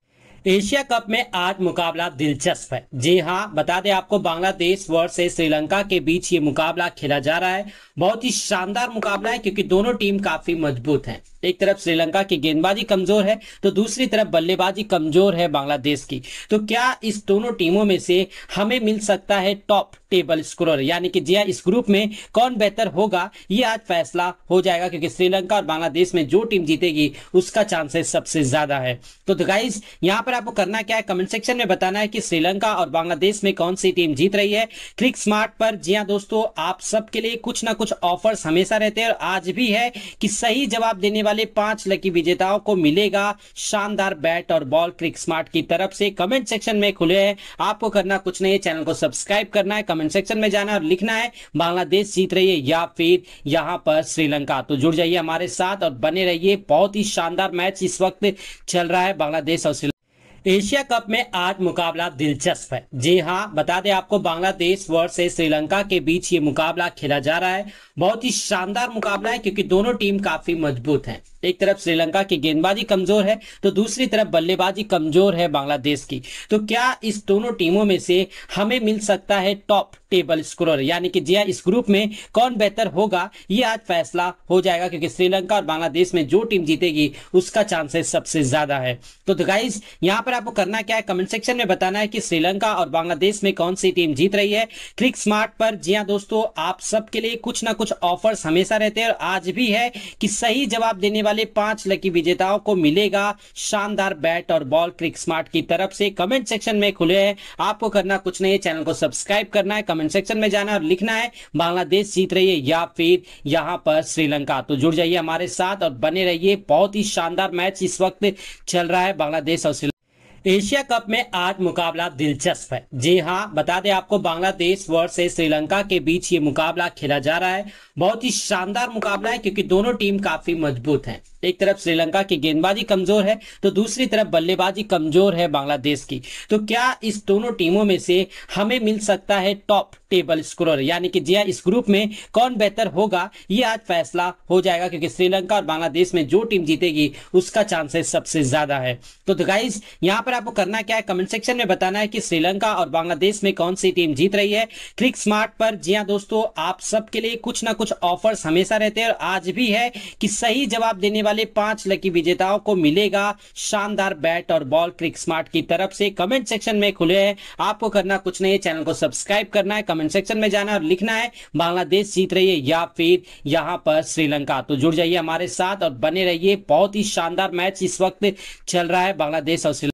एशिया कप में आज मुकाबला दिलचस्प है जी हाँ बता दें आपको बांग्लादेश वर्ष श्रीलंका के बीच ये मुकाबला खेला जा रहा है बहुत ही शानदार मुकाबला है क्योंकि दोनों टीम काफी मजबूत हैं एक तरफ श्रीलंका की गेंदबाजी कमजोर है तो दूसरी तरफ बल्लेबाजी कमजोर है बांग्लादेश की तो क्या इस दोनों टीमों में से हमें मिल सकता है टॉप टेबल स्कोरर यानी कि जिया हाँ, इस ग्रुप में कौन बेहतर होगा ये आज फैसला हो जाएगा क्योंकि श्रीलंका और बांग्लादेश में जो टीम जीतेगी उसका चांसेस सबसे ज्यादा है तो गाइज तो यहाँ पर आपको करना क्या है कमेंट सेक्शन में बताना है कि श्रीलंका और बांग्लादेश में कौन सी टीम जीत रही है क्लिक स्मार्ट पर जिया हाँ दोस्तों आप सबके लिए कुछ ना कुछ ऑफर्स हमेशा रहते हैं और आज भी है कि सही जवाब देने वाले वाले पांच लकी विजेताओं को मिलेगा शानदार बैट और बॉल क्रिक स्मार्ट की तरफ से कमेंट सेक्शन में खुले है आपको करना कुछ नहीं है चैनल को सब्सक्राइब करना है कमेंट सेक्शन में जाना और लिखना है बांग्लादेश जीत रही है या फिर यहाँ पर श्रीलंका तो जुड़ जाइए हमारे साथ और बने रहिए बहुत ही शानदार मैच इस वक्त चल रहा है बांग्लादेश और श्रीलंका एशिया कप में आज मुकाबला दिलचस्प है जी हाँ बता दें आपको बांग्लादेश वर्ष श्रीलंका के बीच ये मुकाबला खेला जा रहा है बहुत ही शानदार मुकाबला है क्योंकि दोनों टीम काफी मजबूत हैं एक तरफ श्रीलंका की गेंदबाजी कमजोर है तो दूसरी तरफ बल्लेबाजी कमजोर है बांग्लादेश की तो क्या इस दोनों टीमों में से हमें मिल सकता है टॉप टेबल स्कोरर यानी कि जिया हाँ, इस ग्रुप में कौन बेहतर होगा ये आज फैसला हो जाएगा क्योंकि श्रीलंका और बांग्लादेश में जो टीम जीतेगी उसका चांसेस सबसे ज्यादा है तो, गाइज तो यहाँ पर आपको करना क्या है कमेंट सेक्शन में बताना है कि श्रीलंका और बांग्लादेश में कौन सी टीम जीत रही है क्लिक स्मार्ट पर जिया हाँ, दोस्तों आप सबके लिए कुछ ना कुछ ऑफर्स हमेशा रहते हैं और आज भी है कि सही जवाब देने वाले वाले पांच लकी विजेताओं को मिलेगा शानदार बैट और बॉल क्रिक स्मार्ट की तरफ से कमेंट सेक्शन में खुले है आपको करना कुछ नहीं है चैनल को सब्सक्राइब करना है कमेंट सेक्शन में जाना और लिखना है बांग्लादेश जीत रही है या फिर यहाँ पर श्रीलंका तो जुड़ जाइए हमारे साथ और बने रहिए बहुत ही शानदार मैच इस वक्त चल रहा है बांग्लादेश और श्रीलंका एशिया कप में आज मुकाबला दिलचस्प है जी हाँ बता दें आपको बांग्लादेश वर्ष श्रीलंका के बीच ये मुकाबला खेला जा रहा है बहुत ही शानदार मुकाबला है क्योंकि दोनों टीम काफी मजबूत हैं एक तरफ श्रीलंका की गेंदबाजी कमजोर है तो दूसरी तरफ बल्लेबाजी कमजोर है बांग्लादेश की तो क्या इस दोनों टीमों में से हमें मिल सकता है टॉप टेबल स्कोरर यानी कि जिया हाँ, इस ग्रुप में कौन बेहतर होगा ये आज फैसला हो जाएगा क्योंकि श्रीलंका और बांग्लादेश में जो टीम जीतेगी उसका चांसेस सबसे ज्यादा है तो, गाइज तो यहाँ पर आपको करना क्या है कमेंट सेक्शन में बताना है कि श्रीलंका और बांग्लादेश में कौन सी टीम जीत रही है क्लिक स्मार्ट पर जिया हाँ दोस्तों आप सबके लिए कुछ ना कुछ ऑफर्स हमेशा रहते हैं और आज भी है कि सही जवाब देने वाले वाले पांच लकी विजेताओं को मिलेगा शानदार बैट और बॉल क्रिक स्मार्ट की तरफ से कमेंट सेक्शन में खुले है आपको करना कुछ नहीं है चैनल को सब्सक्राइब करना है कमेंट सेक्शन में जाना और लिखना है बांग्लादेश जीत रही है या फिर यहाँ पर श्रीलंका तो जुड़ जाइए हमारे साथ और बने रहिए बहुत ही शानदार मैच इस वक्त चल रहा है बांग्लादेश और श्रीलंका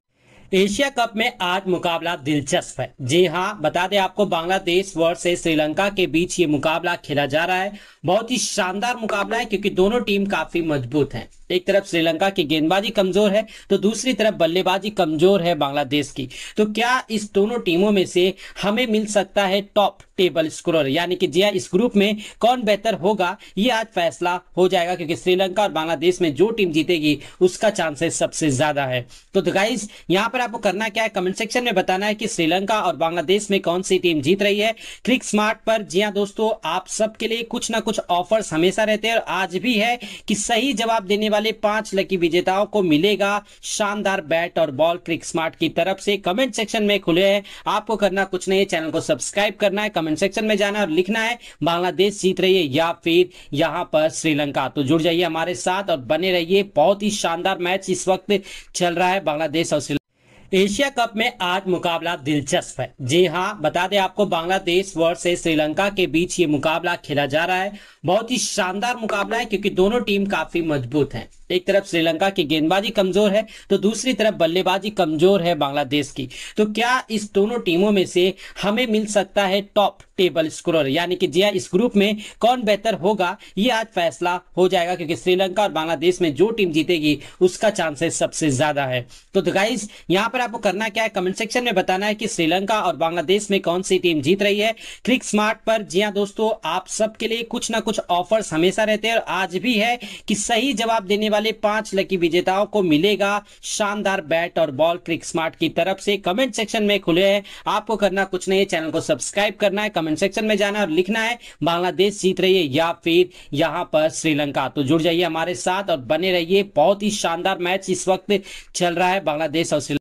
एशिया कप में आज मुकाबला दिलचस्प है जी हाँ बता दें आपको बांग्लादेश वर्ष श्रीलंका के बीच ये मुकाबला खेला जा रहा है बहुत ही शानदार मुकाबला है क्योंकि दोनों टीम काफी मजबूत हैं एक तरफ श्रीलंका की गेंदबाजी कमजोर है तो दूसरी तरफ बल्लेबाजी कमजोर है बांग्लादेश की तो क्या इस दोनों टीमों में से हमें मिल सकता है टॉप टेबल स्कोरर यानी कि जिया हाँ, इस ग्रुप में कौन बेहतर होगा ये आज फैसला हो जाएगा क्योंकि श्रीलंका और बांग्लादेश में जो टीम जीतेगी उसका चांसेस सबसे ज्यादा है तो, गाइज तो यहाँ पर आपको करना क्या है कमेंट सेक्शन में बताना है कि श्रीलंका और बांग्लादेश में कौन सी टीम जीत रही है क्लिक स्मार्ट पर जिया हाँ दोस्तों आप सबके लिए कुछ ना कुछ ऑफर्स हमेशा रहते हैं और आज भी है कि सही जवाब देने वाले वाले पांच लकी विजेताओं को मिलेगा शानदार बैट और बॉल क्रिक स्मार्ट की तरफ से कमेंट सेक्शन में खुले है आपको करना कुछ नहीं है चैनल को सब्सक्राइब करना है कमेंट सेक्शन में जाना और लिखना है बांग्लादेश जीत रही है या फिर यहाँ पर श्रीलंका तो जुड़ जाइए हमारे साथ और बने रहिए बहुत ही शानदार मैच इस वक्त चल रहा है बांग्लादेश और श्रीलंका एशिया कप में आज मुकाबला दिलचस्प है जी हाँ बता दें आपको बांग्लादेश वर्ष श्रीलंका के बीच ये मुकाबला खेला जा रहा है बहुत ही शानदार मुकाबला है क्योंकि दोनों टीम काफी मजबूत हैं एक तरफ श्रीलंका की गेंदबाजी कमजोर है तो दूसरी तरफ बल्लेबाजी कमजोर है बांग्लादेश की तो क्या इस दोनों टीमों में से हमें मिल सकता है टॉप टेबल स्कोरर यानी कि जिया हाँ, इस ग्रुप में कौन बेहतर होगा ये आज फैसला हो जाएगा क्योंकि श्रीलंका और बांग्लादेश में जो टीम जीतेगी उसका चांसेस सबसे ज्यादा है तो, गाइज तो यहाँ पर आपको करना क्या है कमेंट सेक्शन में बताना है कि श्रीलंका और बांग्लादेश में कौन सी टीम जीत रही है क्लिक स्मार्ट पर जिया हाँ दोस्तों आप सबके लिए कुछ ना कुछ ऑफर्स हमेशा रहते हैं और आज भी है कि सही जवाब देने वाले वाले पांच लकी विजेताओं को मिलेगा शानदार बैट और बॉल क्रिक स्मार्ट की तरफ से कमेंट सेक्शन में खुले है आपको करना कुछ नहीं है चैनल को सब्सक्राइब करना है कमेंट सेक्शन में जाना और लिखना है बांग्लादेश जीत रही है या फिर यहाँ पर श्रीलंका तो जुड़ जाइए हमारे साथ और बने रहिए बहुत ही शानदार मैच इस वक्त चल रहा है बांग्लादेश और श्रीलंका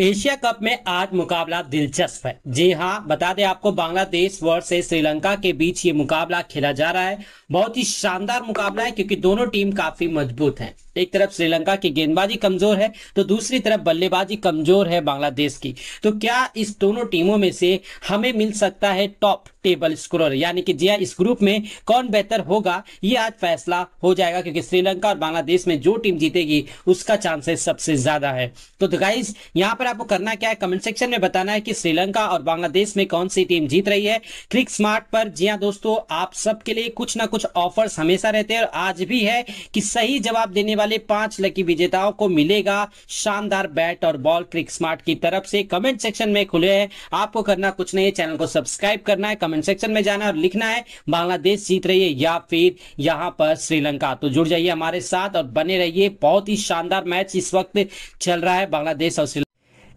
एशिया कप में आज मुकाबला दिलचस्प है जी हाँ बता दें आपको बांग्लादेश वर्ष श्रीलंका के बीच ये मुकाबला खेला जा रहा है बहुत ही शानदार मुकाबला है क्योंकि दोनों टीम काफी मजबूत हैं एक तरफ श्रीलंका की गेंदबाजी कमजोर है तो दूसरी तरफ बल्लेबाजी कमजोर है बांग्लादेश की तो क्या इस दोनों टीमों में से हमें मिल सकता है टॉप टेबल स्कोरर यानी कि जिया हाँ, इस ग्रुप में कौन बेहतर होगा ये आज फैसला हो जाएगा क्योंकि श्रीलंका और बांग्लादेश में जो टीम जीतेगी उसका चांसेस सबसे ज्यादा है तो गाइज तो यहाँ पर आपको करना क्या है कमेंट सेक्शन में बताना है कि श्रीलंका और बांग्लादेश में कौन सी टीम जीत रही है क्लिक स्मार्ट पर जिया हाँ दोस्तों आप सबके लिए कुछ ना कुछ ऑफर्स हमेशा रहते हैं और आज भी है कि सही जवाब देने वाले वाले पांच लकी विजेताओं को मिलेगा शानदार बैट और बॉल क्रिक स्मार्ट की तरफ से कमेंट सेक्शन में खुले है आपको करना कुछ नहीं है चैनल को सब्सक्राइब करना है कमेंट सेक्शन में जाना और लिखना है बांग्लादेश जीत रही है या फिर यहाँ पर श्रीलंका तो जुड़ जाइए हमारे साथ और बने रहिए बहुत ही शानदार मैच इस वक्त चल रहा है बांग्लादेश और श्रीलंका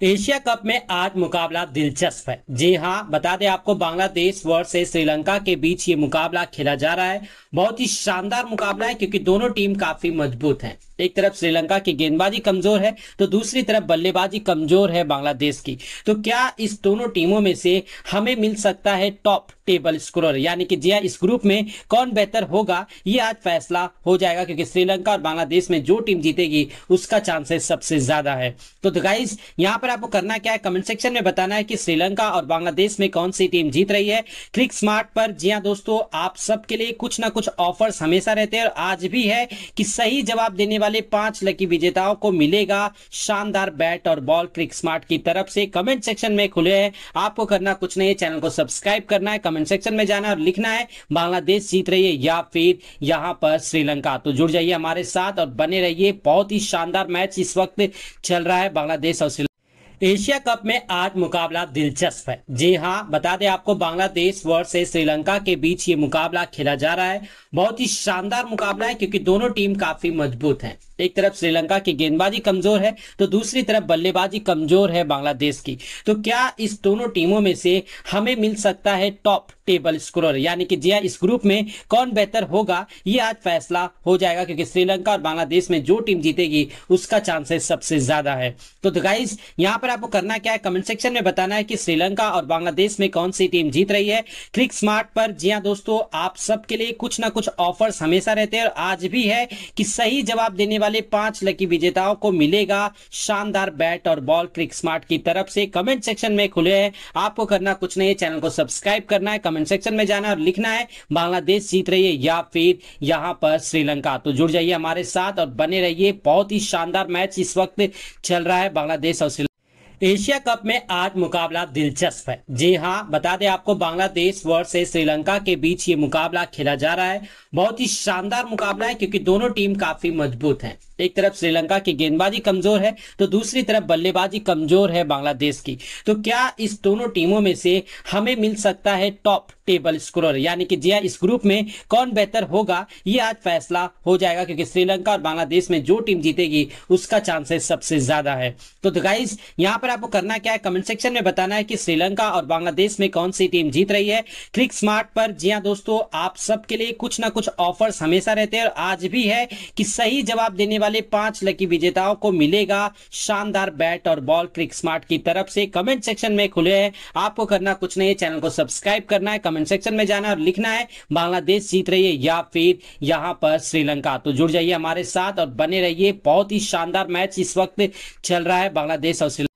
एशिया कप में आज मुकाबला दिलचस्प है जी हाँ बता दें आपको बांग्लादेश वर्ष श्रीलंका के बीच ये मुकाबला खेला जा रहा है बहुत ही शानदार मुकाबला है क्योंकि दोनों टीम काफी मजबूत हैं एक तरफ श्रीलंका की गेंदबाजी कमजोर है तो दूसरी तरफ बल्लेबाजी कमजोर है बांग्लादेश की तो क्या इस दोनों टीमों में से हमें मिल सकता है टॉप टेबल स्कोरर यानी कि जिया हाँ, इस ग्रुप में कौन बेहतर होगा ये आज फैसला हो जाएगा क्योंकि श्रीलंका और बांग्लादेश में जो टीम जीतेगी उसका चांसेस सबसे ज्यादा है तो गाइज तो यहाँ पर आपको करना क्या है कमेंट सेक्शन में बताना है कि श्रीलंका और बांग्लादेश में कौन सी टीम जीत रही है क्लिक स्मार्ट पर जिया हाँ दोस्तों आप सबके लिए कुछ ना कुछ ऑफर्स हमेशा रहते हैं और आज भी है कि सही जवाब देने वाले वाले पांच लकी विजेताओं को मिलेगा शानदार बैट और बॉल क्रिक स्मार्ट की तरफ से कमेंट सेक्शन में खुले है आपको करना कुछ नहीं है चैनल को सब्सक्राइब करना है कमेंट सेक्शन में जाना और लिखना है बांग्लादेश जीत रही है या फिर यहाँ पर श्रीलंका तो जुड़ जाइए हमारे साथ और बने रहिए बहुत ही शानदार मैच इस वक्त चल रहा है बांग्लादेश और श्रीलंका एशिया कप में आज मुकाबला दिलचस्प है जी हाँ बता दें आपको बांग्लादेश वर्ष श्रीलंका के बीच ये मुकाबला खेला जा रहा है बहुत ही शानदार मुकाबला है क्योंकि दोनों टीम काफी मजबूत हैं एक तरफ श्रीलंका की गेंदबाजी कमजोर है तो दूसरी तरफ बल्लेबाजी कमजोर है बांग्लादेश की तो क्या इस दोनों टीमों में से हमें मिल सकता है टॉप टेबल स्कोरर यानी कि जिया हाँ, इस ग्रुप में कौन बेहतर होगा ये आज फैसला हो जाएगा क्योंकि श्रीलंका और बांग्लादेश में जो टीम जीतेगी उसका चांसेस सबसे ज्यादा है तो गाइज तो यहाँ पर आपको करना क्या है कमेंट सेक्शन में बताना है कि श्रीलंका और बांग्लादेश में कौन सी टीम जीत रही है क्लिक स्मार्ट पर जी हाँ दोस्तों आप सबके लिए कुछ ना कुछ ऑफर्स हमेशा रहते हैं और आज भी है कि सही जवाब देने वाले वाले पांच लकी विजेताओं को मिलेगा शानदार बैट और बॉल क्रिक स्मार्ट की तरफ से कमेंट सेक्शन में खुले है आपको करना कुछ नहीं है चैनल को सब्सक्राइब करना है कमेंट सेक्शन में जाना और लिखना है बांग्लादेश जीत रही है या फिर यहाँ पर श्रीलंका तो जुड़ जाइए हमारे साथ और बने रहिए बहुत ही शानदार मैच इस वक्त चल रहा है बांग्लादेश और श्रीलंका एशिया कप में आज मुकाबला दिलचस्प है जी हाँ बता दें आपको बांग्लादेश वर्ष श्रीलंका के बीच ये मुकाबला खेला जा रहा है बहुत ही शानदार मुकाबला है क्योंकि दोनों टीम काफी मजबूत हैं एक तरफ श्रीलंका की गेंदबाजी कमजोर है तो दूसरी तरफ बल्लेबाजी कमजोर है बांग्लादेश की तो क्या इस दोनों टीमों में से हमें मिल सकता है टॉप टेबल स्कोरर यानी कि जिया हाँ, इस ग्रुप में कौन बेहतर होगा ये आज फैसला हो जाएगा क्योंकि श्रीलंका और बांग्लादेश में जो टीम जीतेगी उसका चांसेस सबसे ज्यादा है तो गाइज तो यहाँ पर आपको करना क्या है कमेंट सेक्शन में बताना है कि श्रीलंका और बांग्लादेश में कौन सी टीम जीत रही है क्लिक स्मार्ट पर जिया हाँ दोस्तों आप सबके लिए कुछ ना कुछ ऑफर्स हमेशा रहते हैं और आज भी है कि सही जवाब देने वाले वाले पांच लकी विजेताओं को मिलेगा शानदार बैट और बॉल क्रिक स्मार्ट की तरफ से कमेंट सेक्शन में खुले है आपको करना कुछ नहीं है चैनल को सब्सक्राइब करना है कमेंट सेक्शन में जाना और लिखना है बांग्लादेश जीत रही है या फिर यहाँ पर श्रीलंका तो जुड़ जाइए हमारे साथ और बने रहिए बहुत ही शानदार मैच इस वक्त चल रहा है बांग्लादेश और श्रीलंका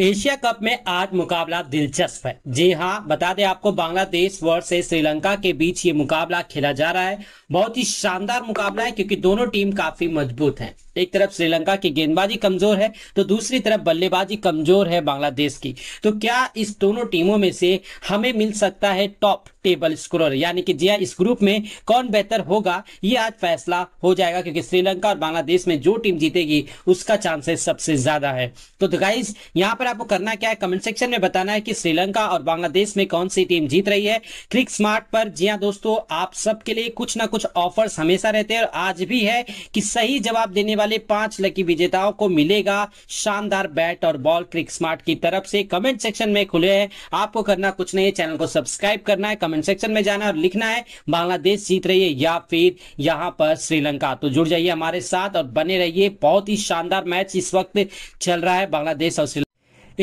एशिया कप में आज मुकाबला दिलचस्प है जी हाँ बता दें आपको बांग्लादेश वर्ष श्रीलंका के बीच ये मुकाबला खेला जा रहा है बहुत ही शानदार मुकाबला है क्योंकि दोनों टीम काफी मजबूत हैं एक तरफ श्रीलंका की गेंदबाजी कमजोर है तो दूसरी तरफ बल्लेबाजी कमजोर है बांग्लादेश की तो क्या इस दोनों टीमों में से हमें मिल सकता है टॉप टेबल स्कोरर यानी कि जिया हाँ, इस ग्रुप में कौन बेहतर होगा ये आज फैसला हो जाएगा क्योंकि श्रीलंका और बांग्लादेश में जो टीम जीतेगी उसका चांसेस सबसे ज्यादा है तो गाइज तो यहाँ पर आपको करना क्या है कमेंट सेक्शन में बताना है कि श्रीलंका और बांग्लादेश में कौन सी टीम जीत रही है क्लिक स्मार्ट पर जी हाँ दोस्तों आप सबके लिए कुछ ना कुछ ऑफर्स हमेशा रहते हैं और आज भी है कि सही जवाब देने वाले वाले पांच लकी विजेताओं को मिलेगा शानदार बैट और बॉल क्रिक स्मार्ट की तरफ से कमेंट सेक्शन में खुले है आपको करना कुछ नहीं है चैनल को सब्सक्राइब करना है कमेंट सेक्शन में जाना और लिखना है बांग्लादेश जीत रही है या फिर यहाँ पर श्रीलंका तो जुड़ जाइए हमारे साथ और बने रहिए बहुत ही शानदार मैच इस वक्त चल रहा है बांग्लादेश और श्रीलंका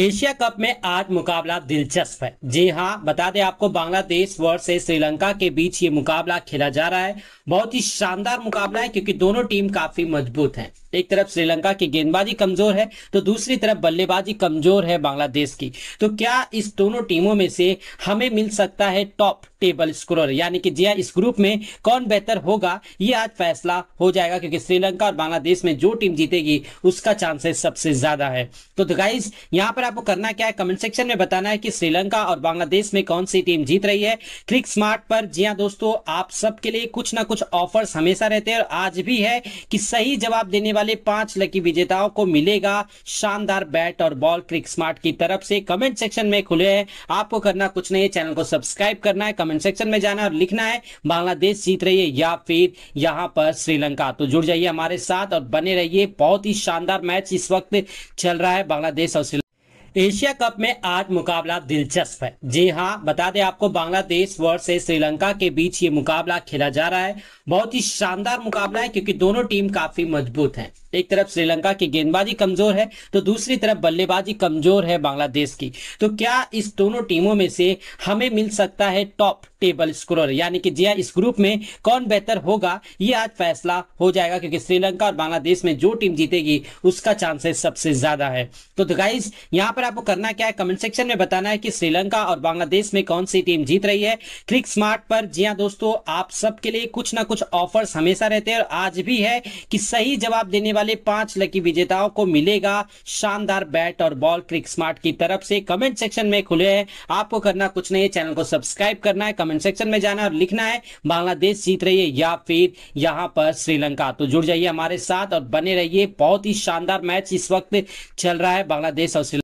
एशिया कप में आज मुकाबला दिलचस्प है जी हाँ बता दें आपको बांग्लादेश वर्ष श्रीलंका के बीच ये मुकाबला खेला जा रहा है बहुत ही शानदार मुकाबला है क्योंकि दोनों टीम काफी मजबूत हैं एक तरफ श्रीलंका की गेंदबाजी कमजोर है तो दूसरी तरफ बल्लेबाजी कमजोर है बांग्लादेश की तो क्या इस दोनों टीमों में से हमें मिल सकता है टॉप टेबल स्कोरर यानी कि जिया हाँ, इस ग्रुप में कौन बेहतर होगा ये आज फैसला हो जाएगा क्योंकि श्रीलंका और बांग्लादेश में जो टीम जीतेगी उसका चांसेस सबसे ज्यादा है तो गाइज तो यहाँ पर आपको करना क्या है कमेंट सेक्शन में बताना है कि श्रीलंका और बांग्लादेश में कौन सी टीम जीत रही है क्लिक स्मार्ट पर जी हाँ दोस्तों आप सबके लिए कुछ ना कुछ ऑफर्स हमेशा रहते हैं और आज भी है कि सही जवाब देने वाले वाले पांच लकी विजेताओं को मिलेगा शानदार बैट और बॉल क्रिक स्मार्ट की तरफ से कमेंट सेक्शन में खुले है आपको करना कुछ नहीं है चैनल को सब्सक्राइब करना है कमेंट सेक्शन में जाना और लिखना है बांग्लादेश जीत रही है या फिर यहाँ पर श्रीलंका तो जुड़ जाइए हमारे साथ और बने रहिए बहुत ही शानदार मैच इस वक्त चल रहा है बांग्लादेश और श्रीलंका एशिया कप में आज मुकाबला दिलचस्प है जी हाँ बता दें आपको बांग्लादेश वर्ष श्रीलंका के बीच ये मुकाबला खेला जा रहा है बहुत ही शानदार मुकाबला है क्योंकि दोनों टीम काफी मजबूत हैं एक तरफ श्रीलंका की गेंदबाजी कमजोर है तो दूसरी तरफ बल्लेबाजी कमजोर है बांग्लादेश की तो क्या इस दोनों टीमों में से हमें मिल सकता है टॉप टेबल स्कोरर यानी कि जिया हाँ, इस ग्रुप में कौन बेहतर होगा ये आज फैसला हो जाएगा क्योंकि श्रीलंका और बांग्लादेश में जो टीम जीतेगी उसका चांसेस सबसे ज्यादा है तो गाइज तो यहाँ पर आपको करना क्या है कमेंट सेक्शन में बताना है कि श्रीलंका और बांग्लादेश में कौन सी टीम जीत रही है क्लिक स्मार्ट पर जिया हाँ दोस्तों आप सबके लिए कुछ ना कुछ ऑफर्स हमेशा रहते हैं और आज भी है कि सही जवाब देने वाले वाले पांच लकी विजेताओं को मिलेगा शानदार बैट और बॉल क्रिक स्मार्ट की तरफ से कमेंट सेक्शन में खुले है आपको करना कुछ नहीं है चैनल को सब्सक्राइब करना है कमेंट सेक्शन में जाना और लिखना है बांग्लादेश जीत रही है या फिर यहाँ पर श्रीलंका तो जुड़ जाइए हमारे साथ और बने रहिए बहुत ही शानदार मैच इस वक्त चल रहा है बांग्लादेश और श्रीलंका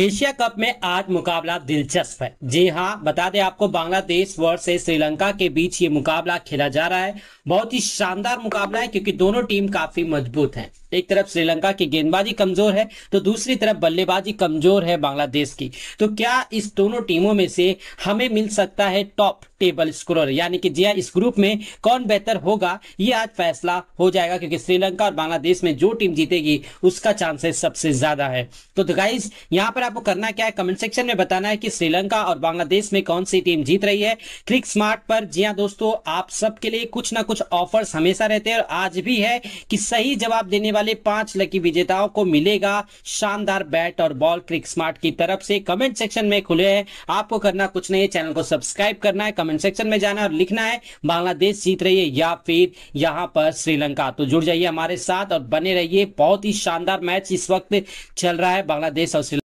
एशिया कप में आज मुकाबला दिलचस्प है जी हाँ बता दें आपको बांग्लादेश वर्ष श्रीलंका के बीच ये मुकाबला खेला जा रहा है बहुत ही शानदार मुकाबला है क्योंकि दोनों टीम काफी मजबूत हैं एक तरफ श्रीलंका की गेंदबाजी कमजोर है तो दूसरी तरफ बल्लेबाजी कमजोर है बांग्लादेश की तो क्या इस दोनों टीमों में से हमें मिल सकता है टॉप टेबल स्कोरर यानी कि जिया हाँ, इस ग्रुप में कौन बेहतर होगा ये आज फैसला हो जाएगा क्योंकि श्रीलंका और बांग्लादेश में जो टीम जीतेगी उसका चांसेस सबसे ज्यादा है तो गाइज तो यहाँ पर आपको करना क्या है कमेंट सेक्शन में बताना है कि श्रीलंका और बांग्लादेश में कौन सी टीम जीत रही है क्लिक स्मार्ट पर जिया हाँ दोस्तों आप सबके लिए कुछ ना कुछ ऑफर्स हमेशा रहते हैं और आज भी है कि सही जवाब देने वाले वाले पांच लकी विजेताओं को मिलेगा शानदार बैट और बॉल क्रिक स्मार्ट की तरफ से कमेंट सेक्शन में खुले है आपको करना कुछ नहीं है चैनल को सब्सक्राइब करना है कमेंट सेक्शन में जाना और लिखना है बांग्लादेश जीत रही है या फिर यहाँ पर श्रीलंका तो जुड़ जाइए हमारे साथ और बने रहिए बहुत ही शानदार मैच इस वक्त चल रहा है बांग्लादेश और श्रीलंका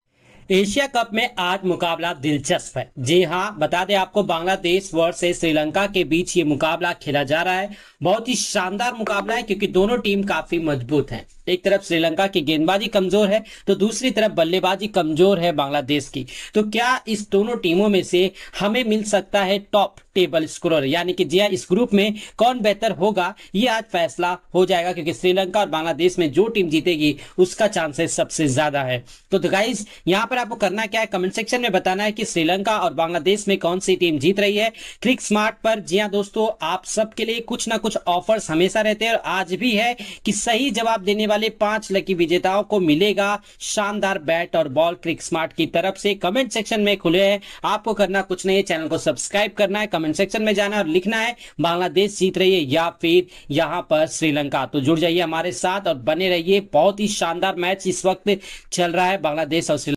एशिया कप में आज मुकाबला दिलचस्प है जी हाँ बता दें आपको बांग्लादेश वर्ष श्रीलंका के बीच ये मुकाबला खेला जा रहा है बहुत ही शानदार मुकाबला है क्योंकि दोनों टीम काफी मजबूत हैं एक तरफ श्रीलंका की गेंदबाजी कमजोर है तो दूसरी तरफ बल्लेबाजी कमजोर है बांग्लादेश की तो क्या इस दोनों टीमों में से हमें मिल सकता है टॉप टेबल स्कोरर यानी कि जिया हाँ, इस ग्रुप में कौन बेहतर होगा ये आज फैसला हो जाएगा क्योंकि श्रीलंका और बांग्लादेश में जो टीम जीतेगी उसका चांसेस सबसे ज्यादा है तो, गाइज तो यहाँ पर आपको करना क्या है कमेंट सेक्शन में बताना है कि श्रीलंका और बांग्लादेश में कौन सी टीम जीत रही है क्लिक स्मार्ट पर जिया हाँ दोस्तों आप सबके लिए कुछ ना कुछ ऑफर्स हमेशा रहते हैं और आज भी है कि सही जवाब देने वाले वाले पांच लकी विजेताओं को मिलेगा शानदार बैट और बॉल क्रिक स्मार्ट की तरफ से कमेंट सेक्शन में खुले है आपको करना कुछ नहीं है चैनल को सब्सक्राइब करना है कमेंट सेक्शन में जाना और लिखना है बांग्लादेश जीत रही है या फिर यहाँ पर श्रीलंका तो जुड़ जाइए हमारे साथ और बने रहिए बहुत ही शानदार मैच इस वक्त चल रहा है बांग्लादेश और श्रीलंका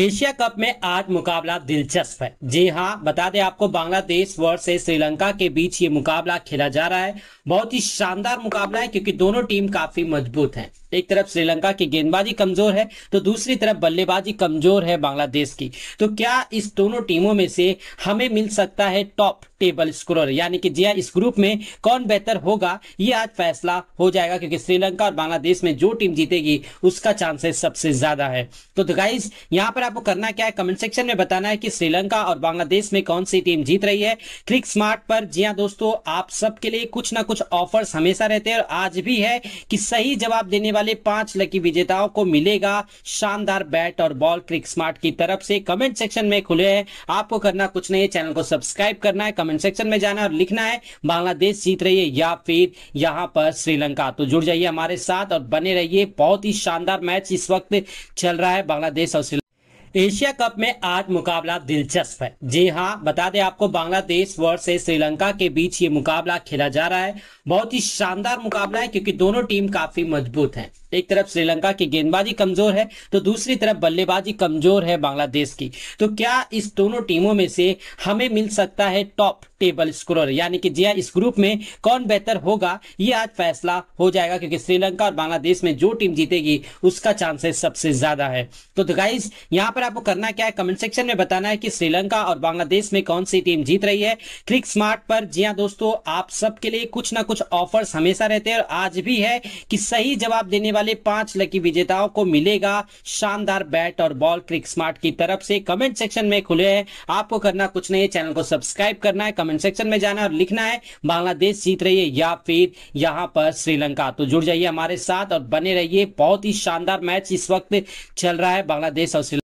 एशिया कप में आज मुकाबला दिलचस्प है जी हाँ बता दें आपको बांग्लादेश वर्ष श्रीलंका के बीच ये मुकाबला खेला जा रहा है बहुत ही शानदार मुकाबला है क्योंकि दोनों टीम काफी मजबूत हैं एक तरफ श्रीलंका की गेंदबाजी कमजोर है तो दूसरी तरफ बल्लेबाजी कमजोर है बांग्लादेश की तो क्या इस दोनों टीमों में से हमें मिल सकता है टॉप टेबल स्कोरर यानी कि जिया हाँ, इस ग्रुप में कौन बेहतर होगा ये आज फैसला हो जाएगा क्योंकि श्रीलंका और बांग्लादेश में जो टीम जीतेगी उसका चांसेस सबसे ज्यादा है तो, गाइज तो यहाँ पर आपको करना क्या है कमेंट सेक्शन में बताना है कि श्रीलंका और बांग्लादेश में कौन सी टीम जीत रही है क्लिक स्मार्ट पर जिया हाँ दोस्तों आप सबके लिए कुछ ना कुछ ऑफर्स हमेशा रहते हैं और आज भी है कि सही जवाब देने वाले वाले पांच लकी विजेताओं को मिलेगा शानदार बैट और बॉल क्रिक स्मार्ट की तरफ से कमेंट सेक्शन में खुले है आपको करना कुछ नहीं है चैनल को सब्सक्राइब करना है कमेंट सेक्शन में जाना और लिखना है बांग्लादेश जीत रही है या फिर यहाँ पर श्रीलंका तो जुड़ जाइए हमारे साथ और बने रहिए बहुत ही शानदार मैच इस वक्त चल रहा है बांग्लादेश और श्रीलंका एशिया कप में आज मुकाबला दिलचस्प है जी हाँ बता दें आपको बांग्लादेश वर्ष श्रीलंका के बीच ये मुकाबला खेला जा रहा है बहुत ही शानदार मुकाबला है क्योंकि दोनों टीम काफी मजबूत हैं एक तरफ श्रीलंका की गेंदबाजी कमजोर है तो दूसरी तरफ बल्लेबाजी कमजोर है बांग्लादेश की तो क्या इस दोनों टीमों में से हमें मिल सकता है टॉप टेबल स्कोरर यानी कि जिया हाँ, इस ग्रुप में कौन बेहतर होगा ये आज फैसला हो जाएगा क्योंकि श्रीलंका और बांग्लादेश में जो टीम जीतेगी उसका चांसेस सबसे ज्यादा है तो, गाइज तो यहाँ पर आपको करना क्या है कमेंट सेक्शन में बताना है कि श्रीलंका और बांग्लादेश में कौन सी टीम जीत रही है क्लिक स्मार्ट पर जी हाँ दोस्तों आप सबके लिए कुछ ना कुछ ऑफर्स हमेशा रहते हैं और आज भी है कि सही जवाब देने वाले वाले पांच लकी विजेताओं को मिलेगा शानदार बैट और बॉल क्रिक स्मार्ट की तरफ से कमेंट सेक्शन में खुले है आपको करना कुछ नहीं है चैनल को सब्सक्राइब करना है कमेंट सेक्शन में जाना और लिखना है बांग्लादेश जीत रही है या फिर यहाँ पर श्रीलंका तो जुड़ जाइए हमारे साथ और बने रहिए बहुत ही शानदार मैच इस वक्त चल रहा है बांग्लादेश और श्रीलंका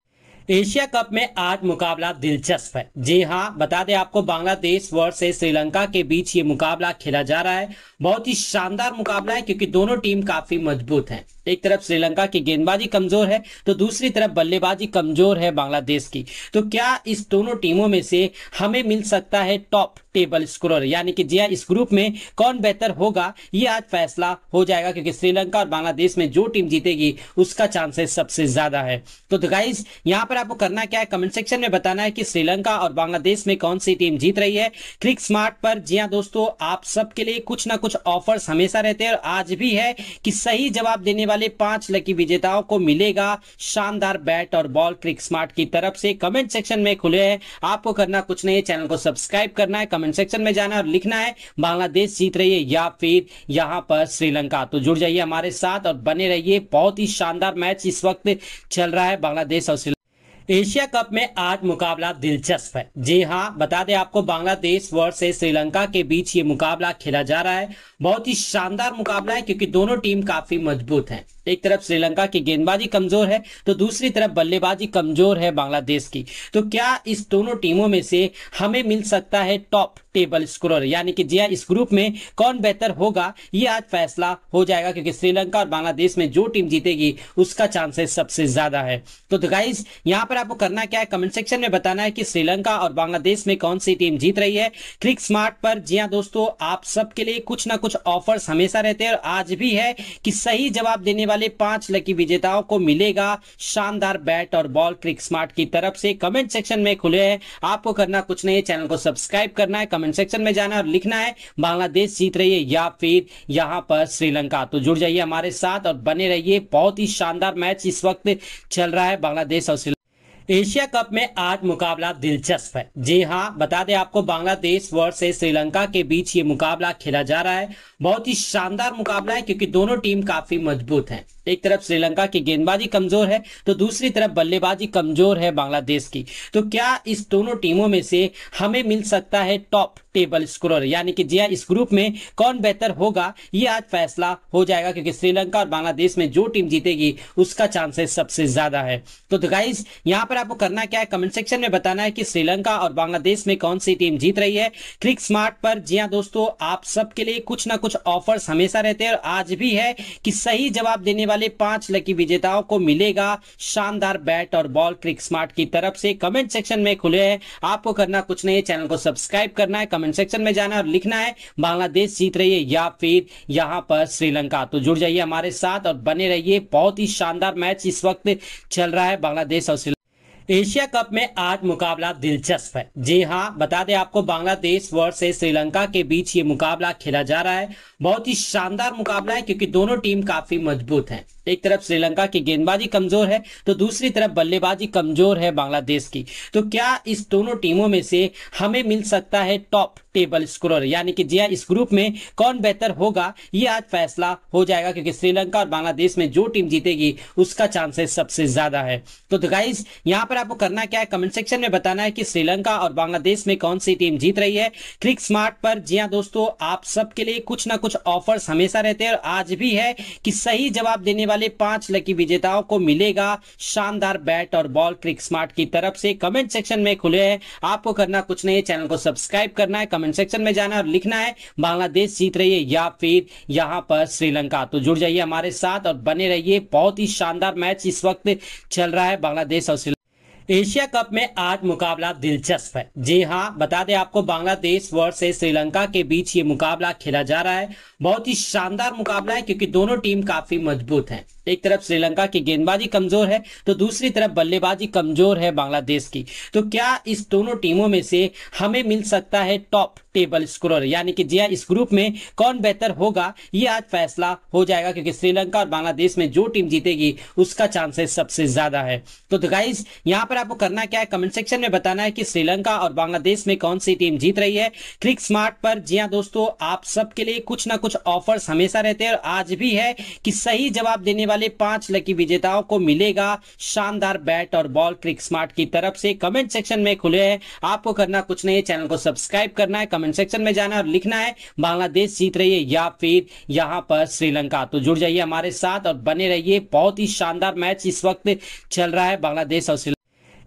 एशिया कप में आज मुकाबला दिलचस्प है जी हाँ बता दें आपको बांग्लादेश वर्ष श्रीलंका के बीच ये मुकाबला खेला जा रहा है बहुत ही शानदार मुकाबला है क्योंकि दोनों टीम काफी मजबूत हैं एक तरफ श्रीलंका की गेंदबाजी कमजोर है तो दूसरी तरफ बल्लेबाजी कमजोर है बांग्लादेश की तो क्या इस दोनों टीमों में से हमें मिल सकता है टॉप टेबल स्कोरर यानी कि जिया हाँ, इस ग्रुप में कौन बेहतर होगा ये आज फैसला हो जाएगा क्योंकि श्रीलंका और बांग्लादेश में जो टीम जीतेगी उसका चांसेस सबसे ज्यादा है तो, गाइज तो यहाँ पर आपको करना क्या है कमेंट सेक्शन में बताना है कि श्रीलंका और बांग्लादेश में कौन सी टीम जीत रही है क्लिक स्मार्ट पर जिया हाँ दोस्तों आप सबके लिए कुछ ना कुछ ऑफर्स हमेशा रहते हैं और आज भी है कि सही जवाब देने वाले वाले पांच लकी विजेताओं को मिलेगा शानदार बैट और बॉल क्रिक स्मार्ट की तरफ से कमेंट सेक्शन में खुले है आपको करना कुछ नहीं है चैनल को सब्सक्राइब करना है कमेंट सेक्शन में जाना और लिखना है बांग्लादेश जीत रही है या फिर यहाँ पर श्रीलंका तो जुड़ जाइए हमारे साथ और बने रहिए बहुत ही शानदार मैच इस वक्त चल रहा है बांग्लादेश और श्रीलंका एशिया कप में आज मुकाबला दिलचस्प है जी हाँ बता दें आपको बांग्लादेश वर्ष श्रीलंका के बीच ये मुकाबला खेला जा रहा है बहुत ही शानदार मुकाबला है क्योंकि दोनों टीम काफी मजबूत हैं एक तरफ श्रीलंका की गेंदबाजी कमजोर है तो दूसरी तरफ बल्लेबाजी कमजोर है बांग्लादेश की तो क्या इस दोनों टीमों में से हमें मिल सकता है टॉप टेबल स्कोरर यानी कि जिया हाँ, इस ग्रुप में कौन बेहतर होगा ये आज फैसला हो जाएगा क्योंकि श्रीलंका और बांग्लादेश में जो टीम जीतेगी उसका चांसेस सबसे ज्यादा है तो, गाइज तो यहाँ पर आपको करना क्या है कमेंट सेक्शन में बताना है कि श्रीलंका और बांग्लादेश में कौन सी टीम जीत रही है क्लिक स्मार्ट पर जी हाँ दोस्तों आप सबके लिए कुछ ना कुछ ऑफर्स हमेशा रहते हैं और आज भी है कि सही जवाब देने वाले वाले पांच लकी विजेताओं को मिलेगा शानदार बैट और बॉल क्रिक स्मार्ट की तरफ से कमेंट सेक्शन में खुले है आपको करना कुछ नहीं है चैनल को सब्सक्राइब करना है कमेंट सेक्शन में जाना और लिखना है बांग्लादेश जीत रही है या फिर यहाँ पर श्रीलंका तो जुड़ जाइए हमारे साथ और बने रहिए बहुत ही शानदार मैच इस वक्त चल रहा है बांग्लादेश और श्रीलंका एशिया कप में आज मुकाबला दिलचस्प है जी हाँ बता दें आपको बांग्लादेश वर्ष श्रीलंका के बीच ये मुकाबला खेला जा रहा है बहुत ही शानदार मुकाबला है क्योंकि दोनों टीम काफी मजबूत हैं एक तरफ श्रीलंका की गेंदबाजी कमजोर है तो दूसरी तरफ बल्लेबाजी कमजोर है बांग्लादेश की तो क्या इस दोनों टीमों में से हमें मिल सकता है टॉप टेबल स्कोरर यानी कि जिया हाँ, इस ग्रुप में कौन बेहतर होगा ये आज फैसला हो जाएगा क्योंकि श्रीलंका और बांग्लादेश में जो टीम जीतेगी उसका चांसेस सबसे ज्यादा है तो, गाइज तो यहाँ पर आपको करना क्या है कमेंट सेक्शन में बताना है कि श्रीलंका और बांग्लादेश में कौन सी टीम जीत रही है क्लिक स्मार्ट पर जिया हाँ दोस्तों आप सबके लिए कुछ ना कुछ ऑफर्स हमेशा रहते हैं और आज भी है कि सही जवाब देने वाले वाले पांच लकी विजेताओं को मिलेगा शानदार बैट और बॉल क्रिक स्मार्ट की तरफ से कमेंट सेक्शन में खुले है आपको करना कुछ नहीं है चैनल को सब्सक्राइब करना है कमेंट सेक्शन में जाना और लिखना है बांग्लादेश जीत रही है या फिर यहाँ पर श्रीलंका तो जुड़ जाइए हमारे साथ और बने रहिए बहुत ही शानदार मैच इस वक्त चल रहा है बांग्लादेश और श्रीलंका एशिया कप में आज मुकाबला दिलचस्प है जी हाँ बता दें आपको बांग्लादेश वर्ष श्रीलंका के बीच ये मुकाबला खेला जा रहा है बहुत ही शानदार मुकाबला है क्योंकि दोनों टीम काफी मजबूत हैं एक तरफ श्रीलंका की गेंदबाजी कमजोर है तो दूसरी तरफ बल्लेबाजी कमजोर है बांग्लादेश की तो क्या इस दोनों टीमों में से हमें मिल सकता है टॉप टेबल स्कोरर यानी कि जिया हाँ, इस ग्रुप में कौन बेहतर होगा ये आज फैसला हो जाएगा क्योंकि श्रीलंका और बांग्लादेश में जो टीम जीतेगी उसका चांसेस सबसे ज्यादा है तो, गाइज तो यहाँ पर आपको करना क्या है कमेंट सेक्शन में बताना है कि श्रीलंका और बांग्लादेश में कौन सी टीम जीत रही है क्लिक स्मार्ट पर जी हाँ दोस्तों आप सबके लिए कुछ ना कुछ ऑफर्स हमेशा रहते हैं और आज भी है कि सही जवाब देने वाले वाले पांच लकी विजेताओं को मिलेगा शानदार बैट और बॉल क्रिक स्मार्ट की तरफ से कमेंट सेक्शन में खुले है आपको करना कुछ नहीं है चैनल को सब्सक्राइब करना है कमेंट सेक्शन में जाना और लिखना है बांग्लादेश जीत रही है या फिर यहाँ पर श्रीलंका तो जुड़ जाइए हमारे साथ और बने रहिए बहुत ही शानदार मैच इस वक्त चल रहा है बांग्लादेश और श्रीलंका एशिया कप में आज मुकाबला दिलचस्प है जी हाँ बता दें आपको बांग्लादेश वर्ष श्रीलंका के बीच ये मुकाबला खेला जा रहा है बहुत ही शानदार मुकाबला है क्योंकि दोनों टीम काफी मजबूत हैं एक तरफ श्रीलंका की गेंदबाजी कमजोर है तो दूसरी तरफ बल्लेबाजी कमजोर है बांग्लादेश की तो क्या इस दोनों टीमों में से हमें मिल सकता है टॉप टेबल स्कोरर यानी कि जिया हाँ, इस ग्रुप में कौन बेहतर होगा ये आज फैसला हो जाएगा क्योंकि श्रीलंका और बांग्लादेश में जो टीम जीतेगी उसका चांसेस सबसे ज्यादा है तो, गाइज तो यहाँ पर आपको करना क्या है कमेंट सेक्शन में बताना है कि श्रीलंका और बांग्लादेश में कौन सी टीम जीत रही है क्लिक स्मार्ट पर जी हाँ दोस्तों आप सबके लिए कुछ ना कुछ ऑफर्स हमेशा रहते हैं और आज भी है कि सही जवाब देने वाले वाले पांच लकी विजेताओं को मिलेगा शानदार बैट और बॉल क्रिक स्मार्ट की तरफ से कमेंट सेक्शन में खुले है आपको करना कुछ नहीं है चैनल को सब्सक्राइब करना है कमेंट सेक्शन में जाना और लिखना है बांग्लादेश जीत रही है या फिर यहाँ पर श्रीलंका तो जुड़ जाइए हमारे साथ और बने रहिए बहुत ही शानदार मैच इस वक्त चल रहा है बांग्लादेश और श्रीलंका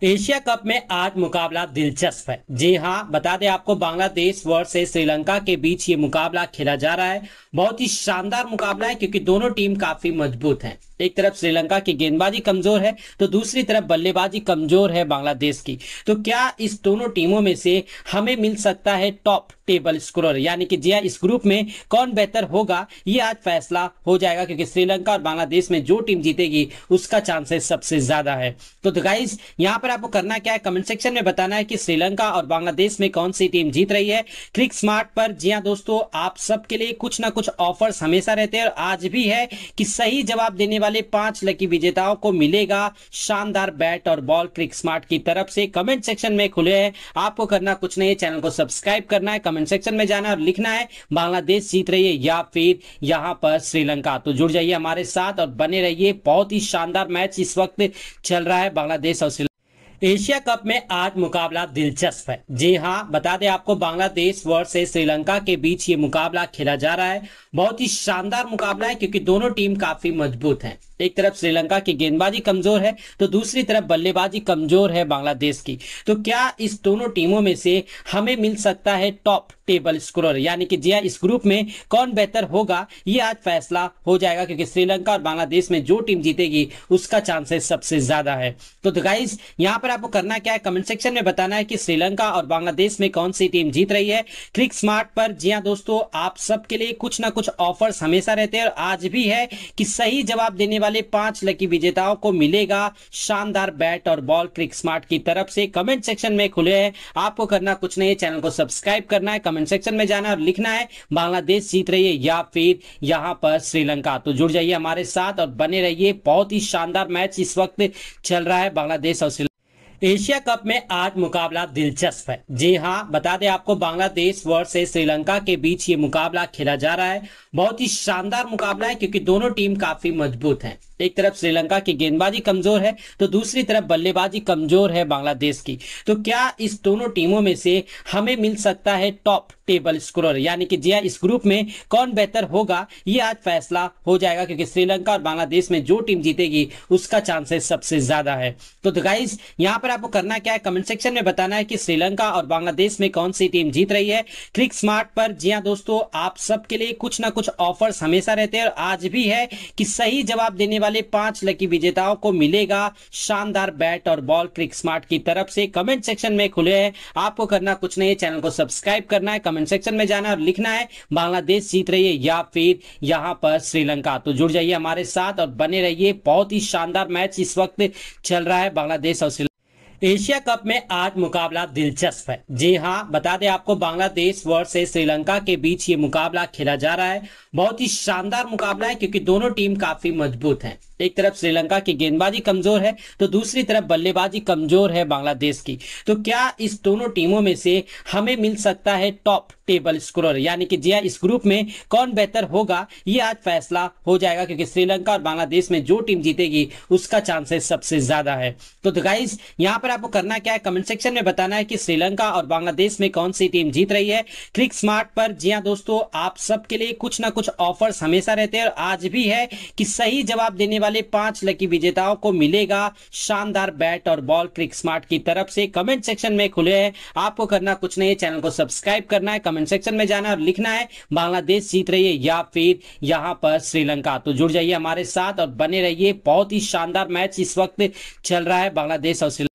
एशिया कप में आज मुकाबला दिलचस्प है जी हाँ बता दें आपको बांग्लादेश वर्ष श्रीलंका के बीच ये मुकाबला खेला जा रहा है बहुत ही शानदार मुकाबला है क्योंकि दोनों टीम काफी मजबूत हैं एक तरफ श्रीलंका की गेंदबाजी कमजोर है तो दूसरी तरफ बल्लेबाजी कमजोर है बांग्लादेश की तो क्या इस दोनों टीमों में से हमें मिल सकता है टॉप टेबल स्कोरर यानी कि जिया हाँ, इस ग्रुप में कौन बेहतर होगा ये आज फैसला हो जाएगा क्योंकि श्रीलंका और बांग्लादेश में जो टीम जीतेगी उसका चांसेस सबसे ज्यादा है तो, गाइज तो यहाँ पर आपको करना क्या है कमेंट सेक्शन में बताना है कि श्रीलंका और बांग्लादेश में कौन सी टीम जीत रही है क्लिक स्मार्ट पर जी हाँ दोस्तों आप सबके लिए कुछ ना कुछ ऑफर्स हमेशा रहते हैं और आज भी है कि सही जवाब देने वाले वाले पांच लकी विजेताओं को मिलेगा शानदार बैट और बॉल क्रिक स्मार्ट की तरफ से कमेंट सेक्शन में खुले हैं आपको करना कुछ नहीं है चैनल को सब्सक्राइब करना है कमेंट सेक्शन में जाना और लिखना है बांग्लादेश जीत रही है या फिर यहाँ पर श्रीलंका तो जुड़ जाइए हमारे साथ और बने रहिए बहुत ही शानदार मैच इस वक्त चल रहा है बांग्लादेश और श्रीलंका एशिया कप में आज मुकाबला दिलचस्प है जी हाँ बता दें आपको बांग्लादेश वर्ष श्रीलंका के बीच ये मुकाबला खेला जा रहा है बहुत ही शानदार मुकाबला है क्योंकि दोनों टीम काफी मजबूत हैं एक तरफ श्रीलंका की गेंदबाजी कमजोर है तो दूसरी तरफ बल्लेबाजी कमजोर है बांग्लादेश की तो क्या इस दोनों टीमों में से हमें मिल सकता है टॉप टेबल स्कोरर यानी कि जिया हाँ, इस ग्रुप में कौन बेहतर होगा ये आज फैसला हो जाएगा क्योंकि श्रीलंका और बांग्लादेश में जो टीम जीतेगी उसका चांसेस सबसे ज्यादा है तो, गाइज तो यहाँ पर आपको करना क्या है कमेंट सेक्शन में बताना है कि श्रीलंका और बांग्लादेश में कौन सी टीम जीत रही है क्लिक स्मार्ट पर जी हाँ दोस्तों आप सबके लिए कुछ ना कुछ ऑफर्स हमेशा रहते हैं और आज भी है कि सही जवाब देने वाले वाले पांच लकी विजेताओं को मिलेगा शानदार बैट और बॉल क्रिक स्मार्ट की तरफ से कमेंट सेक्शन में खुले है आपको करना कुछ नहीं है चैनल को सब्सक्राइब करना है कमेंट सेक्शन में जाना और लिखना है बांग्लादेश जीत रही है या फिर यहाँ पर श्रीलंका तो जुड़ जाइए हमारे साथ और बने रहिए बहुत ही शानदार मैच इस वक्त चल रहा है बांग्लादेश और श्रीलंका एशिया कप में आज मुकाबला दिलचस्प है जी हाँ बता दें आपको बांग्लादेश वर्ष श्रीलंका के बीच ये मुकाबला खेला जा रहा है बहुत ही शानदार मुकाबला है क्योंकि दोनों टीम काफी मजबूत हैं एक तरफ श्रीलंका की गेंदबाजी कमजोर है तो दूसरी तरफ बल्लेबाजी कमजोर है बांग्लादेश की तो क्या इस दोनों टीमों में से हमें मिल सकता है टॉप टेबल स्कोरर यानी कि जिया हाँ, इस ग्रुप में कौन बेहतर होगा ये आज फैसला हो जाएगा क्योंकि श्रीलंका और बांग्लादेश में जो टीम जीतेगी उसका चांसेस सबसे ज्यादा है तो, गाइज तो यहाँ पर आपको करना क्या है कमेंट सेक्शन में बताना है कि श्रीलंका और बांग्लादेश में कौन सी टीम जीत रही है क्लिक स्मार्ट पर जी हाँ दोस्तों आप सबके लिए कुछ ना कुछ ऑफर्स हमेशा रहते हैं और आज भी है कि सही जवाब देने वाले वाले पांच लकी विजेताओं को मिलेगा शानदार बैट और बॉल क्रिक स्मार्ट की तरफ से कमेंट सेक्शन में खुले है आपको करना कुछ नहीं है चैनल को सब्सक्राइब करना है कमेंट सेक्शन में जाना और लिखना है बांग्लादेश जीत रही है या फिर यहाँ पर श्रीलंका तो जुड़ जाइए हमारे साथ और बने रहिए बहुत ही शानदार मैच इस वक्त चल रहा है बांग्लादेश और श्रीलंका एशिया कप में आज मुकाबला दिलचस्प है जी हाँ बता दें आपको बांग्लादेश से श्रीलंका के बीच ये मुकाबला खेला जा रहा है बहुत ही शानदार मुकाबला है क्योंकि दोनों टीम काफी मजबूत हैं एक तरफ श्रीलंका की गेंदबाजी कमजोर है तो दूसरी तरफ बल्लेबाजी कमजोर है बांग्लादेश की तो क्या इस दोनों टीमों में से हमें मिल सकता है टॉप टेबल स्कोरर यानी कि जिया हाँ, इस ग्रुप में कौन बेहतर होगा ये आज फैसला हो जाएगा क्योंकि श्रीलंका और बांग्लादेश में जो टीम जीतेगी उसका चांसेस सबसे ज्यादा है तो, गाइज तो यहाँ पर आपको करना क्या है कमेंट सेक्शन में बताना है कि श्रीलंका और बांग्लादेश में कौन सी टीम जीत रही है क्लिक स्मार्ट पर जी हाँ दोस्तों आप सबके लिए कुछ ना कुछ ऑफर्स हमेशा रहते हैं और आज भी है कि सही जवाब देने वाले वाले पांच लकी विजेताओं को मिलेगा शानदार बैट और बॉल क्रिक स्मार्ट की तरफ से कमेंट सेक्शन में खुले है आपको करना कुछ नहीं है चैनल को सब्सक्राइब करना है कमेंट सेक्शन में जाना और लिखना है बांग्लादेश जीत रही है या फिर यहाँ पर श्रीलंका तो जुड़ जाइए हमारे साथ और बने रहिए बहुत ही शानदार मैच इस वक्त चल रहा है बांग्लादेश और श्रीलंका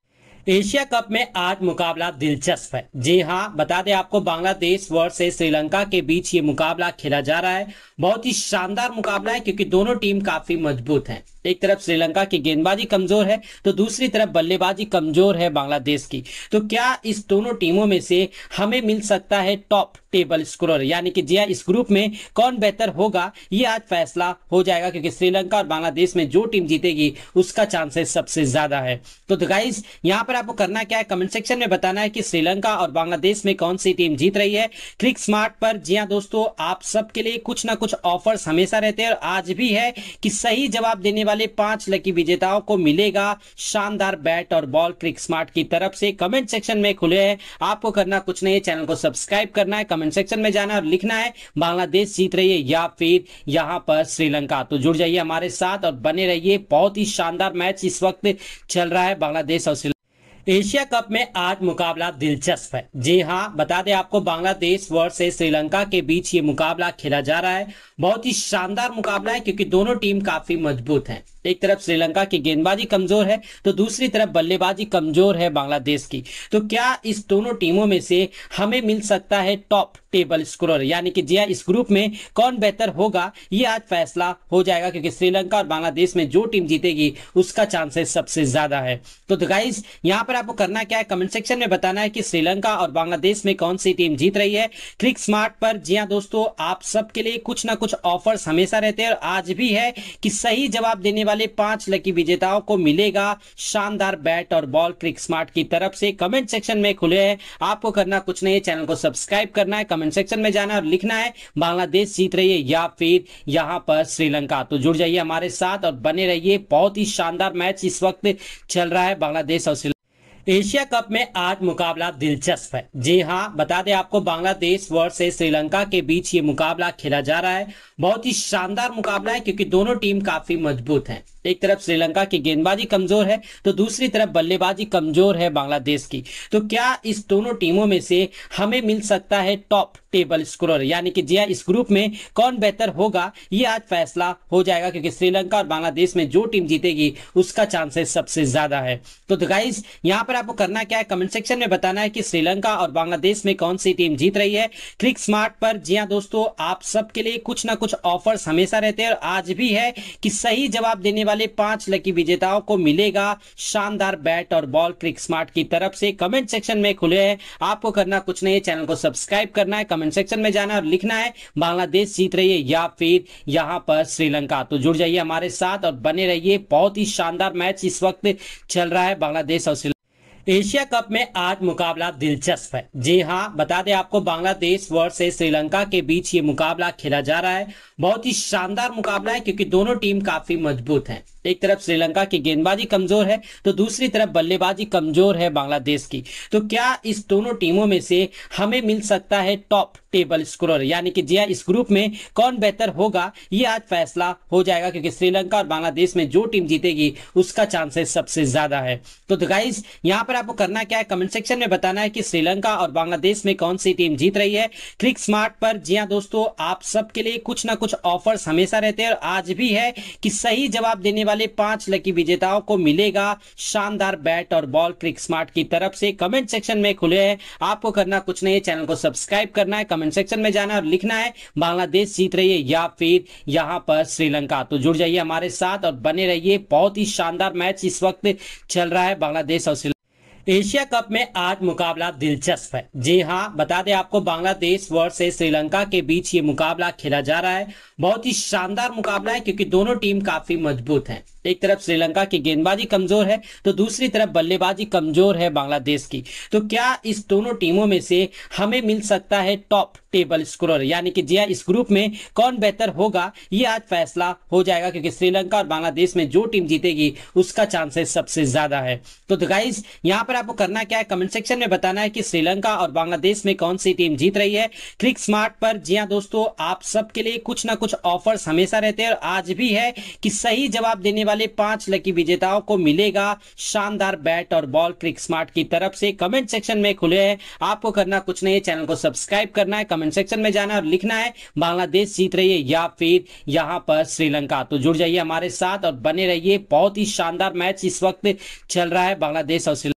एशिया कप में आज मुकाबला दिलचस्प है जी हाँ बता दें आपको बांग्लादेश वर्ष श्रीलंका के बीच ये मुकाबला खेला जा रहा है बहुत ही शानदार मुकाबला है क्योंकि दोनों टीम काफी मजबूत हैं एक तरफ श्रीलंका की गेंदबाजी कमजोर है तो दूसरी तरफ बल्लेबाजी कमजोर है बांग्लादेश की तो क्या इस दोनों टीमों में से हमें मिल सकता है टॉप टेबल स्कोरर यानी कि जिया हाँ, इस ग्रुप में कौन बेहतर होगा ये आज फैसला हो जाएगा क्योंकि श्रीलंका और बांग्लादेश में जो टीम जीतेगी उसका चांसेस सबसे ज्यादा है तो, गाइज तो यहाँ पर आपको करना क्या है कमेंट सेक्शन में बताना है कि श्रीलंका और बांग्लादेश में कौन सी टीम जीत रही है क्लिक स्मार्ट पर जी हाँ दोस्तों आप सबके लिए कुछ ना कुछ ऑफर्स हमेशा रहते हैं और आज भी है कि सही जवाब देने वाले वाले पांच लकी विजेताओं को मिलेगा शानदार बैट और बॉल क्रिक स्मार्ट की तरफ से कमेंट सेक्शन में खुले है आपको करना कुछ नहीं है चैनल को सब्सक्राइब करना है कमेंट सेक्शन में जाना और लिखना है बांग्लादेश जीत रही है या फिर यहाँ पर श्रीलंका तो जुड़ जाइए हमारे साथ और बने रहिए बहुत ही शानदार मैच इस वक्त चल रहा है बांग्लादेश और श्रीलंका एशिया कप में आज मुकाबला दिलचस्प है जी हाँ बता दें आपको बांग्लादेश वर्ष श्रीलंका के बीच ये मुकाबला खेला जा रहा है बहुत ही शानदार मुकाबला है क्योंकि दोनों टीम काफी मजबूत हैं एक तरफ श्रीलंका की गेंदबाजी कमजोर है तो दूसरी तरफ बल्लेबाजी कमजोर है बांग्लादेश की तो क्या इस दोनों टीमों में से हमें मिल सकता है टॉप टेबल स्कोरर यानी कि जिया हाँ, इस ग्रुप में कौन बेहतर होगा ये आज फैसला हो जाएगा क्योंकि श्रीलंका और बांग्लादेश में जो टीम जीतेगी उसका चांसेस सबसे ज्यादा है तो, गाइज तो यहाँ पर आपको करना क्या है कमेंट सेक्शन में बताना है कि श्रीलंका और बांग्लादेश में कौन सी टीम जीत रही है क्लिक स्मार्ट पर जी हाँ दोस्तों आप सबके लिए कुछ ना कुछ ऑफर्स हमेशा रहते हैं और आज भी है कि सही जवाब देने वाले वाले पांच लकी विजेताओं को मिलेगा शानदार बैट और बॉल क्रिक स्मार्ट की तरफ से कमेंट सेक्शन में खुले है आपको करना कुछ नहीं है चैनल को सब्सक्राइब करना है कमेंट सेक्शन में जाना और लिखना है बांग्लादेश जीत रही है या फिर यहाँ पर श्रीलंका तो जुड़ जाइए हमारे साथ और बने रहिए बहुत ही शानदार मैच इस वक्त चल रहा है बांग्लादेश और श्रीलंका एशिया कप में आज मुकाबला दिलचस्प है जी हाँ बता दें आपको बांग्लादेश से श्रीलंका के बीच ये मुकाबला खेला जा रहा है बहुत ही शानदार मुकाबला है क्योंकि दोनों टीम काफी मजबूत हैं एक तरफ श्रीलंका की गेंदबाजी कमजोर है तो दूसरी तरफ बल्लेबाजी कमजोर है बांग्लादेश की तो क्या इस दोनों टीमों में से हमें मिल सकता है टॉप टेबल स्कोरर यानी कि जिया हाँ, इस ग्रुप में कौन बेहतर होगा ये आज फैसला हो जाएगा क्योंकि श्रीलंका और बांग्लादेश में जो टीम जीतेगी उसका चांसेस सबसे ज्यादा है तो, गाइज तो यहाँ पर आपको करना क्या है कमेंट सेक्शन में बताना है कि श्रीलंका और बांग्लादेश में कौन सी टीम जीत रही है क्लिक स्मार्ट पर जी हाँ दोस्तों आप सबके लिए कुछ ना कुछ ऑफर्स हमेशा रहते हैं और आज भी है कि सही जवाब देने वाले वाले पांच लकी विजेताओं को मिलेगा शानदार बैट और बॉल क्रिक स्मार्ट की तरफ से कमेंट सेक्शन में खुले है आपको करना कुछ नहीं है चैनल को सब्सक्राइब करना है कमेंट सेक्शन में जाना और लिखना है बांग्लादेश जीत रही है या फिर यहाँ पर श्रीलंका तो जुड़ जाइए हमारे साथ और बने रहिए बहुत ही शानदार मैच इस वक्त चल रहा है बांग्लादेश और श्रीलंका एशिया कप में आज मुकाबला दिलचस्प है जी हाँ बता दें आपको बांग्लादेश वर्ष श्रीलंका के बीच ये मुकाबला खेला जा रहा है बहुत ही शानदार मुकाबला है क्योंकि दोनों टीम काफी मजबूत हैं एक तरफ श्रीलंका की गेंदबाजी कमजोर है तो दूसरी तरफ बल्लेबाजी कमजोर है बांग्लादेश की तो क्या इस दोनों टीमों में से हमें मिल सकता है टॉप टेबल स्कोरर यानी कि जिया हाँ, इस ग्रुप में कौन बेहतर होगा ये आज फैसला हो जाएगा क्योंकि श्रीलंका और बांग्लादेश में जो टीम जीतेगी उसका चांसेस सबसे ज्यादा है तो, गाइज तो यहाँ पर आपको करना क्या है कमेंट सेक्शन में बताना है कि श्रीलंका और बांग्लादेश में कौन सी टीम जीत रही है क्लिक स्मार्ट पर जी हाँ दोस्तों आप सबके लिए कुछ ना कुछ ऑफर्स हमेशा रहते हैं और आज भी है कि सही जवाब देने वाले वाले पांच लकी विजेताओं को मिलेगा शानदार बैट और बॉल क्रिक स्मार्ट की तरफ से कमेंट सेक्शन में खुले हैं आपको करना कुछ नहीं है चैनल को सब्सक्राइब करना है कमेंट सेक्शन में जाना और लिखना है बांग्लादेश जीत रही है या फिर यहाँ पर श्रीलंका तो जुड़ जाइए हमारे साथ और बने रहिए बहुत ही शानदार मैच इस वक्त चल रहा है बांग्लादेश और श्रीलंका एशिया कप में आज मुकाबला दिलचस्प है जी हाँ बता दें आपको बांग्लादेश से श्रीलंका के बीच ये मुकाबला खेला जा रहा है बहुत ही शानदार मुकाबला है क्योंकि दोनों टीम काफी मजबूत हैं एक तरफ श्रीलंका की गेंदबाजी कमजोर है तो दूसरी तरफ बल्लेबाजी कमजोर है बांग्लादेश की तो क्या इस दोनों टीमों में से हमें मिल सकता है टॉप टेबल स्कोरर यानी कि जिया हाँ, इस ग्रुप में कौन बेहतर होगा ये आज फैसला हो जाएगा क्योंकि श्रीलंका और बांग्लादेश में जो टीम जीतेगी उसका चांसेस सबसे ज्यादा है तो, गाइज तो यहाँ पर आपको करना क्या है कमेंट सेक्शन में बताना है कि श्रीलंका और बांग्लादेश में कौन सी टीम जीत रही है क्लिक स्मार्ट पर जी हाँ दोस्तों आप सबके लिए कुछ ना कुछ ऑफर्स हमेशा रहते हैं और आज भी है कि सही जवाब देने वाले वाले पांच लकी विजेताओं को मिलेगा शानदार बैट और बॉल क्रिक स्मार्ट की तरफ से कमेंट सेक्शन में खुले हैं आपको करना कुछ नहीं है चैनल को सब्सक्राइब करना है कमेंट सेक्शन में जाना और लिखना है बांग्लादेश जीत रही है या फिर यहाँ पर श्रीलंका तो जुड़ जाइए हमारे साथ और बने रहिए बहुत ही शानदार मैच इस वक्त चल रहा है बांग्लादेश और श्रीलंका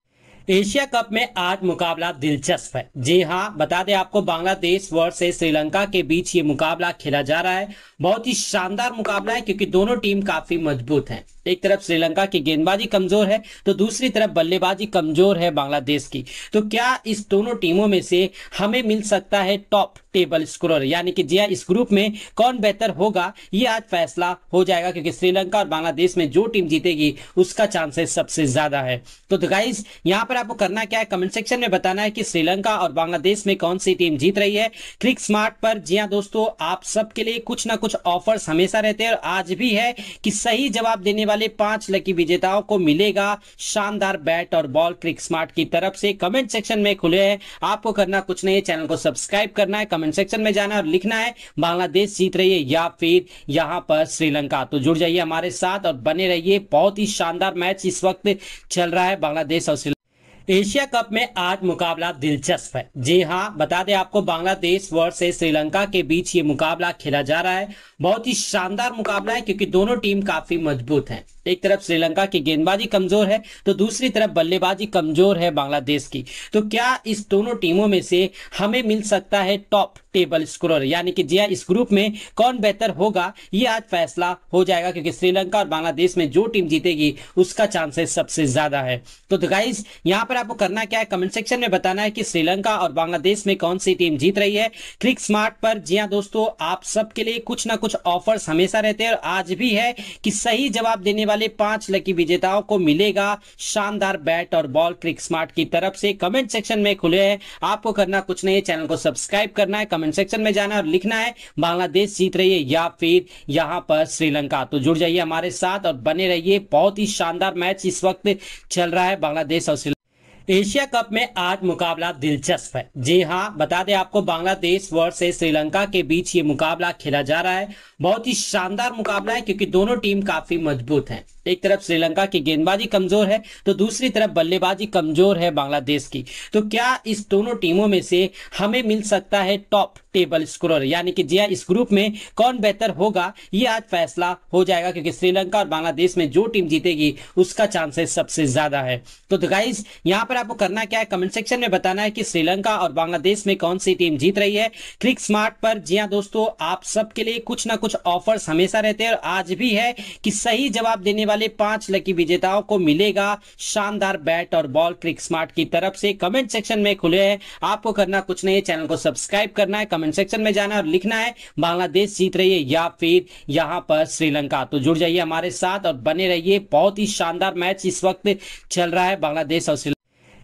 एशिया कप में आज मुकाबला दिलचस्प है जी हाँ बता दें आपको बांग्लादेश से श्रीलंका के बीच ये मुकाबला खेला जा रहा है बहुत ही शानदार मुकाबला है क्योंकि दोनों टीम काफी मजबूत हैं एक तरफ श्रीलंका की गेंदबाजी कमजोर है तो दूसरी तरफ बल्लेबाजी कमजोर है बांग्लादेश की तो क्या इस दोनों टीमों में से हमें मिल सकता है टॉप टेबल स्कोरर यानी कि जिया हाँ, इस ग्रुप में कौन बेहतर होगा ये आज फैसला हो जाएगा क्योंकि श्रीलंका और बांग्लादेश में जो टीम जीतेगी उसका चांसेस सबसे ज्यादा है तो, गाइज तो यहाँ पर आपको करना क्या है कमेंट सेक्शन में बताना है कि श्रीलंका और बांग्लादेश में कौन सी टीम जीत रही है क्लिक स्मार्ट पर जी हाँ दोस्तों आप सबके लिए कुछ ना कुछ ऑफर्स हमेशा रहते हैं और आज भी है कि सही जवाब देने वाले वाले पांच लकी विजेताओं को मिलेगा शानदार बैट और बॉल क्रिक स्मार्ट की तरफ से कमेंट सेक्शन में खुले हैं आपको करना कुछ नहीं है चैनल को सब्सक्राइब करना है कमेंट सेक्शन में जाना और लिखना है बांग्लादेश जीत रही है या फिर यहाँ पर श्रीलंका तो जुड़ जाइए हमारे साथ और बने रहिए बहुत ही शानदार मैच इस वक्त चल रहा है बांग्लादेश और श्रीलंका एशिया कप में आज मुकाबला दिलचस्प है जी हाँ बता दें आपको बांग्लादेश से श्रीलंका के बीच ये मुकाबला खेला जा रहा है बहुत ही शानदार मुकाबला है क्योंकि दोनों टीम काफी मजबूत हैं एक तरफ श्रीलंका की गेंदबाजी कमजोर है तो दूसरी तरफ बल्लेबाजी कमजोर है बांग्लादेश की तो क्या इस दोनों टीमों में से हमें मिल सकता है टॉप टेबल स्कोरर यानी कि जिया हाँ, इस ग्रुप में कौन बेहतर होगा ये आज फैसला हो जाएगा क्योंकि श्रीलंका और बांग्लादेश में जो टीम जीतेगी उसका चांसेस सबसे ज्यादा है तो, गाइज तो यहाँ पर आपको करना क्या है कमेंट सेक्शन में बताना है कि श्रीलंका और बांग्लादेश में कौन सी टीम जीत रही है क्लिक स्मार्ट पर जी हाँ दोस्तों आप सबके लिए कुछ ना कुछ ऑफर्स हमेशा रहते हैं और आज भी है कि सही जवाब देने वाले वाले पांच लकी विजेताओं को मिलेगा शानदार बैट और बॉल क्रिक स्मार्ट की तरफ से कमेंट सेक्शन में खुले हैं आपको करना कुछ नहीं है चैनल को सब्सक्राइब करना है कमेंट सेक्शन में जाना और लिखना है बांग्लादेश जीत रही है या फिर यहाँ पर श्रीलंका तो जुड़ जाइए हमारे साथ और बने रहिए बहुत ही शानदार मैच इस वक्त चल रहा है बांग्लादेश और श्रीलंका एशिया कप में आज मुकाबला दिलचस्प है जी हाँ बता दें आपको बांग्लादेश से श्रीलंका के बीच ये मुकाबला खेला जा रहा है बहुत ही शानदार मुकाबला है क्योंकि दोनों टीम काफी मजबूत हैं एक तरफ श्रीलंका की गेंदबाजी कमजोर है तो दूसरी तरफ बल्लेबाजी कमजोर है बांग्लादेश की तो क्या इस दोनों टीमों में से हमें मिल सकता है टॉप टेबल स्कोर यानी कि जी हाँ, इस ग्रुप में कौन बेहतर होगा ये आज फैसला हो जाएगा क्योंकि श्रीलंका और बांग्लादेश में जो टीम जीतेगी उसका चांसेस सबसे ज्यादा है तो, तो गाइज यहाँ पर पर आपको करना क्या है कमेंट सेक्शन में बताना है कि श्रीलंका और बांग्लादेश में कौन सी टीम जीत रही है क्लिक स्मार्ट पर जी हाँ दोस्तों आप सबके लिए कुछ ना कुछ ऑफर्स हमेशा रहते हैं और आज भी है कि सही जवाब देने वाले पांच लकी विजेताओं को मिलेगा शानदार बैट और बॉल क्रिक स्मार्ट की तरफ से कमेंट सेक्शन में खुले हैं आपको करना कुछ नहीं है चैनल को सब्सक्राइब करना है कमेंट सेक्शन में जाना और लिखना है बांग्लादेश जीत रही है या फिर यहाँ पर श्रीलंका तो जुड़ जाइए हमारे साथ और बने रहिए बहुत ही शानदार मैच इस वक्त चल रहा है बांग्लादेश और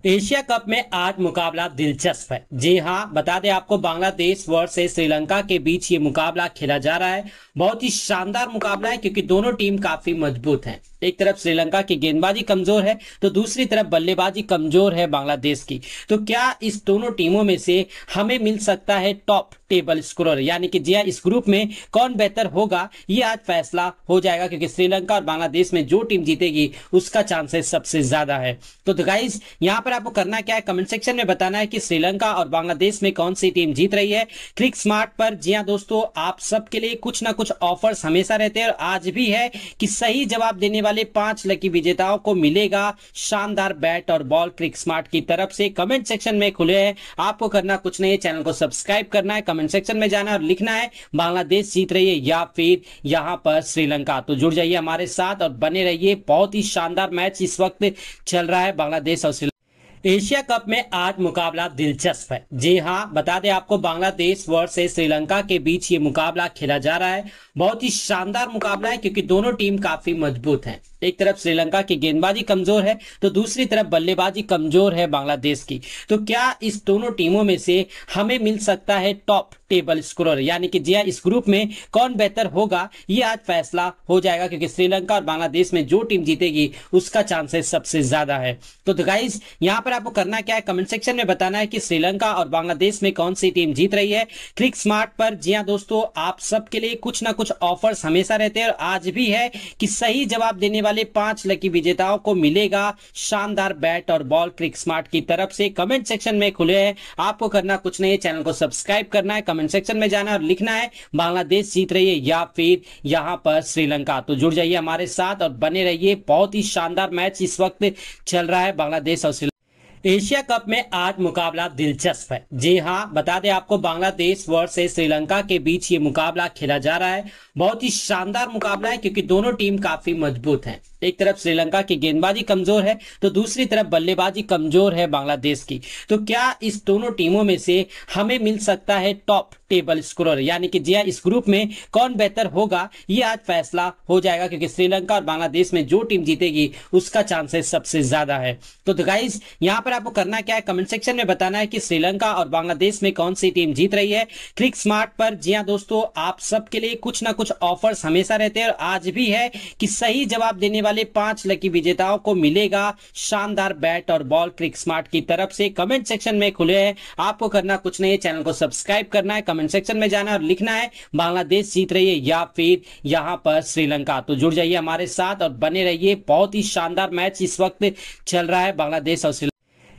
एशिया कप में आज मुकाबला दिलचस्प है जी हाँ बता दें आपको बांग्लादेश से श्रीलंका के बीच ये मुकाबला खेला जा रहा है बहुत ही शानदार मुकाबला है क्योंकि दोनों टीम काफी मजबूत हैं एक तरफ श्रीलंका की गेंदबाजी कमजोर है तो दूसरी तरफ बल्लेबाजी कमजोर है बांग्लादेश की तो क्या इस दोनों टीमों में से हमें मिल सकता है टॉप टेबल स्कोर यानी कि जी हाँ, इस ग्रुप में कौन बेहतर होगा ये आज फैसला हो जाएगा क्योंकि श्रीलंका और बांग्लादेश में जो टीम जीतेगी उसका चांसेस सबसे ज्यादा है तो, तो गाइज यहाँ पर पर आपको करना क्या है कमेंट सेक्शन में बताना है कि श्रीलंका और बांग्लादेश में कौन सी टीम जीत रही है क्लिक स्मार्ट पर जी हाँ दोस्तों आप सबके लिए कुछ ना कुछ ऑफर्स हमेशा रहते हैं और आज भी है कि सही जवाब देने वाले पांच लकी विजेताओं को मिलेगा शानदार बैट और बॉल क्रिक स्मार्ट की तरफ से कमेंट सेक्शन में खुले हैं आपको करना कुछ नहीं है चैनल को सब्सक्राइब करना है कमेंट सेक्शन में जाना और लिखना है बांग्लादेश जीत रही है या फिर यहाँ पर श्रीलंका तो जुड़ जाइए हमारे साथ और बने रहिए बहुत ही शानदार मैच इस वक्त चल रहा है बांग्लादेश और एशिया कप में आज मुकाबला दिलचस्प है जी हाँ बता दें आपको बांग्लादेश से श्रीलंका के बीच ये मुकाबला खेला जा रहा है बहुत ही शानदार मुकाबला है क्योंकि दोनों टीम काफी मजबूत हैं एक तरफ श्रीलंका की गेंदबाजी कमजोर है तो दूसरी तरफ बल्लेबाजी कमजोर है बांग्लादेश की तो क्या इस दोनों टीमों में से हमें मिल सकता है टॉप टेबल स्कोर यानी कि जी हाँ, इस ग्रुप में कौन बेहतर होगा ये आज फैसला हो जाएगा क्योंकि श्रीलंका और बांग्लादेश में जो टीम जीतेगी उसका चांसेस सबसे ज्यादा है तो, तो गाइज यहाँ पर पर आपको करना क्या है कमेंट सेक्शन में बताना है कि श्रीलंका और बांग्लादेश में कौन सी टीम जीत रही है क्लिक स्मार्ट पर जी हाँ दोस्तों आप सबके लिए कुछ ना कुछ ऑफर्स हमेशा रहते हैं और आज भी है कि सही जवाब देने वाले पांच लकी विजेताओं को मिलेगा शानदार बैट और बॉल क्रिक स्मार्ट की तरफ से कमेंट सेक्शन में खुले हैं आपको करना कुछ नहीं है चैनल को सब्सक्राइब करना है कमेंट सेक्शन में जाना और लिखना है बांग्लादेश जीत रही है या फिर यहाँ पर श्रीलंका तो जुड़ जाइए हमारे साथ और बने रहिए बहुत ही शानदार मैच इस वक्त चल रहा है बांग्लादेश और एशिया कप में आज मुकाबला दिलचस्प है जी हाँ बता दें आपको बांग्लादेश से श्रीलंका के बीच ये मुकाबला खेला जा रहा है बहुत ही शानदार मुकाबला है क्योंकि दोनों टीम काफी मजबूत हैं एक तरफ श्रीलंका की गेंदबाजी कमजोर है तो दूसरी तरफ बल्लेबाजी कमजोर है बांग्लादेश की तो क्या इस दोनों टीमों में से हमें मिल सकता है टॉप टेबल स्कोर यानी कि जिया हाँ, इस ग्रुप में कौन बेहतर होगा ये आज फैसला हो जाएगा क्योंकि श्रीलंका और बांग्लादेश में जो टीम जीतेगी उसका चांसेस सबसे ज्यादा है तो, तो गाइज यहाँ पर पर आपको करना क्या है कमेंट सेक्शन में बताना है कि श्रीलंका और बांग्लादेश में कौन सी टीम जीत रही है क्लिक स्मार्ट पर जी हाँ दोस्तों आप सबके लिए कुछ ना कुछ ऑफर्स हमेशा रहते हैं और आज भी है कि सही जवाब देने वाले पांच लकी विजेताओं को मिलेगा शानदार बैट और बॉल क्रिक स्मार्ट की तरफ से कमेंट सेक्शन में खुले हैं आपको करना कुछ नहीं है चैनल को सब्सक्राइब करना है कमेंट सेक्शन में जाना और लिखना है बांग्लादेश जीत रही है या फिर यहाँ पर श्रीलंका तो जुड़ जाइए हमारे साथ और बने रहिए बहुत ही शानदार मैच इस वक्त चल रहा है बांग्लादेश और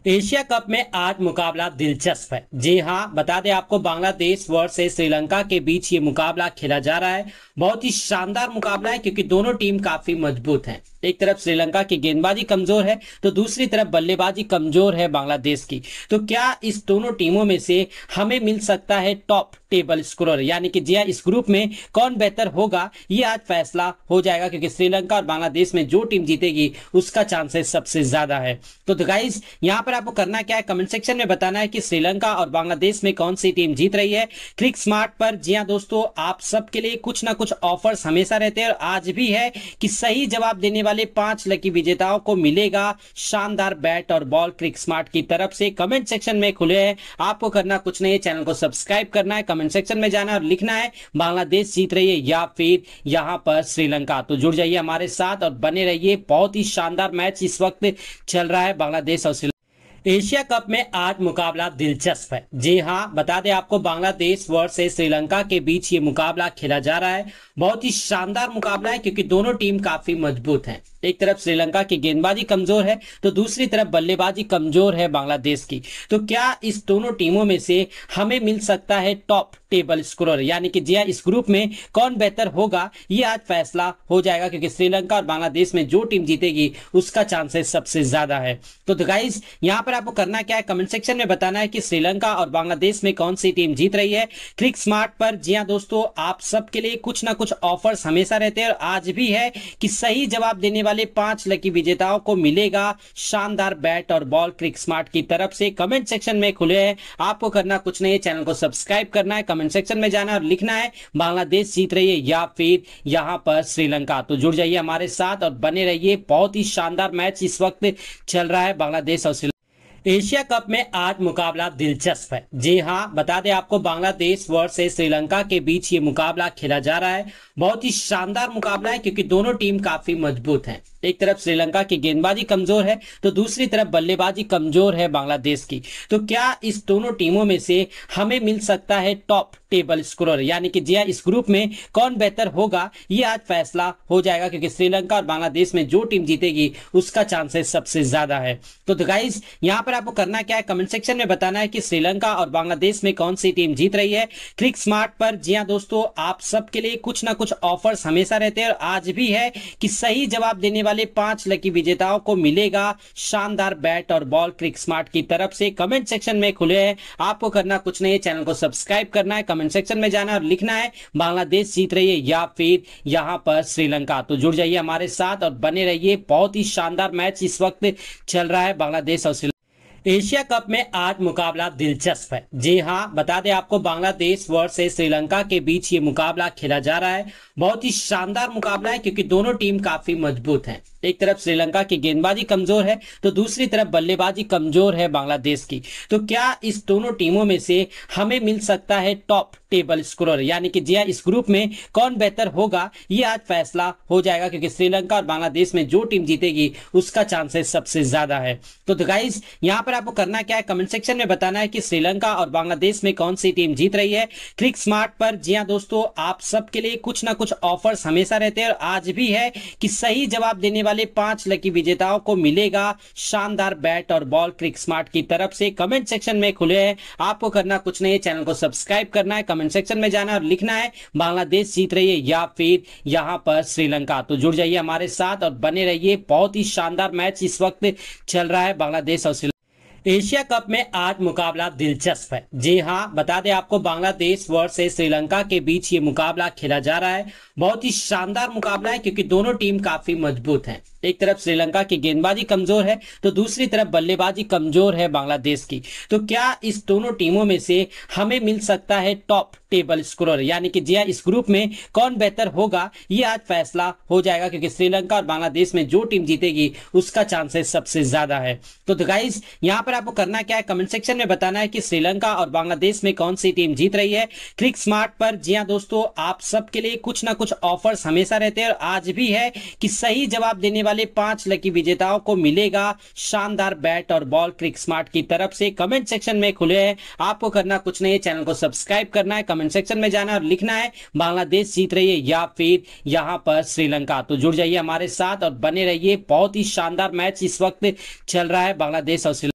एशिया कप में आज मुकाबला दिलचस्प है जी हाँ बता दें आपको बांग्लादेश से श्रीलंका के बीच ये मुकाबला खेला जा रहा है बहुत ही शानदार मुकाबला है क्योंकि दोनों टीम काफी मजबूत हैं एक तरफ श्रीलंका की गेंदबाजी कमजोर है तो दूसरी तरफ बल्लेबाजी कमजोर है बांग्लादेश की तो क्या इस दोनों टीमों में से हमें मिल सकता है टॉप टेबल स्कोर यानी कि जी हाँ, इस ग्रुप में कौन बेहतर होगा ये आज फैसला हो जाएगा क्योंकि श्रीलंका और बांग्लादेश में जो टीम जीतेगी उसका चांसेस सबसे ज्यादा है तो, तो गाइज यहाँ पर पर आपको करना क्या है कमेंट सेक्शन में बताना है कि श्रीलंका और बांग्लादेश में कौन सी टीम जीत रही है क्लिक स्मार्ट पर जी हाँ दोस्तों आप सबके लिए कुछ ना कुछ ऑफर्स हमेशा रहते हैं और आज भी है कि सही जवाब देने वाले पांच लकी विजेताओं को मिलेगा शानदार बैट और बॉल क्रिक स्मार्ट की तरफ से कमेंट सेक्शन में खुले हैं आपको करना कुछ नहीं है चैनल को सब्सक्राइब करना है कमेंट सेक्शन में जाना और लिखना है बांग्लादेश जीत रही है या फिर यहाँ पर श्रीलंका तो जुड़ जाइए हमारे साथ और बने रहिए बहुत ही शानदार मैच इस वक्त चल रहा है बांग्लादेश और एशिया कप में आज मुकाबला दिलचस्प है जी हाँ बता दें आपको बांग्लादेश से श्रीलंका के बीच ये मुकाबला खेला जा रहा है बहुत ही शानदार मुकाबला है क्योंकि दोनों टीम काफी मजबूत हैं एक तरफ श्रीलंका की गेंदबाजी कमजोर है तो दूसरी तरफ बल्लेबाजी कमजोर है बांग्लादेश की तो क्या इस दोनों टीमों में से हमें मिल सकता है टॉप टेबल स्कोर यानी कि जी हाँ, इस ग्रुप में कौन बेहतर होगा ये आज फैसला हो जाएगा क्योंकि श्रीलंका और बांग्लादेश में जो टीम जीतेगी उसका चांसेस सबसे ज्यादा है तो गाइज तो यहाँ पर पर आपको करना क्या है कमेंट सेक्शन में बताना है कि श्रीलंका और बांग्लादेश में कौन सी टीम जीत रही है क्लिक स्मार्ट पर जी हाँ दोस्तों आप सबके लिए कुछ ना कुछ ऑफर्स हमेशा रहते हैं और आज भी है कि सही जवाब देने वाले पांच लकी विजेताओं को मिलेगा शानदार बैट और बॉल क्रिक स्मार्ट की तरफ से कमेंट सेक्शन में खुले हैं आपको करना कुछ नहीं है चैनल को सब्सक्राइब करना है कमेंट सेक्शन में जाना और लिखना है बांग्लादेश जीत रही है या फिर यहाँ पर श्रीलंका तो जुड़ जाइए हमारे साथ और बने रहिए बहुत ही शानदार मैच इस वक्त चल रहा है बांग्लादेश और एशिया कप में आज मुकाबला दिलचस्प है जी हाँ बता दें आपको बांग्लादेश से श्रीलंका के बीच ये मुकाबला खेला जा रहा है बहुत ही शानदार मुकाबला है क्योंकि दोनों टीम काफी मजबूत हैं एक तरफ श्रीलंका की गेंदबाजी कमजोर है तो दूसरी तरफ बल्लेबाजी कमजोर है बांग्लादेश की तो क्या इस दोनों टीमों में से हमें मिल सकता है टॉप टेबल स्कोर यानी कि जिया हाँ, इस ग्रुप में कौन बेहतर होगा ये आज फैसला हो जाएगा क्योंकि श्रीलंका और बांग्लादेश में जो टीम जीतेगी उसका चांसेस सबसे ज्यादा है तो, तो गाइज यहाँ पर पर आपको करना क्या है कमेंट सेक्शन में बताना है कि श्रीलंका और बांग्लादेश में कौन सी टीम जीत रही है क्लिक स्मार्ट पर जी हाँ दोस्तों आप सबके लिए कुछ ना कुछ ऑफर्स हमेशा रहते हैं और आज भी है कि सही जवाब देने वाले पांच लकी विजेताओं को मिलेगा शानदार बैट और बॉल क्रिक स्मार्ट की तरफ से कमेंट सेक्शन में खुले है आपको करना कुछ नहीं है चैनल को सब्सक्राइब करना है कमेंट सेक्शन में जाना और लिखना है बांग्लादेश जीत रही है या फिर यहाँ पर श्रीलंका तो जुड़ जाइए हमारे साथ और बने रहिए बहुत ही शानदार मैच इस वक्त चल रहा है बांग्लादेश और एशिया कप में आज मुकाबला दिलचस्प है जी हाँ बता दें आपको बांग्लादेश से श्रीलंका के बीच ये मुकाबला खेला जा रहा है बहुत ही शानदार मुकाबला है क्योंकि दोनों टीम काफी मजबूत हैं एक तरफ श्रीलंका की गेंदबाजी कमजोर है तो दूसरी तरफ बल्लेबाजी कमजोर है बांग्लादेश की तो क्या इस दोनों टीमों में से हमें मिल सकता है टॉप टेबल स्कोर यानी कि जी हाँ, इस ग्रुप में कौन बेहतर होगा ये आज फैसला हो जाएगा क्योंकि श्रीलंका और बांग्लादेश में जो टीम जीतेगी उसका चांसेस सबसे ज्यादा है तो, तो गाइज यहाँ पर पर आपको करना क्या है कमेंट सेक्शन में बताना है कि श्रीलंका और बांग्लादेश में कौन सी टीम जीत रही है क्लिक स्मार्ट पर जी हाँ दोस्तों आप सबके लिए कुछ ना कुछ ऑफर्स हमेशा रहते हैं और आज भी है कि सही जवाब देने वाले पांच लकी विजेताओं को मिलेगा शानदार बैट और बॉल क्रिक स्मार्ट की तरफ से कमेंट सेक्शन में खुले हैं आपको करना कुछ नहीं है चैनल को सब्सक्राइब करना है कमेंट सेक्शन में जाना और लिखना है बांग्लादेश जीत रही है या फिर यहाँ पर श्रीलंका तो जुड़ जाइए हमारे साथ और बने रहिए बहुत ही शानदार मैच इस वक्त चल रहा है बांग्लादेश और एशिया कप में आज मुकाबला दिलचस्प है जी हाँ बता दें आपको बांग्लादेश वर्ष से श्रीलंका के बीच ये मुकाबला खेला जा रहा है बहुत ही शानदार मुकाबला है क्योंकि दोनों टीम काफी मजबूत हैं एक तरफ श्रीलंका की गेंदबाजी कमजोर है तो दूसरी तरफ बल्लेबाजी कमजोर है बांग्लादेश की तो क्या इस दोनों टीमों में से हमें मिल सकता है टॉप टेबल स्कोर यानी कि जिया हाँ, इस ग्रुप में कौन बेहतर होगा ये आज फैसला हो जाएगा क्योंकि श्रीलंका और बांग्लादेश में जो टीम जीतेगी उसका चांसेस सबसे ज्यादा है तो, तो गाइज यहाँ पर पर आपको करना क्या है कमेंट सेक्शन में बताना है कि श्रीलंका और बांग्लादेश में कौन सी टीम जीत रही है क्लिक स्मार्ट पर जी हाँ दोस्तों आप सबके लिए कुछ ना कुछ ऑफर्स हमेशा रहते हैं और आज भी है कि सही जवाब देने वाले पांच लकी विजेताओं को मिलेगा शानदार बैट और बॉल क्रिक स्मार्ट की तरफ से कमेंट सेक्शन में खुले हैं आपको करना कुछ नहीं है चैनल को सब्सक्राइब करना है कमेंट सेक्शन में जाना और लिखना है बांग्लादेश जीत रही है या फिर यहाँ पर श्रीलंका तो जुड़ जाइए हमारे साथ और बने रहिए बहुत ही शानदार मैच इस वक्त चल रहा है बांग्लादेश और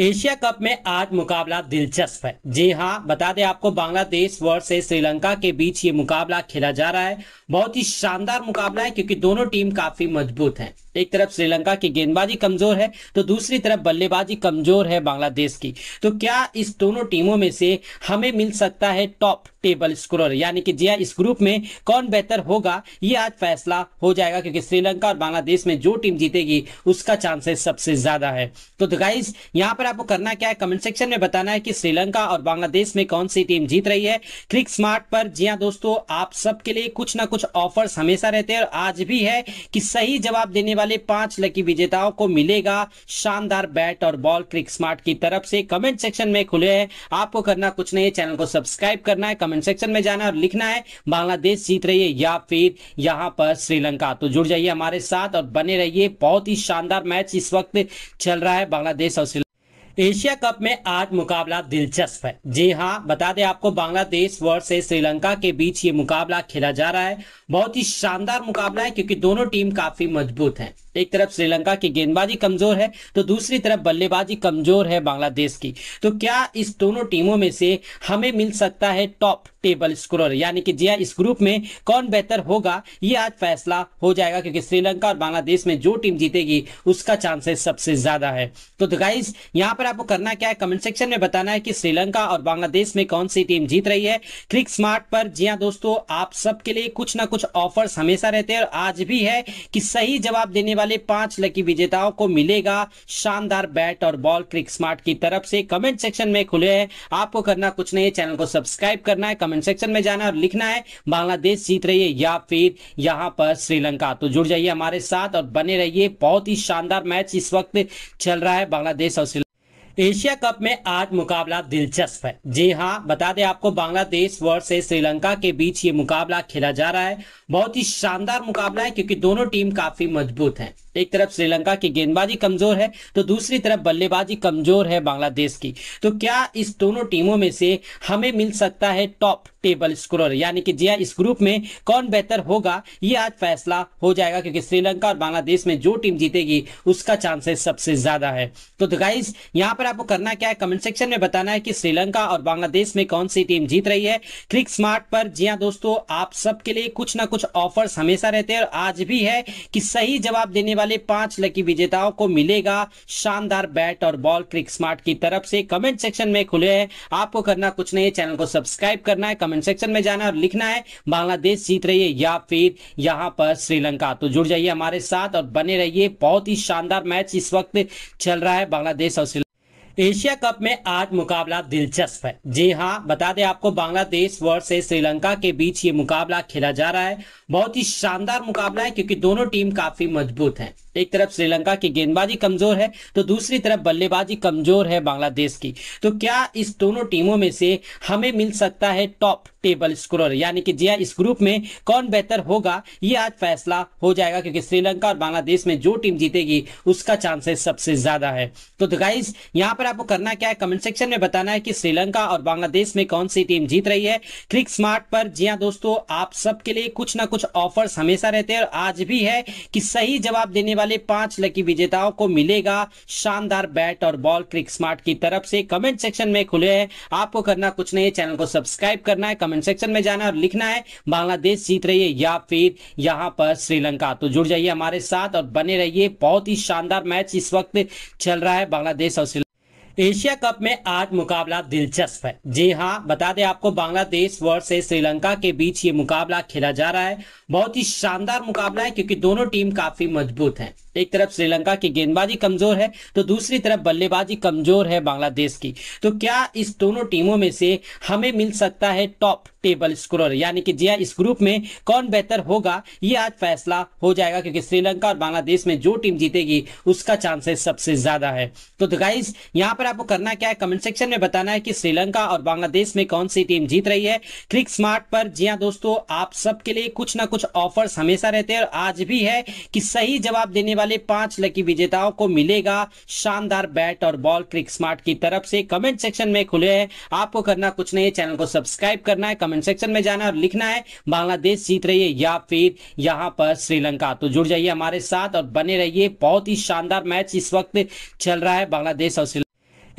एशिया कप में आज मुकाबला दिलचस्प है जी हाँ बता दें आपको बांग्लादेश वर्ष से श्रीलंका के बीच ये मुकाबला खेला जा रहा है बहुत ही शानदार मुकाबला है क्योंकि दोनों टीम काफी मजबूत हैं एक तरफ श्रीलंका की गेंदबाजी कमजोर है तो दूसरी तरफ बल्लेबाजी कमजोर है बांग्लादेश की तो क्या इस दोनों टीमों में से हमें मिल सकता है टॉप टेबल स्कोर यानी कि जी हाँ, इस ग्रुप में कौन बेहतर होगा ये आज फैसला हो जाएगा क्योंकि श्रीलंका और बांग्लादेश में जो टीम जीतेगी उसका चांसेस सबसे ज्यादा है तो, तो गाइज यहाँ पर पर आपको करना क्या है कमेंट सेक्शन में बताना है कि श्रीलंका और बांग्लादेश में कौन सी टीम जीत रही है क्लिक स्मार्ट पर जी हाँ दोस्तों आप सबके लिए कुछ ना कुछ ऑफर्स हमेशा रहते हैं और आज भी है कि सही जवाब देने वाले पांच लकी विजेताओं को मिलेगा शानदार बैट और बॉल क्रिक स्मार्ट की तरफ से कमेंट सेक्शन में खुले हैं आपको करना कुछ नहीं है चैनल को सब्सक्राइब करना है कमेंट सेक्शन में जाना और लिखना है बांग्लादेश जीत रही है या फिर यहाँ पर श्रीलंका तो जुड़ जाइए हमारे साथ और बने रहिए बहुत ही शानदार मैच इस वक्त चल रहा है बांग्लादेश और एशिया कप में आज मुकाबला दिलचस्प है जी हाँ बता दें आपको बांग्लादेश से श्रीलंका के बीच ये मुकाबला खेला जा रहा है बहुत ही शानदार मुकाबला है क्योंकि दोनों टीम काफी मजबूत हैं एक तरफ श्रीलंका की गेंदबाजी कमजोर है तो दूसरी तरफ बल्लेबाजी कमजोर है बांग्लादेश की तो क्या इस दोनों टीमों में से हमें मिल सकता है टॉप टेबल स्कोर यानी कि जी हाँ, इस ग्रुप में कौन बेहतर होगा ये आज फैसला हो जाएगा क्योंकि श्रीलंका और बांग्लादेश में जो टीम जीतेगी उसका चांसेस सबसे ज्यादा है तो, तो गाइज यहाँ पर पर आपको करना क्या है कमेंट सेक्शन में बताना है कि श्रीलंका और बांग्लादेश में कौन सी टीम जीत रही है क्लिक स्मार्ट पर जी हाँ दोस्तों आप सबके लिए कुछ ना कुछ ऑफर्स हमेशा रहते हैं और आज भी है कि सही जवाब देने वाले पांच लकी विजेताओं को मिलेगा शानदार बैट और बॉल क्रिक स्मार्ट की तरफ से कमेंट सेक्शन में खुले हैं आपको करना कुछ नहीं है चैनल को सब्सक्राइब करना है कमेंट सेक्शन में जाना और लिखना है बांग्लादेश जीत रही है या फिर यहाँ पर श्रीलंका तो जुड़ जाइए हमारे साथ और बने रहिए बहुत ही शानदार मैच इस वक्त चल रहा है बांग्लादेश और एशिया कप में आज मुकाबला दिलचस्प है जी हाँ बता दें आपको बांग्लादेश से श्रीलंका के बीच ये मुकाबला खेला जा रहा है बहुत ही शानदार मुकाबला है क्योंकि दोनों टीम काफी मजबूत हैं एक तरफ श्रीलंका की गेंदबाजी कमजोर है तो दूसरी तरफ बल्लेबाजी कमजोर है बांग्लादेश की तो क्या इस दोनों टीमों में से हमें मिल सकता है टॉप टेबल स्कोर यानी कि जी हाँ, इस ग्रुप में कौन बेहतर होगा ये आज फैसला हो जाएगा क्योंकि श्रीलंका और बांग्लादेश में जो टीम जीतेगी उसका चांसेस सबसे ज्यादा है तो, तो गाइज यहाँ पर पर आपको करना क्या है कमेंट सेक्शन में बताना है कि श्रीलंका और बांग्लादेश में कौन सी टीम जीत रही है क्लिक स्मार्ट पर जी हाँ दोस्तों आप सबके लिए कुछ ना कुछ ऑफर्स हमेशा रहते हैं और आज भी है कि सही जवाब देने वाले पांच लकी विजेताओं को मिलेगा शानदार बैट और बॉल क्रिक स्मार्ट की तरफ से कमेंट सेक्शन में खुले हैं आपको करना कुछ नहीं है चैनल को सब्सक्राइब करना है कमेंट सेक्शन में जाना और लिखना है बांग्लादेश जीत रही है या फिर यहाँ पर श्रीलंका तो जुड़ जाइए हमारे साथ और बने रहिए बहुत ही शानदार मैच इस वक्त चल रहा है बांग्लादेश और एशिया कप में आज मुकाबला दिलचस्प है जी हाँ बता दें आपको बांग्लादेश से श्रीलंका के बीच ये मुकाबला खेला जा रहा है बहुत ही शानदार मुकाबला है क्योंकि दोनों टीम काफी मजबूत हैं एक तरफ श्रीलंका की गेंदबाजी कमजोर है तो दूसरी तरफ बल्लेबाजी कमजोर है बांग्लादेश की तो क्या इस दोनों टीमों में से हमें मिल सकता है टॉप टेबल स्कोर यानी कि जी हाँ, इस ग्रुप में कौन बेहतर होगा ये आज फैसला हो जाएगा क्योंकि श्रीलंका और बांग्लादेश में जो टीम जीतेगी उसका चांसेस सबसे ज्यादा है तो, तो गाइज यहाँ पर पर आपको करना क्या है कमेंट सेक्शन में बताना है कि श्रीलंका और बांग्लादेश में कौन सी टीम जीत रही है क्लिक स्मार्ट पर जी हाँ दोस्तों आप सबके लिए कुछ ना कुछ ऑफर्स हमेशा रहते हैं और आज भी है कि सही जवाब देने वाले पांच लकी विजेताओं को मिलेगा शानदार बैट और बॉल क्रिक स्मार्ट की तरफ से कमेंट सेक्शन में खुले हैं आपको करना कुछ नहीं है चैनल को सब्सक्राइब करना है कमेंट सेक्शन में जाना और लिखना है बांग्लादेश जीत रही है या फिर यहाँ पर श्रीलंका तो जुड़ जाइए हमारे साथ और बने रहिए बहुत ही शानदार मैच इस वक्त चल रहा है बांग्लादेश और एशिया कप में आज मुकाबला दिलचस्प है जी हाँ बता दें आपको बांग्लादेश से श्रीलंका के बीच ये मुकाबला खेला जा रहा है बहुत ही शानदार मुकाबला है क्योंकि दोनों टीम काफी मजबूत हैं एक तरफ श्रीलंका की गेंदबाजी कमजोर है तो दूसरी तरफ बल्लेबाजी कमजोर है बांग्लादेश की तो क्या इस दोनों टीमों में से हमें मिल सकता है टॉप टेबल स्कोर यानी कि जी हाँ, इस ग्रुप में कौन बेहतर होगा ये आज फैसला हो जाएगा क्योंकि श्रीलंका और बांग्लादेश में जो टीम जीतेगी उसका चांसेस सबसे ज्यादा है तो, तो गाइज यहाँ पर पर आपको करना क्या है कमेंट सेक्शन में बताना है कि श्रीलंका और बांग्लादेश में कौन सी टीम जीत रही है क्लिक स्मार्ट पर जी हाँ दोस्तों आप सबके लिए कुछ ना कुछ ऑफर्स हमेशा रहते हैं और आज भी है कि सही जवाब देने वाले पांच लकी विजेताओं को मिलेगा शानदार बैट और बॉल क्रिक स्मार्ट की तरफ से कमेंट सेक्शन में खुले हैं आपको करना कुछ नहीं है चैनल को सब्सक्राइब करना है कमेंट सेक्शन में जाना और लिखना है बांग्लादेश जीत रही है या फिर यहाँ पर श्रीलंका तो जुड़ जाइए हमारे साथ और बने रहिए बहुत ही शानदार मैच इस वक्त चल रहा है बांग्लादेश और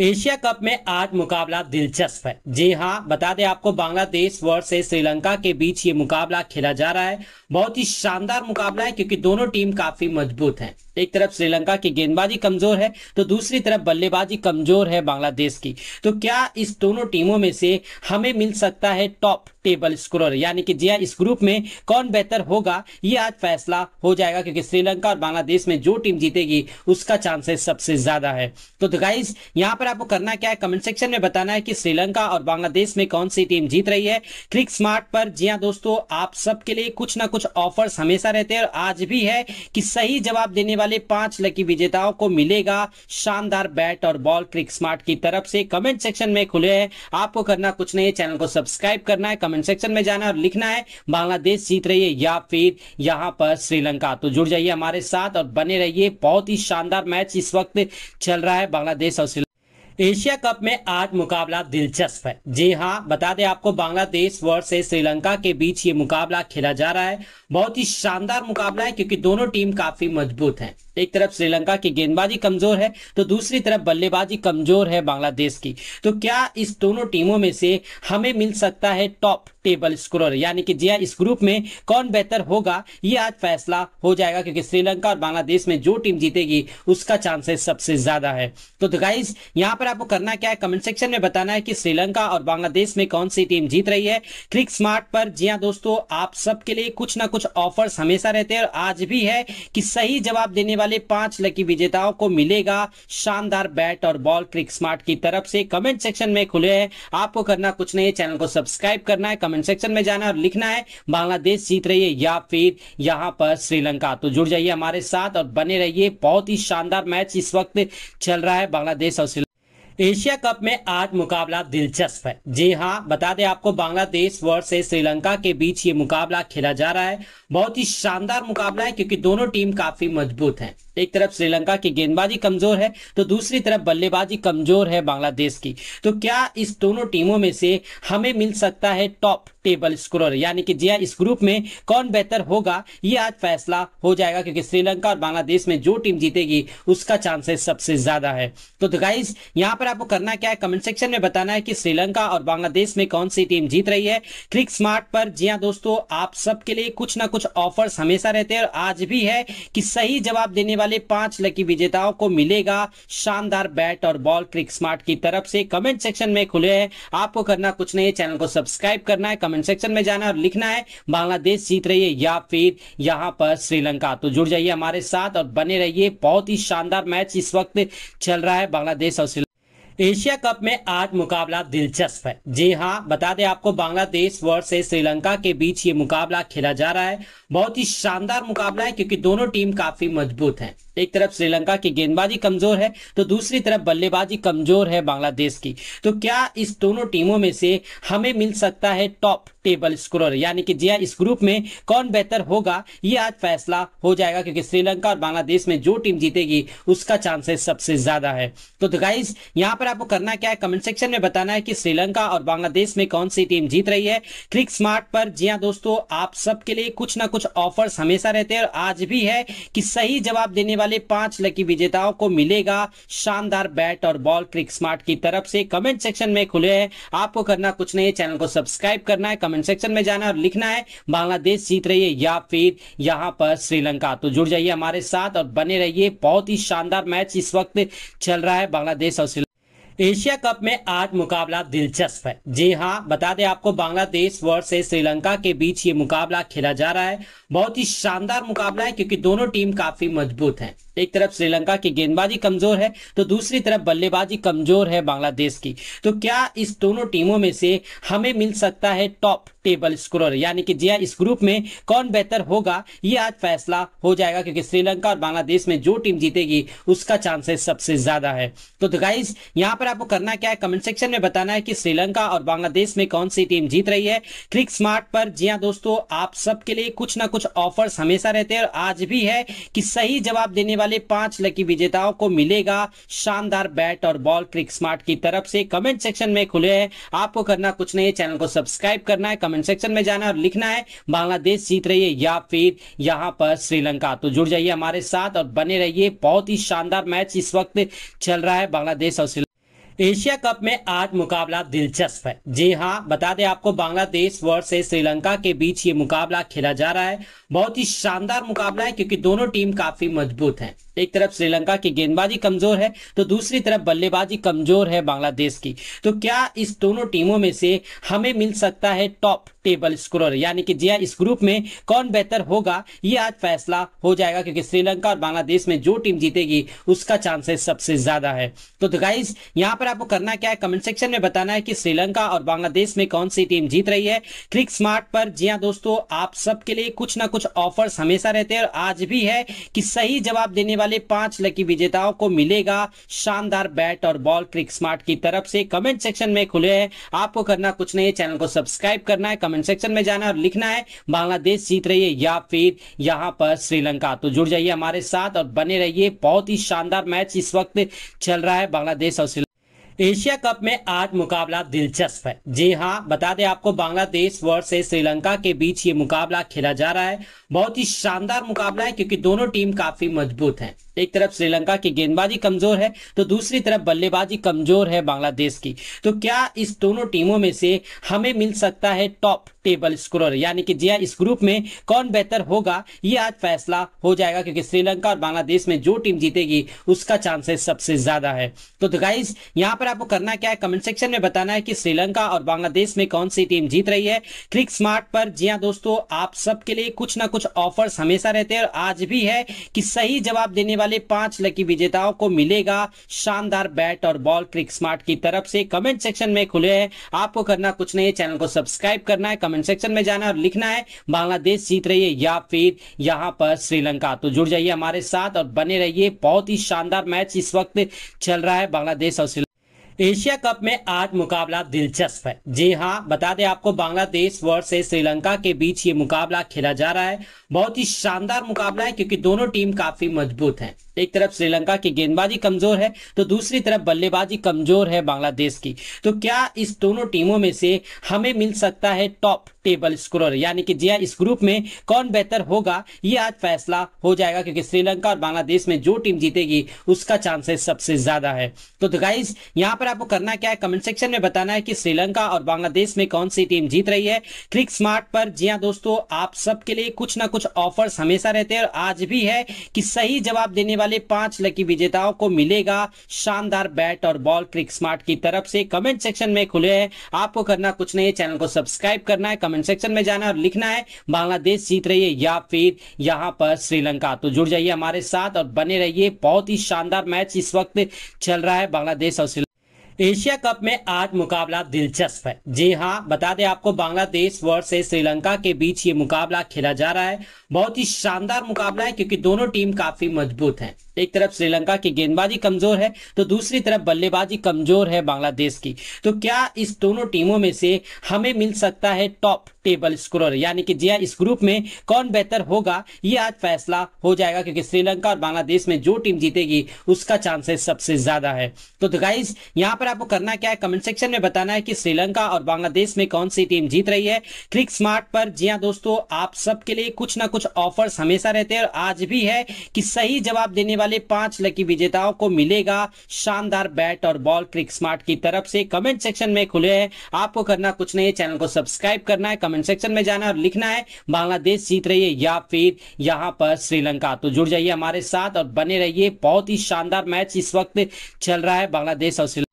एशिया कप में आज मुकाबला दिलचस्प है जी हाँ बता दें आपको बांग्लादेश से श्रीलंका के बीच ये मुकाबला खेला जा रहा है बहुत ही शानदार मुकाबला है क्योंकि दोनों टीम काफी मजबूत हैं एक तरफ श्रीलंका की गेंदबाजी कमजोर है तो दूसरी तरफ बल्लेबाजी कमजोर है बांग्लादेश की तो क्या इस दोनों टीमों में से हमें मिल सकता है टॉप टेबल स्कोर यानी कि जी हाँ, इस ग्रुप में कौन बेहतर होगा ये आज फैसला हो जाएगा क्योंकि श्रीलंका और बांग्लादेश में जो टीम जीतेगी उसका चांसेस सबसे ज्यादा है तो, तो गाइज यहाँ पर पर आपको करना क्या है कमेंट सेक्शन में बताना है कि श्रीलंका और बांग्लादेश में कौन सी टीम जीत रही है क्लिक स्मार्ट पर जी हाँ दोस्तों आप सबके लिए कुछ ना कुछ ऑफर्स हमेशा रहते हैं और आज भी है कि सही जवाब देने वाले पांच लकी विजेताओं को मिलेगा शानदार बैट और बॉल क्रिक स्मार्ट की तरफ से कमेंट सेक्शन में खुले है आपको करना कुछ नहीं है चैनल को सब्सक्राइब करना है कमेंट सेक्शन में जाना और लिखना है बांग्लादेश जीत रही है या फिर यहाँ पर श्रीलंका तो जुड़ जाइए हमारे साथ और बने रहिए बहुत ही शानदार मैच इस वक्त चल रहा है बांग्लादेश और एशिया कप में आज मुकाबला दिलचस्प है जी हाँ बता दें आपको बांग्लादेश से श्रीलंका के बीच ये मुकाबला खेला जा रहा है बहुत ही शानदार मुकाबला है क्योंकि दोनों टीम काफी मजबूत हैं एक तरफ श्रीलंका की गेंदबाजी कमजोर है तो दूसरी तरफ बल्लेबाजी कमजोर है बांग्लादेश की तो क्या इस दोनों टीमों में से हमें मिल सकता है टॉप टेबल स्कोर यानी कि जी हाँ, इस ग्रुप में कौन बेहतर होगा ये आज फैसला हो जाएगा क्योंकि श्रीलंका और बांग्लादेश में जो टीम जीतेगी उसका चांसेस सबसे ज्यादा है तो, तो गाइज यहाँ पर पर आपको करना क्या है कमेंट सेक्शन में बताना है कि श्रीलंका और बांग्लादेश में कौन सी टीम जीत रही है क्लिक स्मार्ट पर जी हाँ दोस्तों आप सबके लिए कुछ ना कुछ ऑफर्स हमेशा रहते हैं और आज भी है कि सही जवाब देने वाले पांच लकी विजेताओं को मिलेगा शानदार बैट और बॉल क्रिक स्मार्ट की तरफ से कमेंट सेक्शन में खुले हैं आपको करना कुछ नहीं है चैनल को सब्सक्राइब करना है कमेंट सेक्शन में जाना और लिखना है बांग्लादेश जीत रही है या फिर यहाँ पर श्रीलंका तो जुड़ जाइए हमारे साथ और बने रहिए बहुत ही शानदार मैच इस वक्त चल रहा है बांग्लादेश और एशिया कप में आज मुकाबला दिलचस्प है जी हाँ बता दें आपको बांग्लादेश वर्ष श्रीलंका के बीच ये मुकाबला खेला जा रहा है बहुत ही शानदार मुकाबला है क्योंकि दोनों टीम काफी मजबूत हैं एक तरफ श्रीलंका की गेंदबाजी कमजोर है तो दूसरी तरफ बल्लेबाजी कमजोर है बांग्लादेश की तो क्या इस दोनों टीमों में से हमें मिल सकता है टॉप टेबल स्कोरर यानी कि जी हाँ, इस ग्रुप में कौन बेहतर होगा ये आज फैसला हो जाएगा क्योंकि श्रीलंका और बांग्लादेश में जो टीम जीतेगी उसका चांसेस सबसे ज्यादा है तो, गाइज तो यहाँ पर आपको करना क्या है कमेंट सेक्शन में बताना है कि श्रीलंका और बांग्लादेश में कौन सी टीम जीत रही है क्लिक स्मार्ट पर जी हाँ दोस्तों आप सबके लिए कुछ ना कुछ ऑफर्स हमेशा रहते हैं और आज भी है कि सही जवाब देने वाले पांच लकी विजेताओं को मिलेगा शानदार बैट और बॉल क्रिक स्मार्ट की तरफ से कमेंट सेक्शन में खुले हैं आपको करना कुछ नहीं है चैनल को सब्सक्राइब करना है कमेंट कमेंट सेक्शन में जाना और लिखना है बांग्लादेश जीत रही है या फिर यहाँ पर श्रीलंका तो जुड़ जाइए हमारे साथ और बने रहिए बहुत ही शानदार मैच इस वक्त चल रहा है बांग्लादेश और एशिया कप में आज मुकाबला दिलचस्प है जी हाँ बता दें आपको बांग्लादेश वर्ष से श्रीलंका के बीच ये मुकाबला खेला जा रहा है बहुत ही शानदार मुकाबला है क्योंकि दोनों टीम काफी मजबूत हैं एक तरफ श्रीलंका की गेंदबाजी कमजोर है तो दूसरी तरफ बल्लेबाजी कमजोर है बांग्लादेश की तो क्या इस दोनों टीमों में से हमें मिल सकता है टॉप टेबल स्कोरर यानी कि जी हाँ, इस ग्रुप में कौन बेहतर होगा ये आज फैसला हो जाएगा क्योंकि श्रीलंका और बांग्लादेश में जो टीम जीतेगी उसका चांसेस सबसे ज्यादा है तो, गाइज तो यहाँ पर आपको करना क्या है कमेंट सेक्शन में बताना है कि श्रीलंका और बांग्लादेश में कौन सी टीम जीत रही है क्लिक स्मार्ट पर जी हाँ दोस्तों आप सबके लिए कुछ ना कुछ ऑफर्स हमेशा रहते हैं और आज भी है कि सही जवाब देने वाले वाले पांच लकी विजेताओं को मिलेगा शानदार बैट और बॉल क्रिक स्मार्ट की तरफ से कमेंट सेक्शन में खुले है आपको करना कुछ नहीं है चैनल को सब्सक्राइब करना है कमेंट सेक्शन में जाना और लिखना है बांग्लादेश जीत रही है या फिर यहाँ पर श्रीलंका तो जुड़ जाइए हमारे साथ और बने रहिए बहुत ही शानदार मैच इस वक्त चल रहा है बांग्लादेश और श्रीलंका एशिया कप में आज मुकाबला दिलचस्प है जी हाँ बता दें आपको बांग्लादेश वर्ष श्रीलंका के बीच ये मुकाबला खेला जा रहा है बहुत ही शानदार मुकाबला है क्योंकि दोनों टीम काफी मजबूत हैं एक तरफ श्रीलंका की गेंदबाजी कमजोर है तो दूसरी तरफ बल्लेबाजी कमजोर है बांग्लादेश की तो क्या इस दोनों टीमों में से हमें मिल सकता है टॉप टेबल स्कोरर यानी कि जिया हाँ, इस ग्रुप में कौन बेहतर होगा ये आज फैसला हो जाएगा क्योंकि श्रीलंका और बांग्लादेश में जो टीम जीतेगी उसका चांसेस सबसे ज्यादा है तो, गाइज तो यहाँ पर आपको करना क्या है कमेंट सेक्शन में बताना है कि श्रीलंका और बांग्लादेश में कौन सी टीम जीत रही है क्लिक स्मार्ट पर जिया हाँ दोस्तों आप सबके लिए कुछ ना कुछ ऑफर्स हमेशा रहते हैं और आज भी है कि सही जवाब देने वाले पांच लकी विजेताओं को मिलेगा शानदार बैट और बॉल क्रिक स्मार्ट की तरफ से कमेंट सेक्शन में खुले हैं आपको करना कुछ नहीं है चैनल को सब्सक्राइब करना है कमेंट कमेंट सेक्शन में जाना और लिखना है बांग्लादेश जीत रही है या फिर यहाँ पर श्रीलंका तो जुड़ जाइए हमारे साथ और बने रहिए बहुत ही शानदार मैच इस वक्त चल रहा है बांग्लादेश और श्रीलंका एशिया कप में आज मुकाबला दिलचस्प है जी हाँ बता दें आपको बांग्लादेश वर्ष श्रीलंका के बीच ये मुकाबला खेला जा रहा है बहुत ही शानदार मुकाबला है क्योंकि दोनों टीम काफी मजबूत हैं एक तरफ श्रीलंका की गेंदबाजी कमजोर है तो दूसरी तरफ बल्लेबाजी कमजोर है बांग्लादेश की तो क्या इस दोनों टीमों में से हमें मिल सकता है टॉप टेबल स्कोरर यानी कि जी हाँ, इस ग्रुप में कौन बेहतर होगा ये आज फैसला हो जाएगा क्योंकि श्रीलंका और बांग्लादेश में जो टीम जीतेगी उसका चांसेस सबसे ज्यादा है तो, गाइज तो यहाँ पर आपको करना क्या है कमेंट सेक्शन में बताना है कि श्रीलंका और बांग्लादेश में कौन सी टीम जीत रही है क्लिक स्मार्ट पर जी हाँ दोस्तों आप सबके लिए कुछ ना कुछ ऑफर्स हमेशा रहते हैं और आज भी है कि सही जवाब देने वाले पांच लकी विजेताओं को मिलेगा शानदार बैट और बॉल क्रिक स्मार्ट की तरफ से कमेंट सेक्शन में खुले हैं आपको करना कुछ नहीं है चैनल को सब्सक्राइब करना है कमेंट कमेंट सेक्शन में जाना और लिखना है बांग्लादेश जीत रही है या फिर यहाँ पर श्रीलंका तो जुड़ जाइए हमारे साथ और बने रहिए बहुत ही शानदार मैच इस वक्त चल रहा है बांग्लादेश और श्रीलंका एशिया कप में आज मुकाबला दिलचस्प है जी हाँ बता दें आपको बांग्लादेश वर्ष श्रीलंका के बीच ये मुकाबला खेला जा रहा है बहुत ही शानदार मुकाबला है क्योंकि दोनों टीम काफी मजबूत हैं एक तरफ श्रीलंका की गेंदबाजी कमजोर है तो दूसरी तरफ बल्लेबाजी कमजोर है बांग्लादेश की तो क्या इस दोनों टीमों में से हमें मिल सकता है टॉप टेबल स्कोरर यानी कि जिया हाँ, इस ग्रुप में कौन बेहतर होगा ये आज फैसला हो जाएगा क्योंकि श्रीलंका और बांग्लादेश में जो टीम जीतेगी उसका चांसेस सबसे ज्यादा है तो, गाइज तो यहाँ पर आपको करना क्या है कमेंट सेक्शन में बताना है कि श्रीलंका और बांग्लादेश में कौन सी टीम जीत रही है क्लिक स्मार्ट पर जिया हाँ दोस्तों आप सबके लिए कुछ ना कुछ ऑफर्स हमेशा रहते हैं और आज भी है कि सही जवाब देने वाले पांच लकी विजेताओं को मिलेगा शानदार बैट और बॉल क्रिक स्मार्ट की तरफ से कमेंट सेक्शन में खुले हैं आपको करना कुछ नहीं है चैनल को सब्सक्राइब करना है कमेंट कमेंट सेक्शन में जाना और लिखना है बांग्लादेश जीत रही है या फिर यहाँ पर श्रीलंका तो जुड़ जाइए हमारे साथ और बने रहिए बहुत ही शानदार मैच इस वक्त चल रहा है बांग्लादेश और श्रीलंका एशिया कप में आज मुकाबला दिलचस्प है जी हाँ बता दें आपको बांग्लादेश वर्ष श्रीलंका के बीच ये मुकाबला खेला जा रहा है बहुत ही शानदार मुकाबला है क्योंकि दोनों टीम काफी मजबूत हैं एक तरफ श्रीलंका की गेंदबाजी कमजोर है तो दूसरी तरफ बल्लेबाजी कमजोर है बांग्लादेश की तो क्या इस दोनों टीमों में से हमें मिल सकता है टॉप टेबल स्कोरर यानी कि जिया हाँ, इस ग्रुप में कौन बेहतर होगा ये आज फैसला हो जाएगा क्योंकि श्रीलंका और बांग्लादेश में जो टीम जीतेगी उसका चांसेस सबसे ज्यादा है तो, गाइज तो यहाँ पर आपको करना क्या है कमेंट सेक्शन में बताना है कि श्रीलंका और बांग्लादेश में कौन सी टीम जीत रही है क्लिक स्मार्ट पर जिया हाँ दोस्तों आप सबके लिए कुछ ना कुछ ऑफर्स हमेशा रहते हैं और आज भी है कि सही जवाब देने वाले पांच लकी विजेताओं को मिलेगा शानदार बैट और बॉल क्रिक स्मार्ट की तरफ से कमेंट सेक्शन में खुले हैं आपको करना कुछ नहीं है चैनल को सब्सक्राइब करना है कमेंट कमेंट सेक्शन में जाना और लिखना है बांग्लादेश जीत रही है या फिर यहाँ पर श्रीलंका तो जुड़ जाइए हमारे साथ और बने रहिए बहुत ही शानदार मैच इस वक्त चल रहा है बांग्लादेश और एशिया कप में आज मुकाबला दिलचस्प है जी हाँ बता दें आपको बांग्लादेश वर्ष से श्रीलंका के बीच ये मुकाबला खेला जा रहा है बहुत ही शानदार मुकाबला है क्योंकि दोनों टीम काफी मजबूत हैं एक तरफ श्रीलंका की गेंदबाजी कमजोर है तो दूसरी तरफ बल्लेबाजी कमजोर है बांग्लादेश की तो क्या इस दोनों टीमों में से हमें मिल सकता है टॉप टेबल स्कोरर यानी कि जी हाँ, इस ग्रुप में कौन बेहतर होगा ये आज फैसला हो जाएगा क्योंकि श्रीलंका और बांग्लादेश में जो टीम जीतेगी उसका चांसेस सबसे ज्यादा है तो, गाइज यहाँ पर आपको करना क्या है कमेंट सेक्शन में बताना है कि श्रीलंका और बांग्लादेश में कौन सी टीम जीत रही है क्लिक स्मार्ट पर जी हाँ दोस्तों आप सबके लिए कुछ ना कुछ ऑफर्स हमेशा रहते हैं और आज भी है कि सही जवाब देने वाले वाले पांच लकी विजेताओं को मिलेगा शानदार बैट और बॉल क्रिक स्मार्ट की तरफ से कमेंट सेक्शन में खुले है आपको करना कुछ नहीं है चैनल को सब्सक्राइब करना है कमेंट सेक्शन में जाना और लिखना है बांग्लादेश जीत रही है या फिर यहाँ पर श्रीलंका तो जुड़ जाइए हमारे साथ और बने रहिए बहुत ही शानदार मैच इस वक्त चल रहा है बांग्लादेश और श्रीलंका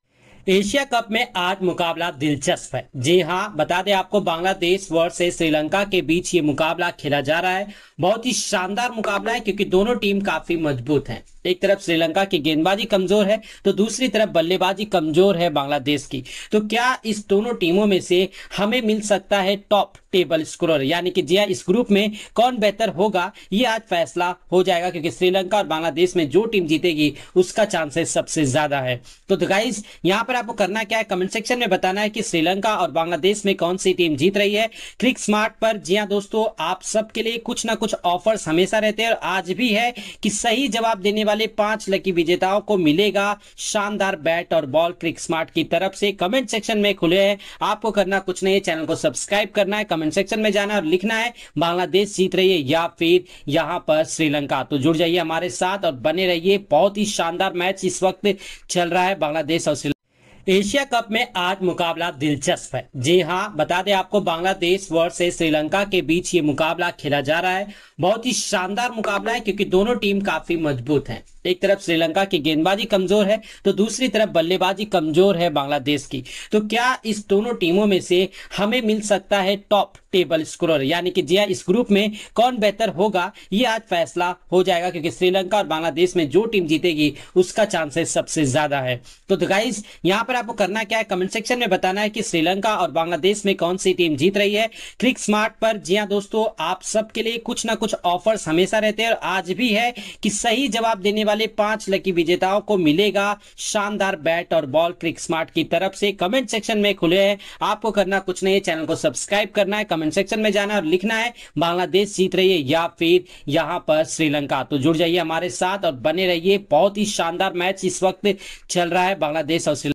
एशिया कप में आज मुकाबला दिलचस्प है जी हाँ बता दें आपको बांग्लादेश से श्रीलंका के बीच ये मुकाबला खेला जा रहा है बहुत ही शानदार मुकाबला है क्योंकि दोनों टीम काफी मजबूत हैं एक तरफ श्रीलंका की गेंदबाजी कमजोर है तो दूसरी तरफ बल्लेबाजी कमजोर है बांग्लादेश की तो क्या इस दोनों टीमों में से हमें मिल सकता है टॉप टेबल स्कोरर यानी कि जिया हाँ, इस ग्रुप में कौन बेहतर होगा ये आज फैसला हो जाएगा क्योंकि श्रीलंका और बांग्लादेश में जो टीम जीतेगी उसका चांसेस सबसे ज्यादा है तो, गाइज तो यहाँ पर आपको करना क्या है कमेंट सेक्शन में बताना है कि श्रीलंका और बांग्लादेश में कौन सी टीम जीत रही है क्लिक स्मार्ट पर जिया हाँ दोस्तों आप सबके लिए कुछ ना कुछ ऑफर्स हमेशा रहते हैं और आज भी है कि सही जवाब देने वाले पांच लकी विजेताओं को मिलेगा शानदार बैट और बॉल क्रिक स्मार्ट की तरफ से कमेंट सेक्शन में खुले हैं आपको करना कुछ नहीं है चैनल को सब्सक्राइब करना है कमेंट कमेंट सेक्शन में जाना और लिखना है बांग्लादेश जीत रही है या फिर यहाँ पर श्रीलंका तो जुड़ जाइए हमारे साथ और बने रहिए बहुत ही शानदार मैच इस वक्त चल रहा है बांग्लादेश और श्रीलंका एशिया कप में आज मुकाबला दिलचस्प है जी हाँ बता दें आपको बांग्लादेश वर्ष श्रीलंका के बीच ये मुकाबला खेला जा रहा है बहुत ही शानदार मुकाबला है क्योंकि दोनों टीम काफी मजबूत हैं एक तरफ श्रीलंका की गेंदबाजी कमजोर है तो दूसरी तरफ बल्लेबाजी कमजोर है बांग्लादेश की तो क्या इस दोनों टीमों में से हमें मिल सकता है टॉप टेबल स्कोरर यानी कि जिया हाँ, इस ग्रुप में कौन बेहतर होगा ये आज फैसला हो जाएगा क्योंकि श्रीलंका और बांग्लादेश में जो टीम जीतेगी उसका चांसेस सबसे ज्यादा है तो, गाइज तो यहाँ पर आपको करना क्या है कमेंट सेक्शन में बताना है कि श्रीलंका और बांग्लादेश में कौन सी टीम जीत रही है क्लिक स्मार्ट पर जिया हाँ दोस्तों आप सबके लिए कुछ ना कुछ ऑफर्स हमेशा रहते हैं और आज भी है कि सही जवाब देने वाले पांच लकी विजेताओं को मिलेगा शानदार बैट और बॉल क्रिक स्मार्ट की तरफ से कमेंट सेक्शन में खुले हैं आपको करना कुछ नहीं है चैनल को सब्सक्राइब करना है कमेंट कमेंट सेक्शन में जाना और लिखना है बांग्लादेश जीत रही है या फिर यहाँ पर श्रीलंका तो जुड़ जाइए हमारे साथ और बने रहिए बहुत ही शानदार मैच इस वक्त चल रहा है बांग्लादेश और श्रीलंका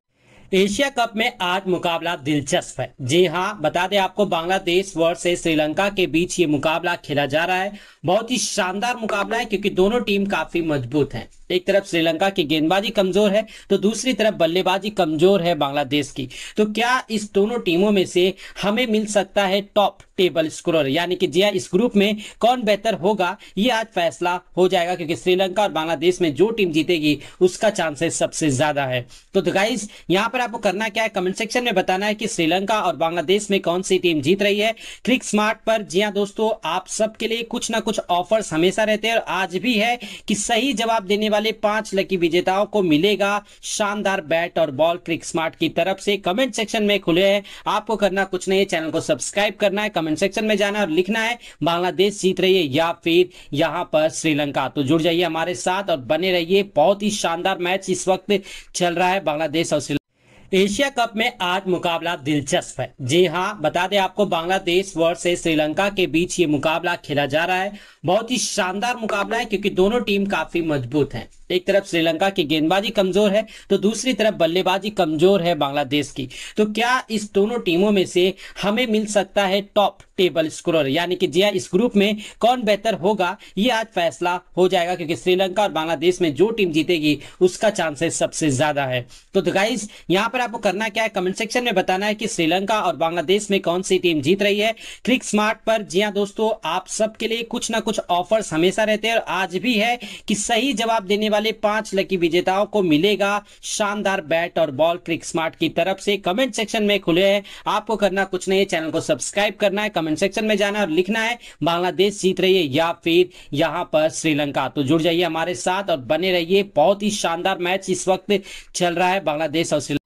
एशिया कप में आज मुकाबला दिलचस्प है जी हाँ बता दें आपको बांग्लादेश से श्रीलंका के बीच ये मुकाबला खेला जा रहा है बहुत ही शानदार मुकाबला है क्योंकि दोनों टीम काफी मजबूत हैं एक तरफ श्रीलंका की गेंदबाजी कमजोर है तो दूसरी तरफ बल्लेबाजी कमजोर है बांग्लादेश की तो क्या इस दोनों टीमों में से हमें मिल सकता है टॉप टेबल स्कोरर यानी कि जिया हाँ, इस ग्रुप में कौन बेहतर होगा ये आज फैसला हो जाएगा क्योंकि श्रीलंका और बांग्लादेश में जो टीम जीतेगी उसका चांसेस सबसे ज्यादा है तो, गाइज तो यहाँ पर आपको करना क्या है कमेंट सेक्शन में बताना है कि श्रीलंका और बांग्लादेश में कौन सी टीम जीत रही है क्लिक स्मार्ट पर जिया हाँ दोस्तों आप सबके लिए कुछ ना कुछ ऑफर्स हमेशा रहते हैं और आज भी है कि सही जवाब देने वाले पांच लकी विजेताओं को मिलेगा शानदार बैट और बॉल क्रिक स्मार्ट की तरफ से कमेंट सेक्शन में खुले हैं आपको करना कुछ नहीं है चैनल को सब्सक्राइब करना है कमेंट कमेंट सेक्शन में जाना और लिखना है बांग्लादेश जीत रही है या फिर यहाँ पर श्रीलंका तो जुड़ जाइए हमारे साथ और बने रहिए बहुत ही शानदार मैच इस वक्त चल रहा है बांग्लादेश और श्रीलंका एशिया कप में आज मुकाबला दिलचस्प है जी हाँ बता दें आपको बांग्लादेश से श्रीलंका के बीच ये मुकाबला खेला जा रहा है बहुत ही शानदार मुकाबला है क्योंकि दोनों टीम काफी मजबूत हैं एक तरफ श्रीलंका की गेंदबाजी कमजोर है तो दूसरी तरफ बल्लेबाजी कमजोर है बांग्लादेश की तो क्या इस दोनों टीमों में से हमें मिल सकता है टॉप टेबल स्कोरर यानी कि जिया हाँ, इस ग्रुप में कौन बेहतर होगा ये आज फैसला हो जाएगा क्योंकि श्रीलंका और बांग्लादेश में जो टीम जीतेगी उसका चांसेस सबसे ज्यादा है तो, गाइज तो यहाँ पर आपको करना क्या है कमेंट सेक्शन में बताना है कि श्रीलंका और बांग्लादेश में कौन सी टीम जीत रही है क्लिक स्मार्ट पर जिया हाँ दोस्तों आप सबके लिए कुछ ना कुछ ऑफर्स हमेशा रहते हैं और आज भी है कि सही जवाब देने वाले पांच लकी विजेताओं को मिलेगा शानदार बैट और बॉल क्रिक स्मार्ट की तरफ से कमेंट सेक्शन में खुले हैं आपको करना कुछ नहीं है चैनल को सब्सक्राइब करना है कमेंट कमेंट सेक्शन में जाना और लिखना है बांग्लादेश जीत रही है या फिर यहाँ पर श्रीलंका तो जुड़ जाइए हमारे साथ और बने रहिए बहुत ही शानदार मैच इस वक्त चल रहा है बांग्लादेश और श्रीलंका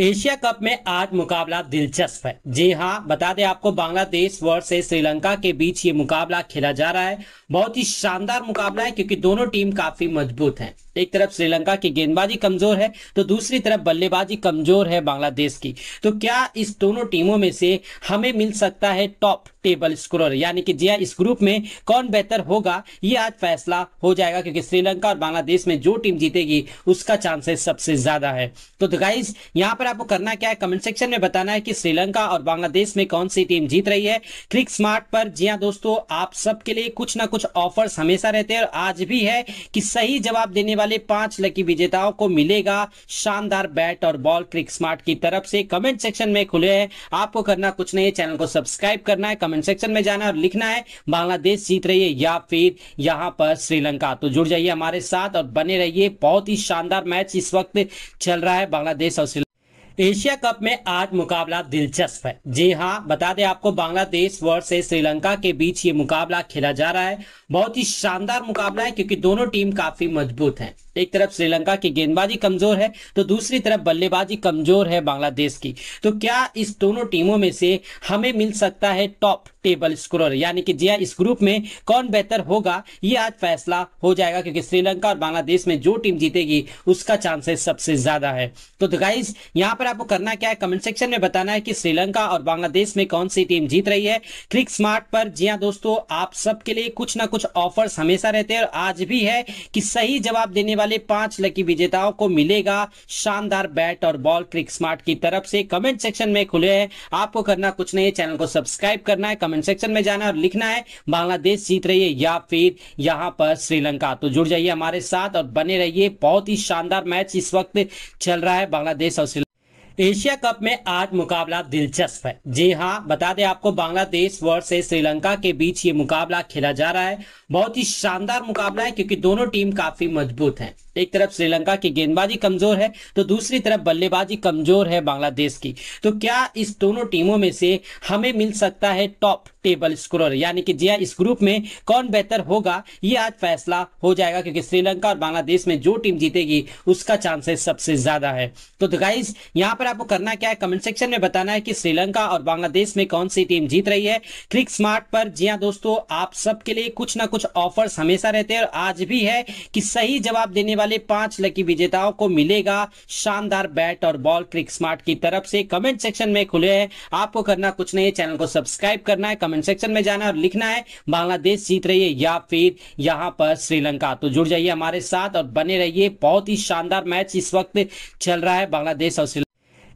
एशिया कप में आज मुकाबला दिलचस्प है जी हाँ बता दें आपको बांग्लादेश से श्रीलंका के बीच ये मुकाबला खेला जा रहा है बहुत ही शानदार मुकाबला है क्योंकि दोनों टीम काफी मजबूत हैं एक तरफ श्रीलंका की गेंदबाजी कमजोर है तो दूसरी तरफ बल्लेबाजी कमजोर है बांग्लादेश की तो क्या इस दोनों टीमों में से हमें मिल सकता है टॉप टेबल स्कोरर यानी कि जिया हाँ, इस ग्रुप में कौन बेहतर होगा ये आज फैसला हो जाएगा क्योंकि श्रीलंका और बांग्लादेश में जो टीम जीतेगी उसका चांसेस सबसे ज्यादा है तो, गाइज तो यहाँ पर आपको करना क्या है कमेंट सेक्शन में बताना है कि श्रीलंका और बांग्लादेश में कौन सी टीम जीत रही है क्लिक स्मार्ट पर जिया हाँ दोस्तों आप सबके लिए कुछ ना कुछ ऑफर्स हमेशा रहते हैं और आज भी है कि सही जवाब देने वाले पांच लकी विजेताओं को मिलेगा शानदार बैट और बॉल क्रिक स्मार्ट की तरफ से कमेंट सेक्शन में खुले हैं आपको करना कुछ नहीं है चैनल को सब्सक्राइब करना है कमेंट कमेंट सेक्शन में जाना और लिखना है बांग्लादेश जीत रही है या फिर यहाँ पर श्रीलंका तो जुड़ जाइए हमारे साथ और बने रहिए बहुत ही शानदार मैच इस वक्त चल रहा है बांग्लादेश और श्रीलंका एशिया कप में आज मुकाबला दिलचस्प है जी हाँ बता दें आपको बांग्लादेश से श्रीलंका के बीच ये मुकाबला खेला जा रहा है बहुत ही शानदार मुकाबला है क्योंकि दोनों टीम काफी मजबूत हैं एक तरफ श्रीलंका की गेंदबाजी कमजोर है तो दूसरी तरफ बल्लेबाजी कमजोर है बांग्लादेश की तो क्या इस दोनों टीमों में से हमें मिल सकता है टॉप टेबल स्कोरर यानी कि जिया हाँ, इस ग्रुप में कौन बेहतर होगा ये आज फैसला हो जाएगा क्योंकि श्रीलंका और बांग्लादेश में जो टीम जीतेगी उसका चांसेस सबसे ज्यादा है तो, गाइज तो यहाँ पर आपको करना क्या है कमेंट सेक्शन में बताना है कि श्रीलंका और बांग्लादेश में कौन सी टीम जीत रही है क्लिक स्मार्ट पर जिया हाँ दोस्तों आप सबके लिए कुछ ना कुछ ऑफर्स हमेशा रहते हैं और आज भी है कि सही जवाब देने वाले पांच लकी विजेताओं को मिलेगा शानदार बैट और बॉल क्रिक स्मार्ट की तरफ से कमेंट सेक्शन में खुले हैं आपको करना कुछ नहीं है चैनल को सब्सक्राइब करना है कमेंट कमेंट सेक्शन में जाना और लिखना है बांग्लादेश जीत रही है या फिर यहाँ पर श्रीलंका तो जुड़ जाइए हमारे साथ और बने रहिए बहुत ही शानदार मैच इस वक्त चल रहा है बांग्लादेश और श्रीलंका एशिया कप में आज मुकाबला दिलचस्प है जी हाँ बता दें आपको बांग्लादेश वर्ष श्रीलंका के बीच ये मुकाबला खेला जा रहा है बहुत ही शानदार मुकाबला है क्योंकि दोनों टीम काफी मजबूत हैं एक तरफ श्रीलंका की गेंदबाजी कमजोर है तो दूसरी तरफ बल्लेबाजी कमजोर है बांग्लादेश की तो क्या इस दोनों टीमों में से हमें मिल सकता है टॉप टेबल स्कोरर यानी कि जिया हाँ, इस ग्रुप में कौन बेहतर होगा ये आज फैसला हो जाएगा क्योंकि श्रीलंका और बांग्लादेश में जो टीम जीतेगी उसका चांसेस सबसे ज्यादा है तो, गाइज तो यहाँ पर आपको करना क्या है कमेंट सेक्शन में बताना है कि श्रीलंका और बांग्लादेश में कौन सी टीम जीत रही है क्लिक स्मार्ट पर जिया हाँ दोस्तों आप सबके लिए कुछ ना कुछ ऑफर्स हमेशा रहते हैं और आज भी है कि सही जवाब देने वाले पांच लकी विजेताओं को मिलेगा शानदार बैट और बॉल क्रिक स्मार्ट की तरफ से कमेंट सेक्शन में खुले हैं आपको करना कुछ नहीं है चैनल को सब्सक्राइब करना है कमेंट कमेंट सेक्शन में जाना और लिखना है बांग्लादेश जीत रही है या फिर यहाँ पर श्रीलंका तो जुड़ जाइए हमारे साथ और बने रहिए बहुत ही शानदार मैच इस वक्त चल रहा है बांग्लादेश और श्रीलंका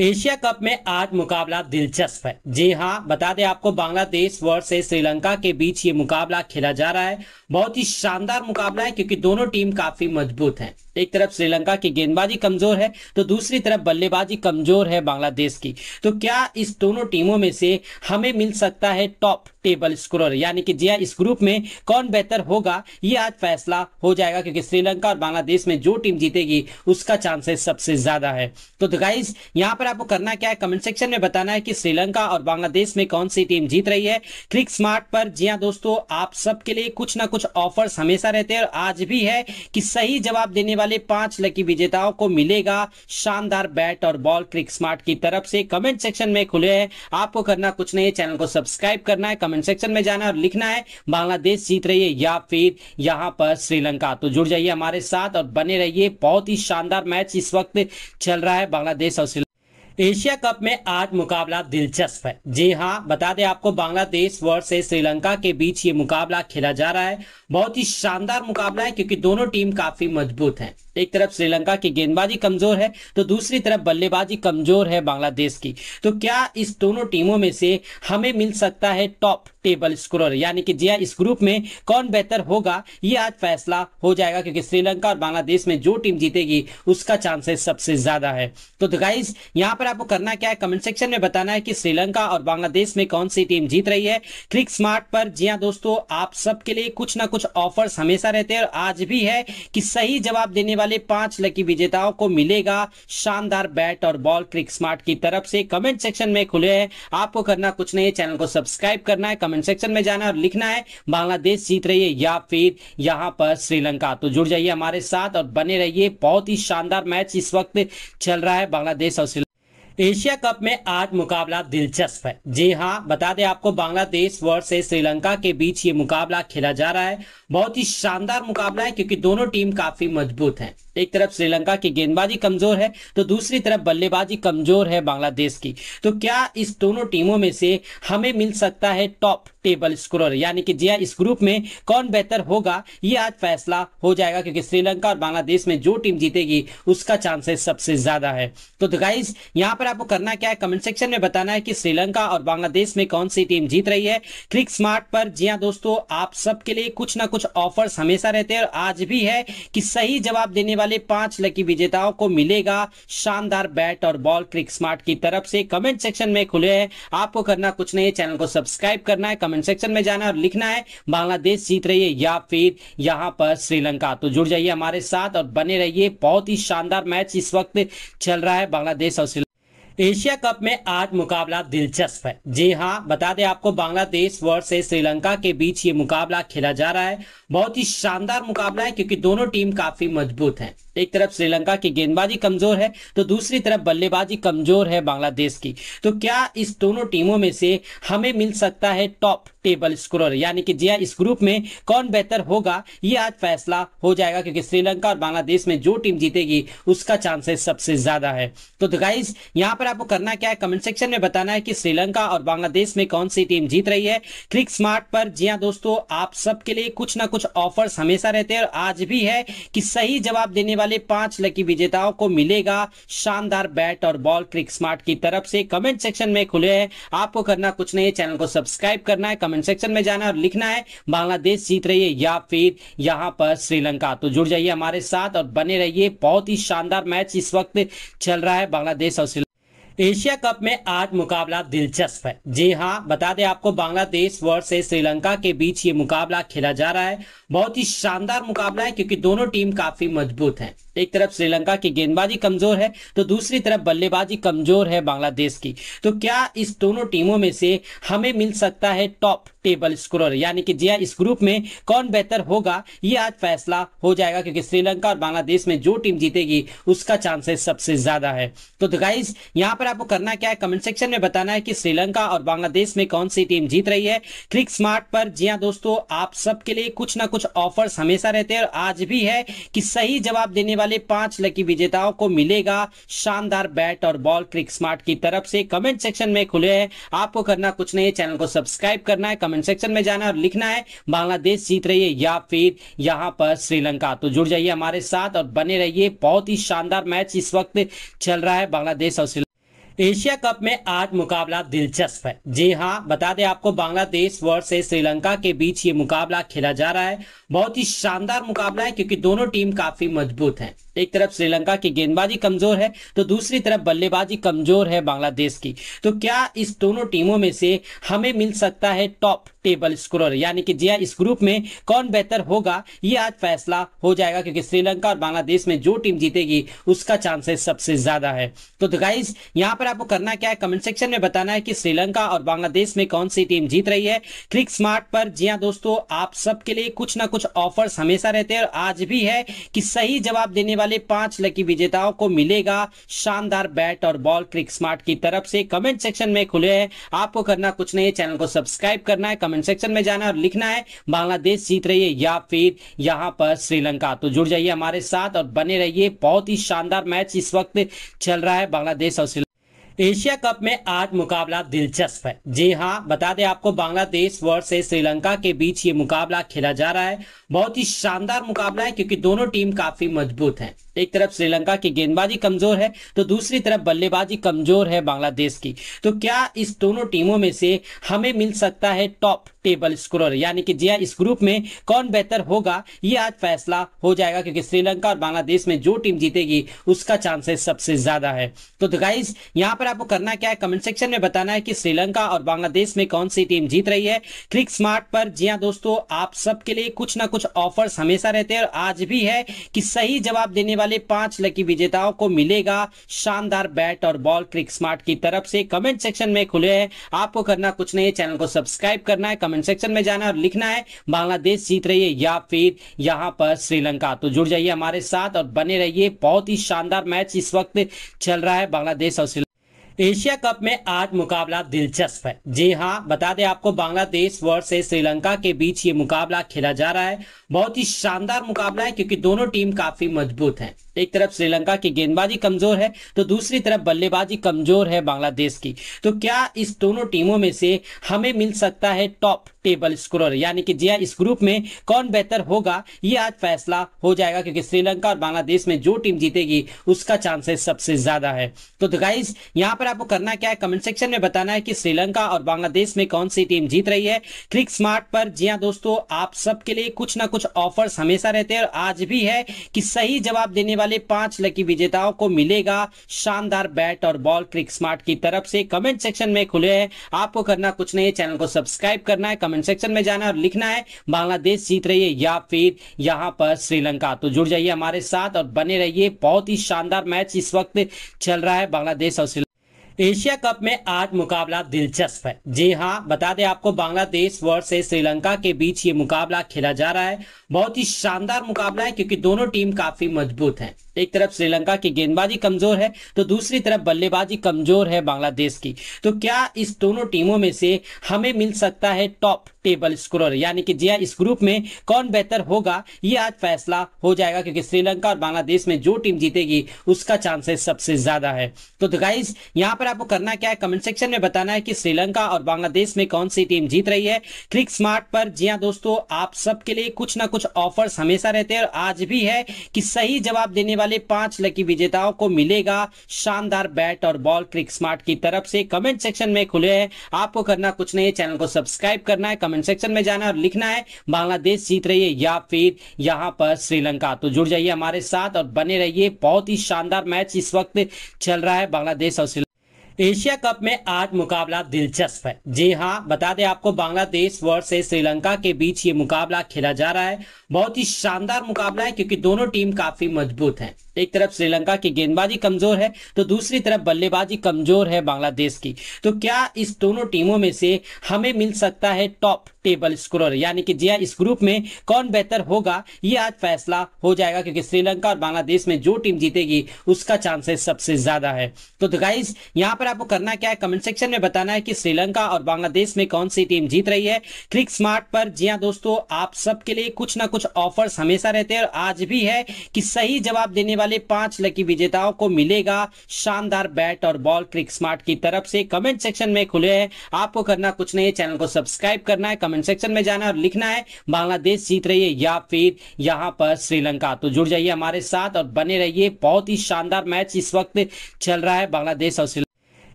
एशिया कप में आज मुकाबला दिलचस्प है जी हाँ बता दें आपको बांग्लादेश वर्ष श्रीलंका के बीच ये मुकाबला खेला जा रहा है बहुत ही शानदार मुकाबला है क्योंकि दोनों टीम काफी मजबूत हैं एक तरफ श्रीलंका की गेंदबाजी कमजोर है तो दूसरी तरफ बल्लेबाजी कमजोर है बांग्लादेश की तो क्या इस दोनों टीमों में से हमें मिल सकता है टॉप टेबल स्कोरर यानी कि जिया हाँ, इस ग्रुप में कौन बेहतर होगा ये आज फैसला हो जाएगा क्योंकि श्रीलंका और बांग्लादेश में जो टीम जीतेगी उसका चांसेस सबसे ज्यादा है तो, गाइज तो यहाँ पर आपको करना क्या है कमेंट सेक्शन में बताना है कि श्रीलंका और बांग्लादेश में कौन सी टीम जीत रही है क्लिक स्मार्ट पर जिया हाँ दोस्तों आप सबके लिए कुछ ना कुछ ऑफर्स हमेशा रहते हैं और आज भी है कि सही जवाब देने वाले पांच लकी विजेताओं को मिलेगा शानदार बैट और बॉल क्रिक स्मार्ट की तरफ से कमेंट सेक्शन में खुले हैं आपको करना कुछ नहीं है चैनल को सब्सक्राइब करना है कमेंट कमेंट सेक्शन में जाना और लिखना है बांग्लादेश जीत रही है या फिर यहाँ पर श्रीलंका तो जुड़ जाइए हमारे साथ और बने रहिए बहुत ही शानदार मैच इस वक्त चल रहा है बांग्लादेश और श्रीलंका एशिया कप में आज मुकाबला दिलचस्प है जी हाँ बता दें आपको बांग्लादेश वर्ष से श्रीलंका के बीच ये मुकाबला खेला जा रहा है बहुत ही शानदार मुकाबला है क्योंकि दोनों टीम काफी मजबूत हैं एक तरफ श्रीलंका की गेंदबाजी कमजोर है तो दूसरी तरफ बल्लेबाजी कमजोर है बांग्लादेश की तो क्या इस दोनों टीमों में से हमें मिल सकता है टॉप टेबल स्कोरर यानी कि जिया हाँ, इस ग्रुप में कौन बेहतर होगा ये आज फैसला हो जाएगा क्योंकि श्रीलंका और बांग्लादेश में जो टीम जीतेगी उसका चांसेस सबसे ज्यादा है तो, गाइज तो यहाँ पर आपको करना क्या है कमेंट सेक्शन में बताना है कि श्रीलंका और बांग्लादेश में कौन सी टीम जीत रही है क्लिक स्मार्ट पर जिया हाँ दोस्तों आप सबके लिए कुछ ना कुछ ऑफर्स हमेशा रहते हैं और आज भी है कि सही जवाब देने वाले पांच लकी विजेताओं को मिलेगा शानदार बैट और बॉल क्रिक स्मार्ट की तरफ से कमेंट सेक्शन में खुले हैं आपको करना कुछ नहीं है चैनल को सब्सक्राइब करना है कमेंट कमेंट सेक्शन में जाना और लिखना है बांग्लादेश जीत रही है या फिर यहाँ पर श्रीलंका तो जुड़ जाइए हमारे साथ और बने रहिए बहुत ही शानदार मैच इस वक्त चल रहा है बांग्लादेश और श्रीलंका एशिया कप में आज मुकाबला दिलचस्प है जी हाँ बता दें आपको बांग्लादेश से श्रीलंका के बीच ये मुकाबला खेला जा रहा है बहुत ही शानदार मुकाबला है क्योंकि दोनों टीम काफी मजबूत हैं एक तरफ श्रीलंका की गेंदबाजी कमजोर है तो दूसरी तरफ बल्लेबाजी कमजोर है बांग्लादेश की तो क्या इस दोनों टीमों में से हमें मिल सकता है टॉप टेबल स्कोरर यानी कि जिया हाँ, इस ग्रुप में कौन बेहतर होगा ये आज फैसला हो जाएगा क्योंकि श्रीलंका और बांग्लादेश में जो टीम जीतेगी उसका चांसेस सबसे ज्यादा है तो, गाइज तो यहाँ पर आपको करना क्या है कमेंट सेक्शन में बताना है कि श्रीलंका और बांग्लादेश में कौन सी टीम जीत रही है क्लिक स्मार्ट पर जिया हाँ दोस्तों आप सबके लिए कुछ ना कुछ ऑफर्स हमेशा रहते हैं और आज भी है कि सही जवाब देने वाले पांच लकी विजेताओं को मिलेगा शानदार बैट और बॉल क्रिक स्मार्ट की तरफ से कमेंट सेक्शन में खुले हैं आपको करना कुछ नहीं है चैनल को सब्सक्राइब करना है कमेंट कमेंट सेक्शन में जाना और लिखना है बांग्लादेश जीत रही है या फिर यहाँ पर श्रीलंका तो जुड़ जाइए हमारे साथ और बने रहिए बहुत ही शानदार मैच इस वक्त चल रहा है बांग्लादेश और श्रीलंका एशिया कप में आज मुकाबला दिलचस्प है जी हाँ बता दें आपको बांग्लादेश वर्ष से श्रीलंका के बीच ये मुकाबला खेला जा रहा है बहुत ही शानदार मुकाबला है क्योंकि दोनों टीम काफी मजबूत हैं एक तरफ श्रीलंका की गेंदबाजी कमजोर है तो दूसरी तरफ बल्लेबाजी कमजोर है बांग्लादेश की तो क्या इस दोनों टीमों में से हमें मिल सकता है टॉप टेबल स्कोरर यानी कि जिया हाँ, इस ग्रुप में कौन बेहतर होगा ये आज फैसला हो जाएगा क्योंकि श्रीलंका और बांग्लादेश में जो टीम जीतेगी उसका चांसेस सबसे ज्यादा है तो, गाइज तो यहाँ पर आपको करना क्या है कमेंट सेक्शन में बताना है कि श्रीलंका और बांग्लादेश में कौन सी टीम जीत रही है क्लिक स्मार्ट पर जिया हाँ दोस्तों आप सबके लिए कुछ ना कुछ ऑफर्स हमेशा रहते हैं और आज भी है कि सही जवाब देने वाले पांच लकी विजेताओं को मिलेगा शानदार बैट और बॉल क्रिक स्मार्ट की तरफ से कमेंट सेक्शन में खुले हैं आपको करना कुछ नहीं है चैनल को सब्सक्राइब करना है कमेंट कमेंट सेक्शन में जाना और लिखना है बांग्लादेश जीत रही है या फिर यहाँ पर श्रीलंका तो जुड़ जाइए हमारे साथ और बने रहिए बहुत ही शानदार मैच इस वक्त चल रहा है बांग्लादेश और श्रीलंका एशिया कप में आज मुकाबला दिलचस्प है जी हाँ बता दें आपको बांग्लादेश वर्ष श्रीलंका के बीच ये मुकाबला खेला जा रहा है बहुत ही शानदार मुकाबला है क्योंकि दोनों टीम काफी मजबूत हैं एक तरफ श्रीलंका की गेंदबाजी कमजोर है तो दूसरी तरफ बल्लेबाजी कमजोर है बांग्लादेश की तो क्या इस दोनों टीमों में से हमें मिल सकता है टॉप टेबल स्कोरर यानी कि जिया हाँ, इस ग्रुप में कौन बेहतर होगा ये आज फैसला हो जाएगा क्योंकि श्रीलंका और बांग्लादेश में जो टीम जीतेगी उसका चांसेस सबसे ज्यादा है तो, गाइज तो यहाँ पर आपको करना क्या है कमेंट सेक्शन में बताना है कि श्रीलंका और बांग्लादेश में कौन सी टीम जीत रही है क्लिक स्मार्ट पर जिया हाँ दोस्तों आप सबके लिए कुछ ना कुछ ऑफर्स हमेशा रहते हैं और आज भी है कि सही जवाब देने वाले पांच लकी विजेताओं को मिलेगा शानदार बैट और बॉल क्रिक स्मार्ट की तरफ से कमेंट सेक्शन में खुले हैं आपको करना कुछ नहीं है चैनल को सब्सक्राइब करना है कमेंट कमेंट सेक्शन में जाना और लिखना है बांग्लादेश जीत रही है या फिर यहाँ पर श्रीलंका तो जुड़ जाइए हमारे साथ और बने रहिए बहुत ही शानदार मैच इस वक्त चल रहा है बांग्लादेश और श्रीलंका एशिया कप में आज मुकाबला दिलचस्प है जी हाँ बता दें आपको बांग्लादेश वर्ष श्रीलंका के बीच ये मुकाबला खेला जा रहा है बहुत ही शानदार मुकाबला है क्योंकि दोनों टीम काफी मजबूत हैं एक तरफ श्रीलंका की गेंदबाजी कमजोर है तो दूसरी तरफ बल्लेबाजी कमजोर है बांग्लादेश की तो क्या इस दोनों टीमों में से हमें मिल सकता है टॉप टेबल स्कोरर यानी कि जिया हाँ, इस ग्रुप में कौन बेहतर होगा ये आज फैसला हो जाएगा क्योंकि श्रीलंका और बांग्लादेश में जो टीम जीतेगी उसका चांसेस सबसे ज्यादा है तो, गाइज तो यहाँ पर आपको करना क्या है कमेंट सेक्शन में बताना है कि श्रीलंका और बांग्लादेश में कौन सी टीम जीत रही है क्लिक स्मार्ट पर जिया हाँ दोस्तों आप सबके लिए कुछ ना कुछ ऑफर्स हमेशा रहते हैं और आज भी है कि सही जवाब देने वाले पांच लकी विजेताओं को मिलेगा शानदार बैट और बॉल क्रिक स्मार्ट की तरफ से कमेंट सेक्शन में खुले हैं आपको करना कुछ नहीं है चैनल को सब्सक्राइब करना है कमेंट कमेंट सेक्शन में जाना और लिखना है बांग्लादेश जीत रही है या फिर यहाँ पर श्रीलंका तो जुड़ जाइए हमारे साथ और बने रहिए बहुत ही शानदार मैच इस वक्त चल रहा है बांग्लादेश और श्रीलंका एशिया कप में आज मुकाबला दिलचस्प है जी हाँ बता दें आपको बांग्लादेश वर्ष श्रीलंका के बीच ये मुकाबला खेला जा रहा है बहुत ही शानदार मुकाबला है क्योंकि दोनों टीम काफी मजबूत हैं एक तरफ श्रीलंका की गेंदबाजी कमजोर है तो दूसरी तरफ बल्लेबाजी कमजोर है बांग्लादेश की तो क्या इस दोनों टीमों में से हमें मिल सकता है टॉप टेबल स्कोरर यानी कि जिया हाँ, इस ग्रुप में कौन बेहतर होगा ये आज फैसला हो जाएगा क्योंकि श्रीलंका और बांग्लादेश में जो टीम जीतेगी उसका चांसेस सबसे ज्यादा है तो, गाइज यहाँ पर आपको करना क्या है कमेंट सेक्शन में बताना है कि श्रीलंका और बांग्लादेश में कौन सी टीम जीत रही है क्लिक स्मार्ट पर जिया हाँ दोस्तों आप सबके लिए कुछ ना कुछ ऑफर्स हमेशा रहते हैं और आज भी है कि सही जवाब देने वाले पांच लकी विजेताओं को मिलेगा शानदार बैट और बॉल क्रिक स्मार्ट की तरफ से कमेंट सेक्शन में खुले हैं आपको करना कुछ नहीं है चैनल को सब्सक्राइब करना है कमेंट कमेंट सेक्शन में जाना और लिखना है बांग्लादेश जीत रही है या फिर यहाँ पर श्रीलंका तो जुड़ जाइए हमारे साथ और बने रहिए बहुत ही शानदार मैच इस वक्त चल रहा है बांग्लादेश और श्रीलंका एशिया कप में आज मुकाबला दिलचस्प है जी हाँ बता दें आपको बांग्लादेश वर्ष श्रीलंका के बीच ये मुकाबला खेला जा रहा है बहुत ही शानदार मुकाबला है क्योंकि दोनों टीम काफी मजबूत हैं एक तरफ श्रीलंका की गेंदबाजी कमजोर है तो दूसरी तरफ बल्लेबाजी कमजोर है बांग्लादेश की तो क्या इस दोनों टीमों में से हमें मिल सकता है टॉप टेबल स्कोरर यानी कि जिया हाँ, इस ग्रुप में कौन बेहतर होगा ये आज फैसला हो जाएगा क्योंकि श्रीलंका और बांग्लादेश में जो टीम जीतेगी उसका चांसेस सबसे ज्यादा है तो, गाइज यहाँ पर आपको करना क्या है कमेंट सेक्शन में बताना है कि श्रीलंका और बांग्लादेश में कौन सी टीम जीत रही है क्लिक स्मार्ट पर जिया हाँ दोस्तों आप सबके लिए कुछ ना कुछ ऑफर्स हमेशा रहते हैं और आज भी है कि सही जवाब देने वाले पांच लकी विजेताओं को मिलेगा शानदार बैट और बॉल क्रिक स्मार्ट की तरफ से कमेंट सेक्शन में खुले हैं आपको करना कुछ नहीं है चैनल को सब्सक्राइब करना है कमेंट कमेंट सेक्शन में जाना और लिखना है बांग्लादेश जीत रही है या फिर यहाँ पर श्रीलंका तो जुड़ जाइए हमारे साथ और बने रहिए बहुत ही शानदार मैच इस वक्त चल रहा है बांग्लादेश और श्रीलंका एशिया कप में आज मुकाबला दिलचस्प है जी हाँ बता दें आपको बांग्लादेश वर्ष श्रीलंका के बीच ये मुकाबला खेला जा रहा है बहुत ही शानदार मुकाबला है क्योंकि दोनों टीम काफी मजबूत हैं एक तरफ श्रीलंका की गेंदबाजी कमजोर है तो दूसरी तरफ बल्लेबाजी कमजोर है बांग्लादेश की तो क्या इस दोनों टीमों में से हमें मिल सकता है टॉप टेबल स्कोरर यानी कि जिया हाँ, इस ग्रुप में कौन बेहतर होगा ये आज फैसला हो जाएगा क्योंकि श्रीलंका और बांग्लादेश में जो टीम जीतेगी उसका चांसेस सबसे ज्यादा है तो, गाइज यहाँ पर आपको करना क्या है कमेंट सेक्शन में बताना है कि श्रीलंका और बांग्लादेश में कौन सी टीम जीत रही है क्लिक स्मार्ट पर जिया हाँ दोस्तों आप सबके लिए कुछ ना कुछ ऑफर्स हमेशा रहते हैं और आज भी है कि सही जवाब देने वाले पांच लकी विजेताओं को मिलेगा शानदार बैट और बॉल क्लिक स्मार्ट की तरफ से कमेंट सेक्शन में खुले हैं आपको करना कुछ नहीं है चैनल को सब्सक्राइब करना है कमेंट सेक्शन में जाना और लिखना है बांग्लादेश जीत रही है या फिर यहाँ पर श्रीलंका तो जुड़ जाइए हमारे साथ और बने रहिए बहुत ही शानदार मैच इस वक्त चल रहा है बांग्लादेश और श्रीलंका एशिया कप में आज मुकाबला दिलचस्प है जी हाँ बता दें आपको बांग्लादेश वर्ष श्रीलंका के बीच ये मुकाबला खेला जा रहा है बहुत ही शानदार मुकाबला है क्योंकि दोनों टीम काफी मजबूत हैं एक तरफ श्रीलंका की गेंदबाजी कमजोर है तो दूसरी तरफ बल्लेबाजी कमजोर है बांग्लादेश की तो क्या इस दोनों टीमों में से हमें मिल सकता है टॉप टेबल स्कोरर यानी कि जिया हाँ, इस ग्रुप में कौन बेहतर होगा ये आज फैसला हो जाएगा क्योंकि श्रीलंका और बांग्लादेश में जो टीम जीतेगी उसका चांसेस सबसे ज्यादा है तो, गाइज यहाँ पर आपको करना क्या है कमेंट सेक्शन में बताना है कि श्रीलंका और बांग्लादेश में कौन सी टीम जीत रही है क्लिक स्मार्ट पर जिया हाँ दोस्तों आप सबके लिए कुछ ना कुछ ऑफर्स हमेशा रहते हैं और आज भी है कि सही जवाब देने वाले पांच लकी विजेताओं को मिलेगा शानदार बैट और बॉल क्रिक स्मार्ट की तरफ से कमेंट सेक्शन में खुले हैं आपको करना कुछ नहीं है चैनल को सब्सक्राइब करना है कमेंट कमेंट सेक्शन में जाना और लिखना है बांग्लादेश जीत रही है या फिर यहाँ पर श्रीलंका तो जुड़ जाइए हमारे साथ और बने रहिए बहुत ही शानदार मैच इस वक्त चल रहा है बांग्लादेश और श्रीलंका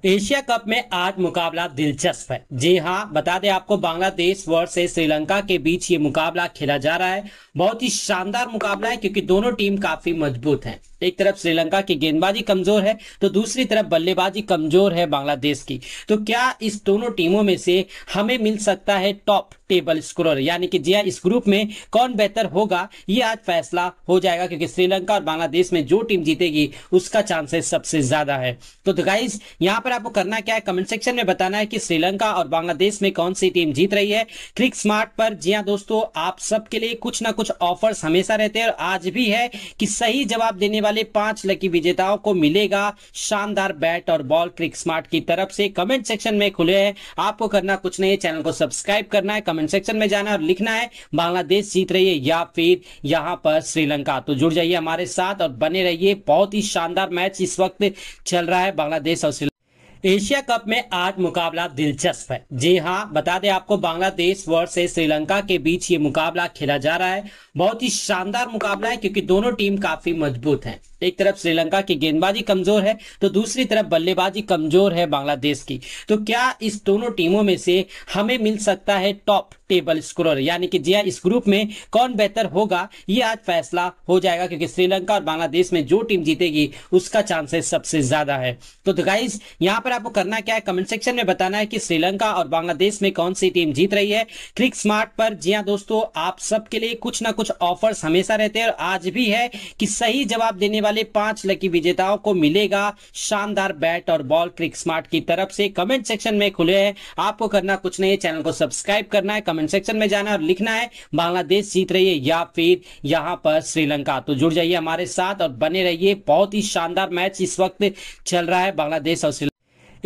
एशिया कप में आज मुकाबला दिलचस्प है जी हाँ बता दें आपको बांग्लादेश वर्ष श्रीलंका के बीच ये मुकाबला खेला जा रहा है बहुत ही शानदार मुकाबला है क्योंकि दोनों टीम काफी मजबूत हैं एक तरफ श्रीलंका की गेंदबाजी कमजोर है तो दूसरी तरफ बल्लेबाजी कमजोर है बांग्लादेश की तो क्या इस दोनों टीमों में से हमें मिल सकता है टॉप टेबल स्कोरर यानी कि जिया हाँ, इस ग्रुप में कौन बेहतर होगा ये आज फैसला हो जाएगा क्योंकि श्रीलंका और बांग्लादेश में जो टीम जीतेगी उसका चांसेस सबसे ज्यादा है तो, गाइज यहाँ पर आपको करना क्या है कमेंट सेक्शन में बताना है कि श्रीलंका और बांग्लादेश में कौन सी टीम जीत रही है क्लिक स्मार्ट पर जिया हाँ दोस्तों आप सबके लिए कुछ ना कुछ ऑफर्स हमेशा रहते हैं और आज भी है कि सही जवाब देने वाले पांच लकी विजेताओं को मिलेगा शानदार बैट और बॉल क्रिक स्मार्ट की तरफ से कमेंट सेक्शन में खुले हैं आपको करना कुछ नहीं है चैनल को सब्सक्राइब करना है कमेंट कमेंट सेक्शन में जाना और लिखना है बांग्लादेश जीत रही है या फिर यहाँ पर श्रीलंका तो जुड़ जाइए हमारे साथ और बने रहिए बहुत ही शानदार मैच इस वक्त चल रहा है बांग्लादेश और श्रीलंका एशिया कप में आज मुकाबला दिलचस्प है जी हाँ बता दें आपको बांग्लादेश वर्ष श्रीलंका के बीच ये मुकाबला खेला जा रहा है बहुत ही शानदार मुकाबला है क्योंकि दोनों टीम काफी मजबूत हैं एक तरफ श्रीलंका की गेंदबाजी कमजोर है तो दूसरी तरफ बल्लेबाजी कमजोर है बांग्लादेश की तो क्या इस दोनों टीमों में से हमें मिल सकता है टॉप टेबल स्कोरर यानी कि जिया हाँ, इस ग्रुप में कौन बेहतर होगा ये आज फैसला हो जाएगा क्योंकि श्रीलंका और बांग्लादेश में जो टीम जीतेगी उसका चांसेस सबसे ज्यादा है तो, गाइज यहाँ पर आपको करना क्या है कमेंट सेक्शन में बताना है कि श्रीलंका और बांग्लादेश में कौन सी टीम जीत रही है क्लिक स्मार्ट पर जिया हाँ दोस्तों आप सबके लिए कुछ ना कुछ ऑफर्स हमेशा रहते हैं और आज भी है कि सही जवाब देने वाले पांच लकी विजेताओं को मिलेगा शानदार बैट और बॉल क्रिक स्मार्ट की तरफ से कमेंट सेक्शन में खुले है आपको करना कुछ नहीं है चैनल को सब्सक्राइब करना है कमेंट सेक्शन में जाना और लिखना है बांग्लादेश जीत रही है या फिर यहाँ पर श्रीलंका तो जुड़ जाइए हमारे साथ और बने रहिए बहुत ही शानदार मैच इस वक्त चल रहा है बांग्लादेश और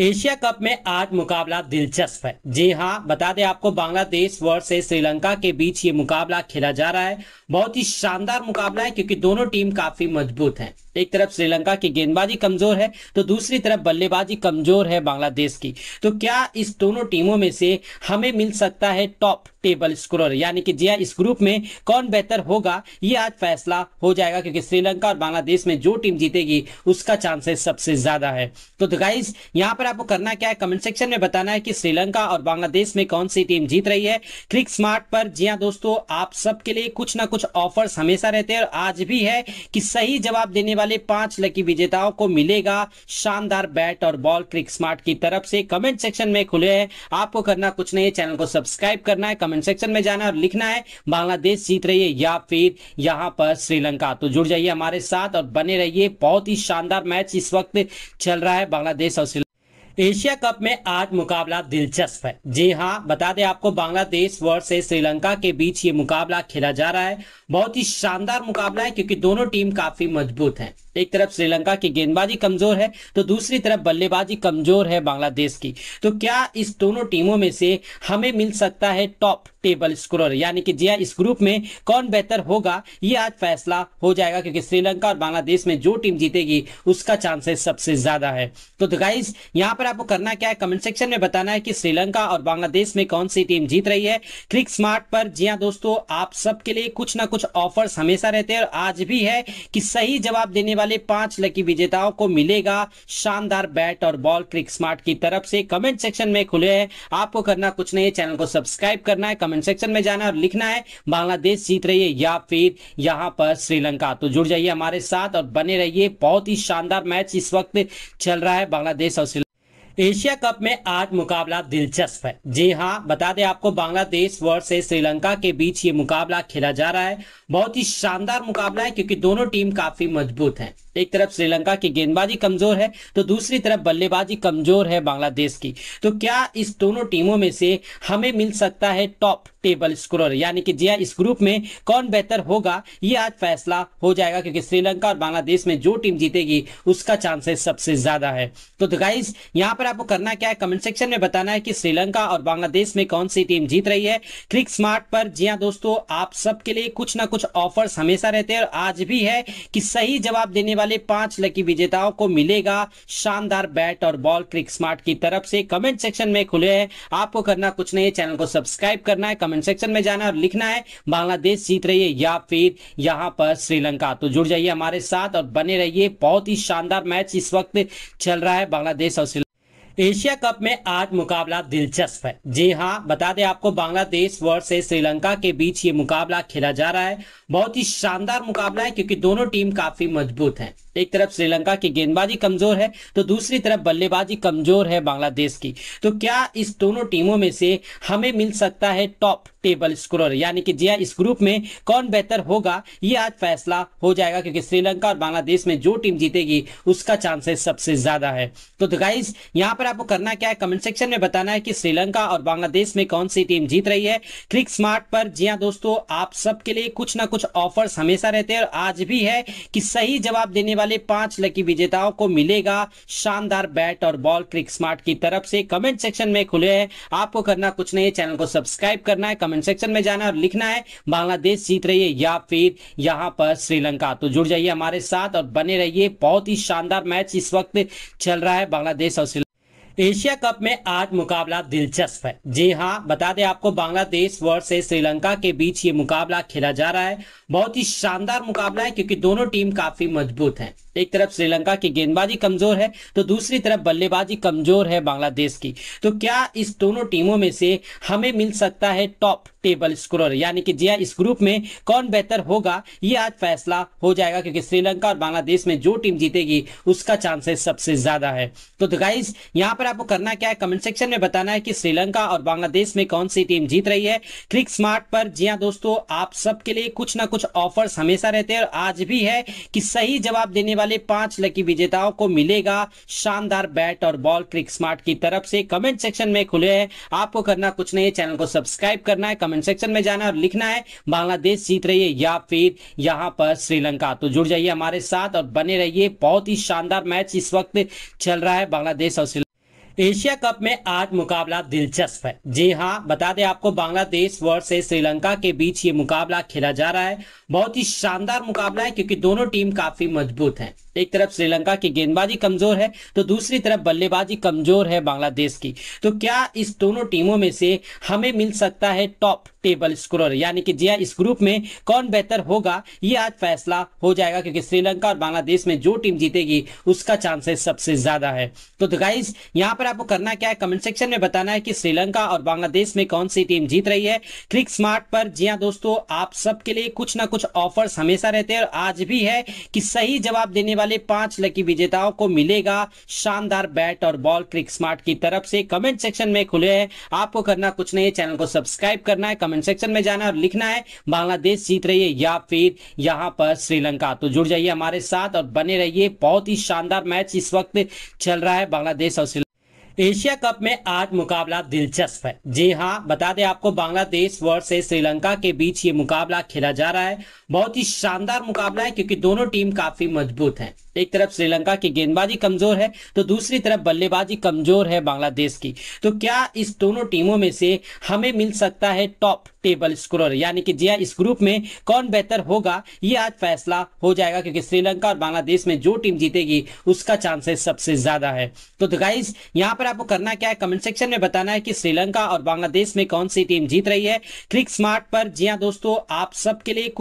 एशिया कप में आज मुकाबला दिलचस्प है जी हाँ बता दें आपको बांग्लादेश वर्ष से श्रीलंका के बीच ये मुकाबला खेला जा रहा है बहुत ही शानदार मुकाबला है क्योंकि दोनों टीम काफी मजबूत हैं। एक तरफ श्रीलंका की गेंदबाजी कमजोर है तो दूसरी तरफ बल्लेबाजी कमजोर है बांग्लादेश की तो क्या इस दोनों टीमों में से हमें मिल सकता है टॉप टेबल स्कोरर यानी कि जिया हाँ, इस ग्रुप में कौन बेहतर होगा ये आज फैसला हो जाएगा क्योंकि श्रीलंका और बांग्लादेश में जो टीम जीतेगी उसका चांसेस सबसे ज्यादा है तो, गाइज यहाँ पर आपको करना क्या है कमेंट सेक्शन में बताना है कि श्रीलंका और बांग्लादेश में कौन सी टीम जीत रही है क्लिक स्मार्ट पर जी हाँ दोस्तों आप सबके लिए कुछ ना कुछ ऑफर्स हमेशा रहते हैं और आज भी है कि सही जवाब देने वाले वाले पांच लकी विजेताओं को मिलेगा शानदार बैट और बॉल क्रिक स्मार्ट की तरफ से कमेंट सेक्शन में खुले है आपको करना कुछ नहीं है चैनल को सब्सक्राइब करना है कमेंट सेक्शन में जाना है और लिखना है बांग्लादेश जीत रही है या फिर यहाँ पर श्रीलंका तो जुड़ जाइए हमारे साथ और बने रहिए बहुत ही शानदार मैच इस वक्त चल रहा है बांग्लादेश और श्रीलंका एशिया कप में आज मुकाबला दिलचस्प है जी हाँ बता दें आपको बांग्लादेश से श्रीलंका के बीच ये मुकाबला खेला जा रहा है बहुत ही शानदार मुकाबला है क्योंकि दोनों टीम काफी मजबूत है एक तरफ श्रीलंका की गेंदबाजी कमजोर है तो दूसरी तरफ बल्लेबाजी कमजोर है बांग्लादेश की तो क्या इस दोनों टीमों में से हमें मिल सकता है टॉप टेबल स्कोरर यानी कि जिया हाँ, इस ग्रुप में कौन बेहतर होगा ये आज फैसला हो जाएगा क्योंकि श्रीलंका और बांग्लादेश में जो टीम जीतेगी उसका चांसेस सबसे ज्यादा है तो, गाइज यहाँ पर आपको करना क्या है कमेंट सेक्शन में बताना है कि श्रीलंका और बांग्लादेश में कौन सी टीम जीत रही है क्लिक स्मार्ट पर जिया हाँ दोस्तों आप सबके लिए कुछ ना कुछ ऑफर्स हमेशा रहते हैं और आज भी है कि सही जवाब देने वाले वाले पांच लकी विजेताओं को मिलेगा शानदार बैट और बॉल क्रिक स्मार्ट की तरफ से कमेंट सेक्शन में खुले हैं आपको करना कुछ नहीं है चैनल को सब्सक्राइब करना है कमेंट सेक्शन में जाना और लिखना है बांग्लादेश जीत रही है या फिर यहाँ पर श्रीलंका तो जुड़ जाइए हमारे साथ और बने रहिए बहुत ही शानदार मैच इस वक्त चल रहा है बांग्लादेश और एशिया कप में आज मुकाबला दिलचस्प है जी हाँ बता दें आपको बांग्लादेश से श्रीलंका के बीच ये मुकाबला खेला जा रहा है बहुत ही शानदार मुकाबला है क्योंकि दोनों टीम काफी मजबूत है एक तरफ श्रीलंका की गेंदबाजी कमजोर है तो दूसरी तरफ बल्लेबाजी कमजोर है बांग्लादेश की तो क्या इस दोनों टीमों में से हमें मिल सकता है टॉप टेबल स्कोरर यानी कि जिया हाँ, इस ग्रुप में कौन बेहतर होगा ये आज फैसला हो जाएगा क्योंकि श्रीलंका और बांग्लादेश में जो टीम जीतेगी उसका चांसेस सबसे ज्यादा है तो, गाइज यहाँ पर आपको करना क्या है कमेंट सेक्शन में बताना है कि श्रीलंका और बांग्लादेश में कौन सी टीम जीत रही है क्लिक स्मार्ट पर जी हाँ दोस्तों आप सबके लिए कुछ ना कुछ ऑफर्स हमेशा रहते हैं और आज भी है कि सही जवाब देने वाले वाले पांच लकी विजेताओं को मिलेगा शानदार बैट और बॉल क्रिक स्मार्ट की तरफ से कमेंट सेक्शन में खुले है आपको करना कुछ नहीं है चैनल को सब्सक्राइब करना है कमेंट सेक्शन में जाना और लिखना है बांग्लादेश जीत रही है या फिर यहाँ पर श्रीलंका तो जुड़ जाइए हमारे साथ और बने रहिए बहुत ही शानदार मैच इस वक्त चल रहा है बांग्लादेश और श्रीलंका एशिया कप में आज मुकाबला दिलचस्प है जी हाँ बता दें आपको बांग्लादेश से श्रीलंका के बीच ये मुकाबला खेला जा रहा है बहुत ही शानदार मुकाबला है क्योंकि दोनों टीम काफी मजबूत है एक तरफ श्रीलंका की गेंदबाजी कमजोर है तो दूसरी तरफ बल्लेबाजी कमजोर है बांग्लादेश की तो क्या इस दोनों टीमों में से हमें मिल सकता है टॉप टेबल स्कोरर यानी कि जिया हाँ, इस ग्रुप में कौन बेहतर होगा ये आज फैसला हो जाएगा क्योंकि श्रीलंका और बांग्लादेश में जो टीम जीतेगी उसका चांसेस सबसे ज्यादा है तो, गाइज यहाँ पर आपको करना क्या है कमेंट सेक्शन में बताना है कि श्रीलंका और बांग्लादेश में कौन सी टीम जीत रही है क्लिक स्मार्ट पर जी हाँ दोस्तों आप सबके लिए कुछ ना कुछ ऑफर्स हमेशा रहते हैं और आज भी है कि सही जवाब देने वाले वाले पांच लकी विजेताओं को मिलेगा शानदार बैट और बॉल क्रिक स्मार्ट की तरफ से कमेंट सेक्शन में खुले है आपको करना कुछ नहीं है चैनल को सब्सक्राइब करना है कमेंट सेक्शन में जाना और लिखना है बांग्लादेश जीत रही है या फिर यहाँ पर श्रीलंका तो जुड़ जाइए हमारे साथ और बने रहिए बहुत ही शानदार मैच इस वक्त चल रहा है बांग्लादेश और श्रीलंका एशिया कप में आज मुकाबला दिलचस्प है जी हाँ बता दें आपको बांग्लादेश से श्रीलंका के बीच ये मुकाबला खेला जा रहा है बहुत ही शानदार मुकाबला है क्योंकि दोनों टीम काफी मजबूत है एक तरफ श्रीलंका की गेंदबाजी कमजोर है तो दूसरी तरफ बल्लेबाजी कमजोर है बांग्लादेश की तो क्या इस दोनों टीमों में से हमें मिल सकता है टॉप टेबल स्कोरर यानी कि जिया हाँ, इस ग्रुप में कौन बेहतर होगा ये आज फैसला हो जाएगा क्योंकि श्रीलंका और बांग्लादेश में जो टीम जीतेगी उसका चांसेस सबसे ज्यादा है तो, गाइज यहाँ पर आपको करना क्या है कमेंट सेक्शन में बताना है कि श्रीलंका और बांग्लादेश में कौन सी टीम जीत रही है क्लिक स्मार्ट पर जी हाँ दोस्तों आप सबके लिए कुछ ना कुछ ऑफर्स हमेशा रहते हैं और आज भी है कि सही जवाब देने वाले वाले पांच लकी विजेताओं को मिलेगा शानदार बैट और बॉल क्रिक स्मार्ट की तरफ से कमेंट सेक्शन में खुले है आपको करना कुछ नहीं है चैनल को सब्सक्राइब करना है कमेंट सेक्शन में जाना और लिखना है बांग्लादेश जीत रही है या फिर यहाँ पर श्रीलंका तो जुड़ जाइए हमारे साथ और बने रहिए बहुत ही शानदार मैच इस वक्त चल रहा है बांग्लादेश और श्रीलंका एशिया कप में आज मुकाबला दिलचस्प है जी हाँ बता दें आपको बांग्लादेश से श्रीलंका के बीच ये मुकाबला खेला जा रहा है बहुत ही शानदार मुकाबला है क्योंकि दोनों टीम काफी मजबूत है एक तरफ श्रीलंका की गेंदबाजी कमजोर है तो दूसरी तरफ बल्लेबाजी कमजोर है बांग्लादेश की तो क्या इस दोनों टीमों में से हमें मिल सकता है टॉप टेबल स्कोरर यानी कि जिया हाँ, इस ग्रुप में कौन बेहतर होगा ये आज फैसला हो जाएगा क्योंकि श्रीलंका और बांग्लादेश में जो टीम जीतेगी उसका चांसेस सबसे ज्यादा है तो, गाइज यहाँ पर आपको करना क्या है कमेंट सेक्शन में बताना है कि श्रीलंका और बांग्लादेश में कौन सी टीम जीत रही है क्लिक स्मार्ट पर जी हाँ दोस्तों आप सबके लिए कुछ ना कुछ ऑफर्स हमेशा रहते हैं और आज भी है कि सही जवाब देने वाले वाले पांच लकी विजेताओं को मिलेगा शानदार बैट और बॉल क्रिक स्मार्ट की तरफ से कमेंट सेक्शन में खुले है आपको करना कुछ नहीं है चैनल को सब्सक्राइब करना है कमेंट सेक्शन में जाना और लिखना है बांग्लादेश जीत रही है या फिर यहाँ पर श्रीलंका तो जुड़ जाइए हमारे साथ और बने रहिए बहुत ही शानदार मैच इस वक्त चल रहा है बांग्लादेश और श्रीलंका एशिया कप में आज मुकाबला दिलचस्प है जी हाँ बता दें आपको बांग्लादेश वर्ष श्रीलंका के बीच ये मुकाबला खेला जा रहा है बहुत ही शानदार मुकाबला है क्योंकि दोनों टीम काफी मजबूत है एक तरफ श्रीलंका की गेंदबाजी कमजोर है तो दूसरी तरफ बल्लेबाजी कमजोर है बांग्लादेश की तो क्या इस दोनों टीमों में से हमें मिल सकता है टॉप टेबल स्कोरर यानी कि जिया हाँ, इस ग्रुप में कौन बेहतर होगा ये आज फैसला हो जाएगा क्योंकि श्रीलंका और बांग्लादेश में जो टीम जीतेगी उसका चांसेस सबसे ज्यादा है तो, गाइज यहाँ पर आपको करना क्या है कमेंट सेक्शन में बताना है कि श्रीलंका और बांग्लादेश में कौन सी टीम जीत रही है क्लिक स्मार्ट पर जिया हाँ, दोस्तों आप सबके लिए